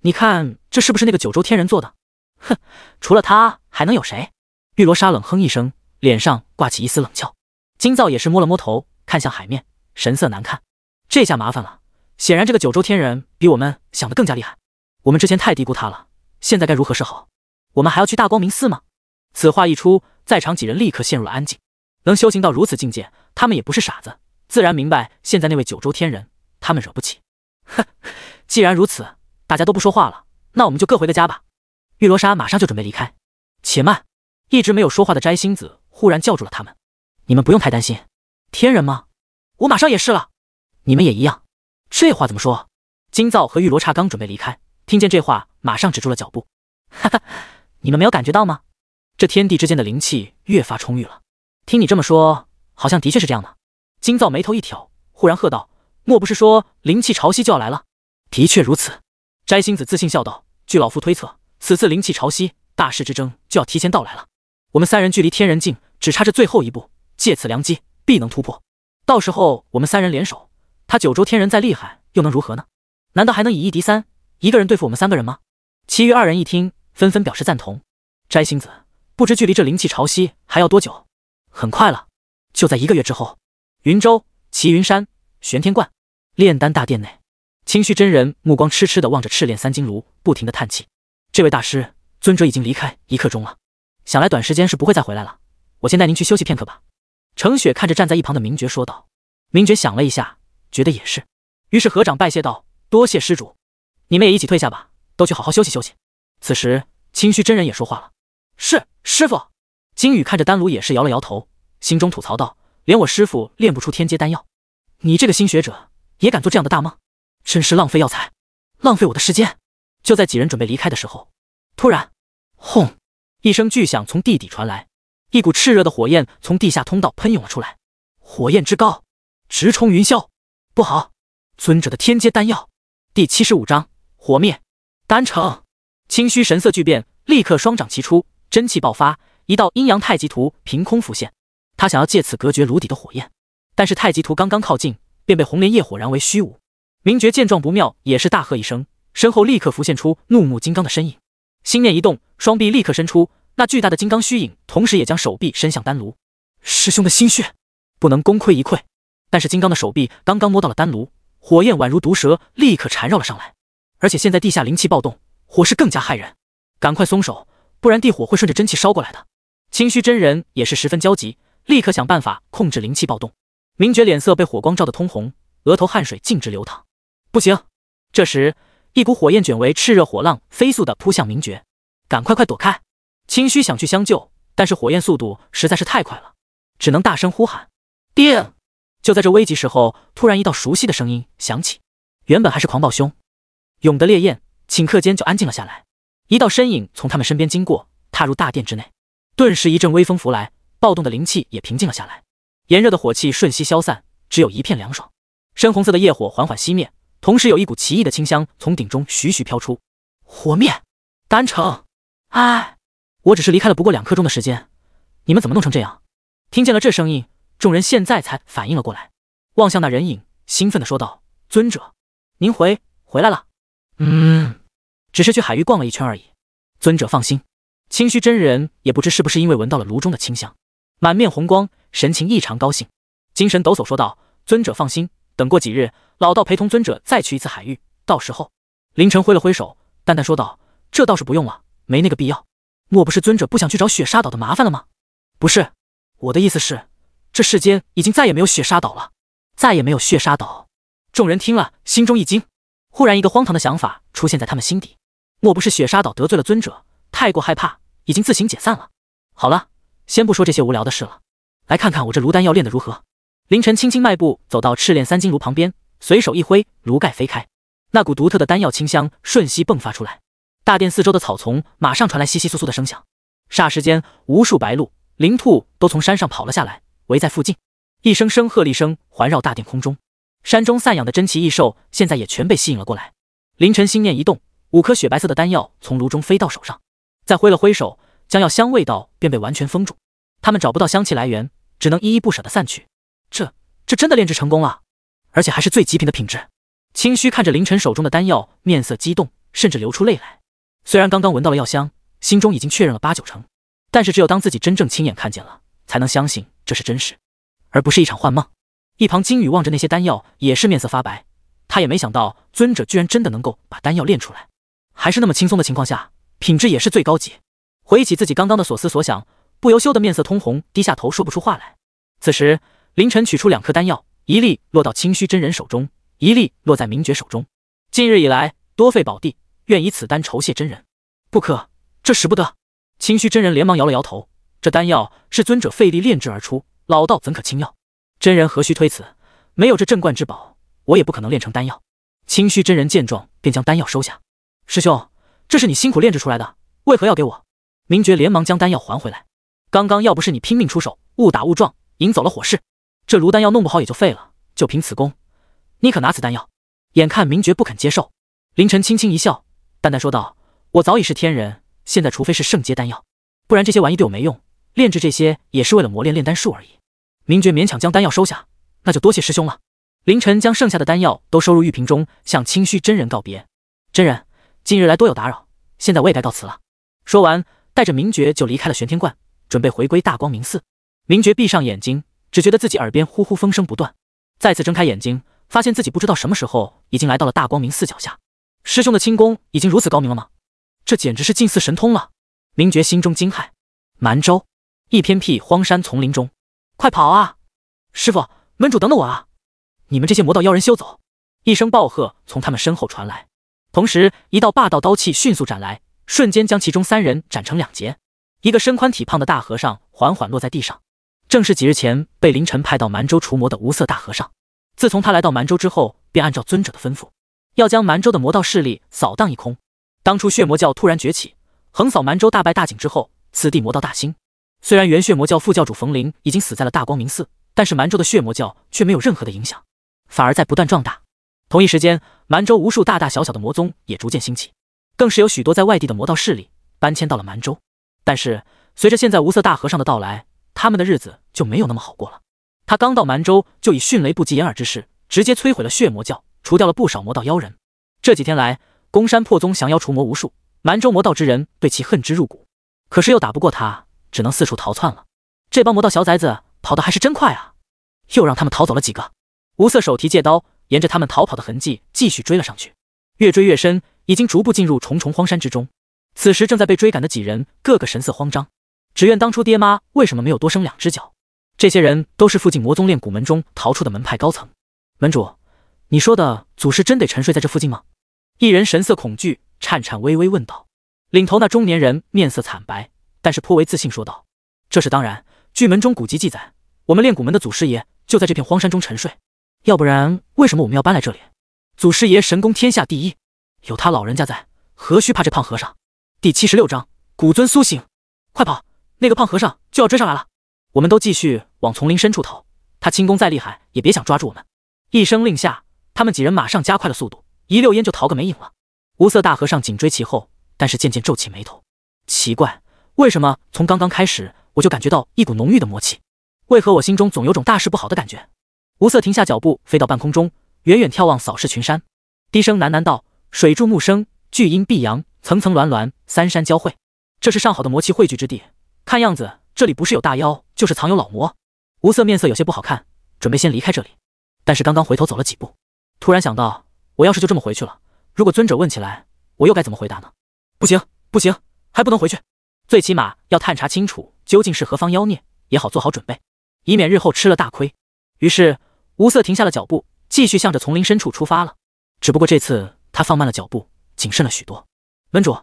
你看这是不是那个九州天人做的？哼，除了他还能有谁？玉罗莎冷哼一声，脸上挂起一丝冷笑。金灶也是摸了摸头，看向海面，神色难看。这下麻烦了，显然这个九州天人比我们想的更加厉害。我们之前太低估他了，现在该如何是好？我们还要去大光明寺吗？此话一出，在场几人立刻陷入了安静。能修行到如此境界，他们也不是傻子。自然明白，现在那位九州天人，他们惹不起。哼，既然如此，大家都不说话了，那我们就各回的家吧。玉罗刹马上就准备离开。且慢，一直没有说话的摘星子忽然叫住了他们：“你们不用太担心，天人吗？我马上也是了，你们也一样。”这话怎么说？金灶和玉罗刹刚准备离开，听见这话，马上止住了脚步。哈哈，你们没有感觉到吗？这天地之间的灵气越发充裕了。听你这么说，好像的确是这样的。金灶眉头一挑，忽然喝道：“莫不是说灵气潮汐就要来了？”“的确如此。”摘星子自信笑道，“据老夫推测，此次灵气潮汐，大势之争就要提前到来了。我们三人距离天人境只差这最后一步，借此良机，必能突破。到时候，我们三人联手，他九州天人再厉害，又能如何呢？难道还能以一敌三，一个人对付我们三个人吗？”其余二人一听，纷纷表示赞同。摘星子，不知距离这灵气潮汐还要多久？很快了，就在一个月之后。云州齐云山玄天观炼丹大殿内，清虚真人目光痴痴的望着赤炼三金炉，不停的叹气。这位大师尊者已经离开一刻钟了，想来短时间是不会再回来了。我先带您去休息片刻吧。程雪看着站在一旁的明觉说道。明觉想了一下，觉得也是，于是合掌拜谢道：“多谢施主，你们也一起退下吧，都去好好休息休息。”此时清虚真人也说话了：“是师傅。”金宇看着丹炉也是摇了摇头，心中吐槽道。连我师傅炼不出天阶丹药，你这个新学者也敢做这样的大梦？真是浪费药材，浪费我的时间！就在几人准备离开的时候，突然，轰！一声巨响从地底传来，一股炽热的火焰从地下通道喷涌了出来，火焰之高，直冲云霄。不好！尊者的天阶丹药。第七十五章：火灭丹成。清虚神色巨变，立刻双掌齐出，真气爆发，一道阴阳太极图凭空浮现。他想要借此隔绝炉底的火焰，但是太极图刚刚靠近，便被红莲业火燃为虚无。明觉见状不妙，也是大喝一声，身后立刻浮现出怒目金刚的身影，心念一动，双臂立刻伸出，那巨大的金刚虚影，同时也将手臂伸向丹炉。师兄的心血不能功亏一篑。但是金刚的手臂刚刚摸到了丹炉，火焰宛如毒蛇，立刻缠绕了上来。而且现在地下灵气暴动，火势更加骇人。赶快松手，不然地火会顺着真气烧过来的。清虚真人也是十分焦急。立刻想办法控制灵气暴动。明觉脸色被火光照得通红，额头汗水径直流淌。不行！这时，一股火焰卷为炽热火浪，飞速的扑向明觉。赶快快躲开！清虚想去相救，但是火焰速度实在是太快了，只能大声呼喊。定！就在这危急时候，突然一道熟悉的声音响起。原本还是狂暴凶涌的烈焰，顷刻间就安静了下来。一道身影从他们身边经过，踏入大殿之内，顿时一阵微风拂来。暴动的灵气也平静了下来，炎热的火气瞬息消散，只有一片凉爽。深红色的夜火缓缓熄灭，同时有一股奇异的清香从顶中徐徐飘出。火灭，丹成。哎，我只是离开了不过两刻钟的时间，你们怎么弄成这样？听见了这声音，众人现在才反应了过来，望向那人影，兴奋地说道：“尊者，您回回来了。”嗯，只是去海域逛了一圈而已。尊者放心，清虚真人也不知是不是因为闻到了炉中的清香。满面红光，神情异常高兴，精神抖擞，说道：“尊者放心，等过几日，老道陪同尊者再去一次海域。到时候，林晨挥了挥手，淡淡说道：‘这倒是不用了，没那个必要。’莫不是尊者不想去找雪沙岛的麻烦了吗？不是，我的意思是，这世间已经再也没有雪沙岛了，再也没有血沙岛。众人听了，心中一惊，忽然一个荒唐的想法出现在他们心底：莫不是雪沙岛得罪了尊者，太过害怕，已经自行解散了？好了。”先不说这些无聊的事了，来看看我这炉丹药炼的如何。凌晨轻轻迈步走到赤炼三金炉旁边，随手一挥，炉盖飞开，那股独特的丹药清香瞬息迸发出来。大殿四周的草丛马上传来窸窸窣窣的声响，霎时间，无数白鹿、灵兔都从山上跑了下来，围在附近。一声声鹤唳声环绕大殿空中，山中散养的珍奇异兽现在也全被吸引了过来。凌晨心念一动，五颗雪白色的丹药从炉中飞到手上，再挥了挥手。将药香味道便被完全封住，他们找不到香气来源，只能依依不舍地散去。这这真的炼制成功了，而且还是最极品的品质。清虚看着凌晨手中的丹药，面色激动，甚至流出泪来。虽然刚刚闻到了药香，心中已经确认了八九成，但是只有当自己真正亲眼看见了，才能相信这是真实，而不是一场幻梦。一旁金羽望着那些丹药，也是面色发白。他也没想到尊者居然真的能够把丹药炼出来，还是那么轻松的情况下，品质也是最高级。回忆起自己刚刚的所思所想，不由羞得面色通红，低下头说不出话来。此时，凌晨取出两颗丹药，一粒落到清虚真人手中，一粒落在明觉手中。近日以来，多费宝地，愿以此丹酬谢真人。不可，这使不得！清虚真人连忙摇了摇头。这丹药是尊者费力炼制而出，老道怎可轻要？真人何须推辞？没有这镇冠之宝，我也不可能炼成丹药。清虚真人见状，便将丹药收下。师兄，这是你辛苦炼制出来的，为何要给我？明觉连忙将丹药还回来。刚刚要不是你拼命出手，误打误撞引走了火势，这炉丹药弄不好也就废了。就凭此功，你可拿此丹药？眼看明觉不肯接受，凌晨轻轻一笑，淡淡说道：“我早已是天人，现在除非是圣阶丹药，不然这些玩意对我没用。炼制这些也是为了磨练炼丹术而已。”明觉勉强将丹药收下，那就多谢师兄了。凌晨将剩下的丹药都收入玉瓶中，向清虚真人告别：“真人，近日来多有打扰，现在我也该告辞了。”说完。带着明觉就离开了玄天观，准备回归大光明寺。明觉闭上眼睛，只觉得自己耳边呼呼风声不断。再次睁开眼睛，发现自己不知道什么时候已经来到了大光明寺脚下。师兄的轻功已经如此高明了吗？这简直是近似神通了！明觉心中惊骇。蛮州一偏僻荒山丛林中，快跑啊！师傅、门主，等等我啊！你们这些魔道妖人休走！一声暴喝从他们身后传来，同时一道霸道刀气迅速斩来。瞬间将其中三人斩成两截。一个身宽体胖的大和尚缓缓落在地上，正是几日前被凌晨派到蛮州除魔的无色大和尚。自从他来到蛮州之后，便按照尊者的吩咐，要将蛮州的魔道势力扫荡一空。当初血魔教突然崛起，横扫蛮州，大败大景之后，此地魔道大兴。虽然原血魔教副教主冯林已经死在了大光明寺，但是蛮州的血魔教却没有任何的影响，反而在不断壮大。同一时间，蛮州无数大大小小的魔宗也逐渐兴起。更是有许多在外地的魔道势力搬迁到了蛮州，但是随着现在无色大和尚的到来，他们的日子就没有那么好过了。他刚到蛮州，就以迅雷不及掩耳之势，直接摧毁了血魔教，除掉了不少魔道妖人。这几天来，攻山破宗，降妖除魔无数，蛮州魔道之人对其恨之入骨，可是又打不过他，只能四处逃窜了。这帮魔道小崽子跑得还是真快啊！又让他们逃走了几个。无色手提戒刀，沿着他们逃跑的痕迹继续追了上去。越追越深，已经逐步进入重重荒山之中。此时正在被追赶的几人，个个神色慌张，只怨当初爹妈为什么没有多生两只脚。这些人都是附近魔宗炼骨门中逃出的门派高层。门主，你说的祖师真得沉睡在这附近吗？一人神色恐惧，颤颤巍巍问道。领头那中年人面色惨白，但是颇为自信说道：“这是当然。据门中古籍记载，我们炼骨门的祖师爷就在这片荒山中沉睡，要不然为什么我们要搬来这里？”祖师爷神功天下第一，有他老人家在，何须怕这胖和尚？第七十六章古尊苏醒，快跑！那个胖和尚就要追上来了，我们都继续往丛林深处逃。他轻功再厉害，也别想抓住我们。一声令下，他们几人马上加快了速度，一溜烟就逃个没影了。无色大和尚紧追其后，但是渐渐皱起眉头，奇怪，为什么从刚刚开始我就感觉到一股浓郁的魔气？为何我心中总有种大事不好的感觉？无色停下脚步，飞到半空中。远远眺望，扫视群山，低声喃喃道：“水柱木生，巨阴碧阳，层层峦峦，三山交汇，这是上好的魔气汇聚之地。看样子，这里不是有大妖，就是藏有老魔。”无色面色有些不好看，准备先离开这里。但是刚刚回头走了几步，突然想到，我要是就这么回去了，如果尊者问起来，我又该怎么回答呢？不行，不行，还不能回去。最起码要探查清楚究竟是何方妖孽，也好做好准备，以免日后吃了大亏。于是，无色停下了脚步。继续向着丛林深处出发了，只不过这次他放慢了脚步，谨慎了许多。门主，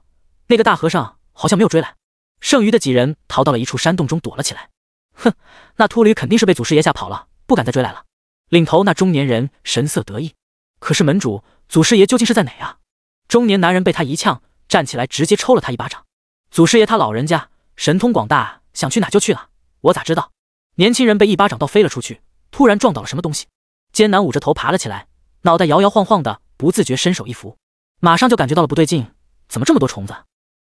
那个大和尚好像没有追来。剩余的几人逃到了一处山洞中躲了起来。哼，那秃驴肯定是被祖师爷吓跑了，不敢再追来了。领头那中年人神色得意。可是门主，祖师爷究竟是在哪啊？中年男人被他一呛，站起来直接抽了他一巴掌。祖师爷他老人家神通广大，想去哪就去了，我咋知道？年轻人被一巴掌倒飞了出去，突然撞倒了什么东西。艰难捂着头爬了起来，脑袋摇摇晃晃的，不自觉伸手一扶，马上就感觉到了不对劲，怎么这么多虫子？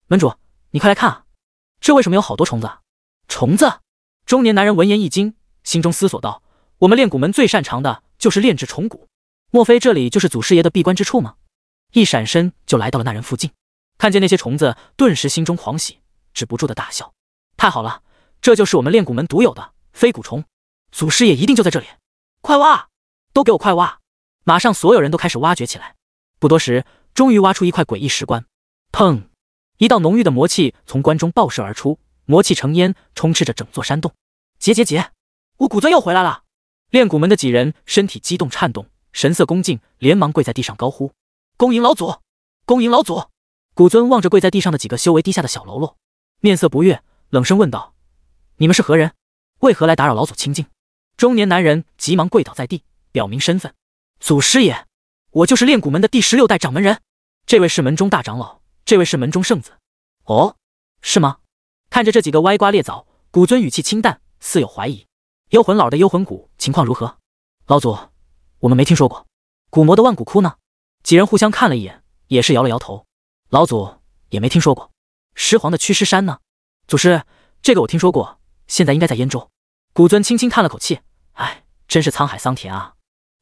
门主，你快来看啊！这为什么有好多虫子？虫子！中年男人闻言一惊，心中思索道：“我们炼蛊门最擅长的就是炼制虫蛊，莫非这里就是祖师爷的闭关之处吗？”一闪身就来到了那人附近，看见那些虫子，顿时心中狂喜，止不住的大笑：“太好了，这就是我们炼蛊门独有的飞蛊虫，祖师爷一定就在这里，快挖！”都给我快挖！马上，所有人都开始挖掘起来。不多时，终于挖出一块诡异石棺。砰！一道浓郁的魔气从棺中爆射而出，魔气成烟，充斥着整座山洞。结结结！我古尊又回来了！炼蛊门的几人身体激动颤动，神色恭敬，连忙跪在地上高呼：“恭迎老祖！恭迎老祖！”古尊望着跪在地上的几个修为低下的小喽啰，面色不悦，冷声问道：“你们是何人？为何来打扰老祖清静？”中年男人急忙跪倒在地。表明身份，祖师爷，我就是炼蛊门的第十六代掌门人。这位是门中大长老，这位是门中圣子。哦，是吗？看着这几个歪瓜裂枣，古尊语气清淡，似有怀疑。幽魂老的幽魂谷情况如何？老祖，我们没听说过。古魔的万骨窟呢？几人互相看了一眼，也是摇了摇头。老祖也没听说过。尸皇的驱尸山呢？祖师，这个我听说过，现在应该在燕州。古尊轻轻叹了口气，哎，真是沧海桑田啊。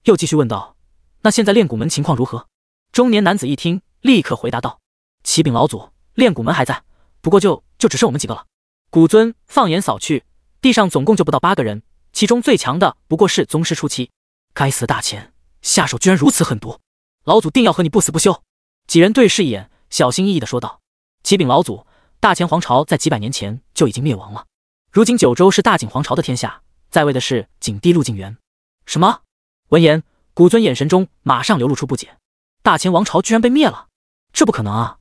又继续问道：“那现在炼骨门情况如何？”中年男子一听，立刻回答道：“启禀老祖，炼骨门还在，不过就就只剩我们几个了。”古尊放眼扫去，地上总共就不到八个人，其中最强的不过是宗师初期。该死的大钱，下手居然如此狠毒，老祖定要和你不死不休。”几人对视一眼，小心翼翼的说道：“启禀老祖，大乾皇朝在几百年前就已经灭亡了，如今九州是大景皇朝的天下，在位的是景帝陆晋元。”什么？闻言，古尊眼神中马上流露出不解。大秦王朝居然被灭了？这不可能啊！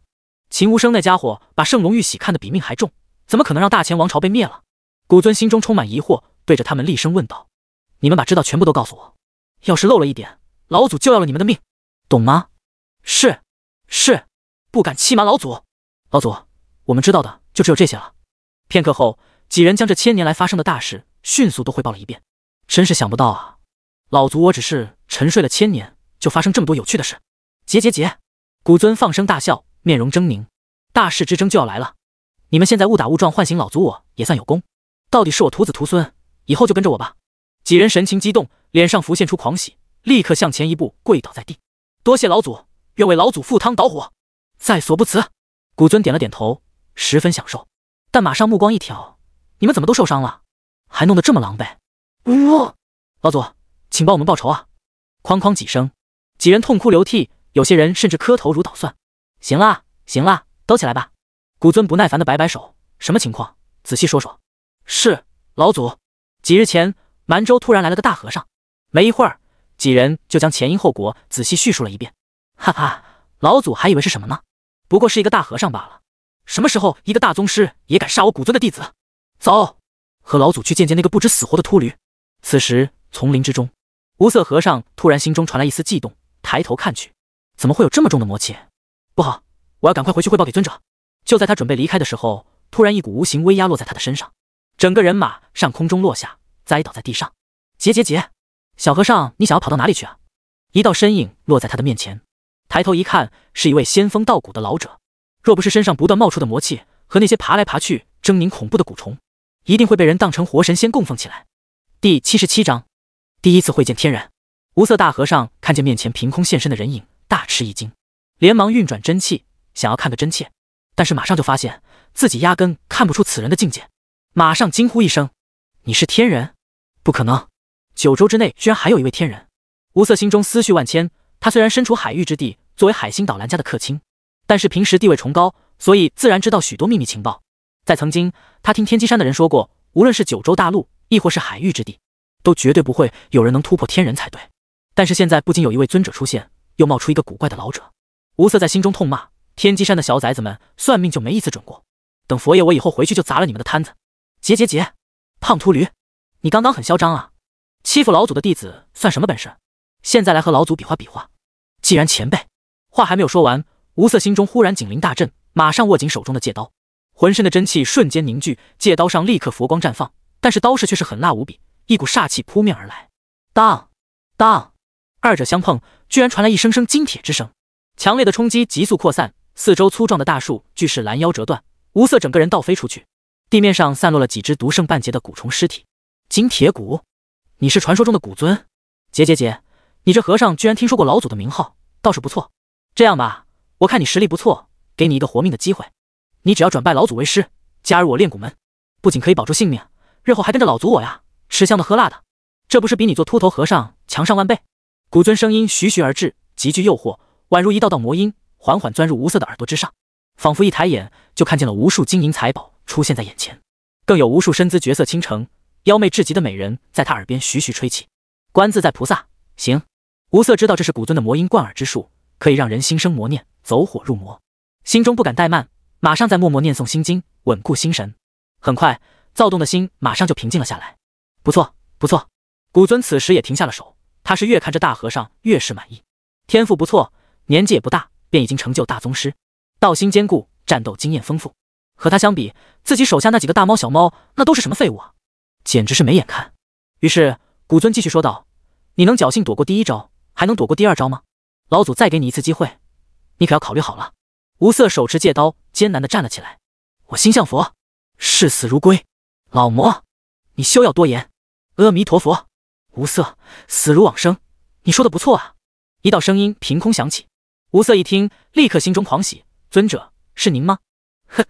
秦无声那家伙把圣龙玉玺看得比命还重，怎么可能让大秦王朝被灭了？古尊心中充满疑惑，对着他们厉声问道：“你们把知道全部都告诉我，要是漏了一点，老祖就要了你们的命，懂吗？”“是，是，不敢欺瞒老祖。”“老祖，我们知道的就只有这些了。”片刻后，几人将这千年来发生的大事迅速都汇报了一遍。真是想不到啊！老祖，我只是沉睡了千年，就发生这么多有趣的事。结结结！古尊放声大笑，面容狰狞。大事之争就要来了，你们现在误打误撞唤醒老祖，我也算有功。到底是我徒子徒孙，以后就跟着我吧。几人神情激动，脸上浮现出狂喜，立刻向前一步，跪倒在地。多谢老祖，愿为老祖赴汤蹈火，在所不辞。古尊点了点头，十分享受，但马上目光一挑：“你们怎么都受伤了，还弄得这么狼狈？”呜！老祖。请帮我们报仇啊！哐哐几声，几人痛哭流涕，有些人甚至磕头如捣蒜。行啦，行啦，都起来吧。古尊不耐烦的摆摆手。什么情况？仔细说说。是老祖。几日前，蛮州突然来了个大和尚。没一会儿，几人就将前因后果仔细叙述了一遍。哈哈，老祖还以为是什么呢？不过是一个大和尚罢了。什么时候一个大宗师也敢杀我古尊的弟子？走，和老祖去见见那个不知死活的秃驴。此时，丛林之中。无色和尚突然心中传来一丝悸动，抬头看去，怎么会有这么重的魔气？不好，我要赶快回去汇报给尊者！就在他准备离开的时候，突然一股无形威压落在他的身上，整个人马上空中落下，栽倒在地上。结结结，小和尚，你想要跑到哪里去啊？一道身影落在他的面前，抬头一看，是一位仙风道骨的老者。若不是身上不断冒出的魔气和那些爬来爬去、狰狞恐怖的蛊虫，一定会被人当成活神仙供奉起来。第七十七章。第一次会见天人，无色大和尚看见面前凭空现身的人影，大吃一惊，连忙运转真气，想要看个真切，但是马上就发现自己压根看不出此人的境界，马上惊呼一声：“你是天人？不可能！九州之内居然还有一位天人！”无色心中思绪万千。他虽然身处海域之地，作为海星岛兰家的客卿，但是平时地位崇高，所以自然知道许多秘密情报。在曾经，他听天机山的人说过，无论是九州大陆，亦或是海域之地。都绝对不会有人能突破天人才对，但是现在不仅有一位尊者出现，又冒出一个古怪的老者。吴色在心中痛骂：天机山的小崽子们，算命就没一次准过。等佛爷我以后回去就砸了你们的摊子！结结结，胖秃驴，你刚刚很嚣张啊！欺负老祖的弟子算什么本事？现在来和老祖比划比划。既然前辈话还没有说完，吴色心中忽然警铃大震，马上握紧手中的戒刀，浑身的真气瞬间凝聚，戒刀上立刻佛光绽放，但是刀势却是狠辣无比。一股煞气扑面而来，当当，二者相碰，居然传来一声声金铁之声。强烈的冲击急速扩散，四周粗壮的大树俱是拦腰折断。无色整个人倒飞出去，地面上散落了几只独剩半截的蛊虫尸体。金铁蛊，你是传说中的蛊尊？结结结，你这和尚居然听说过老祖的名号，倒是不错。这样吧，我看你实力不错，给你一个活命的机会。你只要转拜老祖为师，加入我炼蛊门，不仅可以保住性命，日后还跟着老祖我呀。吃香的喝辣的，这不是比你做秃头和尚强上万倍？古尊声音徐徐而至，极具诱惑，宛如一道道魔音，缓缓钻入无色的耳朵之上，仿佛一抬眼就看见了无数金银财宝出现在眼前，更有无数身姿绝色倾城、妖媚至极的美人在他耳边徐徐吹起。观自在菩萨，行！无色知道这是古尊的魔音贯耳之术，可以让人心生魔念，走火入魔，心中不敢怠慢，马上在默默念诵心经，稳固心神。很快，躁动的心马上就平静了下来。不错，不错。古尊此时也停下了手，他是越看这大和尚越是满意，天赋不错，年纪也不大，便已经成就大宗师，道心坚固，战斗经验丰富。和他相比，自己手下那几个大猫小猫，那都是什么废物啊！简直是没眼看。于是古尊继续说道：“你能侥幸躲过第一招，还能躲过第二招吗？老祖再给你一次机会，你可要考虑好了。”无色手持戒刀，艰难的站了起来：“我心向佛，视死如归。老魔，你休要多言。”阿弥陀佛，无色，死如往生，你说的不错啊！一道声音凭空响起，无色一听，立刻心中狂喜。尊者是您吗？哼，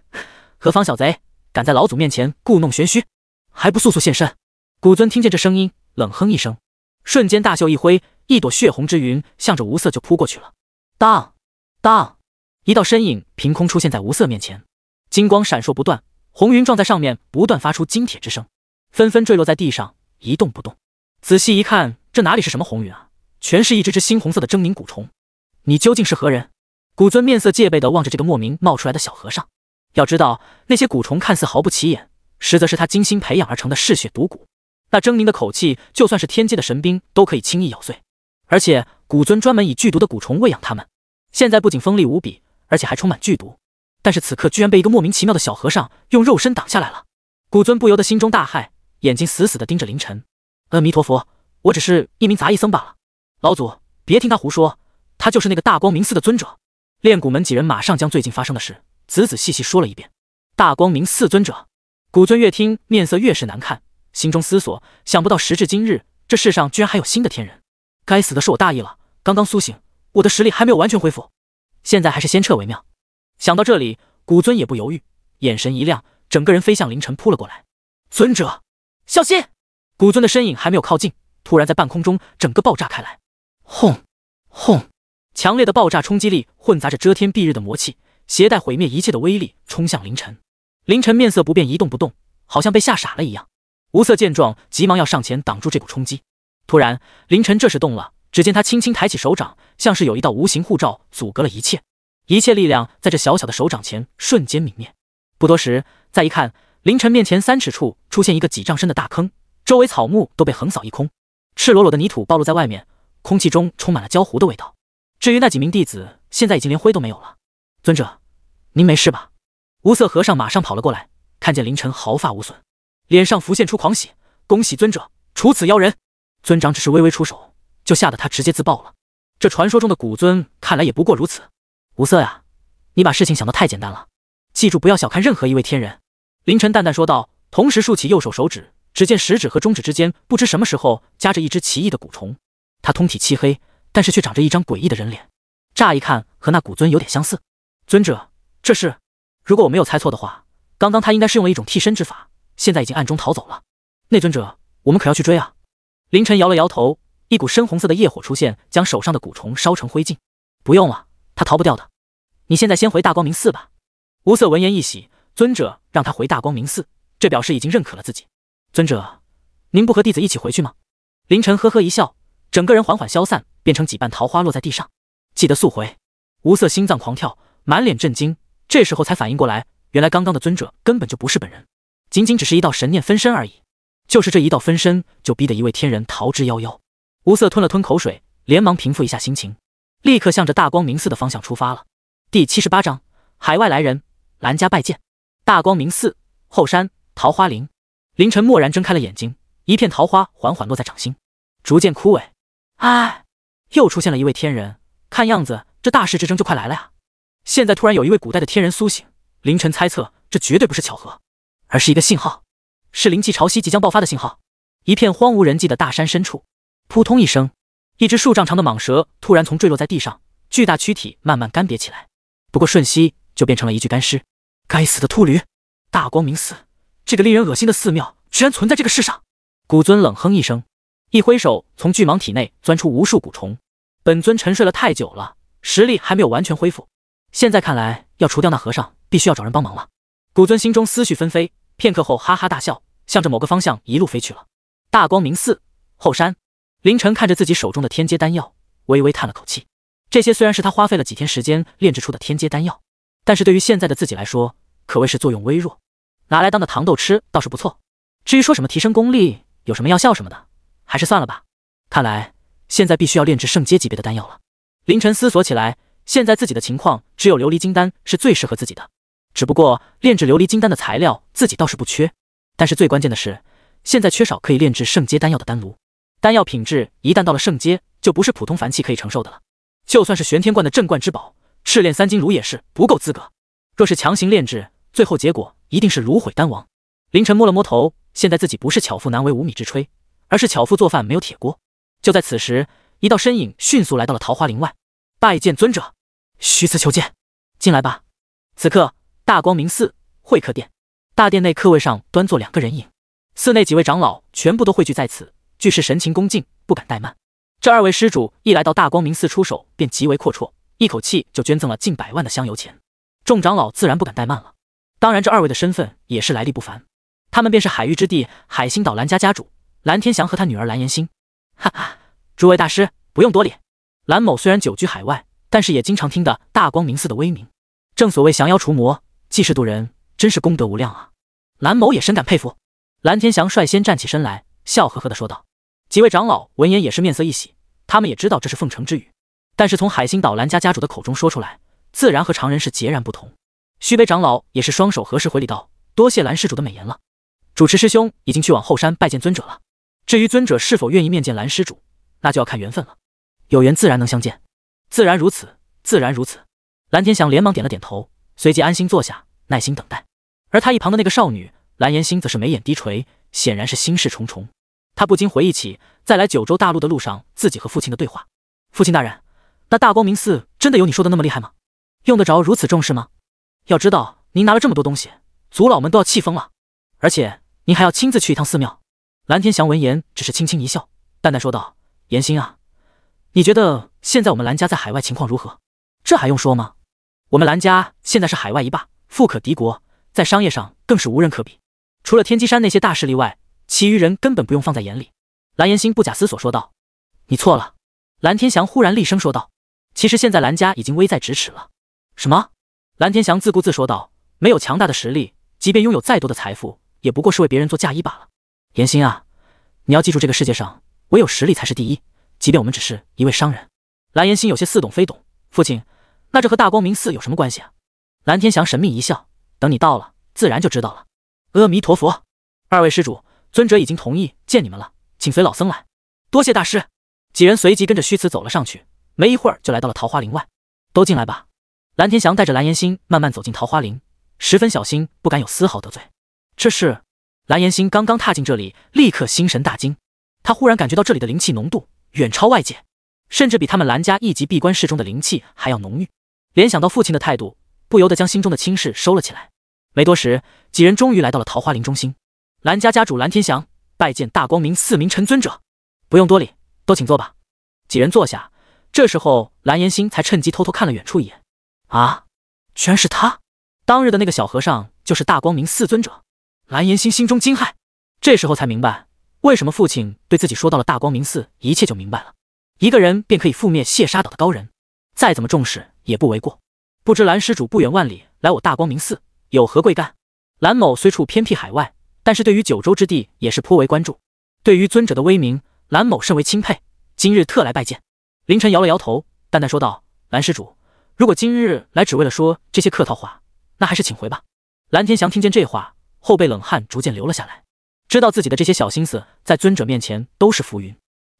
何方小贼，敢在老祖面前故弄玄虚，还不速速现身！古尊听见这声音，冷哼一声，瞬间大袖一挥，一朵血红之云向着无色就扑过去了。当当，一道身影凭空出现在无色面前，金光闪烁不断，红云撞在上面，不断发出金铁之声，纷纷坠落在地上。一动不动，仔细一看，这哪里是什么红云啊，全是一只只猩红色的狰狞蛊虫！你究竟是何人？古尊面色戒备的望着这个莫名冒出来的小和尚。要知道，那些蛊虫看似毫不起眼，实则是他精心培养而成的嗜血毒蛊。那狰狞的口气，就算是天阶的神兵都可以轻易咬碎。而且，古尊专门以剧毒的蛊虫喂养它们，现在不仅锋利无比，而且还充满剧毒。但是此刻，居然被一个莫名其妙的小和尚用肉身挡下来了。古尊不由得心中大骇。眼睛死死地盯着凌晨。阿弥陀佛，我只是一名杂役僧罢了。老祖，别听他胡说，他就是那个大光明寺的尊者。炼骨门几人马上将最近发生的事仔仔细细说了一遍。大光明寺尊者，古尊越听面色越是难看，心中思索，想不到时至今日，这世上居然还有新的天人。该死的是我大意了，刚刚苏醒，我的实力还没有完全恢复，现在还是先撤为妙。想到这里，古尊也不犹豫，眼神一亮，整个人飞向凌晨扑了过来。尊者。小心！古尊的身影还没有靠近，突然在半空中整个爆炸开来，轰轰！强烈的爆炸冲击力混杂着遮天蔽日的魔气，携带毁灭一切的威力，冲向凌晨。凌晨面色不变，一动不动，好像被吓傻了一样。无色见状，急忙要上前挡住这股冲击，突然，凌晨这时动了。只见他轻轻抬起手掌，像是有一道无形护罩阻隔了一切，一切力量在这小小的手掌前瞬间泯灭。不多时，再一看。凌晨面前三尺处出现一个几丈深的大坑，周围草木都被横扫一空，赤裸裸的泥土暴露在外面，空气中充满了焦糊的味道。至于那几名弟子，现在已经连灰都没有了。尊者，您没事吧？无色和尚马上跑了过来，看见凌晨毫发无损，脸上浮现出狂喜。恭喜尊者，除此妖人。尊长只是微微出手，就吓得他直接自爆了。这传说中的古尊，看来也不过如此。无色呀，你把事情想得太简单了。记住，不要小看任何一位天人。凌晨淡淡说道，同时竖起右手手指，只见食指和中指之间不知什么时候夹着一只奇异的蛊虫，它通体漆黑，但是却长着一张诡异的人脸，乍一看和那古尊有点相似。尊者，这是？如果我没有猜错的话，刚刚他应该是用了一种替身之法，现在已经暗中逃走了。那尊者，我们可要去追啊！凌晨摇了摇头，一股深红色的业火出现，将手上的蛊虫烧成灰烬。不用了，他逃不掉的。你现在先回大光明寺吧。无色闻言一喜。尊者让他回大光明寺，这表示已经认可了自己。尊者，您不和弟子一起回去吗？凌晨呵呵一笑，整个人缓缓消散，变成几瓣桃花落在地上。记得速回。无色心脏狂跳，满脸震惊，这时候才反应过来，原来刚刚的尊者根本就不是本人，仅仅只是一道神念分身而已。就是这一道分身，就逼得一位天人逃之夭夭。无色吞了吞口水，连忙平复一下心情，立刻向着大光明寺的方向出发了。第七十八章海外来人，兰家拜见。大光明寺后山桃花林，凌晨蓦然睁开了眼睛，一片桃花缓缓落在掌心，逐渐枯萎。唉，又出现了一位天人，看样子这大事之争就快来了呀！现在突然有一位古代的天人苏醒，凌晨猜测这绝对不是巧合，而是一个信号，是灵气潮汐即将爆发的信号。一片荒无人迹的大山深处，扑通一声，一只数丈长的蟒蛇突然从坠落在地上，巨大躯体慢慢干瘪起来，不过瞬息就变成了一具干尸。该死的秃驴！大光明寺这个令人恶心的寺庙居然存在这个世上！古尊冷哼一声，一挥手，从巨蟒体内钻出无数蛊虫。本尊沉睡了太久了，实力还没有完全恢复。现在看来，要除掉那和尚，必须要找人帮忙了。古尊心中思绪纷飞，片刻后哈哈大笑，向着某个方向一路飞去了。大光明寺后山，凌晨看着自己手中的天阶丹药，微微叹了口气。这些虽然是他花费了几天时间炼制出的天阶丹药。但是对于现在的自己来说，可谓是作用微弱，拿来当个糖豆吃倒是不错。至于说什么提升功力，有什么药效什么的，还是算了吧。看来现在必须要炼制圣阶级别的丹药了。凌晨思索起来，现在自己的情况，只有琉璃金丹是最适合自己的。只不过炼制琉璃金丹的材料，自己倒是不缺。但是最关键的是，现在缺少可以炼制圣阶丹药的丹炉。丹药品质一旦到了圣阶，就不是普通凡器可以承受的了。就算是玄天观的镇观之宝。赤炼三金炉也是不够资格，若是强行炼制，最后结果一定是炉毁丹亡。凌晨摸了摸头，现在自己不是巧妇难为无米之炊，而是巧妇做饭没有铁锅。就在此时，一道身影迅速来到了桃花林外，拜见尊者。徐辞求见，进来吧。此刻，大光明寺会客殿大殿内客位上端坐两个人影，寺内几位长老全部都汇聚在此，俱是神情恭敬，不敢怠慢。这二位施主一来到大光明寺，出手便极为阔绰。一口气就捐赠了近百万的香油钱，众长老自然不敢怠慢了。当然，这二位的身份也是来历不凡，他们便是海域之地海星岛蓝家家主蓝天祥和他女儿蓝颜心。哈哈，诸位大师不用多礼。蓝某虽然久居海外，但是也经常听得大光明寺的威名。正所谓降妖除魔，济世渡人，真是功德无量啊！蓝某也深感佩服。蓝天祥率先站起身来，笑呵呵地说道。几位长老闻言也是面色一喜，他们也知道这是奉承之语。但是从海星岛蓝家家主的口中说出来，自然和常人是截然不同。须悲长老也是双手合十回礼道：“多谢蓝施主的美言了。”主持师兄已经去往后山拜见尊者了。至于尊者是否愿意面见蓝施主，那就要看缘分了。有缘自然能相见，自然如此，自然如此。蓝天翔连忙点了点头，随即安心坐下，耐心等待。而他一旁的那个少女蓝颜心则是眉眼低垂，显然是心事重重。他不禁回忆起在来九州大陆的路上，自己和父亲的对话：“父亲大人。”那大光明寺真的有你说的那么厉害吗？用得着如此重视吗？要知道，您拿了这么多东西，族老们都要气疯了。而且您还要亲自去一趟寺庙。蓝天祥闻言，只是轻轻一笑，淡淡说道：“严心啊，你觉得现在我们蓝家在海外情况如何？这还用说吗？我们蓝家现在是海外一霸，富可敌国，在商业上更是无人可比。除了天机山那些大势力外，其余人根本不用放在眼里。”蓝岩心不假思索说道：“你错了。”蓝天祥忽然厉声说道。其实现在蓝家已经危在咫尺了。什么？蓝天祥自顾自说道：“没有强大的实力，即便拥有再多的财富，也不过是为别人做嫁衣罢了。”颜心啊，你要记住，这个世界上唯有实力才是第一。即便我们只是一位商人。蓝颜心有些似懂非懂。父亲，那这和大光明寺有什么关系啊？蓝天祥神秘一笑：“等你到了，自然就知道了。”阿弥陀佛，二位施主尊者已经同意见你们了，请随老僧来。多谢大师。几人随即跟着虚词走了上去。没一会儿就来到了桃花林外，都进来吧。蓝天祥带着蓝延星慢慢走进桃花林，十分小心，不敢有丝毫得罪。这是蓝延星刚刚踏进这里，立刻心神大惊。他忽然感觉到这里的灵气浓度远超外界，甚至比他们蓝家一级闭关室中的灵气还要浓郁。联想到父亲的态度，不由得将心中的轻视收了起来。没多时，几人终于来到了桃花林中心。蓝家家主蓝天祥拜见大光明四名陈尊者，不用多礼，都请坐吧。几人坐下。这时候，蓝延星才趁机偷偷看了远处一眼。啊，居然是他！当日的那个小和尚就是大光明寺尊者。蓝延星心中惊骇，这时候才明白为什么父亲对自己说到了大光明寺，一切就明白了。一个人便可以覆灭谢沙岛的高人，再怎么重视也不为过。不知蓝施主不远万里来我大光明寺有何贵干？蓝某虽处偏僻海外，但是对于九州之地也是颇为关注。对于尊者的威名，蓝某甚为钦佩，今日特来拜见。凌晨摇了摇头，淡淡说道：“蓝施主，如果今日来只为了说这些客套话，那还是请回吧。”蓝天祥听见这话，后背冷汗逐渐流了下来，知道自己的这些小心思在尊者面前都是浮云，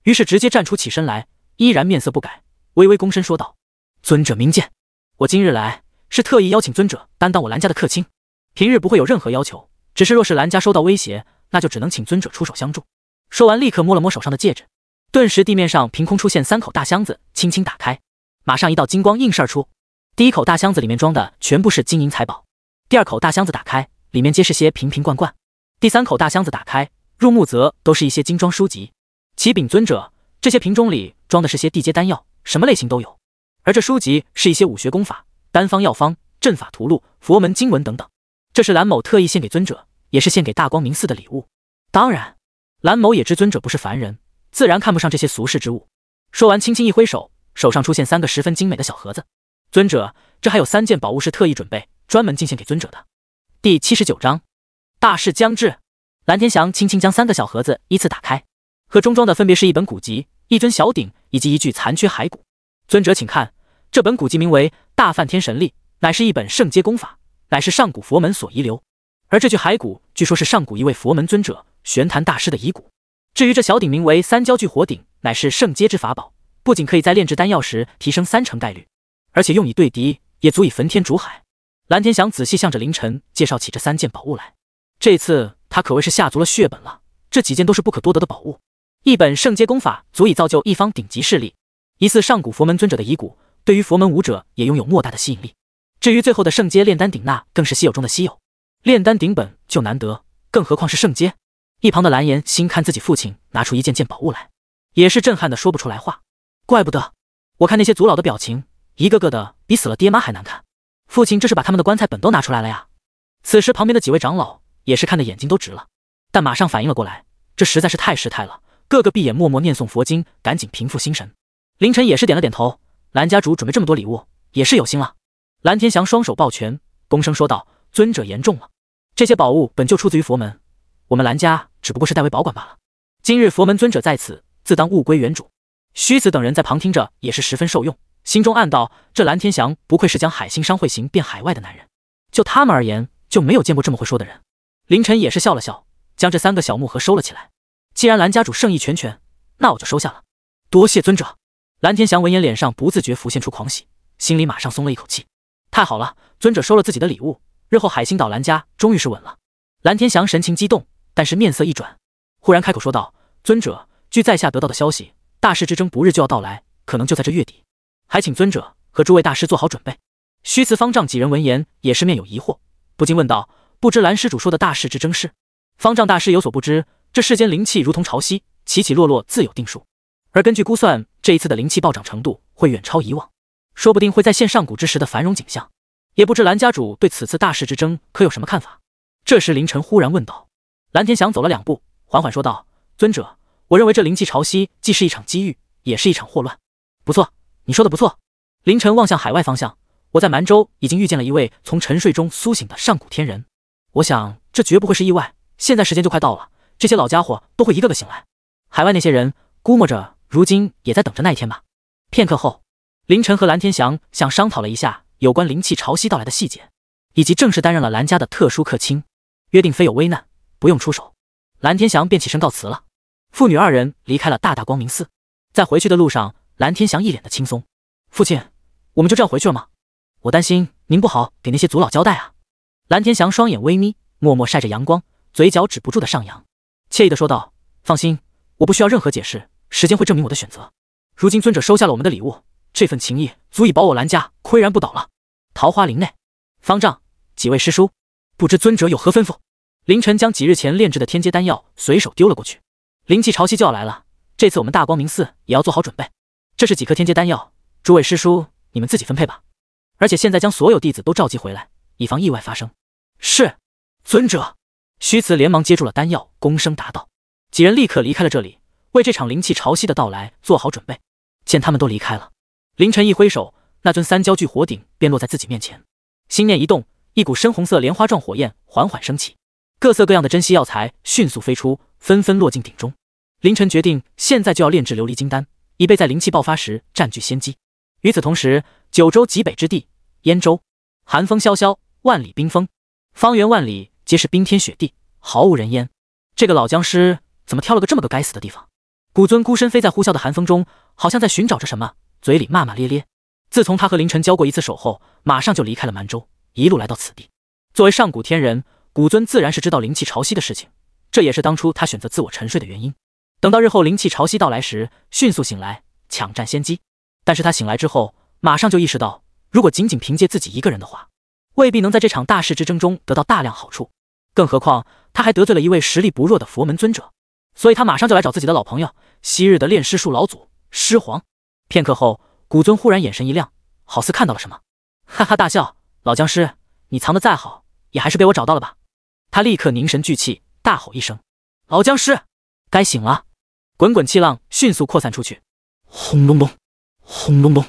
于是直接站出起身来，依然面色不改，微微躬身说道：“尊者明鉴，我今日来是特意邀请尊者担当我蓝家的客卿，平日不会有任何要求，只是若是蓝家受到威胁，那就只能请尊者出手相助。”说完，立刻摸了摸手上的戒指。顿时，地面上凭空出现三口大箱子，轻轻打开，马上一道金光映射而出。第一口大箱子里面装的全部是金银财宝，第二口大箱子打开，里面皆是些瓶瓶罐罐，第三口大箱子打开，入目则都是一些精装书籍。启禀尊者，这些瓶中里装的是些地阶丹药，什么类型都有，而这书籍是一些武学功法、丹方药方、阵法图录、佛门经文等等。这是蓝某特意献给尊者，也是献给大光明寺的礼物。当然，蓝某也知尊者不是凡人。自然看不上这些俗世之物。说完，轻轻一挥手，手上出现三个十分精美的小盒子。尊者，这还有三件宝物是特意准备，专门进献给尊者的。第七十九章，大事将至。蓝天祥轻轻将三个小盒子依次打开，盒中装的分别是一本古籍、一尊小鼎以及一具残缺骸骨。尊者，请看，这本古籍名为《大梵天神力》，乃是一本圣阶功法，乃是上古佛门所遗留。而这具骸骨，据说是上古一位佛门尊者玄坛大师的遗骨。至于这小鼎名为三焦聚火鼎，乃是圣阶之法宝，不仅可以在炼制丹药时提升三成概率，而且用以对敌也足以焚天煮海。蓝天祥仔细向着凌晨介绍起这三件宝物来。这次他可谓是下足了血本了，这几件都是不可多得的宝物。一本圣阶功法足以造就一方顶级势力，疑似上古佛门尊者的遗骨，对于佛门武者也拥有莫大的吸引力。至于最后的圣阶炼丹鼎，那更是稀有中的稀有。炼丹鼎本就难得，更何况是圣阶。一旁的蓝颜心看自己父亲拿出一件件宝物来，也是震撼的说不出来话。怪不得，我看那些族老的表情，一个个的比死了爹妈还难看。父亲这是把他们的棺材本都拿出来了呀！此时旁边的几位长老也是看的眼睛都直了，但马上反应了过来，这实在是太失态了，个个闭眼默默念诵佛经，赶紧平复心神。凌晨也是点了点头，蓝家主准备这么多礼物，也是有心了。蓝天祥双手抱拳，躬声说道：“尊者言重了，这些宝物本就出自于佛门。”我们兰家只不过是代为保管罢了。今日佛门尊者在此，自当物归原主。虚子等人在旁听着，也是十分受用，心中暗道：这蓝天祥不愧是将海星商会行遍海外的男人，就他们而言，就没有见过这么会说的人。凌晨也是笑了笑，将这三个小木盒收了起来。既然兰家主圣意全全，那我就收下了。多谢尊者。蓝天祥闻言，脸上不自觉浮现出狂喜，心里马上松了一口气。太好了，尊者收了自己的礼物，日后海星岛兰家终于是稳了。蓝天祥神情激动。但是面色一转，忽然开口说道：“尊者，据在下得到的消息，大势之争不日就要到来，可能就在这月底，还请尊者和诸位大师做好准备。”虚慈方丈几人闻言也是面有疑惑，不禁问道：“不知蓝施主说的大势之争是？”方丈大师有所不知，这世间灵气如同潮汐，起起落落自有定数。而根据估算，这一次的灵气暴涨程度会远超以往，说不定会再现上古之时的繁荣景象。也不知蓝家主对此次大势之争可有什么看法？”这时，凌晨忽然问道。蓝天翔走了两步，缓缓说道：“尊者，我认为这灵气潮汐既是一场机遇，也是一场祸乱。不错，你说的不错。”凌晨望向海外方向，我在蛮州已经遇见了一位从沉睡中苏醒的上古天人，我想这绝不会是意外。现在时间就快到了，这些老家伙都会一个个醒来。海外那些人估摸着如今也在等着那一天吧。片刻后，凌晨和蓝天祥想商讨了一下有关灵气潮汐到来的细节，以及正式担任了蓝家的特殊客卿，约定非有危难。不用出手，蓝天祥便起身告辞了。父女二人离开了大大光明寺，在回去的路上，蓝天祥一脸的轻松。父亲，我们就这样回去了吗？我担心您不好给那些族老交代啊。蓝天祥双眼微眯，默默晒着阳光，嘴角止不住的上扬，惬意的说道：“放心，我不需要任何解释，时间会证明我的选择。如今尊者收下了我们的礼物，这份情谊足以保我蓝家岿然不倒了。”桃花林内，方丈，几位师叔，不知尊者有何吩咐？凌晨将几日前炼制的天阶丹药随手丢了过去，灵气潮汐就要来了，这次我们大光明寺也要做好准备。这是几颗天阶丹药，诸位师叔，你们自己分配吧。而且现在将所有弟子都召集回来，以防意外发生。是，尊者。虚慈连忙接住了丹药，躬身答道。几人立刻离开了这里，为这场灵气潮汐的到来做好准备。见他们都离开了，凌晨一挥手，那尊三焦聚火鼎便落在自己面前，心念一动，一股深红色莲花状火焰缓缓升起。各色各样的珍稀药材迅速飞出，纷纷落进鼎中。凌晨决定，现在就要炼制琉璃金丹，以备在灵气爆发时占据先机。与此同时，九州极北之地，燕州，寒风萧萧，万里冰封，方圆万里皆是冰天雪地，毫无人烟。这个老僵尸怎么挑了个这么个该死的地方？古尊孤身飞在呼啸的寒风中，好像在寻找着什么，嘴里骂骂咧咧。自从他和凌晨交过一次手后，马上就离开了蛮州，一路来到此地。作为上古天人。古尊自然是知道灵气潮汐的事情，这也是当初他选择自我沉睡的原因。等到日后灵气潮汐到来时，迅速醒来，抢占先机。但是他醒来之后，马上就意识到，如果仅仅凭借自己一个人的话，未必能在这场大势之争中得到大量好处。更何况他还得罪了一位实力不弱的佛门尊者，所以他马上就来找自己的老朋友，昔日的炼尸术老祖尸皇。片刻后，古尊忽然眼神一亮，好似看到了什么，哈哈大笑：“老僵尸，你藏得再好，也还是被我找到了吧！”他立刻凝神聚气，大吼一声：“老僵尸，该醒了！”滚滚气浪迅速扩散出去，轰隆隆，轰隆隆，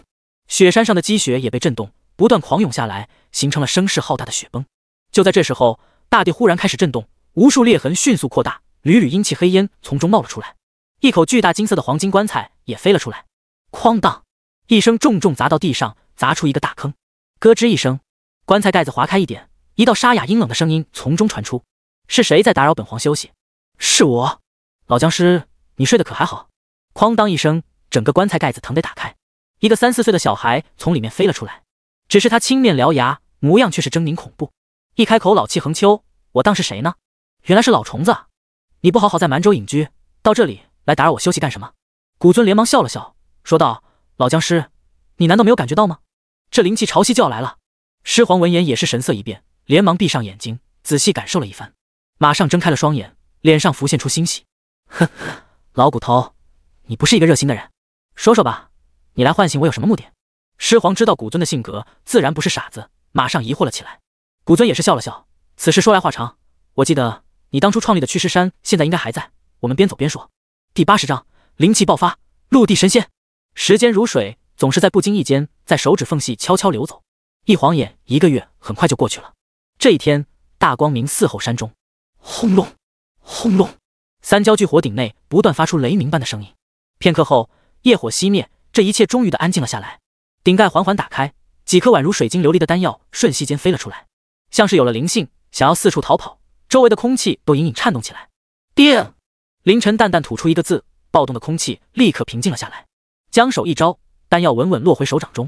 雪山上的积雪也被震动，不断狂涌下来，形成了声势浩大的雪崩。就在这时候，大地忽然开始震动，无数裂痕迅速扩大，缕缕阴气黑烟从中冒了出来，一口巨大金色的黄金棺材也飞了出来，哐当一声重重砸到地上，砸出一个大坑，咯吱一声，棺材盖子划开一点。一道沙哑阴冷的声音从中传出：“是谁在打扰本皇休息？”“是我，老僵尸，你睡得可还好？”哐当一声，整个棺材盖子疼得打开，一个三四岁的小孩从里面飞了出来。只是他青面獠牙，模样却是狰狞恐怖。一开口，老气横秋：“我当是谁呢？原来是老虫子。你不好好在蛮州隐居，到这里来打扰我休息干什么？”古尊连忙笑了笑，说道：“老僵尸，你难道没有感觉到吗？这灵气潮汐就要来了。”尸皇闻言也是神色一变。连忙闭上眼睛，仔细感受了一番，马上睁开了双眼，脸上浮现出欣喜。呵呵，老骨头，你不是一个热心的人，说说吧，你来唤醒我有什么目的？狮皇知道古尊的性格，自然不是傻子，马上疑惑了起来。古尊也是笑了笑，此事说来话长。我记得你当初创立的驱尸山，现在应该还在。我们边走边说。第八十章，灵气爆发，陆地神仙。时间如水，总是在不经意间，在手指缝隙悄悄流走。一晃眼，一个月很快就过去了。这一天，大光明四吼山中，轰隆，轰隆，三焦聚火鼎内不断发出雷鸣般的声音。片刻后，业火熄灭，这一切终于的安静了下来。顶盖缓缓打开，几颗宛如水晶琉璃的丹药瞬息间飞了出来，像是有了灵性，想要四处逃跑。周围的空气都隐隐颤动起来。定。凌晨淡淡吐出一个字，暴动的空气立刻平静了下来。将手一招，丹药稳稳落回手掌中。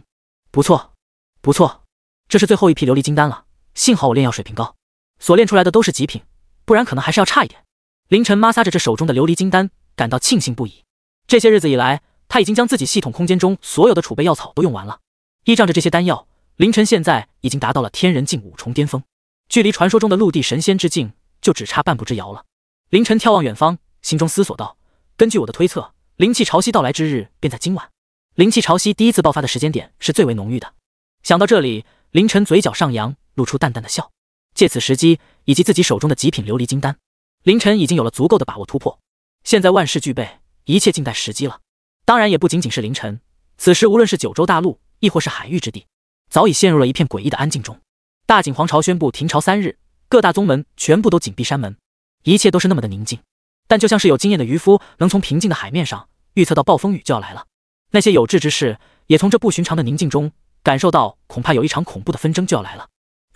不错，不错，这是最后一批琉璃金丹了。幸好我炼药水平高，所炼出来的都是极品，不然可能还是要差一点。凌晨摩挲着这手中的琉璃金丹，感到庆幸不已。这些日子以来，他已经将自己系统空间中所有的储备药草都用完了，依仗着这些丹药，凌晨现在已经达到了天人境五重巅峰，距离传说中的陆地神仙之境就只差半步之遥了。凌晨眺望远方，心中思索道：“根据我的推测，灵气潮汐到来之日便在今晚。灵气潮汐第一次爆发的时间点是最为浓郁的。”想到这里，凌晨嘴角上扬。露出淡淡的笑，借此时机，以及自己手中的极品琉璃金丹，凌晨已经有了足够的把握突破。现在万事俱备，一切静待时机了。当然，也不仅仅是凌晨。此时，无论是九州大陆，亦或是海域之地，早已陷入了一片诡异的安静中。大景皇朝宣布停朝三日，各大宗门全部都紧闭山门，一切都是那么的宁静。但就像是有经验的渔夫能从平静的海面上预测到暴风雨就要来了。那些有志之士也从这不寻常的宁静中感受到，恐怕有一场恐怖的纷争就要来了。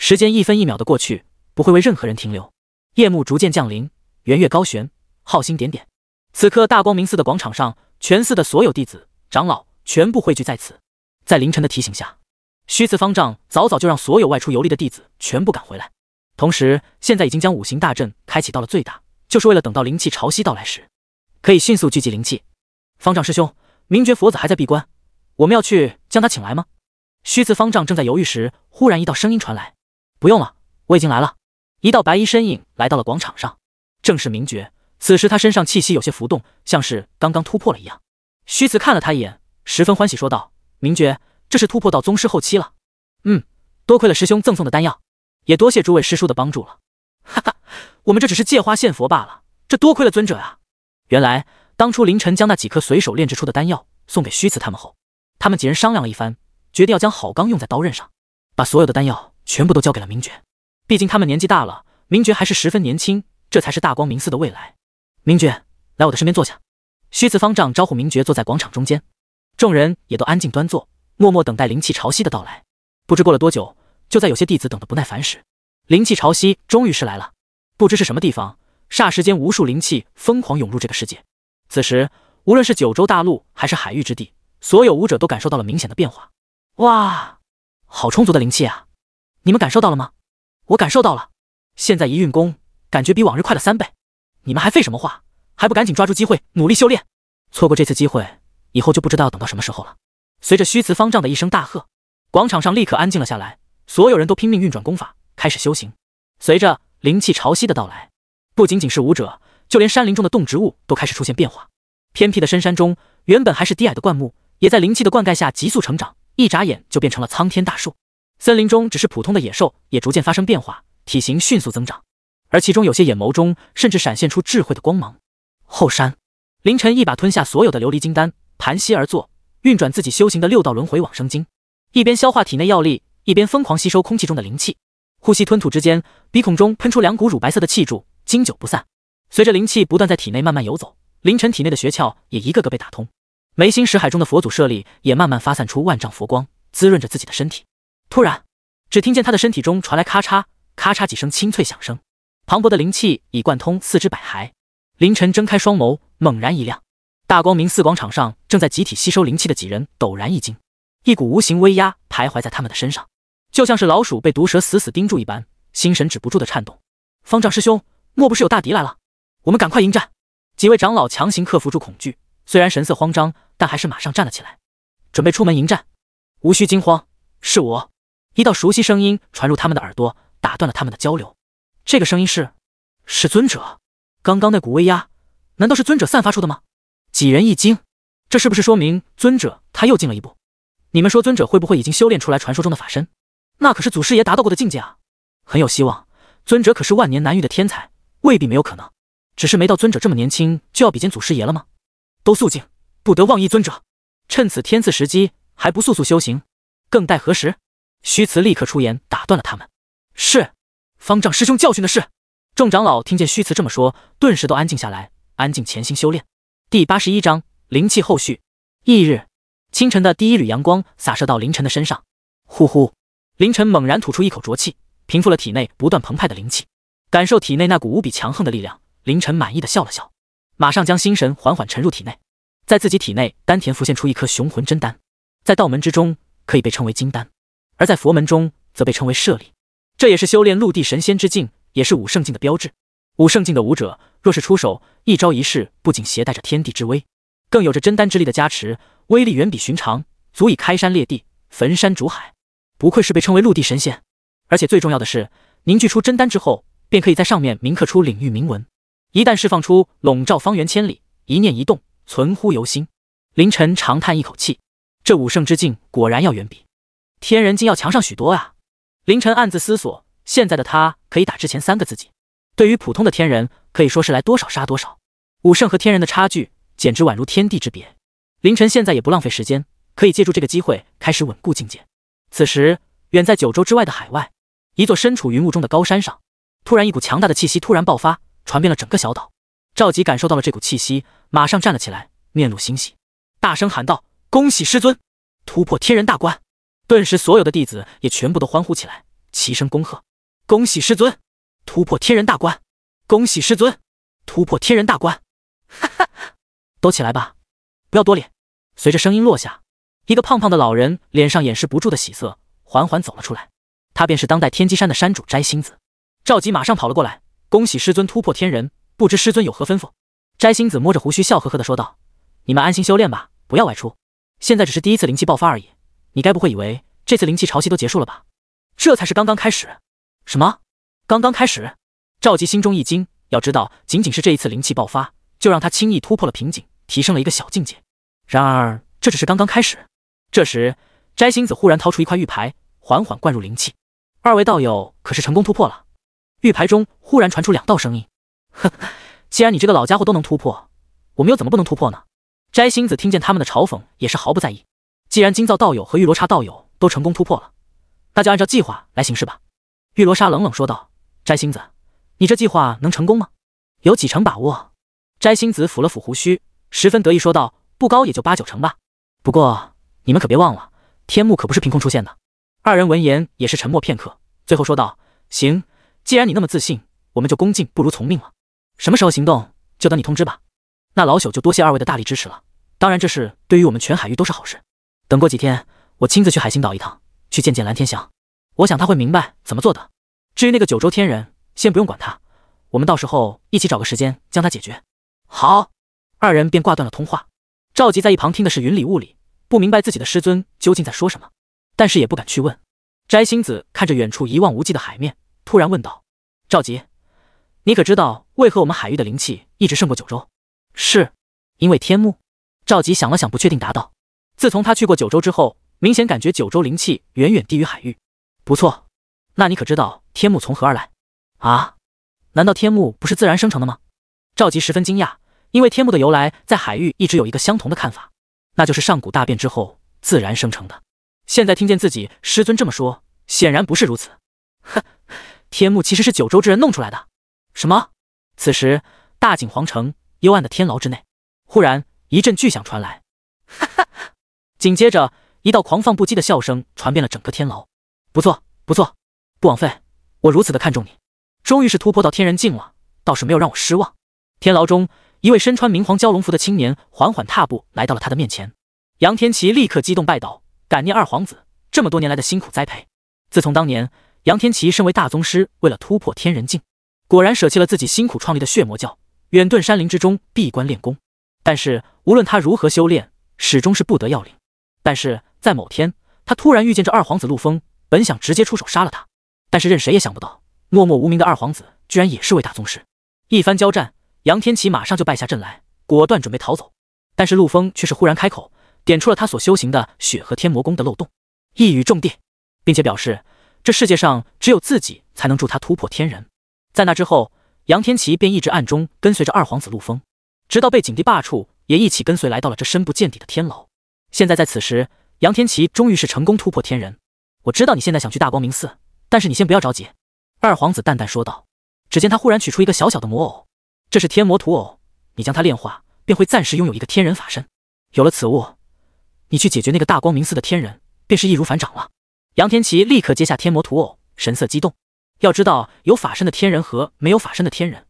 时间一分一秒的过去，不会为任何人停留。夜幕逐渐降临，圆月高悬，浩星点点。此刻，大光明寺的广场上，全寺的所有弟子、长老全部汇聚在此。在凌晨的提醒下，虚次方丈早早就让所有外出游历的弟子全部赶回来。同时，现在已经将五行大阵开启到了最大，就是为了等到灵气潮汐到来时，可以迅速聚集灵气。方丈师兄，明觉佛子还在闭关，我们要去将他请来吗？虚次方丈正在犹豫时，忽然一道声音传来。不用了，我已经来了。一道白衣身影来到了广场上，正是明觉。此时他身上气息有些浮动，像是刚刚突破了一样。虚辞看了他一眼，十分欢喜说道：“明觉，这是突破到宗师后期了。嗯，多亏了师兄赠送的丹药，也多谢诸位师叔的帮助了。哈哈，我们这只是借花献佛罢了。这多亏了尊者啊！原来当初凌晨将那几颗随手炼制出的丹药送给虚辞他们后，他们几人商量了一番，决定要将好钢用在刀刃上，把所有的丹药。”全部都交给了明觉，毕竟他们年纪大了，明觉还是十分年轻，这才是大光明寺的未来。明觉，来我的身边坐下。虚慈方丈招呼明觉坐在广场中间，众人也都安静端坐，默默等待灵气潮汐的到来。不知过了多久，就在有些弟子等得不耐烦时，灵气潮汐终于是来了。不知是什么地方，霎时间无数灵气疯狂涌入这个世界。此时，无论是九州大陆还是海域之地，所有武者都感受到了明显的变化。哇，好充足的灵气啊！你们感受到了吗？我感受到了。现在一运功，感觉比往日快了三倍。你们还废什么话？还不赶紧抓住机会，努力修炼！错过这次机会，以后就不知道等到什么时候了。随着虚词方丈的一声大喝，广场上立刻安静了下来，所有人都拼命运转功法，开始修行。随着灵气潮汐的到来，不仅仅是武者，就连山林中的动植物都开始出现变化。偏僻的深山中，原本还是低矮的灌木，也在灵气的灌溉下急速成长，一眨眼就变成了苍天大树。森林中，只是普通的野兽，也逐渐发生变化，体型迅速增长，而其中有些眼眸中甚至闪现出智慧的光芒。后山，凌晨一把吞下所有的琉璃金丹，盘膝而坐，运转自己修行的六道轮回往生经，一边消化体内药力，一边疯狂吸收空气中的灵气，呼吸吞吐之间，鼻孔中喷出两股乳白色的气柱，经久不散。随着灵气不断在体内慢慢游走，凌晨体内的穴窍也一个个被打通，眉心石海中的佛祖舍利也慢慢发散出万丈佛光，滋润着自己的身体。突然，只听见他的身体中传来咔嚓咔嚓几声清脆响声，磅礴的灵气已贯通四肢百骸。凌晨睁开双眸，猛然一亮。大光明寺广场上正在集体吸收灵气的几人陡然一惊，一股无形威压徘徊在他们的身上，就像是老鼠被毒蛇死死盯住一般，心神止不住的颤动。方丈师兄，莫不是有大敌来了？我们赶快迎战！几位长老强行克服住恐惧，虽然神色慌张，但还是马上站了起来，准备出门迎战。无需惊慌，是我。一道熟悉声音传入他们的耳朵，打断了他们的交流。这个声音是是尊者？刚刚那股威压，难道是尊者散发出的吗？几人一惊，这是不是说明尊者他又进了一步？你们说尊者会不会已经修炼出来传说中的法身？那可是祖师爷达到过的境界啊！很有希望。尊者可是万年难遇的天才，未必没有可能。只是没到尊者这么年轻就要比肩祖师爷了吗？都肃静，不得妄议尊者。趁此天赐时机，还不速速修行，更待何时？虚辞立刻出言打断了他们，是方丈师兄教训的是。”众长老听见虚辞这么说，顿时都安静下来，安静潜心修炼。第八十一章灵气后续。翌日清晨的第一缕阳光洒射到凌晨的身上，呼呼，凌晨猛然吐出一口浊气，平复了体内不断澎湃的灵气，感受体内那股无比强横的力量，凌晨满意的笑了笑，马上将心神缓缓沉入体内，在自己体内丹田浮现出一颗雄浑真丹，在道门之中可以被称为金丹。而在佛门中，则被称为舍利，这也是修炼陆地神仙之境，也是武圣境的标志。武圣境的武者，若是出手，一招一式不仅携带着天地之威，更有着真丹之力的加持，威力远比寻常，足以开山裂地、焚山煮海。不愧是被称为陆地神仙。而且最重要的是，凝聚出真丹之后，便可以在上面铭刻出领域铭文，一旦释放出，笼罩方圆千里，一念一动，存乎由心。凌晨长叹一口气，这武圣之境果然要远比。天人竟要强上许多啊！凌晨暗自思索，现在的他可以打之前三个自己。对于普通的天人，可以说是来多少杀多少。武圣和天人的差距简直宛如天地之别。凌晨现在也不浪费时间，可以借助这个机会开始稳固境界。此时，远在九州之外的海外，一座身处云雾中的高山上，突然一股强大的气息突然爆发，传遍了整个小岛。赵吉感受到了这股气息，马上站了起来，面露欣喜，大声喊道：“恭喜师尊突破天人大关！”顿时，所有的弟子也全部都欢呼起来，齐声恭贺：“恭喜师尊突破天人大关！”“恭喜师尊突破天人大关！”哈哈，都起来吧，不要多礼。随着声音落下，一个胖胖的老人脸上掩饰不住的喜色，缓缓走了出来。他便是当代天机山的山主摘星子。赵吉马上跑了过来：“恭喜师尊突破天人，不知师尊有何吩咐？”摘星子摸着胡须，笑呵呵的说道：“你们安心修炼吧，不要外出。现在只是第一次灵气爆发而已。”你该不会以为这次灵气潮汐都结束了吧？这才是刚刚开始。什么？刚刚开始？赵吉心中一惊。要知道，仅仅是这一次灵气爆发，就让他轻易突破了瓶颈，提升了一个小境界。然而，这只是刚刚开始。这时，摘星子忽然掏出一块玉牌，缓缓灌入灵气。二位道友可是成功突破了？玉牌中忽然传出两道声音：“哼，呵，既然你这个老家伙都能突破，我们又怎么不能突破呢？”摘星子听见他们的嘲讽，也是毫不在意。既然金造道友和玉罗刹道友都成功突破了，那就按照计划来行事吧。”玉罗刹冷冷说道。“摘星子，你这计划能成功吗？有几成把握？”摘星子抚了抚胡须，十分得意说道：“不高，也就八九成吧。不过你们可别忘了，天幕可不是凭空出现的。”二人闻言也是沉默片刻，最后说道：“行，既然你那么自信，我们就恭敬不如从命了。什么时候行动，就等你通知吧。那老朽就多谢二位的大力支持了。当然，这事对于我们全海域都是好事。”等过几天，我亲自去海星岛一趟，去见见蓝天翔。我想他会明白怎么做的。至于那个九州天人，先不用管他，我们到时候一起找个时间将他解决。好，二人便挂断了通话。赵吉在一旁听的是云里雾里，不明白自己的师尊究竟在说什么，但是也不敢去问。摘星子看着远处一望无际的海面，突然问道：“赵吉，你可知道为何我们海域的灵气一直胜过九州？”“是因为天幕。”赵吉想了想，不确定答道。自从他去过九州之后，明显感觉九州灵气远远低于海域。不错，那你可知道天幕从何而来？啊？难道天幕不是自然生成的吗？赵吉十分惊讶，因为天幕的由来在海域一直有一个相同的看法，那就是上古大变之后自然生成的。现在听见自己师尊这么说，显然不是如此。哼，天幕其实是九州之人弄出来的。什么？此时大景皇城幽暗的天牢之内，忽然一阵巨响传来，哈哈。紧接着，一道狂放不羁的笑声传遍了整个天牢。不错，不错，不枉费我如此的看重你，终于是突破到天人境了，倒是没有让我失望。天牢中，一位身穿明黄蛟龙服的青年缓缓踏步来到了他的面前。杨天齐立刻激动拜倒，感念二皇子这么多年来的辛苦栽培。自从当年杨天齐身为大宗师，为了突破天人境，果然舍弃了自己辛苦创立的血魔教，远遁山林之中闭关练功。但是无论他如何修炼，始终是不得要领。但是在某天，他突然遇见这二皇子陆风，本想直接出手杀了他，但是任谁也想不到，默默无名的二皇子居然也是位大宗师。一番交战，杨天齐马上就败下阵来，果断准备逃走。但是陆枫却是忽然开口，点出了他所修行的血和天魔功的漏洞，一语中的，并且表示这世界上只有自己才能助他突破天人。在那之后，杨天齐便一直暗中跟随着二皇子陆枫，直到被景帝罢黜，也一起跟随来到了这深不见底的天牢。现在在此时，杨天齐终于是成功突破天人。我知道你现在想去大光明寺，但是你先不要着急。”二皇子淡淡说道。只见他忽然取出一个小小的魔偶，这是天魔土偶，你将它炼化，便会暂时拥有一个天人法身。有了此物，你去解决那个大光明寺的天人，便是易如反掌了。杨天琪立刻接下天魔土偶，神色激动。要知道，有法身的天人和没有法身的天人，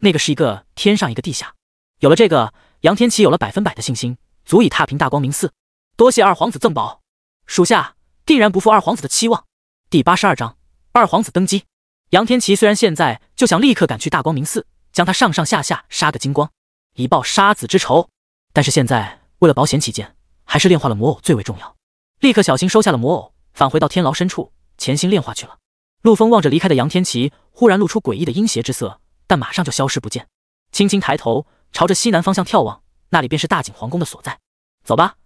那个是一个天上一个地下。有了这个，杨天琪有了百分百的信心。足以踏平大光明寺，多谢二皇子赠宝，属下定然不负二皇子的期望。第八十二章二皇子登基。杨天琪虽然现在就想立刻赶去大光明寺，将他上上下下杀个精光，以报杀子之仇，但是现在为了保险起见，还是炼化了魔偶最为重要。立刻小心收下了魔偶，返回到天牢深处潜心炼化去了。陆枫望着离开的杨天琪，忽然露出诡异的阴邪之色，但马上就消失不见。轻轻抬头，朝着西南方向眺望。那里便是大景皇宫的所在，走吧，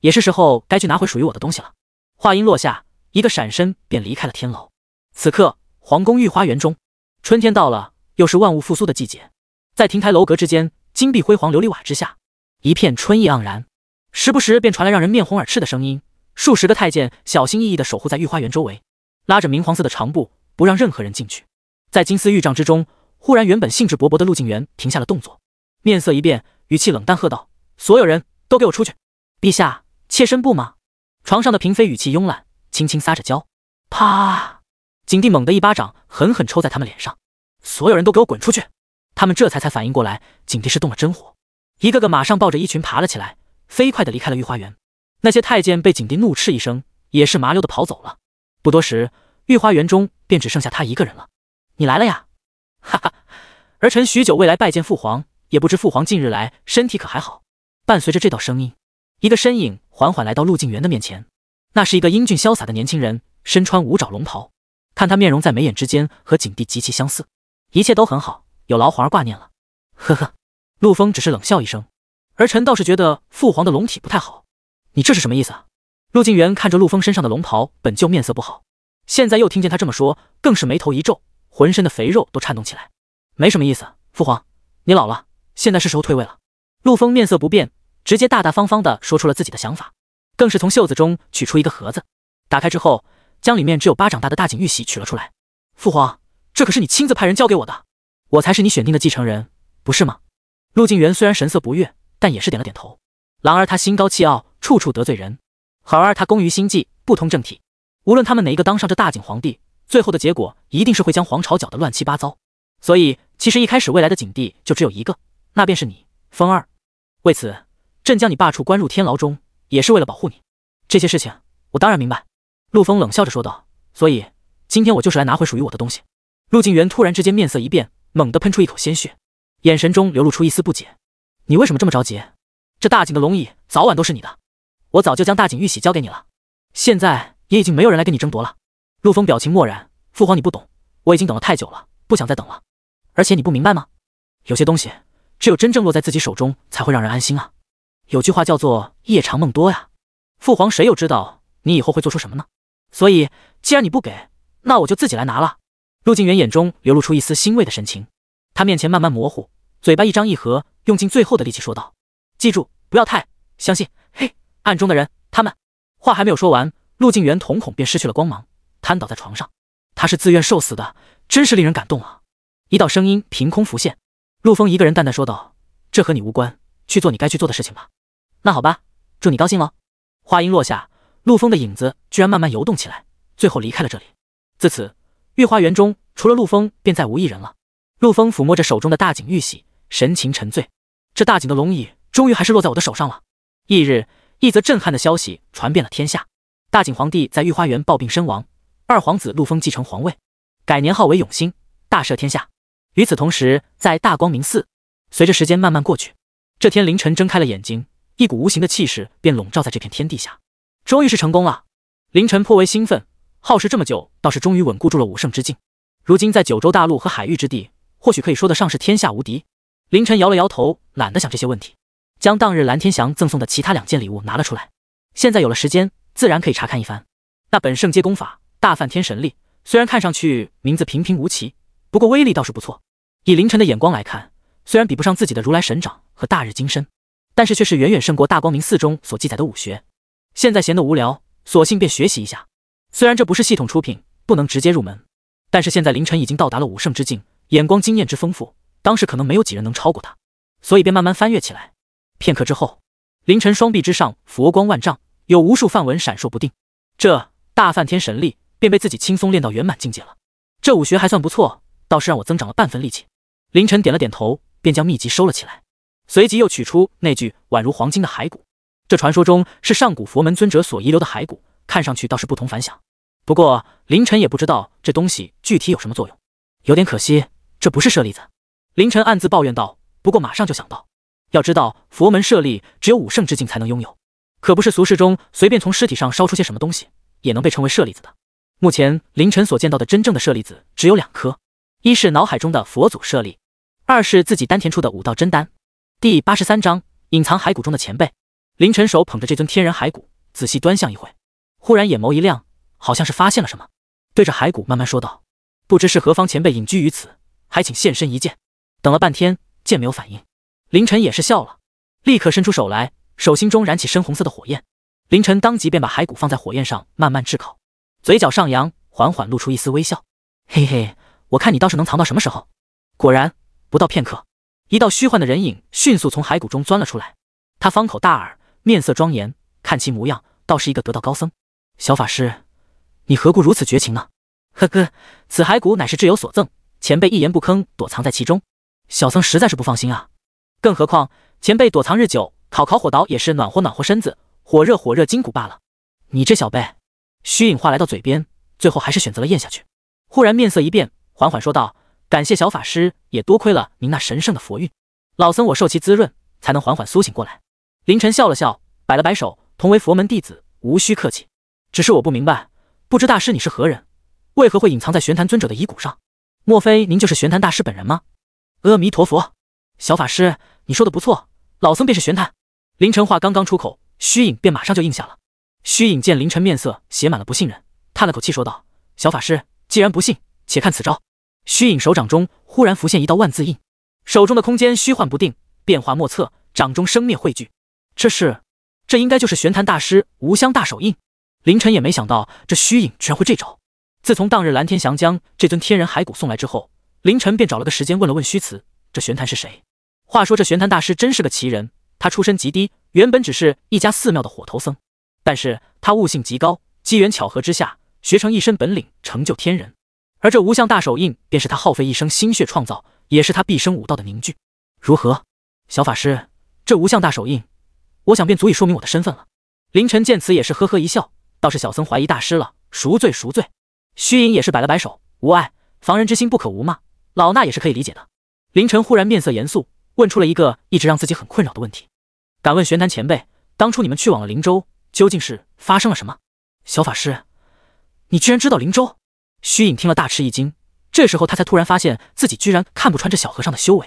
也是时候该去拿回属于我的东西了。话音落下，一个闪身便离开了天牢。此刻，皇宫御花园中，春天到了，又是万物复苏的季节。在亭台楼阁之间，金碧辉煌琉璃瓦之下，一片春意盎然。时不时便传来让人面红耳赤的声音。数十个太监小心翼翼地守护在御花园周围，拉着明黄色的长布，不让任何人进去。在金丝玉帐之中，忽然，原本兴致勃勃的陆靖元停下了动作，面色一变。语气冷淡喝道：“所有人都给我出去！”陛下，妾身不吗？”床上的嫔妃语气慵懒，轻轻撒着娇。啪！景帝猛地一巴掌狠狠抽在他们脸上。“所有人都给我滚出去！”他们这才才反应过来，景帝是动了真火，一个个马上抱着衣裙爬了起来，飞快的离开了御花园。那些太监被景帝怒斥一声，也是麻溜的跑走了。不多时，御花园中便只剩下他一个人了。“你来了呀！”哈哈，儿臣许久未来拜见父皇。也不知父皇近日来身体可还好？伴随着这道声音，一个身影缓缓来到陆靖元的面前。那是一个英俊潇洒的年轻人，身穿五爪龙袍。看他面容，在眉眼之间和景帝极其相似。一切都很好，有劳皇儿挂念了。呵呵，陆枫只是冷笑一声。儿臣倒是觉得父皇的龙体不太好。你这是什么意思？啊？陆靖元看着陆枫身上的龙袍，本就面色不好，现在又听见他这么说，更是眉头一皱，浑身的肥肉都颤动起来。没什么意思，父皇，你老了。现在是时候退位了。陆枫面色不变，直接大大方方的说出了自己的想法，更是从袖子中取出一个盒子，打开之后，将里面只有巴掌大的大景玉玺取了出来。父皇，这可是你亲自派人交给我的，我才是你选定的继承人，不是吗？陆靖元虽然神色不悦，但也是点了点头。狼儿他心高气傲，处处得罪人；恒儿他工于心计，不通正体。无论他们哪一个当上这大景皇帝，最后的结果一定是会将皇朝搅得乱七八糟。所以，其实一开始未来的景帝就只有一个。那便是你，风儿。为此，朕将你罢黜，关入天牢中，也是为了保护你。这些事情，我当然明白。”陆风冷笑着说道。“所以，今天我就是来拿回属于我的东西。”陆静元突然之间面色一变，猛地喷出一口鲜血，眼神中流露出一丝不解：“你为什么这么着急？这大景的龙椅早晚都是你的，我早就将大景玉玺交给你了，现在也已经没有人来跟你争夺了。”陆风表情漠然：“父皇，你不懂，我已经等了太久了，不想再等了。而且，你不明白吗？有些东西……”只有真正落在自己手中，才会让人安心啊！有句话叫做“夜长梦多”呀。父皇，谁又知道你以后会做出什么呢？所以，既然你不给，那我就自己来拿了。陆靖元眼中流露出一丝欣慰的神情，他面前慢慢模糊，嘴巴一张一合，用尽最后的力气说道：“记住，不要太相信嘿暗中的人。”他们话还没有说完，陆靖元瞳孔便失去了光芒，瘫倒在床上。他是自愿受死的，真是令人感动啊！一道声音凭空浮现。陆枫一个人淡淡说道：“这和你无关，去做你该去做的事情吧。”那好吧，祝你高兴喽。话音落下，陆枫的影子居然慢慢游动起来，最后离开了这里。自此，御花园中除了陆枫，便再无一人了。陆枫抚摸着手中的大景玉玺，神情沉醉。这大景的龙椅，终于还是落在我的手上了。翌日，一则震撼的消息传遍了天下：大景皇帝在御花园暴病身亡，二皇子陆枫继承皇位，改年号为永兴，大赦天下。与此同时，在大光明寺，随着时间慢慢过去，这天凌晨睁开了眼睛，一股无形的气势便笼罩在这片天地下。终于是成功了，凌晨颇为兴奋，耗时这么久，倒是终于稳固住了武圣之境。如今在九州大陆和海域之地，或许可以说得上是天下无敌。凌晨摇了摇头，懒得想这些问题，将当日蓝天祥赠送的其他两件礼物拿了出来。现在有了时间，自然可以查看一番。那本圣阶功法《大梵天神力》，虽然看上去名字平平无奇。不过威力倒是不错。以凌晨的眼光来看，虽然比不上自己的如来神掌和大日金身，但是却是远远胜过大光明寺中所记载的武学。现在闲得无聊，索性便学习一下。虽然这不是系统出品，不能直接入门，但是现在凌晨已经到达了武圣之境，眼光经验之丰富，当时可能没有几人能超过他，所以便慢慢翻阅起来。片刻之后，凌晨双臂之上佛光万丈，有无数梵文闪烁不定。这大梵天神力便被自己轻松练到圆满境界了。这武学还算不错。倒是让我增长了半分力气。凌晨点了点头，便将秘籍收了起来，随即又取出那具宛如黄金的骸骨。这传说中是上古佛门尊者所遗留的骸骨，看上去倒是不同凡响。不过，凌晨也不知道这东西具体有什么作用。有点可惜，这不是舍利子。凌晨暗自抱怨道。不过马上就想到，要知道佛门舍利只有五圣之境才能拥有，可不是俗世中随便从尸体上烧出些什么东西也能被称为舍利子的。目前凌晨所见到的真正的舍利子只有两颗。一是脑海中的佛祖设立，二是自己丹田处的五道真丹。第八十三章隐藏骸骨中的前辈。凌晨手捧着这尊天人骸骨，仔细端详一会，忽然眼眸一亮，好像是发现了什么，对着骸骨慢慢说道：“不知是何方前辈隐居于此，还请现身一见。”等了半天，见没有反应，凌晨也是笑了，立刻伸出手来，手心中燃起深红色的火焰。凌晨当即便把骸骨放在火焰上，慢慢炙烤，嘴角上扬，缓缓露出一丝微笑：“嘿嘿。”我看你倒是能藏到什么时候？果然，不到片刻，一道虚幻的人影迅速从骸骨中钻了出来。他方口大耳，面色庄严，看其模样，倒是一个得道高僧。小法师，你何故如此绝情呢？呵呵，此骸骨乃是挚友所赠，前辈一言不吭，躲藏在其中，小僧实在是不放心啊。更何况，前辈躲藏日久，烤烤火岛也是暖和暖和身子，火热火热筋骨罢了。你这小辈，虚影话来到嘴边，最后还是选择了咽下去。忽然面色一变。缓缓说道：“感谢小法师，也多亏了您那神圣的佛运，老僧我受其滋润，才能缓缓苏醒过来。”林晨笑了笑，摆了摆手：“同为佛门弟子，无需客气。只是我不明白，不知大师你是何人，为何会隐藏在玄坛尊者的遗骨上？莫非您就是玄坛大师本人吗？”阿弥陀佛，小法师，你说的不错，老僧便是玄坛。林晨话刚刚出口，虚影便马上就应下了。虚影见林晨面色写满了不信任，叹了口气说道：“小法师，既然不信。”且看此招，虚影手掌中忽然浮现一道万字印，手中的空间虚幻不定，变化莫测，掌中生灭汇聚。这是，这应该就是玄坛大师无相大手印。凌晨也没想到这虚影居然会这招。自从当日蓝天翔将这尊天人骸骨送来之后，凌晨便找了个时间问了问虚词，这玄坛是谁？话说这玄坛大师真是个奇人，他出身极低，原本只是一家寺庙的火头僧，但是他悟性极高，机缘巧合之下学成一身本领，成就天人。而这无相大手印，便是他耗费一生心血创造，也是他毕生武道的凝聚。如何，小法师，这无相大手印，我想便足以说明我的身份了。凌晨见此也是呵呵一笑，倒是小僧怀疑大师了，赎罪赎罪。虚影也是摆了摆手，无碍，防人之心不可无嘛，老衲也是可以理解的。凌晨忽然面色严肃，问出了一个一直让自己很困扰的问题：敢问玄坛前辈，当初你们去往了灵州，究竟是发生了什么？小法师，你居然知道灵州？虚影听了大吃一惊，这时候他才突然发现自己居然看不穿这小和尚的修为，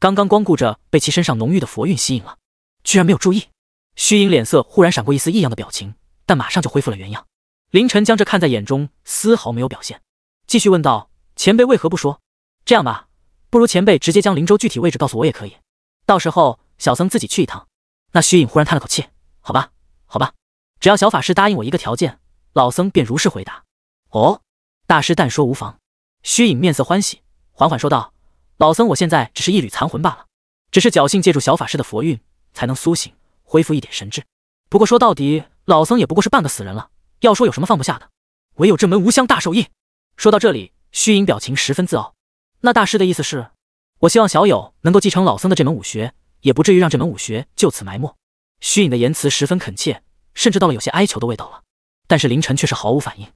刚刚光顾着被其身上浓郁的佛韵吸引了，居然没有注意。虚影脸色忽然闪过一丝异样的表情，但马上就恢复了原样。凌晨将这看在眼中，丝毫没有表现，继续问道：“前辈为何不说？这样吧，不如前辈直接将灵州具体位置告诉我也可以，到时候小僧自己去一趟。”那虚影忽然叹了口气：“好吧，好吧，只要小法师答应我一个条件，老僧便如实回答。”哦。大师但说无妨。虚影面色欢喜，缓缓说道：“老僧我现在只是一缕残魂罢了，只是侥幸借助小法师的佛运，才能苏醒，恢复一点神智。不过说到底，老僧也不过是半个死人了。要说有什么放不下的，唯有这门无相大手印。”说到这里，虚影表情十分自傲。那大师的意思是，我希望小友能够继承老僧的这门武学，也不至于让这门武学就此埋没。虚影的言辞十分恳切，甚至到了有些哀求的味道了。但是凌晨却是毫无反应。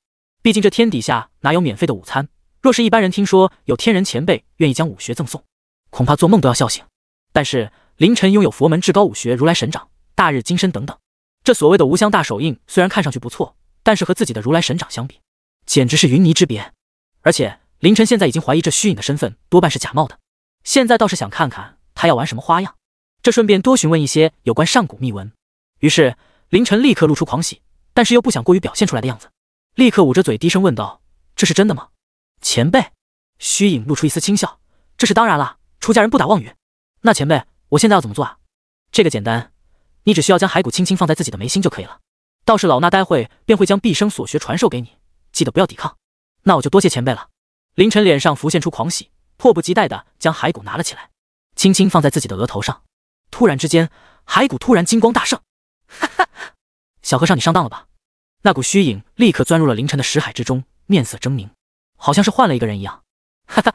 毕竟这天底下哪有免费的午餐？若是一般人听说有天人前辈愿意将武学赠送，恐怕做梦都要笑醒。但是凌晨拥有佛门至高武学如来神掌、大日金身等等，这所谓的无相大手印虽然看上去不错，但是和自己的如来神掌相比，简直是云泥之别。而且凌晨现在已经怀疑这虚影的身份多半是假冒的，现在倒是想看看他要玩什么花样，这顺便多询问一些有关上古秘闻。于是凌晨立刻露出狂喜，但是又不想过于表现出来的样子。立刻捂着嘴低声问道：“这是真的吗？”前辈，虚影露出一丝轻笑：“这是当然了，出家人不打妄语。”那前辈，我现在要怎么做啊？这个简单，你只需要将骸骨轻轻放在自己的眉心就可以了。倒是老衲待会便会将毕生所学传授给你，记得不要抵抗。那我就多谢前辈了。凌晨脸上浮现出狂喜，迫不及待地将骸骨拿了起来，轻轻放在自己的额头上。突然之间，骸骨突然金光大盛，哈哈，小和尚，你上当了吧？那股虚影立刻钻入了凌晨的识海之中，面色狰狞，好像是换了一个人一样。哈哈，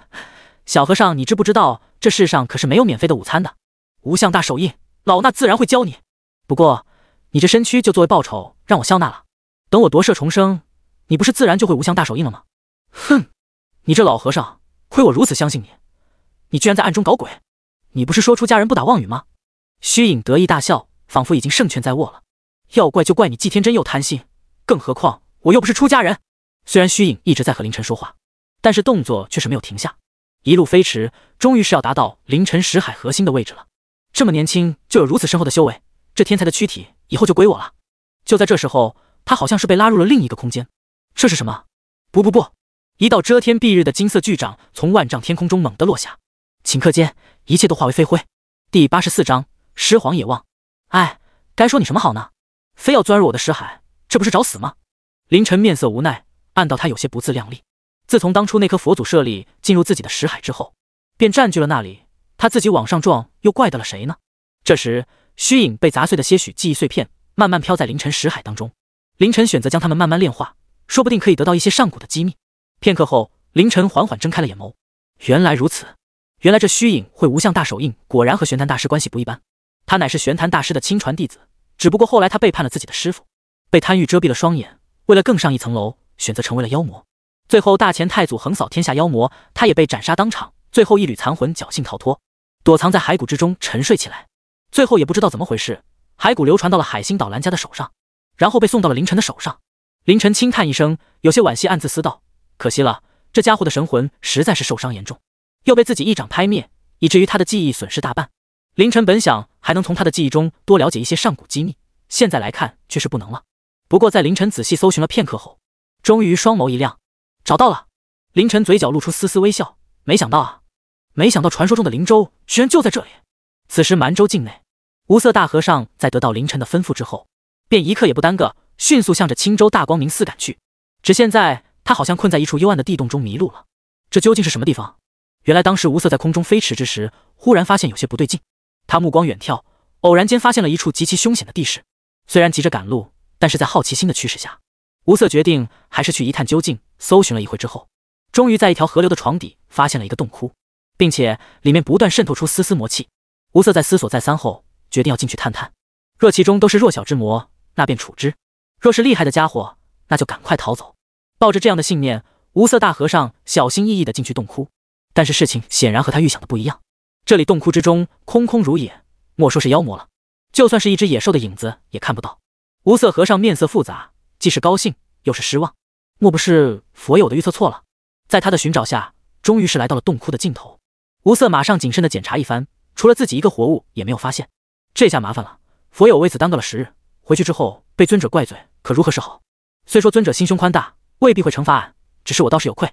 小和尚，你知不知道这世上可是没有免费的午餐的？无相大手印，老衲自然会教你。不过你这身躯就作为报酬让我笑纳了。等我夺舍重生，你不是自然就会无相大手印了吗？哼，你这老和尚，亏我如此相信你，你居然在暗中搞鬼！你不是说出家人不打妄语吗？虚影得意大笑，仿佛已经胜券在握了。要怪就怪你既天真又贪心。更何况我又不是出家人。虽然虚影一直在和凌晨说话，但是动作却是没有停下，一路飞驰，终于是要达到凌晨识海核心的位置了。这么年轻就有如此深厚的修为，这天才的躯体以后就归我了。就在这时候，他好像是被拉入了另一个空间。这是什么？不不不！一道遮天蔽日的金色巨掌从万丈天空中猛地落下，顷刻间一切都化为飞灰。第八十四章：狮皇也望。哎，该说你什么好呢？非要钻入我的识海。这不是找死吗？凌晨面色无奈，暗道他有些不自量力。自从当初那颗佛祖舍利进入自己的识海之后，便占据了那里，他自己往上撞又怪得了谁呢？这时，虚影被砸碎的些许记忆碎片慢慢飘在凌晨识海当中，凌晨选择将他们慢慢炼化，说不定可以得到一些上古的机密。片刻后，凌晨缓缓睁开了眼眸，原来如此，原来这虚影会无相大手印，果然和玄坛大师关系不一般。他乃是玄坛大师的亲传弟子，只不过后来他背叛了自己的师傅。被贪欲遮蔽了双眼，为了更上一层楼，选择成为了妖魔。最后大秦太祖横扫天下妖魔，他也被斩杀当场，最后一缕残魂侥幸逃脱，躲藏在骸骨之中沉睡起来。最后也不知道怎么回事，骸骨流传到了海星岛兰家的手上，然后被送到了凌晨的手上。凌晨轻叹一声，有些惋惜，暗自思道：可惜了，这家伙的神魂实在是受伤严重，又被自己一掌拍灭，以至于他的记忆损失大半。凌晨本想还能从他的记忆中多了解一些上古机密，现在来看却是不能了。不过，在凌晨仔细搜寻了片刻后，终于双眸一亮，找到了。凌晨嘴角露出丝丝微笑，没想到啊，没想到传说中的灵州居然就在这里。此时，蛮州境内，无色大和尚在得到凌晨的吩咐之后，便一刻也不耽搁，迅速向着青州大光明寺赶去。只现在，他好像困在一处幽暗的地洞中迷路了。这究竟是什么地方？原来，当时无色在空中飞驰之时，忽然发现有些不对劲。他目光远眺，偶然间发现了一处极其凶险的地势。虽然急着赶路，但是在好奇心的驱使下，无色决定还是去一探究竟。搜寻了一会之后，终于在一条河流的床底发现了一个洞窟，并且里面不断渗透出丝丝魔气。无色在思索再三后，决定要进去探探。若其中都是弱小之魔，那便处之；若是厉害的家伙，那就赶快逃走。抱着这样的信念，无色大和尚小心翼翼地进去洞窟。但是事情显然和他预想的不一样，这里洞窟之中空空如也，莫说是妖魔了，就算是一只野兽的影子也看不到。无色和尚面色复杂，既是高兴，又是失望。莫不是佛友的预测错了？在他的寻找下，终于是来到了洞窟的尽头。无色马上谨慎的检查一番，除了自己一个活物也没有发现。这下麻烦了，佛友为此耽搁了时日，回去之后被尊者怪罪，可如何是好？虽说尊者心胸宽大，未必会惩罚，俺，只是我倒是有愧。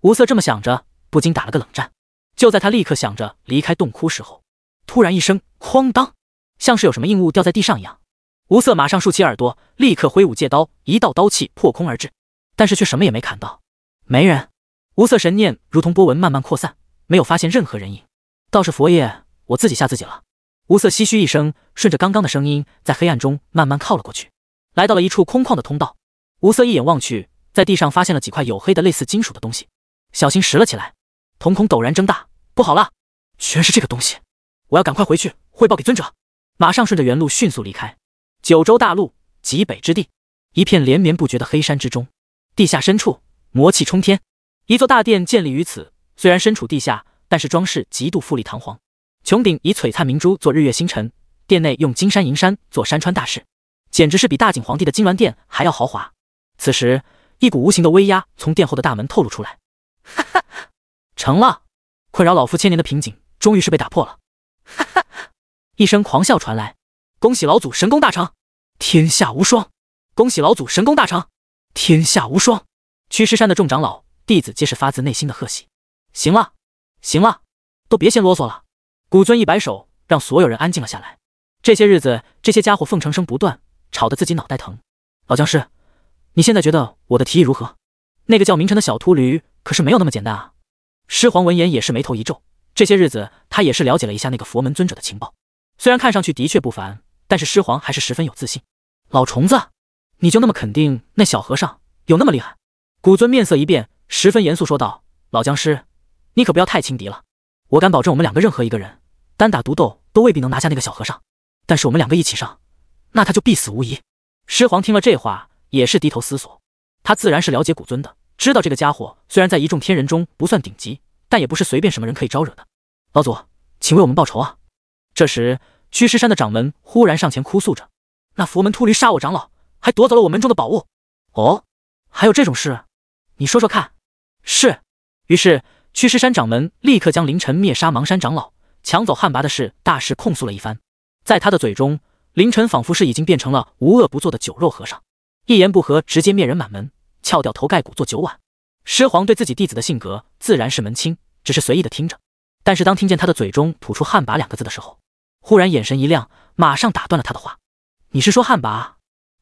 无色这么想着，不禁打了个冷战。就在他立刻想着离开洞窟时候，突然一声“哐当”，像是有什么硬物掉在地上一样。无色马上竖起耳朵，立刻挥舞戒刀，一道刀气破空而至，但是却什么也没砍到，没人。无色神念如同波纹慢慢扩散，没有发现任何人影。倒是佛爷，我自己吓自己了。无色唏嘘一声，顺着刚刚的声音，在黑暗中慢慢靠了过去，来到了一处空旷的通道。无色一眼望去，在地上发现了几块黝黑的类似金属的东西，小心拾了起来，瞳孔陡然睁大，不好了，全是这个东西！我要赶快回去汇报给尊者，马上顺着原路迅速离开。九州大陆极北之地，一片连绵不绝的黑山之中，地下深处魔气冲天，一座大殿建立于此。虽然身处地下，但是装饰极度富丽堂皇，穹顶以璀璨明珠做日月星辰，殿内用金山银山做山川大势，简直是比大景皇帝的金銮殿还要豪华。此时，一股无形的威压从殿后的大门透露出来。哈哈，成了！困扰老夫千年的瓶颈终于是被打破了。哈哈，一声狂笑传来。恭喜老祖神功大成，天下无双！恭喜老祖神功大成，天下无双！屈尸山的众长老弟子皆是发自内心的贺喜。行了，行了，都别先啰嗦了。古尊一摆手，让所有人安静了下来。这些日子，这些家伙奉承声不断，吵得自己脑袋疼。老僵尸，你现在觉得我的提议如何？那个叫明晨的小秃驴可是没有那么简单啊！尸皇闻言也是眉头一皱。这些日子，他也是了解了一下那个佛门尊者的情报，虽然看上去的确不凡。但是尸皇还是十分有自信。老虫子，你就那么肯定那小和尚有那么厉害？古尊面色一变，十分严肃说道：“老僵尸，你可不要太轻敌了。我敢保证，我们两个任何一个人单打独斗都未必能拿下那个小和尚。但是我们两个一起上，那他就必死无疑。”尸皇听了这话，也是低头思索。他自然是了解古尊的，知道这个家伙虽然在一众天人中不算顶级，但也不是随便什么人可以招惹的。老祖，请为我们报仇啊！这时。屈师山的掌门忽然上前哭诉着：“那佛门秃驴杀我长老，还夺走了我门中的宝物。”哦，还有这种事？你说说看。是。于是，屈师山掌门立刻将凌晨灭杀芒山长老、抢走旱魃的事大事控诉了一番。在他的嘴中，凌晨仿佛是已经变成了无恶不作的酒肉和尚，一言不合直接灭人满门，撬掉头盖骨做酒碗。师皇对自己弟子的性格自然是门清，只是随意的听着。但是当听见他的嘴中吐出“旱魃”两个字的时候，忽然眼神一亮，马上打断了他的话：“你是说旱魃？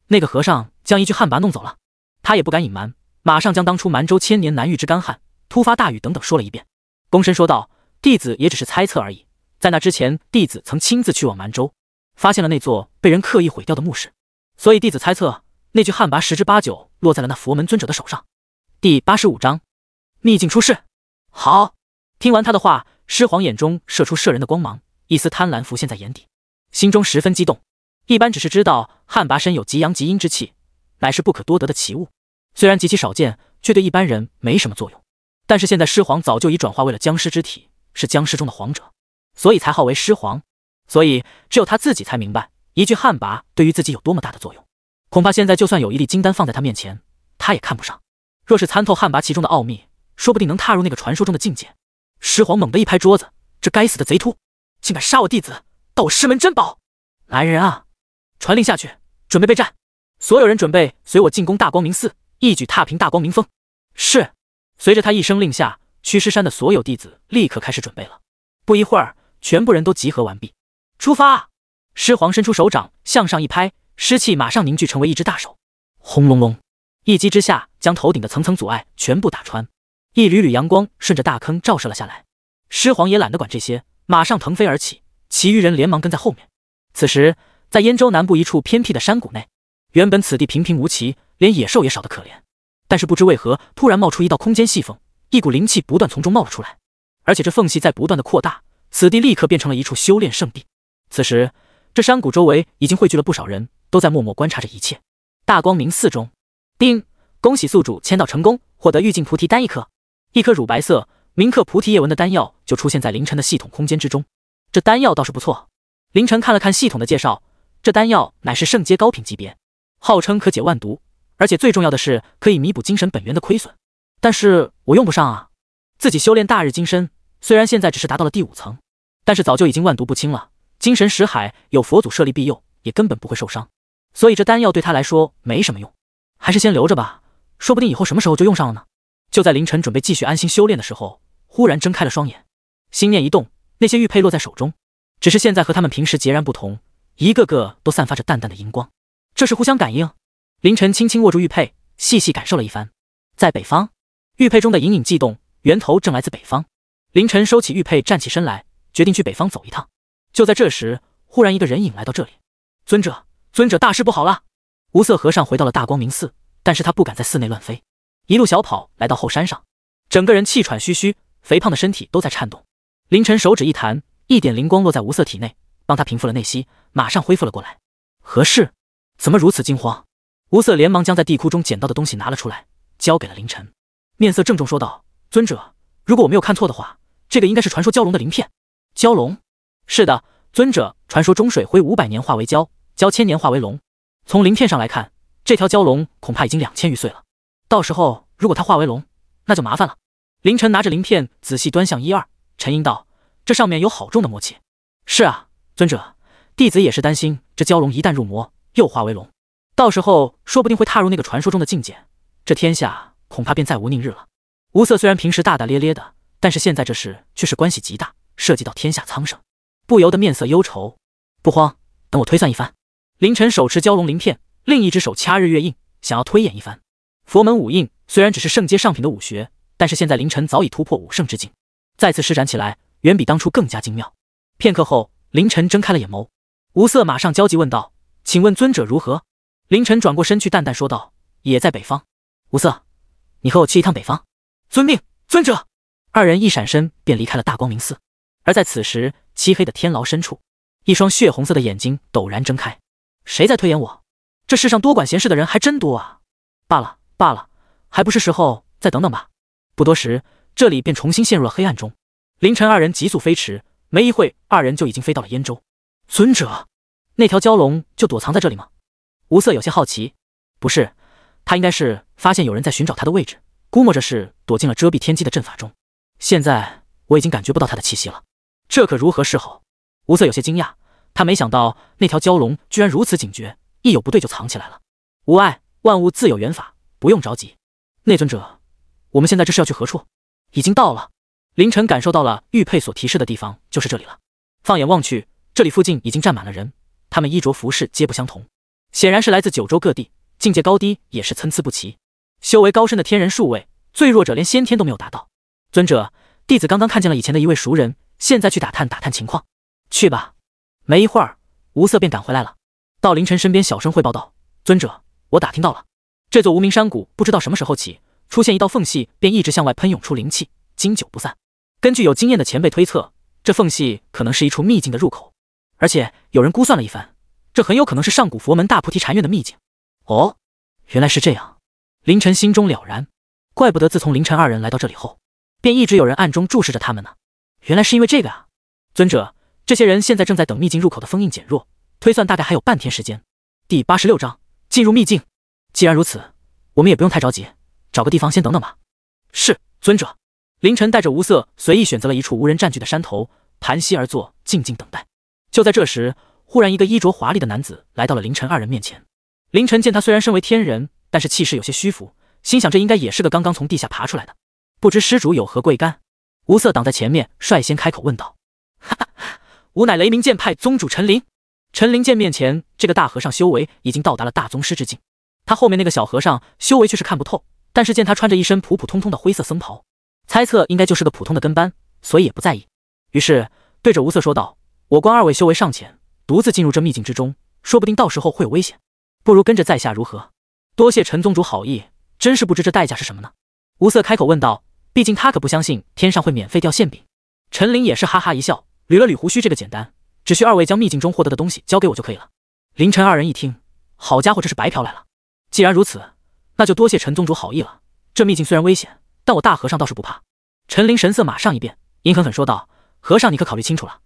那个和尚将一具旱魃弄走了？他也不敢隐瞒，马上将当初蛮州千年难遇之干旱、突发大雨等等说了一遍，躬身说道：‘弟子也只是猜测而已。在那之前，弟子曾亲自去往蛮州，发现了那座被人刻意毁掉的墓室，所以弟子猜测那具旱魃十之八九落在了那佛门尊者的手上。’第八十五章，秘境出世。好，听完他的话，狮皇眼中射出摄人的光芒。”一丝贪婪浮现在眼底，心中十分激动。一般只是知道旱魃身有极阳极阴之气，乃是不可多得的奇物，虽然极其少见，却对一般人没什么作用。但是现在尸皇早就已转化为了僵尸之体，是僵尸中的皇者，所以才号为尸皇。所以只有他自己才明白，一句旱魃对于自己有多么大的作用。恐怕现在就算有一粒金丹放在他面前，他也看不上。若是参透旱魃其中的奥秘，说不定能踏入那个传说中的境界。尸皇猛地一拍桌子：“这该死的贼秃！”竟敢杀我弟子，盗我师门珍宝！来人啊，传令下去，准备备战！所有人准备随我进攻大光明寺，一举踏平大光明峰！是。随着他一声令下，屈尸山的所有弟子立刻开始准备了。不一会儿，全部人都集合完毕，出发。尸皇伸出手掌，向上一拍，尸气马上凝聚成为一只大手。轰隆隆！一击之下，将头顶的层层阻碍全部打穿，一缕缕阳光顺着大坑照射了下来。尸皇也懒得管这些。马上腾飞而起，其余人连忙跟在后面。此时，在燕州南部一处偏僻的山谷内，原本此地平平无奇，连野兽也少得可怜。但是不知为何，突然冒出一道空间细缝，一股灵气不断从中冒了出来，而且这缝隙在不断的扩大，此地立刻变成了一处修炼圣地。此时，这山谷周围已经汇聚了不少人，都在默默观察着一切。大光明寺中，叮，恭喜宿主签到成功，获得玉净菩提丹一颗，一颗乳白色。铭刻菩提叶纹的丹药就出现在凌晨的系统空间之中。这丹药倒是不错。凌晨看了看系统的介绍，这丹药乃是圣阶高品级别，号称可解万毒，而且最重要的是可以弥补精神本源的亏损。但是我用不上啊！自己修炼大日金身，虽然现在只是达到了第五层，但是早就已经万毒不侵了。精神识海有佛祖设立庇佑，也根本不会受伤。所以这丹药对他来说没什么用，还是先留着吧。说不定以后什么时候就用上了呢。就在凌晨准备继续安心修炼的时候。忽然睁开了双眼，心念一动，那些玉佩落在手中。只是现在和他们平时截然不同，一个个都散发着淡淡的荧光。这是互相感应。凌晨轻轻握住玉佩，细细感受了一番。在北方，玉佩中的隐隐悸动源头正来自北方。凌晨收起玉佩，站起身来，决定去北方走一趟。就在这时，忽然一个人影来到这里。尊者，尊者，大事不好了！无色和尚回到了大光明寺，但是他不敢在寺内乱飞，一路小跑来到后山上，整个人气喘吁吁。肥胖的身体都在颤动，凌晨手指一弹，一点灵光落在无色体内，帮他平复了内息，马上恢复了过来。何事？怎么如此惊慌？无色连忙将在地窟中捡到的东西拿了出来，交给了凌晨，面色郑重说道：“尊者，如果我没有看错的话，这个应该是传说蛟龙的鳞片。蛟龙，是的，尊者，传说中水灰五百年化为蛟，蛟千年化为龙。从鳞片上来看，这条蛟龙恐怕已经两千余岁了。到时候如果它化为龙，那就麻烦了。”凌晨拿着鳞片仔细端详一二，沉吟道：“这上面有好重的魔气。”“是啊，尊者，弟子也是担心这蛟龙一旦入魔，又化为龙，到时候说不定会踏入那个传说中的境界，这天下恐怕便再无宁日了。”吴色虽然平时大大咧咧的，但是现在这事却是关系极大，涉及到天下苍生，不由得面色忧愁。不慌，等我推算一番。凌晨手持蛟龙鳞片，另一只手掐日月印，想要推演一番。佛门五印虽然只是圣阶上品的武学。但是现在，凌晨早已突破五圣之境，再次施展起来，远比当初更加精妙。片刻后，凌晨睁开了眼眸，无色马上焦急问道：“请问尊者如何？”凌晨转过身去，淡淡说道：“也在北方。”无色，你和我去一趟北方。遵命，尊者。二人一闪身便离开了大光明寺。而在此时，漆黑的天牢深处，一双血红色的眼睛陡然睁开：“谁在推演我？这世上多管闲事的人还真多啊！罢了罢了，还不是时候，再等等吧。”不多时，这里便重新陷入了黑暗中。凌晨，二人急速飞驰，没一会，二人就已经飞到了燕州。尊者，那条蛟龙就躲藏在这里吗？吴色有些好奇。不是，他应该是发现有人在寻找他的位置，估摸着是躲进了遮蔽天机的阵法中。现在我已经感觉不到他的气息了，这可如何是好？吴色有些惊讶，他没想到那条蛟龙居然如此警觉，一有不对就藏起来了。无碍，万物自有缘法，不用着急。内尊者。我们现在这是要去何处？已经到了。凌晨感受到了玉佩所提示的地方，就是这里了。放眼望去，这里附近已经站满了人，他们衣着服饰皆不相同，显然是来自九州各地，境界高低也是参差不齐。修为高深的天人数位，最弱者连先天都没有达到。尊者，弟子刚刚看见了以前的一位熟人，现在去打探打探情况。去吧。没一会儿，无色便赶回来了，到凌晨身边小声汇报道：“尊者，我打听到了，这座无名山谷不知道什么时候起。”出现一道缝隙，便一直向外喷涌出灵气，经久不散。根据有经验的前辈推测，这缝隙可能是一处秘境的入口，而且有人估算了一番，这很有可能是上古佛门大菩提禅院的秘境。哦，原来是这样，凌晨心中了然，怪不得自从凌晨二人来到这里后，便一直有人暗中注视着他们呢。原来是因为这个啊，尊者，这些人现在正在等秘境入口的封印减弱，推算大概还有半天时间。第八十六章进入秘境，既然如此，我们也不用太着急。找个地方先等等吧。是尊者。林晨带着无色随意选择了一处无人占据的山头，盘膝而坐，静静等待。就在这时，忽然一个衣着华丽的男子来到了林晨二人面前。林晨见他虽然身为天人，但是气势有些虚浮，心想这应该也是个刚刚从地下爬出来的。不知施主有何贵干？无色挡在前面，率先开口问道：“哈哈，吾乃雷鸣剑派宗主陈林。”陈林见面前这个大和尚修为已经到达了大宗师之境，他后面那个小和尚修为却是看不透。但是见他穿着一身普普通通的灰色僧袍，猜测应该就是个普通的跟班，所以也不在意。于是对着吴色说道：“我观二位修为尚浅，独自进入这秘境之中，说不定到时候会有危险，不如跟着在下如何？”多谢陈宗主好意，真是不知这代价是什么呢？”吴色开口问道。毕竟他可不相信天上会免费掉馅饼。陈林也是哈哈一笑，捋了捋胡须：“这个简单，只需二位将秘境中获得的东西交给我就可以了。”凌晨二人一听，好家伙，这是白嫖来了！既然如此。那就多谢陈宗主好意了。这秘境虽然危险，但我大和尚倒是不怕。陈林神色马上一变，阴狠狠说道：“和尚，你可考虑清楚了。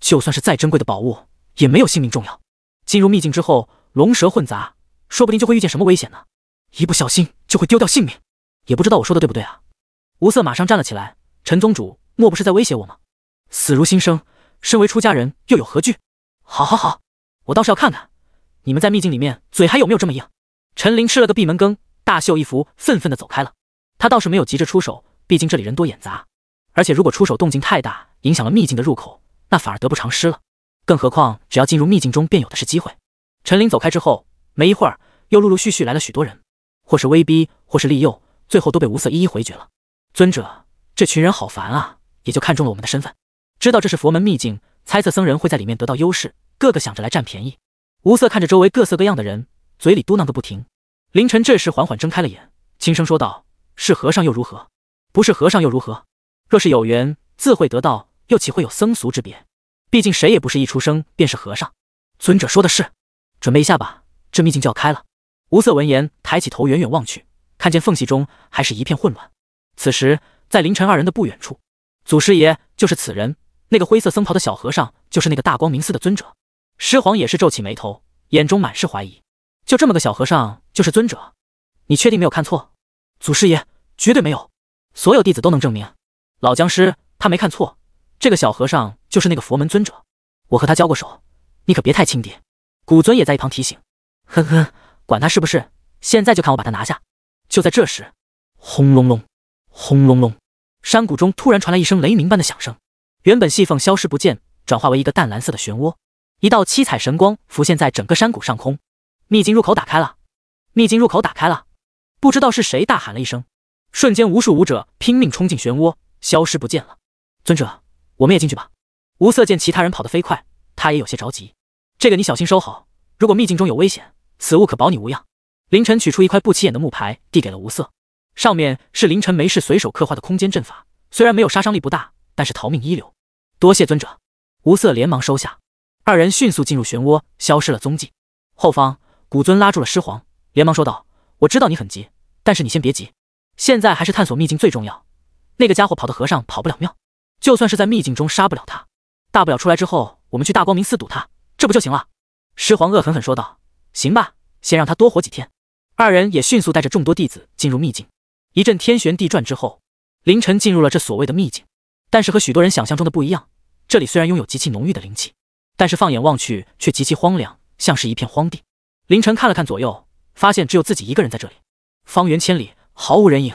就算是再珍贵的宝物，也没有性命重要。进入秘境之后，龙蛇混杂，说不定就会遇见什么危险呢。一不小心就会丢掉性命。也不知道我说的对不对啊？”无色马上站了起来：“陈宗主，莫不是在威胁我吗？死如新生，身为出家人又有何惧？好，好，好，我倒是要看看，你们在秘境里面嘴还有没有这么硬。”陈林吃了个闭门羹。大秀一幅愤愤地走开了，他倒是没有急着出手，毕竟这里人多眼杂，而且如果出手动静太大，影响了秘境的入口，那反而得不偿失了。更何况，只要进入秘境中，便有的是机会。陈林走开之后，没一会儿，又陆陆续续来了许多人，或是威逼，或是利诱，最后都被无色一一回绝了。尊者，这群人好烦啊！也就看中了我们的身份，知道这是佛门秘境，猜测僧人会在里面得到优势，个个想着来占便宜。无色看着周围各色各样的人，嘴里嘟囔个不停。凌晨这时缓缓睁开了眼，轻声说道：“是和尚又如何？不是和尚又如何？若是有缘，自会得道，又岂会有僧俗之别？毕竟谁也不是一出生便是和尚。”尊者说的是，准备一下吧，这秘境就要开了。无色闻言，抬起头，远远望去，看见缝隙中还是一片混乱。此时，在凌晨二人的不远处，祖师爷就是此人，那个灰色僧袍的小和尚就是那个大光明寺的尊者。师皇也是皱起眉头，眼中满是怀疑。就这么个小和尚就是尊者，你确定没有看错？祖师爷绝对没有，所有弟子都能证明。老僵尸他没看错，这个小和尚就是那个佛门尊者。我和他交过手，你可别太轻敌。古尊也在一旁提醒。哼哼，管他是不是，现在就看我把他拿下。就在这时，轰隆隆，轰隆隆，山谷中突然传来一声雷鸣般的响声。原本细缝消失不见，转化为一个淡蓝色的漩涡，一道七彩神光浮现在整个山谷上空。秘境入口打开了，秘境入口打开了，不知道是谁大喊了一声，瞬间无数武者拼命冲进漩涡，消失不见了。尊者，我们也进去吧。无色见其他人跑得飞快，他也有些着急。这个你小心收好，如果秘境中有危险，此物可保你无恙。凌晨取出一块不起眼的木牌，递给了无色，上面是凌晨没事随手刻画的空间阵法，虽然没有杀伤力不大，但是逃命一流。多谢尊者。无色连忙收下，二人迅速进入漩涡，消失了踪迹。后方。古尊拉住了尸皇，连忙说道：“我知道你很急，但是你先别急，现在还是探索秘境最重要。那个家伙跑到和尚跑不了庙，就算是在秘境中杀不了他，大不了出来之后我们去大光明寺堵他，这不就行了？”尸皇恶狠狠说道：“行吧，先让他多活几天。”二人也迅速带着众多弟子进入秘境。一阵天旋地转之后，凌晨进入了这所谓的秘境。但是和许多人想象中的不一样，这里虽然拥有极其浓郁的灵气，但是放眼望去却极其荒凉，像是一片荒地。凌晨看了看左右，发现只有自己一个人在这里，方圆千里毫无人影。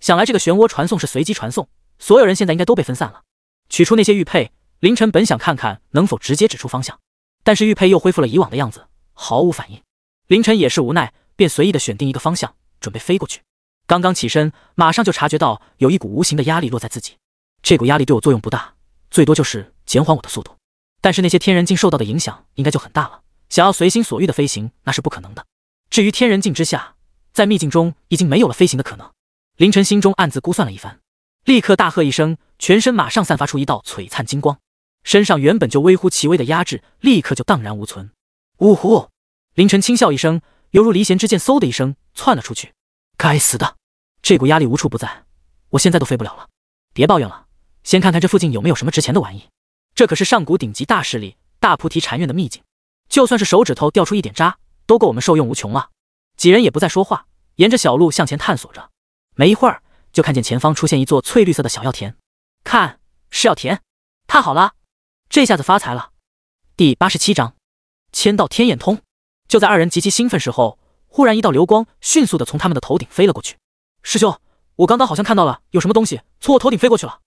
想来这个漩涡传送是随机传送，所有人现在应该都被分散了。取出那些玉佩，凌晨本想看看能否直接指出方向，但是玉佩又恢复了以往的样子，毫无反应。凌晨也是无奈，便随意的选定一个方向，准备飞过去。刚刚起身，马上就察觉到有一股无形的压力落在自己。这股压力对我作用不大，最多就是减缓我的速度。但是那些天然境受到的影响应该就很大了。想要随心所欲的飞行，那是不可能的。至于天人境之下，在秘境中已经没有了飞行的可能。凌晨心中暗自估算了一番，立刻大喝一声，全身马上散发出一道璀璨金光，身上原本就微乎其微的压制，立刻就荡然无存。呜呼！凌晨轻笑一声，犹如离弦之箭，嗖的一声窜了出去。该死的，这股压力无处不在，我现在都飞不了了。别抱怨了，先看看这附近有没有什么值钱的玩意。这可是上古顶级大势力大菩提禅院的秘境。就算是手指头掉出一点渣，都够我们受用无穷了。几人也不再说话，沿着小路向前探索着。没一会儿，就看见前方出现一座翠绿色的小药田。看，是药田！太好了，这下子发财了。第八十七章，签到天眼通。就在二人极其兴奋时候，忽然一道流光迅速的从他们的头顶飞了过去。师兄，我刚刚好像看到了有什么东西从我头顶飞过去了。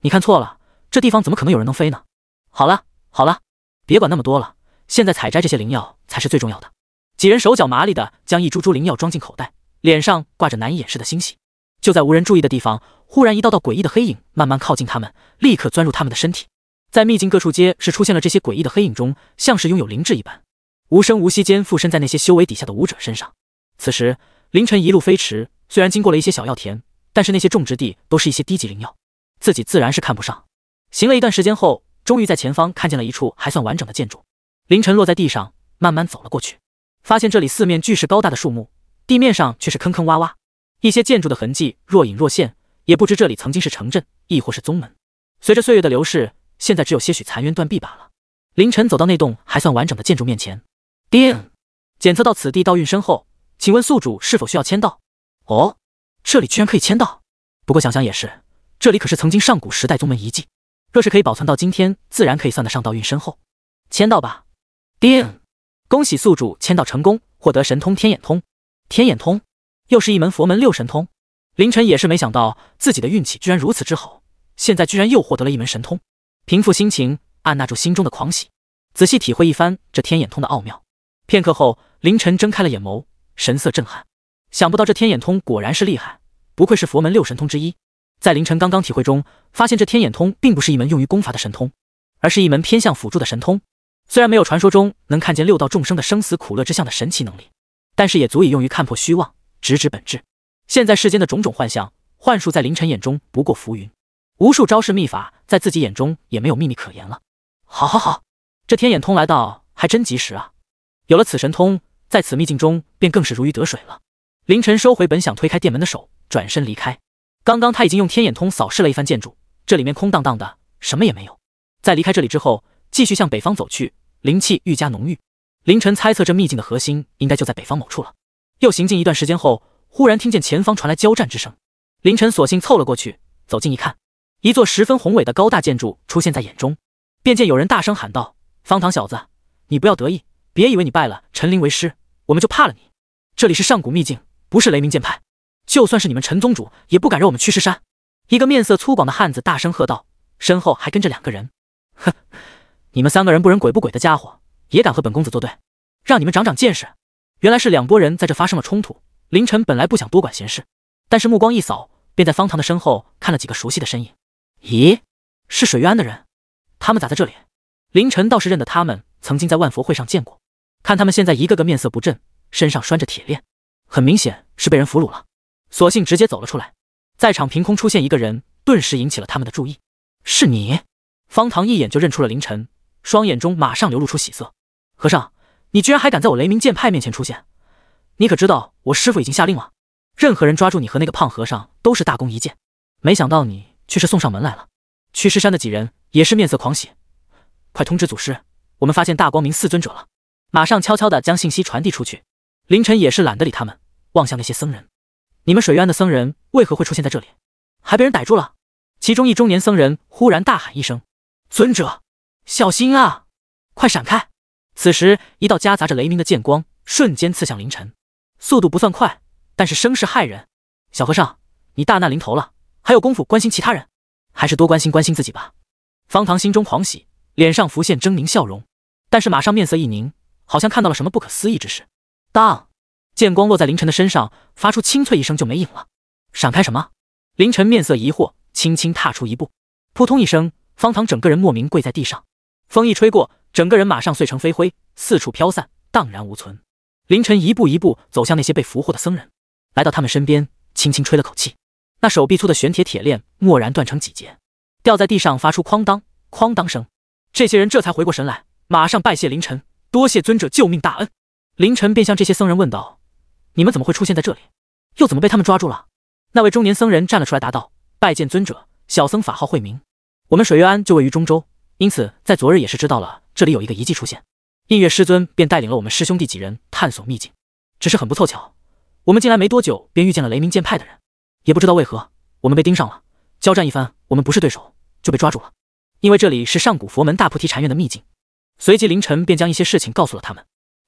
你看错了，这地方怎么可能有人能飞呢？好了好了，别管那么多了。现在采摘这些灵药才是最重要的。几人手脚麻利的将一株株灵药装进口袋，脸上挂着难以掩饰的欣喜。就在无人注意的地方，忽然一道道诡异的黑影慢慢靠近他们，立刻钻入他们的身体。在秘境各处皆是出现了这些诡异的黑影中，像是拥有灵智一般，无声无息间附身在那些修为底下的武者身上。此时凌晨一路飞驰，虽然经过了一些小药田，但是那些种植地都是一些低级灵药，自己自然是看不上。行了一段时间后，终于在前方看见了一处还算完整的建筑。凌晨落在地上，慢慢走了过去，发现这里四面巨石高大的树木，地面上却是坑坑洼洼，一些建筑的痕迹若隐若现，也不知这里曾经是城镇，亦或是宗门。随着岁月的流逝，现在只有些许残垣断壁罢了。凌晨走到那栋还算完整的建筑面前，叮，检测到此地道运深厚，请问宿主是否需要签到？哦，这里居然可以签到，不过想想也是，这里可是曾经上古时代宗门遗迹，若是可以保存到今天，自然可以算得上道运深厚。签到吧。定，恭喜宿主签到成功，获得神通天眼通。天眼通，又是一门佛门六神通。凌晨也是没想到自己的运气居然如此之好，现在居然又获得了一门神通。平复心情，按捺住心中的狂喜，仔细体会一番这天眼通的奥妙。片刻后，凌晨睁开了眼眸，神色震撼。想不到这天眼通果然是厉害，不愧是佛门六神通之一。在凌晨刚刚体会中，发现这天眼通并不是一门用于功法的神通，而是一门偏向辅助的神通。虽然没有传说中能看见六道众生的生死苦乐之相的神奇能力，但是也足以用于看破虚妄，直指本质。现在世间的种种幻象、幻术，在凌晨眼中不过浮云。无数招式秘法，在自己眼中也没有秘密可言了。好，好，好，这天眼通来到还真及时啊！有了此神通，在此秘境中便更是如鱼得水了。凌晨收回本想推开店门的手，转身离开。刚刚他已经用天眼通扫视了一番建筑，这里面空荡荡的，什么也没有。在离开这里之后，继续向北方走去。灵气愈加浓郁，凌晨猜测这秘境的核心应该就在北方某处了。又行进一段时间后，忽然听见前方传来交战之声，凌晨索性凑了过去，走近一看，一座十分宏伟的高大建筑出现在眼中，便见有人大声喊道：“方唐小子，你不要得意，别以为你拜了陈林为师，我们就怕了你。这里是上古秘境，不是雷鸣剑派，就算是你们陈宗主也不敢惹我们屈氏山。”一个面色粗犷的汉子大声喝道，身后还跟着两个人。哼。你们三个人不人鬼不鬼的家伙，也敢和本公子作对，让你们长长见识！原来是两拨人在这发生了冲突。凌晨本来不想多管闲事，但是目光一扫，便在方唐的身后看了几个熟悉的身影。咦，是水渊的人，他们咋在这里？凌晨倒是认得他们，曾经在万佛会上见过。看他们现在一个个面色不振，身上拴着铁链，很明显是被人俘虏了。索性直接走了出来，在场凭空出现一个人，顿时引起了他们的注意。是你，方唐一眼就认出了凌晨。双眼中马上流露出喜色。和尚，你居然还敢在我雷鸣剑派面前出现！你可知道我师傅已经下令了，任何人抓住你和那个胖和尚都是大功一件。没想到你却是送上门来了。屈尸山的几人也是面色狂喜，快通知祖师，我们发现大光明四尊者了！马上悄悄的将信息传递出去。凌晨也是懒得理他们，望向那些僧人，你们水渊的僧人为何会出现在这里，还被人逮住了？其中一中年僧人忽然大喊一声：“尊者！”小心啊！快闪开！此时，一道夹杂着雷鸣的剑光瞬间刺向凌晨，速度不算快，但是声势骇人。小和尚，你大难临头了，还有功夫关心其他人？还是多关心关心自己吧。方唐心中狂喜，脸上浮现狰狞笑容，但是马上面色一凝，好像看到了什么不可思议之事。当，剑光落在凌晨的身上，发出清脆一声就没影了。闪开什么？凌晨面色疑惑，轻轻踏出一步，扑通一声，方唐整个人莫名跪在地上。风一吹过，整个人马上碎成飞灰，四处飘散，荡然无存。凌晨一步一步走向那些被俘获的僧人，来到他们身边，轻轻吹了口气，那手臂粗的玄铁铁链蓦然断成几节，掉在地上发出哐当哐当声。这些人这才回过神来，马上拜谢凌晨，多谢尊者救命大恩。凌晨便向这些僧人问道：“你们怎么会出现在这里？又怎么被他们抓住了？”那位中年僧人站了出来，答道：“拜见尊者，小僧法号慧明，我们水月庵就位于中州。”因此，在昨日也是知道了这里有一个遗迹出现，印月师尊便带领了我们师兄弟几人探索秘境。只是很不凑巧，我们进来没多久便遇见了雷鸣剑派的人，也不知道为何我们被盯上了。交战一番，我们不是对手，就被抓住了。因为这里是上古佛门大菩提禅院的秘境，随即凌晨便将一些事情告诉了他们。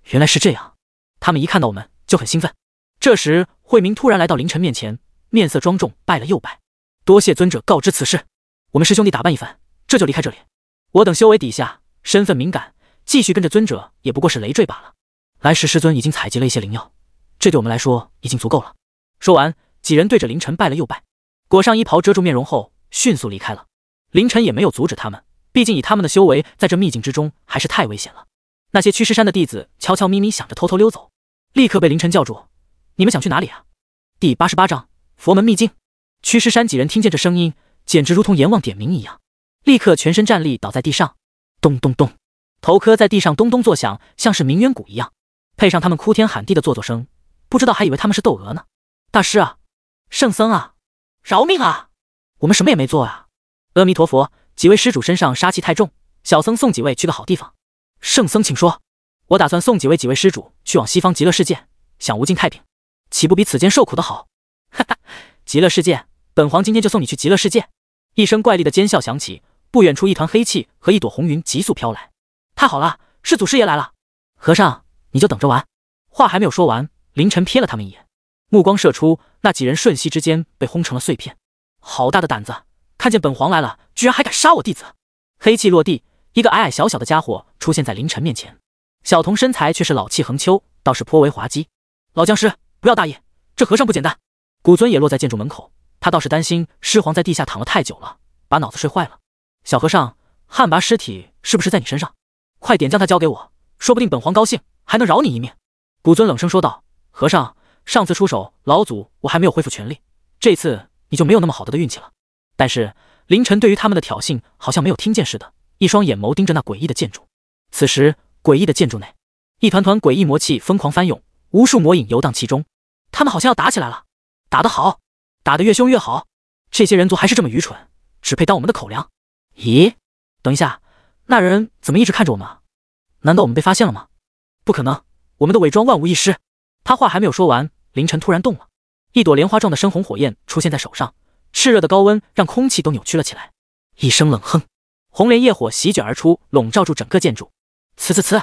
原来是这样，他们一看到我们就很兴奋。这时，慧明突然来到凌晨面前，面色庄重，拜了又拜，多谢尊者告知此事。我们师兄弟打扮一番，这就离开这里。我等修为底下，身份敏感，继续跟着尊者也不过是累赘罢了。来时师尊已经采集了一些灵药，这对我们来说已经足够了。说完，几人对着凌晨拜了又拜，裹上衣袍遮住面容后，迅速离开了。凌晨也没有阻止他们，毕竟以他们的修为，在这秘境之中还是太危险了。那些驱尸山的弟子悄悄咪咪想着偷偷溜走，立刻被凌晨叫住：“你们想去哪里啊？”第八十八章佛门秘境。驱尸山几人听见这声音，简直如同阎王点名一样。立刻全身站立倒在地上，咚咚咚，头磕在地上咚咚作响，像是鸣冤鼓一样，配上他们哭天喊地的作作声，不知道还以为他们是窦娥呢。大师啊，圣僧啊，饶命啊！我们什么也没做啊！阿弥陀佛，几位施主身上杀气太重，小僧送几位去个好地方。圣僧请说，我打算送几位几位施主去往西方极乐世界，享无尽太平，岂不比此间受苦的好？哈哈，极乐世界，本皇今天就送你去极乐世界。一声怪力的尖笑响起。不远处，一团黑气和一朵红云急速飘来。太好了，是祖师爷来了！和尚，你就等着玩。话还没有说完，凌晨瞥了他们一眼，目光射出，那几人瞬息之间被轰成了碎片。好大的胆子，看见本皇来了，居然还敢杀我弟子！黑气落地，一个矮矮小小的家伙出现在凌晨面前。小童身材却是老气横秋，倒是颇为滑稽。老僵尸，不要大意，这和尚不简单。古尊也落在建筑门口，他倒是担心尸皇在地下躺了太久了，把脑子睡坏了。小和尚，旱魃尸体是不是在你身上？快点将他交给我，说不定本皇高兴还能饶你一命。”古尊冷声说道。“和尚，上次出手，老祖我还没有恢复全力，这次你就没有那么好的运气了。”但是林晨对于他们的挑衅好像没有听见似的，一双眼眸盯着那诡异的建筑。此时，诡异的建筑内，一团团诡异魔气疯狂翻涌，无数魔影游荡其中。他们好像要打起来了，打得好，打得越凶越好。这些人族还是这么愚蠢，只配当我们的口粮。咦，等一下，那人怎么一直看着我们？难道我们被发现了吗？不可能，我们的伪装万无一失。他话还没有说完，凌晨突然动了，一朵莲花状的深红火焰出现在手上，炽热的高温让空气都扭曲了起来。一声冷哼，红莲业火席卷而出，笼罩住整个建筑。呲呲呲，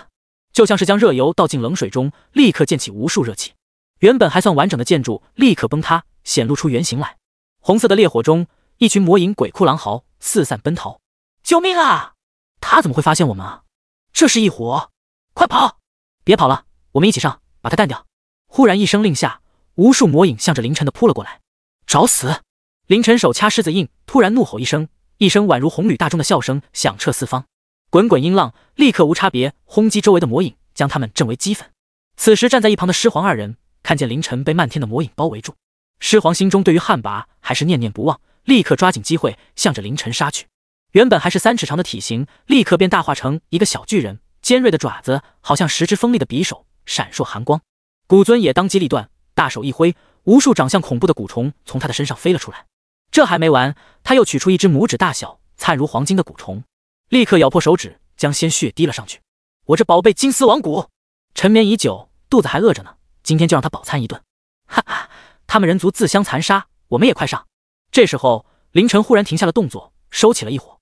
就像是将热油倒进冷水中，立刻溅起无数热气。原本还算完整的建筑立刻崩塌，显露出原形来。红色的烈火中，一群魔影鬼哭狼嚎，四散奔逃。救命啊！他怎么会发现我们啊？这是一伙，快跑！别跑了，我们一起上，把他干掉！忽然一声令下，无数魔影向着凌晨的扑了过来，找死！凌晨手掐狮子印，突然怒吼一声，一声宛如红吕大钟的笑声响彻四方，滚滚音浪立刻无差别轰击周围的魔影，将他们震为齑粉。此时站在一旁的狮皇二人看见凌晨被漫天的魔影包围住，狮皇心中对于旱魃还是念念不忘，立刻抓紧机会向着凌晨杀去。原本还是三尺长的体型，立刻便大化成一个小巨人，尖锐的爪子好像十只锋利的匕首，闪烁寒光。古尊也当机立断，大手一挥，无数长相恐怖的蛊虫从他的身上飞了出来。这还没完，他又取出一只拇指大小、灿如黄金的蛊虫，立刻咬破手指，将鲜血滴了上去。我这宝贝金丝王蛊沉眠已久，肚子还饿着呢，今天就让他饱餐一顿。哈哈，他们人族自相残杀，我们也快上。这时候，凌晨忽然停下了动作，收起了一伙。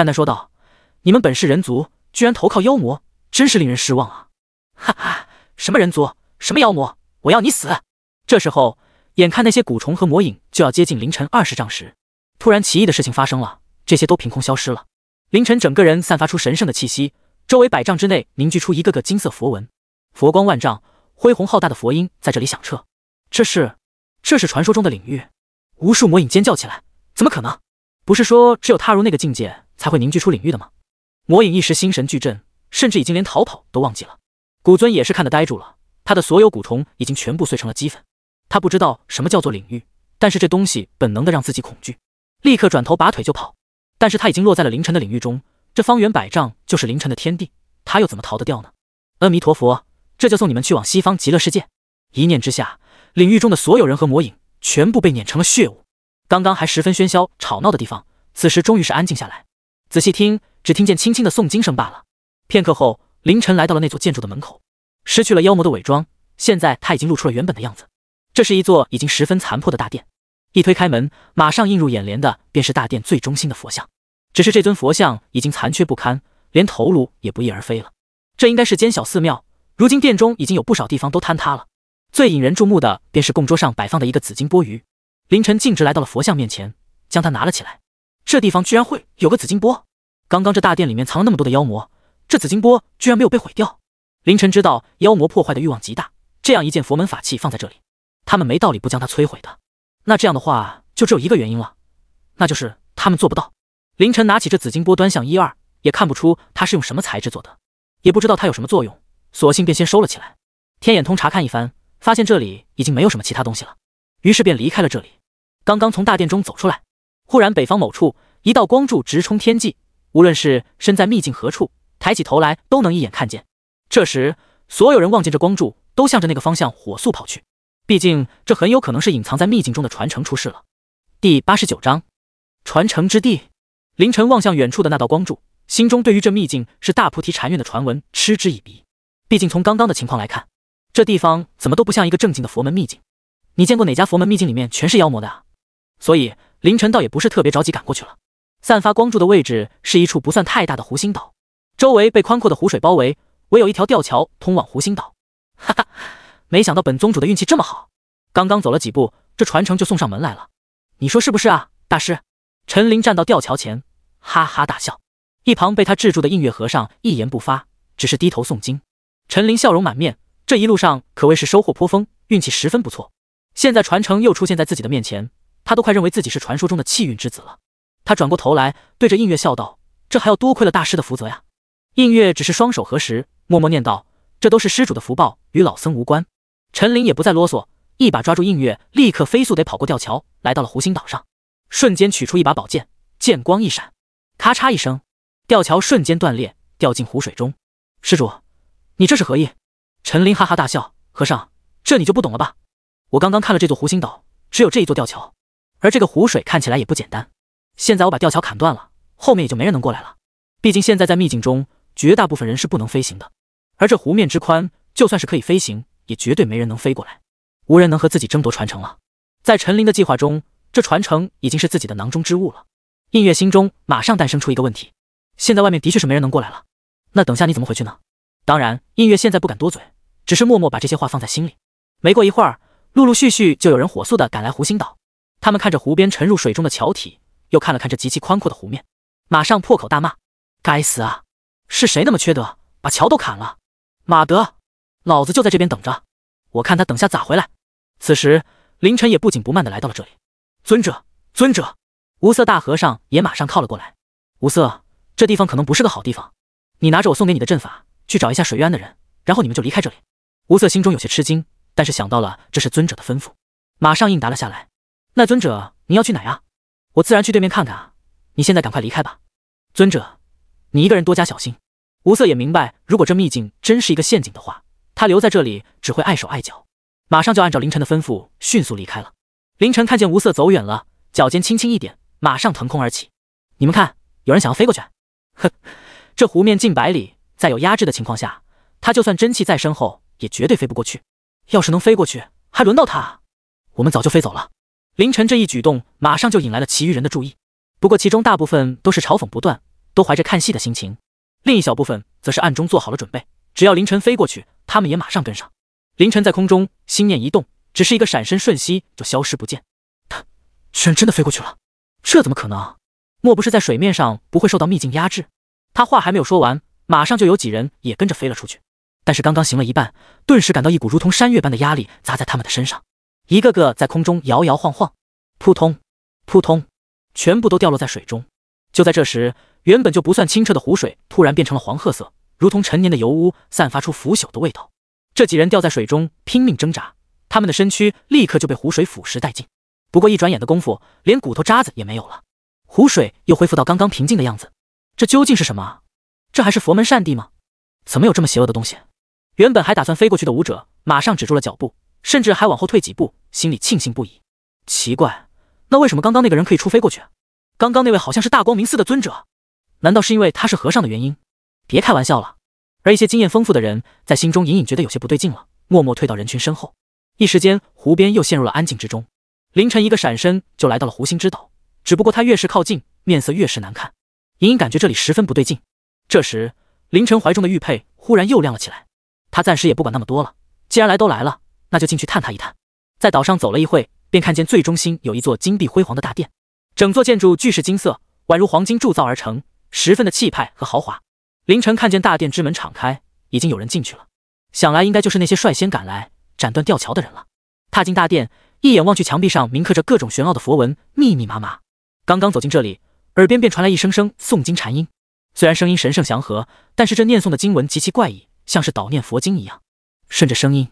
淡淡说道：“你们本是人族，居然投靠妖魔，真是令人失望啊！”哈哈，什么人族，什么妖魔，我要你死！这时候，眼看那些蛊虫和魔影就要接近凌晨二十丈时，突然奇异的事情发生了，这些都凭空消失了。凌晨整个人散发出神圣的气息，周围百丈之内凝聚出一个个金色佛纹，佛光万丈，恢宏浩大的佛音在这里响彻。这是，这是传说中的领域！无数魔影尖叫起来：“怎么可能？不是说只有踏入那个境界？”才会凝聚出领域的吗？魔影一时心神俱震，甚至已经连逃跑都忘记了。古尊也是看得呆住了，他的所有蛊虫已经全部碎成了齑粉。他不知道什么叫做领域，但是这东西本能的让自己恐惧，立刻转头拔腿就跑。但是他已经落在了凌晨的领域中，这方圆百丈就是凌晨的天地，他又怎么逃得掉呢？阿弥陀佛，这就送你们去往西方极乐世界！一念之下，领域中的所有人和魔影全部被碾成了血雾。刚刚还十分喧嚣吵闹的地方，此时终于是安静下来。仔细听，只听见轻轻的诵经声罢了。片刻后，凌晨来到了那座建筑的门口，失去了妖魔的伪装，现在他已经露出了原本的样子。这是一座已经十分残破的大殿，一推开门，马上映入眼帘的便是大殿最中心的佛像。只是这尊佛像已经残缺不堪，连头颅也不翼而飞了。这应该是间小寺庙，如今殿中已经有不少地方都坍塌了。最引人注目的便是供桌上摆放的一个紫金钵盂。凌晨径直来到了佛像面前，将它拿了起来。这地方居然会有个紫金钵！刚刚这大殿里面藏了那么多的妖魔，这紫金钵居然没有被毁掉。凌晨知道妖魔破坏的欲望极大，这样一件佛门法器放在这里，他们没道理不将它摧毁的。那这样的话，就只有一个原因了，那就是他们做不到。凌晨拿起这紫金钵，端向一二，也看不出它是用什么材质做的，也不知道它有什么作用，索性便先收了起来。天眼通查看一番，发现这里已经没有什么其他东西了，于是便离开了这里。刚刚从大殿中走出来。忽然，北方某处一道光柱直冲天际，无论是身在秘境何处，抬起头来都能一眼看见。这时，所有人望见这光柱，都向着那个方向火速跑去。毕竟，这很有可能是隐藏在秘境中的传承出事了。第八十九章，传承之地。凌晨望向远处的那道光柱，心中对于这秘境是大菩提禅院的传闻嗤之以鼻。毕竟，从刚刚的情况来看，这地方怎么都不像一个正经的佛门秘境。你见过哪家佛门秘境里面全是妖魔的啊？所以。凌晨倒也不是特别着急赶过去了，散发光柱的位置是一处不算太大的湖心岛，周围被宽阔的湖水包围，唯有一条吊桥通往湖心岛。哈哈，没想到本宗主的运气这么好，刚刚走了几步，这传承就送上门来了，你说是不是啊，大师？陈林站到吊桥前，哈哈大笑。一旁被他制住的映月和尚一言不发，只是低头诵经。陈林笑容满面，这一路上可谓是收获颇丰，运气十分不错。现在传承又出现在自己的面前。他都快认为自己是传说中的气运之子了。他转过头来，对着映月笑道：“这还要多亏了大师的福泽呀。”映月只是双手合十，默默念道：“这都是施主的福报，与老僧无关。”陈林也不再啰嗦，一把抓住映月，立刻飞速地跑过吊桥，来到了湖心岛上。瞬间取出一把宝剑，剑光一闪，咔嚓一声，吊桥瞬间断裂，掉进湖水中。施主，你这是何意？陈林哈哈大笑：“和尚，这你就不懂了吧？我刚刚看了这座湖心岛，只有这一座吊桥。”而这个湖水看起来也不简单，现在我把吊桥砍断了，后面也就没人能过来了。毕竟现在在秘境中，绝大部分人是不能飞行的，而这湖面之宽，就算是可以飞行，也绝对没人能飞过来。无人能和自己争夺传承了。在陈林的计划中，这传承已经是自己的囊中之物了。映月心中马上诞生出一个问题：现在外面的确是没人能过来了，那等下你怎么回去呢？当然，映月现在不敢多嘴，只是默默把这些话放在心里。没过一会儿，陆陆续续就有人火速的赶来湖心岛。他们看着湖边沉入水中的桥体，又看了看这极其宽阔的湖面，马上破口大骂：“该死啊！是谁那么缺德，把桥都砍了？马德，老子就在这边等着，我看他等下咋回来。”此时，凌晨也不紧不慢的来到了这里。尊者，尊者，无色大和尚也马上靠了过来。无色，这地方可能不是个好地方，你拿着我送给你的阵法去找一下水渊的人，然后你们就离开这里。无色心中有些吃惊，但是想到了这是尊者的吩咐，马上应答了下来。那尊者，你要去哪呀？我自然去对面看看啊！你现在赶快离开吧，尊者，你一个人多加小心。无色也明白，如果这秘境真是一个陷阱的话，他留在这里只会碍手碍脚。马上就按照凌晨的吩咐，迅速离开了。凌晨看见无色走远了，脚尖轻轻一点，马上腾空而起。你们看，有人想要飞过去。哼，这湖面近百里，在有压制的情况下，他就算真气再深厚，也绝对飞不过去。要是能飞过去，还轮到他？我们早就飞走了。凌晨这一举动马上就引来了其余人的注意，不过其中大部分都是嘲讽不断，都怀着看戏的心情；另一小部分则是暗中做好了准备，只要凌晨飞过去，他们也马上跟上。凌晨在空中心念一动，只是一个闪身，瞬息就消失不见。他居然真的飞过去了，这怎么可能？莫不是在水面上不会受到秘境压制？他话还没有说完，马上就有几人也跟着飞了出去，但是刚刚行了一半，顿时感到一股如同山岳般的压力砸在他们的身上。一个个在空中摇摇晃晃，扑通，扑通，全部都掉落在水中。就在这时，原本就不算清澈的湖水突然变成了黄褐色，如同陈年的油污，散发出腐朽的味道。这几人掉在水中拼命挣扎，他们的身躯立刻就被湖水腐蚀殆尽。不过一转眼的功夫，连骨头渣子也没有了，湖水又恢复到刚刚平静的样子。这究竟是什么？这还是佛门善地吗？怎么有这么邪恶的东西？原本还打算飞过去的武者马上止住了脚步。甚至还往后退几步，心里庆幸不已。奇怪，那为什么刚刚那个人可以出飞过去？刚刚那位好像是大光明寺的尊者，难道是因为他是和尚的原因？别开玩笑了。而一些经验丰富的人在心中隐隐觉得有些不对劲了，默默退到人群身后。一时间，湖边又陷入了安静之中。凌晨一个闪身就来到了湖心之岛，只不过他越是靠近，面色越是难看，隐隐感觉这里十分不对劲。这时，凌晨怀中的玉佩忽然又亮了起来。他暂时也不管那么多了，既然来都来了。那就进去探他一探。在岛上走了一会，便看见最中心有一座金碧辉煌的大殿，整座建筑俱是金色，宛如黄金铸造而成，十分的气派和豪华。凌晨看见大殿之门敞开，已经有人进去了，想来应该就是那些率先赶来斩断吊桥的人了。踏进大殿，一眼望去，墙壁上铭刻着各种玄奥的佛文，密密麻麻。刚刚走进这里，耳边便传来一声声诵经禅音，虽然声音神圣祥和，但是这念诵的经文极其怪异，像是导念佛经一样。顺着声音。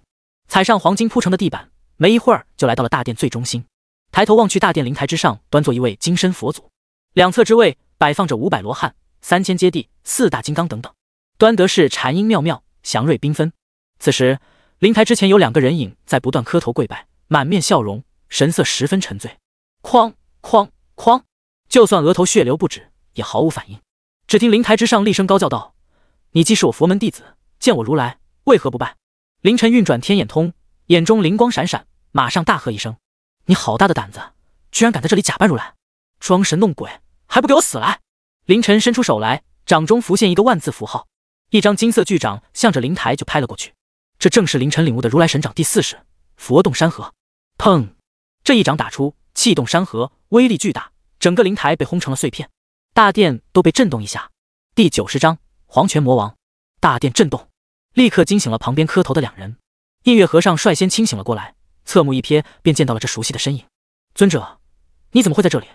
踩上黄金铺成的地板，没一会儿就来到了大殿最中心。抬头望去，大殿灵台之上端坐一位金身佛祖，两侧之位摆放着五百罗汉、三千阶地、四大金刚等等，端得是禅音妙妙，祥瑞缤纷。此时，灵台之前有两个人影在不断磕头跪拜，满面笑容，神色十分沉醉。哐哐哐！就算额头血流不止，也毫无反应。只听灵台之上厉声高叫道：“你既是我佛门弟子，见我如来，为何不拜？”凌晨运转天眼通，眼中灵光闪闪，马上大喝一声：“你好大的胆子，居然敢在这里假扮如来，装神弄鬼，还不给我死来！”凌晨伸出手来，掌中浮现一个万字符号，一张金色巨掌向着灵台就拍了过去。这正是凌晨领悟的如来神掌第四式——佛动山河。砰！这一掌打出，气动山河，威力巨大，整个灵台被轰成了碎片，大殿都被震动一下。第九十章：黄泉魔王，大殿震动。立刻惊醒了旁边磕头的两人，印月和尚率先清醒了过来，侧目一瞥便见到了这熟悉的身影。尊者，你怎么会在这里？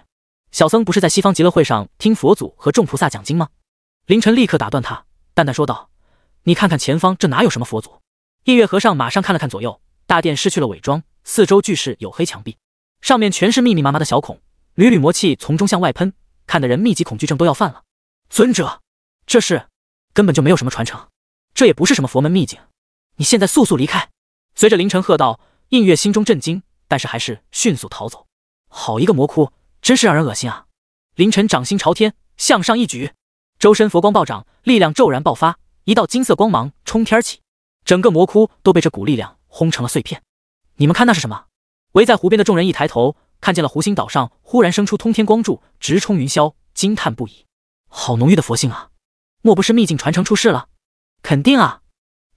小僧不是在西方极乐会上听佛祖和众菩萨讲经吗？凌晨立刻打断他，淡淡说道：“你看看前方，这哪有什么佛祖？”印月和尚马上看了看左右，大殿失去了伪装，四周俱是黝黑墙壁，上面全是密密麻麻的小孔，缕缕魔气从中向外喷，看的人密集恐惧症都要犯了。尊者，这是根本就没有什么传承。这也不是什么佛门秘境，你现在速速离开！”随着凌晨喝道，映月心中震惊，但是还是迅速逃走。好一个魔窟，真是让人恶心啊！凌晨掌心朝天，向上一举，周身佛光暴涨，力量骤然爆发，一道金色光芒冲天起，整个魔窟都被这股力量轰成了碎片。你们看，那是什么？围在湖边的众人一抬头，看见了湖心岛上忽然生出通天光柱，直冲云霄，惊叹不已。好浓郁的佛性啊！莫不是秘境传承出事了？肯定啊！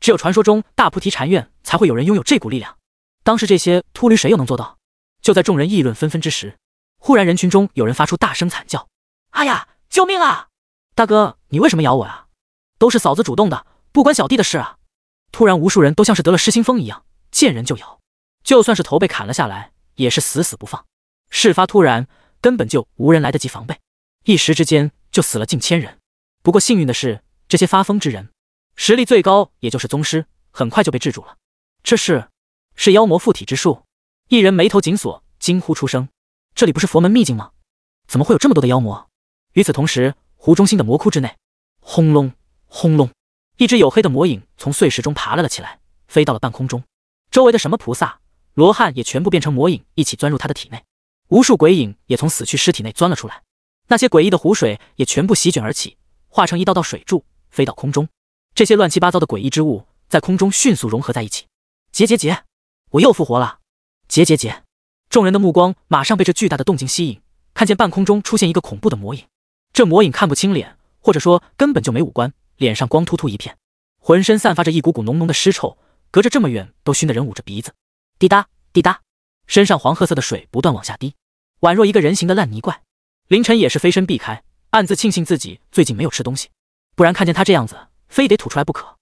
只有传说中大菩提禅院才会有人拥有这股力量。当时这些秃驴谁又能做到？就在众人议论纷纷之时，忽然人群中有人发出大声惨叫：“哎呀，救命啊！大哥，你为什么咬我呀？都是嫂子主动的，不关小弟的事啊！”突然，无数人都像是得了失心疯一样，见人就咬，就算是头被砍了下来，也是死死不放。事发突然，根本就无人来得及防备，一时之间就死了近千人。不过幸运的是，这些发疯之人。实力最高也就是宗师，很快就被制住了。这是，是妖魔附体之术。一人眉头紧锁，惊呼出声：“这里不是佛门秘境吗？怎么会有这么多的妖魔？”与此同时，湖中心的魔窟之内，轰隆轰隆，一只有黑的魔影从碎石中爬了起来，飞到了半空中。周围的什么菩萨、罗汉也全部变成魔影，一起钻入他的体内。无数鬼影也从死去尸体内钻了出来，那些诡异的湖水也全部席卷而起，化成一道道水柱飞到空中。这些乱七八糟的诡异之物在空中迅速融合在一起，结结结！我又复活了，结结结！众人的目光马上被这巨大的动静吸引，看见半空中出现一个恐怖的魔影。这魔影看不清脸，或者说根本就没五官，脸上光秃秃一片，浑身散发着一股股浓浓的尸臭，隔着这么远都熏得人捂着鼻子。滴答滴答，身上黄褐色的水不断往下滴，宛若一个人形的烂泥怪。凌晨也是飞身避开，暗自庆幸自己最近没有吃东西，不然看见他这样子。非得吐出来不可！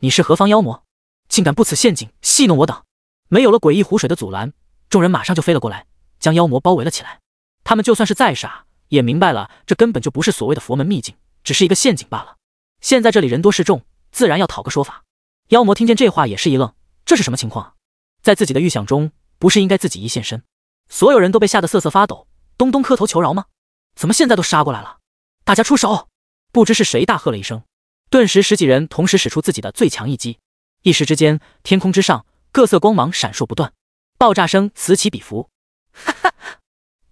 你是何方妖魔，竟敢不辞陷阱戏弄我等？没有了诡异湖水的阻拦，众人马上就飞了过来，将妖魔包围了起来。他们就算是再傻，也明白了这根本就不是所谓的佛门秘境，只是一个陷阱罢了。现在这里人多势众，自然要讨个说法。妖魔听见这话也是一愣：这是什么情况？在自己的预想中，不是应该自己一现身，所有人都被吓得瑟瑟发抖，咚咚磕头求饶吗？怎么现在都杀过来了？大家出手！不知是谁大喝了一声。顿时，十几人同时使出自己的最强一击，一时之间，天空之上各色光芒闪烁不断，爆炸声此起彼伏。哈哈，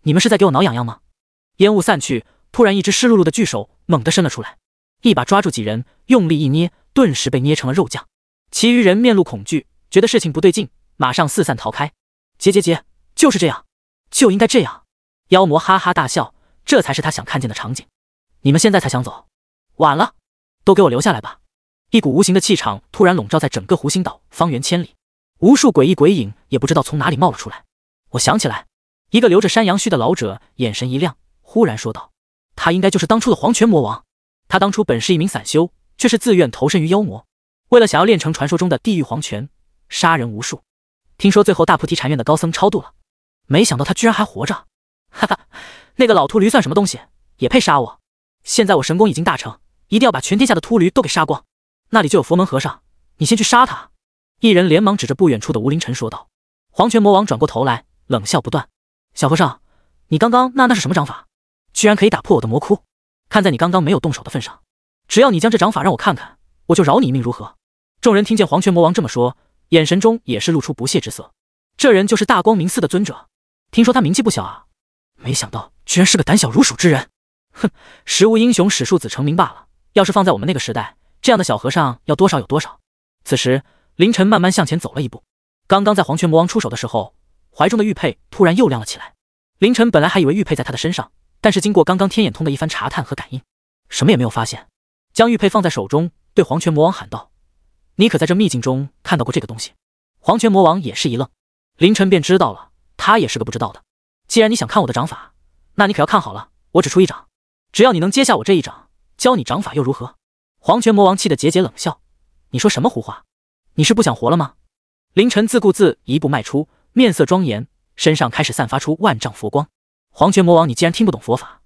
你们是在给我挠痒痒吗？烟雾散去，突然一只湿漉漉的巨手猛地伸了出来，一把抓住几人，用力一捏，顿时被捏成了肉酱。其余人面露恐惧，觉得事情不对劲，马上四散逃开。结结结，就是这样，就应该这样。妖魔哈哈大笑，这才是他想看见的场景。你们现在才想走，晚了。都给我留下来吧！一股无形的气场突然笼罩在整个湖心岛方圆千里，无数诡异鬼影也不知道从哪里冒了出来。我想起来，一个留着山羊须的老者眼神一亮，忽然说道：“他应该就是当初的黄泉魔王。他当初本是一名散修，却是自愿投身于妖魔，为了想要练成传说中的地狱黄泉，杀人无数。听说最后大菩提禅院的高僧超度了，没想到他居然还活着。哈哈，那个老秃驴算什么东西，也配杀我？现在我神功已经大成。”一定要把全天下的秃驴都给杀光，那里就有佛门和尚，你先去杀他。一人连忙指着不远处的吴凌晨说道。黄泉魔王转过头来，冷笑不断：“小和尚，你刚刚那那是什么掌法，居然可以打破我的魔窟？看在你刚刚没有动手的份上，只要你将这掌法让我看看，我就饶你一命，如何？”众人听见黄泉魔王这么说，眼神中也是露出不屑之色。这人就是大光明寺的尊者，听说他名气不小啊，没想到居然是个胆小如鼠之人。哼，时无英雄，使庶子成名罢了。要是放在我们那个时代，这样的小和尚要多少有多少。此时，凌晨慢慢向前走了一步。刚刚在黄泉魔王出手的时候，怀中的玉佩突然又亮了起来。凌晨本来还以为玉佩在他的身上，但是经过刚刚天眼通的一番查探和感应，什么也没有发现。将玉佩放在手中，对黄泉魔王喊道：“你可在这秘境中看到过这个东西？”黄泉魔王也是一愣，凌晨便知道了，他也是个不知道的。既然你想看我的掌法，那你可要看好了，我只出一掌，只要你能接下我这一掌。教你掌法又如何？黄泉魔王气得节节冷笑：“你说什么胡话？你是不想活了吗？”凌晨自顾自一步迈出，面色庄严，身上开始散发出万丈佛光。黄泉魔王，你既然听不懂佛法，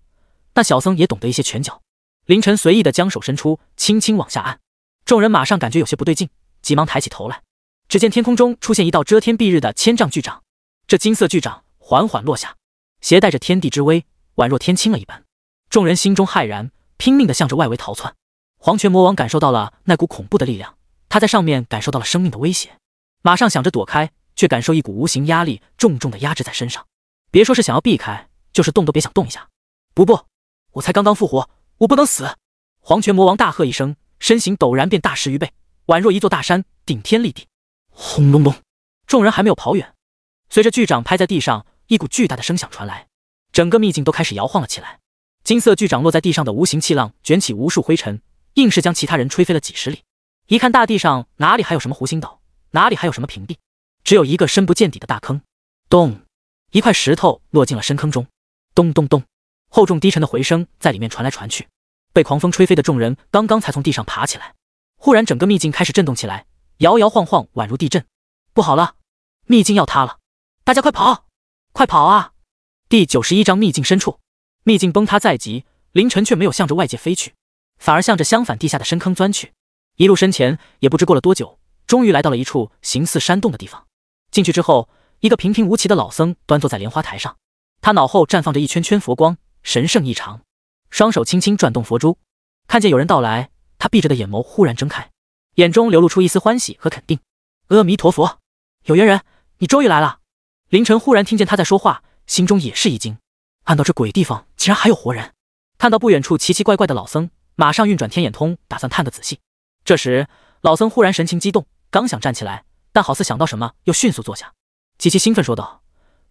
那小僧也懂得一些拳脚。凌晨随意的将手伸出，轻轻往下按，众人马上感觉有些不对劲，急忙抬起头来，只见天空中出现一道遮天蔽日的千丈巨掌，这金色巨掌缓缓落下，携带着天地之威，宛若天青了一般，众人心中骇然。拼命地向着外围逃窜，黄泉魔王感受到了那股恐怖的力量，他在上面感受到了生命的威胁，马上想着躲开，却感受一股无形压力重重地压制在身上，别说是想要避开，就是动都别想动一下。不不，我才刚刚复活，我不能死！黄泉魔王大喝一声，身形陡然变大十余倍，宛若一座大山，顶天立地。轰隆隆，众人还没有跑远，随着巨掌拍在地上，一股巨大的声响传来，整个秘境都开始摇晃了起来。金色巨掌落在地上的无形气浪卷起无数灰尘，硬是将其他人吹飞了几十里。一看大地上哪里还有什么湖心岛，哪里还有什么平地，只有一个深不见底的大坑。咚！一块石头落进了深坑中，咚咚咚，厚重低沉的回声在里面传来传去。被狂风吹飞的众人刚刚才从地上爬起来，忽然整个秘境开始震动起来，摇摇晃晃，宛如地震。不好了，秘境要塌了，大家快跑，快跑啊！第九十一章秘境深处。秘境崩塌在即，凌晨却没有向着外界飞去，反而向着相反地下的深坑钻去。一路深潜，也不知过了多久，终于来到了一处形似山洞的地方。进去之后，一个平平无奇的老僧端坐在莲花台上，他脑后绽放着一圈圈佛光，神圣异常。双手轻轻转动佛珠，看见有人到来，他闭着的眼眸忽然睁开，眼中流露出一丝欢喜和肯定。阿弥陀佛，有缘人，你终于来了。凌晨忽然听见他在说话，心中也是一惊。按到这鬼地方，竟然还有活人！看到不远处奇奇怪怪的老僧，马上运转天眼通，打算探个仔细。这时，老僧忽然神情激动，刚想站起来，但好似想到什么，又迅速坐下，极其兴奋说道：“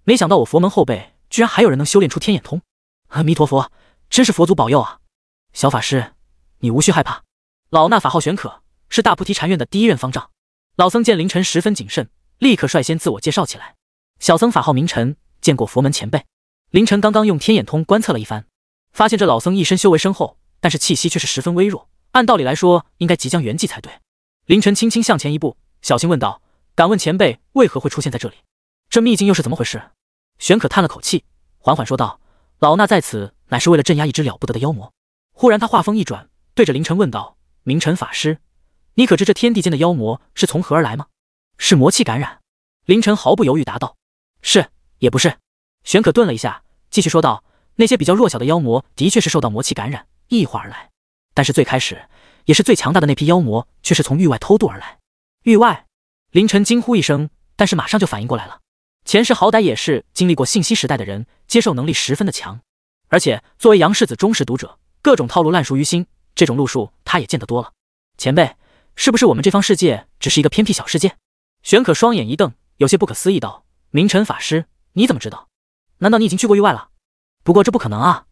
没想到我佛门后辈，居然还有人能修炼出天眼通！阿弥陀佛，真是佛祖保佑啊！”小法师，你无需害怕，老衲法号玄可，是大菩提禅院的第一任方丈。老僧见凌晨十分谨慎，立刻率先自我介绍起来：“小僧法号明晨，见过佛门前辈。”凌晨刚刚用天眼通观测了一番，发现这老僧一身修为深厚，但是气息却是十分微弱。按道理来说，应该即将圆寂才对。凌晨轻轻向前一步，小心问道：“敢问前辈为何会出现在这里？这秘境又是怎么回事？”玄可叹了口气，缓缓说道：“老衲在此，乃是为了镇压一只了不得的妖魔。”忽然，他话锋一转，对着凌晨问道：“明晨法师，你可知这天地间的妖魔是从何而来吗？”“是魔气感染。”凌晨毫不犹豫答道：“是，也不是。”玄可顿了一下，继续说道：“那些比较弱小的妖魔的确是受到魔气感染异化而来，但是最开始也是最强大的那批妖魔却是从域外偷渡而来。”域外，凌晨惊呼一声，但是马上就反应过来了。前世好歹也是经历过信息时代的人，接受能力十分的强。而且作为杨世子忠实读者，各种套路烂熟于心，这种路数他也见得多了。前辈，是不是我们这方世界只是一个偏僻小世界？玄可双眼一瞪，有些不可思议道：“明晨法师，你怎么知道？”难道你已经去过域外了？不过这不可能啊！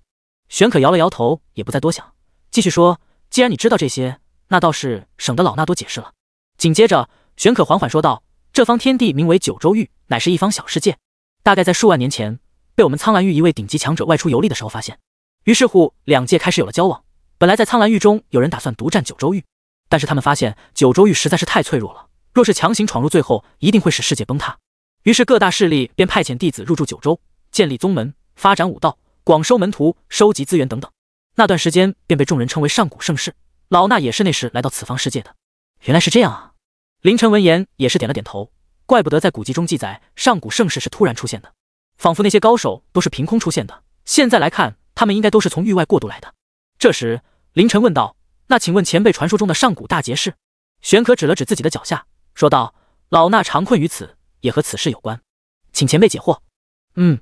玄可摇了摇头，也不再多想，继续说：“既然你知道这些，那倒是省得老衲多解释了。”紧接着，玄可缓缓说道：“这方天地名为九州域，乃是一方小世界。大概在数万年前，被我们苍兰域一位顶级强者外出游历的时候发现。于是乎，两界开始有了交往。本来在苍兰域中有人打算独占九州域，但是他们发现九州域实在是太脆弱了，若是强行闯入，最后一定会使世界崩塌。于是各大势力便派遣弟子入住九州。”建立宗门，发展武道，广收门徒，收集资源等等。那段时间便被众人称为上古盛世。老衲也是那时来到此方世界的。原来是这样啊！凌晨闻言也是点了点头。怪不得在古籍中记载上古盛世是突然出现的，仿佛那些高手都是凭空出现的。现在来看，他们应该都是从域外过渡来的。这时，凌晨问道：“那请问前辈，传说中的上古大劫士？」玄可指了指自己的脚下，说道：“老衲长困于此，也和此事有关，请前辈解惑。”嗯。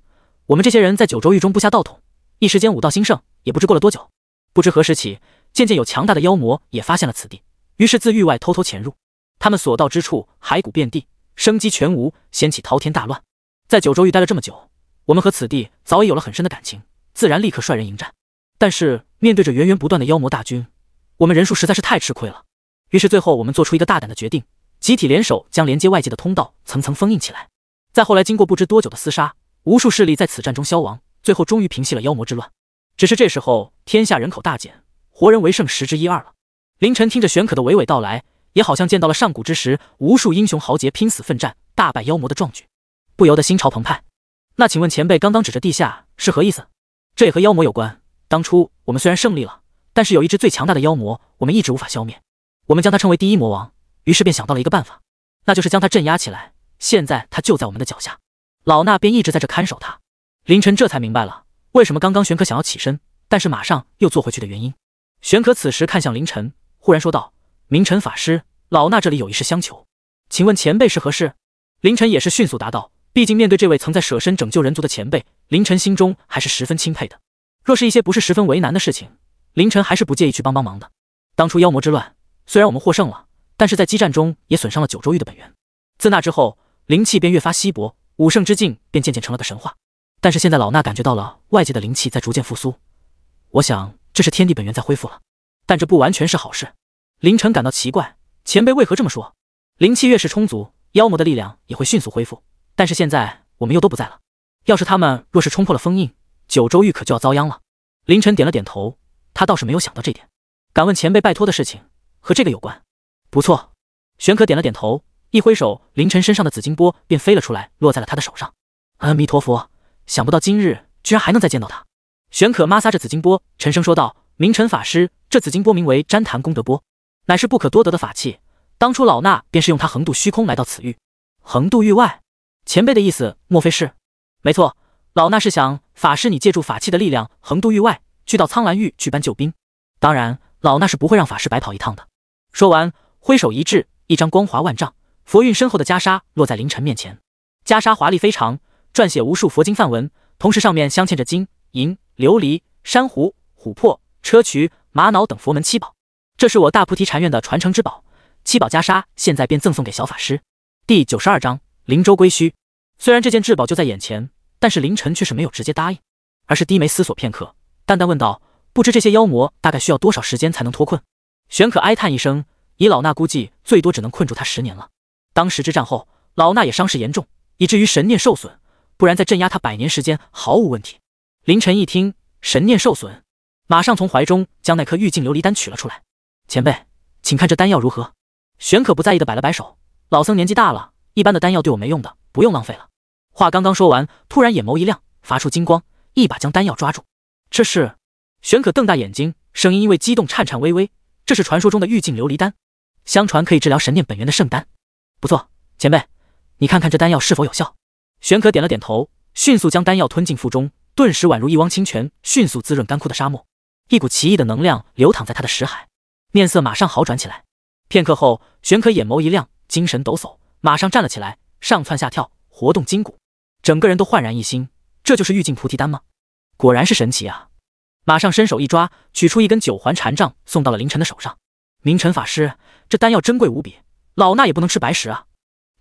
我们这些人在九州域中布下道统，一时间武道兴盛，也不知过了多久，不知何时起，渐渐有强大的妖魔也发现了此地，于是自域外偷偷潜入，他们所到之处，骸骨遍地，生机全无，掀起滔天大乱。在九州域待了这么久，我们和此地早已有了很深的感情，自然立刻率人迎战。但是面对着源源不断的妖魔大军，我们人数实在是太吃亏了，于是最后我们做出一个大胆的决定，集体联手将连接外界的通道层层封印起来。再后来，经过不知多久的厮杀。无数势力在此战中消亡，最后终于平息了妖魔之乱。只是这时候，天下人口大减，活人为胜十之一二了。凌晨听着玄可的娓娓道来，也好像见到了上古之时无数英雄豪杰拼死奋战、大败妖魔的壮举，不由得心潮澎湃。那请问前辈，刚刚指着地下是何意思？这也和妖魔有关。当初我们虽然胜利了，但是有一只最强大的妖魔，我们一直无法消灭。我们将它称为第一魔王，于是便想到了一个办法，那就是将它镇压起来。现在它就在我们的脚下。老衲便一直在这看守他。林晨这才明白了为什么刚刚玄可想要起身，但是马上又坐回去的原因。玄可此时看向林晨，忽然说道：“明晨法师，老衲这里有一事相求，请问前辈是何事？”林晨也是迅速答道：“毕竟面对这位曾在舍身拯救人族的前辈，林晨心中还是十分钦佩的。若是一些不是十分为难的事情，林晨还是不介意去帮帮忙的。当初妖魔之乱，虽然我们获胜了，但是在激战中也损伤了九州域的本源，自那之后灵气便越发稀薄。”武圣之境便渐渐成了个神话，但是现在老衲感觉到了外界的灵气在逐渐复苏，我想这是天地本源在恢复了。但这不完全是好事。凌晨感到奇怪，前辈为何这么说？灵气越是充足，妖魔的力量也会迅速恢复。但是现在我们又都不在了，要是他们若是冲破了封印，九州域可就要遭殃了。凌晨点了点头，他倒是没有想到这点。敢问前辈，拜托的事情和这个有关？不错。玄可点了点头。一挥手，凌晨身上的紫金波便飞了出来，落在了他的手上。阿弥陀佛，想不到今日居然还能再见到他。玄可摩挲着紫金波，沉声说道：“明晨法师，这紫金波名为旃檀功德波，乃是不可多得的法器。当初老衲便是用它横渡虚空来到此域，横渡域外。前辈的意思，莫非是？没错，老衲是想，法师你借助法器的力量横渡域外，去到苍兰域去搬救兵。当然，老衲是不会让法师白跑一趟的。”说完，挥手一掷，一张光华万丈。佛韵深厚的袈裟落在凌晨面前，袈裟华丽非常，撰写无数佛经范文，同时上面镶嵌着金银琉璃珊瑚琥珀砗磲玛瑙等佛门七宝。这是我大菩提禅院的传承之宝——七宝袈裟，现在便赠送给小法师。第九十二章：灵州归墟。虽然这件至宝就在眼前，但是凌晨却是没有直接答应，而是低眉思索片刻，淡淡问道：“不知这些妖魔大概需要多少时间才能脱困？”玄可哀叹一声：“以老衲估计，最多只能困住他十年了。”当时之战后，老衲也伤势严重，以至于神念受损，不然在镇压他百年时间毫无问题。凌晨一听神念受损，马上从怀中将那颗玉净琉璃丹取了出来。前辈，请看这丹药如何？玄可不在意的摆了摆手，老僧年纪大了，一般的丹药对我没用的，不用浪费了。话刚刚说完，突然眼眸一亮，发出金光，一把将丹药抓住。这是？玄可瞪大眼睛，声音因为激动颤颤巍巍。这是传说中的玉净琉璃丹，相传可以治疗神念本源的圣丹。不错，前辈，你看看这丹药是否有效？玄可点了点头，迅速将丹药吞进腹中，顿时宛如一汪清泉，迅速滋润干枯的沙漠。一股奇异的能量流淌在他的识海，面色马上好转起来。片刻后，玄可眼眸一亮，精神抖擞，马上站了起来，上窜下跳，活动筋骨，整个人都焕然一新。这就是玉净菩提丹吗？果然是神奇啊！马上伸手一抓，取出一根九环禅杖，送到了凌晨的手上。明晨法师，这丹药珍贵无比。老衲也不能吃白食啊！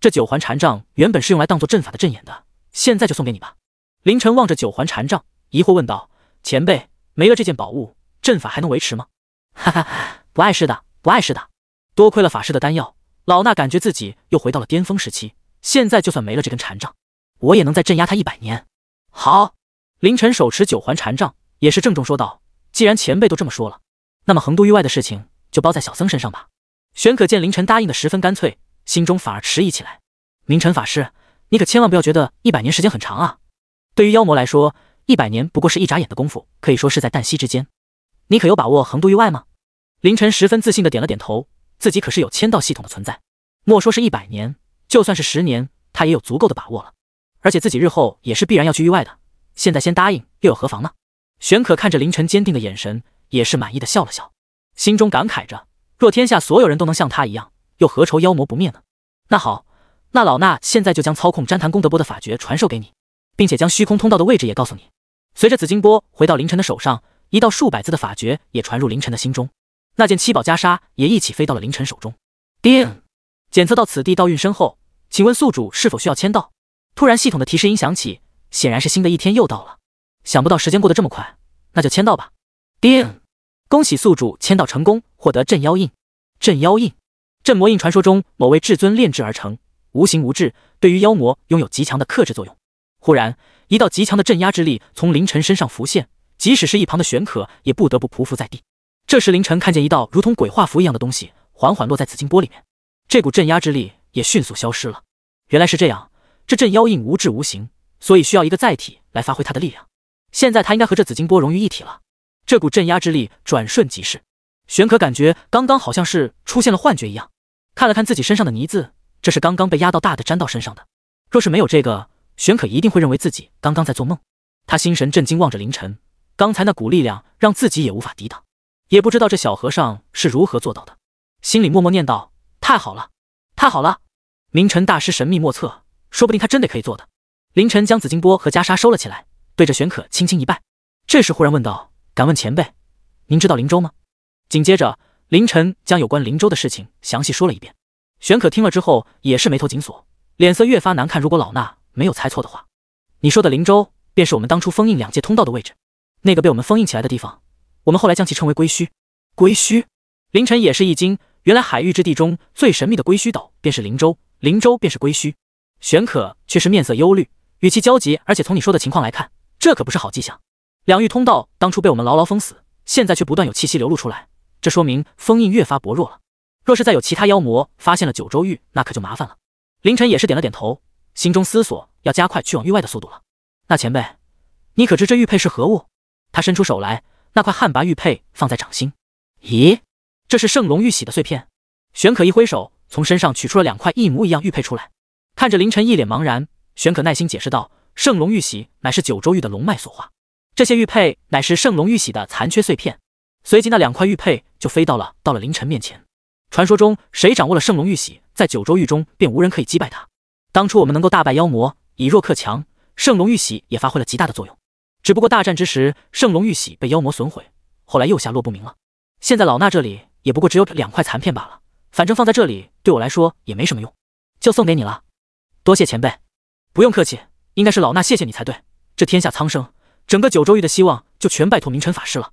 这九环禅杖原本是用来当做阵法的阵眼的，现在就送给你吧。凌晨望着九环禅杖，疑惑问道：“前辈，没了这件宝物，阵法还能维持吗？”哈哈不碍事的，不碍事的。多亏了法师的丹药，老衲感觉自己又回到了巅峰时期。现在就算没了这根禅杖，我也能再镇压他一百年。好，凌晨手持九环禅杖，也是郑重说道：“既然前辈都这么说了，那么横渡域外的事情就包在小僧身上吧。”玄可见凌晨答应的十分干脆，心中反而迟疑起来。明晨法师，你可千万不要觉得一百年时间很长啊！对于妖魔来说，一百年不过是一眨眼的功夫，可以说是在旦夕之间。你可有把握横渡域外吗？凌晨十分自信的点了点头，自己可是有签到系统的存在，莫说是一百年，就算是十年，他也有足够的把握了。而且自己日后也是必然要去域外的，现在先答应又有何妨呢？玄可看着凌晨坚定的眼神，也是满意的笑了笑，心中感慨着。若天下所有人都能像他一样，又何愁妖魔不灭呢？那好，那老衲现在就将操控旃坛功德波的法诀传授给你，并且将虚空通道的位置也告诉你。随着紫金波回到凌晨的手上，一道数百字的法诀也传入凌晨的心中。那件七宝袈裟也一起飞到了凌晨手中。叮，检测到此地道运深厚，请问宿主是否需要签到？突然系统的提示音响起，显然是新的一天又到了。想不到时间过得这么快，那就签到吧。叮，恭喜宿主签到成功。获得镇妖印，镇妖印，镇魔印，传说中某位至尊炼制而成，无形无质，对于妖魔拥有极强的克制作用。忽然，一道极强的镇压之力从凌晨身上浮现，即使是一旁的玄可也不得不匍匐在地。这时，凌晨看见一道如同鬼画符一样的东西缓缓落在紫金钵里面，这股镇压之力也迅速消失了。原来是这样，这镇妖印无质无形，所以需要一个载体来发挥它的力量。现在它应该和这紫金钵融于一体了，这股镇压之力转瞬即逝。玄可感觉刚刚好像是出现了幻觉一样，看了看自己身上的泥渍，这是刚刚被压到大的粘到身上的。若是没有这个，玄可一定会认为自己刚刚在做梦。他心神震惊，望着凌晨，刚才那股力量让自己也无法抵挡，也不知道这小和尚是如何做到的，心里默默念道：太好了，太好了！明晨大师神秘莫测，说不定他真的可以做的。凌晨将紫金钵和袈裟收了起来，对着玄可轻轻一拜，这时忽然问道：敢问前辈，您知道灵州吗？紧接着，林晨将有关林州的事情详细说了一遍。玄可听了之后，也是眉头紧锁，脸色越发难看。如果老衲没有猜错的话，你说的林州便是我们当初封印两界通道的位置，那个被我们封印起来的地方。我们后来将其称为归墟。归墟。林晨也是一惊，原来海域之地中最神秘的归墟岛便是林州，林州便是归墟。玄可却是面色忧虑，语气焦急，而且从你说的情况来看，这可不是好迹象。两域通道当初被我们牢牢封死，现在却不断有气息流露出来。这说明封印越发薄弱了。若是再有其他妖魔发现了九州玉，那可就麻烦了。凌晨也是点了点头，心中思索，要加快去往域外的速度了。那前辈，你可知这玉佩是何物？他伸出手来，那块汉白玉佩放在掌心。咦，这是圣龙玉玺的碎片？玄可一挥手，从身上取出了两块一模一样玉佩出来，看着凌晨一脸茫然，玄可耐心解释道：圣龙玉玺乃是九州玉的龙脉所化，这些玉佩乃是圣龙玉玺的残缺碎片。随即，那两块玉佩就飞到了到了凌晨面前。传说中，谁掌握了圣龙玉玺，在九州域中便无人可以击败他。当初我们能够大败妖魔，以弱克强，圣龙玉玺也发挥了极大的作用。只不过大战之时，圣龙玉玺被妖魔损毁，后来又下落不明了。现在老衲这里也不过只有两块残片罢了。反正放在这里对我来说也没什么用，就送给你了。多谢前辈，不用客气，应该是老衲谢谢你才对。这天下苍生，整个九州域的希望就全拜托明尘法师了。